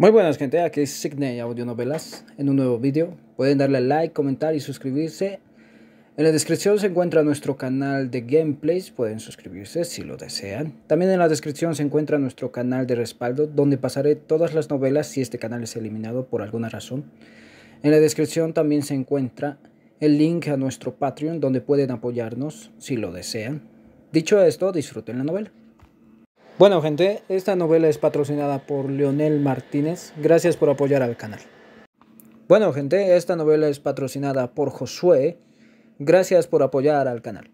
Muy buenas gente, aquí es Signe Novelas, en un nuevo vídeo. Pueden darle like, comentar y suscribirse. En la descripción se encuentra nuestro canal de gameplays, pueden suscribirse si lo desean. También en la descripción se encuentra nuestro canal de respaldo donde pasaré todas las novelas si este canal es eliminado por alguna razón. En la descripción también se encuentra el link a nuestro Patreon donde pueden apoyarnos si lo desean. Dicho esto, disfruten la novela. Bueno gente, esta novela es patrocinada por Leonel Martínez. Gracias por apoyar al canal. Bueno gente, esta novela es patrocinada por Josué. Gracias por apoyar al canal.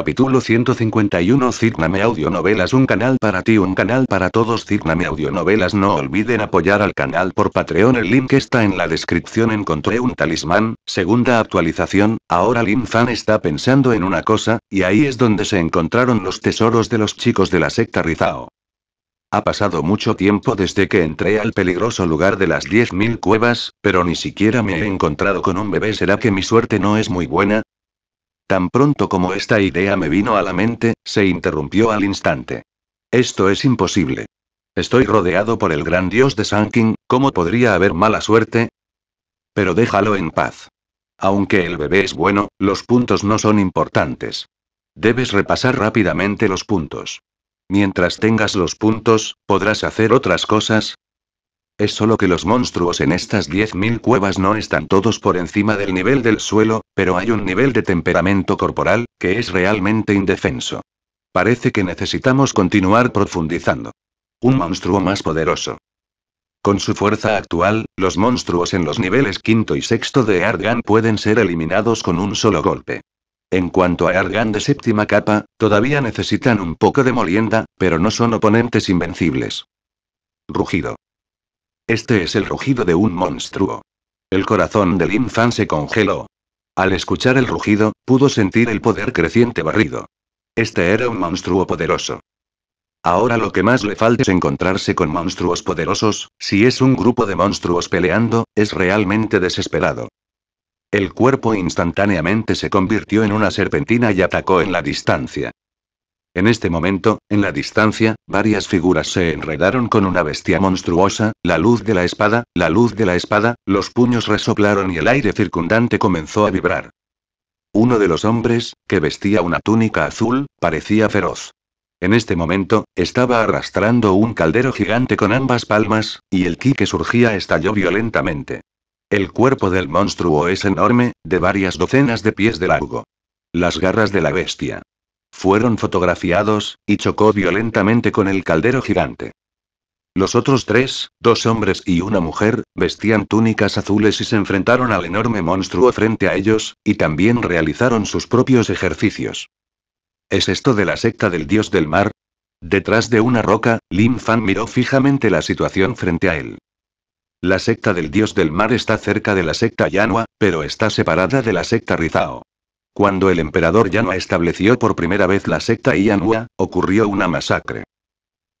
Capítulo 151 CÍGNAME Audionovelas Un canal para ti, un canal para todos CÍGNAME Audionovelas No olviden apoyar al canal por Patreon El link está en la descripción Encontré un talismán, segunda actualización, ahora Lin Fan está pensando en una cosa, y ahí es donde se encontraron los tesoros de los chicos de la secta Rizao. Ha pasado mucho tiempo desde que entré al peligroso lugar de las 10.000 cuevas, pero ni siquiera me he encontrado con un bebé. ¿Será que mi suerte no es muy buena? Tan pronto como esta idea me vino a la mente, se interrumpió al instante. Esto es imposible. Estoy rodeado por el gran dios de Sankin, ¿cómo podría haber mala suerte? Pero déjalo en paz. Aunque el bebé es bueno, los puntos no son importantes. Debes repasar rápidamente los puntos. Mientras tengas los puntos, podrás hacer otras cosas, es solo que los monstruos en estas 10.000 cuevas no están todos por encima del nivel del suelo, pero hay un nivel de temperamento corporal, que es realmente indefenso. Parece que necesitamos continuar profundizando. Un monstruo más poderoso. Con su fuerza actual, los monstruos en los niveles quinto y sexto de Argan pueden ser eliminados con un solo golpe. En cuanto a Argan de séptima capa, todavía necesitan un poco de molienda, pero no son oponentes invencibles. Rugido. Este es el rugido de un monstruo. El corazón del Lin se congeló. Al escuchar el rugido, pudo sentir el poder creciente barrido. Este era un monstruo poderoso. Ahora lo que más le falta es encontrarse con monstruos poderosos, si es un grupo de monstruos peleando, es realmente desesperado. El cuerpo instantáneamente se convirtió en una serpentina y atacó en la distancia. En este momento, en la distancia, varias figuras se enredaron con una bestia monstruosa, la luz de la espada, la luz de la espada, los puños resoplaron y el aire circundante comenzó a vibrar. Uno de los hombres, que vestía una túnica azul, parecía feroz. En este momento, estaba arrastrando un caldero gigante con ambas palmas, y el ki que surgía estalló violentamente. El cuerpo del monstruo es enorme, de varias docenas de pies de largo. Las garras de la bestia fueron fotografiados, y chocó violentamente con el caldero gigante. Los otros tres, dos hombres y una mujer, vestían túnicas azules y se enfrentaron al enorme monstruo frente a ellos, y también realizaron sus propios ejercicios. ¿Es esto de la secta del dios del mar? Detrás de una roca, Lin Fan miró fijamente la situación frente a él. La secta del dios del mar está cerca de la secta Yanua, pero está separada de la secta Rizao. Cuando el emperador Yanua estableció por primera vez la secta Yanua, ocurrió una masacre.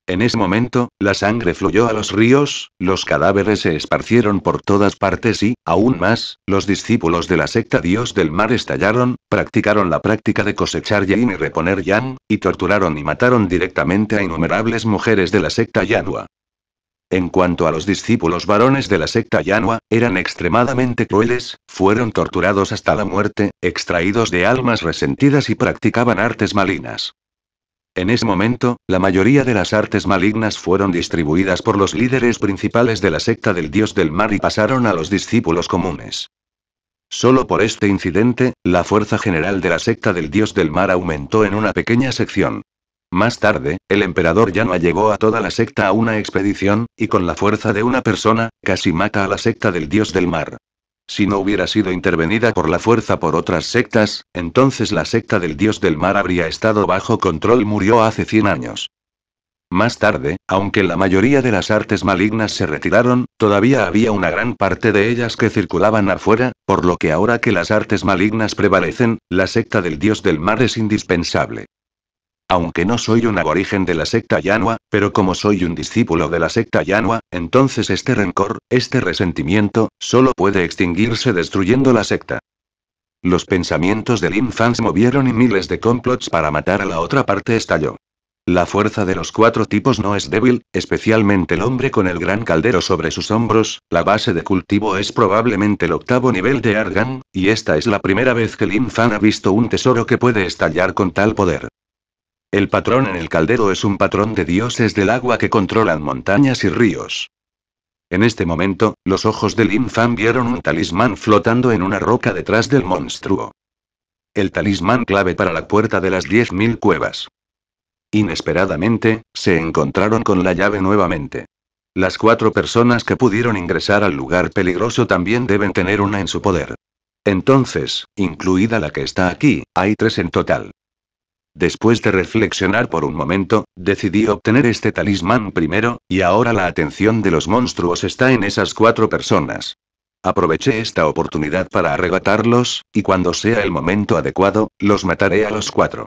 En ese momento, la sangre fluyó a los ríos, los cadáveres se esparcieron por todas partes y, aún más, los discípulos de la secta Dios del Mar estallaron, practicaron la práctica de cosechar yin y reponer yang, y torturaron y mataron directamente a innumerables mujeres de la secta Yanua. En cuanto a los discípulos varones de la secta Yanua, eran extremadamente crueles, fueron torturados hasta la muerte, extraídos de almas resentidas y practicaban artes malignas. En ese momento, la mayoría de las artes malignas fueron distribuidas por los líderes principales de la secta del dios del mar y pasaron a los discípulos comunes. Solo por este incidente, la fuerza general de la secta del dios del mar aumentó en una pequeña sección. Más tarde, el emperador Yanoa llegó a toda la secta a una expedición, y con la fuerza de una persona, casi mata a la secta del dios del mar. Si no hubiera sido intervenida por la fuerza por otras sectas, entonces la secta del dios del mar habría estado bajo control y murió hace 100 años. Más tarde, aunque la mayoría de las artes malignas se retiraron, todavía había una gran parte de ellas que circulaban afuera, por lo que ahora que las artes malignas prevalecen, la secta del dios del mar es indispensable. Aunque no soy un aborigen de la secta Yanua, pero como soy un discípulo de la secta Yanua, entonces este rencor, este resentimiento, solo puede extinguirse destruyendo la secta. Los pensamientos Lin Fan se movieron y miles de complots para matar a la otra parte estalló. La fuerza de los cuatro tipos no es débil, especialmente el hombre con el gran caldero sobre sus hombros, la base de cultivo es probablemente el octavo nivel de Argan, y esta es la primera vez que Lin Fan ha visto un tesoro que puede estallar con tal poder. El patrón en el caldero es un patrón de dioses del agua que controlan montañas y ríos. En este momento, los ojos de Lin Fan vieron un talismán flotando en una roca detrás del monstruo. El talismán clave para la puerta de las 10.000 cuevas. Inesperadamente, se encontraron con la llave nuevamente. Las cuatro personas que pudieron ingresar al lugar peligroso también deben tener una en su poder. Entonces, incluida la que está aquí, hay tres en total. Después de reflexionar por un momento, decidí obtener este talismán primero, y ahora la atención de los monstruos está en esas cuatro personas. Aproveché esta oportunidad para arrebatarlos, y cuando sea el momento adecuado, los mataré a los cuatro.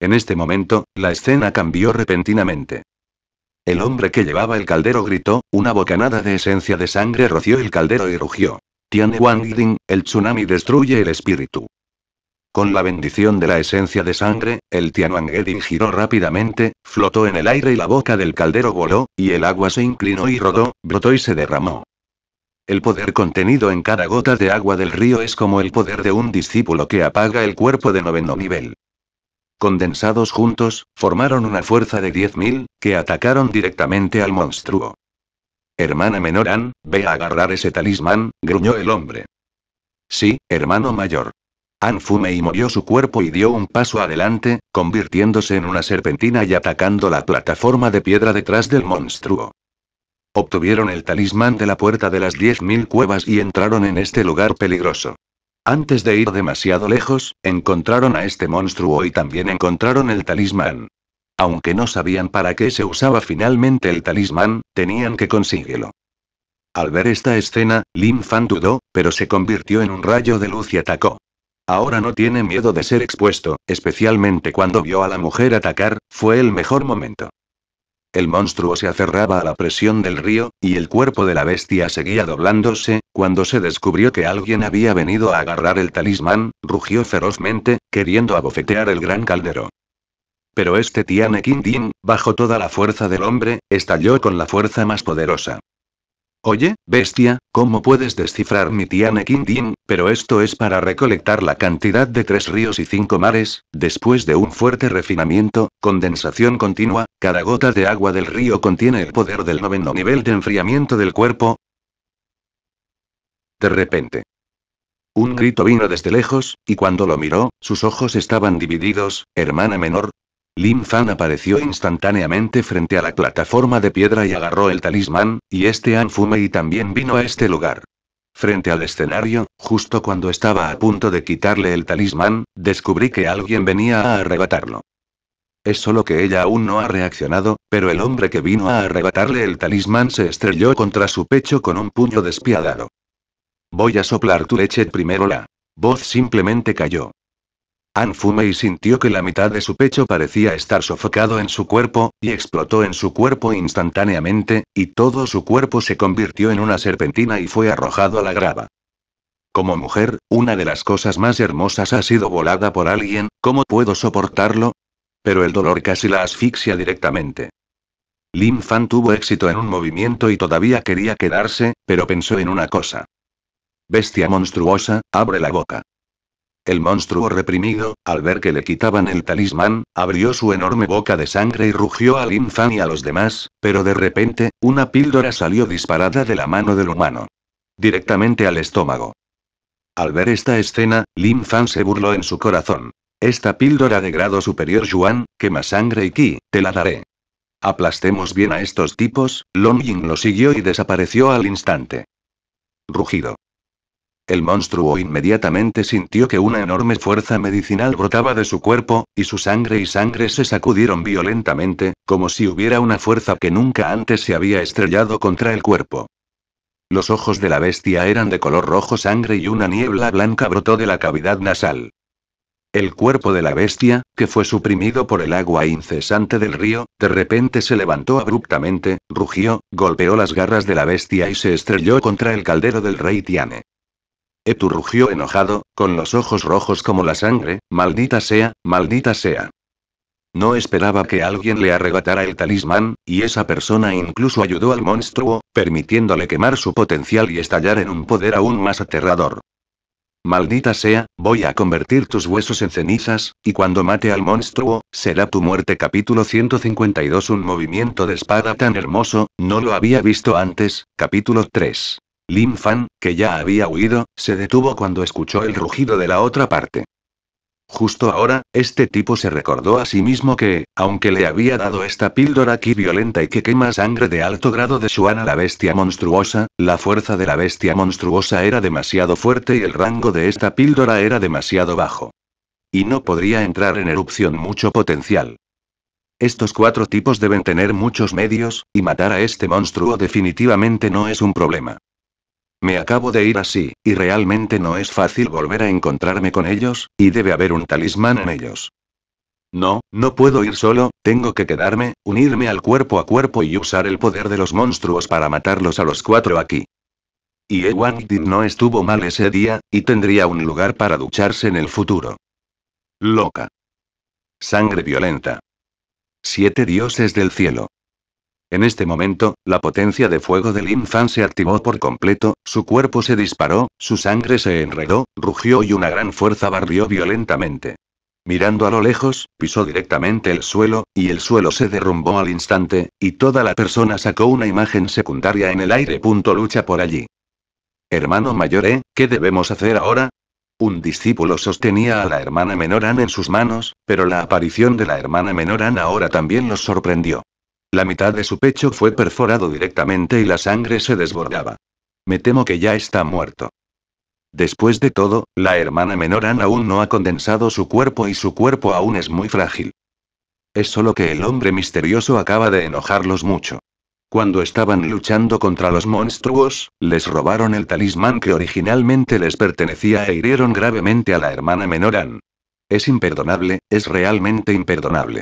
En este momento, la escena cambió repentinamente. El hombre que llevaba el caldero gritó, una bocanada de esencia de sangre roció el caldero y rugió. Tiene Wang Yiding, el tsunami destruye el espíritu. Con la bendición de la esencia de sangre, el Tianwangedin giró rápidamente, flotó en el aire y la boca del caldero voló, y el agua se inclinó y rodó, brotó y se derramó. El poder contenido en cada gota de agua del río es como el poder de un discípulo que apaga el cuerpo de noveno nivel. Condensados juntos, formaron una fuerza de 10.000, que atacaron directamente al monstruo. Hermana menor ve a agarrar ese talismán, gruñó el hombre. Sí, hermano mayor. Fumei movió su cuerpo y dio un paso adelante, convirtiéndose en una serpentina y atacando la plataforma de piedra detrás del monstruo. Obtuvieron el talismán de la puerta de las 10.000 cuevas y entraron en este lugar peligroso. Antes de ir demasiado lejos, encontraron a este monstruo y también encontraron el talismán. Aunque no sabían para qué se usaba finalmente el talismán, tenían que conseguirlo. Al ver esta escena, Lin Fan dudó, pero se convirtió en un rayo de luz y atacó. Ahora no tiene miedo de ser expuesto, especialmente cuando vio a la mujer atacar, fue el mejor momento. El monstruo se aferraba a la presión del río, y el cuerpo de la bestia seguía doblándose, cuando se descubrió que alguien había venido a agarrar el talismán, rugió ferozmente, queriendo abofetear el gran caldero. Pero este Tianekindin, bajo toda la fuerza del hombre, estalló con la fuerza más poderosa. Oye, bestia, ¿cómo puedes descifrar mi tía Pero esto es para recolectar la cantidad de tres ríos y cinco mares, después de un fuerte refinamiento, condensación continua, cada gota de agua del río contiene el poder del noveno nivel de enfriamiento del cuerpo. De repente. Un grito vino desde lejos, y cuando lo miró, sus ojos estaban divididos, hermana menor, Lin Fan apareció instantáneamente frente a la plataforma de piedra y agarró el talismán, y este y también vino a este lugar. Frente al escenario, justo cuando estaba a punto de quitarle el talismán, descubrí que alguien venía a arrebatarlo. Es solo que ella aún no ha reaccionado, pero el hombre que vino a arrebatarle el talismán se estrelló contra su pecho con un puño despiadado. Voy a soplar tu leche primero la. Voz simplemente cayó fume y sintió que la mitad de su pecho parecía estar sofocado en su cuerpo, y explotó en su cuerpo instantáneamente, y todo su cuerpo se convirtió en una serpentina y fue arrojado a la grava. Como mujer, una de las cosas más hermosas ha sido volada por alguien, ¿cómo puedo soportarlo? Pero el dolor casi la asfixia directamente. Lin Fan tuvo éxito en un movimiento y todavía quería quedarse, pero pensó en una cosa. Bestia monstruosa, abre la boca. El monstruo reprimido, al ver que le quitaban el talismán, abrió su enorme boca de sangre y rugió a Lin Fan y a los demás, pero de repente, una píldora salió disparada de la mano del humano. Directamente al estómago. Al ver esta escena, Lin Fan se burló en su corazón. Esta píldora de grado superior Yuan, quema sangre y ki, te la daré. Aplastemos bien a estos tipos, Long Ying lo siguió y desapareció al instante. Rugido el monstruo inmediatamente sintió que una enorme fuerza medicinal brotaba de su cuerpo, y su sangre y sangre se sacudieron violentamente, como si hubiera una fuerza que nunca antes se había estrellado contra el cuerpo. Los ojos de la bestia eran de color rojo sangre y una niebla blanca brotó de la cavidad nasal. El cuerpo de la bestia, que fue suprimido por el agua incesante del río, de repente se levantó abruptamente, rugió, golpeó las garras de la bestia y se estrelló contra el caldero del rey Tiane. Etu rugió enojado, con los ojos rojos como la sangre, maldita sea, maldita sea. No esperaba que alguien le arrebatara el talismán, y esa persona incluso ayudó al monstruo, permitiéndole quemar su potencial y estallar en un poder aún más aterrador. Maldita sea, voy a convertir tus huesos en cenizas, y cuando mate al monstruo, será tu muerte. Capítulo 152 Un movimiento de espada tan hermoso, no lo había visto antes, capítulo 3. Lin Fan, que ya había huido, se detuvo cuando escuchó el rugido de la otra parte. Justo ahora, este tipo se recordó a sí mismo que, aunque le había dado esta píldora aquí violenta y que quema sangre de alto grado de Shuan a la bestia monstruosa, la fuerza de la bestia monstruosa era demasiado fuerte y el rango de esta píldora era demasiado bajo. Y no podría entrar en erupción mucho potencial. Estos cuatro tipos deben tener muchos medios, y matar a este monstruo definitivamente no es un problema. Me acabo de ir así, y realmente no es fácil volver a encontrarme con ellos, y debe haber un talismán en ellos. No, no puedo ir solo, tengo que quedarme, unirme al cuerpo a cuerpo y usar el poder de los monstruos para matarlos a los cuatro aquí. Y Ewan no estuvo mal ese día, y tendría un lugar para ducharse en el futuro. Loca. Sangre violenta. Siete dioses del cielo. En este momento, la potencia de fuego del infan se activó por completo, su cuerpo se disparó, su sangre se enredó, rugió y una gran fuerza barrió violentamente. Mirando a lo lejos, pisó directamente el suelo, y el suelo se derrumbó al instante, y toda la persona sacó una imagen secundaria en el aire. Punto lucha por allí. Hermano mayor eh, ¿qué debemos hacer ahora? Un discípulo sostenía a la hermana menor An en sus manos, pero la aparición de la hermana menor An ahora también los sorprendió. La mitad de su pecho fue perforado directamente y la sangre se desbordaba. Me temo que ya está muerto. Después de todo, la hermana Menoran aún no ha condensado su cuerpo y su cuerpo aún es muy frágil. Es solo que el hombre misterioso acaba de enojarlos mucho. Cuando estaban luchando contra los monstruos, les robaron el talismán que originalmente les pertenecía e hirieron gravemente a la hermana Menoran. Es imperdonable, es realmente imperdonable.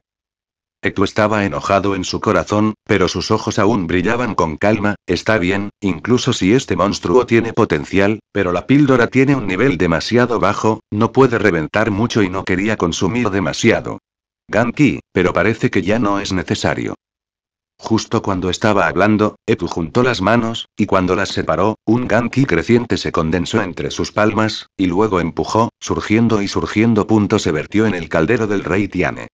Etu estaba enojado en su corazón, pero sus ojos aún brillaban con calma, está bien, incluso si este monstruo tiene potencial, pero la píldora tiene un nivel demasiado bajo, no puede reventar mucho y no quería consumir demasiado. Ganki, pero parece que ya no es necesario. Justo cuando estaba hablando, Etu juntó las manos, y cuando las separó, un Ganki creciente se condensó entre sus palmas, y luego empujó, surgiendo y surgiendo. Punto se vertió en el caldero del rey Tiane.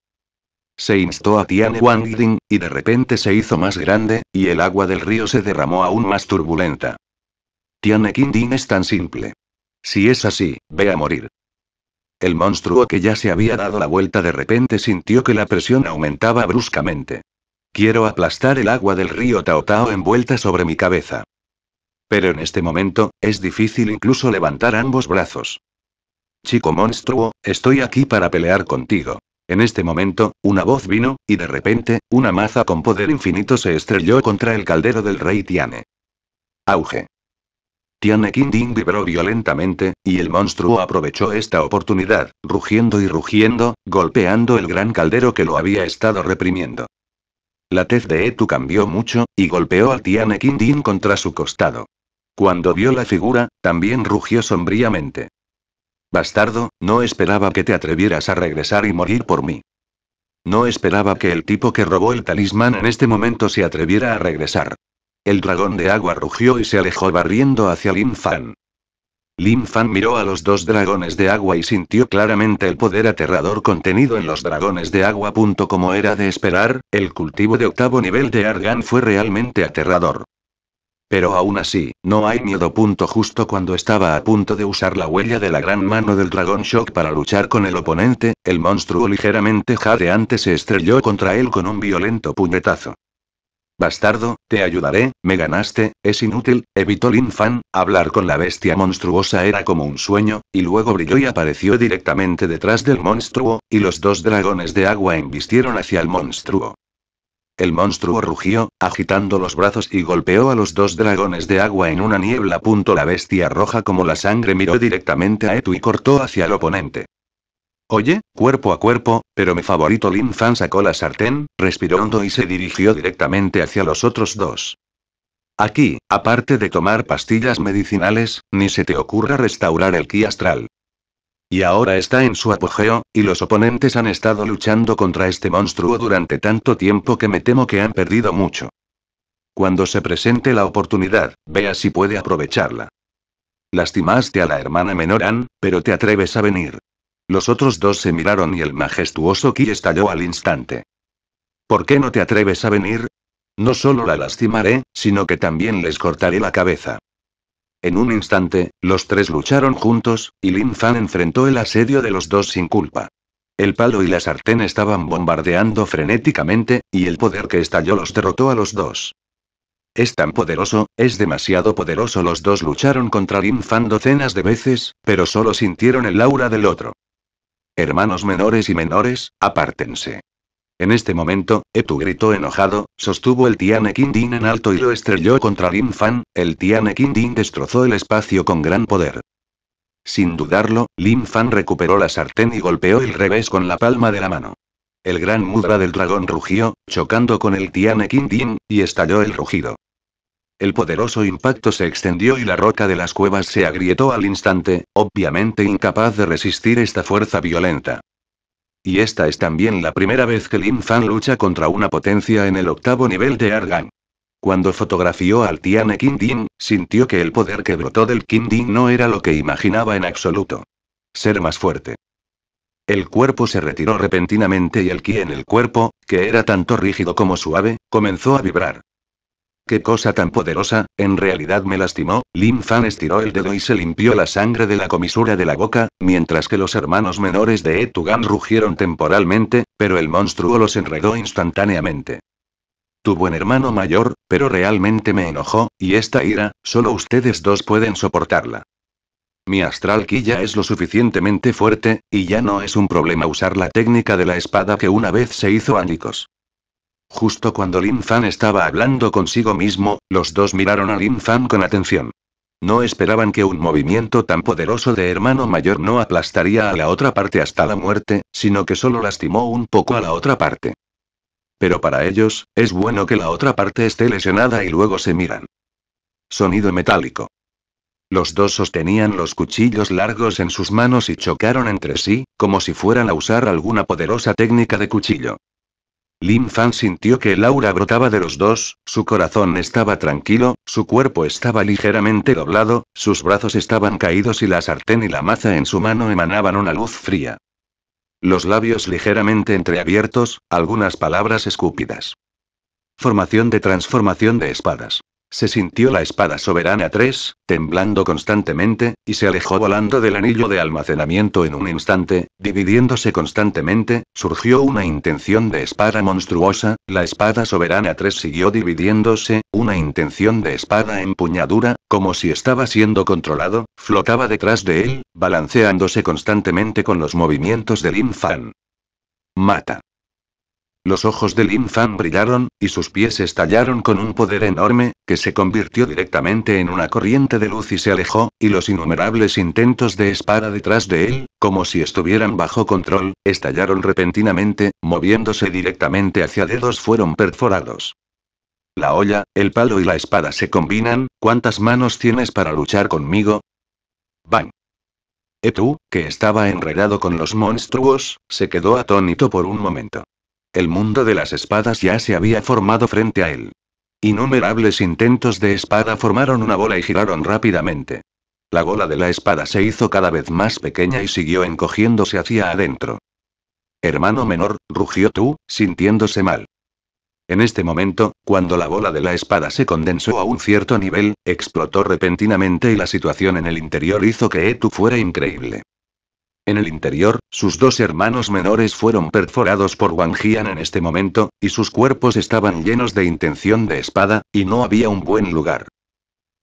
Se instó a Tian Wangding, y de repente se hizo más grande, y el agua del río se derramó aún más turbulenta. Tian Qingding es tan simple. Si es así, ve a morir. El monstruo que ya se había dado la vuelta de repente sintió que la presión aumentaba bruscamente. Quiero aplastar el agua del río Tao Tao envuelta sobre mi cabeza. Pero en este momento, es difícil incluso levantar ambos brazos. Chico monstruo, estoy aquí para pelear contigo. En este momento, una voz vino, y de repente, una maza con poder infinito se estrelló contra el caldero del rey Tiane. Auge. Tiane Kindin vibró violentamente, y el monstruo aprovechó esta oportunidad, rugiendo y rugiendo, golpeando el gran caldero que lo había estado reprimiendo. La tez de Etu cambió mucho, y golpeó a Tiane Kinding contra su costado. Cuando vio la figura, también rugió sombríamente. Bastardo, no esperaba que te atrevieras a regresar y morir por mí. No esperaba que el tipo que robó el talismán en este momento se atreviera a regresar. El dragón de agua rugió y se alejó barriendo hacia Lin Fan. Lin Fan miró a los dos dragones de agua y sintió claramente el poder aterrador contenido en los dragones de agua. Como era de esperar, el cultivo de octavo nivel de Argan fue realmente aterrador. Pero aún así, no hay miedo. Punto justo cuando estaba a punto de usar la huella de la gran mano del dragón Shock para luchar con el oponente, el monstruo ligeramente jadeante se estrelló contra él con un violento puñetazo. Bastardo, te ayudaré, me ganaste, es inútil, evitó Lin Fan, hablar con la bestia monstruosa era como un sueño, y luego brilló y apareció directamente detrás del monstruo, y los dos dragones de agua embistieron hacia el monstruo. El monstruo rugió, agitando los brazos y golpeó a los dos dragones de agua en una niebla. La bestia roja como la sangre miró directamente a Etu y cortó hacia el oponente. Oye, cuerpo a cuerpo, pero mi favorito Lin Fan sacó la sartén, respiró hondo y se dirigió directamente hacia los otros dos. Aquí, aparte de tomar pastillas medicinales, ni se te ocurra restaurar el ki astral. Y ahora está en su apogeo, y los oponentes han estado luchando contra este monstruo durante tanto tiempo que me temo que han perdido mucho. Cuando se presente la oportunidad, vea si puede aprovecharla. Lastimaste a la hermana menor Ann, pero te atreves a venir. Los otros dos se miraron y el majestuoso Ki estalló al instante. ¿Por qué no te atreves a venir? No solo la lastimaré, sino que también les cortaré la cabeza. En un instante, los tres lucharon juntos, y Lin Fan enfrentó el asedio de los dos sin culpa. El palo y la sartén estaban bombardeando frenéticamente, y el poder que estalló los derrotó a los dos. Es tan poderoso, es demasiado poderoso. Los dos lucharon contra Lin Fan docenas de veces, pero solo sintieron el aura del otro. Hermanos menores y menores, apártense. En este momento, Etu gritó enojado, sostuvo el Tianekindin en alto y lo estrelló contra Lin Fan, el Tianekindin destrozó el espacio con gran poder. Sin dudarlo, Lin Fan recuperó la sartén y golpeó el revés con la palma de la mano. El gran mudra del dragón rugió, chocando con el Tianekin y estalló el rugido. El poderoso impacto se extendió y la roca de las cuevas se agrietó al instante, obviamente incapaz de resistir esta fuerza violenta. Y esta es también la primera vez que Lin Fan lucha contra una potencia en el octavo nivel de Argan. Cuando fotografió al Tiane Ding, sintió que el poder que brotó del Qingding no era lo que imaginaba en absoluto. Ser más fuerte. El cuerpo se retiró repentinamente y el ki en el cuerpo, que era tanto rígido como suave, comenzó a vibrar. Qué cosa tan poderosa, en realidad me lastimó. Lin Fan estiró el dedo y se limpió la sangre de la comisura de la boca, mientras que los hermanos menores de Etugan rugieron temporalmente, pero el monstruo los enredó instantáneamente. Tu buen hermano mayor, pero realmente me enojó, y esta ira, solo ustedes dos pueden soportarla. Mi astral ki ya es lo suficientemente fuerte, y ya no es un problema usar la técnica de la espada que una vez se hizo a Justo cuando Lin Fan estaba hablando consigo mismo, los dos miraron a Lin Fan con atención. No esperaban que un movimiento tan poderoso de hermano mayor no aplastaría a la otra parte hasta la muerte, sino que solo lastimó un poco a la otra parte. Pero para ellos, es bueno que la otra parte esté lesionada y luego se miran. Sonido metálico. Los dos sostenían los cuchillos largos en sus manos y chocaron entre sí, como si fueran a usar alguna poderosa técnica de cuchillo. Lin Fan sintió que el aura brotaba de los dos, su corazón estaba tranquilo, su cuerpo estaba ligeramente doblado, sus brazos estaban caídos y la sartén y la maza en su mano emanaban una luz fría. Los labios ligeramente entreabiertos, algunas palabras escúpidas. Formación de transformación de espadas. Se sintió la espada soberana 3, temblando constantemente, y se alejó volando del anillo de almacenamiento en un instante, dividiéndose constantemente, surgió una intención de espada monstruosa, la espada soberana 3 siguió dividiéndose, una intención de espada empuñadura, como si estaba siendo controlado, flotaba detrás de él, balanceándose constantemente con los movimientos del infan. Mata. Los ojos del Fan brillaron, y sus pies estallaron con un poder enorme, que se convirtió directamente en una corriente de luz y se alejó, y los innumerables intentos de espada detrás de él, como si estuvieran bajo control, estallaron repentinamente, moviéndose directamente hacia dedos fueron perforados. La olla, el palo y la espada se combinan, ¿cuántas manos tienes para luchar conmigo? Bang. Etu, que estaba enredado con los monstruos, se quedó atónito por un momento. El mundo de las espadas ya se había formado frente a él. Innumerables intentos de espada formaron una bola y giraron rápidamente. La bola de la espada se hizo cada vez más pequeña y siguió encogiéndose hacia adentro. Hermano menor, rugió tú, sintiéndose mal. En este momento, cuando la bola de la espada se condensó a un cierto nivel, explotó repentinamente y la situación en el interior hizo que Etu fuera increíble. En el interior, sus dos hermanos menores fueron perforados por Wang Jian en este momento, y sus cuerpos estaban llenos de intención de espada, y no había un buen lugar.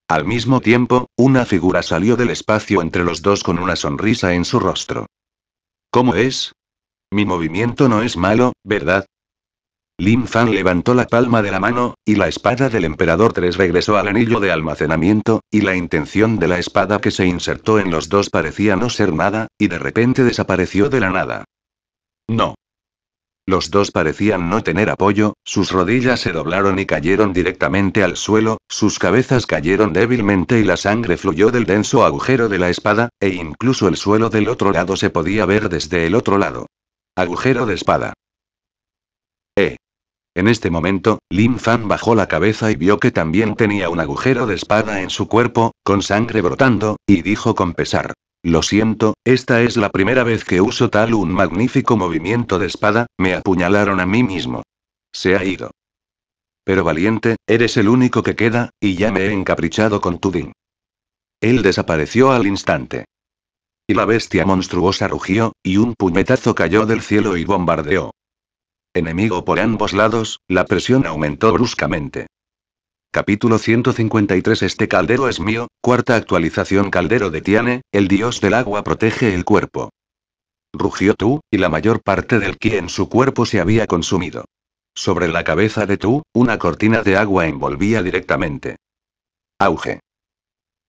Al mismo tiempo, una figura salió del espacio entre los dos con una sonrisa en su rostro. ¿Cómo es? Mi movimiento no es malo, ¿verdad? Lin Fan levantó la palma de la mano, y la espada del emperador 3 regresó al anillo de almacenamiento, y la intención de la espada que se insertó en los dos parecía no ser nada, y de repente desapareció de la nada. No. Los dos parecían no tener apoyo, sus rodillas se doblaron y cayeron directamente al suelo, sus cabezas cayeron débilmente y la sangre fluyó del denso agujero de la espada, e incluso el suelo del otro lado se podía ver desde el otro lado. Agujero de espada. En este momento, Lin Fan bajó la cabeza y vio que también tenía un agujero de espada en su cuerpo, con sangre brotando, y dijo con pesar. Lo siento, esta es la primera vez que uso tal un magnífico movimiento de espada, me apuñalaron a mí mismo. Se ha ido. Pero valiente, eres el único que queda, y ya me he encaprichado con tu Din. Él desapareció al instante. Y la bestia monstruosa rugió, y un puñetazo cayó del cielo y bombardeó. Enemigo por ambos lados, la presión aumentó bruscamente. Capítulo 153 Este caldero es mío, cuarta actualización Caldero de Tiane, el dios del agua protege el cuerpo. Rugió tú, y la mayor parte del ki en su cuerpo se había consumido. Sobre la cabeza de tú, una cortina de agua envolvía directamente. Auge.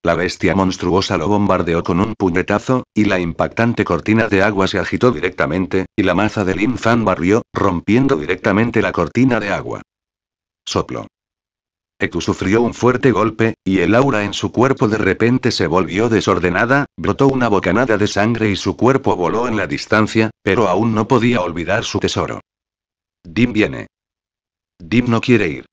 La bestia monstruosa lo bombardeó con un puñetazo, y la impactante cortina de agua se agitó directamente, y la maza del Fan barrió, rompiendo directamente la cortina de agua. Soplo. Eku sufrió un fuerte golpe, y el aura en su cuerpo de repente se volvió desordenada, brotó una bocanada de sangre y su cuerpo voló en la distancia, pero aún no podía olvidar su tesoro. Dim viene. Dim no quiere ir.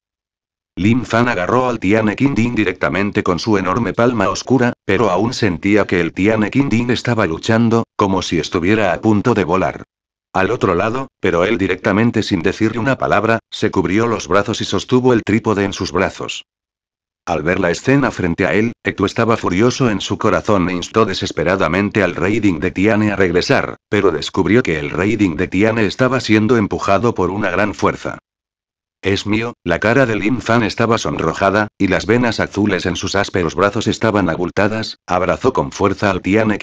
Lin Fan agarró al Tiane directamente con su enorme palma oscura, pero aún sentía que el Tianekindin estaba luchando, como si estuviera a punto de volar. Al otro lado, pero él directamente sin decirle una palabra, se cubrió los brazos y sostuvo el trípode en sus brazos. Al ver la escena frente a él, Etu estaba furioso en su corazón e instó desesperadamente al raiding de Tiane a regresar, pero descubrió que el raiding de Tiane estaba siendo empujado por una gran fuerza. Es mío, la cara de Lin Fan estaba sonrojada, y las venas azules en sus ásperos brazos estaban abultadas, abrazó con fuerza al Tiane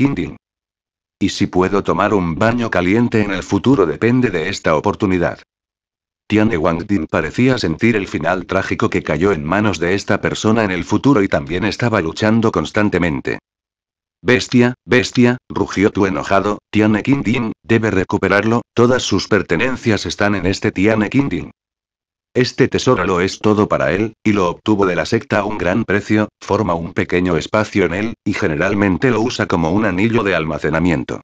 Y si puedo tomar un baño caliente en el futuro depende de esta oportunidad. Tiane Wangdin parecía sentir el final trágico que cayó en manos de esta persona en el futuro y también estaba luchando constantemente. Bestia, bestia, rugió tu enojado, Tiane debe recuperarlo, todas sus pertenencias están en este Tiane Ding. Este tesoro lo es todo para él, y lo obtuvo de la secta a un gran precio, forma un pequeño espacio en él, y generalmente lo usa como un anillo de almacenamiento.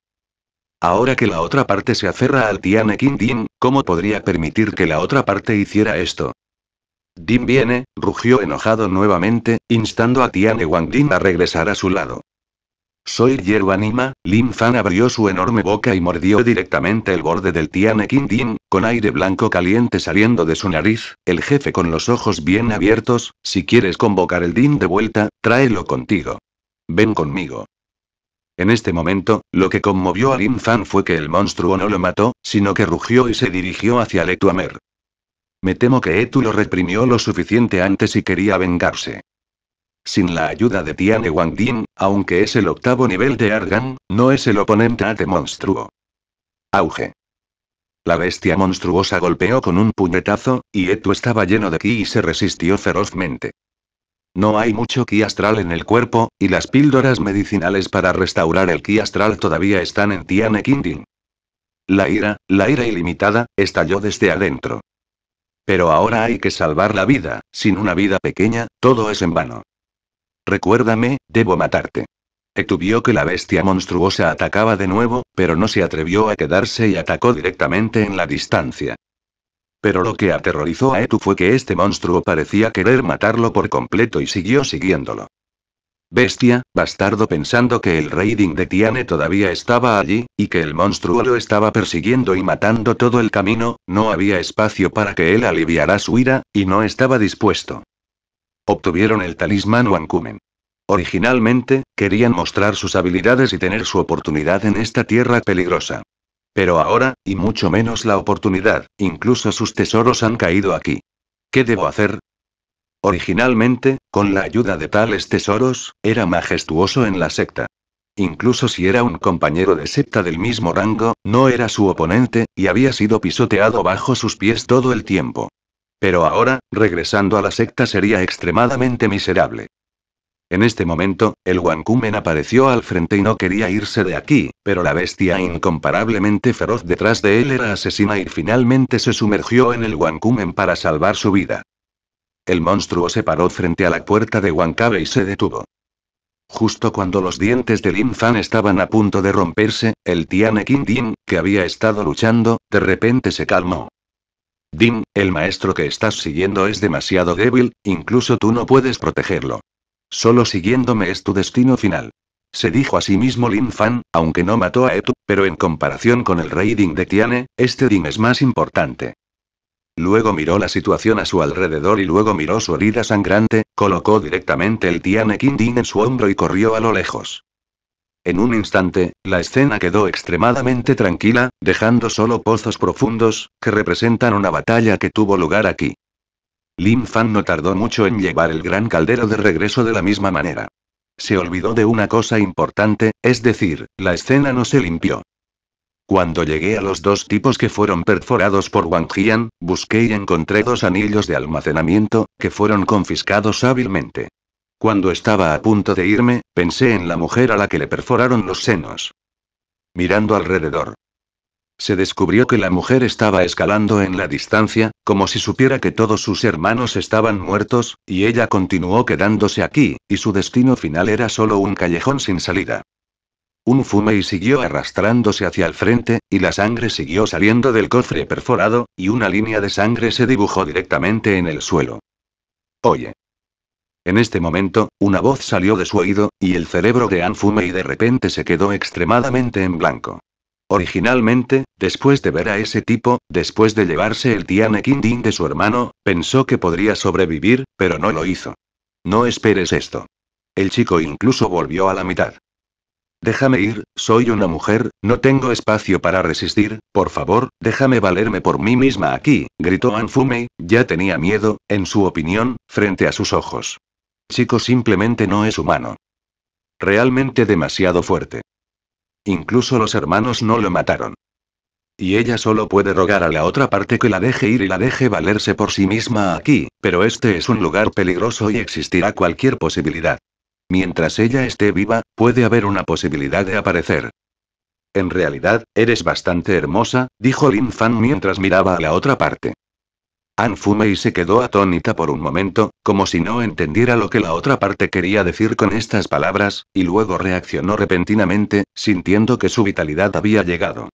Ahora que la otra parte se aferra al Tiane ¿cómo podría permitir que la otra parte hiciera esto? Din viene, rugió enojado nuevamente, instando a Tiane Wang Din a regresar a su lado. Soy hierba anima, Lin Fan abrió su enorme boca y mordió directamente el borde del Tianekin Din, con aire blanco caliente saliendo de su nariz, el jefe con los ojos bien abiertos, si quieres convocar el Din de vuelta, tráelo contigo. Ven conmigo. En este momento, lo que conmovió a Lin Fan fue que el monstruo no lo mató, sino que rugió y se dirigió hacia Letuamer. Me temo que Etu lo reprimió lo suficiente antes y quería vengarse. Sin la ayuda de Tian Din, aunque es el octavo nivel de Argan, no es el oponente de monstruo. Auge. La bestia monstruosa golpeó con un puñetazo, y Etu estaba lleno de ki y se resistió ferozmente. No hay mucho ki astral en el cuerpo, y las píldoras medicinales para restaurar el ki astral todavía están en Tian Kindin. La ira, la ira ilimitada, estalló desde adentro. Pero ahora hay que salvar la vida, sin una vida pequeña, todo es en vano. Recuérdame, debo matarte. Etu vio que la bestia monstruosa atacaba de nuevo, pero no se atrevió a quedarse y atacó directamente en la distancia. Pero lo que aterrorizó a Etu fue que este monstruo parecía querer matarlo por completo y siguió siguiéndolo. Bestia, bastardo pensando que el raiding de Tiane todavía estaba allí, y que el monstruo lo estaba persiguiendo y matando todo el camino, no había espacio para que él aliviara su ira, y no estaba dispuesto. Obtuvieron el talismán Wankumen. Originalmente, querían mostrar sus habilidades y tener su oportunidad en esta tierra peligrosa. Pero ahora, y mucho menos la oportunidad, incluso sus tesoros han caído aquí. ¿Qué debo hacer? Originalmente, con la ayuda de tales tesoros, era majestuoso en la secta. Incluso si era un compañero de secta del mismo rango, no era su oponente, y había sido pisoteado bajo sus pies todo el tiempo. Pero ahora, regresando a la secta sería extremadamente miserable. En este momento, el Wankumen apareció al frente y no quería irse de aquí, pero la bestia incomparablemente feroz detrás de él era asesina y finalmente se sumergió en el Wankumen para salvar su vida. El monstruo se paró frente a la puerta de Wankabe y se detuvo. Justo cuando los dientes de Lin Fan estaban a punto de romperse, el Tianekin que había estado luchando, de repente se calmó. Din, el maestro que estás siguiendo es demasiado débil, incluso tú no puedes protegerlo. Solo siguiéndome es tu destino final. Se dijo a sí mismo Lin Fan, aunque no mató a Etu, pero en comparación con el rey Ding de Tiane, este Din es más importante. Luego miró la situación a su alrededor y luego miró su herida sangrante, colocó directamente el Tiane King en su hombro y corrió a lo lejos. En un instante, la escena quedó extremadamente tranquila, dejando solo pozos profundos, que representan una batalla que tuvo lugar aquí. Lin Fan no tardó mucho en llevar el gran caldero de regreso de la misma manera. Se olvidó de una cosa importante, es decir, la escena no se limpió. Cuando llegué a los dos tipos que fueron perforados por Wang Jian, busqué y encontré dos anillos de almacenamiento, que fueron confiscados hábilmente. Cuando estaba a punto de irme, pensé en la mujer a la que le perforaron los senos. Mirando alrededor. Se descubrió que la mujer estaba escalando en la distancia, como si supiera que todos sus hermanos estaban muertos, y ella continuó quedándose aquí, y su destino final era solo un callejón sin salida. Un fume y siguió arrastrándose hacia el frente, y la sangre siguió saliendo del cofre perforado, y una línea de sangre se dibujó directamente en el suelo. Oye. En este momento, una voz salió de su oído, y el cerebro de Anfume y de repente se quedó extremadamente en blanco. Originalmente, después de ver a ese tipo, después de llevarse el Tiane de su hermano, pensó que podría sobrevivir, pero no lo hizo. No esperes esto. El chico incluso volvió a la mitad. Déjame ir, soy una mujer, no tengo espacio para resistir, por favor, déjame valerme por mí misma aquí, gritó Anfumei, ya tenía miedo, en su opinión, frente a sus ojos chico simplemente no es humano. Realmente demasiado fuerte. Incluso los hermanos no lo mataron. Y ella solo puede rogar a la otra parte que la deje ir y la deje valerse por sí misma aquí, pero este es un lugar peligroso y existirá cualquier posibilidad. Mientras ella esté viva, puede haber una posibilidad de aparecer. En realidad, eres bastante hermosa, dijo Lin Fan mientras miraba a la otra parte. Han fume y se quedó atónita por un momento, como si no entendiera lo que la otra parte quería decir con estas palabras, y luego reaccionó repentinamente, sintiendo que su vitalidad había llegado.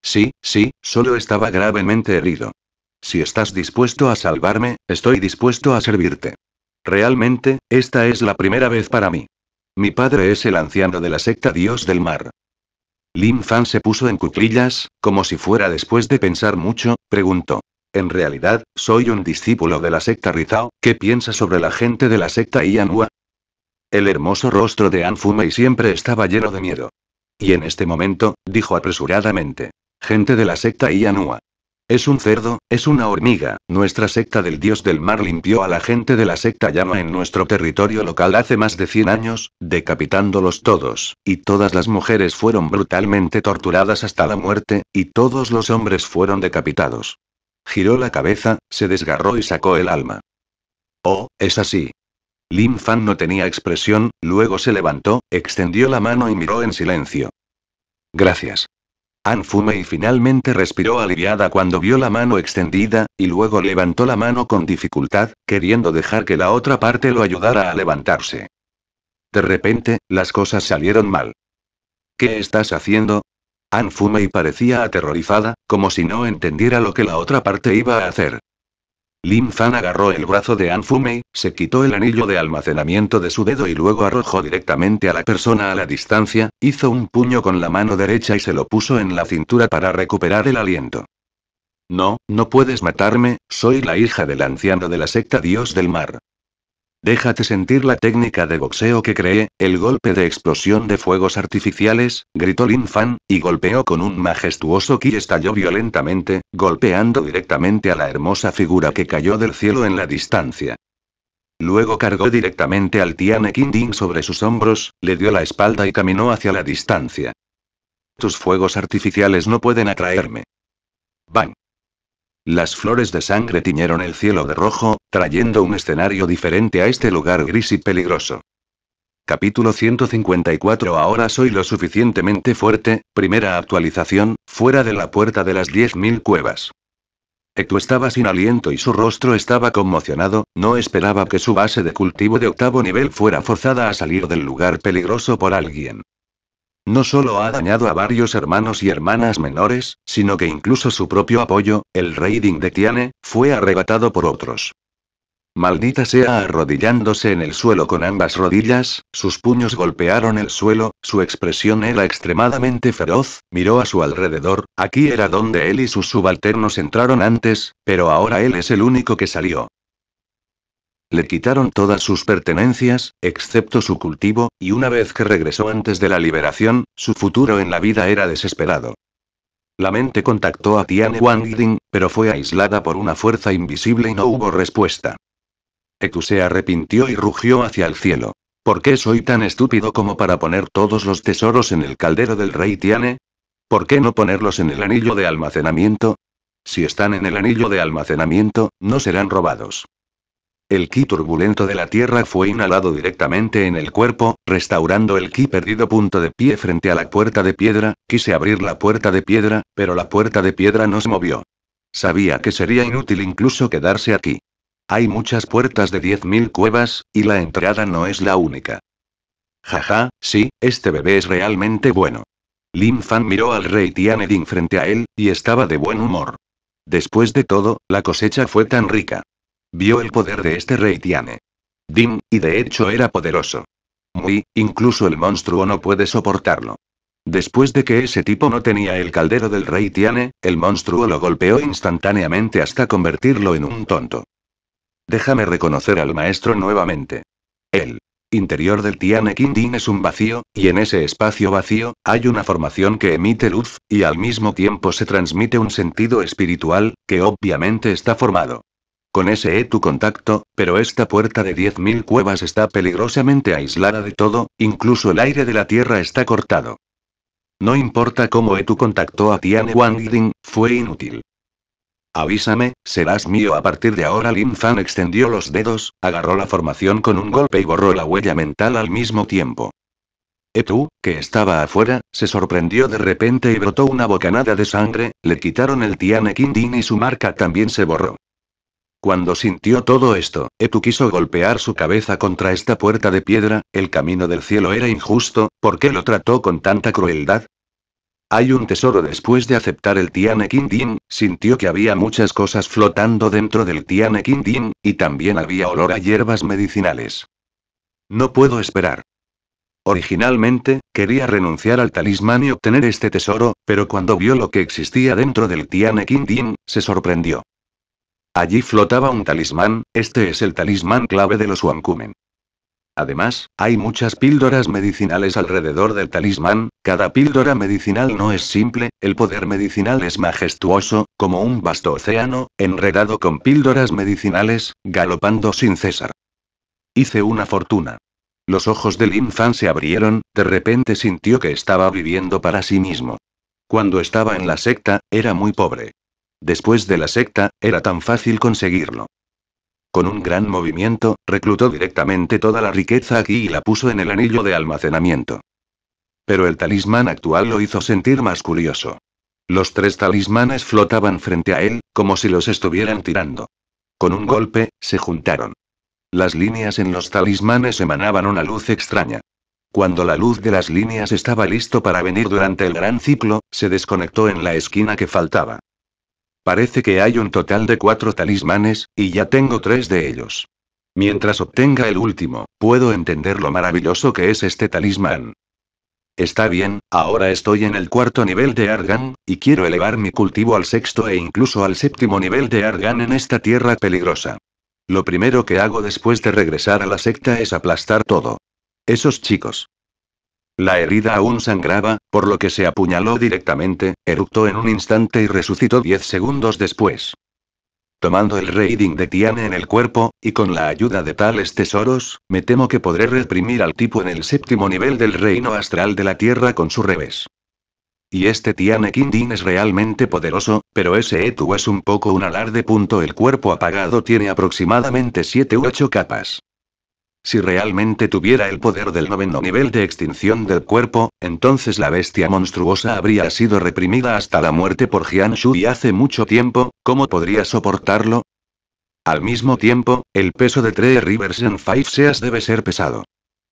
Sí, sí, solo estaba gravemente herido. Si estás dispuesto a salvarme, estoy dispuesto a servirte. Realmente, esta es la primera vez para mí. Mi padre es el anciano de la secta Dios del Mar. Lin Fan se puso en cuclillas, como si fuera después de pensar mucho, preguntó. En realidad, soy un discípulo de la secta Rizao, ¿qué piensa sobre la gente de la secta Ianua? El hermoso rostro de Anfumei siempre estaba lleno de miedo. Y en este momento, dijo apresuradamente. Gente de la secta Ianua. Es un cerdo, es una hormiga, nuestra secta del dios del mar limpió a la gente de la secta llama en nuestro territorio local hace más de 100 años, decapitándolos todos, y todas las mujeres fueron brutalmente torturadas hasta la muerte, y todos los hombres fueron decapitados. Giró la cabeza, se desgarró y sacó el alma. Oh, es así. Lin Fan no tenía expresión, luego se levantó, extendió la mano y miró en silencio. Gracias. fume y finalmente respiró aliviada cuando vio la mano extendida, y luego levantó la mano con dificultad, queriendo dejar que la otra parte lo ayudara a levantarse. De repente, las cosas salieron mal. ¿Qué estás haciendo? Ann parecía aterrorizada, como si no entendiera lo que la otra parte iba a hacer. Lin Fan agarró el brazo de Ann Fumei, se quitó el anillo de almacenamiento de su dedo y luego arrojó directamente a la persona a la distancia, hizo un puño con la mano derecha y se lo puso en la cintura para recuperar el aliento. No, no puedes matarme, soy la hija del anciano de la secta Dios del Mar. Déjate sentir la técnica de boxeo que creé, el golpe de explosión de fuegos artificiales, gritó Lin Fan, y golpeó con un majestuoso ki estalló violentamente, golpeando directamente a la hermosa figura que cayó del cielo en la distancia. Luego cargó directamente al Tian Ding sobre sus hombros, le dio la espalda y caminó hacia la distancia. Tus fuegos artificiales no pueden atraerme. Bang. Las flores de sangre tiñeron el cielo de rojo, trayendo un escenario diferente a este lugar gris y peligroso. Capítulo 154 Ahora soy lo suficientemente fuerte, primera actualización, fuera de la puerta de las 10.000 cuevas. Ectu estaba sin aliento y su rostro estaba conmocionado, no esperaba que su base de cultivo de octavo nivel fuera forzada a salir del lugar peligroso por alguien. No solo ha dañado a varios hermanos y hermanas menores, sino que incluso su propio apoyo, el Ding de Tiane, fue arrebatado por otros. Maldita sea arrodillándose en el suelo con ambas rodillas, sus puños golpearon el suelo, su expresión era extremadamente feroz, miró a su alrededor, aquí era donde él y sus subalternos entraron antes, pero ahora él es el único que salió. Le quitaron todas sus pertenencias, excepto su cultivo, y una vez que regresó antes de la liberación, su futuro en la vida era desesperado. La mente contactó a Tian Wangding, pero fue aislada por una fuerza invisible y no hubo respuesta. Etu se arrepintió y rugió hacia el cielo. ¿Por qué soy tan estúpido como para poner todos los tesoros en el caldero del rey Tiane? ¿Por qué no ponerlos en el anillo de almacenamiento? Si están en el anillo de almacenamiento, no serán robados. El ki turbulento de la tierra fue inhalado directamente en el cuerpo, restaurando el ki perdido. Punto de pie frente a la puerta de piedra, quise abrir la puerta de piedra, pero la puerta de piedra no se movió. Sabía que sería inútil incluso quedarse aquí. Hay muchas puertas de 10.000 cuevas, y la entrada no es la única. Jaja, sí, este bebé es realmente bueno. Lin Fan miró al rey Tianedin frente a él, y estaba de buen humor. Después de todo, la cosecha fue tan rica. Vio el poder de este rey Tiane. Dim, y de hecho era poderoso. Muy, incluso el monstruo no puede soportarlo. Después de que ese tipo no tenía el caldero del rey Tiane, el monstruo lo golpeó instantáneamente hasta convertirlo en un tonto. Déjame reconocer al maestro nuevamente. El interior del Tiane Din es un vacío, y en ese espacio vacío, hay una formación que emite luz, y al mismo tiempo se transmite un sentido espiritual, que obviamente está formado con ese E tu contacto, pero esta puerta de 10.000 cuevas está peligrosamente aislada de todo, incluso el aire de la Tierra está cortado. No importa cómo E tu contactó a Tian Wangding, fue inútil. Avísame, serás mío a partir de ahora. Lin Fan extendió los dedos, agarró la formación con un golpe y borró la huella mental al mismo tiempo. Etu, que estaba afuera, se sorprendió de repente y brotó una bocanada de sangre, le quitaron el King Din y su marca también se borró. Cuando sintió todo esto, Etu quiso golpear su cabeza contra esta puerta de piedra, el camino del cielo era injusto, ¿por qué lo trató con tanta crueldad? Hay un tesoro después de aceptar el Tiane sintió que había muchas cosas flotando dentro del Tiane y también había olor a hierbas medicinales. No puedo esperar. Originalmente, quería renunciar al talismán y obtener este tesoro, pero cuando vio lo que existía dentro del Tiane se sorprendió. Allí flotaba un talismán, este es el talismán clave de los Wankumen. Además, hay muchas píldoras medicinales alrededor del talismán, cada píldora medicinal no es simple, el poder medicinal es majestuoso, como un vasto océano, enredado con píldoras medicinales, galopando sin cesar. Hice una fortuna. Los ojos del infan se abrieron, de repente sintió que estaba viviendo para sí mismo. Cuando estaba en la secta, era muy pobre. Después de la secta, era tan fácil conseguirlo. Con un gran movimiento, reclutó directamente toda la riqueza aquí y la puso en el anillo de almacenamiento. Pero el talismán actual lo hizo sentir más curioso. Los tres talismanes flotaban frente a él, como si los estuvieran tirando. Con un golpe, se juntaron. Las líneas en los talismanes emanaban una luz extraña. Cuando la luz de las líneas estaba listo para venir durante el gran ciclo, se desconectó en la esquina que faltaba. Parece que hay un total de cuatro talismanes, y ya tengo tres de ellos. Mientras obtenga el último, puedo entender lo maravilloso que es este talismán. Está bien, ahora estoy en el cuarto nivel de Argan, y quiero elevar mi cultivo al sexto e incluso al séptimo nivel de Argan en esta tierra peligrosa. Lo primero que hago después de regresar a la secta es aplastar todo. Esos chicos. La herida aún sangraba, por lo que se apuñaló directamente, eructó en un instante y resucitó 10 segundos después. Tomando el raiding de Tiane en el cuerpo, y con la ayuda de tales tesoros, me temo que podré reprimir al tipo en el séptimo nivel del reino astral de la Tierra con su revés. Y este Tiane Kindin es realmente poderoso, pero ese Etu es un poco un alarde. Punto el cuerpo apagado tiene aproximadamente 7 u 8 capas. Si realmente tuviera el poder del noveno nivel de extinción del cuerpo, entonces la bestia monstruosa habría sido reprimida hasta la muerte por Jian y hace mucho tiempo, ¿cómo podría soportarlo? Al mismo tiempo, el peso de Tree Rivers en Five Seas debe ser pesado.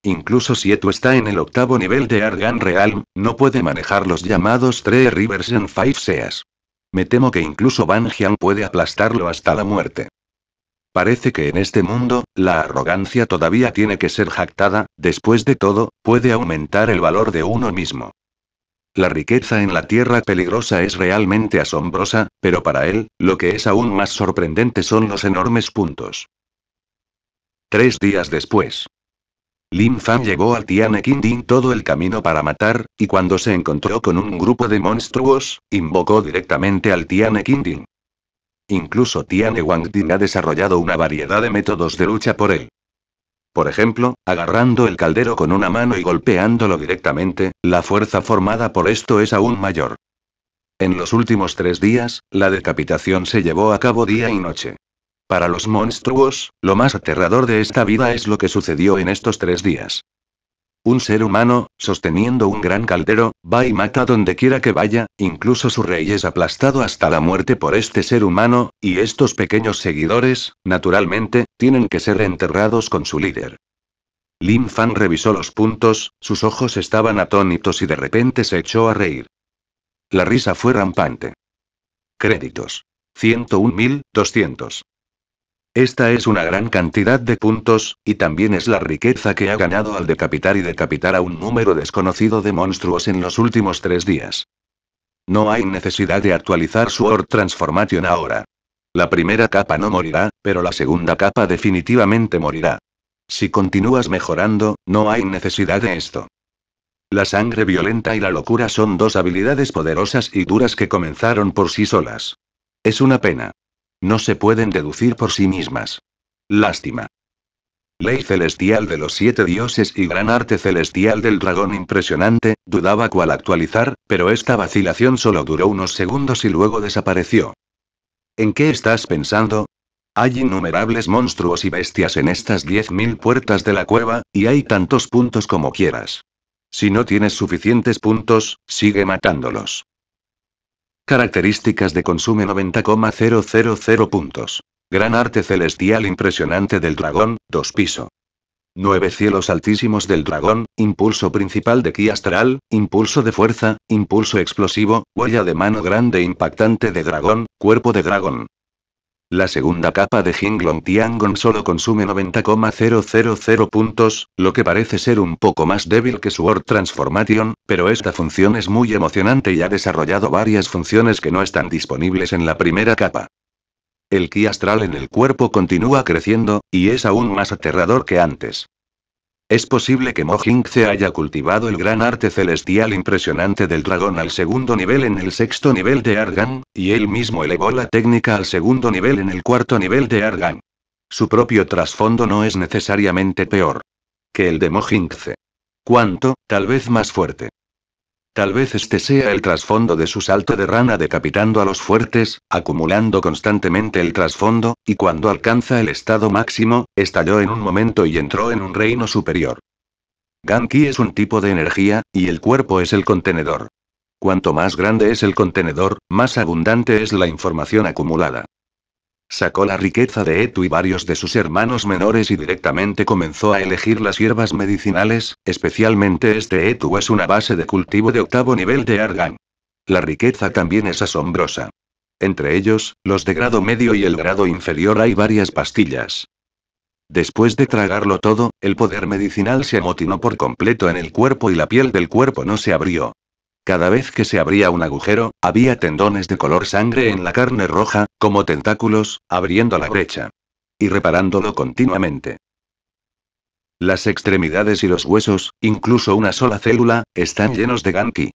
Incluso si Etu está en el octavo nivel de Argan Realm, no puede manejar los llamados Tree Rivers en Five Seas. Me temo que incluso Ban Jian puede aplastarlo hasta la muerte. Parece que en este mundo, la arrogancia todavía tiene que ser jactada, después de todo, puede aumentar el valor de uno mismo. La riqueza en la tierra peligrosa es realmente asombrosa, pero para él, lo que es aún más sorprendente son los enormes puntos. Tres días después. Lin Fan llegó al Tianekinding todo el camino para matar, y cuando se encontró con un grupo de monstruos, invocó directamente al Tianekinding. Incluso Tian Wangding ha desarrollado una variedad de métodos de lucha por él. Por ejemplo, agarrando el caldero con una mano y golpeándolo directamente, la fuerza formada por esto es aún mayor. En los últimos tres días, la decapitación se llevó a cabo día y noche. Para los monstruos, lo más aterrador de esta vida es lo que sucedió en estos tres días. Un ser humano, sosteniendo un gran caldero, va y mata donde quiera que vaya, incluso su rey es aplastado hasta la muerte por este ser humano, y estos pequeños seguidores, naturalmente, tienen que ser enterrados con su líder. Lin Fan revisó los puntos, sus ojos estaban atónitos y de repente se echó a reír. La risa fue rampante. Créditos. 101.200. Esta es una gran cantidad de puntos, y también es la riqueza que ha ganado al decapitar y decapitar a un número desconocido de monstruos en los últimos tres días. No hay necesidad de actualizar su Transformation ahora. La primera capa no morirá, pero la segunda capa definitivamente morirá. Si continúas mejorando, no hay necesidad de esto. La sangre violenta y la locura son dos habilidades poderosas y duras que comenzaron por sí solas. Es una pena. No se pueden deducir por sí mismas. Lástima. Ley celestial de los siete dioses y gran arte celestial del dragón impresionante, dudaba cuál actualizar, pero esta vacilación solo duró unos segundos y luego desapareció. ¿En qué estás pensando? Hay innumerables monstruos y bestias en estas 10.000 puertas de la cueva, y hay tantos puntos como quieras. Si no tienes suficientes puntos, sigue matándolos. Características de consumo 90,000 puntos. Gran arte celestial impresionante del dragón, 2 piso. 9 cielos altísimos del dragón, impulso principal de ki astral, impulso de fuerza, impulso explosivo, huella de mano grande impactante de dragón, cuerpo de dragón, la segunda capa de Jinglong Tiangong solo consume 90,000 puntos, lo que parece ser un poco más débil que su Or Transformation, pero esta función es muy emocionante y ha desarrollado varias funciones que no están disponibles en la primera capa. El ki astral en el cuerpo continúa creciendo, y es aún más aterrador que antes. Es posible que mojinxe haya cultivado el gran arte celestial impresionante del dragón al segundo nivel en el sexto nivel de Argan, y él mismo elevó la técnica al segundo nivel en el cuarto nivel de Argan. Su propio trasfondo no es necesariamente peor que el de mojinxe Cuanto, tal vez más fuerte. Tal vez este sea el trasfondo de su salto de rana decapitando a los fuertes, acumulando constantemente el trasfondo, y cuando alcanza el estado máximo, estalló en un momento y entró en un reino superior. Ganki es un tipo de energía, y el cuerpo es el contenedor. Cuanto más grande es el contenedor, más abundante es la información acumulada. Sacó la riqueza de Etu y varios de sus hermanos menores y directamente comenzó a elegir las hierbas medicinales, especialmente este Etu es una base de cultivo de octavo nivel de Argan. La riqueza también es asombrosa. Entre ellos, los de grado medio y el grado inferior hay varias pastillas. Después de tragarlo todo, el poder medicinal se amotinó por completo en el cuerpo y la piel del cuerpo no se abrió. Cada vez que se abría un agujero, había tendones de color sangre en la carne roja, como tentáculos, abriendo la brecha. Y reparándolo continuamente. Las extremidades y los huesos, incluso una sola célula, están llenos de ganki,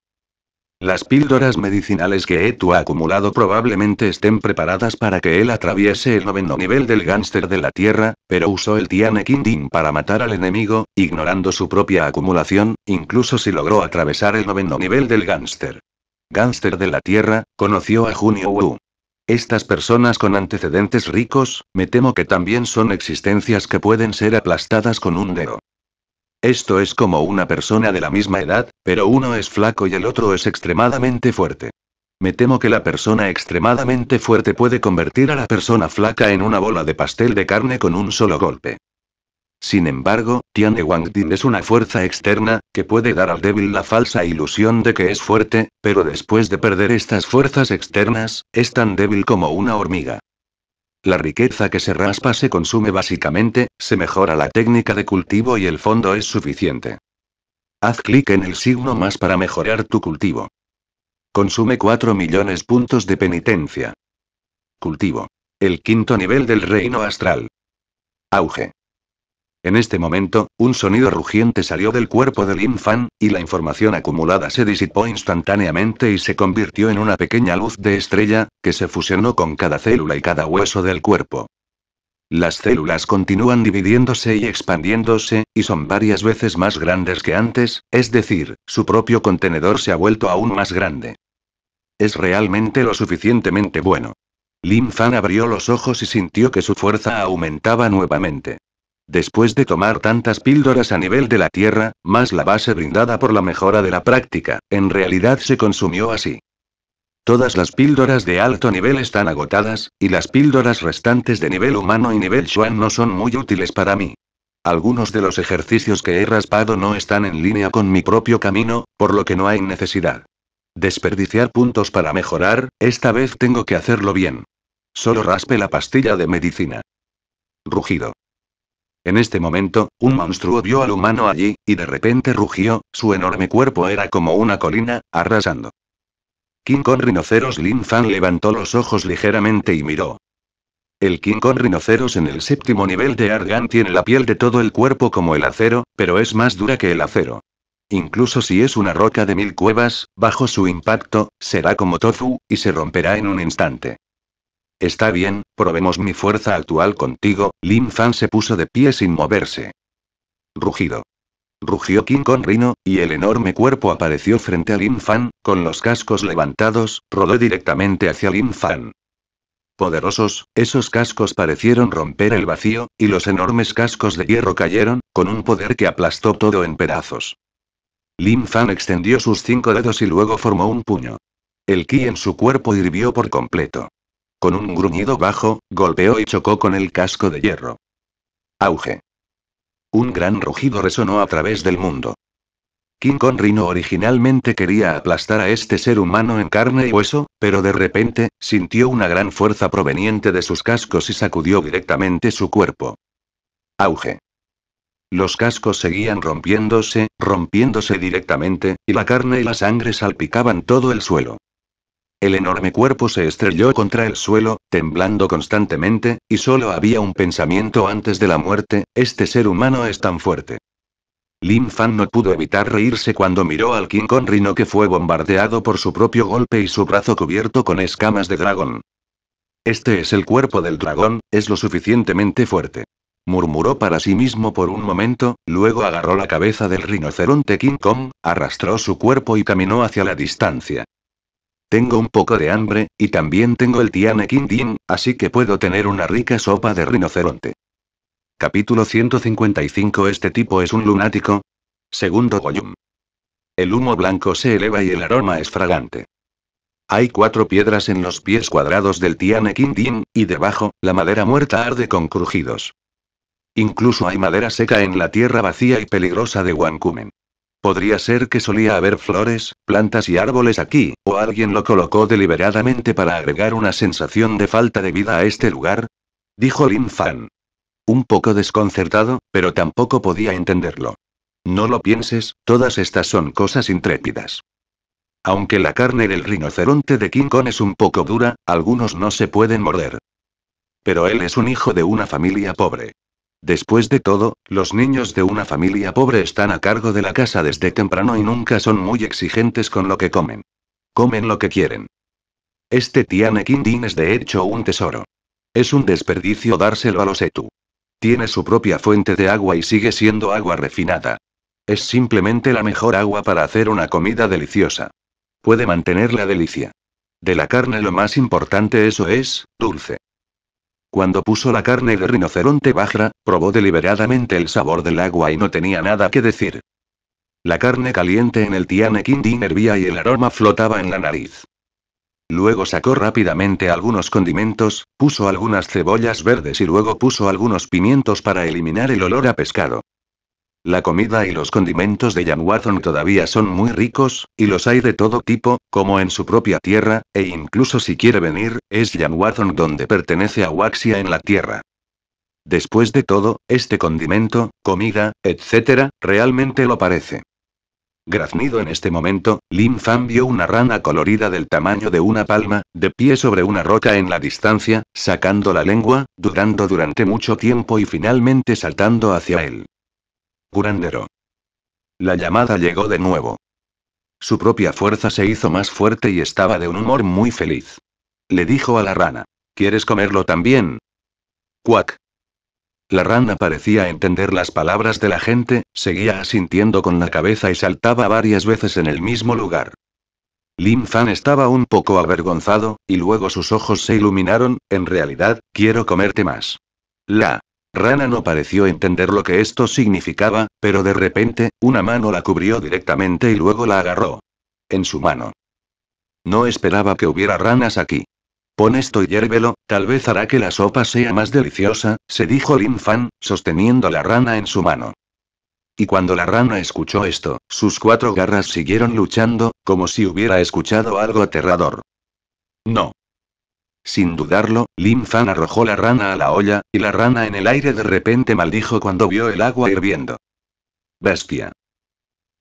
las píldoras medicinales que Etu ha acumulado probablemente estén preparadas para que él atraviese el noveno nivel del gánster de la Tierra, pero usó el Tiane Kindin para matar al enemigo, ignorando su propia acumulación, incluso si logró atravesar el noveno nivel del gánster. Gánster de la Tierra, conoció a Junio Wu. Estas personas con antecedentes ricos, me temo que también son existencias que pueden ser aplastadas con un dedo. Esto es como una persona de la misma edad, pero uno es flaco y el otro es extremadamente fuerte. Me temo que la persona extremadamente fuerte puede convertir a la persona flaca en una bola de pastel de carne con un solo golpe. Sin embargo, Tian Wangdin es una fuerza externa, que puede dar al débil la falsa ilusión de que es fuerte, pero después de perder estas fuerzas externas, es tan débil como una hormiga. La riqueza que se raspa se consume básicamente, se mejora la técnica de cultivo y el fondo es suficiente. Haz clic en el signo más para mejorar tu cultivo. Consume 4 millones puntos de penitencia. Cultivo. El quinto nivel del reino astral. Auge. En este momento, un sonido rugiente salió del cuerpo de Lin Fan, y la información acumulada se disipó instantáneamente y se convirtió en una pequeña luz de estrella, que se fusionó con cada célula y cada hueso del cuerpo. Las células continúan dividiéndose y expandiéndose, y son varias veces más grandes que antes, es decir, su propio contenedor se ha vuelto aún más grande. Es realmente lo suficientemente bueno. Lin Fan abrió los ojos y sintió que su fuerza aumentaba nuevamente. Después de tomar tantas píldoras a nivel de la Tierra, más la base brindada por la mejora de la práctica, en realidad se consumió así. Todas las píldoras de alto nivel están agotadas, y las píldoras restantes de nivel humano y nivel Xuan no son muy útiles para mí. Algunos de los ejercicios que he raspado no están en línea con mi propio camino, por lo que no hay necesidad. Desperdiciar puntos para mejorar, esta vez tengo que hacerlo bien. Solo raspe la pastilla de medicina. Rugido. En este momento, un monstruo vio al humano allí, y de repente rugió, su enorme cuerpo era como una colina, arrasando. King con Rinoceros Lin Fan levantó los ojos ligeramente y miró. El King con Rinoceros en el séptimo nivel de Argan tiene la piel de todo el cuerpo como el acero, pero es más dura que el acero. Incluso si es una roca de mil cuevas, bajo su impacto, será como tofu, y se romperá en un instante. Está bien, probemos mi fuerza actual contigo. Lin Fan se puso de pie sin moverse. Rugido. Rugió King con Rino, y el enorme cuerpo apareció frente a Lin Fan, con los cascos levantados, rodó directamente hacia Lin Fan. Poderosos, esos cascos parecieron romper el vacío, y los enormes cascos de hierro cayeron, con un poder que aplastó todo en pedazos. Lin Fan extendió sus cinco dedos y luego formó un puño. El ki en su cuerpo hirvió por completo. Con un gruñido bajo, golpeó y chocó con el casco de hierro. Auge. Un gran rugido resonó a través del mundo. King rino originalmente quería aplastar a este ser humano en carne y hueso, pero de repente, sintió una gran fuerza proveniente de sus cascos y sacudió directamente su cuerpo. Auge. Los cascos seguían rompiéndose, rompiéndose directamente, y la carne y la sangre salpicaban todo el suelo. El enorme cuerpo se estrelló contra el suelo, temblando constantemente, y solo había un pensamiento antes de la muerte, este ser humano es tan fuerte. Lin Fan no pudo evitar reírse cuando miró al King Kong Rino que fue bombardeado por su propio golpe y su brazo cubierto con escamas de dragón. Este es el cuerpo del dragón, es lo suficientemente fuerte. Murmuró para sí mismo por un momento, luego agarró la cabeza del rinoceronte King Kong, arrastró su cuerpo y caminó hacia la distancia. Tengo un poco de hambre, y también tengo el Tiane así que puedo tener una rica sopa de rinoceronte. Capítulo 155 Este tipo es un lunático. Segundo Goyum. El humo blanco se eleva y el aroma es fragante. Hay cuatro piedras en los pies cuadrados del Tiane y debajo, la madera muerta arde con crujidos. Incluso hay madera seca en la tierra vacía y peligrosa de Wankumen. Podría ser que solía haber flores, plantas y árboles aquí, o alguien lo colocó deliberadamente para agregar una sensación de falta de vida a este lugar? Dijo Lin Fan. Un poco desconcertado, pero tampoco podía entenderlo. No lo pienses, todas estas son cosas intrépidas. Aunque la carne del rinoceronte de King Kong es un poco dura, algunos no se pueden morder. Pero él es un hijo de una familia pobre. Después de todo, los niños de una familia pobre están a cargo de la casa desde temprano y nunca son muy exigentes con lo que comen. Comen lo que quieren. Este tía es de hecho un tesoro. Es un desperdicio dárselo a los Etu. Tiene su propia fuente de agua y sigue siendo agua refinada. Es simplemente la mejor agua para hacer una comida deliciosa. Puede mantener la delicia. De la carne lo más importante eso es, dulce. Cuando puso la carne de rinoceronte bajra, probó deliberadamente el sabor del agua y no tenía nada que decir. La carne caliente en el tiane Din hervía y el aroma flotaba en la nariz. Luego sacó rápidamente algunos condimentos, puso algunas cebollas verdes y luego puso algunos pimientos para eliminar el olor a pescado. La comida y los condimentos de Yanguazon todavía son muy ricos, y los hay de todo tipo, como en su propia tierra, e incluso si quiere venir, es Yanguazon donde pertenece a Waxia en la tierra. Después de todo, este condimento, comida, etc., realmente lo parece. Graznido en este momento, Lin Fan vio una rana colorida del tamaño de una palma, de pie sobre una roca en la distancia, sacando la lengua, durando durante mucho tiempo y finalmente saltando hacia él. Curandero. La llamada llegó de nuevo. Su propia fuerza se hizo más fuerte y estaba de un humor muy feliz. Le dijo a la rana, ¿quieres comerlo también? Cuac. La rana parecía entender las palabras de la gente, seguía asintiendo con la cabeza y saltaba varias veces en el mismo lugar. Lin Fan estaba un poco avergonzado, y luego sus ojos se iluminaron, en realidad, quiero comerte más. La Rana no pareció entender lo que esto significaba, pero de repente, una mano la cubrió directamente y luego la agarró. En su mano. No esperaba que hubiera ranas aquí. Pon esto y tal vez hará que la sopa sea más deliciosa, se dijo Lin Fan, sosteniendo la rana en su mano. Y cuando la rana escuchó esto, sus cuatro garras siguieron luchando, como si hubiera escuchado algo aterrador. No. Sin dudarlo, Lin Fan arrojó la rana a la olla, y la rana en el aire de repente maldijo cuando vio el agua hirviendo. Bestia.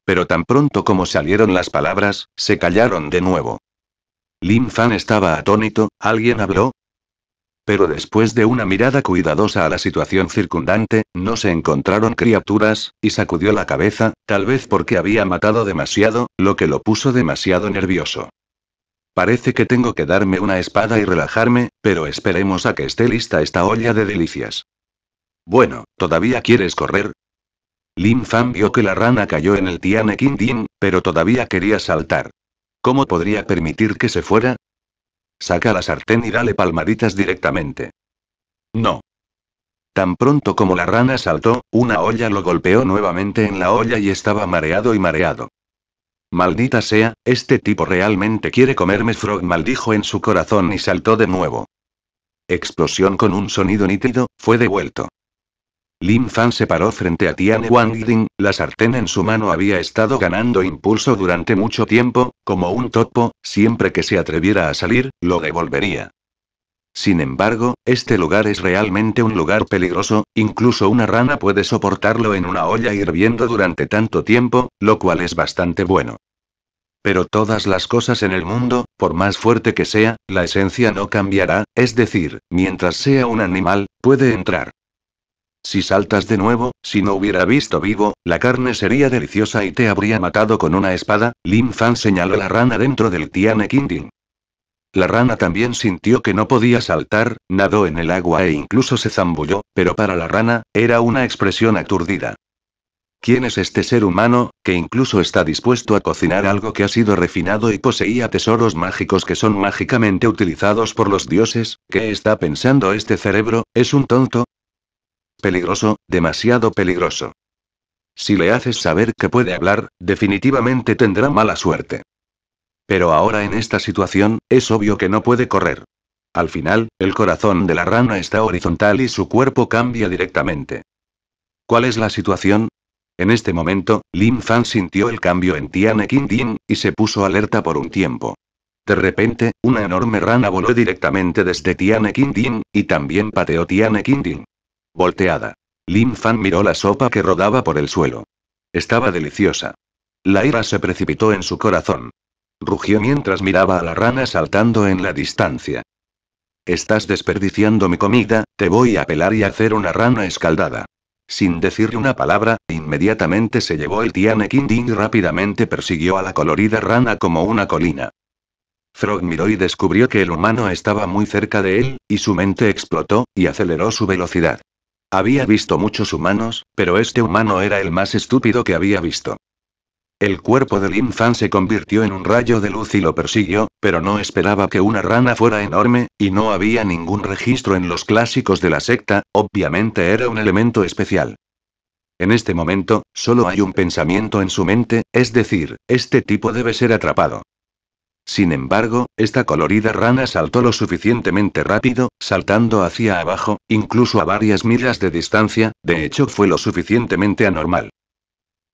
Pero tan pronto como salieron las palabras, se callaron de nuevo. Lin Fan estaba atónito, ¿alguien habló? Pero después de una mirada cuidadosa a la situación circundante, no se encontraron criaturas, y sacudió la cabeza, tal vez porque había matado demasiado, lo que lo puso demasiado nervioso. Parece que tengo que darme una espada y relajarme, pero esperemos a que esté lista esta olla de delicias. Bueno, ¿todavía quieres correr? Lin Fan vio que la rana cayó en el Tianekin Din, pero todavía quería saltar. ¿Cómo podría permitir que se fuera? Saca la sartén y dale palmaditas directamente. No. Tan pronto como la rana saltó, una olla lo golpeó nuevamente en la olla y estaba mareado y mareado. Maldita sea, este tipo realmente quiere comerme Frog maldijo en su corazón y saltó de nuevo. Explosión con un sonido nítido, fue devuelto. Lin Fan se paró frente a Tian Ding, la sartén en su mano había estado ganando impulso durante mucho tiempo, como un topo, siempre que se atreviera a salir, lo devolvería. Sin embargo, este lugar es realmente un lugar peligroso, incluso una rana puede soportarlo en una olla hirviendo durante tanto tiempo, lo cual es bastante bueno. Pero todas las cosas en el mundo, por más fuerte que sea, la esencia no cambiará, es decir, mientras sea un animal, puede entrar. Si saltas de nuevo, si no hubiera visto vivo, la carne sería deliciosa y te habría matado con una espada, Lin Fan señaló la rana dentro del Tiane La rana también sintió que no podía saltar, nadó en el agua e incluso se zambulló, pero para la rana, era una expresión aturdida. ¿Quién es este ser humano, que incluso está dispuesto a cocinar algo que ha sido refinado y poseía tesoros mágicos que son mágicamente utilizados por los dioses? ¿Qué está pensando este cerebro? ¿Es un tonto? Peligroso, demasiado peligroso. Si le haces saber que puede hablar, definitivamente tendrá mala suerte. Pero ahora en esta situación, es obvio que no puede correr. Al final, el corazón de la rana está horizontal y su cuerpo cambia directamente. ¿Cuál es la situación? En este momento, Lin Fan sintió el cambio en Tian y se puso alerta por un tiempo. De repente, una enorme rana voló directamente desde Tian y también pateó Tian Ding. Volteada. Lin Fan miró la sopa que rodaba por el suelo. Estaba deliciosa. La ira se precipitó en su corazón. Rugió mientras miraba a la rana saltando en la distancia. Estás desperdiciando mi comida, te voy a pelar y hacer una rana escaldada. Sin decir una palabra, inmediatamente se llevó el Tiane y rápidamente persiguió a la colorida rana como una colina. Frog miró y descubrió que el humano estaba muy cerca de él, y su mente explotó, y aceleró su velocidad. Había visto muchos humanos, pero este humano era el más estúpido que había visto. El cuerpo del Infan se convirtió en un rayo de luz y lo persiguió, pero no esperaba que una rana fuera enorme, y no había ningún registro en los clásicos de la secta, obviamente era un elemento especial. En este momento, solo hay un pensamiento en su mente, es decir, este tipo debe ser atrapado. Sin embargo, esta colorida rana saltó lo suficientemente rápido, saltando hacia abajo, incluso a varias millas de distancia, de hecho fue lo suficientemente anormal.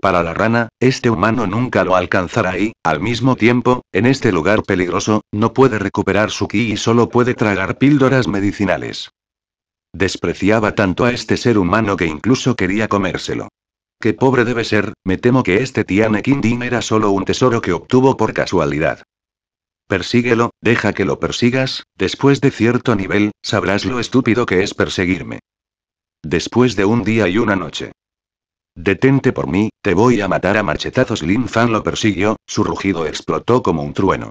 Para la rana, este humano nunca lo alcanzará y, al mismo tiempo, en este lugar peligroso, no puede recuperar su ki y solo puede tragar píldoras medicinales. Despreciaba tanto a este ser humano que incluso quería comérselo. Qué pobre debe ser, me temo que este Tiane era solo un tesoro que obtuvo por casualidad. Persíguelo, deja que lo persigas, después de cierto nivel, sabrás lo estúpido que es perseguirme. Después de un día y una noche. Detente por mí, te voy a matar a marchetazos. Lin Fan lo persiguió, su rugido explotó como un trueno.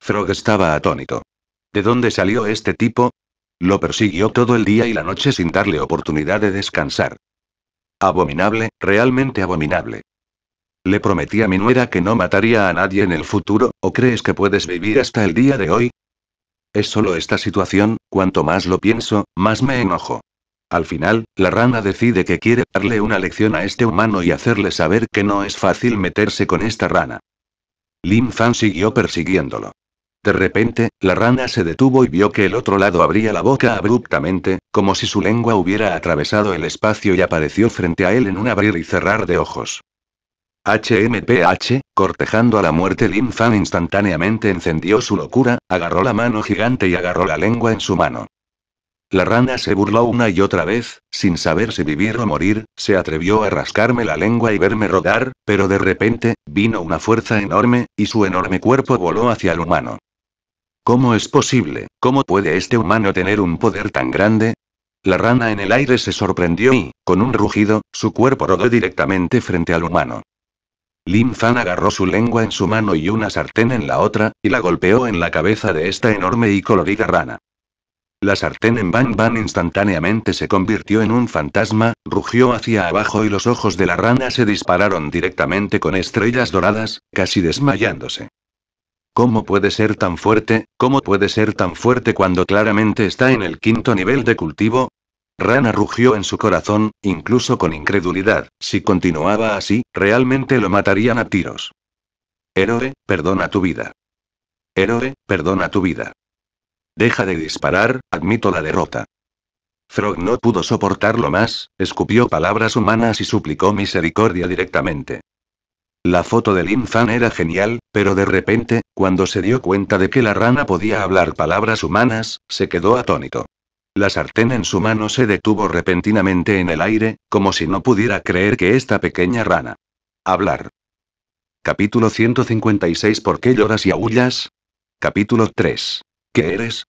Frog estaba atónito. ¿De dónde salió este tipo? Lo persiguió todo el día y la noche sin darle oportunidad de descansar. Abominable, realmente abominable. Le prometí a mi nuera que no mataría a nadie en el futuro, ¿o crees que puedes vivir hasta el día de hoy? Es solo esta situación, cuanto más lo pienso, más me enojo. Al final, la rana decide que quiere darle una lección a este humano y hacerle saber que no es fácil meterse con esta rana. Lin Fan siguió persiguiéndolo. De repente, la rana se detuvo y vio que el otro lado abría la boca abruptamente, como si su lengua hubiera atravesado el espacio y apareció frente a él en un abrir y cerrar de ojos. HMPH, cortejando a la muerte Lin Fan instantáneamente encendió su locura, agarró la mano gigante y agarró la lengua en su mano. La rana se burló una y otra vez, sin saber si vivir o morir, se atrevió a rascarme la lengua y verme rodar, pero de repente, vino una fuerza enorme, y su enorme cuerpo voló hacia el humano. ¿Cómo es posible? ¿Cómo puede este humano tener un poder tan grande? La rana en el aire se sorprendió y, con un rugido, su cuerpo rodó directamente frente al humano. Lin Fan agarró su lengua en su mano y una sartén en la otra, y la golpeó en la cabeza de esta enorme y colorida rana. La sartén en Bang Bang instantáneamente se convirtió en un fantasma, rugió hacia abajo y los ojos de la rana se dispararon directamente con estrellas doradas, casi desmayándose. ¿Cómo puede ser tan fuerte? ¿Cómo puede ser tan fuerte cuando claramente está en el quinto nivel de cultivo? Rana rugió en su corazón, incluso con incredulidad, si continuaba así, realmente lo matarían a tiros. Héroe, perdona tu vida. Héroe, perdona tu vida. Deja de disparar, admito la derrota. Frog no pudo soportarlo más, escupió palabras humanas y suplicó misericordia directamente. La foto Lin-Fan era genial, pero de repente, cuando se dio cuenta de que la rana podía hablar palabras humanas, se quedó atónito. La sartén en su mano se detuvo repentinamente en el aire, como si no pudiera creer que esta pequeña rana. Hablar. Capítulo 156 ¿Por qué lloras y aullas? Capítulo 3. ¿Qué eres?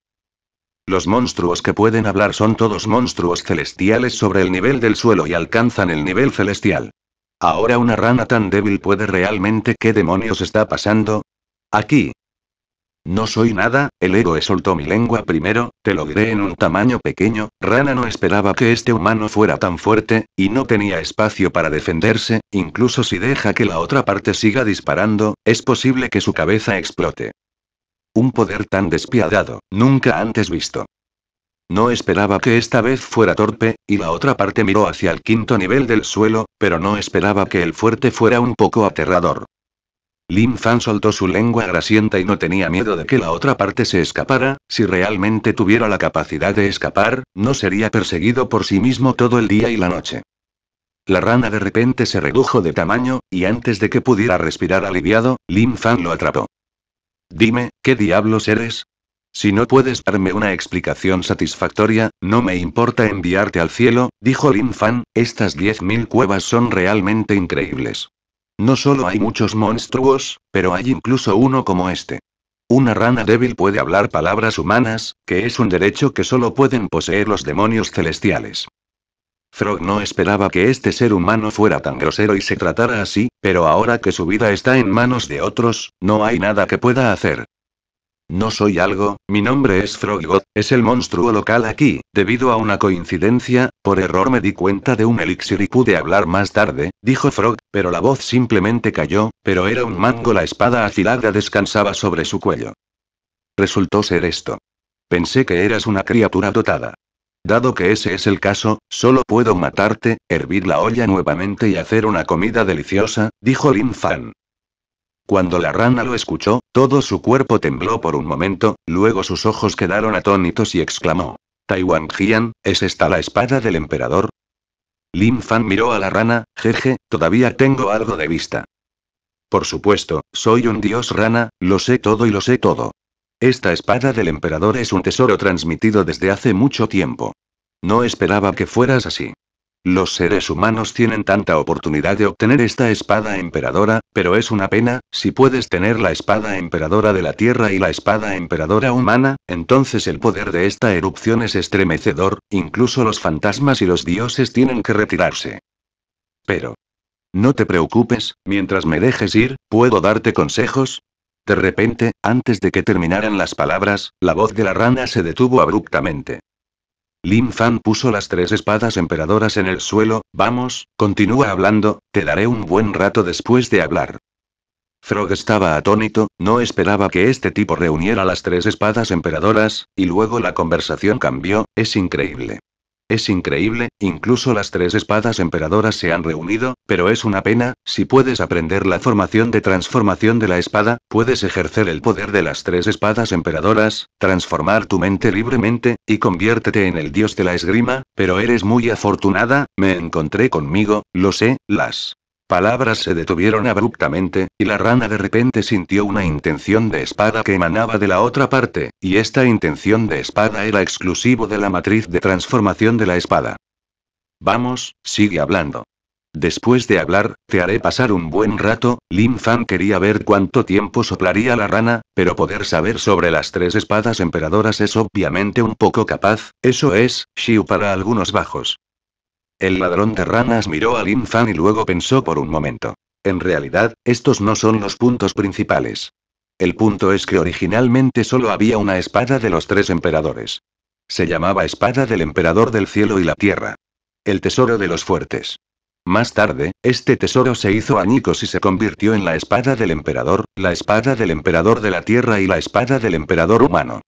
Los monstruos que pueden hablar son todos monstruos celestiales sobre el nivel del suelo y alcanzan el nivel celestial. Ahora una rana tan débil puede realmente qué demonios está pasando. Aquí. No soy nada, el héroe soltó mi lengua primero, te logré en un tamaño pequeño, Rana no esperaba que este humano fuera tan fuerte, y no tenía espacio para defenderse, incluso si deja que la otra parte siga disparando, es posible que su cabeza explote. Un poder tan despiadado, nunca antes visto. No esperaba que esta vez fuera torpe, y la otra parte miró hacia el quinto nivel del suelo, pero no esperaba que el fuerte fuera un poco aterrador. Lin Fan soltó su lengua grasienta y no tenía miedo de que la otra parte se escapara, si realmente tuviera la capacidad de escapar, no sería perseguido por sí mismo todo el día y la noche. La rana de repente se redujo de tamaño, y antes de que pudiera respirar aliviado, Lin Fan lo atrapó. Dime, ¿qué diablos eres? Si no puedes darme una explicación satisfactoria, no me importa enviarte al cielo, dijo Lin Fan, estas 10.000 cuevas son realmente increíbles. No solo hay muchos monstruos, pero hay incluso uno como este. Una rana débil puede hablar palabras humanas, que es un derecho que solo pueden poseer los demonios celestiales. Frog no esperaba que este ser humano fuera tan grosero y se tratara así, pero ahora que su vida está en manos de otros, no hay nada que pueda hacer. No soy algo, mi nombre es God, es el monstruo local aquí, debido a una coincidencia, por error me di cuenta de un elixir y pude hablar más tarde, dijo Frog, pero la voz simplemente cayó, pero era un mango la espada afilada descansaba sobre su cuello. Resultó ser esto. Pensé que eras una criatura dotada. Dado que ese es el caso, solo puedo matarte, hervir la olla nuevamente y hacer una comida deliciosa, dijo Lin Fan. Cuando la rana lo escuchó, todo su cuerpo tembló por un momento, luego sus ojos quedaron atónitos y exclamó. Taiwan Jian, ¿es esta la espada del emperador? Lin Fan miró a la rana, jeje, todavía tengo algo de vista. Por supuesto, soy un dios rana, lo sé todo y lo sé todo. Esta espada del emperador es un tesoro transmitido desde hace mucho tiempo. No esperaba que fueras así. Los seres humanos tienen tanta oportunidad de obtener esta espada emperadora, pero es una pena, si puedes tener la espada emperadora de la Tierra y la espada emperadora humana, entonces el poder de esta erupción es estremecedor, incluso los fantasmas y los dioses tienen que retirarse. Pero... No te preocupes, mientras me dejes ir, puedo darte consejos, de repente, antes de que terminaran las palabras, la voz de la rana se detuvo abruptamente. Lin Fan puso las tres espadas emperadoras en el suelo, vamos, continúa hablando, te daré un buen rato después de hablar. Frog estaba atónito, no esperaba que este tipo reuniera las tres espadas emperadoras, y luego la conversación cambió, es increíble. Es increíble, incluso las tres espadas emperadoras se han reunido, pero es una pena, si puedes aprender la formación de transformación de la espada, puedes ejercer el poder de las tres espadas emperadoras, transformar tu mente libremente, y conviértete en el dios de la esgrima, pero eres muy afortunada, me encontré conmigo, lo sé, las palabras se detuvieron abruptamente, y la rana de repente sintió una intención de espada que emanaba de la otra parte, y esta intención de espada era exclusivo de la matriz de transformación de la espada. Vamos, sigue hablando. Después de hablar, te haré pasar un buen rato, Lin Fan quería ver cuánto tiempo soplaría la rana, pero poder saber sobre las tres espadas emperadoras es obviamente un poco capaz, eso es, Xiu para algunos bajos. El ladrón de ranas miró a Lin Fan y luego pensó por un momento. En realidad, estos no son los puntos principales. El punto es que originalmente solo había una espada de los tres emperadores. Se llamaba espada del emperador del cielo y la tierra. El tesoro de los fuertes. Más tarde, este tesoro se hizo añicos y se convirtió en la espada del emperador, la espada del emperador de la tierra y la espada del emperador humano.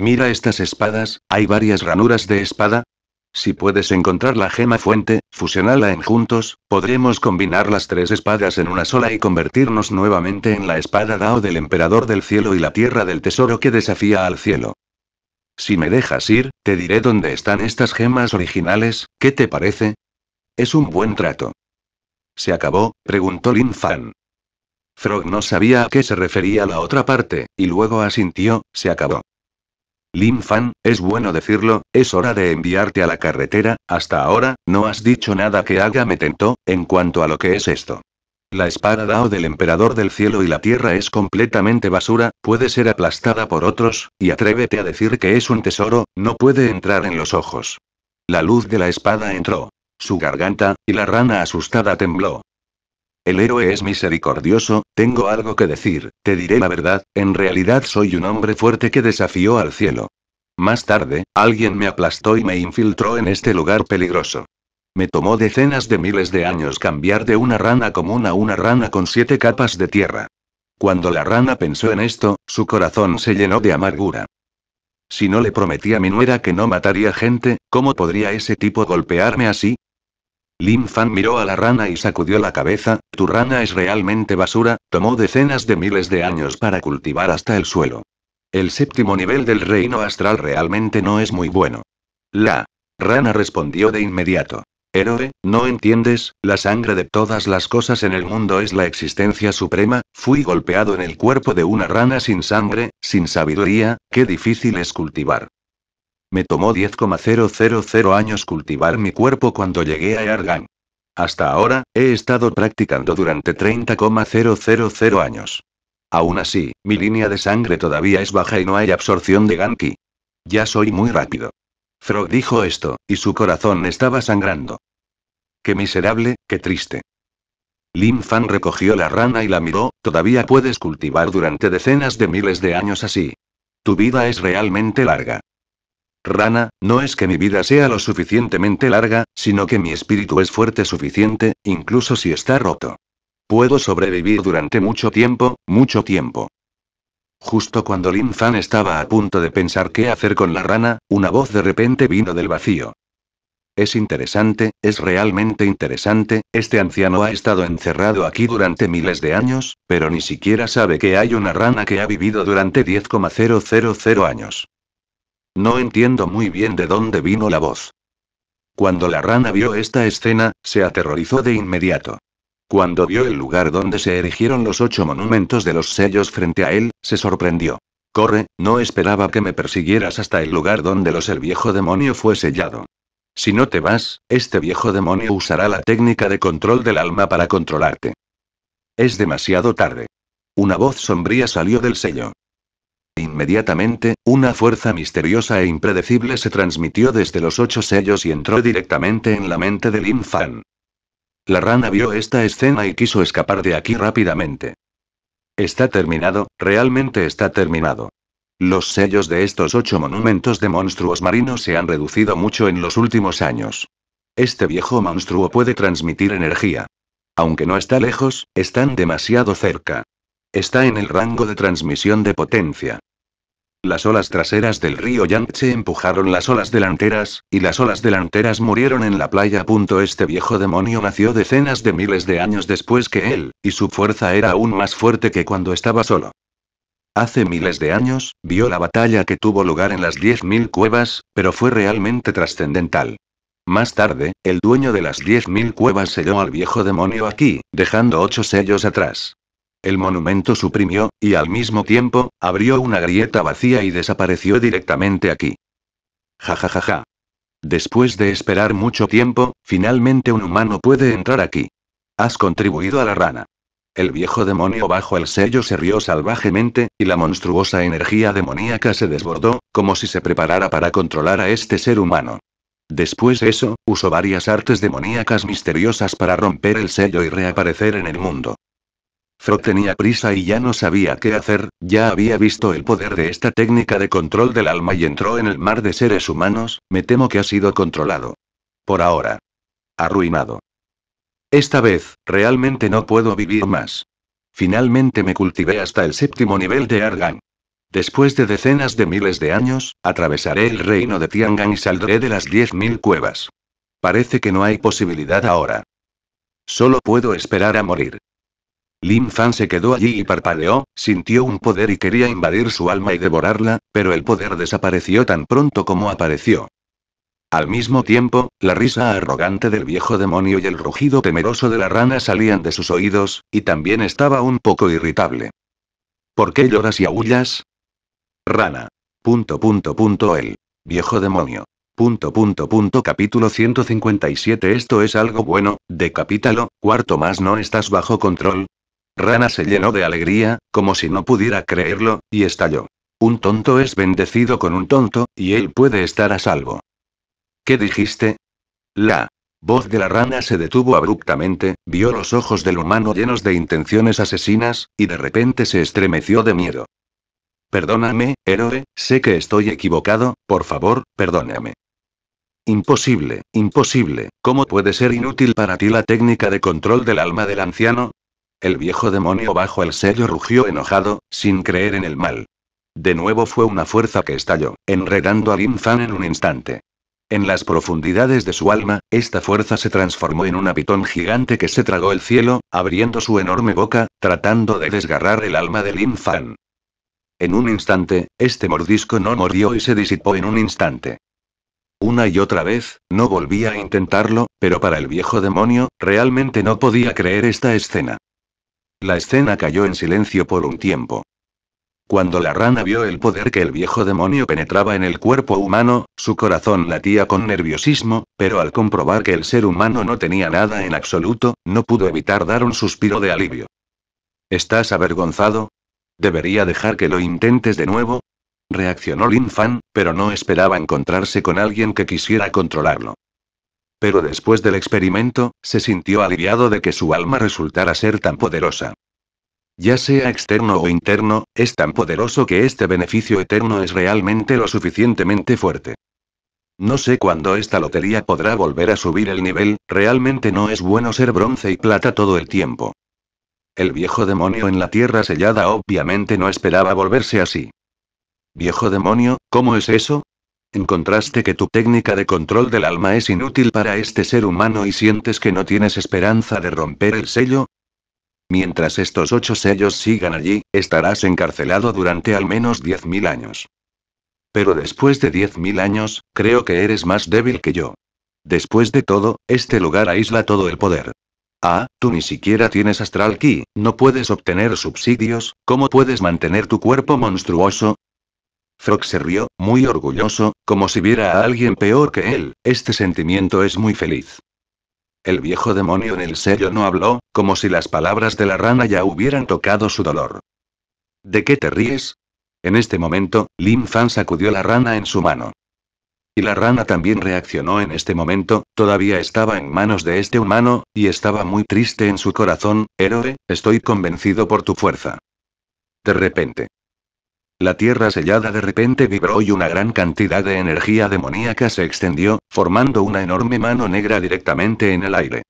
Mira estas espadas, hay varias ranuras de espada, si puedes encontrar la gema fuente, fusionala en juntos, podremos combinar las tres espadas en una sola y convertirnos nuevamente en la espada Dao del emperador del cielo y la tierra del tesoro que desafía al cielo. Si me dejas ir, te diré dónde están estas gemas originales, ¿qué te parece? Es un buen trato. ¿Se acabó? preguntó Lin Fan. Frog no sabía a qué se refería la otra parte, y luego asintió, se acabó. Lin Fan, es bueno decirlo, es hora de enviarte a la carretera, hasta ahora, no has dicho nada que haga me tentó, en cuanto a lo que es esto. La espada Dao del emperador del cielo y la tierra es completamente basura, puede ser aplastada por otros, y atrévete a decir que es un tesoro, no puede entrar en los ojos. La luz de la espada entró. Su garganta, y la rana asustada tembló. El héroe es misericordioso, tengo algo que decir, te diré la verdad, en realidad soy un hombre fuerte que desafió al cielo. Más tarde, alguien me aplastó y me infiltró en este lugar peligroso. Me tomó decenas de miles de años cambiar de una rana común a una rana con siete capas de tierra. Cuando la rana pensó en esto, su corazón se llenó de amargura. Si no le prometí a mi nuera que no mataría gente, ¿cómo podría ese tipo golpearme así? Lin Fan miró a la rana y sacudió la cabeza, tu rana es realmente basura, tomó decenas de miles de años para cultivar hasta el suelo. El séptimo nivel del reino astral realmente no es muy bueno. La rana respondió de inmediato. Héroe, no entiendes, la sangre de todas las cosas en el mundo es la existencia suprema, fui golpeado en el cuerpo de una rana sin sangre, sin sabiduría, qué difícil es cultivar. Me tomó 10,000 años cultivar mi cuerpo cuando llegué a Argan. Hasta ahora, he estado practicando durante 30,000 años. Aún así, mi línea de sangre todavía es baja y no hay absorción de Ganki. Ya soy muy rápido. Frog dijo esto, y su corazón estaba sangrando. Qué miserable, qué triste. Lin Fan recogió la rana y la miró, todavía puedes cultivar durante decenas de miles de años así. Tu vida es realmente larga. Rana, no es que mi vida sea lo suficientemente larga, sino que mi espíritu es fuerte suficiente, incluso si está roto. Puedo sobrevivir durante mucho tiempo, mucho tiempo. Justo cuando Lin Fan estaba a punto de pensar qué hacer con la rana, una voz de repente vino del vacío. Es interesante, es realmente interesante, este anciano ha estado encerrado aquí durante miles de años, pero ni siquiera sabe que hay una rana que ha vivido durante 10,000 años. No entiendo muy bien de dónde vino la voz. Cuando la rana vio esta escena, se aterrorizó de inmediato. Cuando vio el lugar donde se erigieron los ocho monumentos de los sellos frente a él, se sorprendió. Corre, no esperaba que me persiguieras hasta el lugar donde los el viejo demonio fue sellado. Si no te vas, este viejo demonio usará la técnica de control del alma para controlarte. Es demasiado tarde. Una voz sombría salió del sello. Inmediatamente, una fuerza misteriosa e impredecible se transmitió desde los ocho sellos y entró directamente en la mente de Lin Fan. La rana vio esta escena y quiso escapar de aquí rápidamente. Está terminado, realmente está terminado. Los sellos de estos ocho monumentos de monstruos marinos se han reducido mucho en los últimos años. Este viejo monstruo puede transmitir energía. Aunque no está lejos, están demasiado cerca. Está en el rango de transmisión de potencia. Las olas traseras del río Yangtze empujaron las olas delanteras, y las olas delanteras murieron en la playa. Este viejo demonio nació decenas de miles de años después que él, y su fuerza era aún más fuerte que cuando estaba solo. Hace miles de años, vio la batalla que tuvo lugar en las 10.000 cuevas, pero fue realmente trascendental. Más tarde, el dueño de las 10.000 cuevas selló al viejo demonio aquí, dejando ocho sellos atrás. El monumento suprimió, y al mismo tiempo, abrió una grieta vacía y desapareció directamente aquí. Ja ja ja ja. Después de esperar mucho tiempo, finalmente un humano puede entrar aquí. Has contribuido a la rana. El viejo demonio bajo el sello se rió salvajemente, y la monstruosa energía demoníaca se desbordó, como si se preparara para controlar a este ser humano. Después de eso, usó varias artes demoníacas misteriosas para romper el sello y reaparecer en el mundo. Fro tenía prisa y ya no sabía qué hacer, ya había visto el poder de esta técnica de control del alma y entró en el mar de seres humanos, me temo que ha sido controlado. Por ahora. Arruinado. Esta vez, realmente no puedo vivir más. Finalmente me cultivé hasta el séptimo nivel de Argan. Después de decenas de miles de años, atravesaré el reino de Tiangan y saldré de las 10.000 cuevas. Parece que no hay posibilidad ahora. Solo puedo esperar a morir. Lin Fan se quedó allí y parpadeó, sintió un poder y quería invadir su alma y devorarla, pero el poder desapareció tan pronto como apareció. Al mismo tiempo, la risa arrogante del viejo demonio y el rugido temeroso de la rana salían de sus oídos, y también estaba un poco irritable. ¿Por qué lloras y aullas? Rana. Punto punto el. Viejo demonio. punto punto capítulo 157 Esto es algo bueno, decapítalo, cuarto más no estás bajo control, Rana se llenó de alegría, como si no pudiera creerlo, y estalló. Un tonto es bendecido con un tonto, y él puede estar a salvo. ¿Qué dijiste? La voz de la rana se detuvo abruptamente, vio los ojos del humano llenos de intenciones asesinas, y de repente se estremeció de miedo. Perdóname, héroe, sé que estoy equivocado, por favor, perdóname. Imposible, imposible, ¿cómo puede ser inútil para ti la técnica de control del alma del anciano? El viejo demonio bajo el sello rugió enojado, sin creer en el mal. De nuevo fue una fuerza que estalló, enredando a Lin Fan en un instante. En las profundidades de su alma, esta fuerza se transformó en un pitón gigante que se tragó el cielo, abriendo su enorme boca, tratando de desgarrar el alma de Lin Fan. En un instante, este mordisco no mordió y se disipó en un instante. Una y otra vez, no volvía a intentarlo, pero para el viejo demonio, realmente no podía creer esta escena. La escena cayó en silencio por un tiempo. Cuando la rana vio el poder que el viejo demonio penetraba en el cuerpo humano, su corazón latía con nerviosismo, pero al comprobar que el ser humano no tenía nada en absoluto, no pudo evitar dar un suspiro de alivio. ¿Estás avergonzado? ¿Debería dejar que lo intentes de nuevo? Reaccionó Lin Fan, pero no esperaba encontrarse con alguien que quisiera controlarlo. Pero después del experimento, se sintió aliviado de que su alma resultara ser tan poderosa. Ya sea externo o interno, es tan poderoso que este beneficio eterno es realmente lo suficientemente fuerte. No sé cuándo esta lotería podrá volver a subir el nivel, realmente no es bueno ser bronce y plata todo el tiempo. El viejo demonio en la tierra sellada obviamente no esperaba volverse así. Viejo demonio, ¿cómo es eso? Encontraste que tu técnica de control del alma es inútil para este ser humano y sientes que no tienes esperanza de romper el sello. Mientras estos ocho sellos sigan allí, estarás encarcelado durante al menos 10.000 años. Pero después de 10.000 años, creo que eres más débil que yo. Después de todo, este lugar aísla todo el poder. Ah, tú ni siquiera tienes astral ki, no puedes obtener subsidios, ¿cómo puedes mantener tu cuerpo monstruoso? Frog se rió, muy orgulloso, como si viera a alguien peor que él, este sentimiento es muy feliz. El viejo demonio en el sello no habló, como si las palabras de la rana ya hubieran tocado su dolor. ¿De qué te ríes? En este momento, Lin Fan sacudió la rana en su mano. Y la rana también reaccionó en este momento, todavía estaba en manos de este humano, y estaba muy triste en su corazón, héroe, estoy convencido por tu fuerza. De repente. La tierra sellada de repente vibró y una gran cantidad de energía demoníaca se extendió, formando una enorme mano negra directamente en el aire.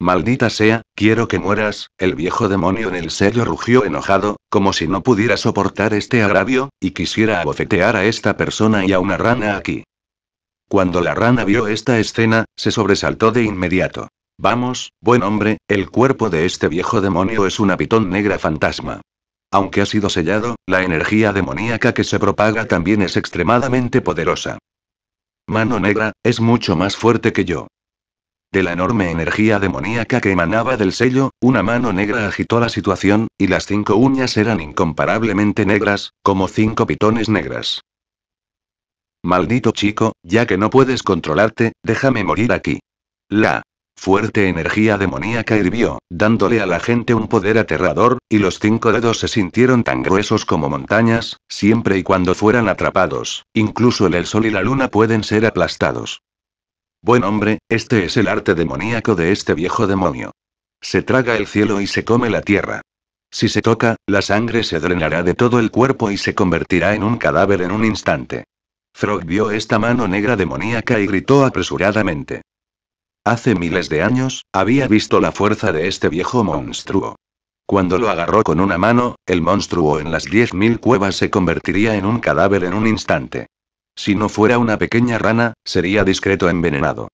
Maldita sea, quiero que mueras, el viejo demonio en el sello rugió enojado, como si no pudiera soportar este agravio, y quisiera abofetear a esta persona y a una rana aquí. Cuando la rana vio esta escena, se sobresaltó de inmediato. Vamos, buen hombre, el cuerpo de este viejo demonio es una pitón negra fantasma. Aunque ha sido sellado, la energía demoníaca que se propaga también es extremadamente poderosa. Mano negra, es mucho más fuerte que yo. De la enorme energía demoníaca que emanaba del sello, una mano negra agitó la situación, y las cinco uñas eran incomparablemente negras, como cinco pitones negras. Maldito chico, ya que no puedes controlarte, déjame morir aquí. La. Fuerte energía demoníaca hirvió, dándole a la gente un poder aterrador, y los cinco dedos se sintieron tan gruesos como montañas, siempre y cuando fueran atrapados, incluso el, sol y la luna pueden ser aplastados. Buen hombre, este es el arte demoníaco de este viejo demonio. Se traga el cielo y se come la tierra. Si se toca, la sangre se drenará de todo el cuerpo y se convertirá en un cadáver en un instante. Frog vio esta mano negra demoníaca y gritó apresuradamente. Hace miles de años, había visto la fuerza de este viejo monstruo. Cuando lo agarró con una mano, el monstruo en las 10.000 cuevas se convertiría en un cadáver en un instante. Si no fuera una pequeña rana, sería discreto envenenado.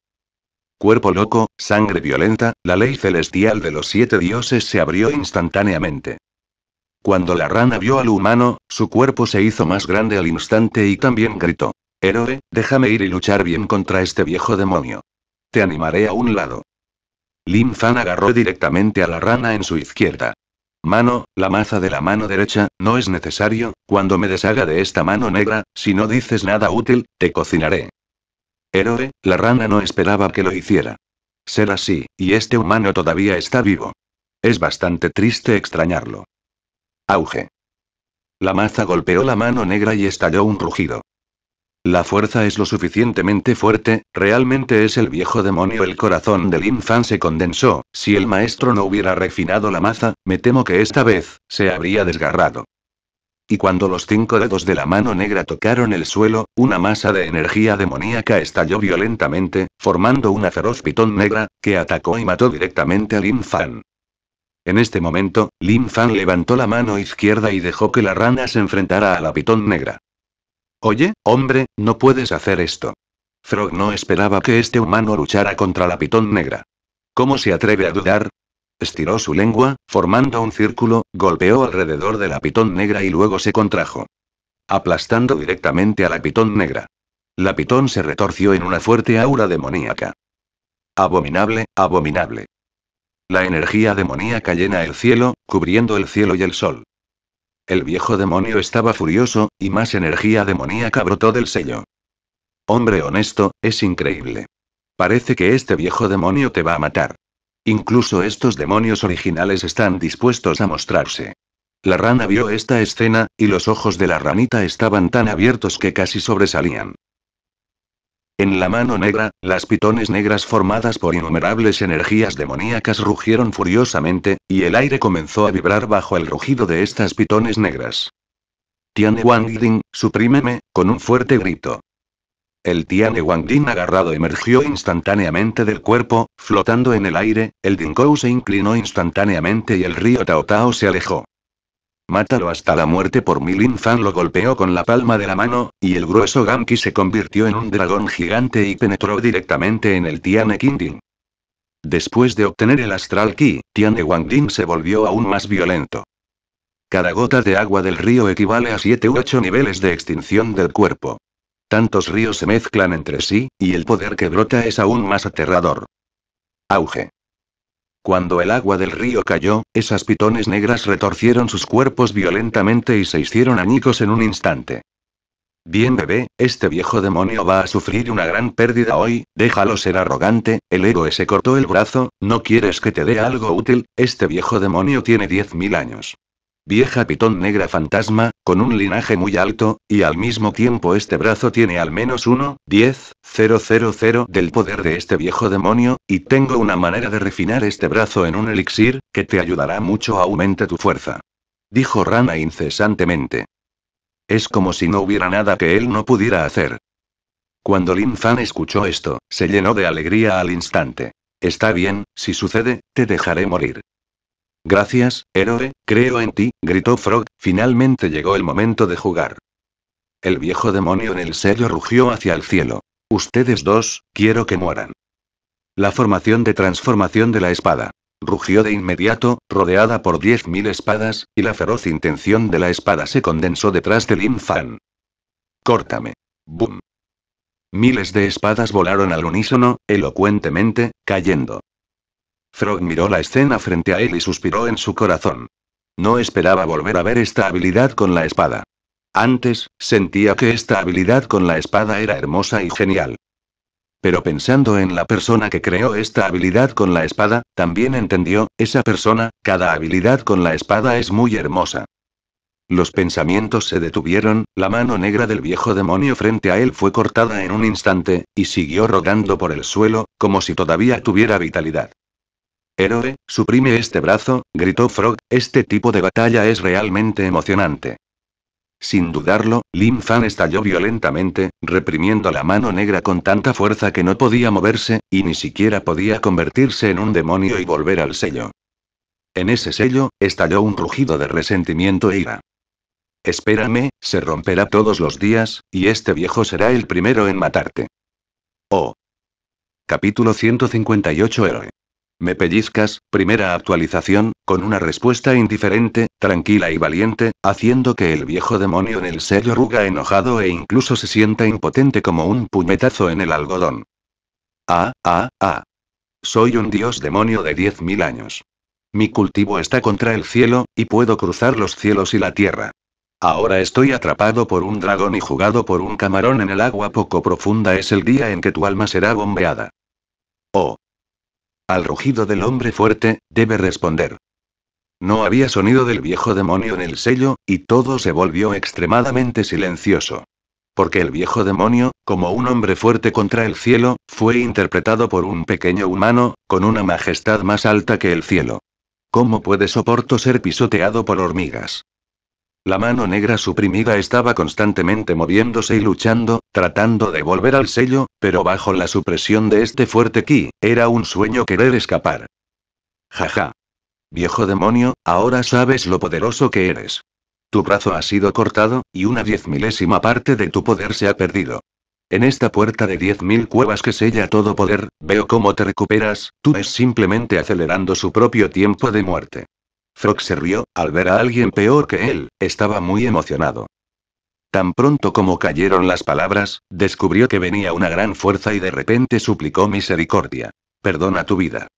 Cuerpo loco, sangre violenta, la ley celestial de los siete dioses se abrió instantáneamente. Cuando la rana vio al humano, su cuerpo se hizo más grande al instante y también gritó. Héroe, déjame ir y luchar bien contra este viejo demonio animaré a un lado. Lin Fan agarró directamente a la rana en su izquierda. Mano, la maza de la mano derecha, no es necesario, cuando me deshaga de esta mano negra, si no dices nada útil, te cocinaré. Héroe, la rana no esperaba que lo hiciera. Ser así, y este humano todavía está vivo. Es bastante triste extrañarlo. Auge. La maza golpeó la mano negra y estalló un rugido. La fuerza es lo suficientemente fuerte, realmente es el viejo demonio. El corazón de Lin Fan se condensó, si el maestro no hubiera refinado la maza, me temo que esta vez, se habría desgarrado. Y cuando los cinco dedos de la mano negra tocaron el suelo, una masa de energía demoníaca estalló violentamente, formando una feroz pitón negra, que atacó y mató directamente a Lin Fan. En este momento, Lin Fan levantó la mano izquierda y dejó que la rana se enfrentara a la pitón negra. Oye, hombre, no puedes hacer esto. Frog no esperaba que este humano luchara contra la pitón negra. ¿Cómo se atreve a dudar? Estiró su lengua, formando un círculo, golpeó alrededor de la pitón negra y luego se contrajo. Aplastando directamente a la pitón negra. La pitón se retorció en una fuerte aura demoníaca. Abominable, abominable. La energía demoníaca llena el cielo, cubriendo el cielo y el sol. El viejo demonio estaba furioso, y más energía demoníaca brotó del sello. Hombre honesto, es increíble. Parece que este viejo demonio te va a matar. Incluso estos demonios originales están dispuestos a mostrarse. La rana vio esta escena, y los ojos de la ranita estaban tan abiertos que casi sobresalían. En la mano negra, las pitones negras formadas por innumerables energías demoníacas rugieron furiosamente, y el aire comenzó a vibrar bajo el rugido de estas pitones negras. Wang Ding, suprímeme, con un fuerte grito. El Wang Wangding agarrado emergió instantáneamente del cuerpo, flotando en el aire, el Dinkou se inclinó instantáneamente y el río Tao Tao se alejó. Mátalo hasta la muerte por Milin Fan lo golpeó con la palma de la mano, y el grueso Gamki se convirtió en un dragón gigante y penetró directamente en el Tian Después de obtener el Astral Ki, Tian se volvió aún más violento. Cada gota de agua del río equivale a 7 u 8 niveles de extinción del cuerpo. Tantos ríos se mezclan entre sí, y el poder que brota es aún más aterrador. Auge. Cuando el agua del río cayó, esas pitones negras retorcieron sus cuerpos violentamente y se hicieron añicos en un instante. Bien bebé, este viejo demonio va a sufrir una gran pérdida hoy, déjalo ser arrogante, el héroe se cortó el brazo, no quieres que te dé algo útil, este viejo demonio tiene 10.000 años. Vieja pitón negra fantasma, con un linaje muy alto, y al mismo tiempo este brazo tiene al menos 1, diez, cero cero del poder de este viejo demonio, y tengo una manera de refinar este brazo en un elixir, que te ayudará mucho a aumente tu fuerza. Dijo Rana incesantemente. Es como si no hubiera nada que él no pudiera hacer. Cuando Lin Fan escuchó esto, se llenó de alegría al instante. Está bien, si sucede, te dejaré morir. Gracias, héroe, creo en ti, gritó Frog, finalmente llegó el momento de jugar. El viejo demonio en el sello rugió hacia el cielo. Ustedes dos, quiero que mueran. La formación de transformación de la espada. Rugió de inmediato, rodeada por diez mil espadas, y la feroz intención de la espada se condensó detrás del infan. Córtame. Boom. Miles de espadas volaron al unísono, elocuentemente, cayendo. Frog miró la escena frente a él y suspiró en su corazón. No esperaba volver a ver esta habilidad con la espada. Antes, sentía que esta habilidad con la espada era hermosa y genial. Pero pensando en la persona que creó esta habilidad con la espada, también entendió, esa persona, cada habilidad con la espada es muy hermosa. Los pensamientos se detuvieron, la mano negra del viejo demonio frente a él fue cortada en un instante, y siguió rodando por el suelo, como si todavía tuviera vitalidad. ¡Héroe, suprime este brazo, gritó Frog, este tipo de batalla es realmente emocionante. Sin dudarlo, Lin Fan estalló violentamente, reprimiendo la mano negra con tanta fuerza que no podía moverse, y ni siquiera podía convertirse en un demonio y volver al sello. En ese sello, estalló un rugido de resentimiento e ira. Espérame, se romperá todos los días, y este viejo será el primero en matarte. Oh. Capítulo 158 Héroe. Me pellizcas, primera actualización, con una respuesta indiferente, tranquila y valiente, haciendo que el viejo demonio en el sello ruga enojado e incluso se sienta impotente como un puñetazo en el algodón. Ah, ah, ah. Soy un dios demonio de 10.000 años. Mi cultivo está contra el cielo, y puedo cruzar los cielos y la tierra. Ahora estoy atrapado por un dragón y jugado por un camarón en el agua poco profunda es el día en que tu alma será bombeada. Oh, al rugido del hombre fuerte, debe responder. No había sonido del viejo demonio en el sello, y todo se volvió extremadamente silencioso. Porque el viejo demonio, como un hombre fuerte contra el cielo, fue interpretado por un pequeño humano, con una majestad más alta que el cielo. ¿Cómo puede Soporto ser pisoteado por hormigas? La mano negra suprimida estaba constantemente moviéndose y luchando, tratando de volver al sello, pero bajo la supresión de este fuerte ki, era un sueño querer escapar. Jaja. Viejo demonio, ahora sabes lo poderoso que eres. Tu brazo ha sido cortado, y una diez milésima parte de tu poder se ha perdido. En esta puerta de diez mil cuevas que sella todo poder, veo cómo te recuperas, tú es simplemente acelerando su propio tiempo de muerte. Frog se rió, al ver a alguien peor que él, estaba muy emocionado. Tan pronto como cayeron las palabras, descubrió que venía una gran fuerza y de repente suplicó misericordia. Perdona tu vida.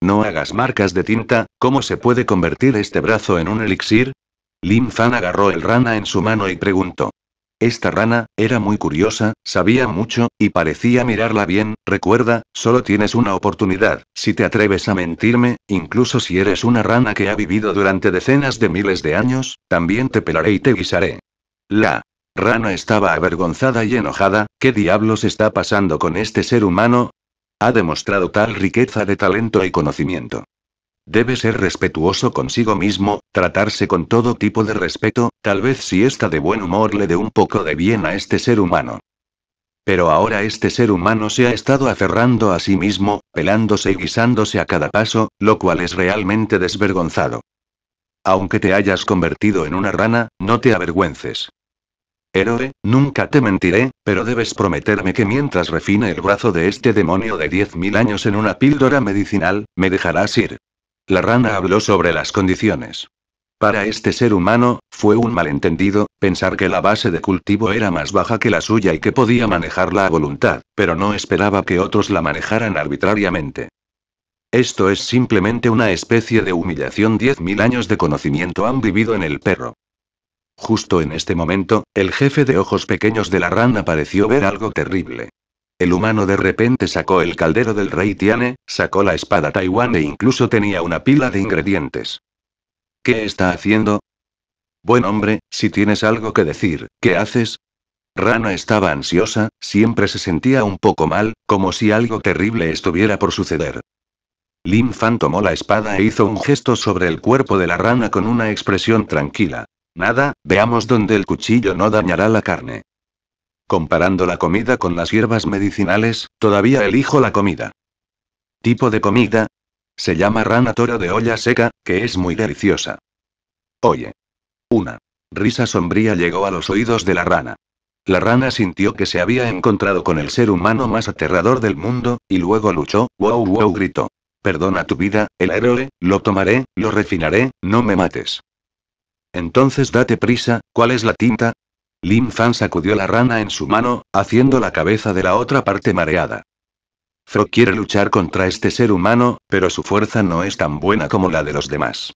No hagas marcas de tinta, ¿cómo se puede convertir este brazo en un elixir? Lin Fan agarró el rana en su mano y preguntó. Esta rana, era muy curiosa, sabía mucho, y parecía mirarla bien, recuerda, solo tienes una oportunidad, si te atreves a mentirme, incluso si eres una rana que ha vivido durante decenas de miles de años, también te pelaré y te guisaré. La rana estaba avergonzada y enojada, ¿qué diablos está pasando con este ser humano? Ha demostrado tal riqueza de talento y conocimiento. Debe ser respetuoso consigo mismo, tratarse con todo tipo de respeto, tal vez si está de buen humor le dé un poco de bien a este ser humano. Pero ahora este ser humano se ha estado aferrando a sí mismo, pelándose y guisándose a cada paso, lo cual es realmente desvergonzado. Aunque te hayas convertido en una rana, no te avergüences. Héroe, nunca te mentiré, pero debes prometerme que mientras refine el brazo de este demonio de 10.000 años en una píldora medicinal, me dejarás ir. La rana habló sobre las condiciones. Para este ser humano, fue un malentendido, pensar que la base de cultivo era más baja que la suya y que podía manejarla a voluntad, pero no esperaba que otros la manejaran arbitrariamente. Esto es simplemente una especie de humillación. Diez mil años de conocimiento han vivido en el perro. Justo en este momento, el jefe de ojos pequeños de la rana pareció ver algo terrible. El humano de repente sacó el caldero del rey Tiane, sacó la espada Taiwán e incluso tenía una pila de ingredientes. ¿Qué está haciendo? Buen hombre, si tienes algo que decir, ¿qué haces? Rana estaba ansiosa, siempre se sentía un poco mal, como si algo terrible estuviera por suceder. Lin Fan tomó la espada e hizo un gesto sobre el cuerpo de la rana con una expresión tranquila. Nada, veamos dónde el cuchillo no dañará la carne. Comparando la comida con las hierbas medicinales, todavía elijo la comida. ¿Tipo de comida? Se llama rana toro de olla seca, que es muy deliciosa. Oye. Una risa sombría llegó a los oídos de la rana. La rana sintió que se había encontrado con el ser humano más aterrador del mundo, y luego luchó, wow wow gritó. Perdona tu vida, el héroe, lo tomaré, lo refinaré, no me mates. Entonces date prisa, ¿cuál es la tinta? Lin Fan sacudió la rana en su mano, haciendo la cabeza de la otra parte mareada. Fro quiere luchar contra este ser humano, pero su fuerza no es tan buena como la de los demás.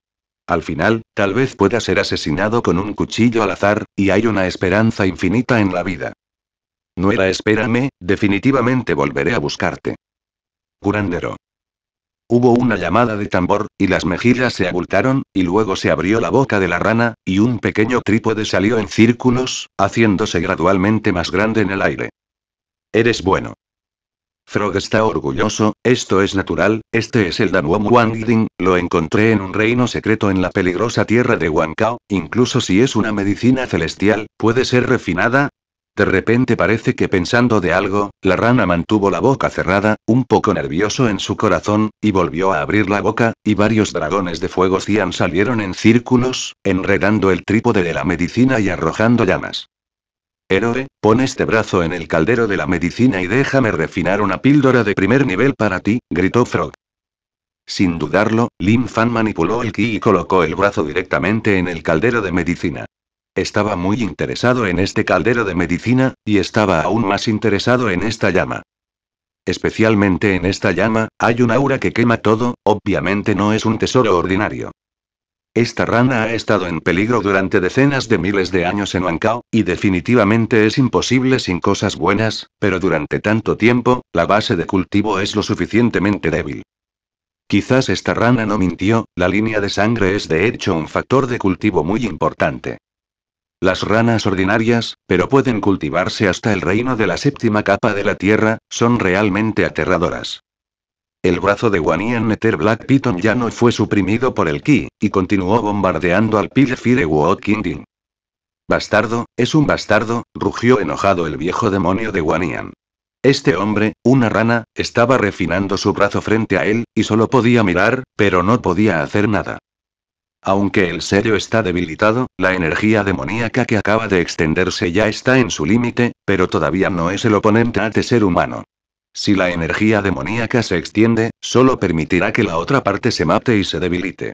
Al final, tal vez pueda ser asesinado con un cuchillo al azar, y hay una esperanza infinita en la vida. No era espérame, definitivamente volveré a buscarte. Curandero. Hubo una llamada de tambor, y las mejillas se abultaron, y luego se abrió la boca de la rana, y un pequeño trípode salió en círculos, haciéndose gradualmente más grande en el aire. Eres bueno. Frog está orgulloso, esto es natural, este es el Danwom Wangding, lo encontré en un reino secreto en la peligrosa tierra de Wankao, incluso si es una medicina celestial, puede ser refinada, de repente parece que pensando de algo, la rana mantuvo la boca cerrada, un poco nervioso en su corazón, y volvió a abrir la boca, y varios dragones de fuego cian salieron en círculos, enredando el trípode de la medicina y arrojando llamas. Héroe, pon este brazo en el caldero de la medicina y déjame refinar una píldora de primer nivel para ti, gritó Frog. Sin dudarlo, Lin Fan manipuló el ki y colocó el brazo directamente en el caldero de medicina. Estaba muy interesado en este caldero de medicina, y estaba aún más interesado en esta llama. Especialmente en esta llama, hay un aura que quema todo, obviamente no es un tesoro ordinario. Esta rana ha estado en peligro durante decenas de miles de años en Huancao, y definitivamente es imposible sin cosas buenas, pero durante tanto tiempo, la base de cultivo es lo suficientemente débil. Quizás esta rana no mintió, la línea de sangre es de hecho un factor de cultivo muy importante. Las ranas ordinarias, pero pueden cultivarse hasta el reino de la séptima capa de la Tierra, son realmente aterradoras. El brazo de Wanian Meter Black Python ya no fue suprimido por el Ki, y continuó bombardeando al Pilfire Kingding. Bastardo, es un bastardo, rugió enojado el viejo demonio de Wanian. Este hombre, una rana, estaba refinando su brazo frente a él, y solo podía mirar, pero no podía hacer nada. Aunque el serio está debilitado, la energía demoníaca que acaba de extenderse ya está en su límite, pero todavía no es el oponente de este ser humano. Si la energía demoníaca se extiende, solo permitirá que la otra parte se mate y se debilite.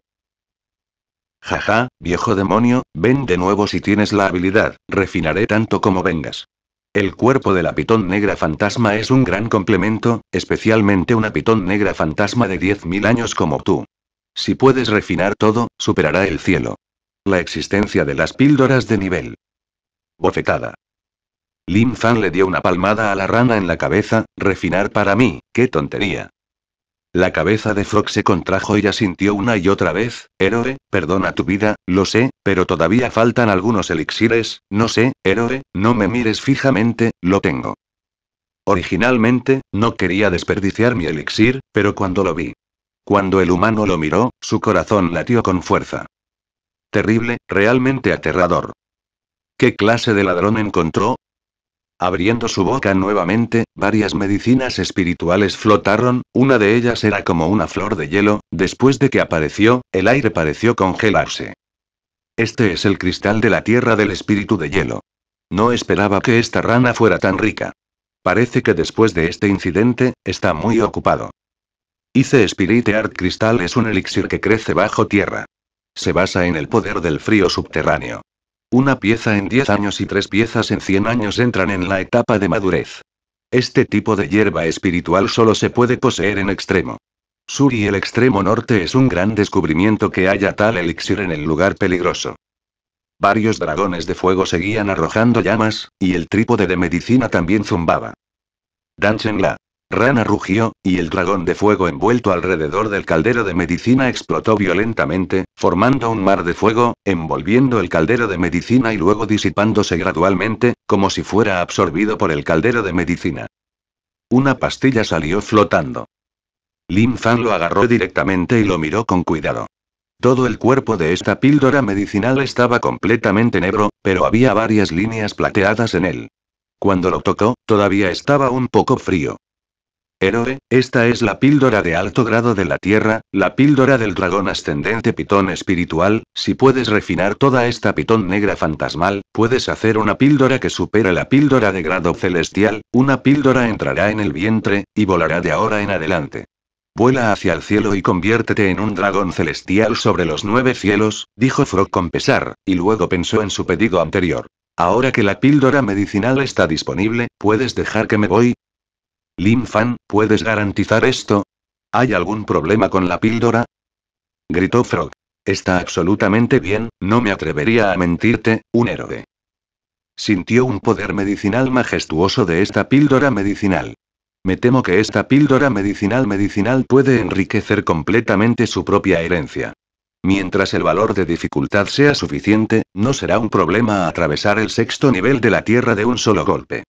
Jaja, viejo demonio, ven de nuevo si tienes la habilidad, refinaré tanto como vengas. El cuerpo de la pitón negra fantasma es un gran complemento, especialmente una pitón negra fantasma de 10.000 años como tú. Si puedes refinar todo, superará el cielo. La existencia de las píldoras de nivel. Bofetada. Lin Fan le dio una palmada a la rana en la cabeza, refinar para mí, qué tontería. La cabeza de Frog se contrajo y asintió una y otra vez, héroe, perdona tu vida, lo sé, pero todavía faltan algunos elixires, no sé, héroe, no me mires fijamente, lo tengo. Originalmente, no quería desperdiciar mi elixir, pero cuando lo vi, cuando el humano lo miró, su corazón latió con fuerza. Terrible, realmente aterrador. ¿Qué clase de ladrón encontró? Abriendo su boca nuevamente, varias medicinas espirituales flotaron, una de ellas era como una flor de hielo, después de que apareció, el aire pareció congelarse. Este es el cristal de la tierra del espíritu de hielo. No esperaba que esta rana fuera tan rica. Parece que después de este incidente, está muy ocupado. Dice Spirit Art Crystal es un elixir que crece bajo tierra. Se basa en el poder del frío subterráneo. Una pieza en 10 años y tres piezas en 100 años entran en la etapa de madurez. Este tipo de hierba espiritual solo se puede poseer en extremo. Sur y el extremo norte es un gran descubrimiento que haya tal elixir en el lugar peligroso. Varios dragones de fuego seguían arrojando llamas, y el trípode de medicina también zumbaba. Danchenla. Rana rugió, y el dragón de fuego envuelto alrededor del caldero de medicina explotó violentamente, formando un mar de fuego, envolviendo el caldero de medicina y luego disipándose gradualmente, como si fuera absorbido por el caldero de medicina. Una pastilla salió flotando. Lin Fan lo agarró directamente y lo miró con cuidado. Todo el cuerpo de esta píldora medicinal estaba completamente negro, pero había varias líneas plateadas en él. Cuando lo tocó, todavía estaba un poco frío. Héroe, esta es la píldora de alto grado de la Tierra, la píldora del dragón ascendente pitón espiritual, si puedes refinar toda esta pitón negra fantasmal, puedes hacer una píldora que supera la píldora de grado celestial, una píldora entrará en el vientre, y volará de ahora en adelante. Vuela hacia el cielo y conviértete en un dragón celestial sobre los nueve cielos, dijo Frog con pesar, y luego pensó en su pedido anterior. Ahora que la píldora medicinal está disponible, ¿puedes dejar que me voy? Lin Fan, ¿puedes garantizar esto? ¿Hay algún problema con la píldora? Gritó Frog. Está absolutamente bien, no me atrevería a mentirte, un héroe. Sintió un poder medicinal majestuoso de esta píldora medicinal. Me temo que esta píldora medicinal medicinal puede enriquecer completamente su propia herencia. Mientras el valor de dificultad sea suficiente, no será un problema atravesar el sexto nivel de la Tierra de un solo golpe.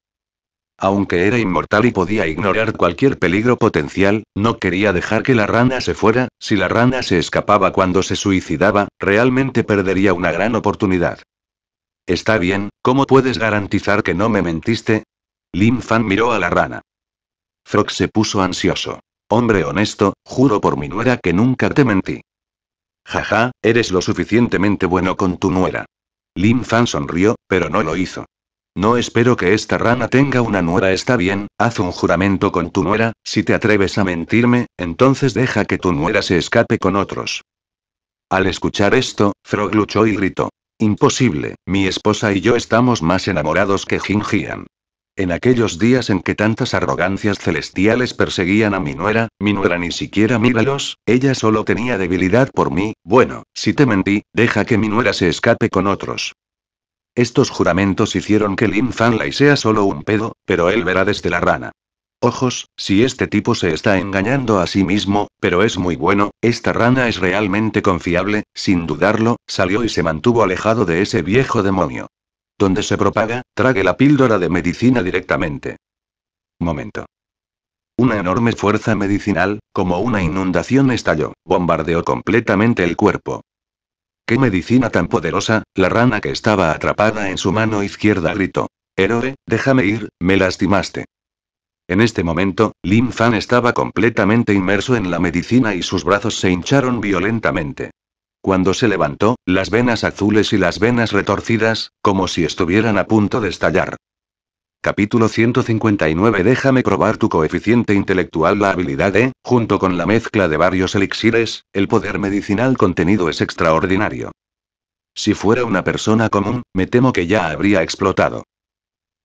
Aunque era inmortal y podía ignorar cualquier peligro potencial, no quería dejar que la rana se fuera, si la rana se escapaba cuando se suicidaba, realmente perdería una gran oportunidad. Está bien, ¿cómo puedes garantizar que no me mentiste? Lin Fan miró a la rana. Frog se puso ansioso. Hombre honesto, juro por mi nuera que nunca te mentí. Jaja, eres lo suficientemente bueno con tu nuera. Lin Fan sonrió, pero no lo hizo. No espero que esta rana tenga una nuera. Está bien, haz un juramento con tu nuera, si te atreves a mentirme, entonces deja que tu nuera se escape con otros. Al escuchar esto, Frog luchó y gritó. Imposible, mi esposa y yo estamos más enamorados que Gingian. En aquellos días en que tantas arrogancias celestiales perseguían a mi nuera, mi nuera ni siquiera míralos, ella solo tenía debilidad por mí, bueno, si te mentí, deja que mi nuera se escape con otros. Estos juramentos hicieron que Lin Fanlai sea solo un pedo, pero él verá desde la rana. Ojos, si este tipo se está engañando a sí mismo, pero es muy bueno, esta rana es realmente confiable, sin dudarlo, salió y se mantuvo alejado de ese viejo demonio. Donde se propaga, trague la píldora de medicina directamente. Momento. Una enorme fuerza medicinal, como una inundación estalló, bombardeó completamente el cuerpo. ¡Qué medicina tan poderosa! La rana que estaba atrapada en su mano izquierda gritó. Héroe, déjame ir, me lastimaste. En este momento, Lin Fan estaba completamente inmerso en la medicina y sus brazos se hincharon violentamente. Cuando se levantó, las venas azules y las venas retorcidas, como si estuvieran a punto de estallar, Capítulo 159 Déjame probar tu coeficiente intelectual La habilidad de, junto con la mezcla de varios elixires, el poder medicinal contenido es extraordinario. Si fuera una persona común, me temo que ya habría explotado.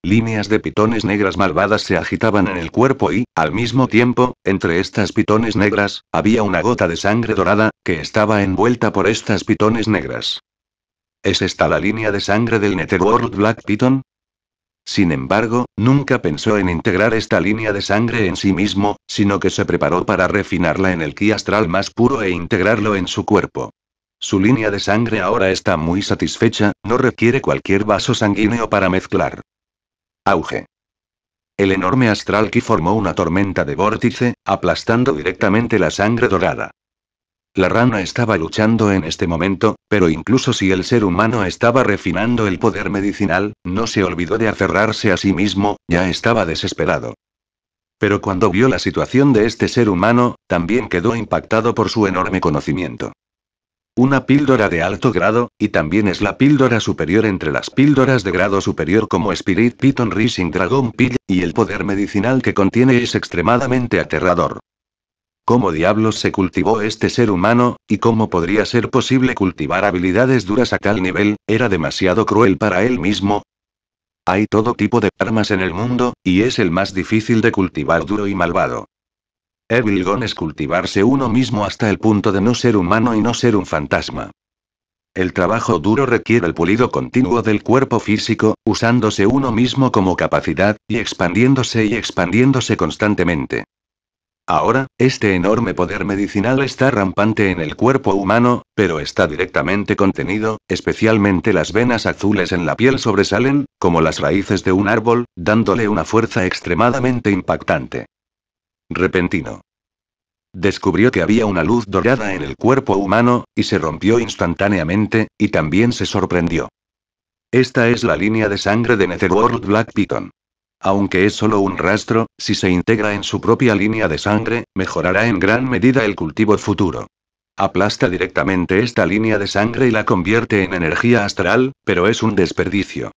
Líneas de pitones negras malvadas se agitaban en el cuerpo y, al mismo tiempo, entre estas pitones negras, había una gota de sangre dorada, que estaba envuelta por estas pitones negras. ¿Es esta la línea de sangre del Netherworld Black Piton? Sin embargo, nunca pensó en integrar esta línea de sangre en sí mismo, sino que se preparó para refinarla en el ki astral más puro e integrarlo en su cuerpo. Su línea de sangre ahora está muy satisfecha, no requiere cualquier vaso sanguíneo para mezclar. Auge. El enorme astral ki formó una tormenta de vórtice, aplastando directamente la sangre dorada. La rana estaba luchando en este momento, pero incluso si el ser humano estaba refinando el poder medicinal, no se olvidó de aferrarse a sí mismo, ya estaba desesperado. Pero cuando vio la situación de este ser humano, también quedó impactado por su enorme conocimiento. Una píldora de alto grado, y también es la píldora superior entre las píldoras de grado superior como Spirit Python Rising Dragon Pill, y el poder medicinal que contiene es extremadamente aterrador. ¿Cómo diablos se cultivó este ser humano, y cómo podría ser posible cultivar habilidades duras a tal nivel? Era demasiado cruel para él mismo, hay todo tipo de armas en el mundo, y es el más difícil de cultivar duro y malvado. Evilgon es cultivarse uno mismo hasta el punto de no ser humano y no ser un fantasma. El trabajo duro requiere el pulido continuo del cuerpo físico, usándose uno mismo como capacidad, y expandiéndose y expandiéndose constantemente. Ahora, este enorme poder medicinal está rampante en el cuerpo humano, pero está directamente contenido, especialmente las venas azules en la piel sobresalen, como las raíces de un árbol, dándole una fuerza extremadamente impactante. Repentino. Descubrió que había una luz dorada en el cuerpo humano, y se rompió instantáneamente, y también se sorprendió. Esta es la línea de sangre de Netherworld Black Python. Aunque es solo un rastro, si se integra en su propia línea de sangre, mejorará en gran medida el cultivo futuro. Aplasta directamente esta línea de sangre y la convierte en energía astral, pero es un desperdicio.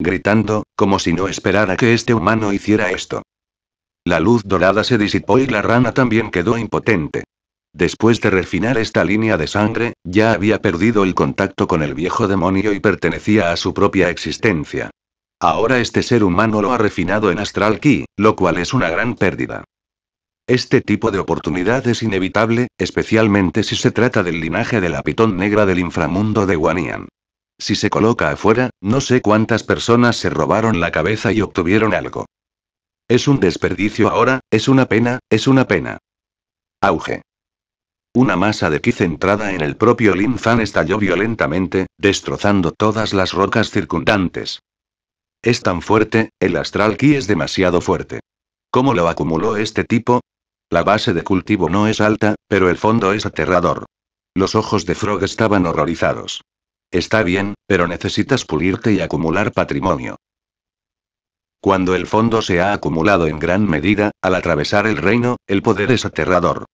Gritando, como si no esperara que este humano hiciera esto. La luz dorada se disipó y la rana también quedó impotente. Después de refinar esta línea de sangre, ya había perdido el contacto con el viejo demonio y pertenecía a su propia existencia. Ahora este ser humano lo ha refinado en Astral Key, lo cual es una gran pérdida. Este tipo de oportunidad es inevitable, especialmente si se trata del linaje de la pitón negra del inframundo de Guanian. Si se coloca afuera, no sé cuántas personas se robaron la cabeza y obtuvieron algo. Es un desperdicio ahora, es una pena, es una pena. Auge. Una masa de ki centrada en el propio Lin Fan estalló violentamente, destrozando todas las rocas circundantes. Es tan fuerte, el astral ki es demasiado fuerte. ¿Cómo lo acumuló este tipo? La base de cultivo no es alta, pero el fondo es aterrador. Los ojos de Frog estaban horrorizados. Está bien, pero necesitas pulirte y acumular patrimonio. Cuando el fondo se ha acumulado en gran medida, al atravesar el reino, el poder es aterrador.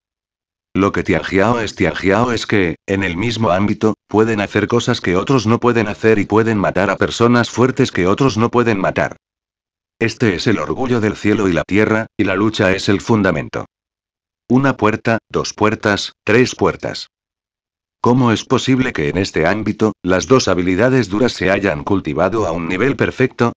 Lo que Tianjiao es Tianjiao es que, en el mismo ámbito, pueden hacer cosas que otros no pueden hacer y pueden matar a personas fuertes que otros no pueden matar. Este es el orgullo del cielo y la tierra, y la lucha es el fundamento. Una puerta, dos puertas, tres puertas. ¿Cómo es posible que en este ámbito, las dos habilidades duras se hayan cultivado a un nivel perfecto?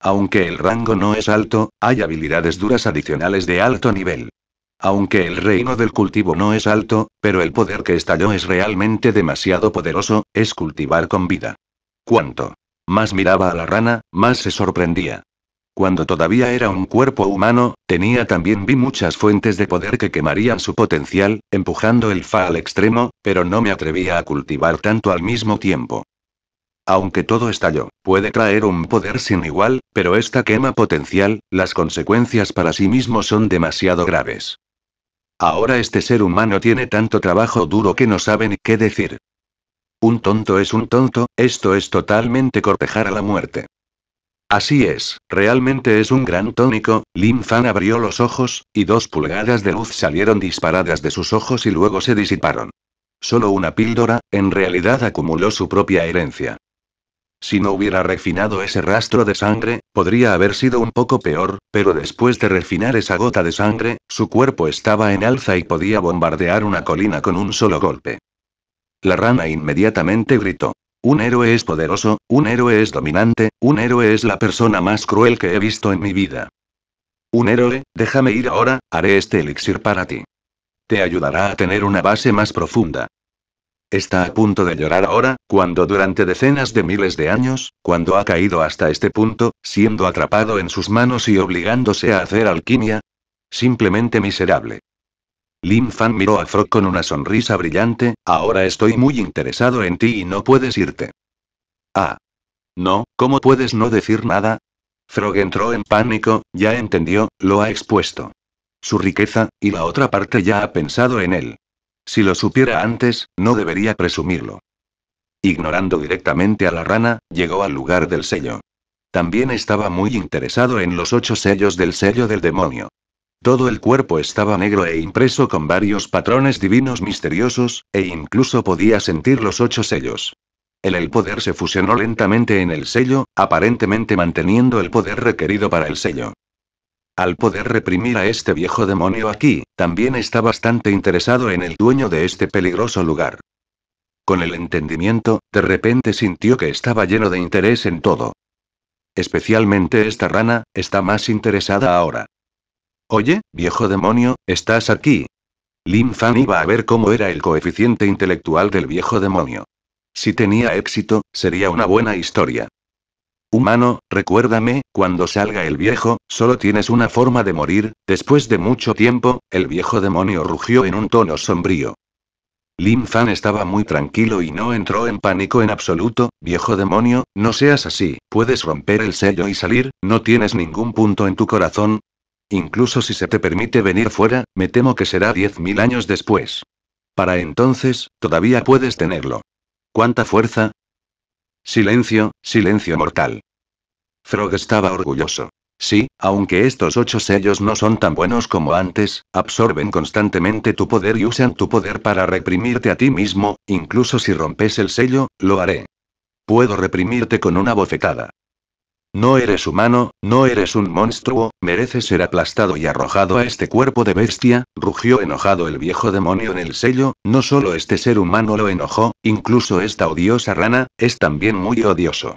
Aunque el rango no es alto, hay habilidades duras adicionales de alto nivel. Aunque el reino del cultivo no es alto, pero el poder que estalló es realmente demasiado poderoso, es cultivar con vida. Cuanto Más miraba a la rana, más se sorprendía. Cuando todavía era un cuerpo humano, tenía también vi muchas fuentes de poder que quemarían su potencial, empujando el Fa al extremo, pero no me atrevía a cultivar tanto al mismo tiempo. Aunque todo estalló, puede traer un poder sin igual, pero esta quema potencial, las consecuencias para sí mismo son demasiado graves. Ahora este ser humano tiene tanto trabajo duro que no sabe ni qué decir. Un tonto es un tonto, esto es totalmente cortejar a la muerte. Así es, realmente es un gran tónico, Lin Fan abrió los ojos, y dos pulgadas de luz salieron disparadas de sus ojos y luego se disiparon. Solo una píldora, en realidad acumuló su propia herencia. Si no hubiera refinado ese rastro de sangre, podría haber sido un poco peor, pero después de refinar esa gota de sangre, su cuerpo estaba en alza y podía bombardear una colina con un solo golpe. La rana inmediatamente gritó. Un héroe es poderoso, un héroe es dominante, un héroe es la persona más cruel que he visto en mi vida. Un héroe, déjame ir ahora, haré este elixir para ti. Te ayudará a tener una base más profunda. Está a punto de llorar ahora, cuando durante decenas de miles de años, cuando ha caído hasta este punto, siendo atrapado en sus manos y obligándose a hacer alquimia. Simplemente miserable. Lin Fan miró a Frog con una sonrisa brillante, ahora estoy muy interesado en ti y no puedes irte. Ah. No, ¿cómo puedes no decir nada? Frog entró en pánico, ya entendió, lo ha expuesto. Su riqueza, y la otra parte ya ha pensado en él. Si lo supiera antes, no debería presumirlo. Ignorando directamente a la rana, llegó al lugar del sello. También estaba muy interesado en los ocho sellos del sello del demonio. Todo el cuerpo estaba negro e impreso con varios patrones divinos misteriosos, e incluso podía sentir los ocho sellos. El el poder se fusionó lentamente en el sello, aparentemente manteniendo el poder requerido para el sello. Al poder reprimir a este viejo demonio aquí, también está bastante interesado en el dueño de este peligroso lugar. Con el entendimiento, de repente sintió que estaba lleno de interés en todo. Especialmente esta rana, está más interesada ahora. Oye, viejo demonio, estás aquí. Lin Fan iba a ver cómo era el coeficiente intelectual del viejo demonio. Si tenía éxito, sería una buena historia. Humano, recuérdame, cuando salga el viejo, solo tienes una forma de morir, después de mucho tiempo, el viejo demonio rugió en un tono sombrío. Lin Fan estaba muy tranquilo y no entró en pánico en absoluto, viejo demonio, no seas así, puedes romper el sello y salir, no tienes ningún punto en tu corazón. Incluso si se te permite venir fuera, me temo que será diez mil años después. Para entonces, todavía puedes tenerlo. ¿Cuánta fuerza? Silencio, silencio mortal. Frog estaba orgulloso. Sí, aunque estos ocho sellos no son tan buenos como antes, absorben constantemente tu poder y usan tu poder para reprimirte a ti mismo, incluso si rompes el sello, lo haré. Puedo reprimirte con una bofetada. No eres humano, no eres un monstruo, mereces ser aplastado y arrojado a este cuerpo de bestia, rugió enojado el viejo demonio en el sello, no solo este ser humano lo enojó, incluso esta odiosa rana, es también muy odioso.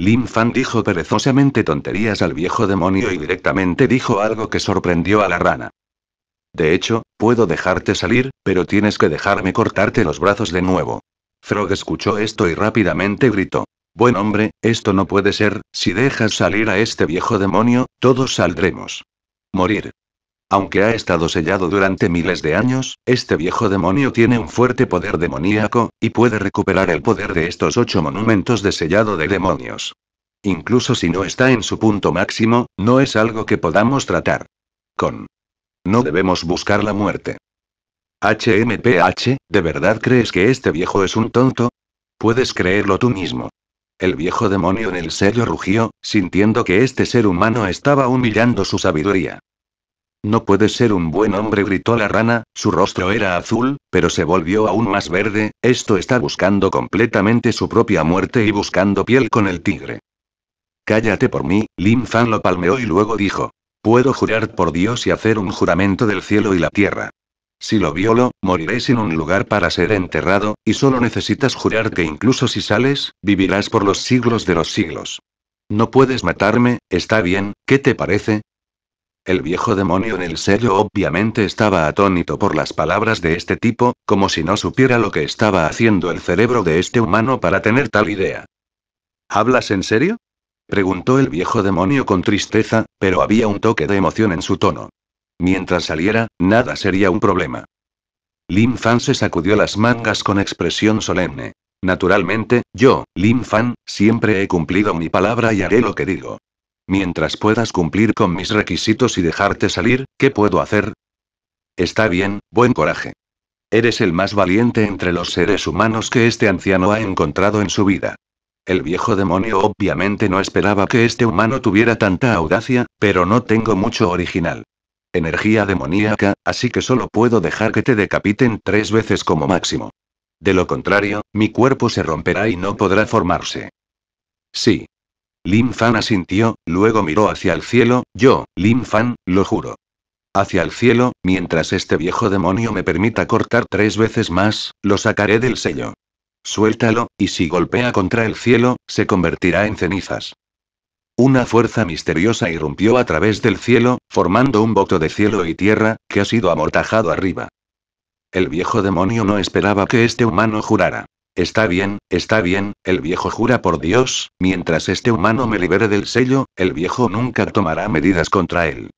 Lin Fan dijo perezosamente tonterías al viejo demonio y directamente dijo algo que sorprendió a la rana. De hecho, puedo dejarte salir, pero tienes que dejarme cortarte los brazos de nuevo. Frog escuchó esto y rápidamente gritó. Buen hombre, esto no puede ser, si dejas salir a este viejo demonio, todos saldremos. Morir. Aunque ha estado sellado durante miles de años, este viejo demonio tiene un fuerte poder demoníaco, y puede recuperar el poder de estos ocho monumentos de sellado de demonios. Incluso si no está en su punto máximo, no es algo que podamos tratar. Con. No debemos buscar la muerte. HMPH, ¿de verdad crees que este viejo es un tonto? Puedes creerlo tú mismo. El viejo demonio en el sello rugió, sintiendo que este ser humano estaba humillando su sabiduría. No puede ser un buen hombre, gritó la rana, su rostro era azul, pero se volvió aún más verde, esto está buscando completamente su propia muerte y buscando piel con el tigre. Cállate por mí, Lin Fan lo palmeó y luego dijo. Puedo jurar por Dios y hacer un juramento del cielo y la tierra. Si lo violo, moriré sin un lugar para ser enterrado, y solo necesitas jurar que incluso si sales, vivirás por los siglos de los siglos. No puedes matarme, está bien, ¿qué te parece? El viejo demonio en el sello obviamente estaba atónito por las palabras de este tipo, como si no supiera lo que estaba haciendo el cerebro de este humano para tener tal idea. ¿Hablas en serio? preguntó el viejo demonio con tristeza, pero había un toque de emoción en su tono. Mientras saliera, nada sería un problema. Lin Fan se sacudió las mangas con expresión solemne. Naturalmente, yo, Lin Fan, siempre he cumplido mi palabra y haré lo que digo. Mientras puedas cumplir con mis requisitos y dejarte salir, ¿qué puedo hacer? Está bien, buen coraje. Eres el más valiente entre los seres humanos que este anciano ha encontrado en su vida. El viejo demonio obviamente no esperaba que este humano tuviera tanta audacia, pero no tengo mucho original. Energía demoníaca, así que solo puedo dejar que te decapiten tres veces como máximo. De lo contrario, mi cuerpo se romperá y no podrá formarse. Sí, Lin Fan asintió, luego miró hacia el cielo, yo, Lin Fan, lo juro. Hacia el cielo, mientras este viejo demonio me permita cortar tres veces más, lo sacaré del sello. Suéltalo, y si golpea contra el cielo, se convertirá en cenizas. Una fuerza misteriosa irrumpió a través del cielo, formando un voto de cielo y tierra, que ha sido amortajado arriba. El viejo demonio no esperaba que este humano jurara. Está bien, está bien, el viejo jura por Dios, mientras este humano me libere del sello, el viejo nunca tomará medidas contra él.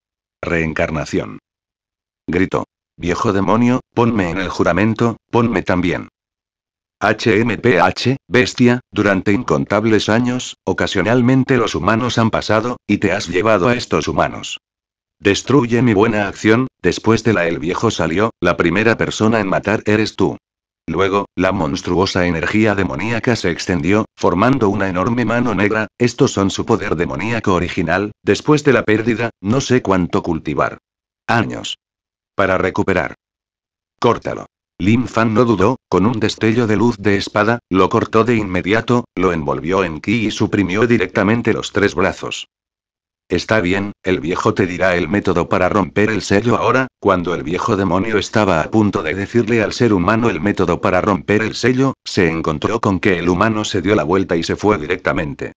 Reencarnación. Grito. Viejo demonio, ponme en el juramento, ponme también. HMPH, bestia, durante incontables años, ocasionalmente los humanos han pasado, y te has llevado a estos humanos. Destruye mi buena acción, después de la el viejo salió, la primera persona en matar eres tú. Luego, la monstruosa energía demoníaca se extendió, formando una enorme mano negra, estos son su poder demoníaco original, después de la pérdida, no sé cuánto cultivar. Años. Para recuperar. Córtalo. Lin Fan no dudó, con un destello de luz de espada, lo cortó de inmediato, lo envolvió en ki y suprimió directamente los tres brazos. Está bien, el viejo te dirá el método para romper el sello ahora, cuando el viejo demonio estaba a punto de decirle al ser humano el método para romper el sello, se encontró con que el humano se dio la vuelta y se fue directamente.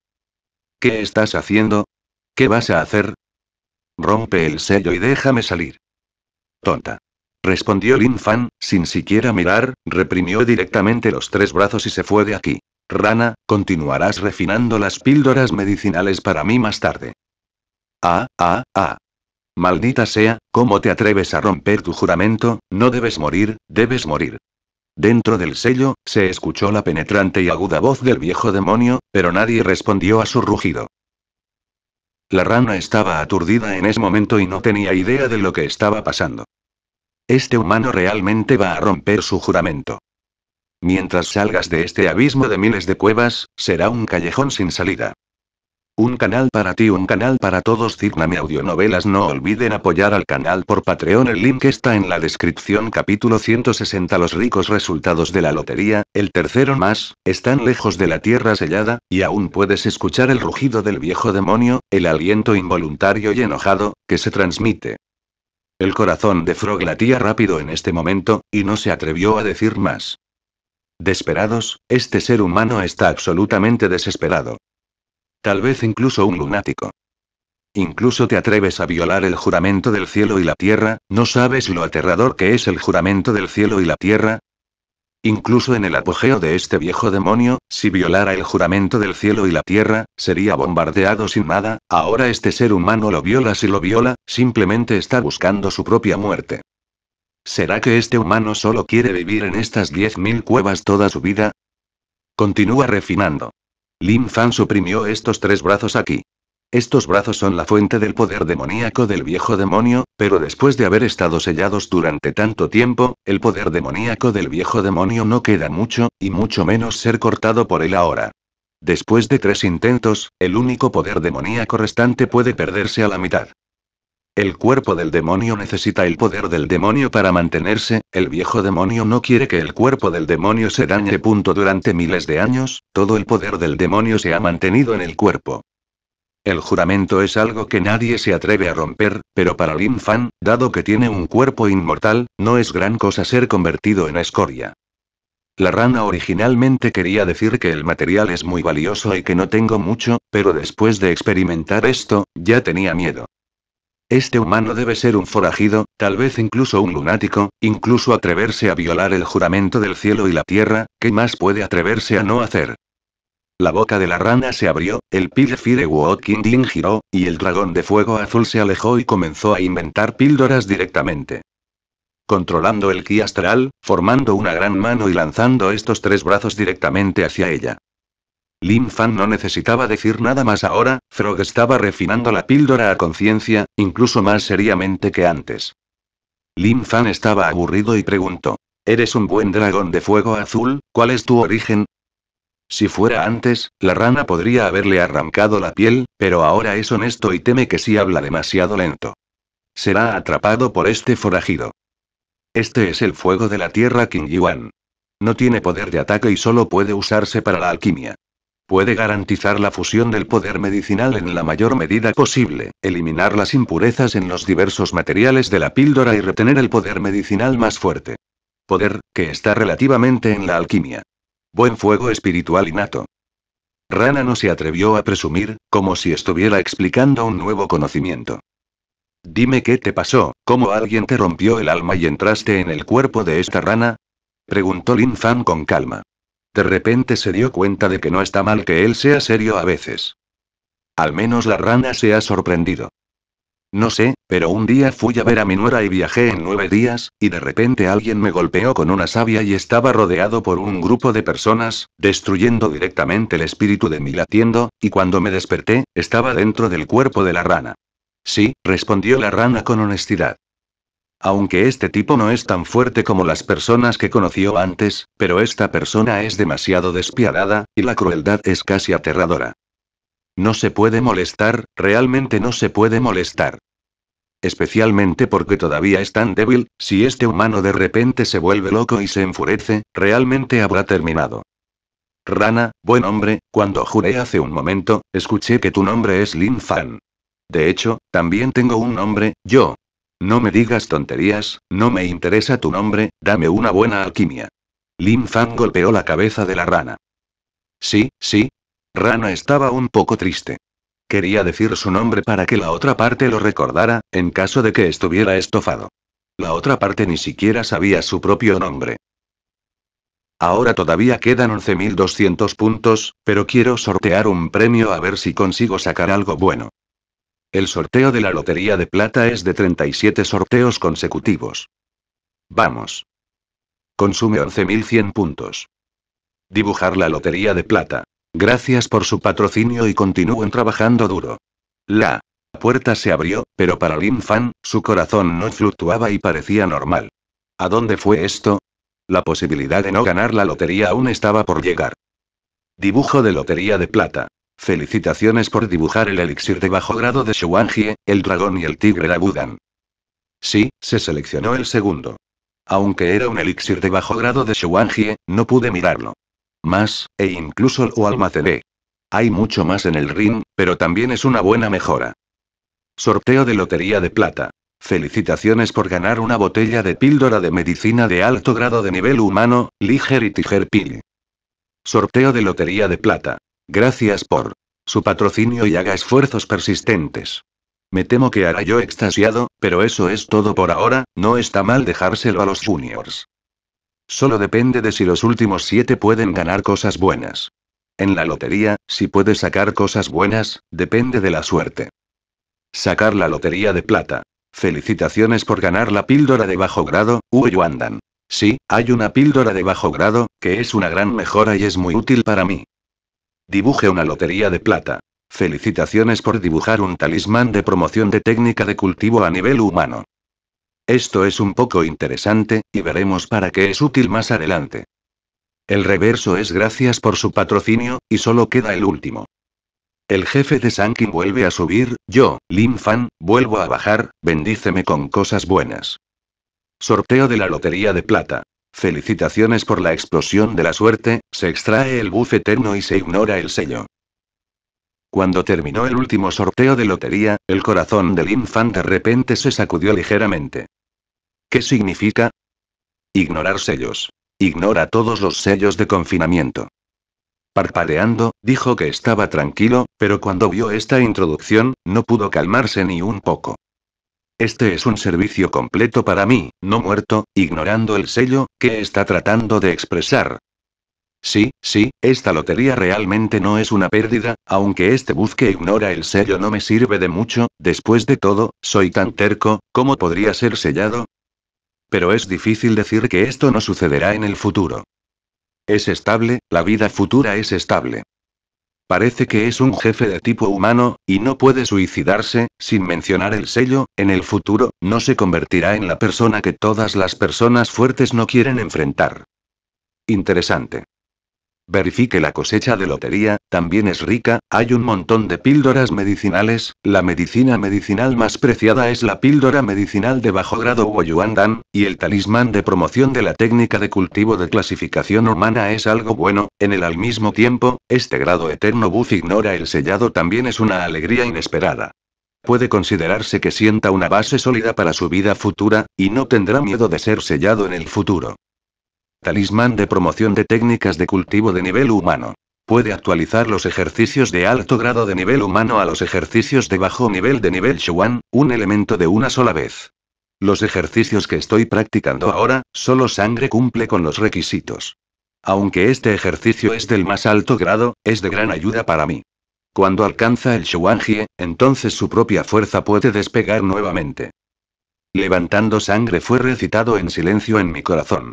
¿Qué estás haciendo? ¿Qué vas a hacer? Rompe el sello y déjame salir. Tonta. Respondió Lin Fan, sin siquiera mirar, reprimió directamente los tres brazos y se fue de aquí. Rana, continuarás refinando las píldoras medicinales para mí más tarde. Ah, ah, ah. Maldita sea, ¿cómo te atreves a romper tu juramento? No debes morir, debes morir. Dentro del sello, se escuchó la penetrante y aguda voz del viejo demonio, pero nadie respondió a su rugido. La rana estaba aturdida en ese momento y no tenía idea de lo que estaba pasando. Este humano realmente va a romper su juramento. Mientras salgas de este abismo de miles de cuevas, será un callejón sin salida. Un canal para ti, un canal para todos. Cigname Audionovelas. No olviden apoyar al canal por Patreon. El link está en la descripción. Capítulo 160. Los ricos resultados de la lotería. El tercero más, están lejos de la tierra sellada, y aún puedes escuchar el rugido del viejo demonio, el aliento involuntario y enojado, que se transmite. El corazón de Frog latía rápido en este momento, y no se atrevió a decir más. Desperados, este ser humano está absolutamente desesperado. Tal vez incluso un lunático. Incluso te atreves a violar el juramento del cielo y la tierra, ¿no sabes lo aterrador que es el juramento del cielo y la tierra? Incluso en el apogeo de este viejo demonio, si violara el juramento del cielo y la tierra, sería bombardeado sin nada, ahora este ser humano lo viola si lo viola, simplemente está buscando su propia muerte. ¿Será que este humano solo quiere vivir en estas 10.000 cuevas toda su vida? Continúa refinando. Lin Fan suprimió estos tres brazos aquí. Estos brazos son la fuente del poder demoníaco del viejo demonio, pero después de haber estado sellados durante tanto tiempo, el poder demoníaco del viejo demonio no queda mucho, y mucho menos ser cortado por él ahora. Después de tres intentos, el único poder demoníaco restante puede perderse a la mitad. El cuerpo del demonio necesita el poder del demonio para mantenerse, el viejo demonio no quiere que el cuerpo del demonio se dañe. Punto. Durante miles de años, todo el poder del demonio se ha mantenido en el cuerpo. El juramento es algo que nadie se atreve a romper, pero para Lin Fan, dado que tiene un cuerpo inmortal, no es gran cosa ser convertido en escoria. La rana originalmente quería decir que el material es muy valioso y que no tengo mucho, pero después de experimentar esto, ya tenía miedo. Este humano debe ser un forajido, tal vez incluso un lunático, incluso atreverse a violar el juramento del cielo y la tierra, ¿qué más puede atreverse a no hacer? La boca de la rana se abrió, el Pilfire ding giró, y el dragón de fuego azul se alejó y comenzó a inventar píldoras directamente. Controlando el ki astral, formando una gran mano y lanzando estos tres brazos directamente hacia ella. Lim Fan no necesitaba decir nada más ahora, Frog estaba refinando la píldora a conciencia, incluso más seriamente que antes. Lim Fan estaba aburrido y preguntó. Eres un buen dragón de fuego azul, ¿cuál es tu origen? Si fuera antes, la rana podría haberle arrancado la piel, pero ahora es honesto y teme que si habla demasiado lento. Será atrapado por este forajido. Este es el fuego de la tierra King Yuan. No tiene poder de ataque y solo puede usarse para la alquimia. Puede garantizar la fusión del poder medicinal en la mayor medida posible, eliminar las impurezas en los diversos materiales de la píldora y retener el poder medicinal más fuerte. Poder, que está relativamente en la alquimia. Buen fuego espiritual innato. Rana no se atrevió a presumir, como si estuviera explicando un nuevo conocimiento. Dime qué te pasó, cómo alguien te rompió el alma y entraste en el cuerpo de esta rana? preguntó Lin Fan con calma. De repente se dio cuenta de que no está mal que él sea serio a veces. Al menos la rana se ha sorprendido. No sé, pero un día fui a ver a mi nuera y viajé en nueve días, y de repente alguien me golpeó con una savia y estaba rodeado por un grupo de personas, destruyendo directamente el espíritu de mi latiendo, y cuando me desperté, estaba dentro del cuerpo de la rana. Sí, respondió la rana con honestidad. Aunque este tipo no es tan fuerte como las personas que conoció antes, pero esta persona es demasiado despiadada, y la crueldad es casi aterradora. No se puede molestar, realmente no se puede molestar. Especialmente porque todavía es tan débil, si este humano de repente se vuelve loco y se enfurece, realmente habrá terminado. Rana, buen hombre, cuando juré hace un momento, escuché que tu nombre es Lin Fan. De hecho, también tengo un nombre, yo, no me digas tonterías, no me interesa tu nombre, dame una buena alquimia. Lin Fan golpeó la cabeza de la rana. Sí, sí. Rana estaba un poco triste. Quería decir su nombre para que la otra parte lo recordara, en caso de que estuviera estofado. La otra parte ni siquiera sabía su propio nombre. Ahora todavía quedan 11.200 puntos, pero quiero sortear un premio a ver si consigo sacar algo bueno. El sorteo de la Lotería de Plata es de 37 sorteos consecutivos. Vamos. Consume 11.100 puntos. Dibujar la Lotería de Plata. Gracias por su patrocinio y continúen trabajando duro. La puerta se abrió, pero para Lin Fan, su corazón no fluctuaba y parecía normal. ¿A dónde fue esto? La posibilidad de no ganar la lotería aún estaba por llegar. Dibujo de lotería de plata. Felicitaciones por dibujar el elixir de bajo grado de Shuangie, el dragón y el tigre abudan. Sí, se seleccionó el segundo. Aunque era un elixir de bajo grado de Shuangie, no pude mirarlo. Más, e incluso lo almacené. Hay mucho más en el ring, pero también es una buena mejora. Sorteo de Lotería de Plata. Felicitaciones por ganar una botella de píldora de medicina de alto grado de nivel humano, Liger y Tiger Pill. Sorteo de Lotería de Plata. Gracias por su patrocinio y haga esfuerzos persistentes. Me temo que hará yo extasiado, pero eso es todo por ahora, no está mal dejárselo a los juniors. Solo depende de si los últimos siete pueden ganar cosas buenas. En la lotería, si puede sacar cosas buenas, depende de la suerte. Sacar la lotería de plata. Felicitaciones por ganar la píldora de bajo grado, Uyuandan. Sí, hay una píldora de bajo grado, que es una gran mejora y es muy útil para mí. Dibuje una lotería de plata. Felicitaciones por dibujar un talismán de promoción de técnica de cultivo a nivel humano. Esto es un poco interesante, y veremos para qué es útil más adelante. El reverso es gracias por su patrocinio, y solo queda el último. El jefe de Sankin vuelve a subir, yo, lim Fan, vuelvo a bajar, bendíceme con cosas buenas. Sorteo de la Lotería de Plata. Felicitaciones por la explosión de la suerte, se extrae el buff eterno y se ignora el sello. Cuando terminó el último sorteo de lotería, el corazón del infante de repente se sacudió ligeramente. ¿Qué significa? Ignorar sellos. Ignora todos los sellos de confinamiento. Parpadeando, dijo que estaba tranquilo, pero cuando vio esta introducción, no pudo calmarse ni un poco. Este es un servicio completo para mí, no muerto, ignorando el sello, que está tratando de expresar. Sí, sí, esta lotería realmente no es una pérdida, aunque este busque ignora el sello no me sirve de mucho, después de todo, soy tan terco, ¿cómo podría ser sellado? Pero es difícil decir que esto no sucederá en el futuro. Es estable, la vida futura es estable. Parece que es un jefe de tipo humano, y no puede suicidarse, sin mencionar el sello, en el futuro, no se convertirá en la persona que todas las personas fuertes no quieren enfrentar. Interesante. Verifique la cosecha de lotería, también es rica, hay un montón de píldoras medicinales, la medicina medicinal más preciada es la píldora medicinal de bajo grado Woyuandan, y el talismán de promoción de la técnica de cultivo de clasificación humana es algo bueno, en el al mismo tiempo, este grado eterno Buff ignora el sellado también es una alegría inesperada. Puede considerarse que sienta una base sólida para su vida futura, y no tendrá miedo de ser sellado en el futuro. Talismán de promoción de técnicas de cultivo de nivel humano. Puede actualizar los ejercicios de alto grado de nivel humano a los ejercicios de bajo nivel de nivel Shuan, un elemento de una sola vez. Los ejercicios que estoy practicando ahora, solo sangre cumple con los requisitos. Aunque este ejercicio es del más alto grado, es de gran ayuda para mí. Cuando alcanza el Jie, entonces su propia fuerza puede despegar nuevamente. Levantando sangre fue recitado en silencio en mi corazón.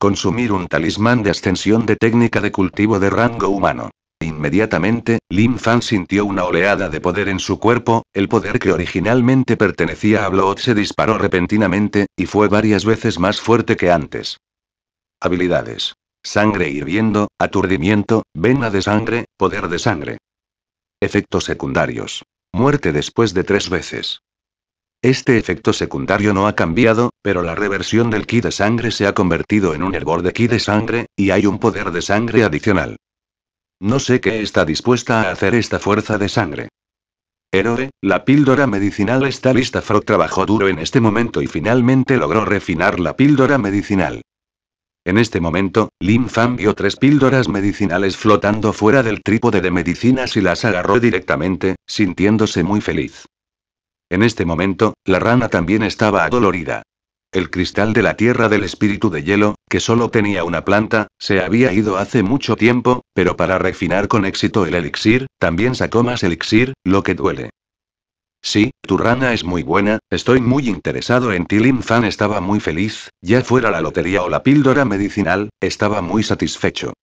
Consumir un talismán de ascensión de técnica de cultivo de rango humano. Inmediatamente, Lin Fan sintió una oleada de poder en su cuerpo, el poder que originalmente pertenecía a Blood se disparó repentinamente, y fue varias veces más fuerte que antes. Habilidades. Sangre hirviendo, aturdimiento, vena de sangre, poder de sangre. Efectos secundarios. Muerte después de tres veces. Este efecto secundario no ha cambiado, pero la reversión del ki de sangre se ha convertido en un hervor de ki de sangre, y hay un poder de sangre adicional. No sé qué está dispuesta a hacer esta fuerza de sangre. Héroe, la píldora medicinal está lista. Frog trabajó duro en este momento y finalmente logró refinar la píldora medicinal. En este momento, Lin Fang vio tres píldoras medicinales flotando fuera del trípode de medicinas y las agarró directamente, sintiéndose muy feliz. En este momento, la rana también estaba adolorida. El cristal de la tierra del espíritu de hielo, que solo tenía una planta, se había ido hace mucho tiempo, pero para refinar con éxito el elixir, también sacó más elixir, lo que duele. Sí, tu rana es muy buena, estoy muy interesado en ti. Lin Fan estaba muy feliz, ya fuera la lotería o la píldora medicinal, estaba muy satisfecho.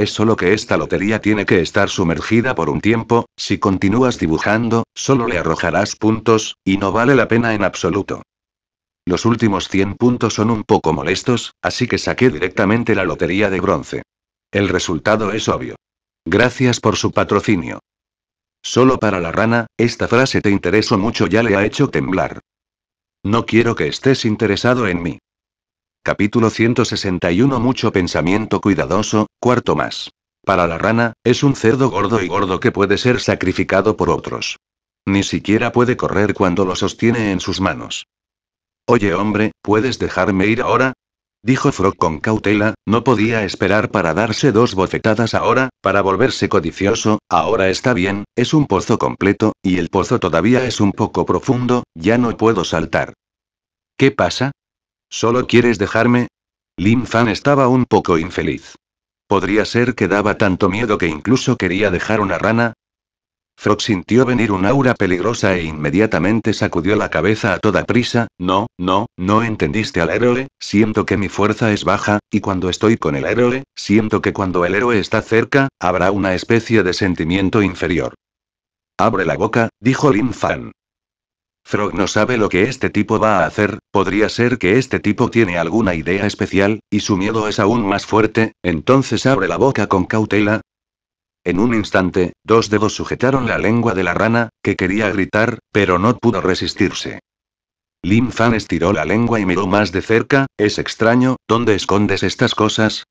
Es solo que esta lotería tiene que estar sumergida por un tiempo, si continúas dibujando, solo le arrojarás puntos, y no vale la pena en absoluto. Los últimos 100 puntos son un poco molestos, así que saqué directamente la lotería de bronce. El resultado es obvio. Gracias por su patrocinio. Solo para la rana, esta frase te interesó mucho ya le ha hecho temblar. No quiero que estés interesado en mí. Capítulo 161 Mucho pensamiento cuidadoso, cuarto más. Para la rana, es un cerdo gordo y gordo que puede ser sacrificado por otros. Ni siquiera puede correr cuando lo sostiene en sus manos. Oye hombre, ¿puedes dejarme ir ahora? Dijo Frog con cautela, no podía esperar para darse dos bofetadas ahora, para volverse codicioso, ahora está bien, es un pozo completo, y el pozo todavía es un poco profundo, ya no puedo saltar. ¿Qué pasa? ¿Solo quieres dejarme? Lin Fan estaba un poco infeliz. ¿Podría ser que daba tanto miedo que incluso quería dejar una rana? Frog sintió venir un aura peligrosa e inmediatamente sacudió la cabeza a toda prisa, no, no, no entendiste al héroe, siento que mi fuerza es baja, y cuando estoy con el héroe, siento que cuando el héroe está cerca, habrá una especie de sentimiento inferior. Abre la boca, dijo Lin Fan. Frog no sabe lo que este tipo va a hacer, podría ser que este tipo tiene alguna idea especial, y su miedo es aún más fuerte, entonces abre la boca con cautela. En un instante, dos dedos sujetaron la lengua de la rana, que quería gritar, pero no pudo resistirse. Lin Fan estiró la lengua y miró más de cerca, es extraño, ¿dónde escondes estas cosas?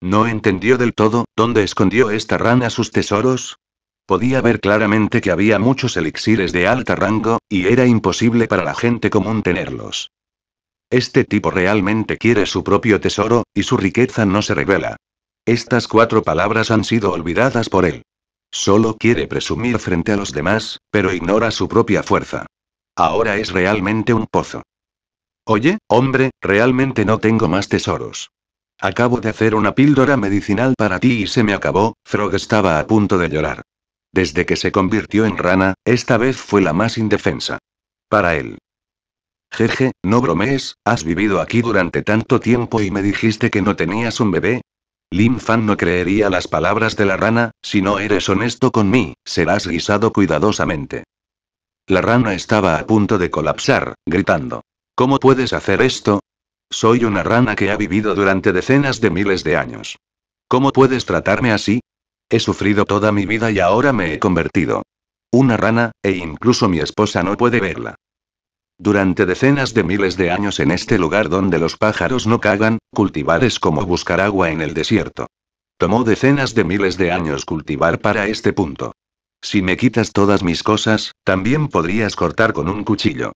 No entendió del todo, ¿dónde escondió esta rana sus tesoros? Podía ver claramente que había muchos elixires de alta rango, y era imposible para la gente común tenerlos. Este tipo realmente quiere su propio tesoro, y su riqueza no se revela. Estas cuatro palabras han sido olvidadas por él. Solo quiere presumir frente a los demás, pero ignora su propia fuerza. Ahora es realmente un pozo. Oye, hombre, realmente no tengo más tesoros. Acabo de hacer una píldora medicinal para ti y se me acabó, Frog estaba a punto de llorar. Desde que se convirtió en rana, esta vez fue la más indefensa. Para él. Jeje, no bromees, has vivido aquí durante tanto tiempo y me dijiste que no tenías un bebé. Lin Fan no creería las palabras de la rana, si no eres honesto con mí, serás guisado cuidadosamente. La rana estaba a punto de colapsar, gritando. ¿Cómo puedes hacer esto? Soy una rana que ha vivido durante decenas de miles de años. ¿Cómo puedes tratarme así? He sufrido toda mi vida y ahora me he convertido. Una rana, e incluso mi esposa no puede verla. Durante decenas de miles de años en este lugar donde los pájaros no cagan, cultivar es como buscar agua en el desierto. Tomó decenas de miles de años cultivar para este punto. Si me quitas todas mis cosas, también podrías cortar con un cuchillo.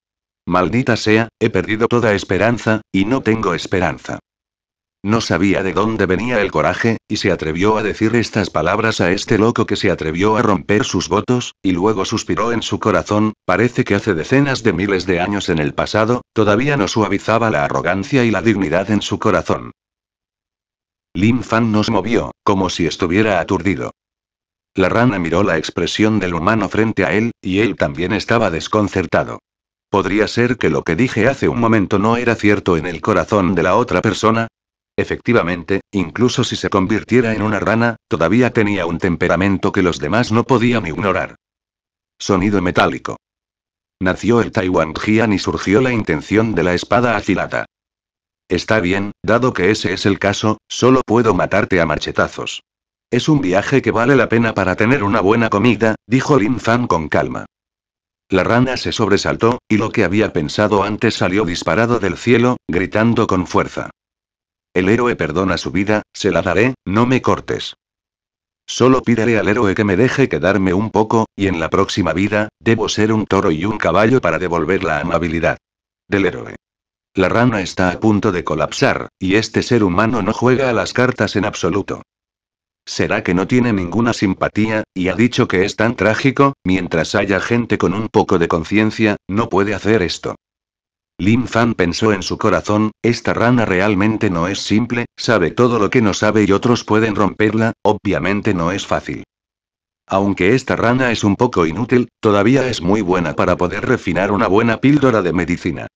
Maldita sea, he perdido toda esperanza, y no tengo esperanza. No sabía de dónde venía el coraje, y se atrevió a decir estas palabras a este loco que se atrevió a romper sus votos, y luego suspiró en su corazón, parece que hace decenas de miles de años en el pasado, todavía no suavizaba la arrogancia y la dignidad en su corazón. Lin Fan nos movió, como si estuviera aturdido. La rana miró la expresión del humano frente a él, y él también estaba desconcertado. Podría ser que lo que dije hace un momento no era cierto en el corazón de la otra persona, Efectivamente, incluso si se convirtiera en una rana, todavía tenía un temperamento que los demás no podían ignorar. Sonido metálico. Nació el Taiwan Jian y surgió la intención de la espada afilada. Está bien, dado que ese es el caso, solo puedo matarte a machetazos. Es un viaje que vale la pena para tener una buena comida, dijo Lin Fan con calma. La rana se sobresaltó, y lo que había pensado antes salió disparado del cielo, gritando con fuerza. El héroe perdona su vida, se la daré, no me cortes. Solo pídele al héroe que me deje quedarme un poco, y en la próxima vida, debo ser un toro y un caballo para devolver la amabilidad. Del héroe. La rana está a punto de colapsar, y este ser humano no juega a las cartas en absoluto. ¿Será que no tiene ninguna simpatía, y ha dicho que es tan trágico, mientras haya gente con un poco de conciencia, no puede hacer esto? Lin Fan pensó en su corazón, esta rana realmente no es simple, sabe todo lo que no sabe y otros pueden romperla, obviamente no es fácil. Aunque esta rana es un poco inútil, todavía es muy buena para poder refinar una buena píldora de medicina.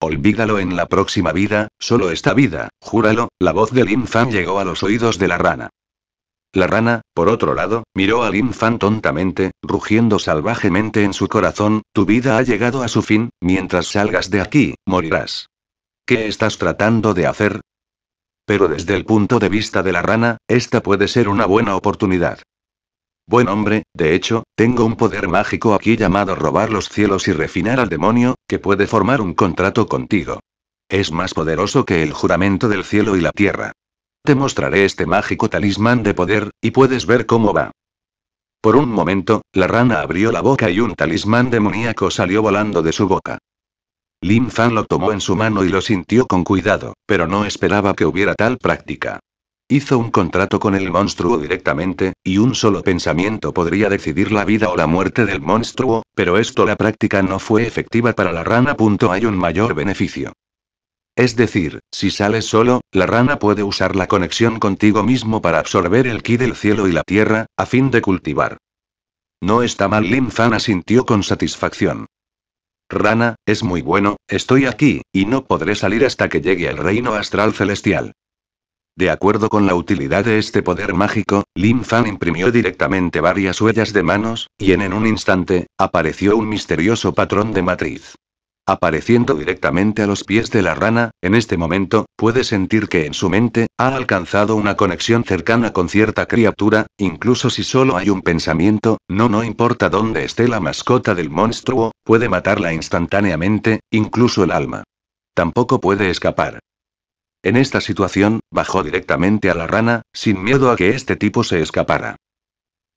Olvídalo en la próxima vida, solo esta vida, júralo, la voz de Lin Fan llegó a los oídos de la rana. La rana, por otro lado, miró al infante tontamente, rugiendo salvajemente en su corazón, tu vida ha llegado a su fin, mientras salgas de aquí, morirás. ¿Qué estás tratando de hacer? Pero desde el punto de vista de la rana, esta puede ser una buena oportunidad. Buen hombre, de hecho, tengo un poder mágico aquí llamado robar los cielos y refinar al demonio, que puede formar un contrato contigo. Es más poderoso que el juramento del cielo y la tierra. Te mostraré este mágico talismán de poder, y puedes ver cómo va. Por un momento, la rana abrió la boca y un talismán demoníaco salió volando de su boca. Lin Fan lo tomó en su mano y lo sintió con cuidado, pero no esperaba que hubiera tal práctica. Hizo un contrato con el monstruo directamente, y un solo pensamiento podría decidir la vida o la muerte del monstruo, pero esto la práctica no fue efectiva para la rana. Hay un mayor beneficio. Es decir, si sales solo, la rana puede usar la conexión contigo mismo para absorber el ki del cielo y la tierra, a fin de cultivar. No está mal, Lim Fan asintió con satisfacción. Rana, es muy bueno, estoy aquí, y no podré salir hasta que llegue el reino astral celestial. De acuerdo con la utilidad de este poder mágico, Lin Fan imprimió directamente varias huellas de manos, y en un instante, apareció un misterioso patrón de matriz apareciendo directamente a los pies de la rana, en este momento, puede sentir que en su mente, ha alcanzado una conexión cercana con cierta criatura, incluso si solo hay un pensamiento, no no importa dónde esté la mascota del monstruo, puede matarla instantáneamente, incluso el alma. Tampoco puede escapar. En esta situación, bajó directamente a la rana, sin miedo a que este tipo se escapara.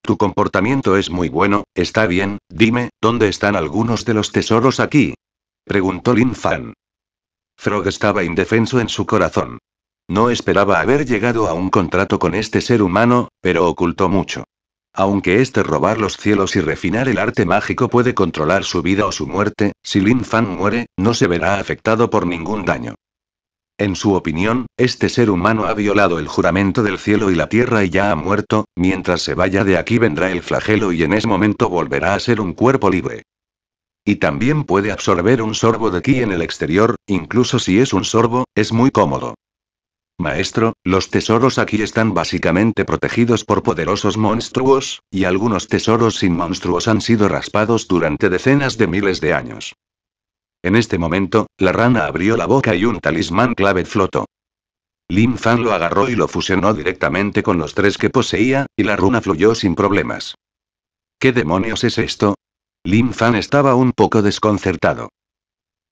Tu comportamiento es muy bueno, está bien, dime, ¿dónde están algunos de los tesoros aquí? Preguntó Lin Fan. Frog estaba indefenso en su corazón. No esperaba haber llegado a un contrato con este ser humano, pero ocultó mucho. Aunque este robar los cielos y refinar el arte mágico puede controlar su vida o su muerte, si Lin Fan muere, no se verá afectado por ningún daño. En su opinión, este ser humano ha violado el juramento del cielo y la tierra y ya ha muerto, mientras se vaya de aquí vendrá el flagelo y en ese momento volverá a ser un cuerpo libre. Y también puede absorber un sorbo de aquí en el exterior, incluso si es un sorbo, es muy cómodo. Maestro, los tesoros aquí están básicamente protegidos por poderosos monstruos, y algunos tesoros sin monstruos han sido raspados durante decenas de miles de años. En este momento, la rana abrió la boca y un talismán clave flotó. Lin Fan lo agarró y lo fusionó directamente con los tres que poseía, y la runa fluyó sin problemas. ¿Qué demonios es esto? Lin Fan estaba un poco desconcertado.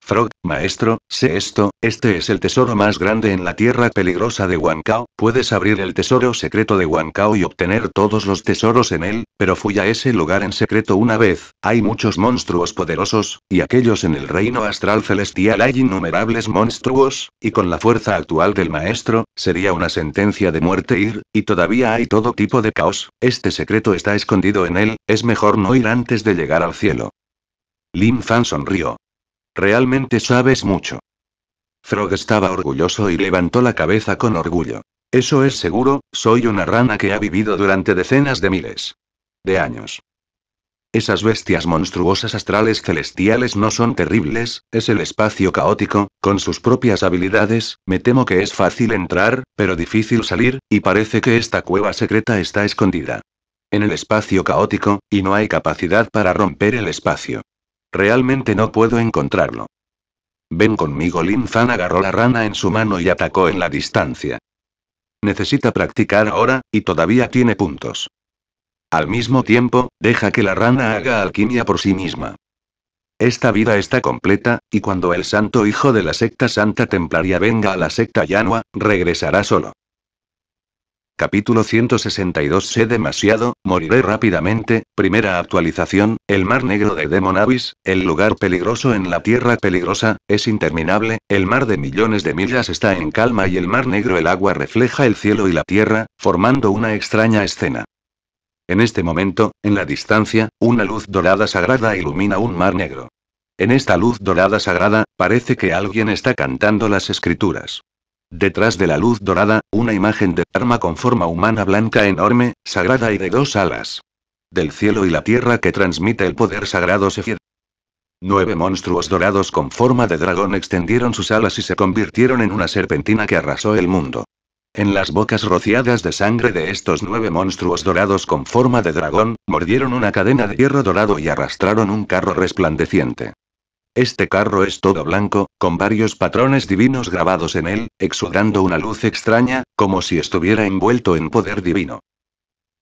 Frog, maestro, sé esto, este es el tesoro más grande en la tierra peligrosa de Huancao, puedes abrir el tesoro secreto de Huancao y obtener todos los tesoros en él, pero fui a ese lugar en secreto una vez, hay muchos monstruos poderosos, y aquellos en el reino astral celestial hay innumerables monstruos, y con la fuerza actual del maestro, sería una sentencia de muerte ir, y todavía hay todo tipo de caos, este secreto está escondido en él, es mejor no ir antes de llegar al cielo. Lin Fan sonrió. Realmente sabes mucho. Frog estaba orgulloso y levantó la cabeza con orgullo. Eso es seguro, soy una rana que ha vivido durante decenas de miles de años. Esas bestias monstruosas astrales celestiales no son terribles, es el espacio caótico, con sus propias habilidades, me temo que es fácil entrar, pero difícil salir, y parece que esta cueva secreta está escondida. En el espacio caótico, y no hay capacidad para romper el espacio. Realmente no puedo encontrarlo. Ven conmigo. Lin Fan agarró la rana en su mano y atacó en la distancia. Necesita practicar ahora, y todavía tiene puntos. Al mismo tiempo, deja que la rana haga alquimia por sí misma. Esta vida está completa, y cuando el santo hijo de la secta santa templaria venga a la secta Yanua, regresará solo. Capítulo 162 Sé demasiado, moriré rápidamente, primera actualización, el mar negro de Demon el lugar peligroso en la tierra peligrosa, es interminable, el mar de millones de millas está en calma y el mar negro el agua refleja el cielo y la tierra, formando una extraña escena. En este momento, en la distancia, una luz dorada sagrada ilumina un mar negro. En esta luz dorada sagrada, parece que alguien está cantando las escrituras. Detrás de la luz dorada, una imagen de arma con forma humana blanca enorme, sagrada y de dos alas. Del cielo y la tierra que transmite el poder sagrado se fiel. Nueve monstruos dorados con forma de dragón extendieron sus alas y se convirtieron en una serpentina que arrasó el mundo. En las bocas rociadas de sangre de estos nueve monstruos dorados con forma de dragón, mordieron una cadena de hierro dorado y arrastraron un carro resplandeciente. Este carro es todo blanco, con varios patrones divinos grabados en él, exudando una luz extraña, como si estuviera envuelto en poder divino.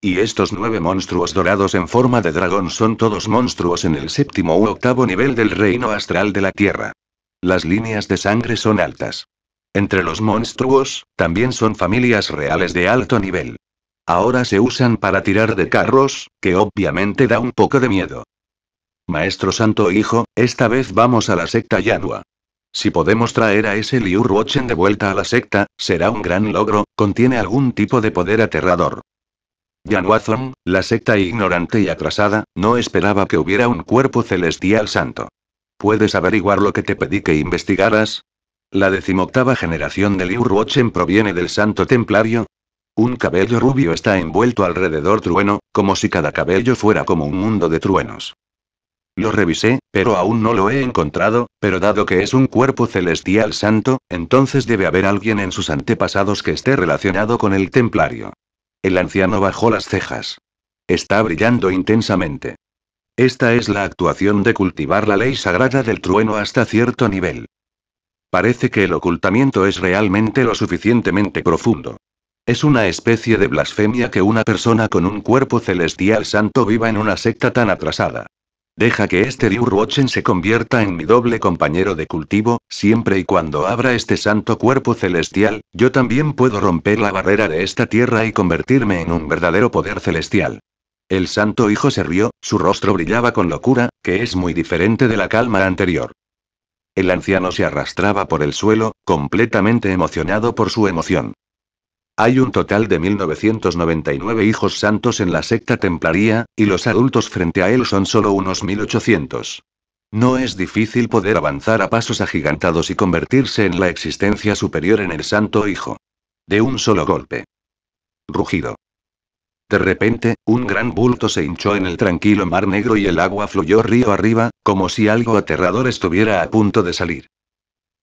Y estos nueve monstruos dorados en forma de dragón son todos monstruos en el séptimo u octavo nivel del reino astral de la Tierra. Las líneas de sangre son altas. Entre los monstruos, también son familias reales de alto nivel. Ahora se usan para tirar de carros, que obviamente da un poco de miedo. Maestro Santo Hijo, esta vez vamos a la secta Yanua. Si podemos traer a ese Liu Ruochen de vuelta a la secta, será un gran logro, contiene algún tipo de poder aterrador. Yan la secta ignorante y atrasada, no esperaba que hubiera un cuerpo celestial santo. ¿Puedes averiguar lo que te pedí que investigaras? La decimoctava generación de Liu Ruochen proviene del santo templario. Un cabello rubio está envuelto alrededor trueno, como si cada cabello fuera como un mundo de truenos. Lo revisé, pero aún no lo he encontrado, pero dado que es un cuerpo celestial santo, entonces debe haber alguien en sus antepasados que esté relacionado con el templario. El anciano bajó las cejas. Está brillando intensamente. Esta es la actuación de cultivar la ley sagrada del trueno hasta cierto nivel. Parece que el ocultamiento es realmente lo suficientemente profundo. Es una especie de blasfemia que una persona con un cuerpo celestial santo viva en una secta tan atrasada. Deja que este Liu Ruochen se convierta en mi doble compañero de cultivo, siempre y cuando abra este santo cuerpo celestial, yo también puedo romper la barrera de esta tierra y convertirme en un verdadero poder celestial. El santo hijo se rió, su rostro brillaba con locura, que es muy diferente de la calma anterior. El anciano se arrastraba por el suelo, completamente emocionado por su emoción. Hay un total de 1999 hijos santos en la secta templaría, y los adultos frente a él son solo unos 1800. No es difícil poder avanzar a pasos agigantados y convertirse en la existencia superior en el santo hijo. De un solo golpe. Rugido. De repente, un gran bulto se hinchó en el tranquilo mar negro y el agua fluyó río arriba, como si algo aterrador estuviera a punto de salir.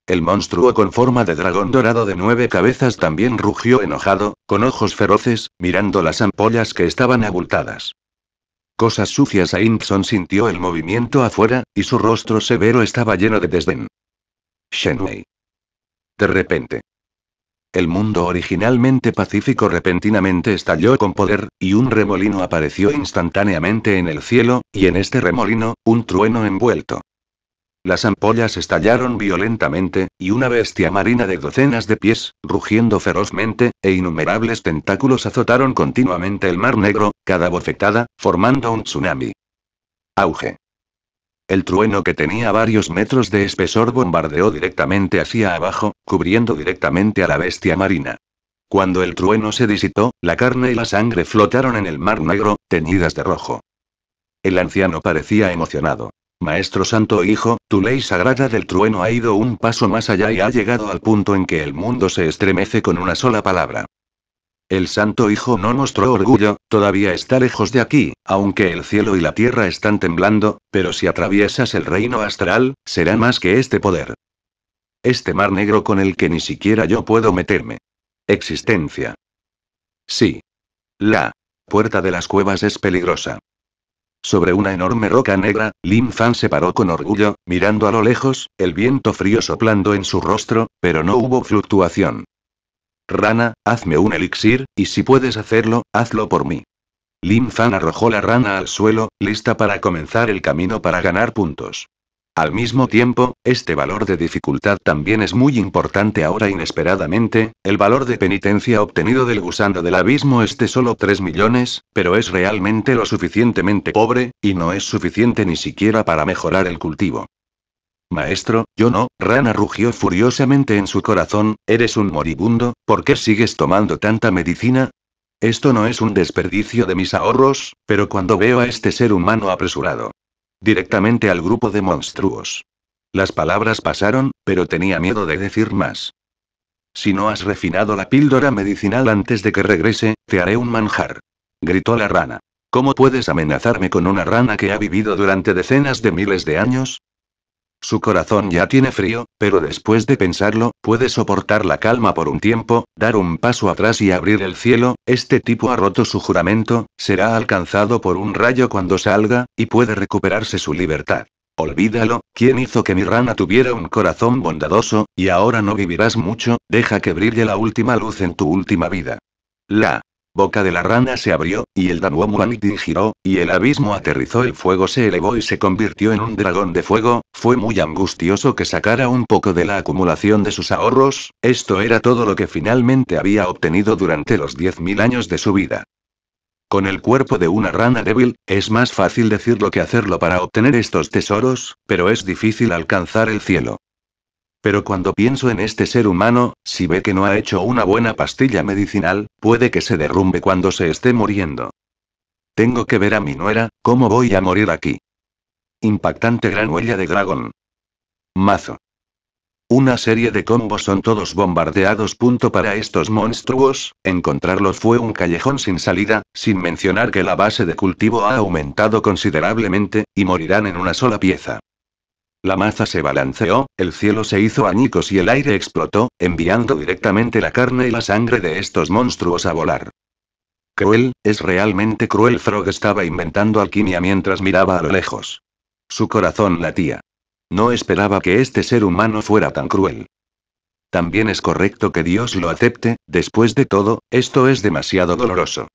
El monstruo con forma de dragón dorado de nueve cabezas también rugió enojado, con ojos feroces, mirando las ampollas que estaban abultadas. Cosas sucias. a e Impson sintió el movimiento afuera, y su rostro severo estaba lleno de desdén. Shenwei. De repente. El mundo originalmente pacífico repentinamente estalló con poder, y un remolino apareció instantáneamente en el cielo, y en este remolino, un trueno envuelto. Las ampollas estallaron violentamente, y una bestia marina de docenas de pies, rugiendo ferozmente, e innumerables tentáculos azotaron continuamente el mar negro, cada bofetada, formando un tsunami. Auge. El trueno que tenía varios metros de espesor bombardeó directamente hacia abajo, cubriendo directamente a la bestia marina. Cuando el trueno se disitó, la carne y la sangre flotaron en el mar negro, teñidas de rojo. El anciano parecía emocionado. Maestro Santo Hijo, tu ley sagrada del trueno ha ido un paso más allá y ha llegado al punto en que el mundo se estremece con una sola palabra. El Santo Hijo no mostró orgullo, todavía está lejos de aquí, aunque el cielo y la tierra están temblando, pero si atraviesas el reino astral, será más que este poder. Este mar negro con el que ni siquiera yo puedo meterme. Existencia. Sí. La puerta de las cuevas es peligrosa. Sobre una enorme roca negra, Lin Fan se paró con orgullo, mirando a lo lejos, el viento frío soplando en su rostro, pero no hubo fluctuación. Rana, hazme un elixir, y si puedes hacerlo, hazlo por mí. Lin Fan arrojó la rana al suelo, lista para comenzar el camino para ganar puntos. Al mismo tiempo, este valor de dificultad también es muy importante ahora inesperadamente, el valor de penitencia obtenido del gusano del abismo es de solo 3 millones, pero es realmente lo suficientemente pobre, y no es suficiente ni siquiera para mejorar el cultivo. Maestro, yo no, Rana rugió furiosamente en su corazón, eres un moribundo, ¿por qué sigues tomando tanta medicina? Esto no es un desperdicio de mis ahorros, pero cuando veo a este ser humano apresurado, directamente al grupo de monstruos. Las palabras pasaron, pero tenía miedo de decir más. Si no has refinado la píldora medicinal antes de que regrese, te haré un manjar. Gritó la rana. ¿Cómo puedes amenazarme con una rana que ha vivido durante decenas de miles de años? Su corazón ya tiene frío, pero después de pensarlo, puede soportar la calma por un tiempo, dar un paso atrás y abrir el cielo, este tipo ha roto su juramento, será alcanzado por un rayo cuando salga, y puede recuperarse su libertad. Olvídalo, ¿quién hizo que mi rana tuviera un corazón bondadoso, y ahora no vivirás mucho, deja que brille la última luz en tu última vida? La boca de la rana se abrió, y el Danuomuanitin giró, y el abismo aterrizó el fuego se elevó y se convirtió en un dragón de fuego, fue muy angustioso que sacara un poco de la acumulación de sus ahorros, esto era todo lo que finalmente había obtenido durante los 10.000 años de su vida. Con el cuerpo de una rana débil, es más fácil decirlo que hacerlo para obtener estos tesoros, pero es difícil alcanzar el cielo. Pero cuando pienso en este ser humano, si ve que no ha hecho una buena pastilla medicinal, puede que se derrumbe cuando se esté muriendo. Tengo que ver a mi nuera, ¿cómo voy a morir aquí? Impactante gran huella de dragón. Mazo. Una serie de combos son todos bombardeados. Punto para estos monstruos, encontrarlos fue un callejón sin salida, sin mencionar que la base de cultivo ha aumentado considerablemente, y morirán en una sola pieza. La maza se balanceó, el cielo se hizo añicos y el aire explotó, enviando directamente la carne y la sangre de estos monstruos a volar. Cruel, es realmente cruel. Frog estaba inventando alquimia mientras miraba a lo lejos. Su corazón latía. No esperaba que este ser humano fuera tan cruel. También es correcto que Dios lo acepte, después de todo, esto es demasiado doloroso.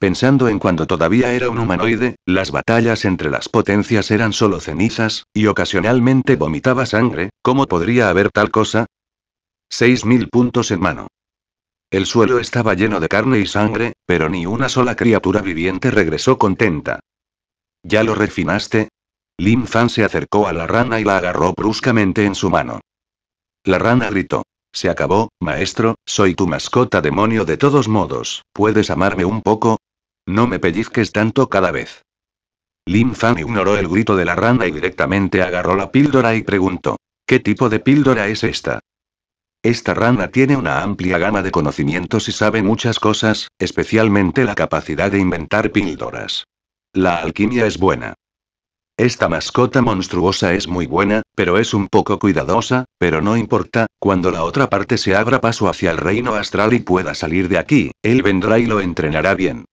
Pensando en cuando todavía era un humanoide, las batallas entre las potencias eran solo cenizas, y ocasionalmente vomitaba sangre, ¿cómo podría haber tal cosa? 6.000 puntos en mano. El suelo estaba lleno de carne y sangre, pero ni una sola criatura viviente regresó contenta. ¿Ya lo refinaste? Lin Fan se acercó a la rana y la agarró bruscamente en su mano. La rana gritó. Se acabó, maestro, soy tu mascota demonio de todos modos, ¿puedes amarme un poco? No me pellizques tanto cada vez. Lin Fan ignoró el grito de la rana y directamente agarró la píldora y preguntó, ¿qué tipo de píldora es esta? Esta rana tiene una amplia gama de conocimientos y sabe muchas cosas, especialmente la capacidad de inventar píldoras. La alquimia es buena. Esta mascota monstruosa es muy buena, pero es un poco cuidadosa, pero no importa, cuando la otra parte se abra paso hacia el reino astral y pueda salir de aquí, él vendrá y lo entrenará bien.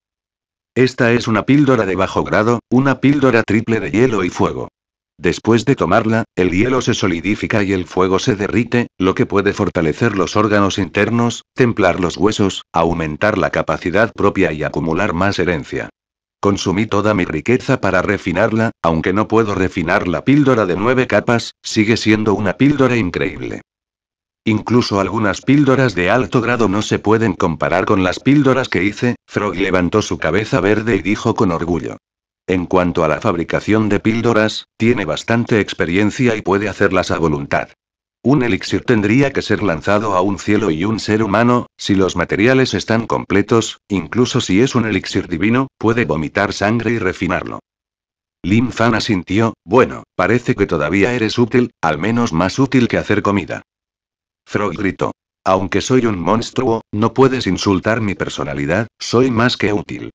Esta es una píldora de bajo grado, una píldora triple de hielo y fuego. Después de tomarla, el hielo se solidifica y el fuego se derrite, lo que puede fortalecer los órganos internos, templar los huesos, aumentar la capacidad propia y acumular más herencia. Consumí toda mi riqueza para refinarla, aunque no puedo refinar la píldora de nueve capas, sigue siendo una píldora increíble. Incluso algunas píldoras de alto grado no se pueden comparar con las píldoras que hice, Frog levantó su cabeza verde y dijo con orgullo. En cuanto a la fabricación de píldoras, tiene bastante experiencia y puede hacerlas a voluntad. Un elixir tendría que ser lanzado a un cielo y un ser humano, si los materiales están completos, incluso si es un elixir divino, puede vomitar sangre y refinarlo. Lin Fan asintió, bueno, parece que todavía eres útil, al menos más útil que hacer comida. Frog gritó. Aunque soy un monstruo, no puedes insultar mi personalidad, soy más que útil.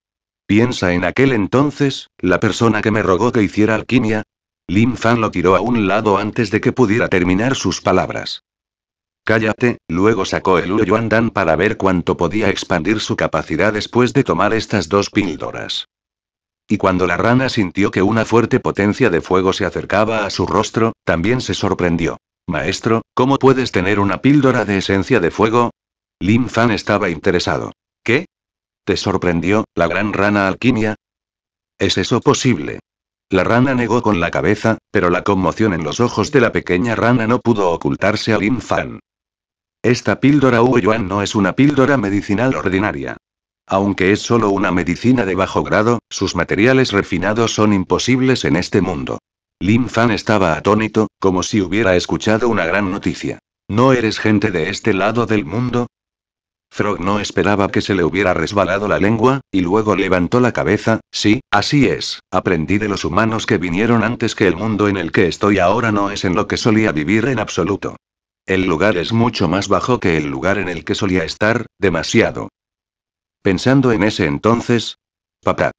Piensa en aquel entonces, la persona que me rogó que hiciera alquimia. Lin Fan lo tiró a un lado antes de que pudiera terminar sus palabras. Cállate, luego sacó el Yuan Dan para ver cuánto podía expandir su capacidad después de tomar estas dos píldoras. Y cuando la rana sintió que una fuerte potencia de fuego se acercaba a su rostro, también se sorprendió. Maestro, ¿cómo puedes tener una píldora de esencia de fuego? Lin Fan estaba interesado. ¿Qué? ¿Te sorprendió, la gran rana alquimia? ¿Es eso posible? La rana negó con la cabeza, pero la conmoción en los ojos de la pequeña rana no pudo ocultarse a Lin Fan. Esta píldora Wu no es una píldora medicinal ordinaria. Aunque es solo una medicina de bajo grado, sus materiales refinados son imposibles en este mundo. Lin Fan estaba atónito, como si hubiera escuchado una gran noticia. ¿No eres gente de este lado del mundo? Frog no esperaba que se le hubiera resbalado la lengua, y luego levantó la cabeza, sí, así es, aprendí de los humanos que vinieron antes que el mundo en el que estoy ahora no es en lo que solía vivir en absoluto. El lugar es mucho más bajo que el lugar en el que solía estar, demasiado. Pensando en ese entonces... Papá.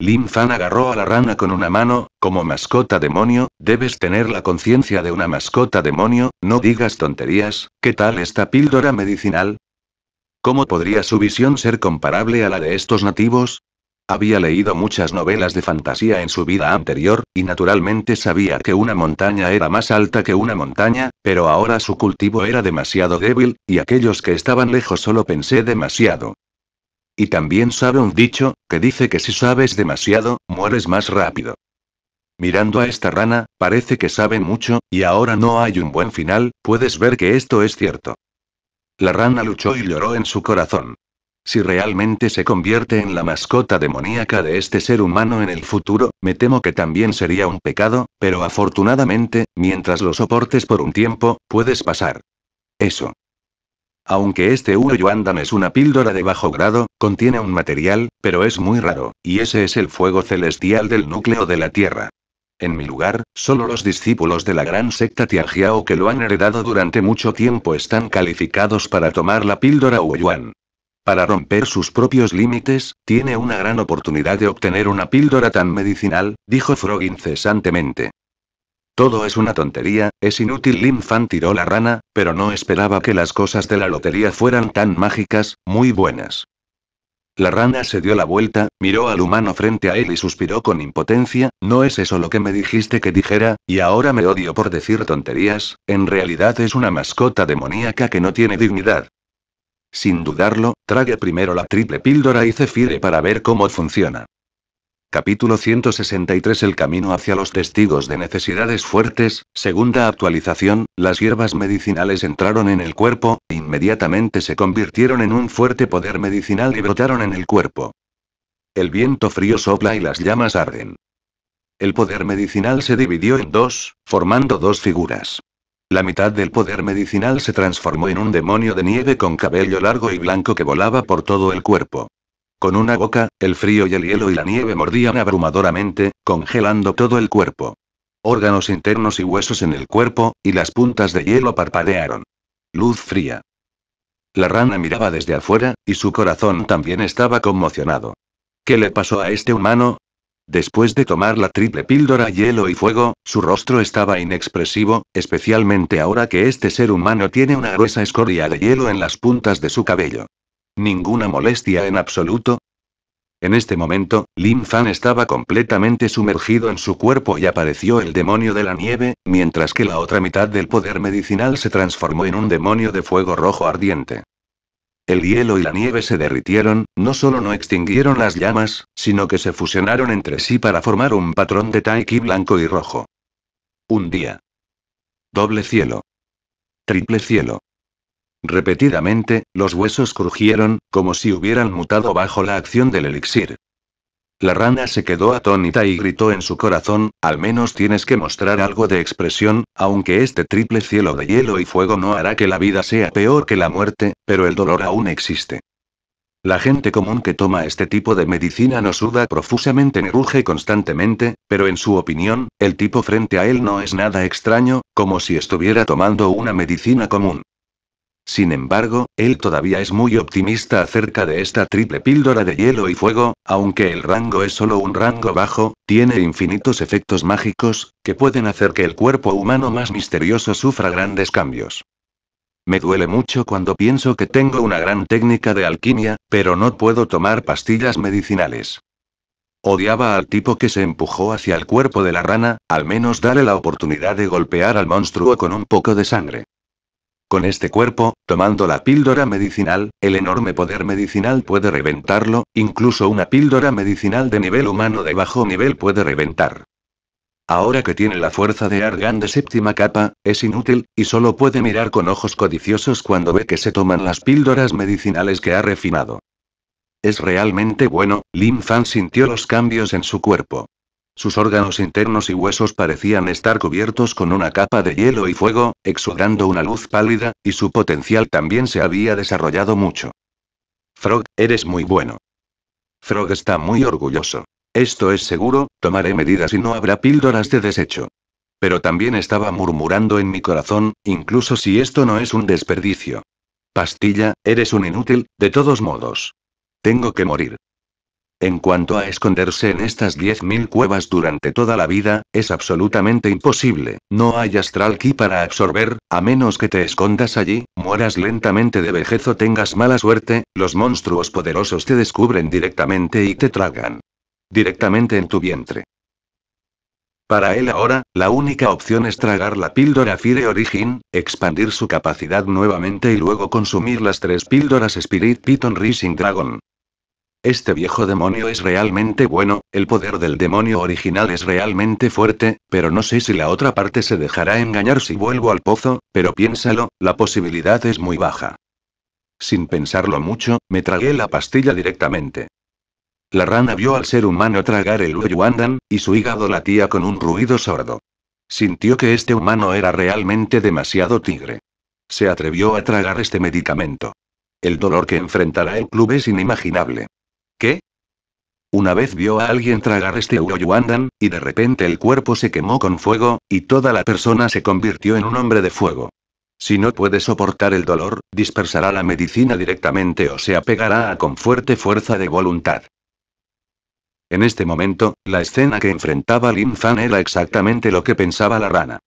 Lin Fan agarró a la rana con una mano, como mascota demonio, debes tener la conciencia de una mascota demonio, no digas tonterías, ¿qué tal esta píldora medicinal? ¿Cómo podría su visión ser comparable a la de estos nativos? Había leído muchas novelas de fantasía en su vida anterior, y naturalmente sabía que una montaña era más alta que una montaña, pero ahora su cultivo era demasiado débil, y aquellos que estaban lejos solo pensé demasiado. Y también sabe un dicho, que dice que si sabes demasiado, mueres más rápido. Mirando a esta rana, parece que sabe mucho, y ahora no hay un buen final, puedes ver que esto es cierto. La rana luchó y lloró en su corazón. Si realmente se convierte en la mascota demoníaca de este ser humano en el futuro, me temo que también sería un pecado, pero afortunadamente, mientras lo soportes por un tiempo, puedes pasar. Eso. Aunque este Dan es una píldora de bajo grado, contiene un material, pero es muy raro, y ese es el fuego celestial del núcleo de la Tierra. En mi lugar, solo los discípulos de la gran secta Tianjiao que lo han heredado durante mucho tiempo están calificados para tomar la píldora yuan Para romper sus propios límites, tiene una gran oportunidad de obtener una píldora tan medicinal, dijo Frog incesantemente. Todo es una tontería, es inútil. Lin tiró la rana, pero no esperaba que las cosas de la lotería fueran tan mágicas, muy buenas. La rana se dio la vuelta, miró al humano frente a él y suspiró con impotencia, ¿no es eso lo que me dijiste que dijera? Y ahora me odio por decir tonterías, en realidad es una mascota demoníaca que no tiene dignidad. Sin dudarlo, trague primero la triple píldora y cefire para ver cómo funciona. Capítulo 163 El camino hacia los testigos de necesidades fuertes, segunda actualización, las hierbas medicinales entraron en el cuerpo, inmediatamente se convirtieron en un fuerte poder medicinal y brotaron en el cuerpo. El viento frío sopla y las llamas arden. El poder medicinal se dividió en dos, formando dos figuras. La mitad del poder medicinal se transformó en un demonio de nieve con cabello largo y blanco que volaba por todo el cuerpo. Con una boca, el frío y el hielo y la nieve mordían abrumadoramente, congelando todo el cuerpo. Órganos internos y huesos en el cuerpo, y las puntas de hielo parpadearon. Luz fría. La rana miraba desde afuera, y su corazón también estaba conmocionado. ¿Qué le pasó a este humano? Después de tomar la triple píldora hielo y fuego, su rostro estaba inexpresivo, especialmente ahora que este ser humano tiene una gruesa escoria de hielo en las puntas de su cabello. ¿Ninguna molestia en absoluto? En este momento, Lin Fan estaba completamente sumergido en su cuerpo y apareció el demonio de la nieve, mientras que la otra mitad del poder medicinal se transformó en un demonio de fuego rojo ardiente. El hielo y la nieve se derritieron, no solo no extinguieron las llamas, sino que se fusionaron entre sí para formar un patrón de chi blanco y rojo. Un día. Doble cielo. Triple cielo. Repetidamente, los huesos crujieron, como si hubieran mutado bajo la acción del elixir. La rana se quedó atónita y gritó en su corazón, al menos tienes que mostrar algo de expresión, aunque este triple cielo de hielo y fuego no hará que la vida sea peor que la muerte, pero el dolor aún existe. La gente común que toma este tipo de medicina no suda profusamente ni ruge constantemente, pero en su opinión, el tipo frente a él no es nada extraño, como si estuviera tomando una medicina común. Sin embargo, él todavía es muy optimista acerca de esta triple píldora de hielo y fuego, aunque el rango es solo un rango bajo, tiene infinitos efectos mágicos, que pueden hacer que el cuerpo humano más misterioso sufra grandes cambios. Me duele mucho cuando pienso que tengo una gran técnica de alquimia, pero no puedo tomar pastillas medicinales. Odiaba al tipo que se empujó hacia el cuerpo de la rana, al menos darle la oportunidad de golpear al monstruo con un poco de sangre. Con este cuerpo, tomando la píldora medicinal, el enorme poder medicinal puede reventarlo, incluso una píldora medicinal de nivel humano de bajo nivel puede reventar. Ahora que tiene la fuerza de Argan de séptima capa, es inútil, y solo puede mirar con ojos codiciosos cuando ve que se toman las píldoras medicinales que ha refinado. Es realmente bueno, Lin Fan sintió los cambios en su cuerpo. Sus órganos internos y huesos parecían estar cubiertos con una capa de hielo y fuego, exudando una luz pálida, y su potencial también se había desarrollado mucho. Frog, eres muy bueno. Frog está muy orgulloso. Esto es seguro, tomaré medidas y no habrá píldoras de desecho. Pero también estaba murmurando en mi corazón, incluso si esto no es un desperdicio. Pastilla, eres un inútil, de todos modos. Tengo que morir. En cuanto a esconderse en estas 10.000 cuevas durante toda la vida, es absolutamente imposible, no hay astral ki para absorber, a menos que te escondas allí, mueras lentamente de vejez o tengas mala suerte, los monstruos poderosos te descubren directamente y te tragan. Directamente en tu vientre. Para él ahora, la única opción es tragar la píldora Fire Origin, expandir su capacidad nuevamente y luego consumir las tres píldoras Spirit Python Rising Dragon. Este viejo demonio es realmente bueno, el poder del demonio original es realmente fuerte, pero no sé si la otra parte se dejará engañar si vuelvo al pozo, pero piénsalo, la posibilidad es muy baja. Sin pensarlo mucho, me tragué la pastilla directamente. La rana vio al ser humano tragar el Uyuandan, y su hígado latía con un ruido sordo. Sintió que este humano era realmente demasiado tigre. Se atrevió a tragar este medicamento. El dolor que enfrentará el club es inimaginable. ¿Qué? Una vez vio a alguien tragar este Dan, y de repente el cuerpo se quemó con fuego, y toda la persona se convirtió en un hombre de fuego. Si no puede soportar el dolor, dispersará la medicina directamente o se apegará a con fuerte fuerza de voluntad. En este momento, la escena que enfrentaba Lin Fan era exactamente lo que pensaba la rana.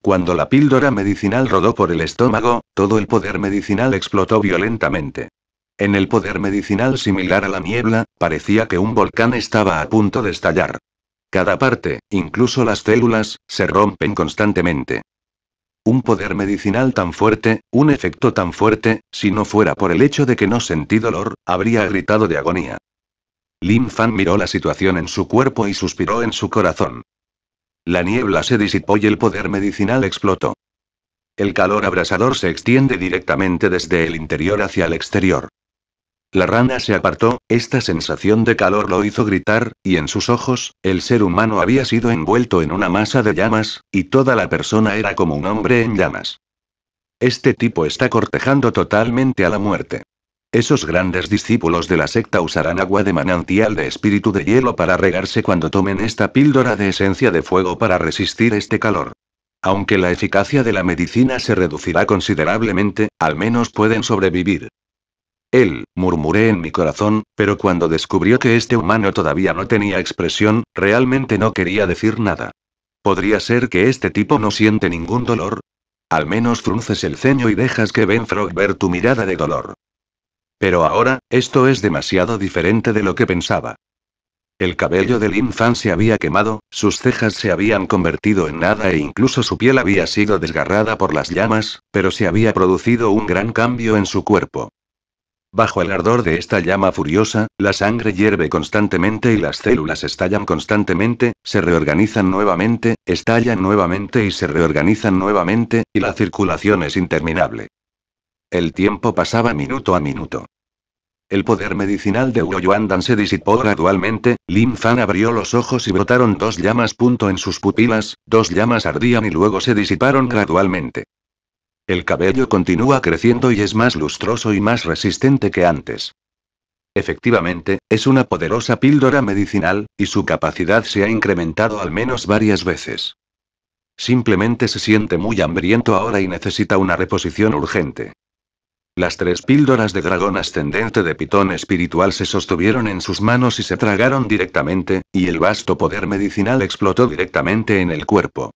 Cuando la píldora medicinal rodó por el estómago, todo el poder medicinal explotó violentamente. En el poder medicinal similar a la niebla, parecía que un volcán estaba a punto de estallar. Cada parte, incluso las células, se rompen constantemente. Un poder medicinal tan fuerte, un efecto tan fuerte, si no fuera por el hecho de que no sentí dolor, habría gritado de agonía. Lin Fan miró la situación en su cuerpo y suspiró en su corazón. La niebla se disipó y el poder medicinal explotó. El calor abrasador se extiende directamente desde el interior hacia el exterior. La rana se apartó, esta sensación de calor lo hizo gritar, y en sus ojos, el ser humano había sido envuelto en una masa de llamas, y toda la persona era como un hombre en llamas. Este tipo está cortejando totalmente a la muerte. Esos grandes discípulos de la secta usarán agua de manantial de espíritu de hielo para regarse cuando tomen esta píldora de esencia de fuego para resistir este calor. Aunque la eficacia de la medicina se reducirá considerablemente, al menos pueden sobrevivir. Él, murmuré en mi corazón, pero cuando descubrió que este humano todavía no tenía expresión, realmente no quería decir nada. ¿Podría ser que este tipo no siente ningún dolor? Al menos frunces el ceño y dejas que Ben ver tu mirada de dolor. Pero ahora, esto es demasiado diferente de lo que pensaba. El cabello del infant se había quemado, sus cejas se habían convertido en nada e incluso su piel había sido desgarrada por las llamas, pero se había producido un gran cambio en su cuerpo. Bajo el ardor de esta llama furiosa, la sangre hierve constantemente y las células estallan constantemente, se reorganizan nuevamente, estallan nuevamente y se reorganizan nuevamente, y la circulación es interminable. El tiempo pasaba minuto a minuto. El poder medicinal de Uoyuandan se disipó gradualmente, Lin Fan abrió los ojos y brotaron dos llamas. Punto en sus pupilas, dos llamas ardían y luego se disiparon gradualmente. El cabello continúa creciendo y es más lustroso y más resistente que antes. Efectivamente, es una poderosa píldora medicinal, y su capacidad se ha incrementado al menos varias veces. Simplemente se siente muy hambriento ahora y necesita una reposición urgente. Las tres píldoras de dragón ascendente de Pitón espiritual se sostuvieron en sus manos y se tragaron directamente, y el vasto poder medicinal explotó directamente en el cuerpo.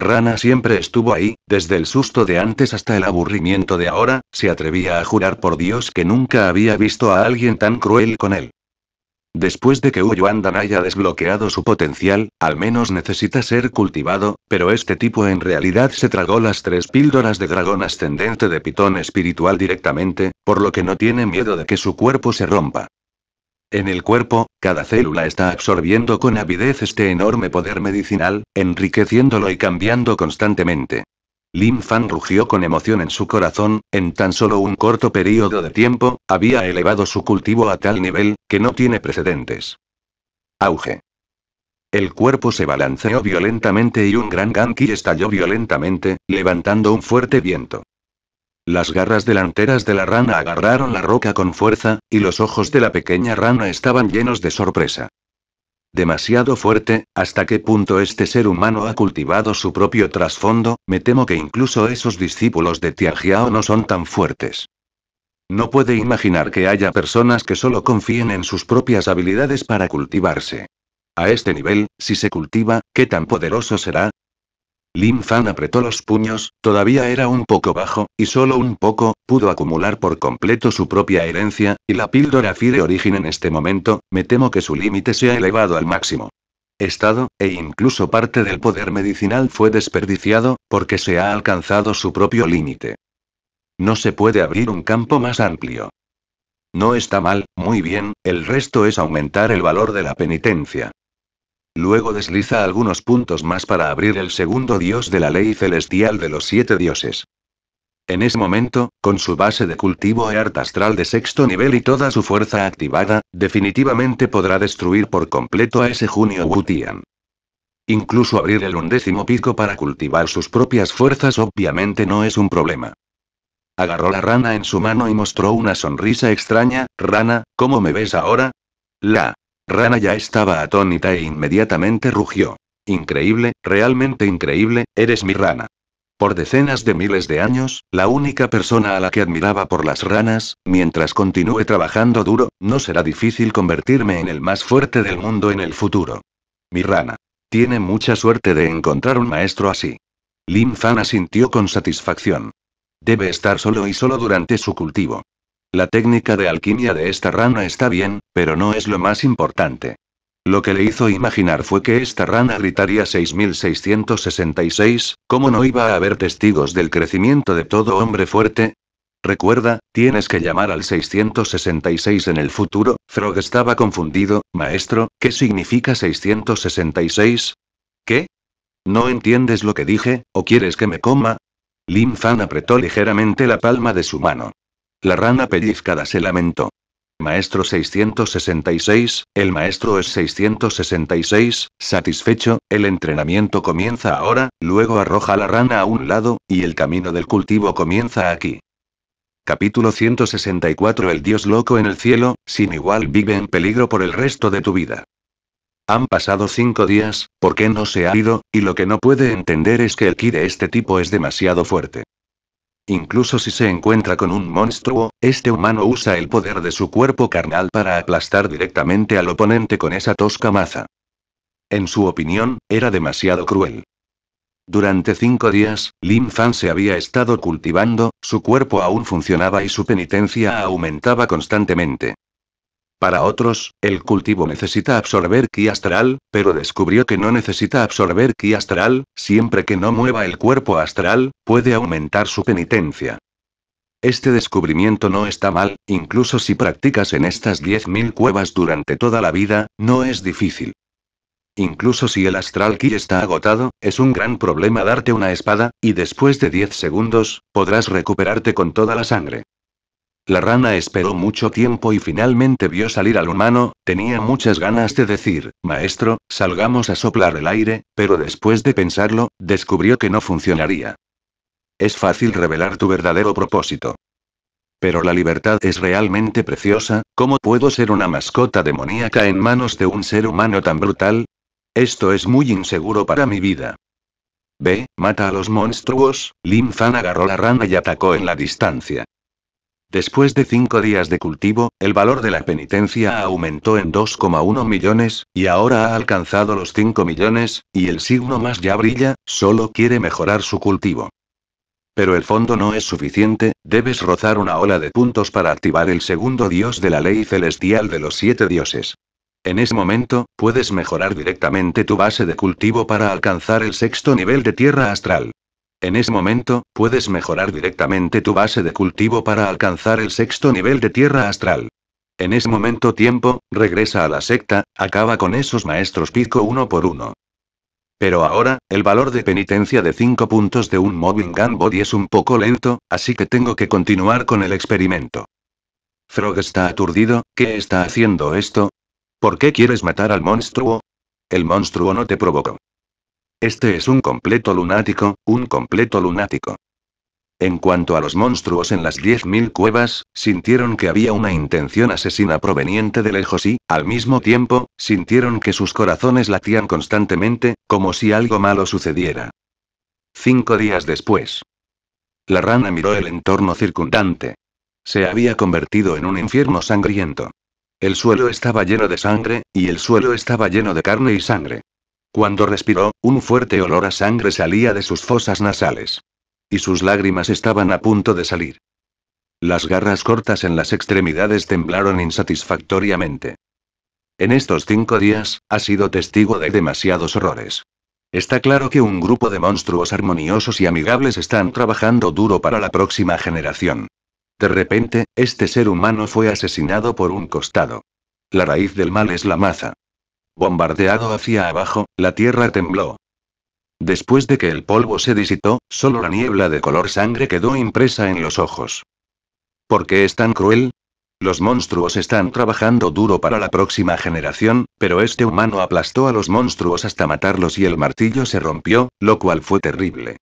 Rana siempre estuvo ahí, desde el susto de antes hasta el aburrimiento de ahora, se atrevía a jurar por Dios que nunca había visto a alguien tan cruel con él. Después de que Uyuandan haya desbloqueado su potencial, al menos necesita ser cultivado, pero este tipo en realidad se tragó las tres píldoras de dragón ascendente de pitón espiritual directamente, por lo que no tiene miedo de que su cuerpo se rompa. En el cuerpo, cada célula está absorbiendo con avidez este enorme poder medicinal, enriqueciéndolo y cambiando constantemente. Lin Fan rugió con emoción en su corazón, en tan solo un corto periodo de tiempo, había elevado su cultivo a tal nivel, que no tiene precedentes. Auge. El cuerpo se balanceó violentamente y un gran ganqui estalló violentamente, levantando un fuerte viento. Las garras delanteras de la rana agarraron la roca con fuerza, y los ojos de la pequeña rana estaban llenos de sorpresa. Demasiado fuerte, hasta qué punto este ser humano ha cultivado su propio trasfondo, me temo que incluso esos discípulos de Tianjiao no son tan fuertes. No puede imaginar que haya personas que solo confíen en sus propias habilidades para cultivarse. A este nivel, si se cultiva, ¿qué tan poderoso será? Lin Fan apretó los puños, todavía era un poco bajo, y solo un poco, pudo acumular por completo su propia herencia, y la píldora Fire origen en este momento, me temo que su límite se ha elevado al máximo. Estado, e incluso parte del poder medicinal fue desperdiciado, porque se ha alcanzado su propio límite. No se puede abrir un campo más amplio. No está mal, muy bien, el resto es aumentar el valor de la penitencia. Luego desliza algunos puntos más para abrir el segundo dios de la ley celestial de los siete dioses. En ese momento, con su base de cultivo e art astral de sexto nivel y toda su fuerza activada, definitivamente podrá destruir por completo a ese Junio Wutian. Incluso abrir el undécimo pico para cultivar sus propias fuerzas obviamente no es un problema. Agarró la rana en su mano y mostró una sonrisa extraña, rana, ¿cómo me ves ahora? La Rana ya estaba atónita e inmediatamente rugió. Increíble, realmente increíble, eres mi rana. Por decenas de miles de años, la única persona a la que admiraba por las ranas, mientras continúe trabajando duro, no será difícil convertirme en el más fuerte del mundo en el futuro. Mi rana. Tiene mucha suerte de encontrar un maestro así. Lin Fan asintió con satisfacción. Debe estar solo y solo durante su cultivo. La técnica de alquimia de esta rana está bien, pero no es lo más importante. Lo que le hizo imaginar fue que esta rana gritaría 6666, ¿cómo no iba a haber testigos del crecimiento de todo hombre fuerte? Recuerda, tienes que llamar al 666 en el futuro, Frog estaba confundido, maestro, ¿qué significa 666? ¿Qué? ¿No entiendes lo que dije, o quieres que me coma? Lin Fan apretó ligeramente la palma de su mano. La rana pellizcada se lamentó. Maestro 666, el maestro es 666, satisfecho, el entrenamiento comienza ahora, luego arroja la rana a un lado, y el camino del cultivo comienza aquí. Capítulo 164 El dios loco en el cielo, sin igual vive en peligro por el resto de tu vida. Han pasado cinco días, ¿por qué no se ha ido? Y lo que no puede entender es que el ki de este tipo es demasiado fuerte. Incluso si se encuentra con un monstruo, este humano usa el poder de su cuerpo carnal para aplastar directamente al oponente con esa tosca maza. En su opinión, era demasiado cruel. Durante cinco días, Lin Fan se había estado cultivando, su cuerpo aún funcionaba y su penitencia aumentaba constantemente. Para otros, el cultivo necesita absorber ki astral, pero descubrió que no necesita absorber ki astral, siempre que no mueva el cuerpo astral, puede aumentar su penitencia. Este descubrimiento no está mal, incluso si practicas en estas 10.000 cuevas durante toda la vida, no es difícil. Incluso si el astral ki está agotado, es un gran problema darte una espada, y después de 10 segundos, podrás recuperarte con toda la sangre. La rana esperó mucho tiempo y finalmente vio salir al humano, tenía muchas ganas de decir, maestro, salgamos a soplar el aire, pero después de pensarlo, descubrió que no funcionaría. Es fácil revelar tu verdadero propósito. Pero la libertad es realmente preciosa, ¿cómo puedo ser una mascota demoníaca en manos de un ser humano tan brutal? Esto es muy inseguro para mi vida. Ve, mata a los monstruos, Lin Fan agarró la rana y atacó en la distancia. Después de cinco días de cultivo, el valor de la penitencia aumentó en 2,1 millones, y ahora ha alcanzado los 5 millones, y el signo más ya brilla, solo quiere mejorar su cultivo. Pero el fondo no es suficiente, debes rozar una ola de puntos para activar el segundo dios de la ley celestial de los siete dioses. En ese momento, puedes mejorar directamente tu base de cultivo para alcanzar el sexto nivel de tierra astral. En ese momento, puedes mejorar directamente tu base de cultivo para alcanzar el sexto nivel de tierra astral. En ese momento tiempo, regresa a la secta, acaba con esos maestros pico uno por uno. Pero ahora, el valor de penitencia de 5 puntos de un móvil Gun Body es un poco lento, así que tengo que continuar con el experimento. Frog está aturdido, ¿qué está haciendo esto? ¿Por qué quieres matar al monstruo? El monstruo no te provocó. Este es un completo lunático, un completo lunático. En cuanto a los monstruos en las 10.000 cuevas, sintieron que había una intención asesina proveniente de lejos y, al mismo tiempo, sintieron que sus corazones latían constantemente, como si algo malo sucediera. Cinco días después. La rana miró el entorno circundante. Se había convertido en un infierno sangriento. El suelo estaba lleno de sangre, y el suelo estaba lleno de carne y sangre. Cuando respiró, un fuerte olor a sangre salía de sus fosas nasales. Y sus lágrimas estaban a punto de salir. Las garras cortas en las extremidades temblaron insatisfactoriamente. En estos cinco días, ha sido testigo de demasiados horrores. Está claro que un grupo de monstruos armoniosos y amigables están trabajando duro para la próxima generación. De repente, este ser humano fue asesinado por un costado. La raíz del mal es la maza. Bombardeado hacia abajo, la tierra tembló. Después de que el polvo se disitó, solo la niebla de color sangre quedó impresa en los ojos. ¿Por qué es tan cruel? Los monstruos están trabajando duro para la próxima generación, pero este humano aplastó a los monstruos hasta matarlos y el martillo se rompió, lo cual fue terrible.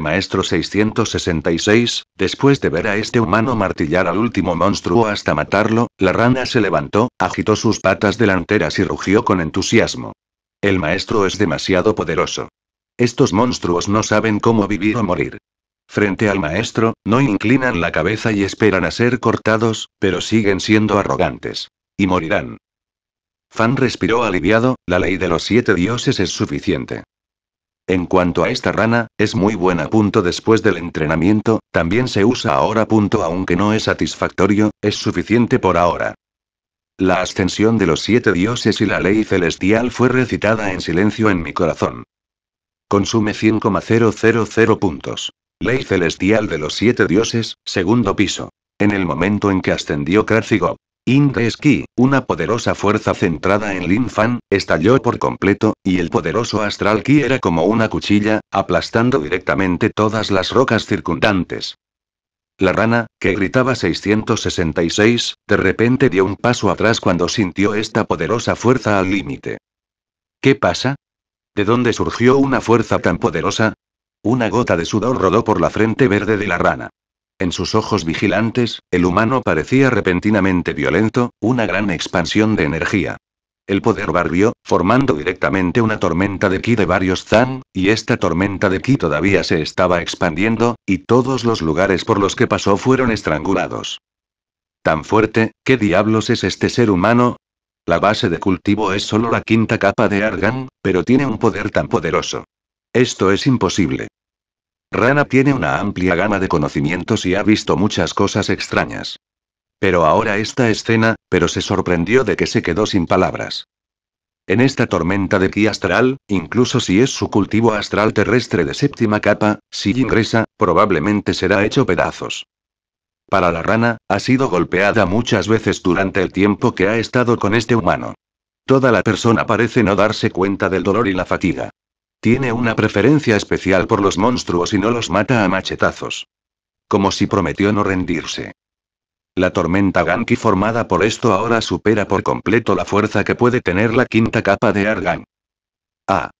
Maestro 666, después de ver a este humano martillar al último monstruo hasta matarlo, la rana se levantó, agitó sus patas delanteras y rugió con entusiasmo. El maestro es demasiado poderoso. Estos monstruos no saben cómo vivir o morir. Frente al maestro, no inclinan la cabeza y esperan a ser cortados, pero siguen siendo arrogantes. Y morirán. Fan respiró aliviado, la ley de los siete dioses es suficiente. En cuanto a esta rana, es muy buena. Punto después del entrenamiento, también se usa ahora. Punto aunque no es satisfactorio, es suficiente por ahora. La ascensión de los siete dioses y la ley celestial fue recitada en silencio en mi corazón. Consume 100.000 puntos. Ley celestial de los siete dioses, segundo piso. En el momento en que ascendió Kárcigov, Inde una poderosa fuerza centrada en Lin Fan, estalló por completo, y el poderoso Astral Ki era como una cuchilla, aplastando directamente todas las rocas circundantes. La rana, que gritaba 666, de repente dio un paso atrás cuando sintió esta poderosa fuerza al límite. ¿Qué pasa? ¿De dónde surgió una fuerza tan poderosa? Una gota de sudor rodó por la frente verde de la rana. En sus ojos vigilantes, el humano parecía repentinamente violento, una gran expansión de energía. El poder barrió, formando directamente una tormenta de ki de varios Zan, y esta tormenta de ki todavía se estaba expandiendo, y todos los lugares por los que pasó fueron estrangulados. Tan fuerte, ¿qué diablos es este ser humano? La base de cultivo es solo la quinta capa de Argan, pero tiene un poder tan poderoso. Esto es imposible. Rana tiene una amplia gama de conocimientos y ha visto muchas cosas extrañas. Pero ahora esta escena, pero se sorprendió de que se quedó sin palabras. En esta tormenta de ki astral, incluso si es su cultivo astral terrestre de séptima capa, si ingresa, probablemente será hecho pedazos. Para la rana, ha sido golpeada muchas veces durante el tiempo que ha estado con este humano. Toda la persona parece no darse cuenta del dolor y la fatiga. Tiene una preferencia especial por los monstruos y no los mata a machetazos. Como si prometió no rendirse. La tormenta Ganki formada por esto ahora supera por completo la fuerza que puede tener la quinta capa de Argan. Ah.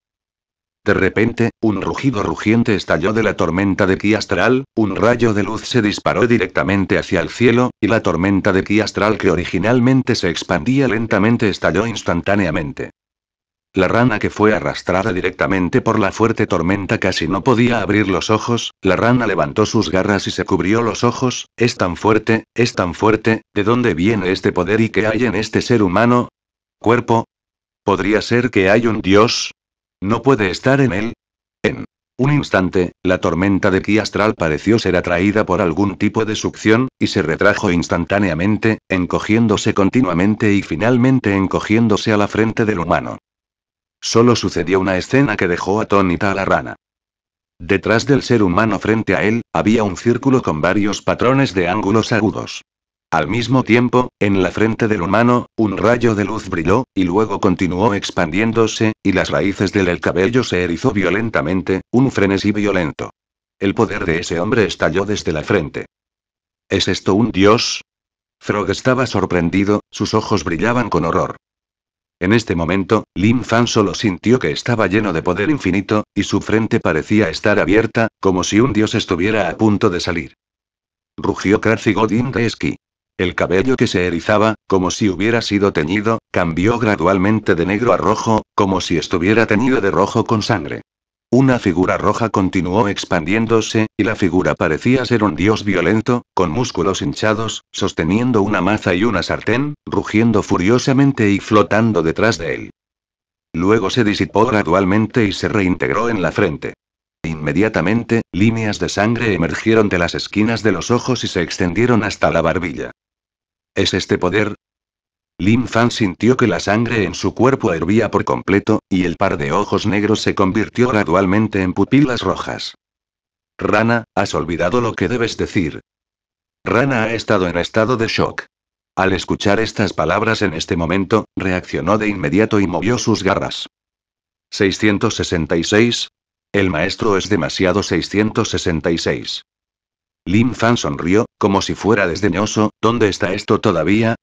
De repente, un rugido rugiente estalló de la tormenta de ki astral, un rayo de luz se disparó directamente hacia el cielo, y la tormenta de ki astral que originalmente se expandía lentamente estalló instantáneamente. La rana que fue arrastrada directamente por la fuerte tormenta casi no podía abrir los ojos, la rana levantó sus garras y se cubrió los ojos, es tan fuerte, es tan fuerte, ¿de dónde viene este poder y qué hay en este ser humano? ¿Cuerpo? ¿Podría ser que hay un dios? ¿No puede estar en él? En un instante, la tormenta de ki astral pareció ser atraída por algún tipo de succión, y se retrajo instantáneamente, encogiéndose continuamente y finalmente encogiéndose a la frente del humano. Solo sucedió una escena que dejó atónita a la rana. Detrás del ser humano frente a él, había un círculo con varios patrones de ángulos agudos. Al mismo tiempo, en la frente del humano, un rayo de luz brilló, y luego continuó expandiéndose, y las raíces del cabello se erizó violentamente, un frenesí violento. El poder de ese hombre estalló desde la frente. ¿Es esto un dios? Frog estaba sorprendido, sus ojos brillaban con horror. En este momento, Lin Fan solo sintió que estaba lleno de poder infinito, y su frente parecía estar abierta, como si un dios estuviera a punto de salir. Rugió Crazy Godin eski El cabello que se erizaba, como si hubiera sido teñido, cambió gradualmente de negro a rojo, como si estuviera teñido de rojo con sangre. Una figura roja continuó expandiéndose, y la figura parecía ser un dios violento, con músculos hinchados, sosteniendo una maza y una sartén, rugiendo furiosamente y flotando detrás de él. Luego se disipó gradualmente y se reintegró en la frente. Inmediatamente, líneas de sangre emergieron de las esquinas de los ojos y se extendieron hasta la barbilla. ¿Es este poder, Lim Fan sintió que la sangre en su cuerpo hervía por completo, y el par de ojos negros se convirtió gradualmente en pupilas rojas. Rana, has olvidado lo que debes decir. Rana ha estado en estado de shock. Al escuchar estas palabras en este momento, reaccionó de inmediato y movió sus garras. 666. El maestro es demasiado 666. Lin Fan sonrió, como si fuera desdeñoso, ¿dónde está esto todavía?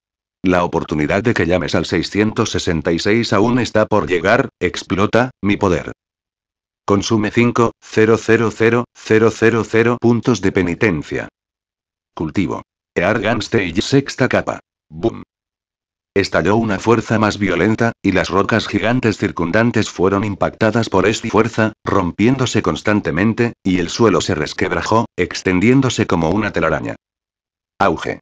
La oportunidad de que llames al 666 aún está por llegar, explota, mi poder. Consume 5, puntos de penitencia. Cultivo. Eargan Stage sexta capa. Boom. Estalló una fuerza más violenta, y las rocas gigantes circundantes fueron impactadas por esta fuerza, rompiéndose constantemente, y el suelo se resquebrajó, extendiéndose como una telaraña. Auge.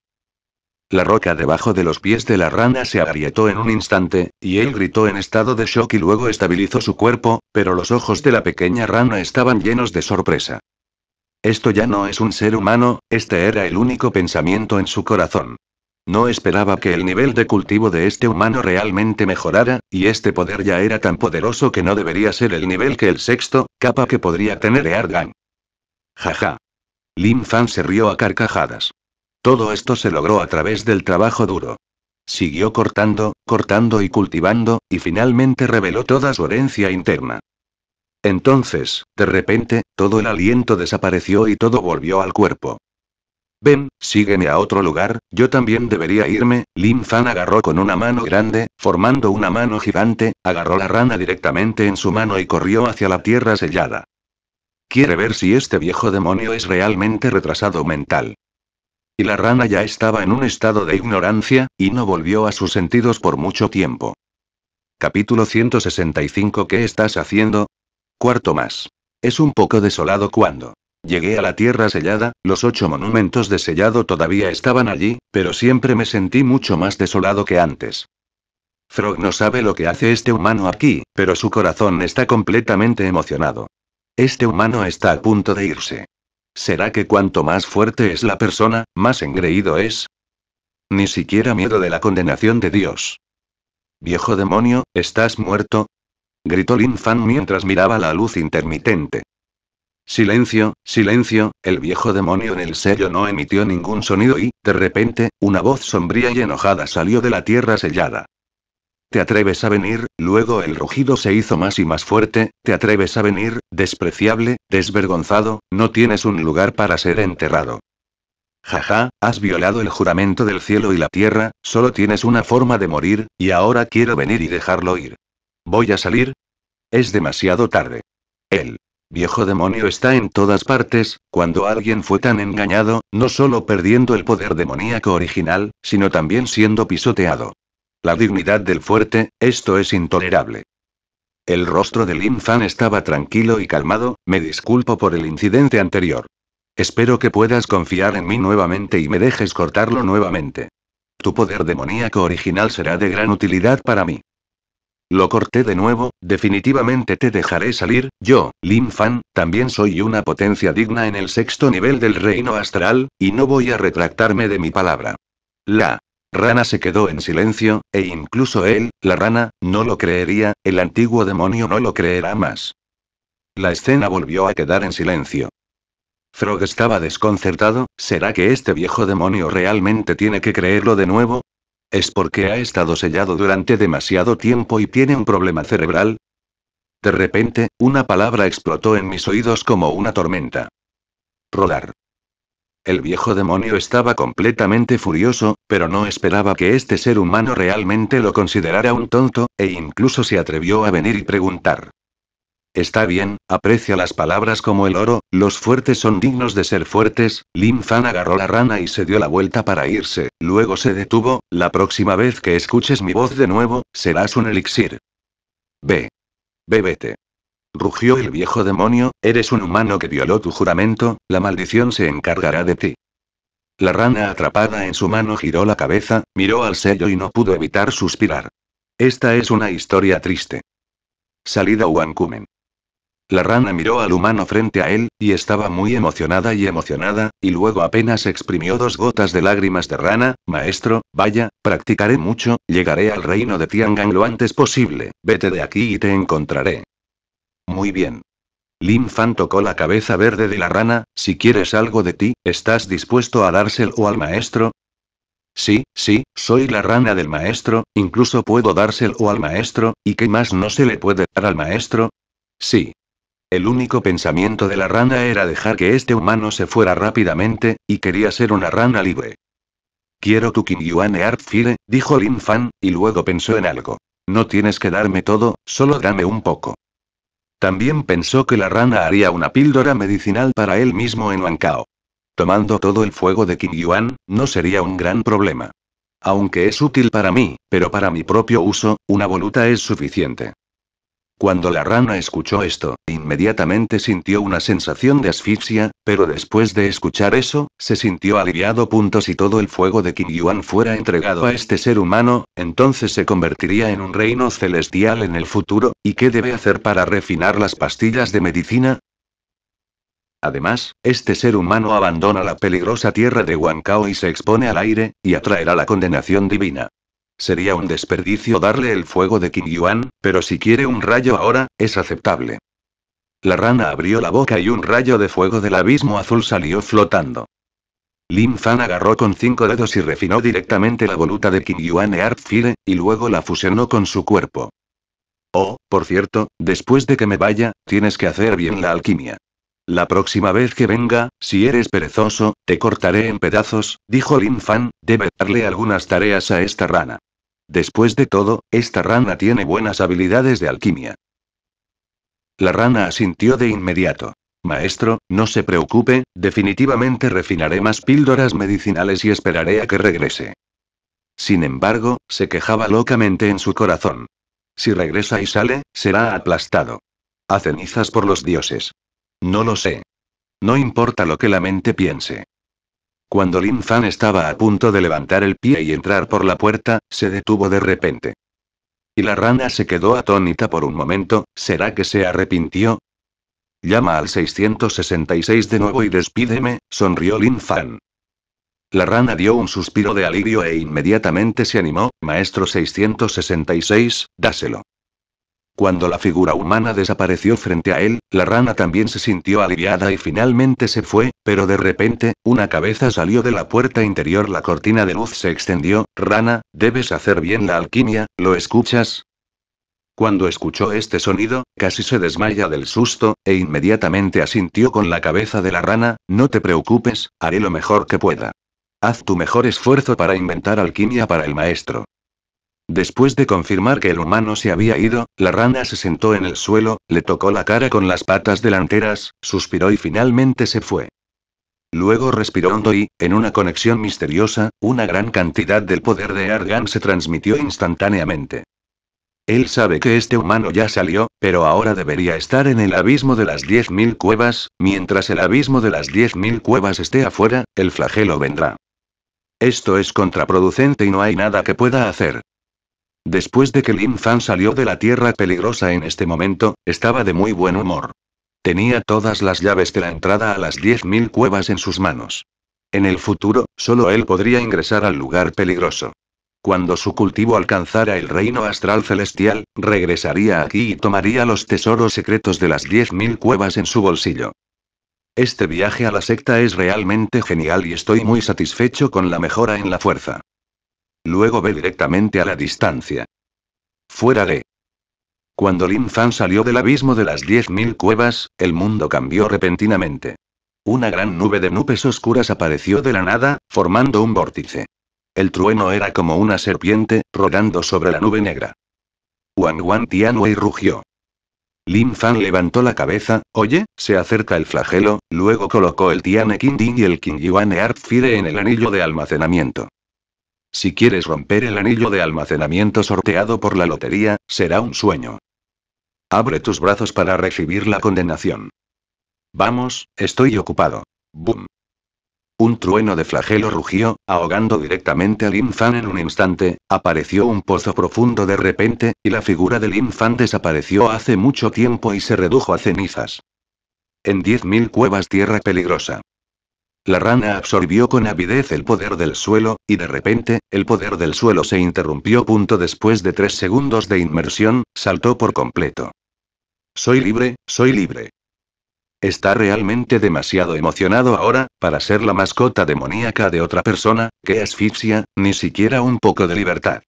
La roca debajo de los pies de la rana se agrietó en un instante, y él gritó en estado de shock y luego estabilizó su cuerpo, pero los ojos de la pequeña rana estaban llenos de sorpresa. Esto ya no es un ser humano, este era el único pensamiento en su corazón. No esperaba que el nivel de cultivo de este humano realmente mejorara, y este poder ya era tan poderoso que no debería ser el nivel que el sexto, capa que podría tener Eargan. Jaja. Lin Fan se rió a carcajadas. Todo esto se logró a través del trabajo duro. Siguió cortando, cortando y cultivando, y finalmente reveló toda su herencia interna. Entonces, de repente, todo el aliento desapareció y todo volvió al cuerpo. Ven, sígueme a otro lugar, yo también debería irme. Lin Fan agarró con una mano grande, formando una mano gigante, agarró la rana directamente en su mano y corrió hacia la tierra sellada. Quiere ver si este viejo demonio es realmente retrasado mental. Y la rana ya estaba en un estado de ignorancia, y no volvió a sus sentidos por mucho tiempo. Capítulo 165 ¿Qué estás haciendo? Cuarto más. Es un poco desolado cuando llegué a la tierra sellada, los ocho monumentos de sellado todavía estaban allí, pero siempre me sentí mucho más desolado que antes. Frog no sabe lo que hace este humano aquí, pero su corazón está completamente emocionado. Este humano está a punto de irse. ¿Será que cuanto más fuerte es la persona, más engreído es? Ni siquiera miedo de la condenación de Dios. Viejo demonio, ¿estás muerto? gritó Lin Fan mientras miraba la luz intermitente. Silencio, silencio, el viejo demonio en el sello no emitió ningún sonido y, de repente, una voz sombría y enojada salió de la tierra sellada. ¿Te atreves a venir? Luego el rugido se hizo más y más fuerte, ¿te atreves a venir, despreciable, desvergonzado, no tienes un lugar para ser enterrado? Jaja, has violado el juramento del cielo y la tierra, solo tienes una forma de morir, y ahora quiero venir y dejarlo ir. ¿Voy a salir? Es demasiado tarde. El viejo demonio está en todas partes, cuando alguien fue tan engañado, no solo perdiendo el poder demoníaco original, sino también siendo pisoteado. La dignidad del fuerte, esto es intolerable. El rostro de Lin Fan estaba tranquilo y calmado, me disculpo por el incidente anterior. Espero que puedas confiar en mí nuevamente y me dejes cortarlo nuevamente. Tu poder demoníaco original será de gran utilidad para mí. Lo corté de nuevo, definitivamente te dejaré salir, yo, Lin Fan, también soy una potencia digna en el sexto nivel del reino astral, y no voy a retractarme de mi palabra. La Rana se quedó en silencio, e incluso él, la rana, no lo creería, el antiguo demonio no lo creerá más. La escena volvió a quedar en silencio. Frog estaba desconcertado, ¿será que este viejo demonio realmente tiene que creerlo de nuevo? ¿Es porque ha estado sellado durante demasiado tiempo y tiene un problema cerebral? De repente, una palabra explotó en mis oídos como una tormenta. Rodar. El viejo demonio estaba completamente furioso, pero no esperaba que este ser humano realmente lo considerara un tonto, e incluso se atrevió a venir y preguntar. Está bien, aprecia las palabras como el oro, los fuertes son dignos de ser fuertes. Lin Fan agarró la rana y se dio la vuelta para irse, luego se detuvo. La próxima vez que escuches mi voz de nuevo, serás un elixir. Ve. Bébete rugió el viejo demonio, eres un humano que violó tu juramento, la maldición se encargará de ti. La rana atrapada en su mano giró la cabeza, miró al sello y no pudo evitar suspirar. Esta es una historia triste. Salida Wankumen. La rana miró al humano frente a él, y estaba muy emocionada y emocionada, y luego apenas exprimió dos gotas de lágrimas de rana, maestro, vaya, practicaré mucho, llegaré al reino de Tiangang lo antes posible, vete de aquí y te encontraré. Muy bien. Lin Fan tocó la cabeza verde de la rana, si quieres algo de ti, ¿estás dispuesto a dárselo al maestro? Sí, sí, soy la rana del maestro, incluso puedo dárselo al maestro, ¿y qué más no se le puede dar al maestro? Sí. El único pensamiento de la rana era dejar que este humano se fuera rápidamente, y quería ser una rana libre. Quiero tu Yuan Art Fire, dijo Lin Fan, y luego pensó en algo. No tienes que darme todo, solo dame un poco. También pensó que la rana haría una píldora medicinal para él mismo en Huancao. Tomando todo el fuego de King Yuan, no sería un gran problema. Aunque es útil para mí, pero para mi propio uso, una voluta es suficiente. Cuando la rana escuchó esto, inmediatamente sintió una sensación de asfixia, pero después de escuchar eso, se sintió aliviado. Punto si todo el fuego de Qin Yuan fuera entregado a este ser humano, entonces se convertiría en un reino celestial en el futuro, ¿y qué debe hacer para refinar las pastillas de medicina? Además, este ser humano abandona la peligrosa tierra de Kao y se expone al aire, y atraerá la condenación divina. Sería un desperdicio darle el fuego de Yuan, pero si quiere un rayo ahora, es aceptable. La rana abrió la boca y un rayo de fuego del abismo azul salió flotando. Lin Fan agarró con cinco dedos y refinó directamente la voluta de e Earthfire, y luego la fusionó con su cuerpo. Oh, por cierto, después de que me vaya, tienes que hacer bien la alquimia. La próxima vez que venga, si eres perezoso, te cortaré en pedazos, dijo Lin Fan, debe darle algunas tareas a esta rana. Después de todo, esta rana tiene buenas habilidades de alquimia. La rana asintió de inmediato. Maestro, no se preocupe, definitivamente refinaré más píldoras medicinales y esperaré a que regrese. Sin embargo, se quejaba locamente en su corazón. Si regresa y sale, será aplastado. A cenizas por los dioses. No lo sé. No importa lo que la mente piense. Cuando Lin Fan estaba a punto de levantar el pie y entrar por la puerta, se detuvo de repente. Y la rana se quedó atónita por un momento, ¿será que se arrepintió? Llama al 666 de nuevo y despídeme, sonrió Lin Fan. La rana dio un suspiro de alivio e inmediatamente se animó, Maestro 666, dáselo. Cuando la figura humana desapareció frente a él, la rana también se sintió aliviada y finalmente se fue, pero de repente, una cabeza salió de la puerta interior, la cortina de luz se extendió, rana, debes hacer bien la alquimia, ¿lo escuchas? Cuando escuchó este sonido, casi se desmaya del susto, e inmediatamente asintió con la cabeza de la rana, no te preocupes, haré lo mejor que pueda. Haz tu mejor esfuerzo para inventar alquimia para el maestro. Después de confirmar que el humano se había ido, la rana se sentó en el suelo, le tocó la cara con las patas delanteras, suspiró y finalmente se fue. Luego respiró hondo y, en una conexión misteriosa, una gran cantidad del poder de Argan se transmitió instantáneamente. Él sabe que este humano ya salió, pero ahora debería estar en el abismo de las 10.000 cuevas, mientras el abismo de las 10.000 cuevas esté afuera, el flagelo vendrá. Esto es contraproducente y no hay nada que pueda hacer. Después de que Lin Fan salió de la tierra peligrosa en este momento, estaba de muy buen humor. Tenía todas las llaves de la entrada a las 10.000 cuevas en sus manos. En el futuro, solo él podría ingresar al lugar peligroso. Cuando su cultivo alcanzara el reino astral celestial, regresaría aquí y tomaría los tesoros secretos de las 10.000 cuevas en su bolsillo. Este viaje a la secta es realmente genial y estoy muy satisfecho con la mejora en la fuerza. Luego ve directamente a la distancia. Fuera de. Cuando Lin Fan salió del abismo de las 10.000 cuevas, el mundo cambió repentinamente. Una gran nube de nubes oscuras apareció de la nada, formando un vórtice. El trueno era como una serpiente, rodando sobre la nube negra. Wang Wan Tianwei rugió. Lin Fan levantó la cabeza, oye, se acerca el flagelo, luego colocó el Tiane Ding y el Qingyuan Fide en el anillo de almacenamiento. Si quieres romper el anillo de almacenamiento sorteado por la lotería, será un sueño. Abre tus brazos para recibir la condenación. Vamos, estoy ocupado. Boom. Un trueno de flagelo rugió, ahogando directamente al Fan en un instante, apareció un pozo profundo de repente, y la figura del Fan desapareció hace mucho tiempo y se redujo a cenizas. En 10.000 cuevas tierra peligrosa. La rana absorbió con avidez el poder del suelo, y de repente, el poder del suelo se interrumpió. Punto después de tres segundos de inmersión, saltó por completo. Soy libre, soy libre. Está realmente demasiado emocionado ahora, para ser la mascota demoníaca de otra persona, que asfixia, ni siquiera un poco de libertad.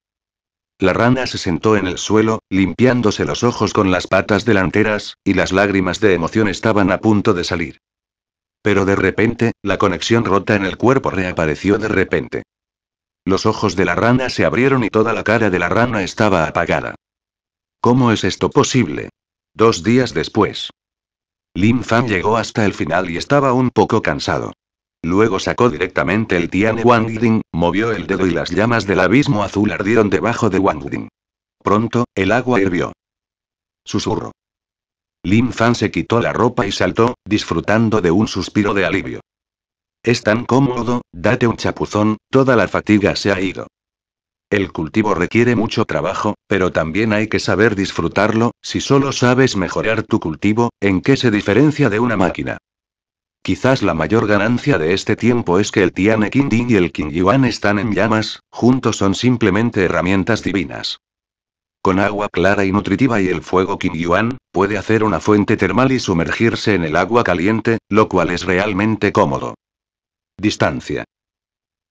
La rana se sentó en el suelo, limpiándose los ojos con las patas delanteras, y las lágrimas de emoción estaban a punto de salir. Pero de repente, la conexión rota en el cuerpo reapareció de repente. Los ojos de la rana se abrieron y toda la cara de la rana estaba apagada. ¿Cómo es esto posible? Dos días después. Lin Fan llegó hasta el final y estaba un poco cansado. Luego sacó directamente el Tian Ding, movió el dedo y las llamas del abismo azul ardieron debajo de Wang Ding. Pronto, el agua hirvió. Susurro. Lin Fan se quitó la ropa y saltó, disfrutando de un suspiro de alivio. Es tan cómodo, date un chapuzón, toda la fatiga se ha ido. El cultivo requiere mucho trabajo, pero también hay que saber disfrutarlo, si solo sabes mejorar tu cultivo, ¿en qué se diferencia de una máquina? Quizás la mayor ganancia de este tiempo es que el Tiane y el King Yuan están en llamas, juntos son simplemente herramientas divinas con agua clara y nutritiva y el fuego Kim Yuan, puede hacer una fuente termal y sumergirse en el agua caliente, lo cual es realmente cómodo. Distancia.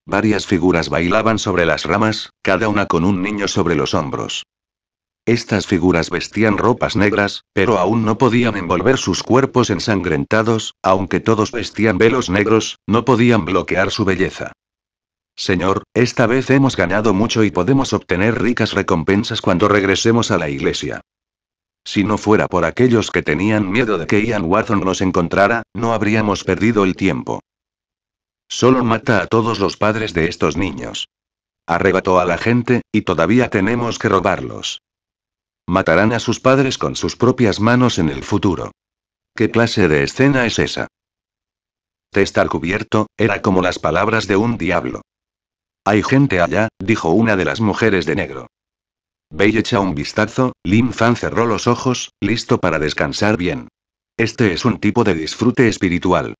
Varias figuras bailaban sobre las ramas, cada una con un niño sobre los hombros. Estas figuras vestían ropas negras, pero aún no podían envolver sus cuerpos ensangrentados, aunque todos vestían velos negros, no podían bloquear su belleza. Señor, esta vez hemos ganado mucho y podemos obtener ricas recompensas cuando regresemos a la iglesia. Si no fuera por aquellos que tenían miedo de que Ian Watson nos encontrara, no habríamos perdido el tiempo. Solo mata a todos los padres de estos niños. Arrebató a la gente, y todavía tenemos que robarlos. Matarán a sus padres con sus propias manos en el futuro. ¿Qué clase de escena es esa? estar cubierto, era como las palabras de un diablo. Hay gente allá, dijo una de las mujeres de negro. Bey echa un vistazo, Lin Fan cerró los ojos, listo para descansar bien. Este es un tipo de disfrute espiritual.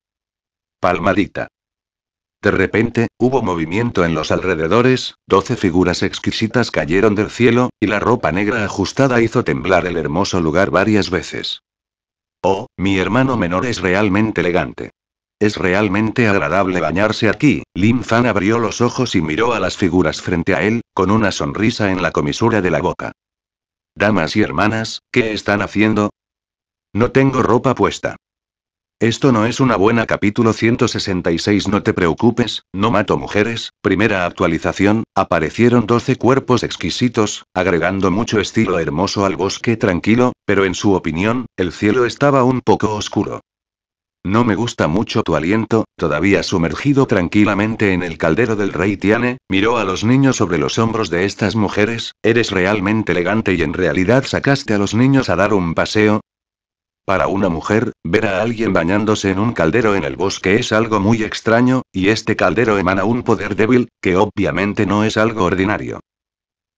Palmadita. De repente, hubo movimiento en los alrededores, doce figuras exquisitas cayeron del cielo, y la ropa negra ajustada hizo temblar el hermoso lugar varias veces. Oh, mi hermano menor es realmente elegante. Es realmente agradable bañarse aquí. Lin Fan abrió los ojos y miró a las figuras frente a él, con una sonrisa en la comisura de la boca. Damas y hermanas, ¿qué están haciendo? No tengo ropa puesta. Esto no es una buena capítulo 166 No te preocupes, no mato mujeres, primera actualización, aparecieron 12 cuerpos exquisitos, agregando mucho estilo hermoso al bosque tranquilo, pero en su opinión, el cielo estaba un poco oscuro. No me gusta mucho tu aliento, todavía sumergido tranquilamente en el caldero del rey Tiane, miró a los niños sobre los hombros de estas mujeres, eres realmente elegante y en realidad sacaste a los niños a dar un paseo. Para una mujer, ver a alguien bañándose en un caldero en el bosque es algo muy extraño, y este caldero emana un poder débil, que obviamente no es algo ordinario.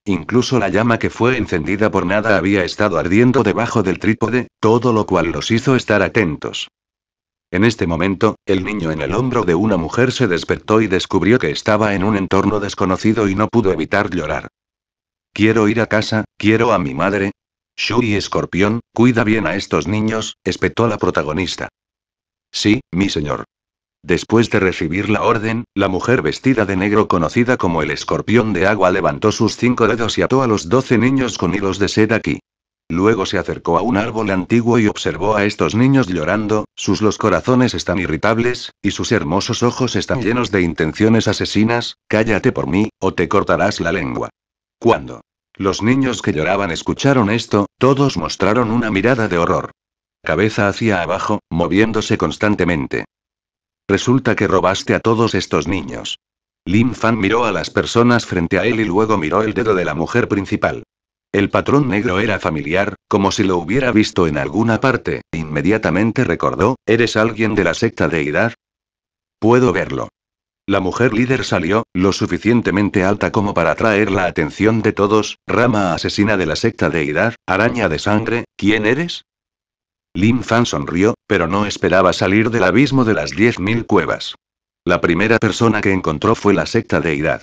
Incluso la llama que fue encendida por nada había estado ardiendo debajo del trípode, todo lo cual los hizo estar atentos. En este momento, el niño en el hombro de una mujer se despertó y descubrió que estaba en un entorno desconocido y no pudo evitar llorar. Quiero ir a casa, quiero a mi madre. y Escorpión, cuida bien a estos niños, espetó la protagonista. Sí, mi señor. Después de recibir la orden, la mujer vestida de negro conocida como el escorpión de agua levantó sus cinco dedos y ató a los doce niños con hilos de seda aquí. Luego se acercó a un árbol antiguo y observó a estos niños llorando, sus los corazones están irritables, y sus hermosos ojos están llenos de intenciones asesinas, cállate por mí, o te cortarás la lengua. Cuando los niños que lloraban escucharon esto, todos mostraron una mirada de horror. Cabeza hacia abajo, moviéndose constantemente. Resulta que robaste a todos estos niños. Lin Fan miró a las personas frente a él y luego miró el dedo de la mujer principal. El patrón negro era familiar, como si lo hubiera visto en alguna parte, inmediatamente recordó, ¿eres alguien de la secta de Idar? Puedo verlo. La mujer líder salió, lo suficientemente alta como para atraer la atención de todos, rama asesina de la secta de Idar, araña de sangre, ¿quién eres? Lin Fan sonrió, pero no esperaba salir del abismo de las 10.000 cuevas. La primera persona que encontró fue la secta de Idad.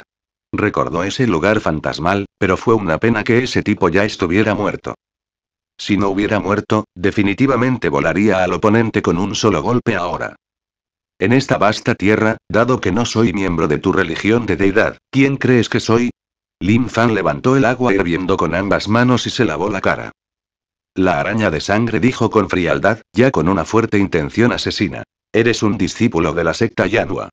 Recordó ese lugar fantasmal, pero fue una pena que ese tipo ya estuviera muerto. Si no hubiera muerto, definitivamente volaría al oponente con un solo golpe ahora. En esta vasta tierra, dado que no soy miembro de tu religión de deidad, ¿quién crees que soy? Lin Fan levantó el agua hirviendo con ambas manos y se lavó la cara. La araña de sangre dijo con frialdad, ya con una fuerte intención asesina. Eres un discípulo de la secta Yanhua.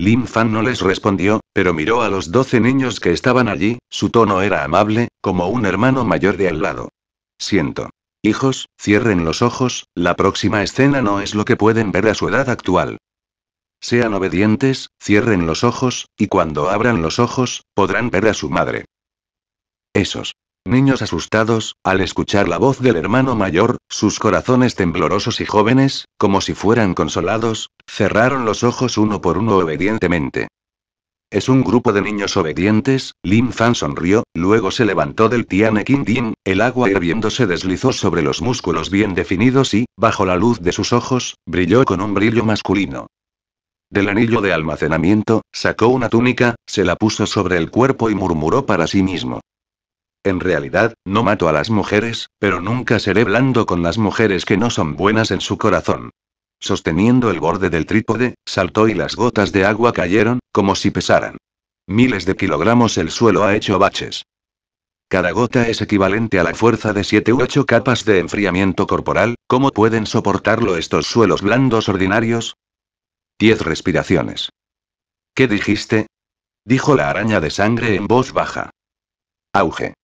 Lin Fan no les respondió, pero miró a los doce niños que estaban allí, su tono era amable, como un hermano mayor de al lado. Siento. Hijos, cierren los ojos, la próxima escena no es lo que pueden ver a su edad actual. Sean obedientes, cierren los ojos, y cuando abran los ojos, podrán ver a su madre. Esos niños asustados, al escuchar la voz del hermano mayor, sus corazones temblorosos y jóvenes, como si fueran consolados, cerraron los ojos uno por uno obedientemente. Es un grupo de niños obedientes, Lin Fan sonrió, luego se levantó del Tianekin Din, el agua hirviendo se deslizó sobre los músculos bien definidos y, bajo la luz de sus ojos, brilló con un brillo masculino. Del anillo de almacenamiento, sacó una túnica, se la puso sobre el cuerpo y murmuró para sí mismo. En realidad, no mato a las mujeres, pero nunca seré blando con las mujeres que no son buenas en su corazón. Sosteniendo el borde del trípode, saltó y las gotas de agua cayeron, como si pesaran. Miles de kilogramos el suelo ha hecho baches. Cada gota es equivalente a la fuerza de 7 u 8 capas de enfriamiento corporal, ¿cómo pueden soportarlo estos suelos blandos ordinarios? 10 respiraciones. ¿Qué dijiste? Dijo la araña de sangre en voz baja. Auge.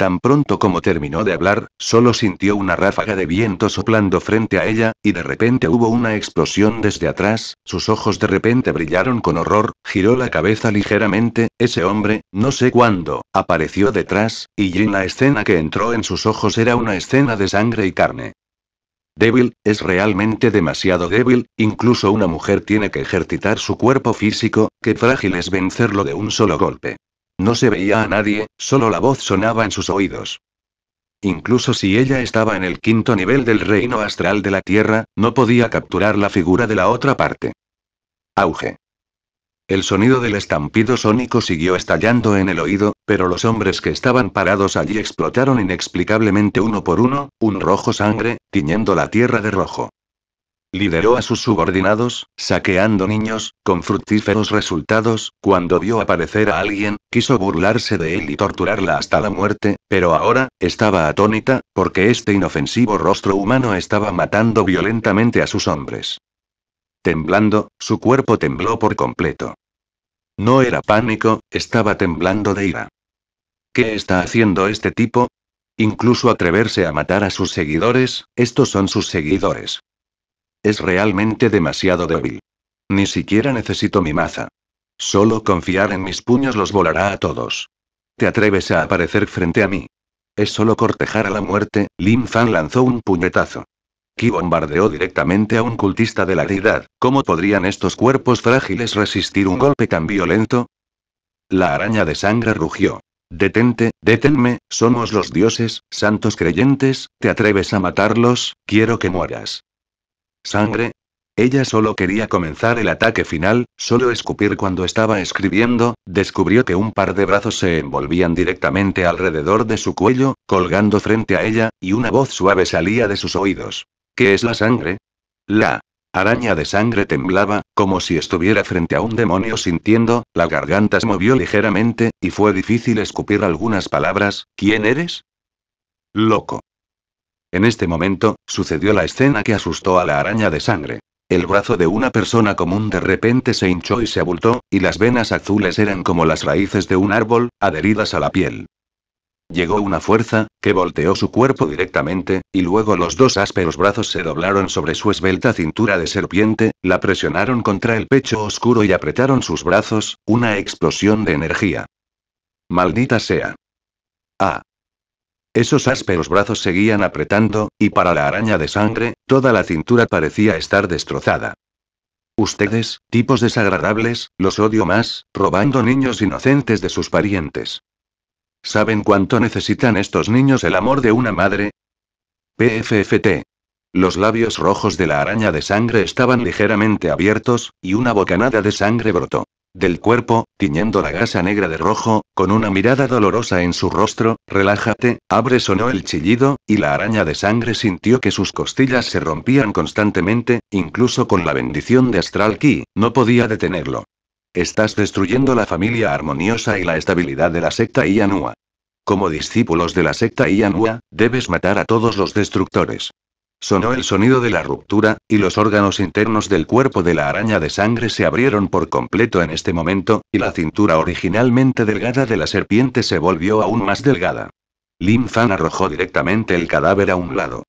Tan pronto como terminó de hablar, solo sintió una ráfaga de viento soplando frente a ella, y de repente hubo una explosión desde atrás, sus ojos de repente brillaron con horror, giró la cabeza ligeramente, ese hombre, no sé cuándo, apareció detrás, y la escena que entró en sus ojos era una escena de sangre y carne. Débil, es realmente demasiado débil, incluso una mujer tiene que ejercitar su cuerpo físico, qué frágil es vencerlo de un solo golpe. No se veía a nadie, solo la voz sonaba en sus oídos. Incluso si ella estaba en el quinto nivel del reino astral de la Tierra, no podía capturar la figura de la otra parte. Auge. El sonido del estampido sónico siguió estallando en el oído, pero los hombres que estaban parados allí explotaron inexplicablemente uno por uno, un rojo sangre, tiñendo la tierra de rojo. Lideró a sus subordinados, saqueando niños, con fructíferos resultados, cuando vio aparecer a alguien, quiso burlarse de él y torturarla hasta la muerte, pero ahora, estaba atónita, porque este inofensivo rostro humano estaba matando violentamente a sus hombres. Temblando, su cuerpo tembló por completo. No era pánico, estaba temblando de ira. ¿Qué está haciendo este tipo? Incluso atreverse a matar a sus seguidores, estos son sus seguidores. Es realmente demasiado débil. Ni siquiera necesito mi maza. Solo confiar en mis puños los volará a todos. Te atreves a aparecer frente a mí. Es solo cortejar a la muerte, Lin Fan lanzó un puñetazo. Ki bombardeó directamente a un cultista de la deidad. ¿Cómo podrían estos cuerpos frágiles resistir un golpe tan violento? La araña de sangre rugió. Detente, deténme, somos los dioses, santos creyentes, ¿te atreves a matarlos? Quiero que mueras. ¿Sangre? Ella solo quería comenzar el ataque final, solo escupir cuando estaba escribiendo, descubrió que un par de brazos se envolvían directamente alrededor de su cuello, colgando frente a ella, y una voz suave salía de sus oídos. ¿Qué es la sangre? La araña de sangre temblaba, como si estuviera frente a un demonio sintiendo, la garganta se movió ligeramente, y fue difícil escupir algunas palabras, ¿quién eres? Loco. En este momento, sucedió la escena que asustó a la araña de sangre. El brazo de una persona común de repente se hinchó y se abultó, y las venas azules eran como las raíces de un árbol, adheridas a la piel. Llegó una fuerza, que volteó su cuerpo directamente, y luego los dos ásperos brazos se doblaron sobre su esbelta cintura de serpiente, la presionaron contra el pecho oscuro y apretaron sus brazos, una explosión de energía. Maldita sea. Ah. Esos ásperos brazos seguían apretando, y para la araña de sangre, toda la cintura parecía estar destrozada. Ustedes, tipos desagradables, los odio más, robando niños inocentes de sus parientes. ¿Saben cuánto necesitan estos niños el amor de una madre? PFFT. Los labios rojos de la araña de sangre estaban ligeramente abiertos, y una bocanada de sangre brotó del cuerpo, tiñendo la gasa negra de rojo, con una mirada dolorosa en su rostro, relájate, abre sonó el chillido, y la araña de sangre sintió que sus costillas se rompían constantemente, incluso con la bendición de Astral Ki, no podía detenerlo. Estás destruyendo la familia armoniosa y la estabilidad de la secta Ianua. Como discípulos de la secta Ianua, debes matar a todos los destructores. Sonó el sonido de la ruptura, y los órganos internos del cuerpo de la araña de sangre se abrieron por completo en este momento, y la cintura originalmente delgada de la serpiente se volvió aún más delgada. Lin Fan arrojó directamente el cadáver a un lado.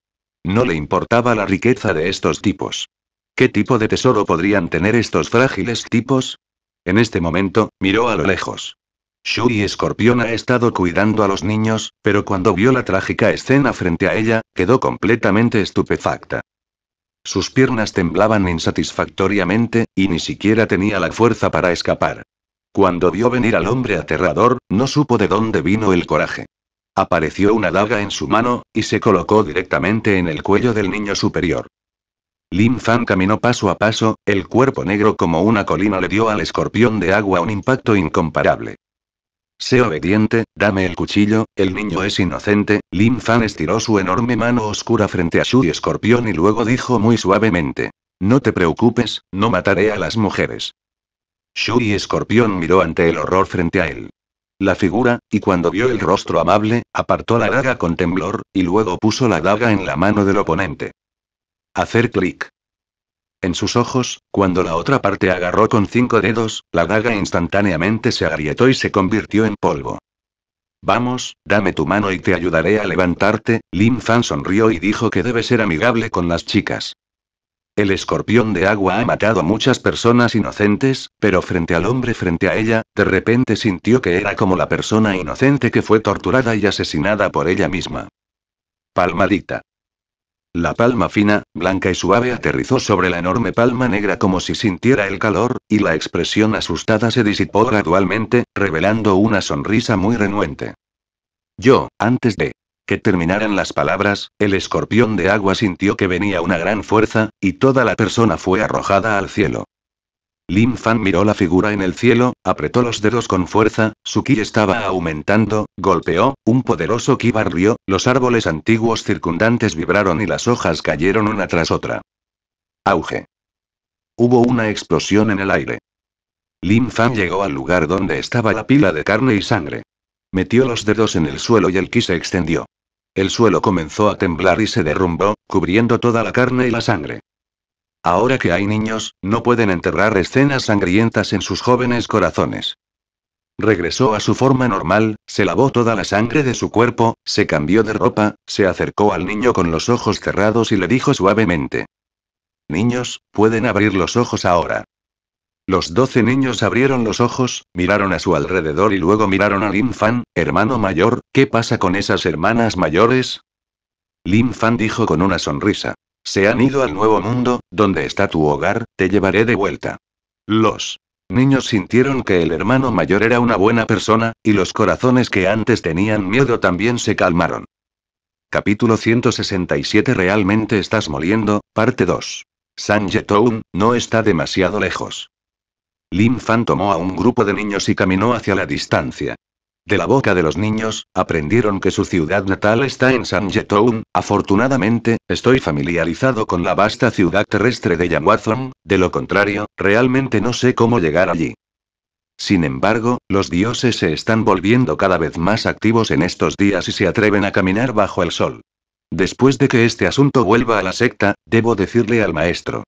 No le importaba la riqueza de estos tipos. ¿Qué tipo de tesoro podrían tener estos frágiles tipos? En este momento, miró a lo lejos. Shui Escorpión ha estado cuidando a los niños, pero cuando vio la trágica escena frente a ella, quedó completamente estupefacta. Sus piernas temblaban insatisfactoriamente, y ni siquiera tenía la fuerza para escapar. Cuando vio venir al hombre aterrador, no supo de dónde vino el coraje. Apareció una daga en su mano, y se colocó directamente en el cuello del niño superior. Lin Fan caminó paso a paso, el cuerpo negro como una colina le dio al escorpión de agua un impacto incomparable. Sé obediente, dame el cuchillo, el niño es inocente, Lin Fan estiró su enorme mano oscura frente a Shu y Escorpión y luego dijo muy suavemente. No te preocupes, no mataré a las mujeres. Shu y Escorpión miró ante el horror frente a él la figura, y cuando vio el rostro amable, apartó la daga con temblor, y luego puso la daga en la mano del oponente. Hacer clic. En sus ojos, cuando la otra parte agarró con cinco dedos, la daga instantáneamente se agrietó y se convirtió en polvo. Vamos, dame tu mano y te ayudaré a levantarte, Lin Fan sonrió y dijo que debe ser amigable con las chicas. El escorpión de agua ha matado a muchas personas inocentes, pero frente al hombre frente a ella, de repente sintió que era como la persona inocente que fue torturada y asesinada por ella misma. Palmadita. La palma fina, blanca y suave aterrizó sobre la enorme palma negra como si sintiera el calor, y la expresión asustada se disipó gradualmente, revelando una sonrisa muy renuente. Yo, antes de que terminaran las palabras, el escorpión de agua sintió que venía una gran fuerza, y toda la persona fue arrojada al cielo. Lin Fan miró la figura en el cielo, apretó los dedos con fuerza, su ki estaba aumentando, golpeó, un poderoso ki barrió, los árboles antiguos circundantes vibraron y las hojas cayeron una tras otra. Auge. Hubo una explosión en el aire. Lin Fan llegó al lugar donde estaba la pila de carne y sangre. Metió los dedos en el suelo y el ki se extendió. El suelo comenzó a temblar y se derrumbó, cubriendo toda la carne y la sangre. Ahora que hay niños, no pueden enterrar escenas sangrientas en sus jóvenes corazones. Regresó a su forma normal, se lavó toda la sangre de su cuerpo, se cambió de ropa, se acercó al niño con los ojos cerrados y le dijo suavemente. Niños, pueden abrir los ojos ahora. Los doce niños abrieron los ojos, miraron a su alrededor y luego miraron a Lin Fan, hermano mayor, ¿qué pasa con esas hermanas mayores? Lin Fan dijo con una sonrisa. Se han ido al nuevo mundo, donde está tu hogar, te llevaré de vuelta. Los niños sintieron que el hermano mayor era una buena persona, y los corazones que antes tenían miedo también se calmaron. Capítulo 167 Realmente estás moliendo, parte 2. Sanjetown, no está demasiado lejos. Lin Fan tomó a un grupo de niños y caminó hacia la distancia. De la boca de los niños, aprendieron que su ciudad natal está en Sanjetown. Afortunadamente, estoy familiarizado con la vasta ciudad terrestre de Yanguazong, de lo contrario, realmente no sé cómo llegar allí. Sin embargo, los dioses se están volviendo cada vez más activos en estos días y se atreven a caminar bajo el sol. Después de que este asunto vuelva a la secta, debo decirle al maestro.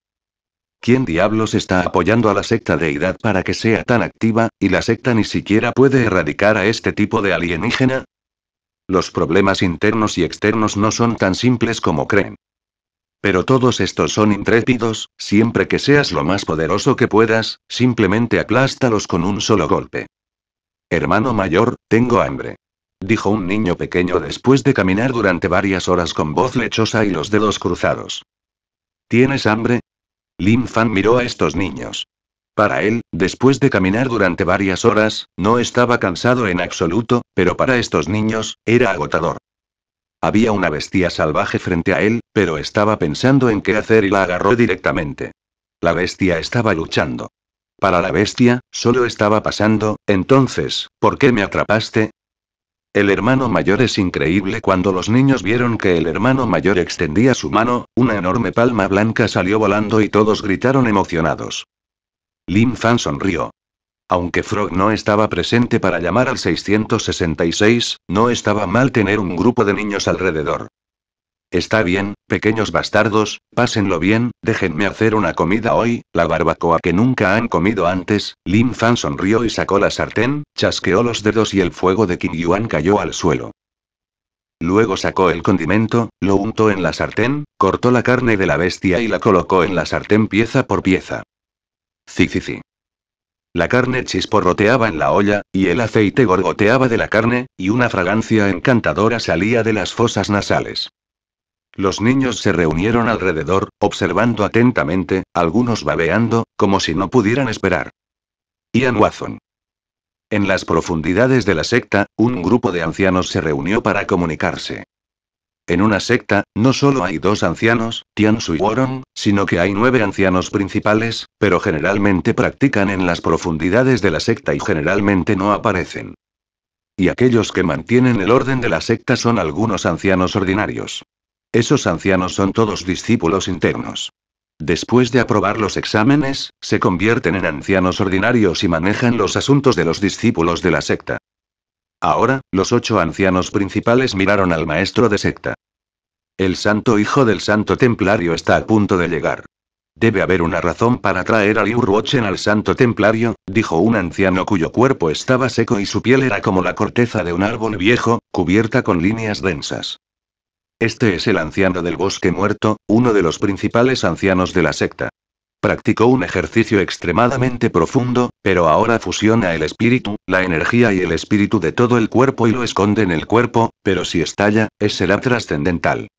¿Quién diablos está apoyando a la secta deidad para que sea tan activa, y la secta ni siquiera puede erradicar a este tipo de alienígena? Los problemas internos y externos no son tan simples como creen. Pero todos estos son intrépidos, siempre que seas lo más poderoso que puedas, simplemente aplástalos con un solo golpe. Hermano mayor, tengo hambre. Dijo un niño pequeño después de caminar durante varias horas con voz lechosa y los dedos cruzados. ¿Tienes hambre? Lin Fan miró a estos niños. Para él, después de caminar durante varias horas, no estaba cansado en absoluto, pero para estos niños, era agotador. Había una bestia salvaje frente a él, pero estaba pensando en qué hacer y la agarró directamente. La bestia estaba luchando. Para la bestia, solo estaba pasando, entonces, ¿por qué me atrapaste? El hermano mayor es increíble cuando los niños vieron que el hermano mayor extendía su mano, una enorme palma blanca salió volando y todos gritaron emocionados. Lim Fan sonrió. Aunque Frog no estaba presente para llamar al 666, no estaba mal tener un grupo de niños alrededor. Está bien, pequeños bastardos, pásenlo bien, déjenme hacer una comida hoy, la barbacoa que nunca han comido antes. Lin Fan sonrió y sacó la sartén, chasqueó los dedos y el fuego de Qin Yuan cayó al suelo. Luego sacó el condimento, lo untó en la sartén, cortó la carne de la bestia y la colocó en la sartén pieza por pieza. Zicici. La carne chisporroteaba en la olla, y el aceite gorgoteaba de la carne, y una fragancia encantadora salía de las fosas nasales. Los niños se reunieron alrededor, observando atentamente, algunos babeando, como si no pudieran esperar. Ian Watson. En las profundidades de la secta, un grupo de ancianos se reunió para comunicarse. En una secta, no solo hay dos ancianos, Tiansu y Woron, sino que hay nueve ancianos principales, pero generalmente practican en las profundidades de la secta y generalmente no aparecen. Y aquellos que mantienen el orden de la secta son algunos ancianos ordinarios. Esos ancianos son todos discípulos internos. Después de aprobar los exámenes, se convierten en ancianos ordinarios y manejan los asuntos de los discípulos de la secta. Ahora, los ocho ancianos principales miraron al maestro de secta. El santo hijo del santo templario está a punto de llegar. Debe haber una razón para traer a Liu Ruochen al santo templario, dijo un anciano cuyo cuerpo estaba seco y su piel era como la corteza de un árbol viejo, cubierta con líneas densas. Este es el anciano del bosque muerto, uno de los principales ancianos de la secta. Practicó un ejercicio extremadamente profundo, pero ahora fusiona el espíritu, la energía y el espíritu de todo el cuerpo y lo esconde en el cuerpo, pero si estalla, es será trascendental.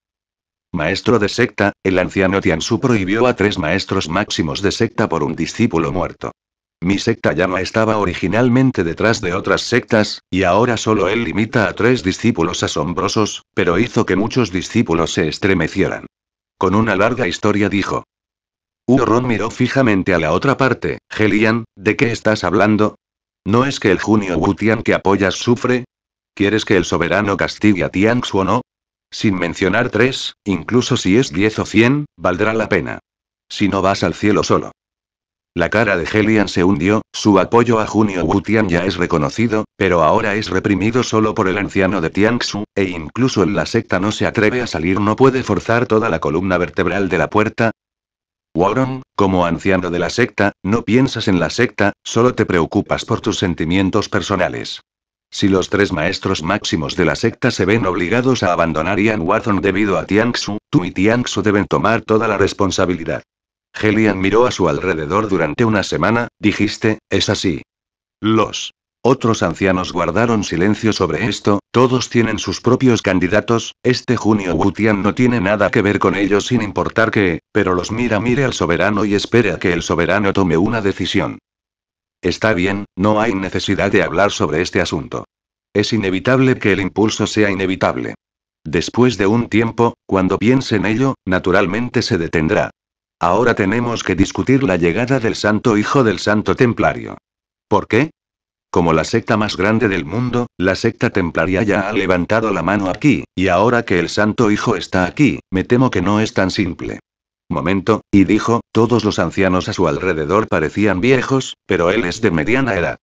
Maestro de secta, el anciano Tiansu prohibió a tres maestros máximos de secta por un discípulo muerto. Mi secta llama estaba originalmente detrás de otras sectas, y ahora solo él limita a tres discípulos asombrosos, pero hizo que muchos discípulos se estremecieran. Con una larga historia dijo. Ron miró fijamente a la otra parte, Gelian, ¿de qué estás hablando? ¿No es que el junio Wutian que apoyas sufre? ¿Quieres que el soberano castigue a Xu o no? Sin mencionar tres, incluso si es diez o cien, valdrá la pena. Si no vas al cielo solo. La cara de Helian se hundió, su apoyo a Junio Wutian ya es reconocido, pero ahora es reprimido solo por el anciano de Tianxu. e incluso en la secta no se atreve a salir, no puede forzar toda la columna vertebral de la puerta. Warren, como anciano de la secta, no piensas en la secta, solo te preocupas por tus sentimientos personales. Si los tres maestros máximos de la secta se ven obligados a abandonar Ian Watson debido a Tianxu, tú y Tianxu deben tomar toda la responsabilidad. Helian miró a su alrededor durante una semana, dijiste, es así. Los otros ancianos guardaron silencio sobre esto, todos tienen sus propios candidatos, este Junio Wutian no tiene nada que ver con ellos sin importar que, pero los mira mire al soberano y espera que el soberano tome una decisión. Está bien, no hay necesidad de hablar sobre este asunto. Es inevitable que el impulso sea inevitable. Después de un tiempo, cuando piense en ello, naturalmente se detendrá. Ahora tenemos que discutir la llegada del Santo Hijo del Santo Templario. ¿Por qué? Como la secta más grande del mundo, la secta templaria ya ha levantado la mano aquí, y ahora que el Santo Hijo está aquí, me temo que no es tan simple. Momento, y dijo, todos los ancianos a su alrededor parecían viejos, pero él es de mediana edad.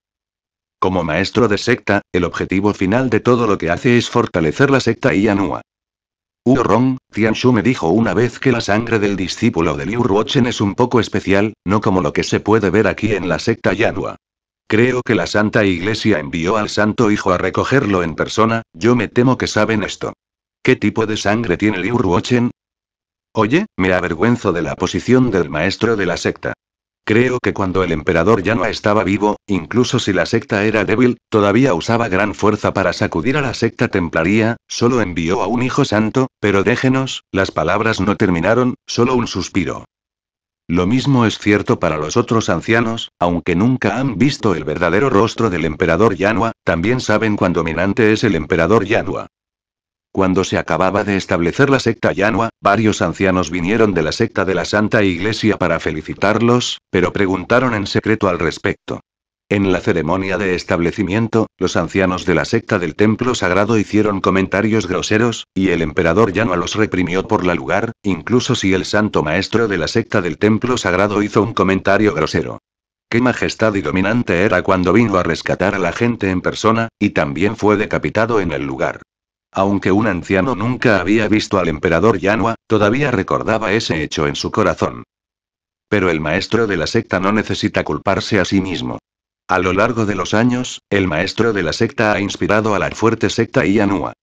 Como maestro de secta, el objetivo final de todo lo que hace es fortalecer la secta y Anúa. Tian Shu me dijo una vez que la sangre del discípulo de Liu Ruochen es un poco especial, no como lo que se puede ver aquí en la secta Yanhua. Creo que la Santa Iglesia envió al Santo Hijo a recogerlo en persona, yo me temo que saben esto. ¿Qué tipo de sangre tiene Liu Ruochen? Oye, me avergüenzo de la posición del maestro de la secta. Creo que cuando el emperador Yanua estaba vivo, incluso si la secta era débil, todavía usaba gran fuerza para sacudir a la secta templaría, solo envió a un hijo santo, pero déjenos, las palabras no terminaron, solo un suspiro. Lo mismo es cierto para los otros ancianos, aunque nunca han visto el verdadero rostro del emperador Yanua, también saben cuán dominante es el emperador Yanua. Cuando se acababa de establecer la secta Yanua, varios ancianos vinieron de la secta de la Santa Iglesia para felicitarlos, pero preguntaron en secreto al respecto. En la ceremonia de establecimiento, los ancianos de la secta del Templo Sagrado hicieron comentarios groseros, y el emperador Yanua los reprimió por la lugar, incluso si el santo maestro de la secta del Templo Sagrado hizo un comentario grosero. Qué majestad y dominante era cuando vino a rescatar a la gente en persona, y también fue decapitado en el lugar. Aunque un anciano nunca había visto al emperador Yanua, todavía recordaba ese hecho en su corazón. Pero el maestro de la secta no necesita culparse a sí mismo. A lo largo de los años, el maestro de la secta ha inspirado a la fuerte secta Yanua.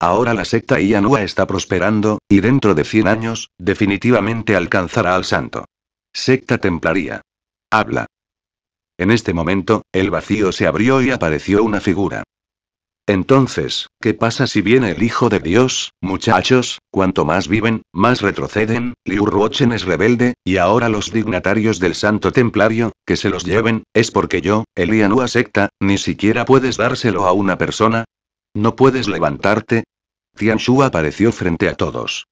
Ahora la secta Yanua está prosperando, y dentro de 100 años, definitivamente alcanzará al santo. Secta templaría. Habla. En este momento, el vacío se abrió y apareció una figura. Entonces, ¿qué pasa si viene el Hijo de Dios? Muchachos, cuanto más viven, más retroceden, Liu Ruochen es rebelde, y ahora los dignatarios del Santo Templario, que se los lleven, es porque yo, Elianua secta, ni siquiera puedes dárselo a una persona. ¿No puedes levantarte? Shu apareció frente a todos.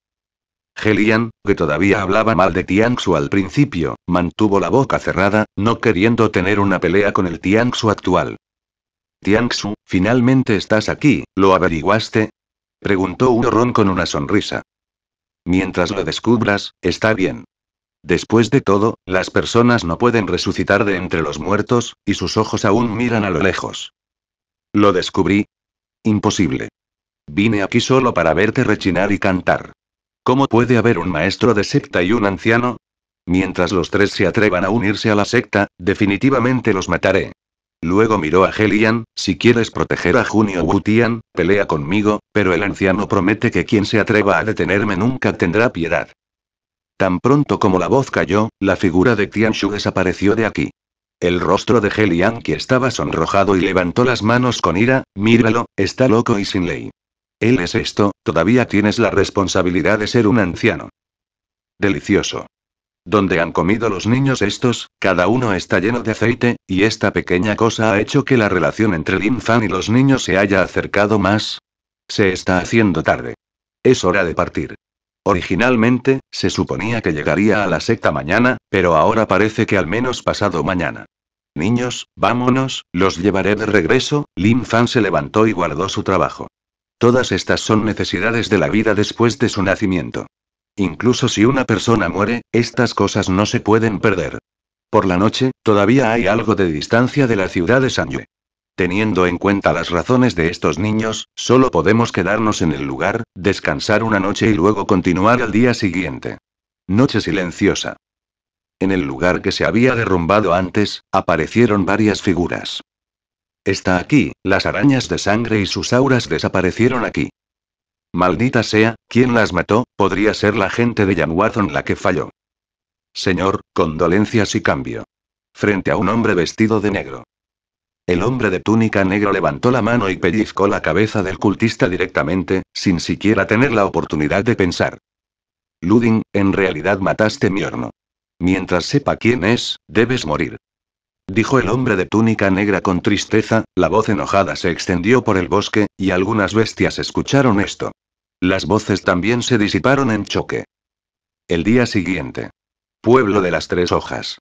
Helian, que todavía hablaba mal de Tianxu al principio, mantuvo la boca cerrada, no queriendo tener una pelea con el Tianxu actual. Tianxu, finalmente estás aquí, ¿lo averiguaste? Preguntó ron con una sonrisa. Mientras lo descubras, está bien. Después de todo, las personas no pueden resucitar de entre los muertos, y sus ojos aún miran a lo lejos. Lo descubrí. Imposible. Vine aquí solo para verte rechinar y cantar. ¿Cómo puede haber un maestro de secta y un anciano? Mientras los tres se atrevan a unirse a la secta, definitivamente los mataré. Luego miró a Helian, si quieres proteger a Junio Tian, pelea conmigo, pero el anciano promete que quien se atreva a detenerme nunca tendrá piedad. Tan pronto como la voz cayó, la figura de Shu desapareció de aquí. El rostro de Helian que estaba sonrojado y levantó las manos con ira, míralo, está loco y sin ley. Él es esto, todavía tienes la responsabilidad de ser un anciano. Delicioso. Donde han comido los niños estos, cada uno está lleno de aceite, y esta pequeña cosa ha hecho que la relación entre Lin Fan y los niños se haya acercado más. Se está haciendo tarde. Es hora de partir. Originalmente, se suponía que llegaría a la secta mañana, pero ahora parece que al menos pasado mañana. Niños, vámonos, los llevaré de regreso, Lin Fan se levantó y guardó su trabajo. Todas estas son necesidades de la vida después de su nacimiento. Incluso si una persona muere, estas cosas no se pueden perder. Por la noche, todavía hay algo de distancia de la ciudad de Sanje. Teniendo en cuenta las razones de estos niños, solo podemos quedarnos en el lugar, descansar una noche y luego continuar al día siguiente. Noche silenciosa. En el lugar que se había derrumbado antes, aparecieron varias figuras. Está aquí, las arañas de sangre y sus auras desaparecieron aquí. Maldita sea, ¿quién las mató? Podría ser la gente de Jan la que falló. Señor, condolencias y cambio. Frente a un hombre vestido de negro. El hombre de túnica negra levantó la mano y pellizcó la cabeza del cultista directamente, sin siquiera tener la oportunidad de pensar. Ludin, en realidad mataste mi horno. Mientras sepa quién es, debes morir. Dijo el hombre de túnica negra con tristeza, la voz enojada se extendió por el bosque, y algunas bestias escucharon esto. Las voces también se disiparon en choque. El día siguiente. Pueblo de las Tres Hojas.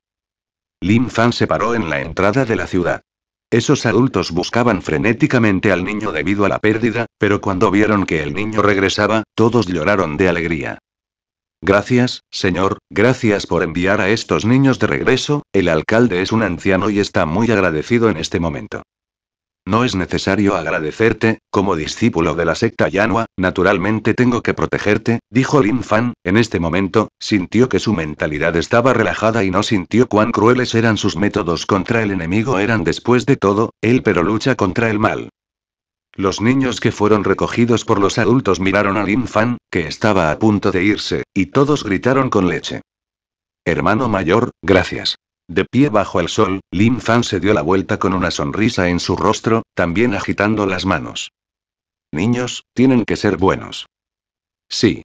Lin Fan se paró en la entrada de la ciudad. Esos adultos buscaban frenéticamente al niño debido a la pérdida, pero cuando vieron que el niño regresaba, todos lloraron de alegría. Gracias, señor, gracias por enviar a estos niños de regreso, el alcalde es un anciano y está muy agradecido en este momento. No es necesario agradecerte, como discípulo de la secta Yanua, naturalmente tengo que protegerte, dijo Lin Fan. En este momento, sintió que su mentalidad estaba relajada y no sintió cuán crueles eran sus métodos contra el enemigo. Eran después de todo, él pero lucha contra el mal. Los niños que fueron recogidos por los adultos miraron a Lin Fan, que estaba a punto de irse, y todos gritaron con leche. Hermano mayor, gracias. De pie bajo el sol, Lin Fan se dio la vuelta con una sonrisa en su rostro, también agitando las manos. Niños, tienen que ser buenos. Sí.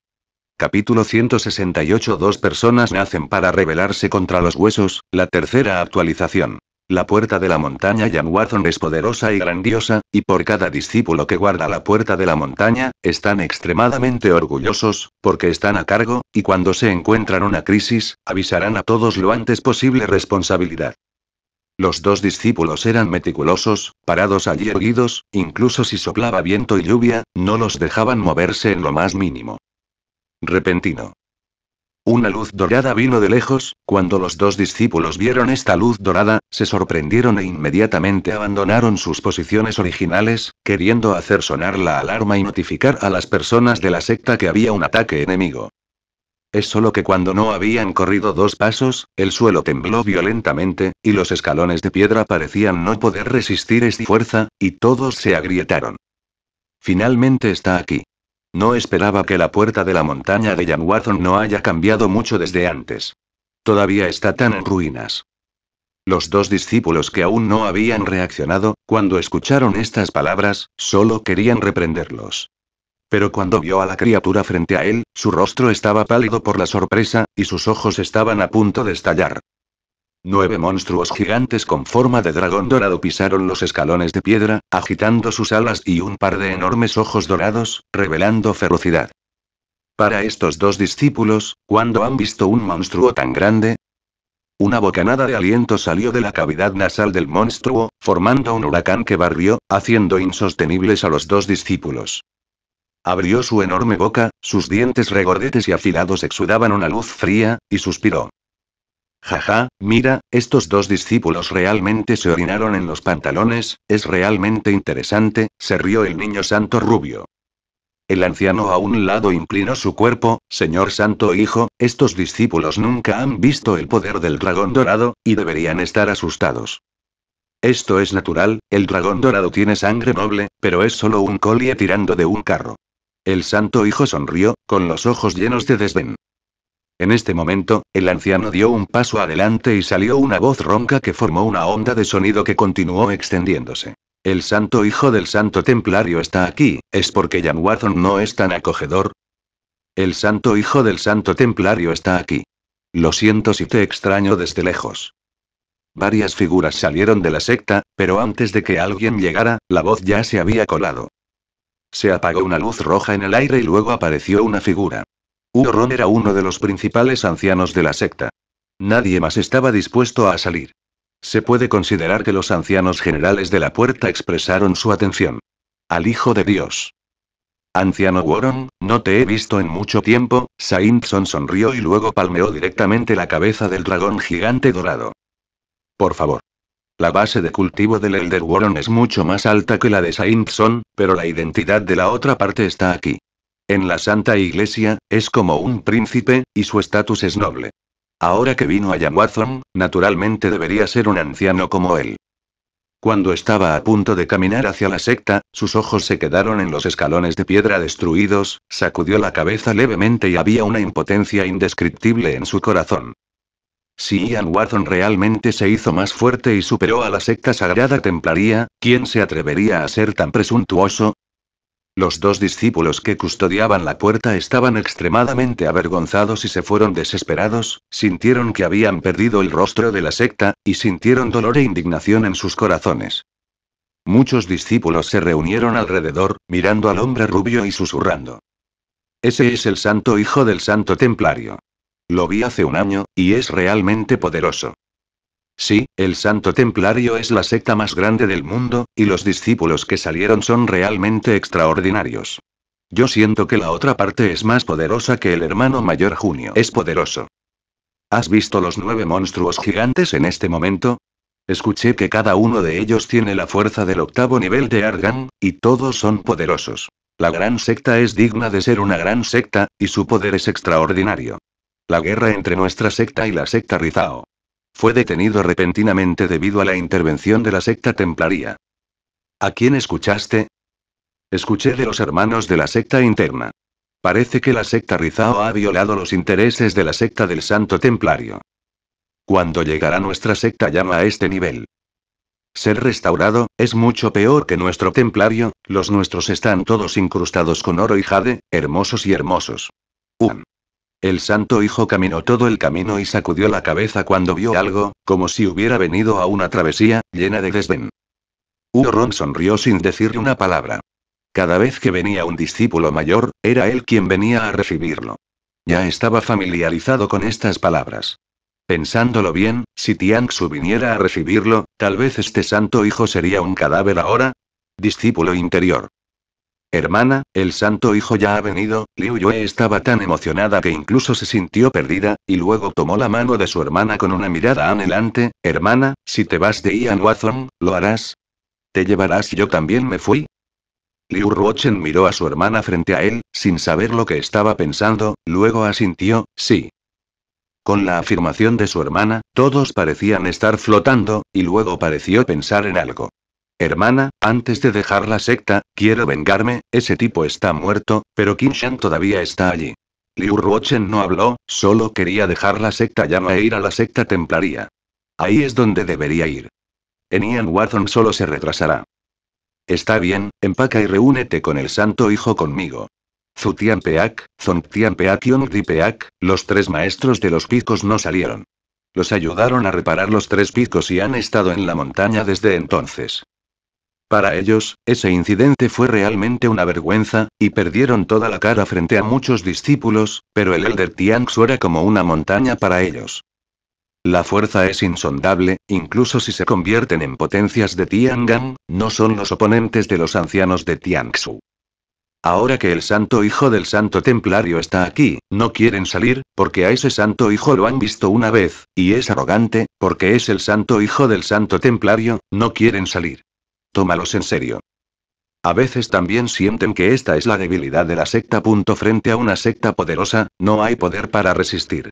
Capítulo 168 Dos personas nacen para rebelarse contra los huesos, la tercera actualización. La puerta de la montaña Watson es poderosa y grandiosa, y por cada discípulo que guarda la puerta de la montaña, están extremadamente orgullosos, porque están a cargo, y cuando se encuentran una crisis, avisarán a todos lo antes posible responsabilidad. Los dos discípulos eran meticulosos, parados allí erguidos, incluso si soplaba viento y lluvia, no los dejaban moverse en lo más mínimo. Repentino. Una luz dorada vino de lejos, cuando los dos discípulos vieron esta luz dorada, se sorprendieron e inmediatamente abandonaron sus posiciones originales, queriendo hacer sonar la alarma y notificar a las personas de la secta que había un ataque enemigo. Es solo que cuando no habían corrido dos pasos, el suelo tembló violentamente, y los escalones de piedra parecían no poder resistir esta fuerza, y todos se agrietaron. Finalmente está aquí. No esperaba que la puerta de la montaña de Jan no haya cambiado mucho desde antes. Todavía está tan en ruinas. Los dos discípulos que aún no habían reaccionado, cuando escucharon estas palabras, solo querían reprenderlos. Pero cuando vio a la criatura frente a él, su rostro estaba pálido por la sorpresa, y sus ojos estaban a punto de estallar. Nueve monstruos gigantes con forma de dragón dorado pisaron los escalones de piedra, agitando sus alas y un par de enormes ojos dorados, revelando ferocidad. Para estos dos discípulos, ¿cuándo han visto un monstruo tan grande? Una bocanada de aliento salió de la cavidad nasal del monstruo, formando un huracán que barrió, haciendo insostenibles a los dos discípulos. Abrió su enorme boca, sus dientes regordetes y afilados exudaban una luz fría, y suspiró. Jaja, mira, estos dos discípulos realmente se orinaron en los pantalones, es realmente interesante, se rió el niño santo rubio. El anciano a un lado inclinó su cuerpo, Señor Santo Hijo, estos discípulos nunca han visto el poder del dragón dorado, y deberían estar asustados. Esto es natural, el dragón dorado tiene sangre noble, pero es solo un colie tirando de un carro. El Santo Hijo sonrió, con los ojos llenos de desdén. En este momento, el anciano dio un paso adelante y salió una voz ronca que formó una onda de sonido que continuó extendiéndose. El santo hijo del santo templario está aquí, ¿es porque Jan Watson no es tan acogedor? El santo hijo del santo templario está aquí. Lo siento si te extraño desde lejos. Varias figuras salieron de la secta, pero antes de que alguien llegara, la voz ya se había colado. Se apagó una luz roja en el aire y luego apareció una figura. Uron era uno de los principales ancianos de la secta. Nadie más estaba dispuesto a salir. Se puede considerar que los ancianos generales de la puerta expresaron su atención. Al Hijo de Dios. Anciano Warren, no te he visto en mucho tiempo, Saintson sonrió y luego palmeó directamente la cabeza del dragón gigante dorado. Por favor. La base de cultivo del Elder Warren es mucho más alta que la de Saintson, pero la identidad de la otra parte está aquí. En la Santa Iglesia, es como un príncipe, y su estatus es noble. Ahora que vino a Yamwazon, naturalmente debería ser un anciano como él. Cuando estaba a punto de caminar hacia la secta, sus ojos se quedaron en los escalones de piedra destruidos, sacudió la cabeza levemente y había una impotencia indescriptible en su corazón. Si Ian realmente se hizo más fuerte y superó a la secta sagrada templaría, ¿quién se atrevería a ser tan presuntuoso? Los dos discípulos que custodiaban la puerta estaban extremadamente avergonzados y se fueron desesperados, sintieron que habían perdido el rostro de la secta, y sintieron dolor e indignación en sus corazones. Muchos discípulos se reunieron alrededor, mirando al hombre rubio y susurrando. Ese es el santo hijo del santo templario. Lo vi hace un año, y es realmente poderoso. Sí, el Santo Templario es la secta más grande del mundo, y los discípulos que salieron son realmente extraordinarios. Yo siento que la otra parte es más poderosa que el hermano mayor Junio. Es poderoso. ¿Has visto los nueve monstruos gigantes en este momento? Escuché que cada uno de ellos tiene la fuerza del octavo nivel de Argan, y todos son poderosos. La gran secta es digna de ser una gran secta, y su poder es extraordinario. La guerra entre nuestra secta y la secta Rizao fue detenido repentinamente debido a la intervención de la secta templaria. ¿A quién escuchaste? Escuché de los hermanos de la secta interna. Parece que la secta Rizao ha violado los intereses de la secta del Santo Templario. Cuando llegará nuestra secta llama a este nivel. Ser restaurado, es mucho peor que nuestro templario, los nuestros están todos incrustados con oro y jade, hermosos y hermosos. Un el Santo Hijo caminó todo el camino y sacudió la cabeza cuando vio algo, como si hubiera venido a una travesía, llena de desdén. Huron sonrió sin decir una palabra. Cada vez que venía un discípulo mayor, era él quien venía a recibirlo. Ya estaba familiarizado con estas palabras. Pensándolo bien, si Tianxu viniera a recibirlo, tal vez este santo hijo sería un cadáver ahora. Discípulo interior. Hermana, el santo hijo ya ha venido, Liu Yue estaba tan emocionada que incluso se sintió perdida, y luego tomó la mano de su hermana con una mirada anhelante, hermana, si te vas de Ian Watson, ¿lo harás? ¿Te llevarás yo también me fui? Liu Ruochen miró a su hermana frente a él, sin saber lo que estaba pensando, luego asintió, sí. Con la afirmación de su hermana, todos parecían estar flotando, y luego pareció pensar en algo. Hermana, antes de dejar la secta, quiero vengarme, ese tipo está muerto, pero Kim Shan todavía está allí. Liu Ruochen no habló, solo quería dejar la secta llama e ir a la secta Templaria. Ahí es donde debería ir. Enian Watson solo se retrasará. Está bien, empaca y reúnete con el santo hijo conmigo. Zutian Peak, Zongtian Peak y Ongdi Peak, los tres maestros de los picos no salieron. Los ayudaron a reparar los tres picos y han estado en la montaña desde entonces. Para ellos, ese incidente fue realmente una vergüenza, y perdieron toda la cara frente a muchos discípulos, pero el Elder Tianxu era como una montaña para ellos. La fuerza es insondable, incluso si se convierten en potencias de Tiangang, no son los oponentes de los ancianos de Tianxu. Ahora que el santo hijo del santo templario está aquí, no quieren salir, porque a ese santo hijo lo han visto una vez, y es arrogante, porque es el santo hijo del santo templario, no quieren salir. Tómalos en serio. A veces también sienten que esta es la debilidad de la secta. Frente a una secta poderosa, no hay poder para resistir.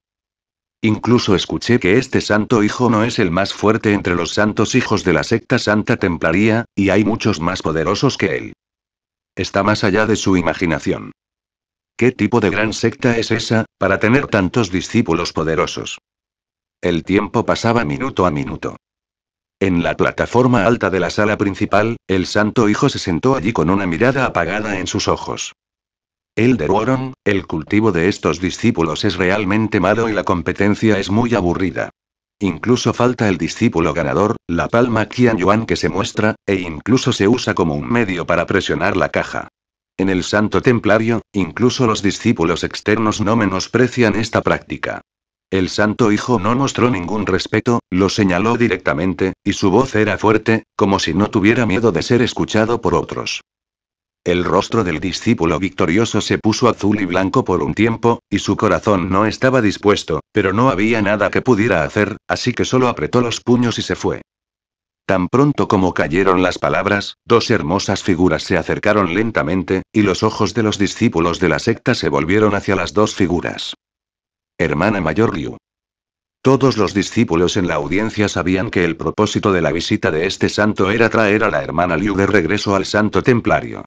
Incluso escuché que este santo hijo no es el más fuerte entre los santos hijos de la secta santa templaría, y hay muchos más poderosos que él. Está más allá de su imaginación. ¿Qué tipo de gran secta es esa, para tener tantos discípulos poderosos? El tiempo pasaba minuto a minuto. En la plataforma alta de la sala principal, el Santo Hijo se sentó allí con una mirada apagada en sus ojos. Elder Warren, el cultivo de estos discípulos es realmente malo y la competencia es muy aburrida. Incluso falta el discípulo ganador, la palma Qian Yuan que se muestra, e incluso se usa como un medio para presionar la caja. En el santo templario, incluso los discípulos externos no menosprecian esta práctica. El Santo Hijo no mostró ningún respeto, lo señaló directamente, y su voz era fuerte, como si no tuviera miedo de ser escuchado por otros. El rostro del discípulo victorioso se puso azul y blanco por un tiempo, y su corazón no estaba dispuesto, pero no había nada que pudiera hacer, así que solo apretó los puños y se fue. Tan pronto como cayeron las palabras, dos hermosas figuras se acercaron lentamente, y los ojos de los discípulos de la secta se volvieron hacia las dos figuras. Hermana mayor Liu. Todos los discípulos en la audiencia sabían que el propósito de la visita de este santo era traer a la hermana Liu de regreso al santo templario.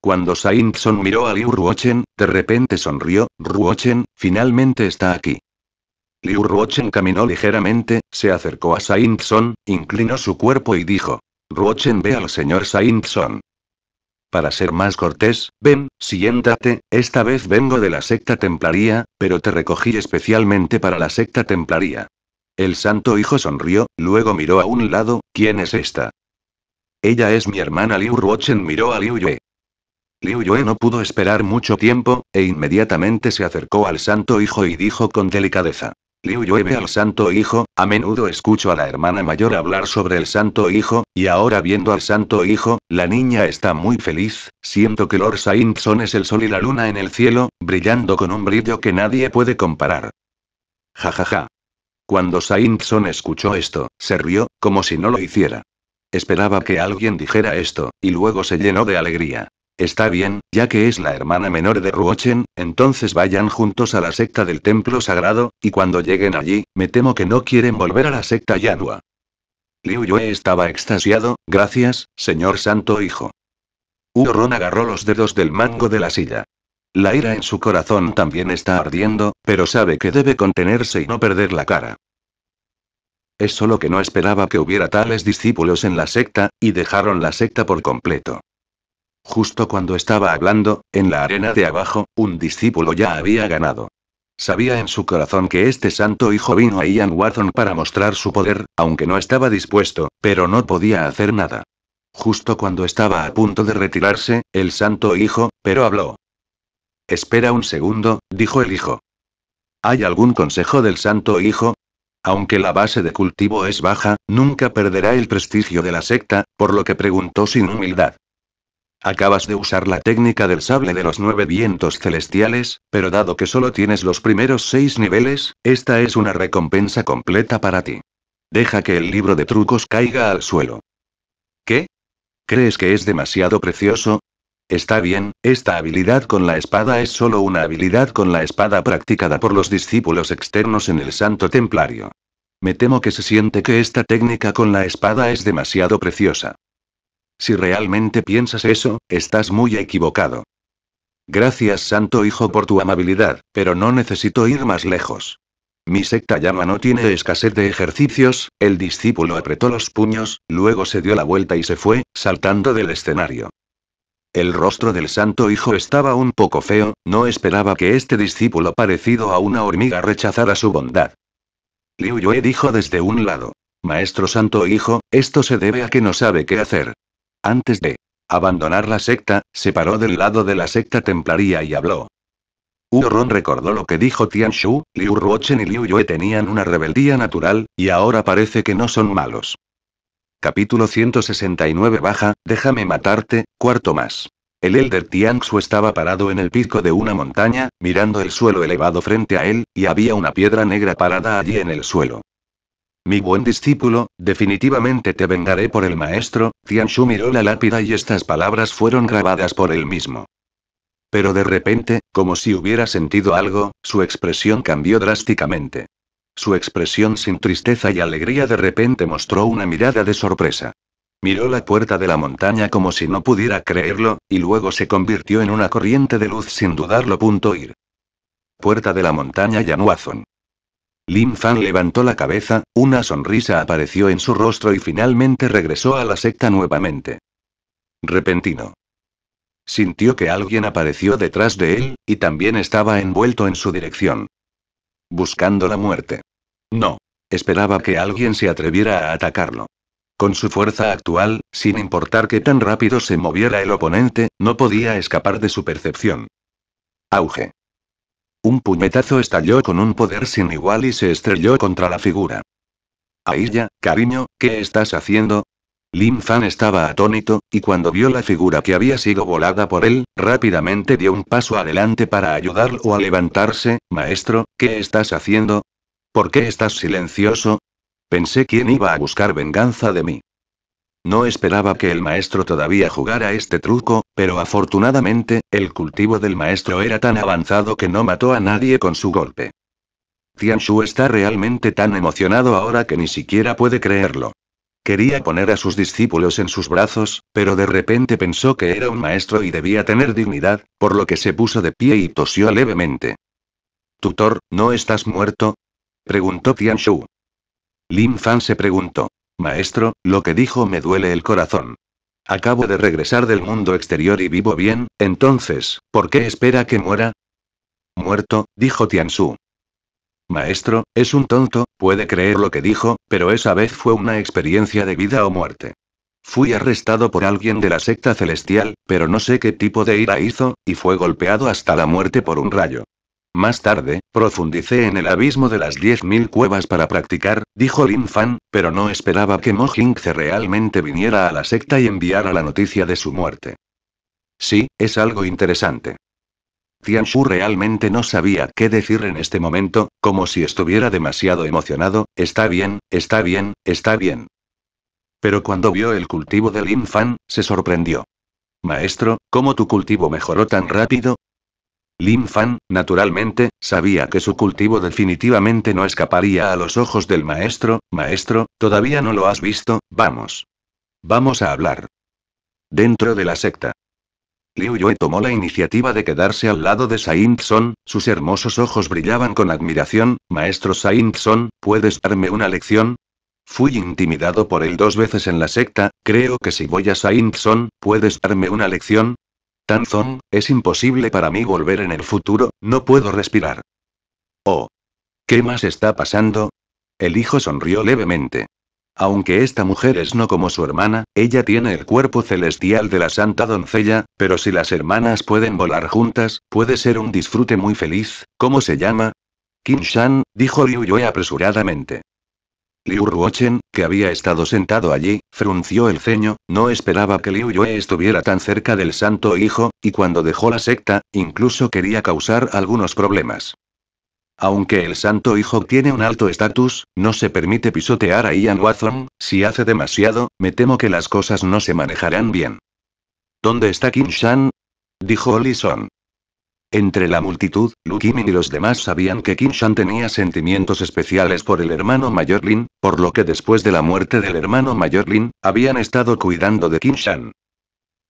Cuando Saiin-son miró a Liu Ruochen, de repente sonrió, Ruochen, finalmente está aquí. Liu Ruochen caminó ligeramente, se acercó a Sainz-son, inclinó su cuerpo y dijo. Ruochen ve al señor Saiin-Son. Para ser más cortés, ven, siéntate, esta vez vengo de la secta templaría, pero te recogí especialmente para la secta templaría. El santo hijo sonrió, luego miró a un lado, ¿quién es esta? Ella es mi hermana Liu Ruochen miró a Liu Yue. Liu Yue no pudo esperar mucho tiempo, e inmediatamente se acercó al santo hijo y dijo con delicadeza. Liu llueve al Santo Hijo, a menudo escucho a la hermana mayor hablar sobre el Santo Hijo, y ahora viendo al Santo Hijo, la niña está muy feliz, siento que Lord Saint es el sol y la luna en el cielo, brillando con un brillo que nadie puede comparar. Ja Ja, ja. Cuando Saint escuchó esto, se rió, como si no lo hiciera. Esperaba que alguien dijera esto, y luego se llenó de alegría. Está bien, ya que es la hermana menor de Ruochen, entonces vayan juntos a la secta del templo sagrado, y cuando lleguen allí, me temo que no quieren volver a la secta Yanua. Liu Yue estaba extasiado, gracias, señor santo hijo. Ron agarró los dedos del mango de la silla. La ira en su corazón también está ardiendo, pero sabe que debe contenerse y no perder la cara. Es solo que no esperaba que hubiera tales discípulos en la secta, y dejaron la secta por completo. Justo cuando estaba hablando, en la arena de abajo, un discípulo ya había ganado. Sabía en su corazón que este santo hijo vino a Ian Watson para mostrar su poder, aunque no estaba dispuesto, pero no podía hacer nada. Justo cuando estaba a punto de retirarse, el santo hijo, pero habló. Espera un segundo, dijo el hijo. ¿Hay algún consejo del santo hijo? Aunque la base de cultivo es baja, nunca perderá el prestigio de la secta, por lo que preguntó sin humildad. Acabas de usar la técnica del sable de los nueve vientos celestiales, pero dado que solo tienes los primeros seis niveles, esta es una recompensa completa para ti. Deja que el libro de trucos caiga al suelo. ¿Qué? ¿Crees que es demasiado precioso? Está bien, esta habilidad con la espada es solo una habilidad con la espada practicada por los discípulos externos en el Santo Templario. Me temo que se siente que esta técnica con la espada es demasiado preciosa. Si realmente piensas eso, estás muy equivocado. Gracias Santo Hijo por tu amabilidad, pero no necesito ir más lejos. Mi secta llama no tiene escasez de ejercicios, el discípulo apretó los puños, luego se dio la vuelta y se fue, saltando del escenario. El rostro del Santo Hijo estaba un poco feo, no esperaba que este discípulo parecido a una hormiga rechazara su bondad. Liu Yue dijo desde un lado. Maestro Santo Hijo, esto se debe a que no sabe qué hacer. Antes de abandonar la secta, se paró del lado de la secta templaria y habló. Ron recordó lo que dijo Tian Shu, Liu Ruochen y Liu Yue tenían una rebeldía natural, y ahora parece que no son malos. Capítulo 169 Baja, déjame matarte, cuarto más. El Elder Shu estaba parado en el pico de una montaña, mirando el suelo elevado frente a él, y había una piedra negra parada allí en el suelo. Mi buen discípulo, definitivamente te vengaré por el maestro, Tianshu miró la lápida y estas palabras fueron grabadas por él mismo. Pero de repente, como si hubiera sentido algo, su expresión cambió drásticamente. Su expresión sin tristeza y alegría de repente mostró una mirada de sorpresa. Miró la puerta de la montaña como si no pudiera creerlo, y luego se convirtió en una corriente de luz sin dudarlo. ir. Puerta de la montaña Yanuazon. Lin Fan levantó la cabeza, una sonrisa apareció en su rostro y finalmente regresó a la secta nuevamente. Repentino. Sintió que alguien apareció detrás de él, y también estaba envuelto en su dirección. Buscando la muerte. No. Esperaba que alguien se atreviera a atacarlo. Con su fuerza actual, sin importar qué tan rápido se moviera el oponente, no podía escapar de su percepción. Auge. Un puñetazo estalló con un poder sin igual y se estrelló contra la figura. ya, cariño, ¿qué estás haciendo? Lin Fan estaba atónito, y cuando vio la figura que había sido volada por él, rápidamente dio un paso adelante para ayudarlo a levantarse. Maestro, ¿qué estás haciendo? ¿Por qué estás silencioso? Pensé quién iba a buscar venganza de mí. No esperaba que el maestro todavía jugara este truco, pero afortunadamente, el cultivo del maestro era tan avanzado que no mató a nadie con su golpe. Tian Shu está realmente tan emocionado ahora que ni siquiera puede creerlo. Quería poner a sus discípulos en sus brazos, pero de repente pensó que era un maestro y debía tener dignidad, por lo que se puso de pie y tosió levemente. Tutor, ¿no estás muerto? preguntó Tian Shu. Lin Fan se preguntó. Maestro, lo que dijo me duele el corazón. Acabo de regresar del mundo exterior y vivo bien, entonces, ¿por qué espera que muera? Muerto, dijo Tiansu. Maestro, es un tonto, puede creer lo que dijo, pero esa vez fue una experiencia de vida o muerte. Fui arrestado por alguien de la secta celestial, pero no sé qué tipo de ira hizo, y fue golpeado hasta la muerte por un rayo. Más tarde, profundicé en el abismo de las 10.000 cuevas para practicar, dijo Lin Fan, pero no esperaba que Mo se realmente viniera a la secta y enviara la noticia de su muerte. Sí, es algo interesante. Tian Shu realmente no sabía qué decir en este momento, como si estuviera demasiado emocionado, está bien, está bien, está bien. Pero cuando vio el cultivo de Lin Fan, se sorprendió. Maestro, ¿cómo tu cultivo mejoró tan rápido? Lin Fan, naturalmente, sabía que su cultivo definitivamente no escaparía a los ojos del maestro, maestro, todavía no lo has visto, vamos. Vamos a hablar. Dentro de la secta. Liu Yue tomó la iniciativa de quedarse al lado de Saint Son, sus hermosos ojos brillaban con admiración, maestro Saint Son, ¿puedes darme una lección? Fui intimidado por él dos veces en la secta, creo que si voy a Saint Son, ¿puedes darme una lección? es imposible para mí volver en el futuro, no puedo respirar. Oh. ¿Qué más está pasando? El hijo sonrió levemente. Aunque esta mujer es no como su hermana, ella tiene el cuerpo celestial de la santa doncella, pero si las hermanas pueden volar juntas, puede ser un disfrute muy feliz. ¿Cómo se llama? Kim Shan, dijo Liu Yue apresuradamente. Liu Ruochen, que había estado sentado allí, frunció el ceño, no esperaba que Liu Yue estuviera tan cerca del Santo Hijo, y cuando dejó la secta, incluso quería causar algunos problemas. Aunque el Santo Hijo tiene un alto estatus, no se permite pisotear a Ian Watson, si hace demasiado, me temo que las cosas no se manejarán bien. ¿Dónde está Kim Shan? Dijo Olison. Entre la multitud, Lu y los demás sabían que Kim Shan tenía sentimientos especiales por el hermano mayor Lin, por lo que después de la muerte del hermano mayor Lin, habían estado cuidando de Kim Shan.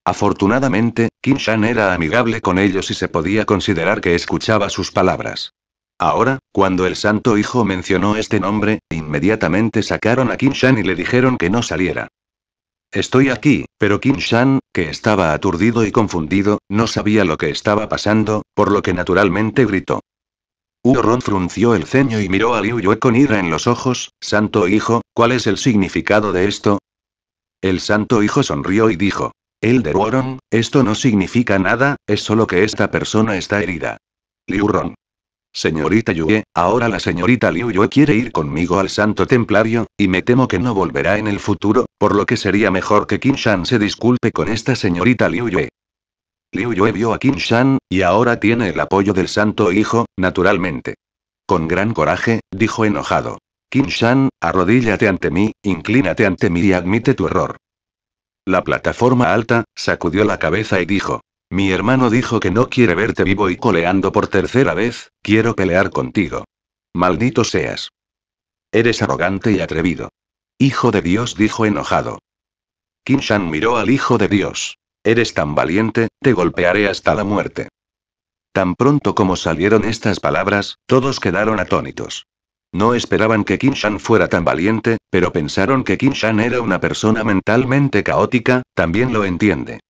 Afortunadamente, Kim Shan era amigable con ellos y se podía considerar que escuchaba sus palabras. Ahora, cuando el santo hijo mencionó este nombre, inmediatamente sacaron a Kim Shan y le dijeron que no saliera. Estoy aquí, pero Kim Shan, que estaba aturdido y confundido, no sabía lo que estaba pasando, por lo que naturalmente gritó. Uoron frunció el ceño y miró a Liu Yue con ira en los ojos, Santo Hijo, ¿cuál es el significado de esto? El Santo Hijo sonrió y dijo. Elder Uoron, esto no significa nada, es solo que esta persona está herida. Liu Ron. Señorita Yue, ahora la señorita Liu Yue quiere ir conmigo al santo templario, y me temo que no volverá en el futuro, por lo que sería mejor que Qin Shan se disculpe con esta señorita Liu Yue. Liu Yue vio a Qin Shan, y ahora tiene el apoyo del santo hijo, naturalmente. Con gran coraje, dijo enojado. Qin Shan, arrodíllate ante mí, inclínate ante mí y admite tu error. La plataforma alta, sacudió la cabeza y dijo. Mi hermano dijo que no quiere verte vivo y coleando por tercera vez, quiero pelear contigo. Maldito seas. Eres arrogante y atrevido. Hijo de Dios dijo enojado. Kim Shan miró al Hijo de Dios. Eres tan valiente, te golpearé hasta la muerte. Tan pronto como salieron estas palabras, todos quedaron atónitos. No esperaban que Kim Shan fuera tan valiente, pero pensaron que Kim Shan era una persona mentalmente caótica, también lo entiende.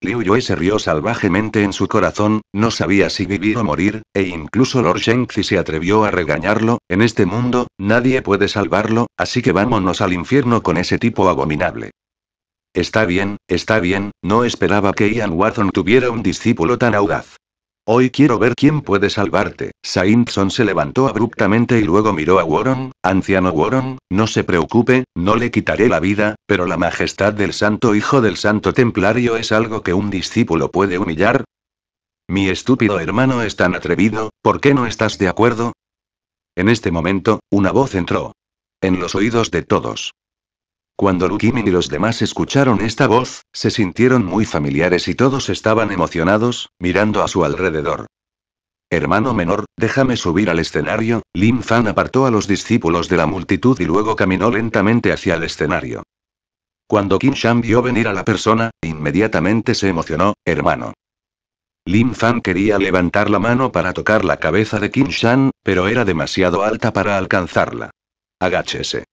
Liu Yue se rió salvajemente en su corazón, no sabía si vivir o morir, e incluso Lord Shengzi se atrevió a regañarlo, en este mundo, nadie puede salvarlo, así que vámonos al infierno con ese tipo abominable. Está bien, está bien, no esperaba que Ian Watson tuviera un discípulo tan audaz. Hoy quiero ver quién puede salvarte. Saintson se levantó abruptamente y luego miró a Warren. Anciano Warren, no se preocupe, no le quitaré la vida, pero la majestad del santo hijo del santo templario es algo que un discípulo puede humillar. Mi estúpido hermano es tan atrevido, ¿por qué no estás de acuerdo? En este momento, una voz entró. En los oídos de todos. Cuando Lukimin y los demás escucharon esta voz, se sintieron muy familiares y todos estaban emocionados, mirando a su alrededor. Hermano menor, déjame subir al escenario, Lin Fan apartó a los discípulos de la multitud y luego caminó lentamente hacia el escenario. Cuando Kim Shan vio venir a la persona, inmediatamente se emocionó, hermano. Lin Fan quería levantar la mano para tocar la cabeza de Kim Shan, pero era demasiado alta para alcanzarla. Agáchese.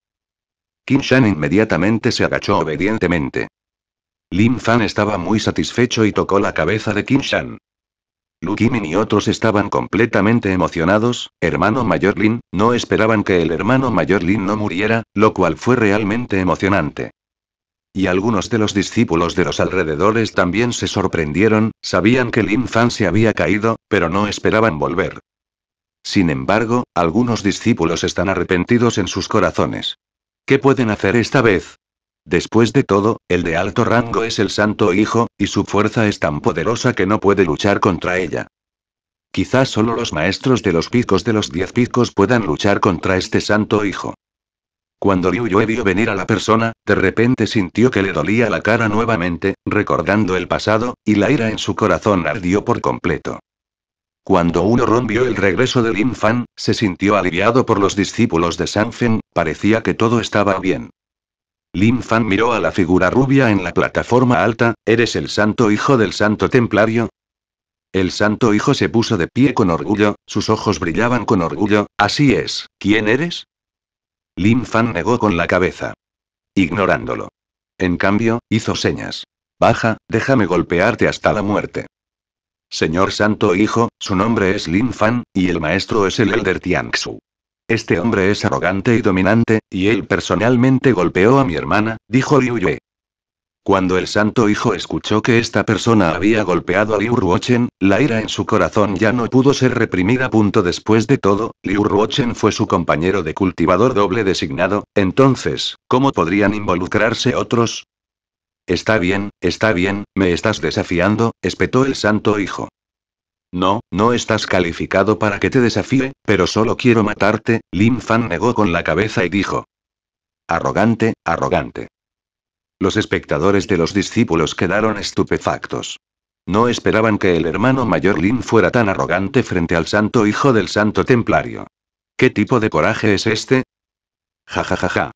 Kim Shan inmediatamente se agachó obedientemente. Lin Fan estaba muy satisfecho y tocó la cabeza de Kim Shan. Lu Kimin y otros estaban completamente emocionados, hermano mayor Lin, no esperaban que el hermano mayor Lin no muriera, lo cual fue realmente emocionante. Y algunos de los discípulos de los alrededores también se sorprendieron, sabían que Lin Fan se había caído, pero no esperaban volver. Sin embargo, algunos discípulos están arrepentidos en sus corazones. ¿Qué pueden hacer esta vez? Después de todo, el de alto rango es el santo hijo, y su fuerza es tan poderosa que no puede luchar contra ella. Quizás solo los maestros de los picos de los diez picos puedan luchar contra este santo hijo. Cuando Liu Yue vio venir a la persona, de repente sintió que le dolía la cara nuevamente, recordando el pasado, y la ira en su corazón ardió por completo. Cuando uno rompió el regreso de Lin Fan, se sintió aliviado por los discípulos de Sanfen, parecía que todo estaba bien. Lin Fan miró a la figura rubia en la plataforma alta, ¿eres el santo hijo del santo templario? El santo hijo se puso de pie con orgullo, sus ojos brillaban con orgullo, así es, ¿quién eres? Lin Fan negó con la cabeza. Ignorándolo. En cambio, hizo señas. Baja, déjame golpearte hasta la muerte. Señor Santo Hijo, su nombre es Lin Fan, y el maestro es el Elder Tiangsu. Este hombre es arrogante y dominante, y él personalmente golpeó a mi hermana, dijo Liu Yue. Cuando el santo hijo escuchó que esta persona había golpeado a Liu Ruochen, la ira en su corazón ya no pudo ser reprimida. Punto después de todo, Liu Ruochen fue su compañero de cultivador doble designado, entonces, ¿cómo podrían involucrarse otros? Está bien, está bien, me estás desafiando, espetó el santo hijo. No, no estás calificado para que te desafíe, pero solo quiero matarte, Lin Fan negó con la cabeza y dijo. Arrogante, arrogante. Los espectadores de los discípulos quedaron estupefactos. No esperaban que el hermano mayor Lin fuera tan arrogante frente al santo hijo del santo templario. ¿Qué tipo de coraje es este? Ja ja ja ja.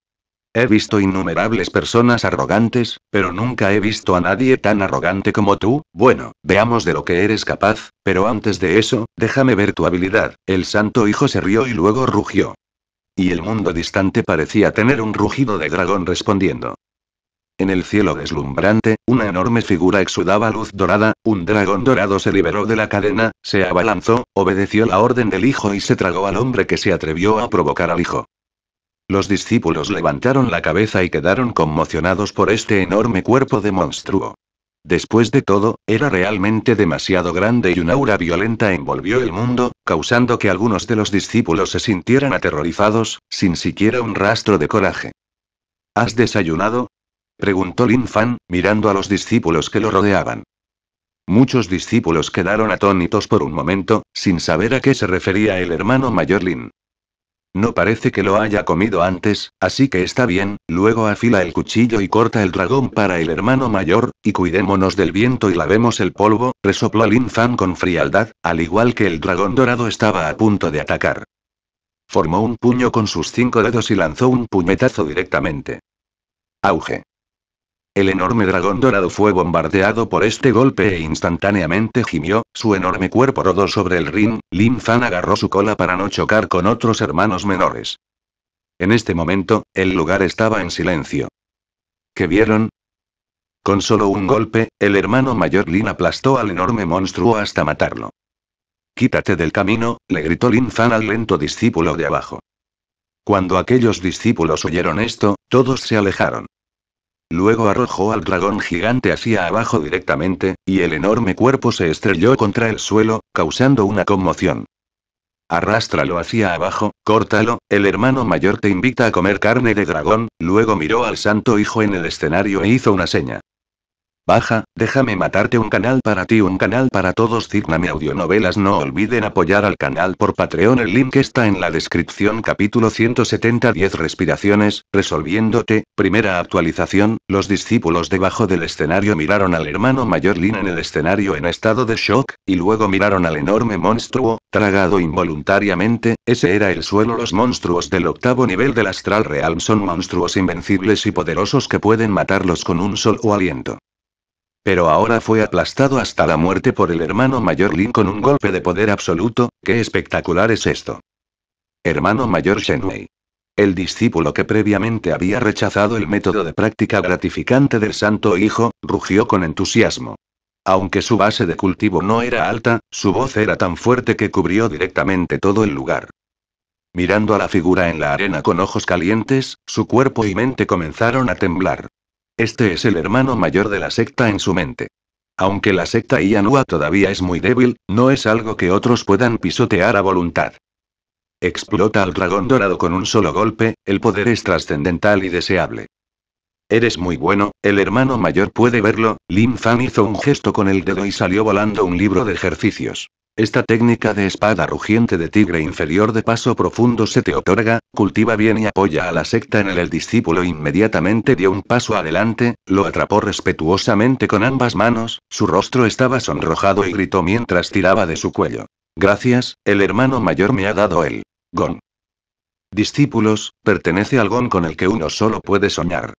He visto innumerables personas arrogantes, pero nunca he visto a nadie tan arrogante como tú. Bueno, veamos de lo que eres capaz, pero antes de eso, déjame ver tu habilidad. El santo hijo se rió y luego rugió. Y el mundo distante parecía tener un rugido de dragón respondiendo. En el cielo deslumbrante, una enorme figura exudaba luz dorada, un dragón dorado se liberó de la cadena, se abalanzó, obedeció la orden del hijo y se tragó al hombre que se atrevió a provocar al hijo. Los discípulos levantaron la cabeza y quedaron conmocionados por este enorme cuerpo de monstruo. Después de todo, era realmente demasiado grande y una aura violenta envolvió el mundo, causando que algunos de los discípulos se sintieran aterrorizados, sin siquiera un rastro de coraje. ¿Has desayunado? preguntó Lin Fan, mirando a los discípulos que lo rodeaban. Muchos discípulos quedaron atónitos por un momento, sin saber a qué se refería el hermano mayor Lin. No parece que lo haya comido antes, así que está bien, luego afila el cuchillo y corta el dragón para el hermano mayor, y cuidémonos del viento y lavemos el polvo, resopló Lin Fan con frialdad, al igual que el dragón dorado estaba a punto de atacar. Formó un puño con sus cinco dedos y lanzó un puñetazo directamente. Auge. El enorme dragón dorado fue bombardeado por este golpe e instantáneamente gimió, su enorme cuerpo rodó sobre el ring, Lin Fan agarró su cola para no chocar con otros hermanos menores. En este momento, el lugar estaba en silencio. ¿Qué vieron? Con solo un golpe, el hermano mayor Lin aplastó al enorme monstruo hasta matarlo. Quítate del camino, le gritó Lin Fan al lento discípulo de abajo. Cuando aquellos discípulos oyeron esto, todos se alejaron. Luego arrojó al dragón gigante hacia abajo directamente, y el enorme cuerpo se estrelló contra el suelo, causando una conmoción. Arrástralo hacia abajo, córtalo, el hermano mayor te invita a comer carne de dragón, luego miró al santo hijo en el escenario e hizo una seña. Baja, déjame matarte un canal para ti, un canal para todos. Cigname Audionovelas. No olviden apoyar al canal por Patreon. El link está en la descripción. Capítulo 170 10 respiraciones, resolviéndote. Primera actualización. Los discípulos debajo del escenario miraron al hermano mayor Lin en el escenario en estado de shock, y luego miraron al enorme monstruo, tragado involuntariamente. Ese era el suelo. Los monstruos del octavo nivel del Astral Realm son monstruos invencibles y poderosos que pueden matarlos con un o aliento. Pero ahora fue aplastado hasta la muerte por el hermano mayor Lin con un golpe de poder absoluto, qué espectacular es esto. Hermano mayor Wei. El discípulo que previamente había rechazado el método de práctica gratificante del santo hijo, rugió con entusiasmo. Aunque su base de cultivo no era alta, su voz era tan fuerte que cubrió directamente todo el lugar. Mirando a la figura en la arena con ojos calientes, su cuerpo y mente comenzaron a temblar. Este es el hermano mayor de la secta en su mente. Aunque la secta Ianua todavía es muy débil, no es algo que otros puedan pisotear a voluntad. Explota al dragón dorado con un solo golpe, el poder es trascendental y deseable. Eres muy bueno, el hermano mayor puede verlo, Lin Fan hizo un gesto con el dedo y salió volando un libro de ejercicios. Esta técnica de espada rugiente de tigre inferior de paso profundo se te otorga, cultiva bien y apoya a la secta en El discípulo inmediatamente dio un paso adelante, lo atrapó respetuosamente con ambas manos, su rostro estaba sonrojado y gritó mientras tiraba de su cuello. Gracias, el hermano mayor me ha dado el. Gon. Discípulos, pertenece al Gon con el que uno solo puede soñar.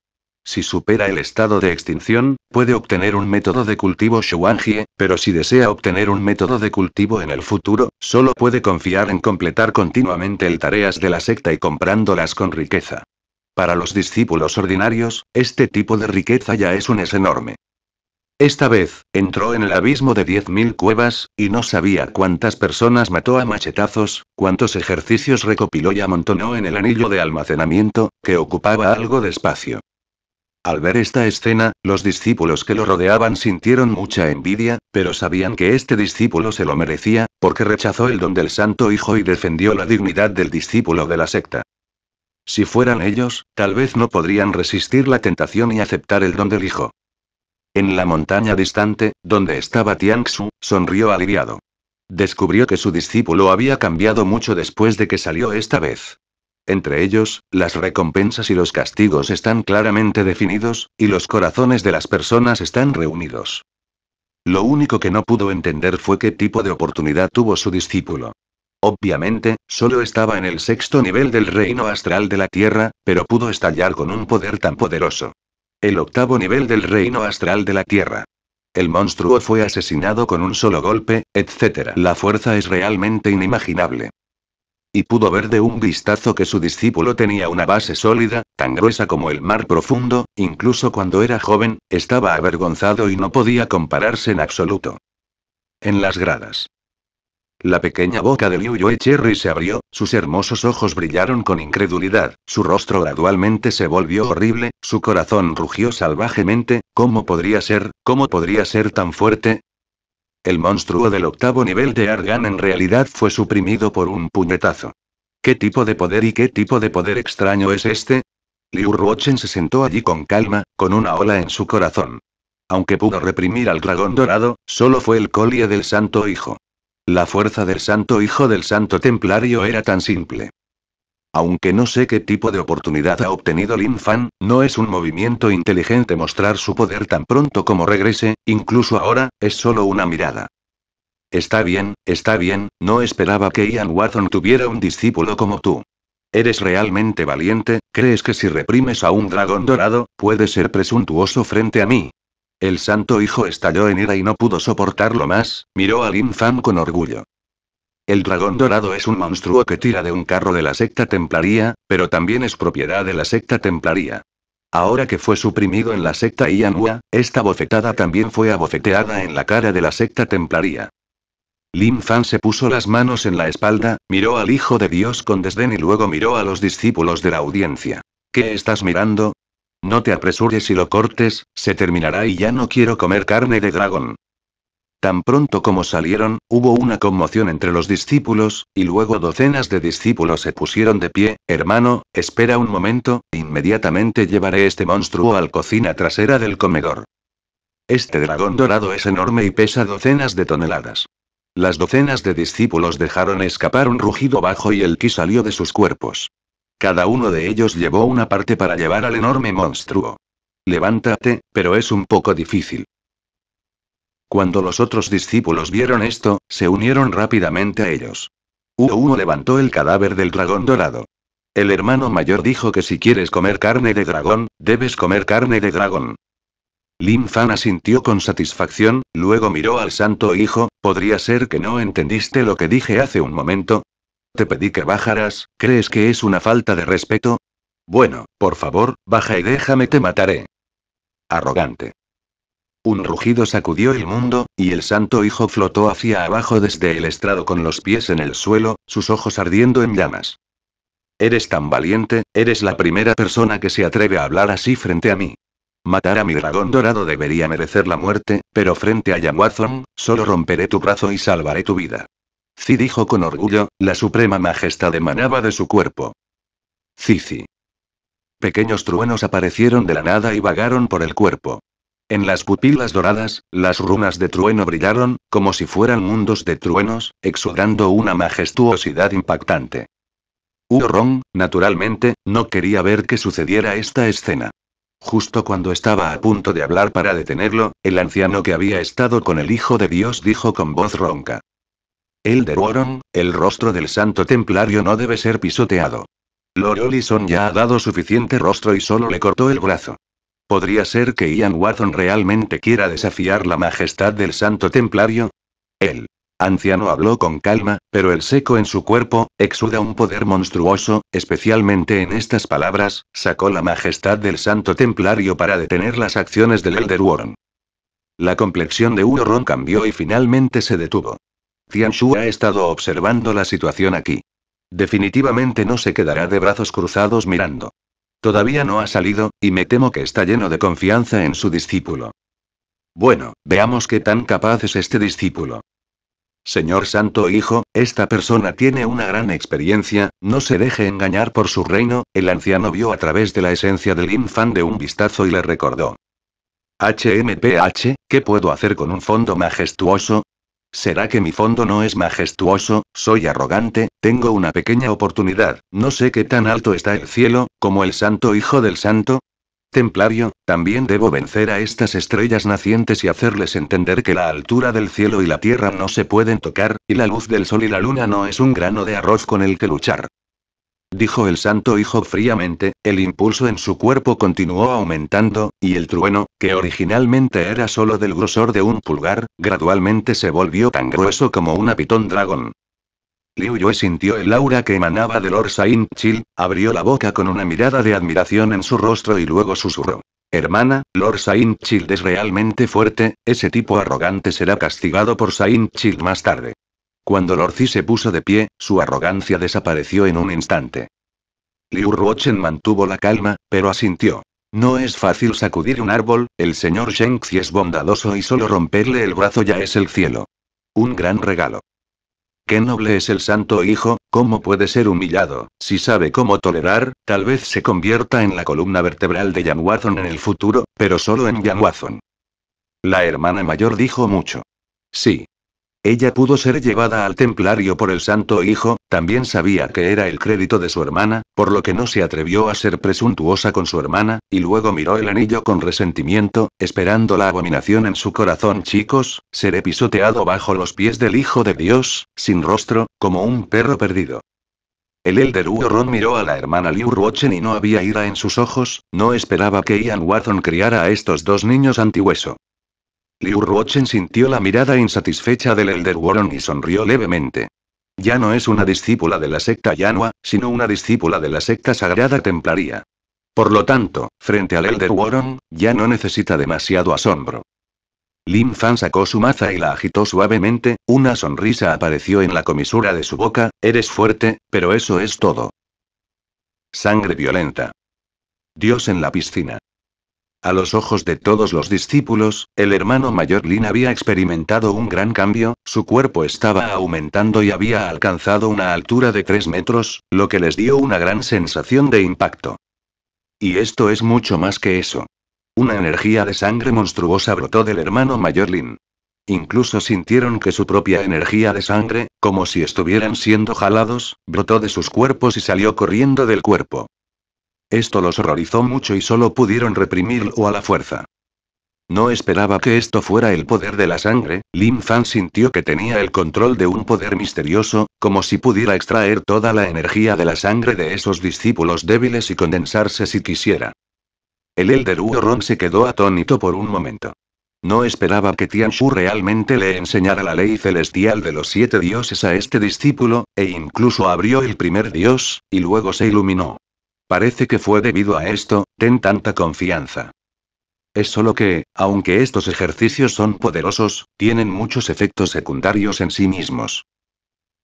Si supera el estado de extinción, puede obtener un método de cultivo Shuangie, pero si desea obtener un método de cultivo en el futuro, solo puede confiar en completar continuamente el tareas de la secta y comprándolas con riqueza. Para los discípulos ordinarios, este tipo de riqueza ya es un es enorme. Esta vez, entró en el abismo de 10.000 cuevas, y no sabía cuántas personas mató a machetazos, cuántos ejercicios recopiló y amontonó en el anillo de almacenamiento, que ocupaba algo de espacio. Al ver esta escena, los discípulos que lo rodeaban sintieron mucha envidia, pero sabían que este discípulo se lo merecía, porque rechazó el don del Santo Hijo y defendió la dignidad del discípulo de la secta. Si fueran ellos, tal vez no podrían resistir la tentación y aceptar el don del Hijo. En la montaña distante, donde estaba Tianxu, sonrió aliviado. Descubrió que su discípulo había cambiado mucho después de que salió esta vez. Entre ellos, las recompensas y los castigos están claramente definidos, y los corazones de las personas están reunidos. Lo único que no pudo entender fue qué tipo de oportunidad tuvo su discípulo. Obviamente, solo estaba en el sexto nivel del reino astral de la Tierra, pero pudo estallar con un poder tan poderoso. El octavo nivel del reino astral de la Tierra. El monstruo fue asesinado con un solo golpe, etc. La fuerza es realmente inimaginable y pudo ver de un vistazo que su discípulo tenía una base sólida, tan gruesa como el mar profundo, incluso cuando era joven, estaba avergonzado y no podía compararse en absoluto. En las gradas. La pequeña boca de Liu Yue Cherry se abrió, sus hermosos ojos brillaron con incredulidad, su rostro gradualmente se volvió horrible, su corazón rugió salvajemente, ¿cómo podría ser, cómo podría ser tan fuerte? El monstruo del octavo nivel de Argan en realidad fue suprimido por un puñetazo. ¿Qué tipo de poder y qué tipo de poder extraño es este? Liu Ruochen se sentó allí con calma, con una ola en su corazón. Aunque pudo reprimir al dragón dorado, solo fue el colie del Santo Hijo. La fuerza del Santo Hijo del Santo Templario era tan simple. Aunque no sé qué tipo de oportunidad ha obtenido Lin Fan, no es un movimiento inteligente mostrar su poder tan pronto como regrese, incluso ahora, es solo una mirada. Está bien, está bien, no esperaba que Ian Watson tuviera un discípulo como tú. Eres realmente valiente, crees que si reprimes a un dragón dorado, puede ser presuntuoso frente a mí. El santo hijo estalló en ira y no pudo soportarlo más, miró a Lin Fan con orgullo. El dragón dorado es un monstruo que tira de un carro de la secta templaría, pero también es propiedad de la secta templaría. Ahora que fue suprimido en la secta Ianhua, esta bofetada también fue abofeteada en la cara de la secta templaría. Lin Fan se puso las manos en la espalda, miró al Hijo de Dios con desdén y luego miró a los discípulos de la audiencia. ¿Qué estás mirando? No te apresures y lo cortes, se terminará y ya no quiero comer carne de dragón. Tan pronto como salieron, hubo una conmoción entre los discípulos, y luego docenas de discípulos se pusieron de pie, hermano, espera un momento, inmediatamente llevaré este monstruo al cocina trasera del comedor. Este dragón dorado es enorme y pesa docenas de toneladas. Las docenas de discípulos dejaron escapar un rugido bajo y el ki salió de sus cuerpos. Cada uno de ellos llevó una parte para llevar al enorme monstruo. Levántate, pero es un poco difícil. Cuando los otros discípulos vieron esto, se unieron rápidamente a ellos. Uno levantó el cadáver del dragón dorado. El hermano mayor dijo que si quieres comer carne de dragón, debes comer carne de dragón. Lin Fan asintió con satisfacción, luego miró al santo hijo, ¿podría ser que no entendiste lo que dije hace un momento? Te pedí que bajaras, ¿crees que es una falta de respeto? Bueno, por favor, baja y déjame te mataré. Arrogante. Un rugido sacudió el mundo, y el santo hijo flotó hacia abajo desde el estrado con los pies en el suelo, sus ojos ardiendo en llamas. Eres tan valiente, eres la primera persona que se atreve a hablar así frente a mí. Matar a mi dragón dorado debería merecer la muerte, pero frente a Yamwazon, solo romperé tu brazo y salvaré tu vida. Zi dijo con orgullo, la suprema majestad emanaba de su cuerpo. Cici. Pequeños truenos aparecieron de la nada y vagaron por el cuerpo. En las pupilas doradas, las runas de trueno brillaron, como si fueran mundos de truenos, exudando una majestuosidad impactante. Urong, naturalmente, no quería ver que sucediera esta escena. Justo cuando estaba a punto de hablar para detenerlo, el anciano que había estado con el Hijo de Dios dijo con voz ronca. El de el rostro del santo templario no debe ser pisoteado. Lorolison ya ha dado suficiente rostro y solo le cortó el brazo. ¿Podría ser que Ian Watson realmente quiera desafiar la majestad del Santo Templario? El anciano habló con calma, pero el seco en su cuerpo, exuda un poder monstruoso, especialmente en estas palabras, sacó la majestad del Santo Templario para detener las acciones del Elder Warren. La complexión de Ron cambió y finalmente se detuvo. Shu ha estado observando la situación aquí. Definitivamente no se quedará de brazos cruzados mirando. Todavía no ha salido, y me temo que está lleno de confianza en su discípulo. Bueno, veamos qué tan capaz es este discípulo. Señor Santo Hijo, esta persona tiene una gran experiencia, no se deje engañar por su reino, el anciano vio a través de la esencia del infante de un vistazo y le recordó. HMPH, ¿qué puedo hacer con un fondo majestuoso? ¿Será que mi fondo no es majestuoso? Soy arrogante, tengo una pequeña oportunidad, no sé qué tan alto está el cielo, como el santo hijo del santo. Templario, también debo vencer a estas estrellas nacientes y hacerles entender que la altura del cielo y la tierra no se pueden tocar, y la luz del sol y la luna no es un grano de arroz con el que luchar dijo el santo hijo fríamente, el impulso en su cuerpo continuó aumentando, y el trueno, que originalmente era solo del grosor de un pulgar, gradualmente se volvió tan grueso como un pitón dragón. Liu Yue sintió el aura que emanaba de Lord Saint Chill, abrió la boca con una mirada de admiración en su rostro y luego susurró. Hermana, Lord Saint Child es realmente fuerte, ese tipo arrogante será castigado por Saint Child más tarde. Cuando Lorci se puso de pie, su arrogancia desapareció en un instante. Liu Ruochen mantuvo la calma, pero asintió. No es fácil sacudir un árbol, el señor Shengzi es bondadoso y solo romperle el brazo ya es el cielo. Un gran regalo. Qué noble es el santo hijo, cómo puede ser humillado, si sabe cómo tolerar, tal vez se convierta en la columna vertebral de Yan en el futuro, pero solo en Yan La hermana mayor dijo mucho. Sí, ella pudo ser llevada al templario por el Santo Hijo, también sabía que era el crédito de su hermana, por lo que no se atrevió a ser presuntuosa con su hermana, y luego miró el anillo con resentimiento, esperando la abominación en su corazón. Chicos, seré pisoteado bajo los pies del Hijo de Dios, sin rostro, como un perro perdido. El Elder Ron miró a la hermana Liu Ruochen y no había ira en sus ojos, no esperaba que Ian Watson criara a estos dos niños antihueso. Liu Ruochen sintió la mirada insatisfecha del Elder Warren y sonrió levemente. Ya no es una discípula de la secta Yanua, sino una discípula de la secta sagrada Templaria. Por lo tanto, frente al Elder Warren, ya no necesita demasiado asombro. Lin Fan sacó su maza y la agitó suavemente, una sonrisa apareció en la comisura de su boca, eres fuerte, pero eso es todo. Sangre violenta. Dios en la piscina. A los ojos de todos los discípulos, el hermano mayor Lin había experimentado un gran cambio, su cuerpo estaba aumentando y había alcanzado una altura de 3 metros, lo que les dio una gran sensación de impacto. Y esto es mucho más que eso. Una energía de sangre monstruosa brotó del hermano mayor Lin. Incluso sintieron que su propia energía de sangre, como si estuvieran siendo jalados, brotó de sus cuerpos y salió corriendo del cuerpo. Esto los horrorizó mucho y solo pudieron reprimirlo a la fuerza. No esperaba que esto fuera el poder de la sangre, Lin Fan sintió que tenía el control de un poder misterioso, como si pudiera extraer toda la energía de la sangre de esos discípulos débiles y condensarse si quisiera. El Elder Rong se quedó atónito por un momento. No esperaba que Tian Shu realmente le enseñara la ley celestial de los siete dioses a este discípulo, e incluso abrió el primer dios, y luego se iluminó. Parece que fue debido a esto, ten tanta confianza. Es solo que, aunque estos ejercicios son poderosos, tienen muchos efectos secundarios en sí mismos.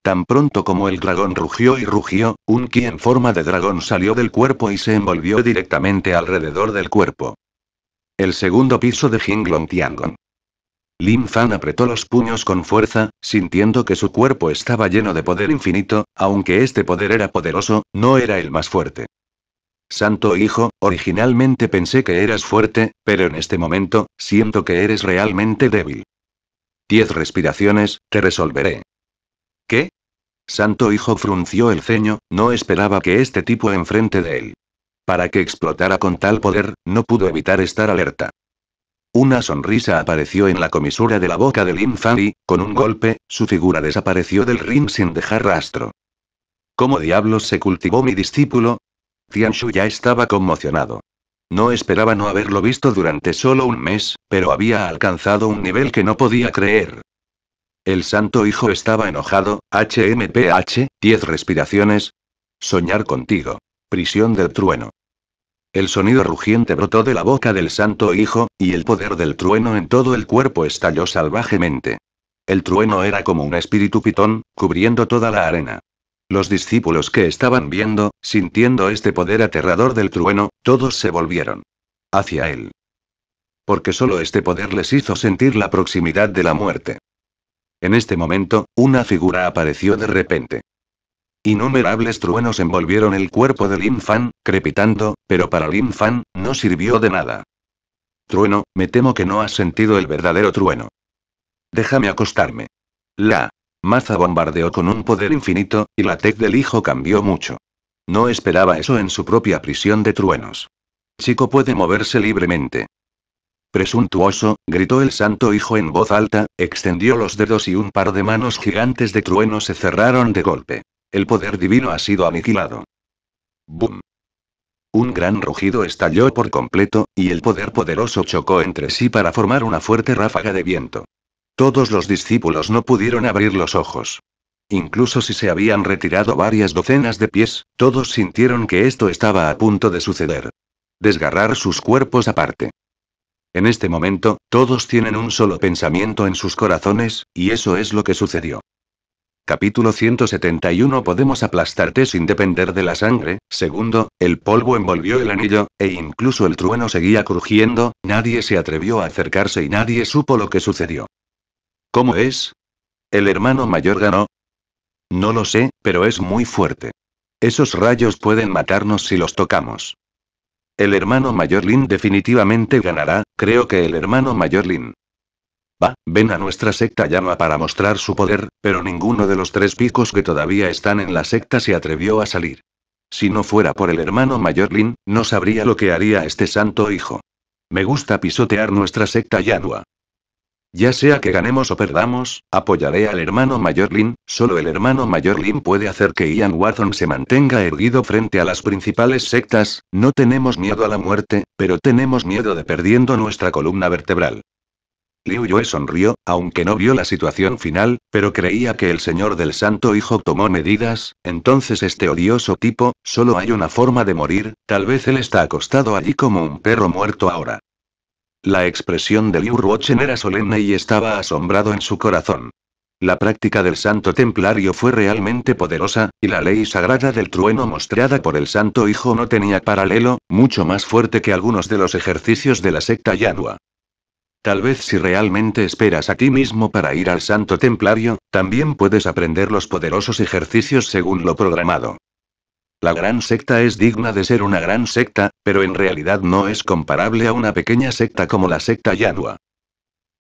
Tan pronto como el dragón rugió y rugió, un ki en forma de dragón salió del cuerpo y se envolvió directamente alrededor del cuerpo. El segundo piso de Jinglong Tiangong. Lin Fan apretó los puños con fuerza, sintiendo que su cuerpo estaba lleno de poder infinito, aunque este poder era poderoso, no era el más fuerte. Santo Hijo, originalmente pensé que eras fuerte, pero en este momento, siento que eres realmente débil. Diez respiraciones, te resolveré. ¿Qué? Santo Hijo frunció el ceño, no esperaba que este tipo enfrente de él. Para que explotara con tal poder, no pudo evitar estar alerta. Una sonrisa apareció en la comisura de la boca del y, con un golpe, su figura desapareció del ring sin dejar rastro. ¿Cómo diablos se cultivó mi discípulo? Tianshu ya estaba conmocionado. No esperaba no haberlo visto durante solo un mes, pero había alcanzado un nivel que no podía creer. El santo hijo estaba enojado, HMPH, 10 respiraciones. Soñar contigo. Prisión del trueno. El sonido rugiente brotó de la boca del santo hijo, y el poder del trueno en todo el cuerpo estalló salvajemente. El trueno era como un espíritu pitón, cubriendo toda la arena. Los discípulos que estaban viendo, sintiendo este poder aterrador del trueno, todos se volvieron hacia él. Porque solo este poder les hizo sentir la proximidad de la muerte. En este momento, una figura apareció de repente. Innumerables truenos envolvieron el cuerpo de Lin Fan, crepitando, pero para Lin Fan, no sirvió de nada. Trueno, me temo que no has sentido el verdadero trueno. Déjame acostarme. La Maza bombardeó con un poder infinito, y la tech del hijo cambió mucho. No esperaba eso en su propia prisión de truenos. Chico puede moverse libremente. Presuntuoso, gritó el santo hijo en voz alta, extendió los dedos y un par de manos gigantes de trueno se cerraron de golpe. El poder divino ha sido aniquilado. ¡Bum! Un gran rugido estalló por completo, y el poder poderoso chocó entre sí para formar una fuerte ráfaga de viento. Todos los discípulos no pudieron abrir los ojos. Incluso si se habían retirado varias docenas de pies, todos sintieron que esto estaba a punto de suceder. Desgarrar sus cuerpos aparte. En este momento, todos tienen un solo pensamiento en sus corazones, y eso es lo que sucedió. Capítulo 171 Podemos aplastarte sin depender de la sangre. Segundo, el polvo envolvió el anillo, e incluso el trueno seguía crujiendo, nadie se atrevió a acercarse y nadie supo lo que sucedió. ¿Cómo es? ¿El hermano mayor ganó? No lo sé, pero es muy fuerte. Esos rayos pueden matarnos si los tocamos. El hermano mayor Lin definitivamente ganará, creo que el hermano mayor Lin. Va, ven a nuestra secta llama para mostrar su poder, pero ninguno de los tres picos que todavía están en la secta se atrevió a salir. Si no fuera por el hermano mayor Lin, no sabría lo que haría este santo hijo. Me gusta pisotear nuestra secta Yanua. Ya sea que ganemos o perdamos, apoyaré al hermano mayor Lin, solo el hermano mayor Lin puede hacer que Ian Watson se mantenga erguido frente a las principales sectas, no tenemos miedo a la muerte, pero tenemos miedo de perdiendo nuestra columna vertebral. Liu Yue sonrió, aunque no vio la situación final, pero creía que el señor del santo hijo tomó medidas, entonces este odioso tipo, solo hay una forma de morir, tal vez él está acostado allí como un perro muerto ahora. La expresión de Liu Ruochen era solemne y estaba asombrado en su corazón. La práctica del santo templario fue realmente poderosa, y la ley sagrada del trueno mostrada por el santo hijo no tenía paralelo, mucho más fuerte que algunos de los ejercicios de la secta yanua. Tal vez si realmente esperas a ti mismo para ir al santo templario, también puedes aprender los poderosos ejercicios según lo programado. La gran secta es digna de ser una gran secta, pero en realidad no es comparable a una pequeña secta como la secta Yanua.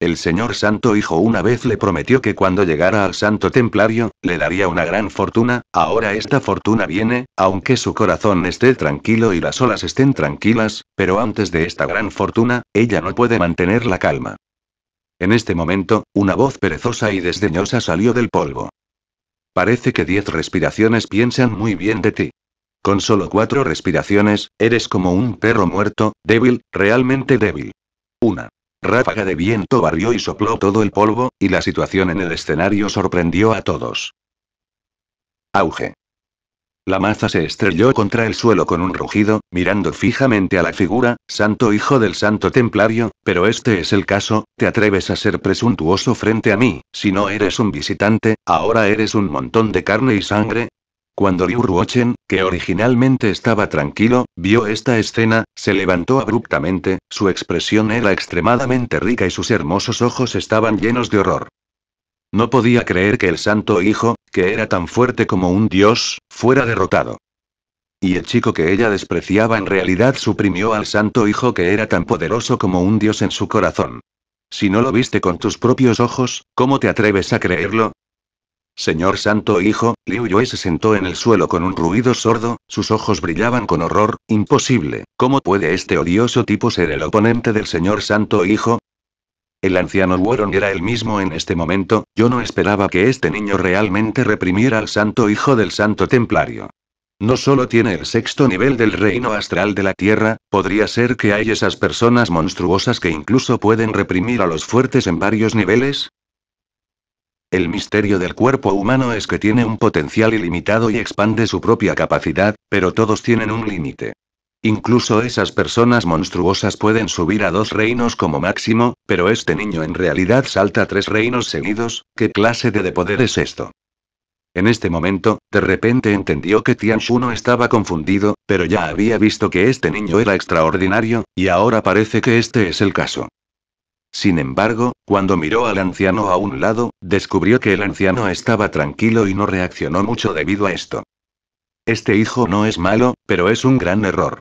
El señor Santo Hijo una vez le prometió que cuando llegara al Santo Templario, le daría una gran fortuna, ahora esta fortuna viene, aunque su corazón esté tranquilo y las olas estén tranquilas, pero antes de esta gran fortuna, ella no puede mantener la calma. En este momento, una voz perezosa y desdeñosa salió del polvo. Parece que diez respiraciones piensan muy bien de ti. Con solo cuatro respiraciones, eres como un perro muerto, débil, realmente débil. Una. Ráfaga de viento barrió y sopló todo el polvo, y la situación en el escenario sorprendió a todos. Auge. La maza se estrelló contra el suelo con un rugido, mirando fijamente a la figura, santo hijo del santo templario, pero este es el caso, te atreves a ser presuntuoso frente a mí, si no eres un visitante, ahora eres un montón de carne y sangre, cuando Liu Ruochen, que originalmente estaba tranquilo, vio esta escena, se levantó abruptamente, su expresión era extremadamente rica y sus hermosos ojos estaban llenos de horror. No podía creer que el santo hijo, que era tan fuerte como un dios, fuera derrotado. Y el chico que ella despreciaba en realidad suprimió al santo hijo que era tan poderoso como un dios en su corazón. Si no lo viste con tus propios ojos, ¿cómo te atreves a creerlo? Señor Santo Hijo, Liu Yue se sentó en el suelo con un ruido sordo, sus ojos brillaban con horror, imposible, ¿cómo puede este odioso tipo ser el oponente del Señor Santo Hijo? El anciano Warren era el mismo en este momento, yo no esperaba que este niño realmente reprimiera al Santo Hijo del Santo Templario. No solo tiene el sexto nivel del reino astral de la Tierra, podría ser que hay esas personas monstruosas que incluso pueden reprimir a los fuertes en varios niveles, el misterio del cuerpo humano es que tiene un potencial ilimitado y expande su propia capacidad, pero todos tienen un límite. Incluso esas personas monstruosas pueden subir a dos reinos como máximo, pero este niño en realidad salta tres reinos seguidos, ¿qué clase de poder es esto? En este momento, de repente entendió que Tian no estaba confundido, pero ya había visto que este niño era extraordinario, y ahora parece que este es el caso. Sin embargo, cuando miró al anciano a un lado, descubrió que el anciano estaba tranquilo y no reaccionó mucho debido a esto. Este hijo no es malo, pero es un gran error.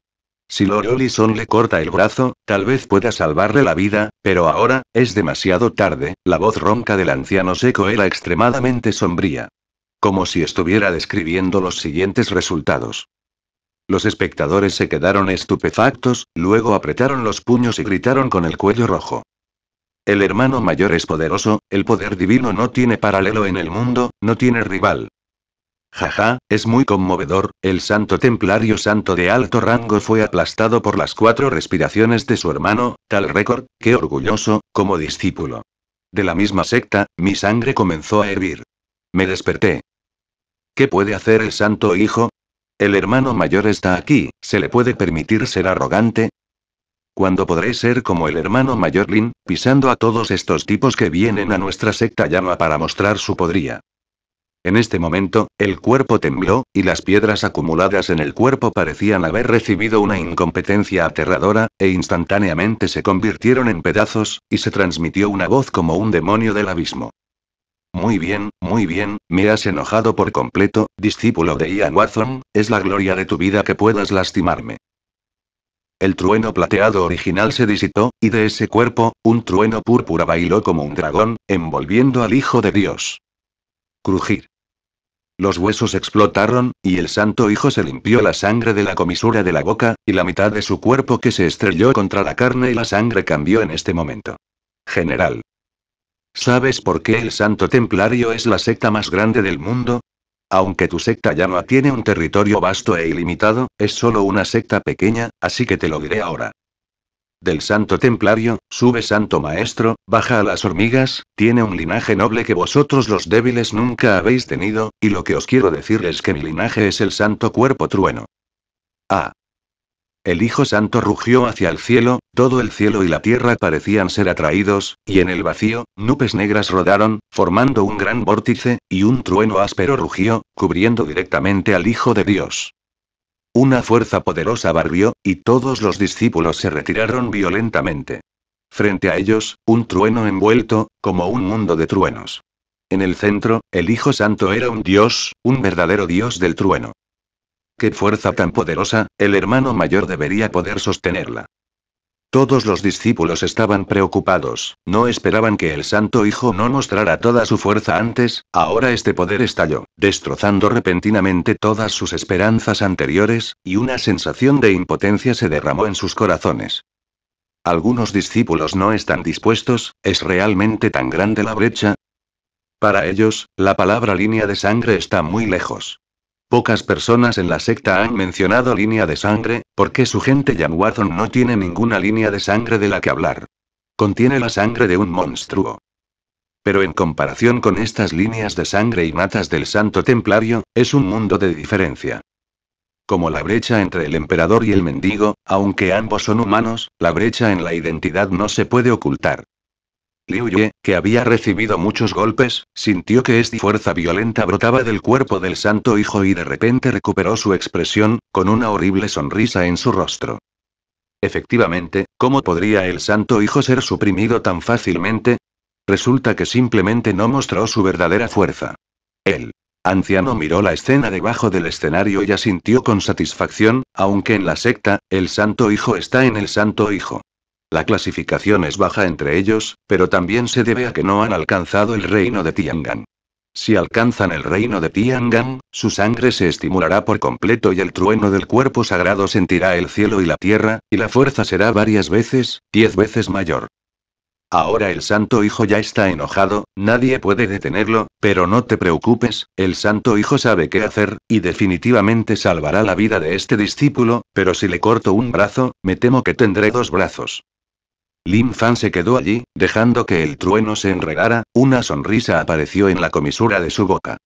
Si Lord le corta el brazo, tal vez pueda salvarle la vida, pero ahora, es demasiado tarde, la voz ronca del anciano seco era extremadamente sombría. Como si estuviera describiendo los siguientes resultados. Los espectadores se quedaron estupefactos, luego apretaron los puños y gritaron con el cuello rojo. El hermano mayor es poderoso, el poder divino no tiene paralelo en el mundo, no tiene rival. Jaja, es muy conmovedor, el santo templario santo de alto rango fue aplastado por las cuatro respiraciones de su hermano, tal récord, qué orgulloso, como discípulo. De la misma secta, mi sangre comenzó a hervir. Me desperté. ¿Qué puede hacer el santo hijo? El hermano mayor está aquí, ¿se le puede permitir ser arrogante? Cuando podré ser como el hermano Lin, pisando a todos estos tipos que vienen a nuestra secta llama para mostrar su podría. En este momento, el cuerpo tembló, y las piedras acumuladas en el cuerpo parecían haber recibido una incompetencia aterradora, e instantáneamente se convirtieron en pedazos, y se transmitió una voz como un demonio del abismo. Muy bien, muy bien, me has enojado por completo, discípulo de Ian Watson, es la gloria de tu vida que puedas lastimarme. El trueno plateado original se disitó, y de ese cuerpo, un trueno púrpura bailó como un dragón, envolviendo al Hijo de Dios. Crujir. Los huesos explotaron, y el Santo Hijo se limpió la sangre de la comisura de la boca, y la mitad de su cuerpo que se estrelló contra la carne y la sangre cambió en este momento. General. ¿Sabes por qué el Santo Templario es la secta más grande del mundo? Aunque tu secta ya no tiene un territorio vasto e ilimitado, es solo una secta pequeña, así que te lo diré ahora. Del santo templario, sube santo maestro, baja a las hormigas, tiene un linaje noble que vosotros los débiles nunca habéis tenido, y lo que os quiero decir es que mi linaje es el santo cuerpo trueno. Ah, el Hijo Santo rugió hacia el cielo, todo el cielo y la tierra parecían ser atraídos, y en el vacío, nubes negras rodaron, formando un gran vórtice, y un trueno áspero rugió, cubriendo directamente al Hijo de Dios. Una fuerza poderosa barrió, y todos los discípulos se retiraron violentamente. Frente a ellos, un trueno envuelto, como un mundo de truenos. En el centro, el Hijo Santo era un dios, un verdadero dios del trueno qué fuerza tan poderosa, el hermano mayor debería poder sostenerla. Todos los discípulos estaban preocupados, no esperaban que el Santo Hijo no mostrara toda su fuerza antes, ahora este poder estalló, destrozando repentinamente todas sus esperanzas anteriores, y una sensación de impotencia se derramó en sus corazones. Algunos discípulos no están dispuestos, ¿es realmente tan grande la brecha? Para ellos, la palabra línea de sangre está muy lejos. Pocas personas en la secta han mencionado línea de sangre, porque su gente Jan no tiene ninguna línea de sangre de la que hablar. Contiene la sangre de un monstruo. Pero en comparación con estas líneas de sangre y matas del santo templario, es un mundo de diferencia. Como la brecha entre el emperador y el mendigo, aunque ambos son humanos, la brecha en la identidad no se puede ocultar. Liu Ye, que había recibido muchos golpes, sintió que esta fuerza violenta brotaba del cuerpo del santo hijo y de repente recuperó su expresión, con una horrible sonrisa en su rostro. Efectivamente, ¿cómo podría el santo hijo ser suprimido tan fácilmente? Resulta que simplemente no mostró su verdadera fuerza. El anciano miró la escena debajo del escenario y asintió con satisfacción, aunque en la secta, el santo hijo está en el santo hijo. La clasificación es baja entre ellos, pero también se debe a que no han alcanzado el reino de Tiangan. Si alcanzan el reino de Tiangan, su sangre se estimulará por completo y el trueno del cuerpo sagrado sentirá el cielo y la tierra, y la fuerza será varias veces, diez veces mayor. Ahora el Santo Hijo ya está enojado, nadie puede detenerlo, pero no te preocupes, el Santo Hijo sabe qué hacer, y definitivamente salvará la vida de este discípulo, pero si le corto un brazo, me temo que tendré dos brazos. Lin Fan se quedó allí, dejando que el trueno se enredara, una sonrisa apareció en la comisura de su boca.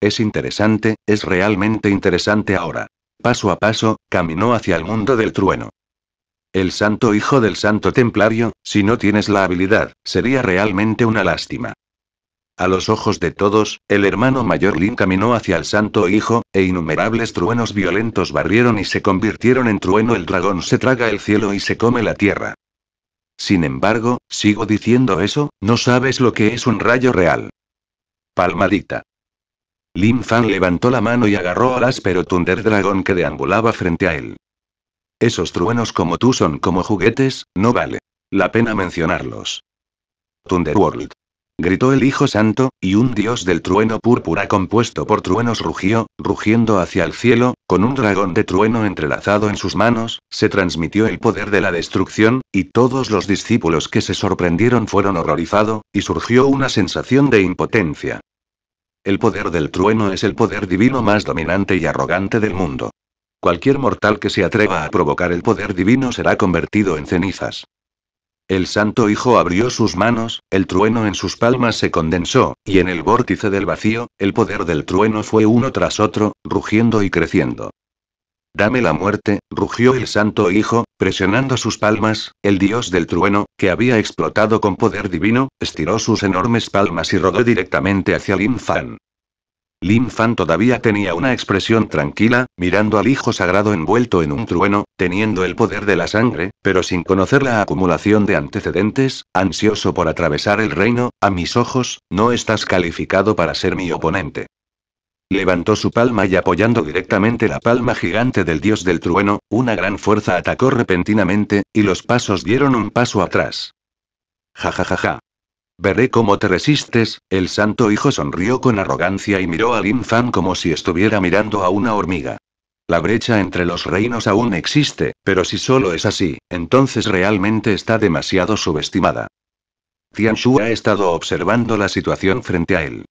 Es interesante, es realmente interesante ahora. Paso a paso, caminó hacia el mundo del trueno. El santo hijo del santo templario, si no tienes la habilidad, sería realmente una lástima. A los ojos de todos, el hermano mayor Lin caminó hacia el santo hijo, e innumerables truenos violentos barrieron y se convirtieron en trueno. El dragón se traga el cielo y se come la tierra. Sin embargo, sigo diciendo eso, no sabes lo que es un rayo real. Palmadita. Lin Fan levantó la mano y agarró al áspero Thunder Dragon que deambulaba frente a él. Esos truenos como tú son como juguetes, no vale la pena mencionarlos. Thunderworld gritó el Hijo Santo, y un dios del trueno púrpura compuesto por truenos rugió, rugiendo hacia el cielo, con un dragón de trueno entrelazado en sus manos, se transmitió el poder de la destrucción, y todos los discípulos que se sorprendieron fueron horrorizados, y surgió una sensación de impotencia. El poder del trueno es el poder divino más dominante y arrogante del mundo. Cualquier mortal que se atreva a provocar el poder divino será convertido en cenizas. El Santo Hijo abrió sus manos, el trueno en sus palmas se condensó, y en el vórtice del vacío, el poder del trueno fue uno tras otro, rugiendo y creciendo. Dame la muerte, rugió el Santo Hijo, presionando sus palmas, el dios del trueno, que había explotado con poder divino, estiró sus enormes palmas y rodó directamente hacia Lin Fan. Lin Fan todavía tenía una expresión tranquila, mirando al hijo sagrado envuelto en un trueno, teniendo el poder de la sangre, pero sin conocer la acumulación de antecedentes, ansioso por atravesar el reino, a mis ojos, no estás calificado para ser mi oponente. Levantó su palma y apoyando directamente la palma gigante del dios del trueno, una gran fuerza atacó repentinamente, y los pasos dieron un paso atrás. Ja ja ja ja. Veré cómo te resistes, el santo hijo sonrió con arrogancia y miró a Lin Fan como si estuviera mirando a una hormiga. La brecha entre los reinos aún existe, pero si solo es así, entonces realmente está demasiado subestimada. Shu ha estado observando la situación frente a él.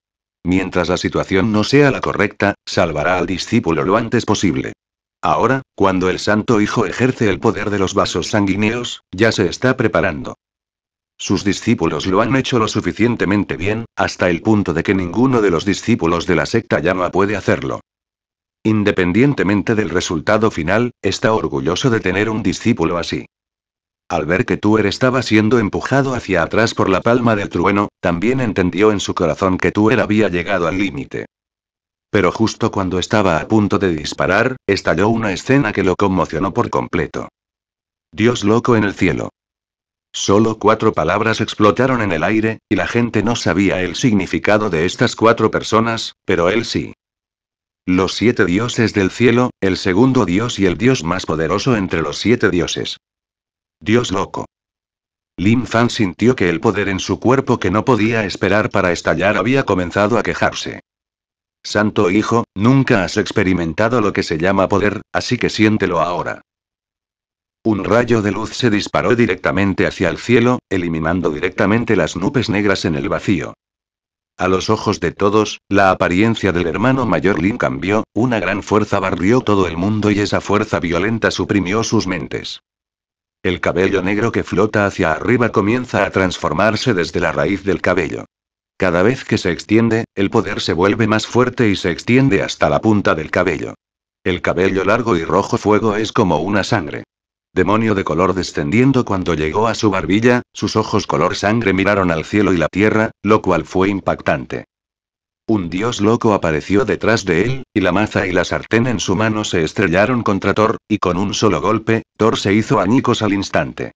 Mientras la situación no sea la correcta, salvará al discípulo lo antes posible. Ahora, cuando el Santo Hijo ejerce el poder de los vasos sanguíneos, ya se está preparando. Sus discípulos lo han hecho lo suficientemente bien, hasta el punto de que ninguno de los discípulos de la secta no puede hacerlo. Independientemente del resultado final, está orgulloso de tener un discípulo así. Al ver que Tuer estaba siendo empujado hacia atrás por la palma del trueno, también entendió en su corazón que Tuer había llegado al límite. Pero justo cuando estaba a punto de disparar, estalló una escena que lo conmocionó por completo. Dios loco en el cielo. Solo cuatro palabras explotaron en el aire, y la gente no sabía el significado de estas cuatro personas, pero él sí. Los siete dioses del cielo, el segundo dios y el dios más poderoso entre los siete dioses. Dios loco. Lin Fan sintió que el poder en su cuerpo que no podía esperar para estallar había comenzado a quejarse. Santo hijo, nunca has experimentado lo que se llama poder, así que siéntelo ahora. Un rayo de luz se disparó directamente hacia el cielo, eliminando directamente las nubes negras en el vacío. A los ojos de todos, la apariencia del hermano mayor Lin cambió, una gran fuerza barrió todo el mundo y esa fuerza violenta suprimió sus mentes. El cabello negro que flota hacia arriba comienza a transformarse desde la raíz del cabello. Cada vez que se extiende, el poder se vuelve más fuerte y se extiende hasta la punta del cabello. El cabello largo y rojo fuego es como una sangre demonio de color descendiendo cuando llegó a su barbilla, sus ojos color sangre miraron al cielo y la tierra, lo cual fue impactante. Un dios loco apareció detrás de él, y la maza y la sartén en su mano se estrellaron contra Thor, y con un solo golpe, Thor se hizo añicos al instante.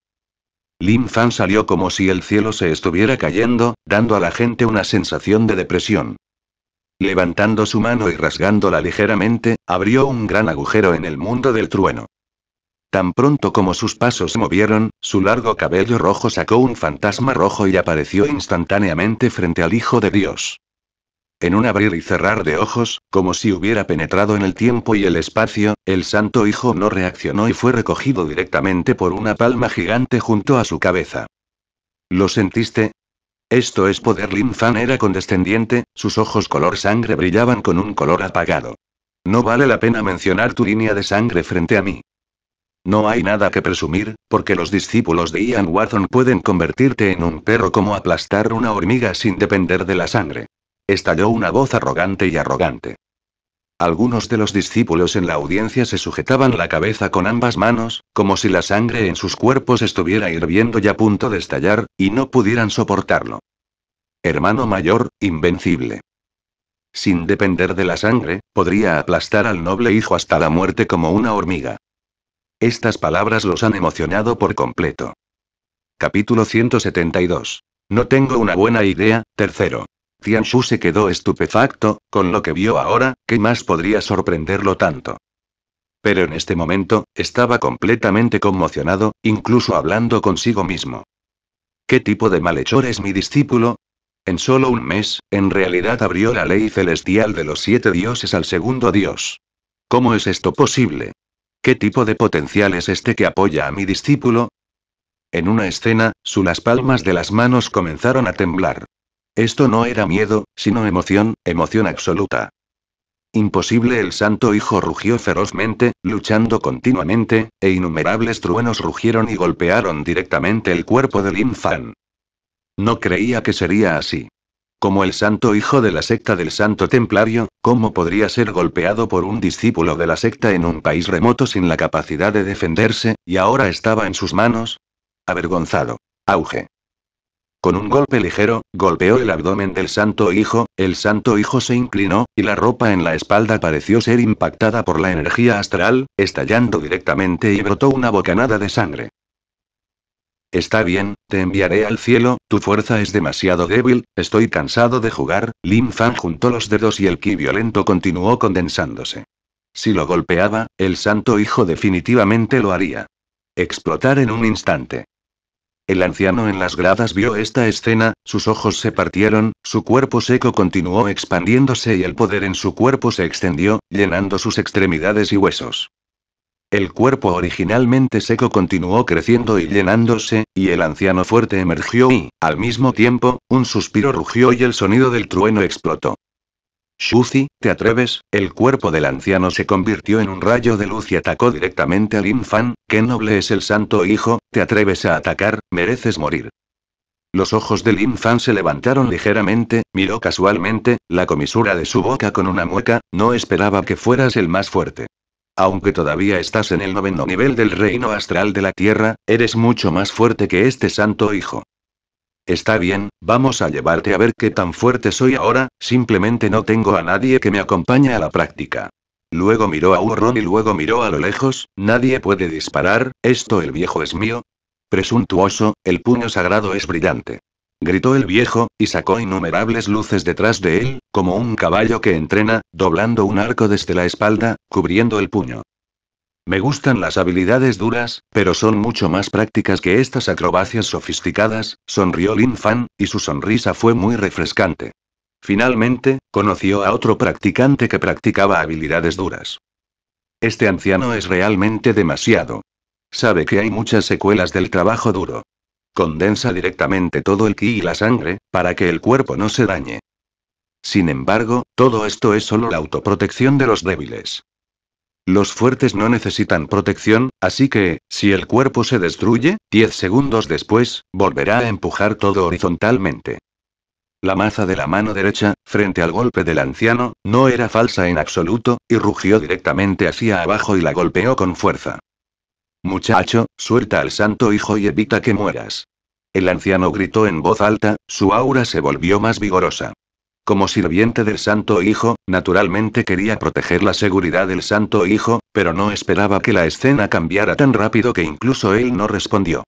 Lin Fan salió como si el cielo se estuviera cayendo, dando a la gente una sensación de depresión. Levantando su mano y rasgándola ligeramente, abrió un gran agujero en el mundo del trueno. Tan pronto como sus pasos se movieron, su largo cabello rojo sacó un fantasma rojo y apareció instantáneamente frente al Hijo de Dios. En un abrir y cerrar de ojos, como si hubiera penetrado en el tiempo y el espacio, el Santo Hijo no reaccionó y fue recogido directamente por una palma gigante junto a su cabeza. ¿Lo sentiste? Esto es poder. Lin Fan era condescendiente, sus ojos color sangre brillaban con un color apagado. No vale la pena mencionar tu línea de sangre frente a mí. No hay nada que presumir, porque los discípulos de Ian Watson pueden convertirte en un perro como aplastar una hormiga sin depender de la sangre. Estalló una voz arrogante y arrogante. Algunos de los discípulos en la audiencia se sujetaban la cabeza con ambas manos, como si la sangre en sus cuerpos estuviera hirviendo y a punto de estallar, y no pudieran soportarlo. Hermano mayor, invencible. Sin depender de la sangre, podría aplastar al noble hijo hasta la muerte como una hormiga. Estas palabras los han emocionado por completo. Capítulo 172. No tengo una buena idea, tercero. Tianshu se quedó estupefacto, con lo que vio ahora, ¿qué más podría sorprenderlo tanto? Pero en este momento, estaba completamente conmocionado, incluso hablando consigo mismo. ¿Qué tipo de malhechor es mi discípulo? En solo un mes, en realidad abrió la ley celestial de los siete dioses al segundo dios. ¿Cómo es esto posible? ¿Qué tipo de potencial es este que apoya a mi discípulo? En una escena, su las palmas de las manos comenzaron a temblar. Esto no era miedo, sino emoción, emoción absoluta. Imposible el santo hijo rugió ferozmente, luchando continuamente, e innumerables truenos rugieron y golpearon directamente el cuerpo del Fan. No creía que sería así. Como el santo hijo de la secta del santo templario, ¿cómo podría ser golpeado por un discípulo de la secta en un país remoto sin la capacidad de defenderse, y ahora estaba en sus manos? Avergonzado. Auge. Con un golpe ligero, golpeó el abdomen del santo hijo, el santo hijo se inclinó, y la ropa en la espalda pareció ser impactada por la energía astral, estallando directamente y brotó una bocanada de sangre. Está bien, te enviaré al cielo, tu fuerza es demasiado débil, estoy cansado de jugar. Lin Fan juntó los dedos y el ki violento continuó condensándose. Si lo golpeaba, el santo hijo definitivamente lo haría. Explotar en un instante. El anciano en las gradas vio esta escena, sus ojos se partieron, su cuerpo seco continuó expandiéndose y el poder en su cuerpo se extendió, llenando sus extremidades y huesos. El cuerpo originalmente seco continuó creciendo y llenándose, y el anciano fuerte emergió y, al mismo tiempo, un suspiro rugió y el sonido del trueno explotó. Shuzi, ¿te atreves? El cuerpo del anciano se convirtió en un rayo de luz y atacó directamente al Fan, qué noble es el santo hijo, ¿te atreves a atacar? Mereces morir. Los ojos del Fan se levantaron ligeramente, miró casualmente, la comisura de su boca con una mueca, no esperaba que fueras el más fuerte. Aunque todavía estás en el noveno nivel del reino astral de la Tierra, eres mucho más fuerte que este santo hijo. Está bien, vamos a llevarte a ver qué tan fuerte soy ahora, simplemente no tengo a nadie que me acompañe a la práctica. Luego miró a Urrón y luego miró a lo lejos, nadie puede disparar, esto el viejo es mío. Presuntuoso, el puño sagrado es brillante gritó el viejo, y sacó innumerables luces detrás de él, como un caballo que entrena, doblando un arco desde la espalda, cubriendo el puño. Me gustan las habilidades duras, pero son mucho más prácticas que estas acrobacias sofisticadas, sonrió Lin Fan, y su sonrisa fue muy refrescante. Finalmente, conoció a otro practicante que practicaba habilidades duras. Este anciano es realmente demasiado. Sabe que hay muchas secuelas del trabajo duro. Condensa directamente todo el ki y la sangre, para que el cuerpo no se dañe. Sin embargo, todo esto es solo la autoprotección de los débiles. Los fuertes no necesitan protección, así que, si el cuerpo se destruye, 10 segundos después, volverá a empujar todo horizontalmente. La maza de la mano derecha, frente al golpe del anciano, no era falsa en absoluto, y rugió directamente hacia abajo y la golpeó con fuerza. Muchacho, suelta al santo hijo y evita que mueras. El anciano gritó en voz alta, su aura se volvió más vigorosa. Como sirviente del Santo Hijo, naturalmente quería proteger la seguridad del Santo Hijo, pero no esperaba que la escena cambiara tan rápido que incluso él no respondió.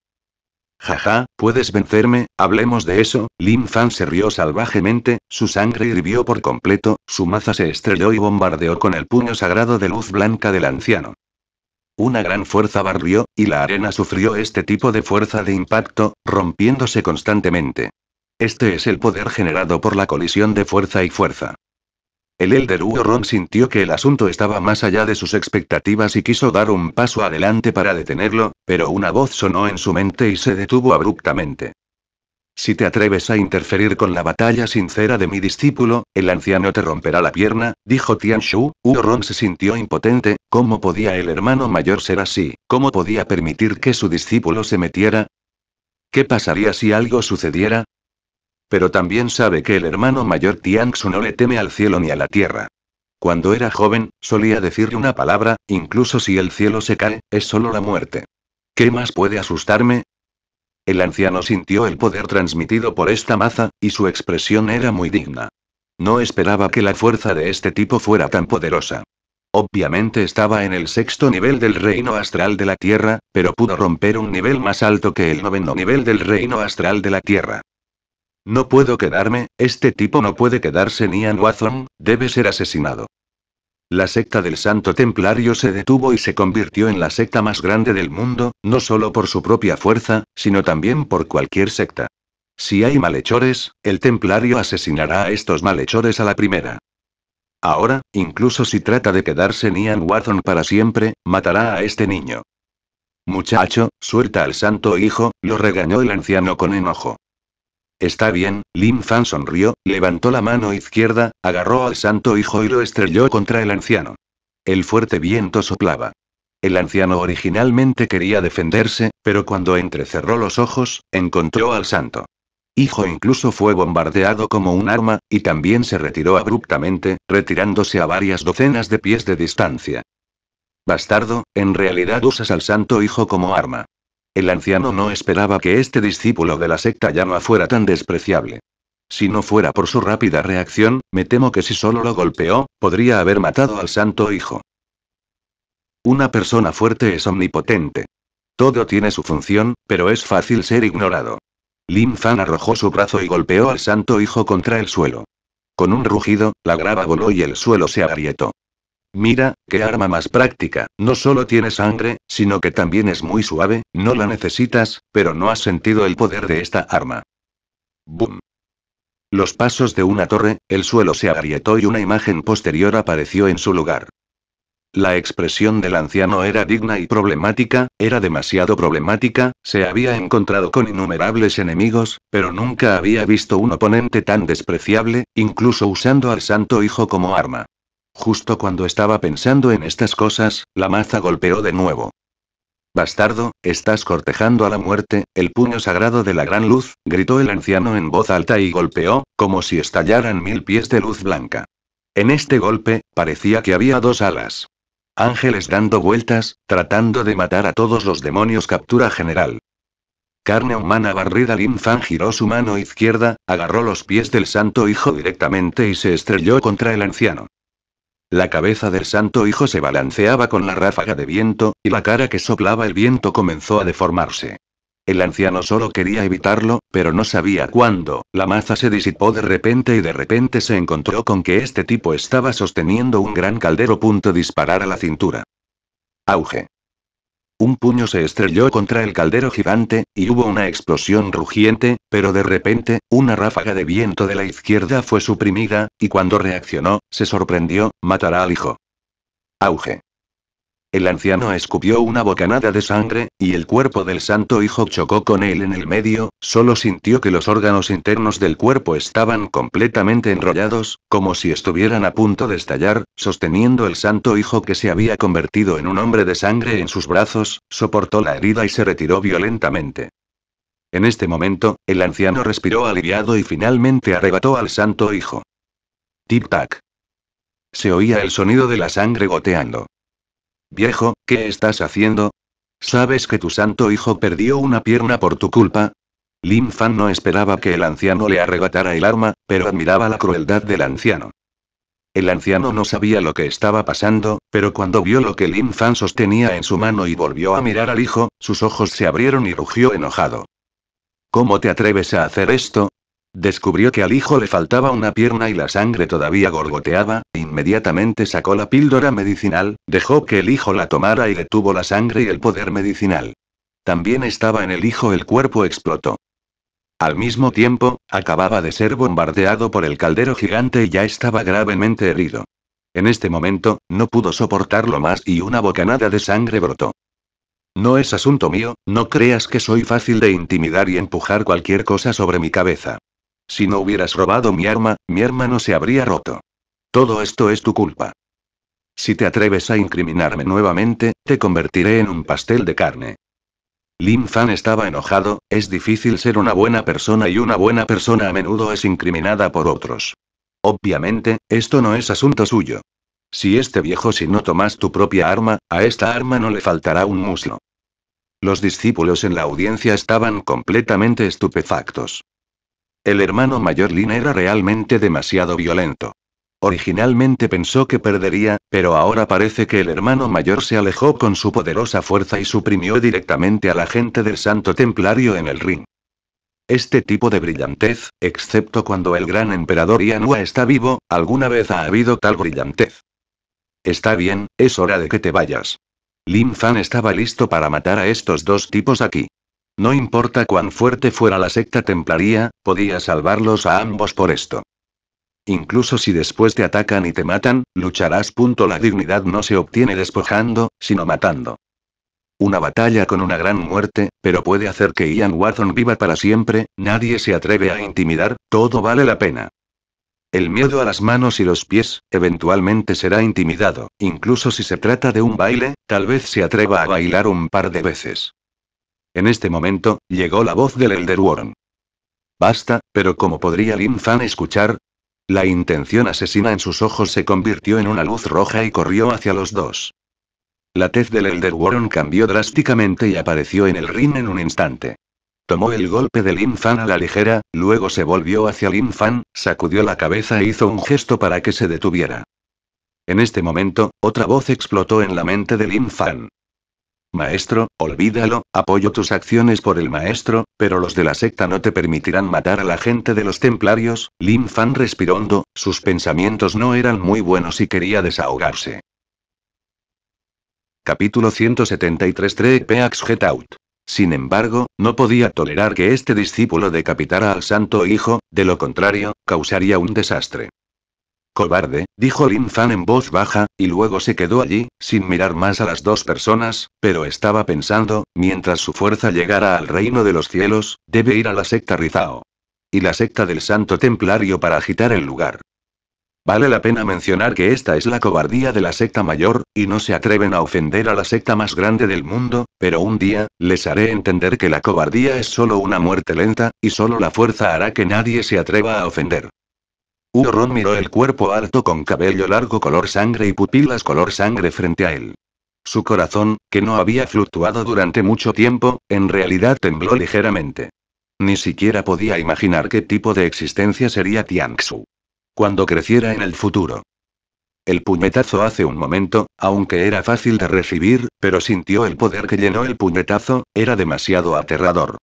Jaja, puedes vencerme, hablemos de eso, Lin Fan se rió salvajemente, su sangre hirvió por completo, su maza se estrelló y bombardeó con el puño sagrado de luz blanca del anciano. Una gran fuerza barrió, y la arena sufrió este tipo de fuerza de impacto, rompiéndose constantemente. Este es el poder generado por la colisión de fuerza y fuerza. El Elder Ron sintió que el asunto estaba más allá de sus expectativas y quiso dar un paso adelante para detenerlo, pero una voz sonó en su mente y se detuvo abruptamente. Si te atreves a interferir con la batalla sincera de mi discípulo, el anciano te romperá la pierna, dijo Tianshu. Rong se sintió impotente, ¿cómo podía el hermano mayor ser así? ¿Cómo podía permitir que su discípulo se metiera? ¿Qué pasaría si algo sucediera? Pero también sabe que el hermano mayor Shu no le teme al cielo ni a la tierra. Cuando era joven, solía decirle una palabra, incluso si el cielo se cae, es solo la muerte. ¿Qué más puede asustarme? El anciano sintió el poder transmitido por esta maza, y su expresión era muy digna. No esperaba que la fuerza de este tipo fuera tan poderosa. Obviamente estaba en el sexto nivel del reino astral de la Tierra, pero pudo romper un nivel más alto que el noveno nivel del reino astral de la Tierra. No puedo quedarme, este tipo no puede quedarse ni en Watson, debe ser asesinado. La secta del Santo Templario se detuvo y se convirtió en la secta más grande del mundo, no solo por su propia fuerza, sino también por cualquier secta. Si hay malhechores, el templario asesinará a estos malhechores a la primera. Ahora, incluso si trata de quedarse Nian Watson para siempre, matará a este niño. Muchacho, suelta al santo hijo, lo regañó el anciano con enojo. Está bien, Lin Fan sonrió, levantó la mano izquierda, agarró al santo hijo y lo estrelló contra el anciano. El fuerte viento soplaba. El anciano originalmente quería defenderse, pero cuando entrecerró los ojos, encontró al santo. Hijo incluso fue bombardeado como un arma, y también se retiró abruptamente, retirándose a varias docenas de pies de distancia. Bastardo, en realidad usas al santo hijo como arma. El anciano no esperaba que este discípulo de la secta llama fuera tan despreciable. Si no fuera por su rápida reacción, me temo que si solo lo golpeó, podría haber matado al santo hijo. Una persona fuerte es omnipotente. Todo tiene su función, pero es fácil ser ignorado. Lin Fan arrojó su brazo y golpeó al santo hijo contra el suelo. Con un rugido, la grava voló y el suelo se agrietó. Mira, qué arma más práctica, no solo tiene sangre, sino que también es muy suave, no la necesitas, pero no has sentido el poder de esta arma. Boom. Los pasos de una torre, el suelo se agrietó y una imagen posterior apareció en su lugar. La expresión del anciano era digna y problemática, era demasiado problemática, se había encontrado con innumerables enemigos, pero nunca había visto un oponente tan despreciable, incluso usando al santo hijo como arma. Justo cuando estaba pensando en estas cosas, la maza golpeó de nuevo. Bastardo, estás cortejando a la muerte, el puño sagrado de la gran luz, gritó el anciano en voz alta y golpeó, como si estallaran mil pies de luz blanca. En este golpe, parecía que había dos alas. Ángeles dando vueltas, tratando de matar a todos los demonios captura general. Carne humana barrida Lin Fan giró su mano izquierda, agarró los pies del santo hijo directamente y se estrelló contra el anciano. La cabeza del santo hijo se balanceaba con la ráfaga de viento, y la cara que soplaba el viento comenzó a deformarse. El anciano solo quería evitarlo, pero no sabía cuándo. La maza se disipó de repente y de repente se encontró con que este tipo estaba sosteniendo un gran caldero. Punto disparar a la cintura. Auge. Un puño se estrelló contra el caldero gigante, y hubo una explosión rugiente, pero de repente, una ráfaga de viento de la izquierda fue suprimida, y cuando reaccionó, se sorprendió, matará al hijo. Auge. El anciano escupió una bocanada de sangre, y el cuerpo del santo hijo chocó con él en el medio, solo sintió que los órganos internos del cuerpo estaban completamente enrollados, como si estuvieran a punto de estallar, sosteniendo el santo hijo que se había convertido en un hombre de sangre en sus brazos, soportó la herida y se retiró violentamente. En este momento, el anciano respiró aliviado y finalmente arrebató al santo hijo. Tic-tac. Se oía el sonido de la sangre goteando. Viejo, ¿qué estás haciendo? ¿Sabes que tu santo hijo perdió una pierna por tu culpa? Lin Fan no esperaba que el anciano le arrebatara el arma, pero admiraba la crueldad del anciano. El anciano no sabía lo que estaba pasando, pero cuando vio lo que Lin Fan sostenía en su mano y volvió a mirar al hijo, sus ojos se abrieron y rugió enojado. ¿Cómo te atreves a hacer esto? Descubrió que al hijo le faltaba una pierna y la sangre todavía gorgoteaba, e inmediatamente sacó la píldora medicinal, dejó que el hijo la tomara y detuvo la sangre y el poder medicinal. También estaba en el hijo el cuerpo explotó. Al mismo tiempo, acababa de ser bombardeado por el caldero gigante y ya estaba gravemente herido. En este momento, no pudo soportarlo más y una bocanada de sangre brotó. No es asunto mío, no creas que soy fácil de intimidar y empujar cualquier cosa sobre mi cabeza. Si no hubieras robado mi arma, mi hermano se habría roto. Todo esto es tu culpa. Si te atreves a incriminarme nuevamente, te convertiré en un pastel de carne. Lin Fan estaba enojado, es difícil ser una buena persona y una buena persona a menudo es incriminada por otros. Obviamente, esto no es asunto suyo. Si este viejo si no tomas tu propia arma, a esta arma no le faltará un muslo. Los discípulos en la audiencia estaban completamente estupefactos. El hermano mayor Lin era realmente demasiado violento. Originalmente pensó que perdería, pero ahora parece que el hermano mayor se alejó con su poderosa fuerza y suprimió directamente a la gente del santo templario en el ring. Este tipo de brillantez, excepto cuando el gran emperador Yanua está vivo, alguna vez ha habido tal brillantez. Está bien, es hora de que te vayas. Lin Fan estaba listo para matar a estos dos tipos aquí. No importa cuán fuerte fuera la secta templaria, podía salvarlos a ambos por esto. Incluso si después te atacan y te matan, lucharás. Punto. La dignidad no se obtiene despojando, sino matando. Una batalla con una gran muerte, pero puede hacer que Ian Watson viva para siempre, nadie se atreve a intimidar, todo vale la pena. El miedo a las manos y los pies, eventualmente será intimidado, incluso si se trata de un baile, tal vez se atreva a bailar un par de veces. En este momento, llegó la voz del Elder Warren. Basta, pero ¿cómo podría Lin Fan escuchar? La intención asesina en sus ojos se convirtió en una luz roja y corrió hacia los dos. La tez del Elder Warren cambió drásticamente y apareció en el ring en un instante. Tomó el golpe de Lin Fan a la ligera, luego se volvió hacia Lin Fan, sacudió la cabeza e hizo un gesto para que se detuviera. En este momento, otra voz explotó en la mente de Lin Fan. Maestro, olvídalo, apoyo tus acciones por el maestro, pero los de la secta no te permitirán matar a la gente de los templarios. Lin Fan respiró hondo, sus pensamientos no eran muy buenos y quería desahogarse. Capítulo 173 Trepeax Get Out. Sin embargo, no podía tolerar que este discípulo decapitara al santo hijo, de lo contrario, causaría un desastre. Cobarde, dijo Lin Fan en voz baja, y luego se quedó allí, sin mirar más a las dos personas, pero estaba pensando, mientras su fuerza llegara al reino de los cielos, debe ir a la secta Rizao. Y la secta del santo templario para agitar el lugar. Vale la pena mencionar que esta es la cobardía de la secta mayor, y no se atreven a ofender a la secta más grande del mundo, pero un día, les haré entender que la cobardía es solo una muerte lenta, y solo la fuerza hará que nadie se atreva a ofender. Ron miró el cuerpo alto con cabello largo color sangre y pupilas color sangre frente a él. Su corazón, que no había fluctuado durante mucho tiempo, en realidad tembló ligeramente. Ni siquiera podía imaginar qué tipo de existencia sería Tianxu Cuando creciera en el futuro. El puñetazo hace un momento, aunque era fácil de recibir, pero sintió el poder que llenó el puñetazo, era demasiado aterrador.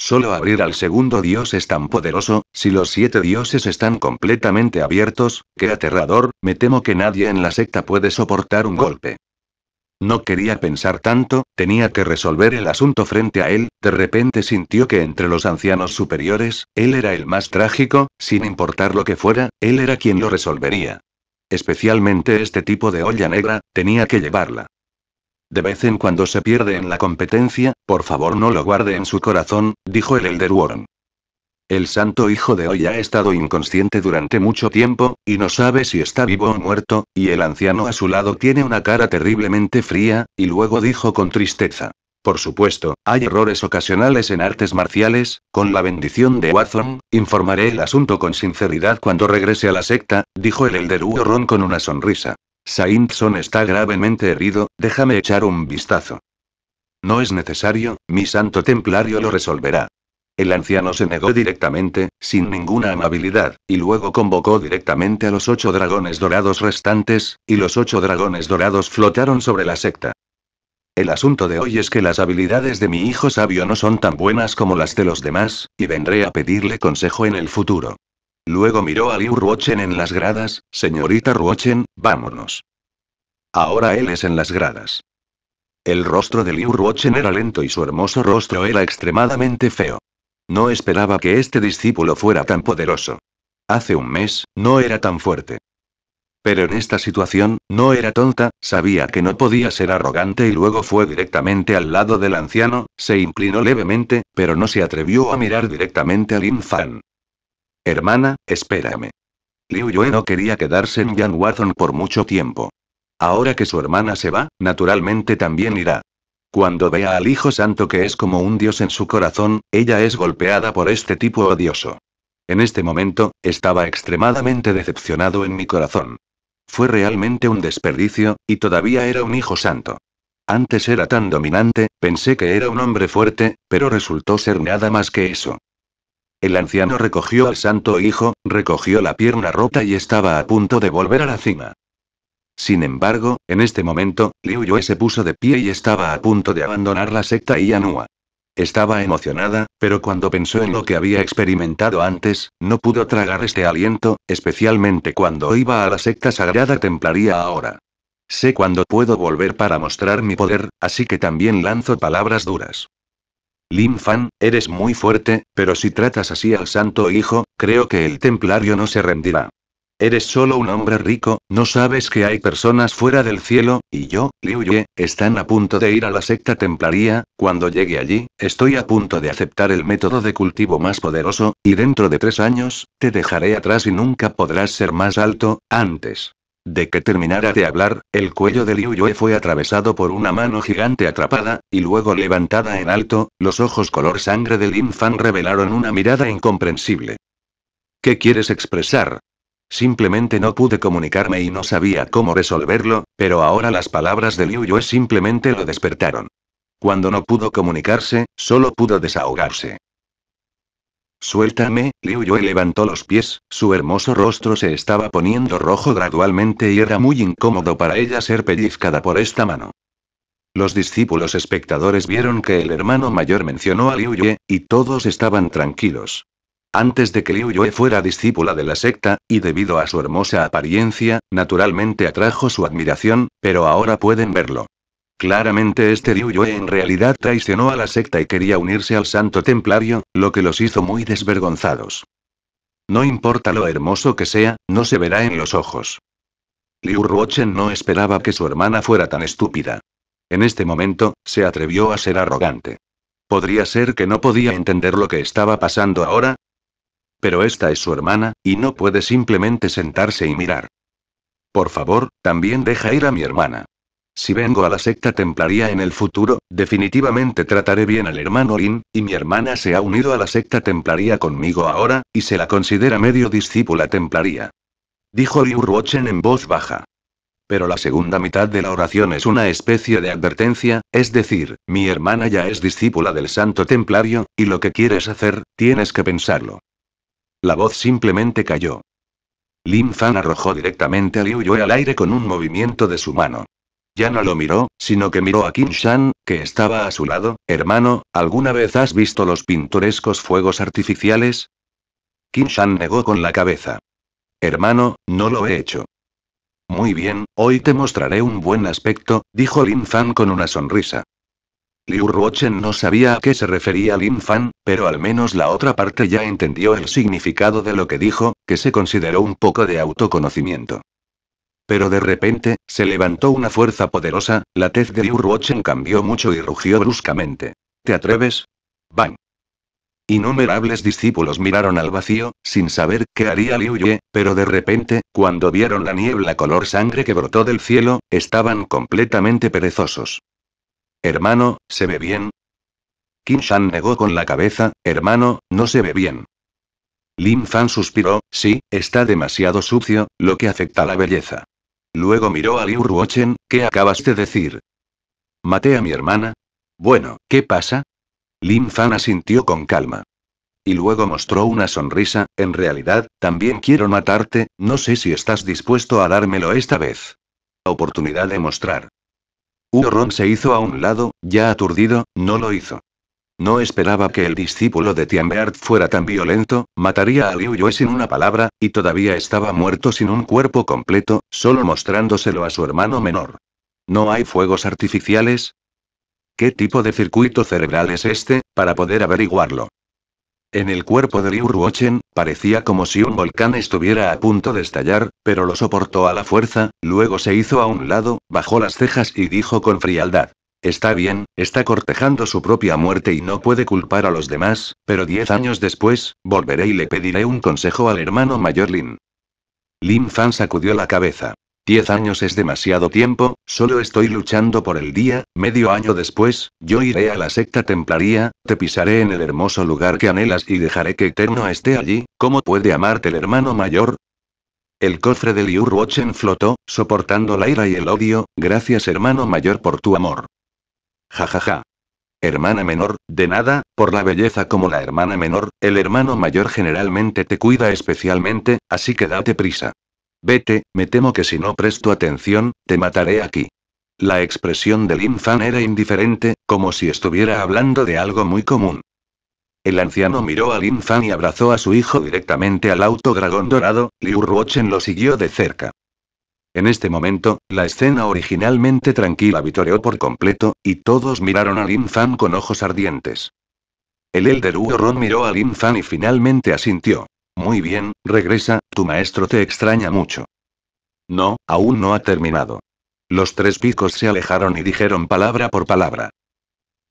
Solo abrir al segundo dios es tan poderoso, si los siete dioses están completamente abiertos, qué aterrador, me temo que nadie en la secta puede soportar un golpe. No quería pensar tanto, tenía que resolver el asunto frente a él, de repente sintió que entre los ancianos superiores, él era el más trágico, sin importar lo que fuera, él era quien lo resolvería. Especialmente este tipo de olla negra, tenía que llevarla. De vez en cuando se pierde en la competencia, por favor no lo guarde en su corazón, dijo el Elder Warren. El santo hijo de hoy ha estado inconsciente durante mucho tiempo, y no sabe si está vivo o muerto, y el anciano a su lado tiene una cara terriblemente fría, y luego dijo con tristeza. Por supuesto, hay errores ocasionales en artes marciales, con la bendición de Watson, informaré el asunto con sinceridad cuando regrese a la secta, dijo el Elder Warren con una sonrisa son está gravemente herido, déjame echar un vistazo. No es necesario, mi santo templario lo resolverá. El anciano se negó directamente, sin ninguna amabilidad, y luego convocó directamente a los ocho dragones dorados restantes, y los ocho dragones dorados flotaron sobre la secta. El asunto de hoy es que las habilidades de mi hijo sabio no son tan buenas como las de los demás, y vendré a pedirle consejo en el futuro. Luego miró a Liu Ruochen en las gradas, señorita Ruochen, vámonos. Ahora él es en las gradas. El rostro de Liu Ruochen era lento y su hermoso rostro era extremadamente feo. No esperaba que este discípulo fuera tan poderoso. Hace un mes, no era tan fuerte. Pero en esta situación, no era tonta, sabía que no podía ser arrogante y luego fue directamente al lado del anciano, se inclinó levemente, pero no se atrevió a mirar directamente a Lin Fan. Hermana, espérame. Liu Yue no quería quedarse en Yan Watson por mucho tiempo. Ahora que su hermana se va, naturalmente también irá. Cuando vea al Hijo Santo que es como un dios en su corazón, ella es golpeada por este tipo odioso. En este momento, estaba extremadamente decepcionado en mi corazón. Fue realmente un desperdicio, y todavía era un Hijo Santo. Antes era tan dominante, pensé que era un hombre fuerte, pero resultó ser nada más que eso. El anciano recogió al santo hijo, recogió la pierna rota y estaba a punto de volver a la cima. Sin embargo, en este momento, Liu Yue se puso de pie y estaba a punto de abandonar la secta Yanua. Estaba emocionada, pero cuando pensó en lo que había experimentado antes, no pudo tragar este aliento, especialmente cuando iba a la secta sagrada templaría ahora. Sé cuándo puedo volver para mostrar mi poder, así que también lanzo palabras duras. Lin Fan, eres muy fuerte, pero si tratas así al santo hijo, creo que el templario no se rendirá. Eres solo un hombre rico, no sabes que hay personas fuera del cielo, y yo, Liu Ye, están a punto de ir a la secta templaría, cuando llegue allí, estoy a punto de aceptar el método de cultivo más poderoso, y dentro de tres años, te dejaré atrás y nunca podrás ser más alto, antes. De que terminara de hablar, el cuello de Liu Yue fue atravesado por una mano gigante atrapada, y luego levantada en alto, los ojos color sangre del Fan revelaron una mirada incomprensible. ¿Qué quieres expresar? Simplemente no pude comunicarme y no sabía cómo resolverlo, pero ahora las palabras de Liu Yue simplemente lo despertaron. Cuando no pudo comunicarse, solo pudo desahogarse. Suéltame, Liu Yue levantó los pies, su hermoso rostro se estaba poniendo rojo gradualmente y era muy incómodo para ella ser pellizcada por esta mano. Los discípulos espectadores vieron que el hermano mayor mencionó a Liu Yue, y todos estaban tranquilos. Antes de que Liu Yue fuera discípula de la secta, y debido a su hermosa apariencia, naturalmente atrajo su admiración, pero ahora pueden verlo. Claramente este Liu Yue en realidad traicionó a la secta y quería unirse al santo templario, lo que los hizo muy desvergonzados. No importa lo hermoso que sea, no se verá en los ojos. Liu Ruochen no esperaba que su hermana fuera tan estúpida. En este momento, se atrevió a ser arrogante. ¿Podría ser que no podía entender lo que estaba pasando ahora? Pero esta es su hermana, y no puede simplemente sentarse y mirar. Por favor, también deja ir a mi hermana. Si vengo a la secta templaria en el futuro, definitivamente trataré bien al hermano Lin, y mi hermana se ha unido a la secta templaria conmigo ahora, y se la considera medio discípula templaria. Dijo Liu Ruochen en voz baja. Pero la segunda mitad de la oración es una especie de advertencia, es decir, mi hermana ya es discípula del santo templario, y lo que quieres hacer, tienes que pensarlo. La voz simplemente cayó. Lin Fan arrojó directamente a Liu Yue al aire con un movimiento de su mano. Ya no lo miró, sino que miró a Kim Shan, que estaba a su lado. Hermano, ¿alguna vez has visto los pintorescos fuegos artificiales? Kim Shan negó con la cabeza. Hermano, no lo he hecho. Muy bien, hoy te mostraré un buen aspecto, dijo Lin Fan con una sonrisa. Liu Ruochen no sabía a qué se refería Lin Fan, pero al menos la otra parte ya entendió el significado de lo que dijo, que se consideró un poco de autoconocimiento. Pero de repente, se levantó una fuerza poderosa, la tez de Liu Ruochen cambió mucho y rugió bruscamente. ¿Te atreves? ¡Bang! Innumerables discípulos miraron al vacío, sin saber qué haría Liu Ye, pero de repente, cuando vieron la niebla color sangre que brotó del cielo, estaban completamente perezosos. Hermano, ¿se ve bien? Kim Shan negó con la cabeza, hermano, no se ve bien. Lin Fan suspiró, sí, está demasiado sucio, lo que afecta a la belleza. Luego miró a Liu Ruochen, ¿qué acabas de decir? Maté a mi hermana. Bueno, ¿qué pasa? Lin Fan asintió con calma. Y luego mostró una sonrisa, en realidad, también quiero matarte, no sé si estás dispuesto a dármelo esta vez. Oportunidad de mostrar. Rong se hizo a un lado, ya aturdido, no lo hizo. No esperaba que el discípulo de Tiambeard fuera tan violento, mataría a Liu Yue sin una palabra, y todavía estaba muerto sin un cuerpo completo, solo mostrándoselo a su hermano menor. ¿No hay fuegos artificiales? ¿Qué tipo de circuito cerebral es este, para poder averiguarlo? En el cuerpo de Liu Ruochen, parecía como si un volcán estuviera a punto de estallar, pero lo soportó a la fuerza, luego se hizo a un lado, bajó las cejas y dijo con frialdad. Está bien, está cortejando su propia muerte y no puede culpar a los demás, pero diez años después, volveré y le pediré un consejo al hermano mayor Lin. Lin Fan sacudió la cabeza. Diez años es demasiado tiempo, solo estoy luchando por el día, medio año después, yo iré a la secta templaría, te pisaré en el hermoso lugar que anhelas y dejaré que Eterno esté allí, ¿cómo puede amarte el hermano mayor? El cofre de Liu Ruochen flotó, soportando la ira y el odio, gracias hermano mayor por tu amor. Jajaja. Hermana menor, de nada, por la belleza como la hermana menor, el hermano mayor generalmente te cuida especialmente, así que date prisa. Vete, me temo que si no presto atención, te mataré aquí. La expresión de Lin Fan era indiferente, como si estuviera hablando de algo muy común. El anciano miró a Lin Fan y abrazó a su hijo directamente al auto dragón dorado, Liu Ruochen lo siguió de cerca. En este momento, la escena originalmente tranquila vitoreó por completo, y todos miraron a Lin Fan con ojos ardientes. El Elder Ron miró a Lin Fan y finalmente asintió. Muy bien, regresa, tu maestro te extraña mucho. No, aún no ha terminado. Los tres picos se alejaron y dijeron palabra por palabra.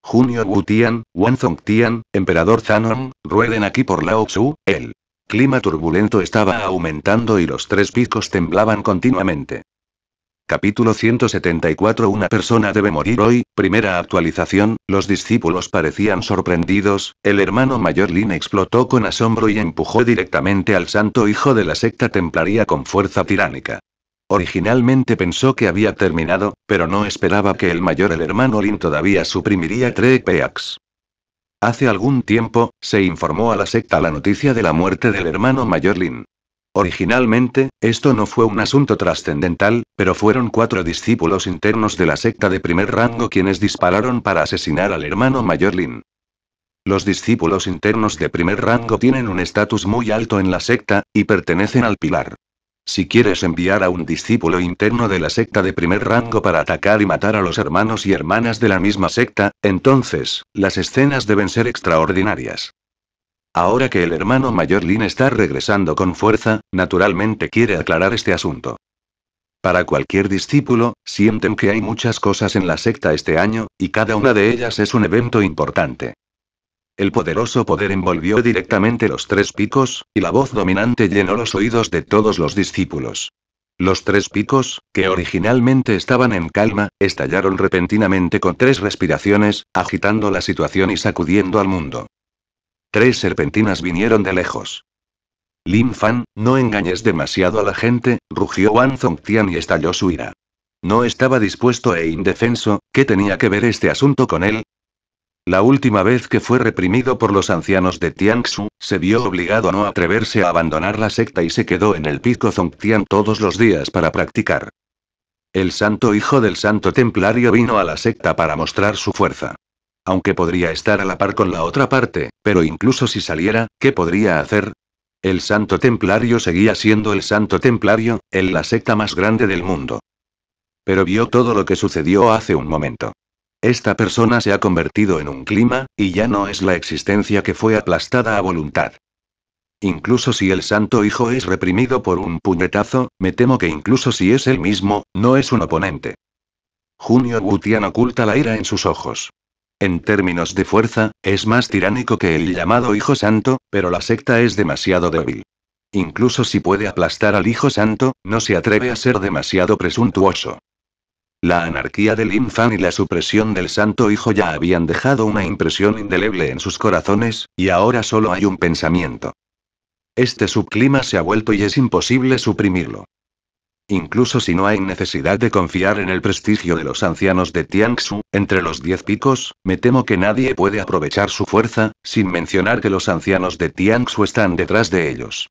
Junio Wu Tian, Zong Tian, Emperador Zanong, rueden aquí por Lao Tzu, él clima turbulento estaba aumentando y los tres picos temblaban continuamente. Capítulo 174 Una persona debe morir hoy, primera actualización, los discípulos parecían sorprendidos, el hermano mayor Lin explotó con asombro y empujó directamente al santo hijo de la secta Templaria con fuerza tiránica. Originalmente pensó que había terminado, pero no esperaba que el mayor el hermano Lin todavía suprimiría Trepeax. Hace algún tiempo, se informó a la secta la noticia de la muerte del hermano mayor Lin. Originalmente, esto no fue un asunto trascendental, pero fueron cuatro discípulos internos de la secta de primer rango quienes dispararon para asesinar al hermano mayor Lin. Los discípulos internos de primer rango tienen un estatus muy alto en la secta, y pertenecen al pilar. Si quieres enviar a un discípulo interno de la secta de primer rango para atacar y matar a los hermanos y hermanas de la misma secta, entonces, las escenas deben ser extraordinarias. Ahora que el hermano mayor Lin está regresando con fuerza, naturalmente quiere aclarar este asunto. Para cualquier discípulo, sienten que hay muchas cosas en la secta este año, y cada una de ellas es un evento importante. El poderoso poder envolvió directamente los tres picos, y la voz dominante llenó los oídos de todos los discípulos. Los tres picos, que originalmente estaban en calma, estallaron repentinamente con tres respiraciones, agitando la situación y sacudiendo al mundo. Tres serpentinas vinieron de lejos. Lin Fan, no engañes demasiado a la gente, rugió Wan Zongtian y estalló su ira. No estaba dispuesto e indefenso, ¿qué tenía que ver este asunto con él? La última vez que fue reprimido por los ancianos de Tianxu, se vio obligado a no atreverse a abandonar la secta y se quedó en el pico Zongtian todos los días para practicar. El santo hijo del santo templario vino a la secta para mostrar su fuerza. Aunque podría estar a la par con la otra parte, pero incluso si saliera, ¿qué podría hacer? El santo templario seguía siendo el santo templario, en la secta más grande del mundo. Pero vio todo lo que sucedió hace un momento. Esta persona se ha convertido en un clima, y ya no es la existencia que fue aplastada a voluntad. Incluso si el Santo Hijo es reprimido por un puñetazo, me temo que incluso si es él mismo, no es un oponente. Junio Gutián oculta la ira en sus ojos. En términos de fuerza, es más tiránico que el llamado Hijo Santo, pero la secta es demasiado débil. Incluso si puede aplastar al Hijo Santo, no se atreve a ser demasiado presuntuoso. La anarquía del Fan y la supresión del Santo Hijo ya habían dejado una impresión indeleble en sus corazones, y ahora solo hay un pensamiento. Este subclima se ha vuelto y es imposible suprimirlo. Incluso si no hay necesidad de confiar en el prestigio de los ancianos de Tiangsu, entre los diez picos, me temo que nadie puede aprovechar su fuerza, sin mencionar que los ancianos de Tiangsu están detrás de ellos.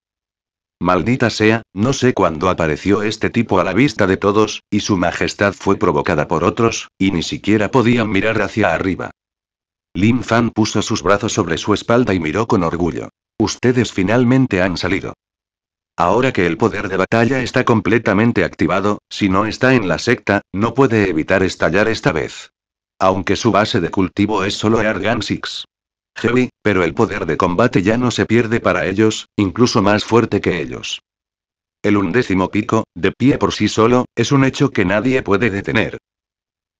Maldita sea, no sé cuándo apareció este tipo a la vista de todos, y su majestad fue provocada por otros, y ni siquiera podían mirar hacia arriba. Lin Fan puso sus brazos sobre su espalda y miró con orgullo. Ustedes finalmente han salido. Ahora que el poder de batalla está completamente activado, si no está en la secta, no puede evitar estallar esta vez. Aunque su base de cultivo es solo Argan Six. Heavy, pero el poder de combate ya no se pierde para ellos, incluso más fuerte que ellos. El undécimo pico, de pie por sí solo, es un hecho que nadie puede detener.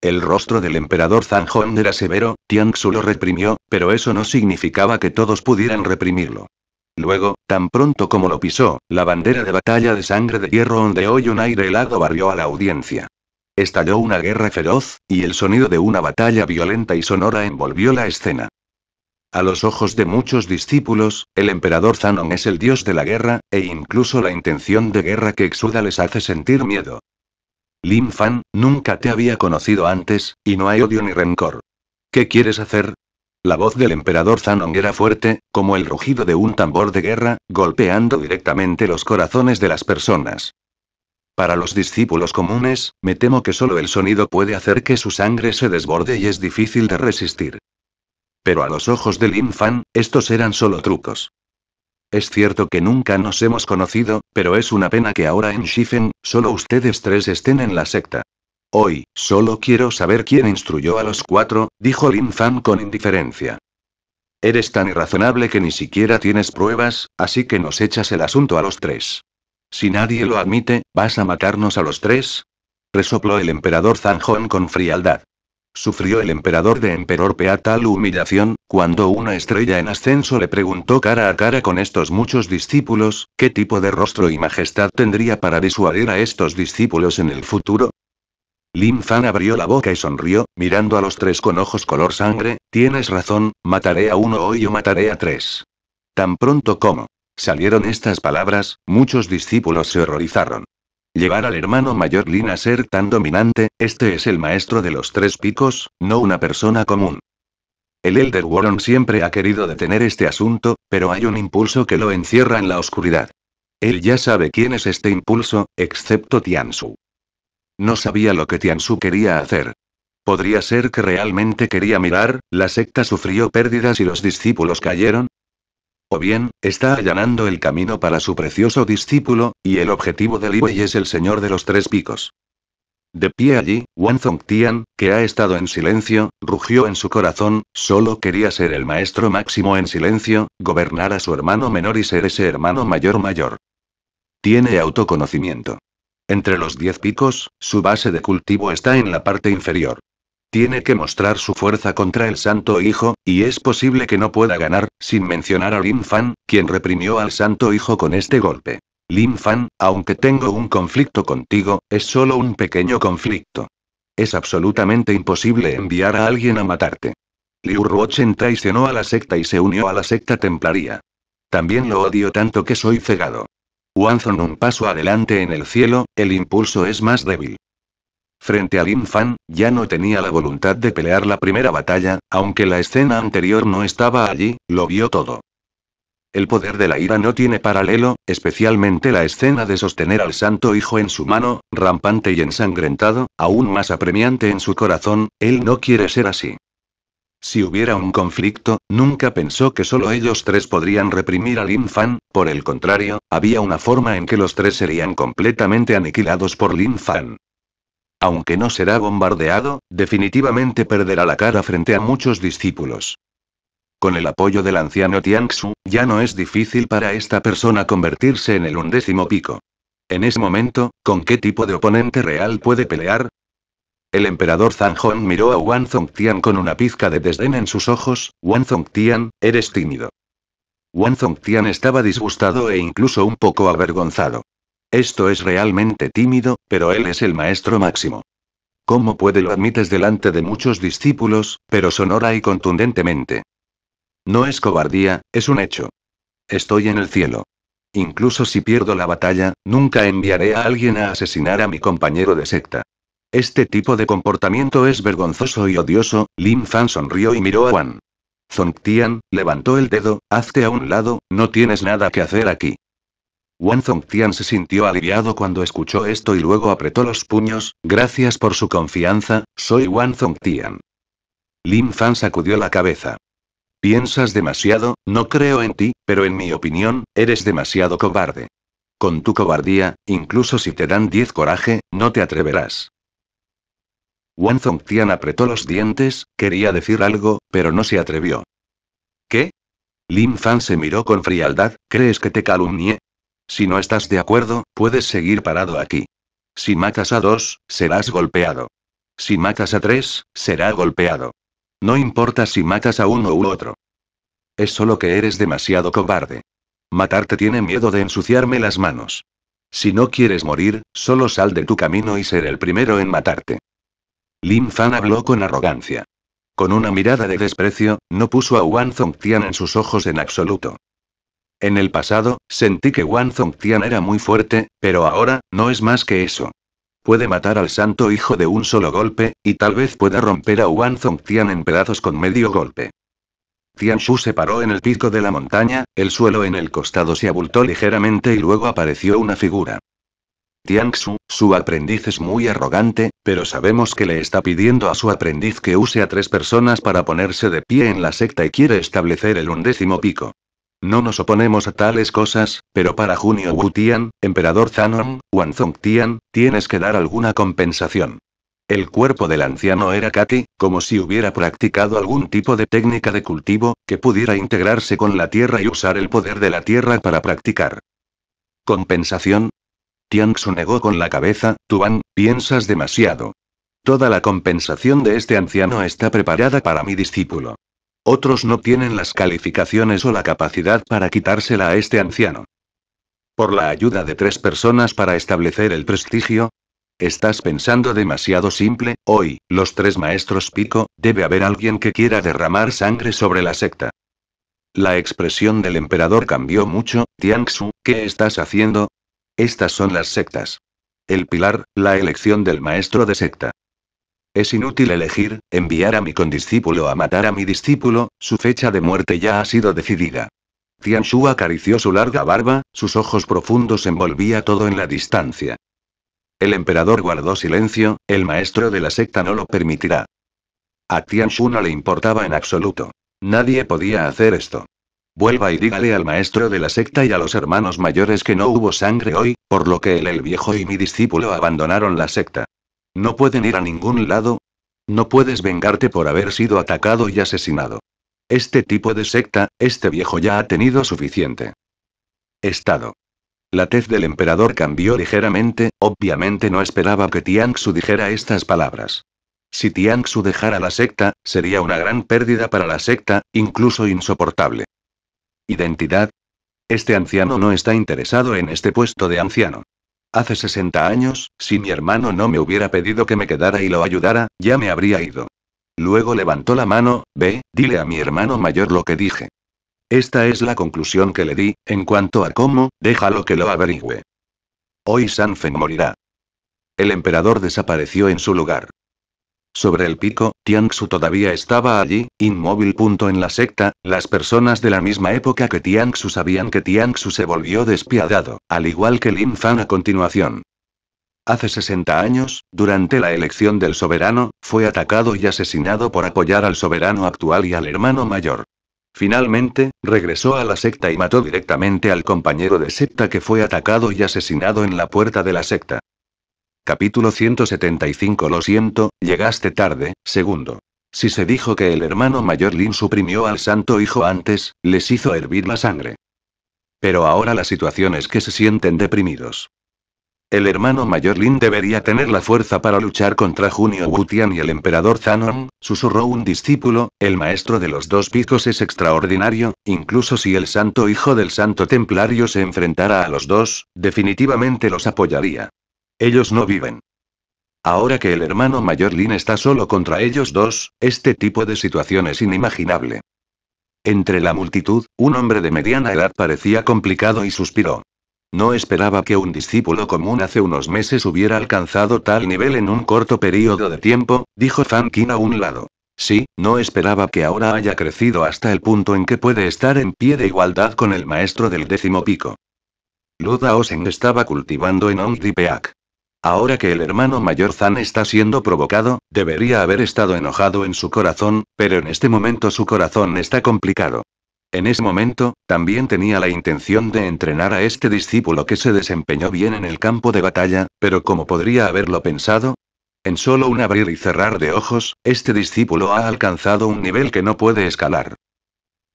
El rostro del emperador Zanjon era severo, Tianxu lo reprimió, pero eso no significaba que todos pudieran reprimirlo. Luego, tan pronto como lo pisó, la bandera de batalla de sangre de hierro ondeó y un aire helado barrió a la audiencia. Estalló una guerra feroz, y el sonido de una batalla violenta y sonora envolvió la escena. A los ojos de muchos discípulos, el emperador Zanon es el dios de la guerra, e incluso la intención de guerra que exuda les hace sentir miedo. Lin Fan, nunca te había conocido antes, y no hay odio ni rencor. ¿Qué quieres hacer? La voz del emperador Zanon era fuerte, como el rugido de un tambor de guerra, golpeando directamente los corazones de las personas. Para los discípulos comunes, me temo que solo el sonido puede hacer que su sangre se desborde y es difícil de resistir. Pero a los ojos de Lin Fan, estos eran solo trucos. Es cierto que nunca nos hemos conocido, pero es una pena que ahora en Shifen, solo ustedes tres estén en la secta. Hoy, solo quiero saber quién instruyó a los cuatro, dijo Lin Fan con indiferencia. Eres tan irrazonable que ni siquiera tienes pruebas, así que nos echas el asunto a los tres. Si nadie lo admite, ¿vas a matarnos a los tres? Resopló el emperador Zanjón con frialdad. Sufrió el emperador de Emperor peatal tal humillación, cuando una estrella en ascenso le preguntó cara a cara con estos muchos discípulos, ¿qué tipo de rostro y majestad tendría para disuadir a estos discípulos en el futuro? Lin Fan abrió la boca y sonrió, mirando a los tres con ojos color sangre, tienes razón, mataré a uno hoy o mataré a tres. Tan pronto como salieron estas palabras, muchos discípulos se horrorizaron. Llevar al hermano mayor Lin a ser tan dominante, este es el maestro de los tres picos, no una persona común. El Elder Warren siempre ha querido detener este asunto, pero hay un impulso que lo encierra en la oscuridad. Él ya sabe quién es este impulso, excepto Tiansu. No sabía lo que Tiansu quería hacer. Podría ser que realmente quería mirar, la secta sufrió pérdidas y los discípulos cayeron, bien, está allanando el camino para su precioso discípulo, y el objetivo de Wei es el señor de los tres picos. De pie allí, Wang Tian, que ha estado en silencio, rugió en su corazón, solo quería ser el maestro máximo en silencio, gobernar a su hermano menor y ser ese hermano mayor mayor. Tiene autoconocimiento. Entre los diez picos, su base de cultivo está en la parte inferior. Tiene que mostrar su fuerza contra el Santo Hijo, y es posible que no pueda ganar, sin mencionar a Lin Fan, quien reprimió al Santo Hijo con este golpe. Lin Fan, aunque tengo un conflicto contigo, es solo un pequeño conflicto. Es absolutamente imposible enviar a alguien a matarte. Liu Ruochen traicionó a la secta y se unió a la secta Templaria. También lo odio tanto que soy cegado. Wanzon un paso adelante en el cielo, el impulso es más débil. Frente a Lin Fan, ya no tenía la voluntad de pelear la primera batalla, aunque la escena anterior no estaba allí, lo vio todo. El poder de la ira no tiene paralelo, especialmente la escena de sostener al santo hijo en su mano, rampante y ensangrentado, aún más apremiante en su corazón, él no quiere ser así. Si hubiera un conflicto, nunca pensó que solo ellos tres podrían reprimir a Lin Fan, por el contrario, había una forma en que los tres serían completamente aniquilados por Lin Fan. Aunque no será bombardeado, definitivamente perderá la cara frente a muchos discípulos. Con el apoyo del anciano Tianxu, ya no es difícil para esta persona convertirse en el undécimo pico. En ese momento, ¿con qué tipo de oponente real puede pelear? El emperador Hong miró a Wang Zongtian con una pizca de desdén en sus ojos, Wang Zongtian, eres tímido. Wang Zongtian estaba disgustado e incluso un poco avergonzado. Esto es realmente tímido, pero él es el maestro máximo. ¿Cómo puede lo admites delante de muchos discípulos, pero sonora y contundentemente? No es cobardía, es un hecho. Estoy en el cielo. Incluso si pierdo la batalla, nunca enviaré a alguien a asesinar a mi compañero de secta. Este tipo de comportamiento es vergonzoso y odioso, Lin Fan sonrió y miró a Wan. Tian, levantó el dedo, hazte a un lado, no tienes nada que hacer aquí. Wang Zongtian se sintió aliviado cuando escuchó esto y luego apretó los puños, gracias por su confianza, soy Wang Zongtian. Lin Fan sacudió la cabeza. Piensas demasiado, no creo en ti, pero en mi opinión, eres demasiado cobarde. Con tu cobardía, incluso si te dan 10 coraje, no te atreverás. Wang Zongtian apretó los dientes, quería decir algo, pero no se atrevió. ¿Qué? Lin Fan se miró con frialdad, ¿crees que te calumnié? Si no estás de acuerdo, puedes seguir parado aquí. Si matas a dos, serás golpeado. Si matas a tres, será golpeado. No importa si matas a uno u otro. Es solo que eres demasiado cobarde. Matarte tiene miedo de ensuciarme las manos. Si no quieres morir, solo sal de tu camino y ser el primero en matarte. Lin Fan habló con arrogancia. Con una mirada de desprecio, no puso a Wang Zongtian en sus ojos en absoluto. En el pasado, sentí que Wang Tian era muy fuerte, pero ahora, no es más que eso. Puede matar al santo hijo de un solo golpe, y tal vez pueda romper a Wang Tian en pedazos con medio golpe. Tian Shu se paró en el pico de la montaña, el suelo en el costado se abultó ligeramente y luego apareció una figura. Tian Shu, su aprendiz es muy arrogante, pero sabemos que le está pidiendo a su aprendiz que use a tres personas para ponerse de pie en la secta y quiere establecer el undécimo pico. No nos oponemos a tales cosas, pero para Junio Wu Tian, emperador Zanon, Wanzong Tian, tienes que dar alguna compensación. El cuerpo del anciano era Kati, como si hubiera practicado algún tipo de técnica de cultivo, que pudiera integrarse con la tierra y usar el poder de la tierra para practicar. ¿Compensación? Tianxu negó con la cabeza, Tuan, piensas demasiado. Toda la compensación de este anciano está preparada para mi discípulo. Otros no tienen las calificaciones o la capacidad para quitársela a este anciano. Por la ayuda de tres personas para establecer el prestigio, Estás pensando demasiado simple, hoy, los tres maestros pico, debe haber alguien que quiera derramar sangre sobre la secta. La expresión del emperador cambió mucho, Tianxu, ¿qué estás haciendo? Estas son las sectas. El pilar, la elección del maestro de secta. Es inútil elegir, enviar a mi condiscípulo a matar a mi discípulo, su fecha de muerte ya ha sido decidida. Shu acarició su larga barba, sus ojos profundos envolvía todo en la distancia. El emperador guardó silencio, el maestro de la secta no lo permitirá. A Shu no le importaba en absoluto. Nadie podía hacer esto. Vuelva y dígale al maestro de la secta y a los hermanos mayores que no hubo sangre hoy, por lo que él el viejo y mi discípulo abandonaron la secta. No pueden ir a ningún lado. No puedes vengarte por haber sido atacado y asesinado. Este tipo de secta, este viejo ya ha tenido suficiente. Estado. La tez del emperador cambió ligeramente, obviamente no esperaba que Su dijera estas palabras. Si Su dejara la secta, sería una gran pérdida para la secta, incluso insoportable. Identidad. Este anciano no está interesado en este puesto de anciano. Hace 60 años, si mi hermano no me hubiera pedido que me quedara y lo ayudara, ya me habría ido. Luego levantó la mano, ve, dile a mi hermano mayor lo que dije. Esta es la conclusión que le di, en cuanto a cómo, déjalo que lo averigüe. Hoy Sanfen morirá. El emperador desapareció en su lugar. Sobre el pico, Tianxu todavía estaba allí, inmóvil. Punto En la secta, las personas de la misma época que Tianxu sabían que Tianxu se volvió despiadado, al igual que Lin Fan a continuación. Hace 60 años, durante la elección del soberano, fue atacado y asesinado por apoyar al soberano actual y al hermano mayor. Finalmente, regresó a la secta y mató directamente al compañero de secta que fue atacado y asesinado en la puerta de la secta. Capítulo 175 Lo siento, llegaste tarde, segundo. Si se dijo que el hermano mayor Lin suprimió al santo hijo antes, les hizo hervir la sangre. Pero ahora la situación es que se sienten deprimidos. El hermano mayor Lin debería tener la fuerza para luchar contra Junio Wutian y el emperador Zanon, susurró un discípulo, el maestro de los dos picos es extraordinario, incluso si el santo hijo del santo templario se enfrentara a los dos, definitivamente los apoyaría. Ellos no viven. Ahora que el hermano mayor Lin está solo contra ellos dos, este tipo de situación es inimaginable. Entre la multitud, un hombre de mediana edad parecía complicado y suspiró. No esperaba que un discípulo común hace unos meses hubiera alcanzado tal nivel en un corto periodo de tiempo, dijo Fankin a un lado. Sí, no esperaba que ahora haya crecido hasta el punto en que puede estar en pie de igualdad con el maestro del décimo pico. Luda estaba cultivando en Peak. Ahora que el hermano mayor Zan está siendo provocado, debería haber estado enojado en su corazón, pero en este momento su corazón está complicado. En ese momento, también tenía la intención de entrenar a este discípulo que se desempeñó bien en el campo de batalla, pero como podría haberlo pensado? En solo un abrir y cerrar de ojos, este discípulo ha alcanzado un nivel que no puede escalar.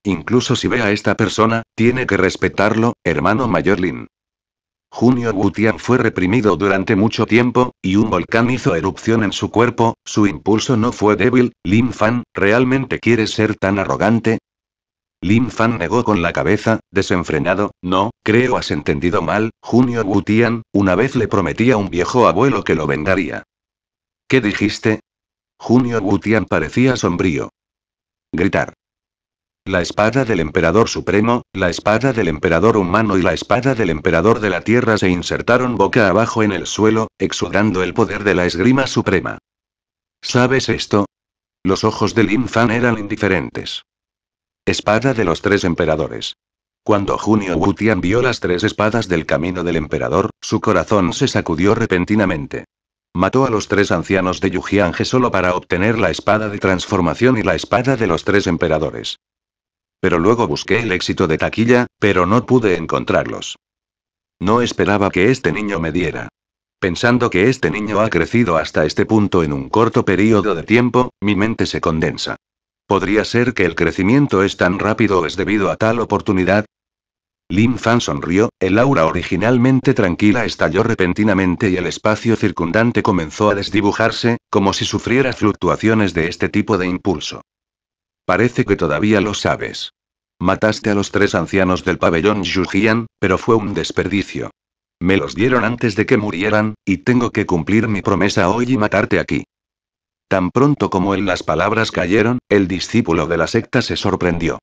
Incluso si ve a esta persona, tiene que respetarlo, hermano Mayor Lin. Junior Gutián fue reprimido durante mucho tiempo, y un volcán hizo erupción en su cuerpo, su impulso no fue débil, Lin Fan, ¿realmente quieres ser tan arrogante? Lin Fan negó con la cabeza, desenfrenado, no, creo has entendido mal, Junior Gutián, una vez le prometí a un viejo abuelo que lo vengaría. ¿Qué dijiste? Junior Gutián parecía sombrío. Gritar la espada del emperador supremo, la espada del emperador humano y la espada del emperador de la tierra se insertaron boca abajo en el suelo, exudando el poder de la esgrima suprema. ¿Sabes esto? Los ojos de Lin Fan eran indiferentes. Espada de los tres emperadores. Cuando Junio Wutian vio las tres espadas del camino del emperador, su corazón se sacudió repentinamente. Mató a los tres ancianos de Yujiange solo para obtener la espada de transformación y la espada de los tres emperadores pero luego busqué el éxito de taquilla, pero no pude encontrarlos. No esperaba que este niño me diera. Pensando que este niño ha crecido hasta este punto en un corto periodo de tiempo, mi mente se condensa. ¿Podría ser que el crecimiento es tan rápido o es debido a tal oportunidad? Lin Fan sonrió, el aura originalmente tranquila estalló repentinamente y el espacio circundante comenzó a desdibujarse, como si sufriera fluctuaciones de este tipo de impulso. Parece que todavía lo sabes. Mataste a los tres ancianos del pabellón Zhujian, pero fue un desperdicio. Me los dieron antes de que murieran, y tengo que cumplir mi promesa hoy y matarte aquí. Tan pronto como en las palabras cayeron, el discípulo de la secta se sorprendió.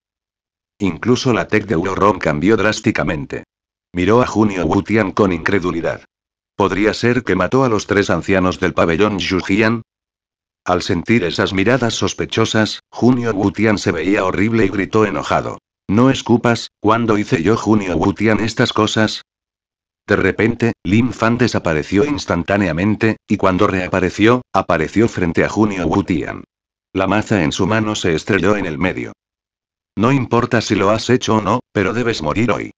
Incluso la tech de Urorom cambió drásticamente. Miró a Junio Wutian con incredulidad. ¿Podría ser que mató a los tres ancianos del pabellón Zhujian? Al sentir esas miradas sospechosas, Junio Gutián se veía horrible y gritó enojado. No escupas, ¿cuándo hice yo Junio Gutián estas cosas? De repente, Lin Fan desapareció instantáneamente, y cuando reapareció, apareció frente a Junio Gutián. La maza en su mano se estrelló en el medio. No importa si lo has hecho o no, pero debes morir hoy.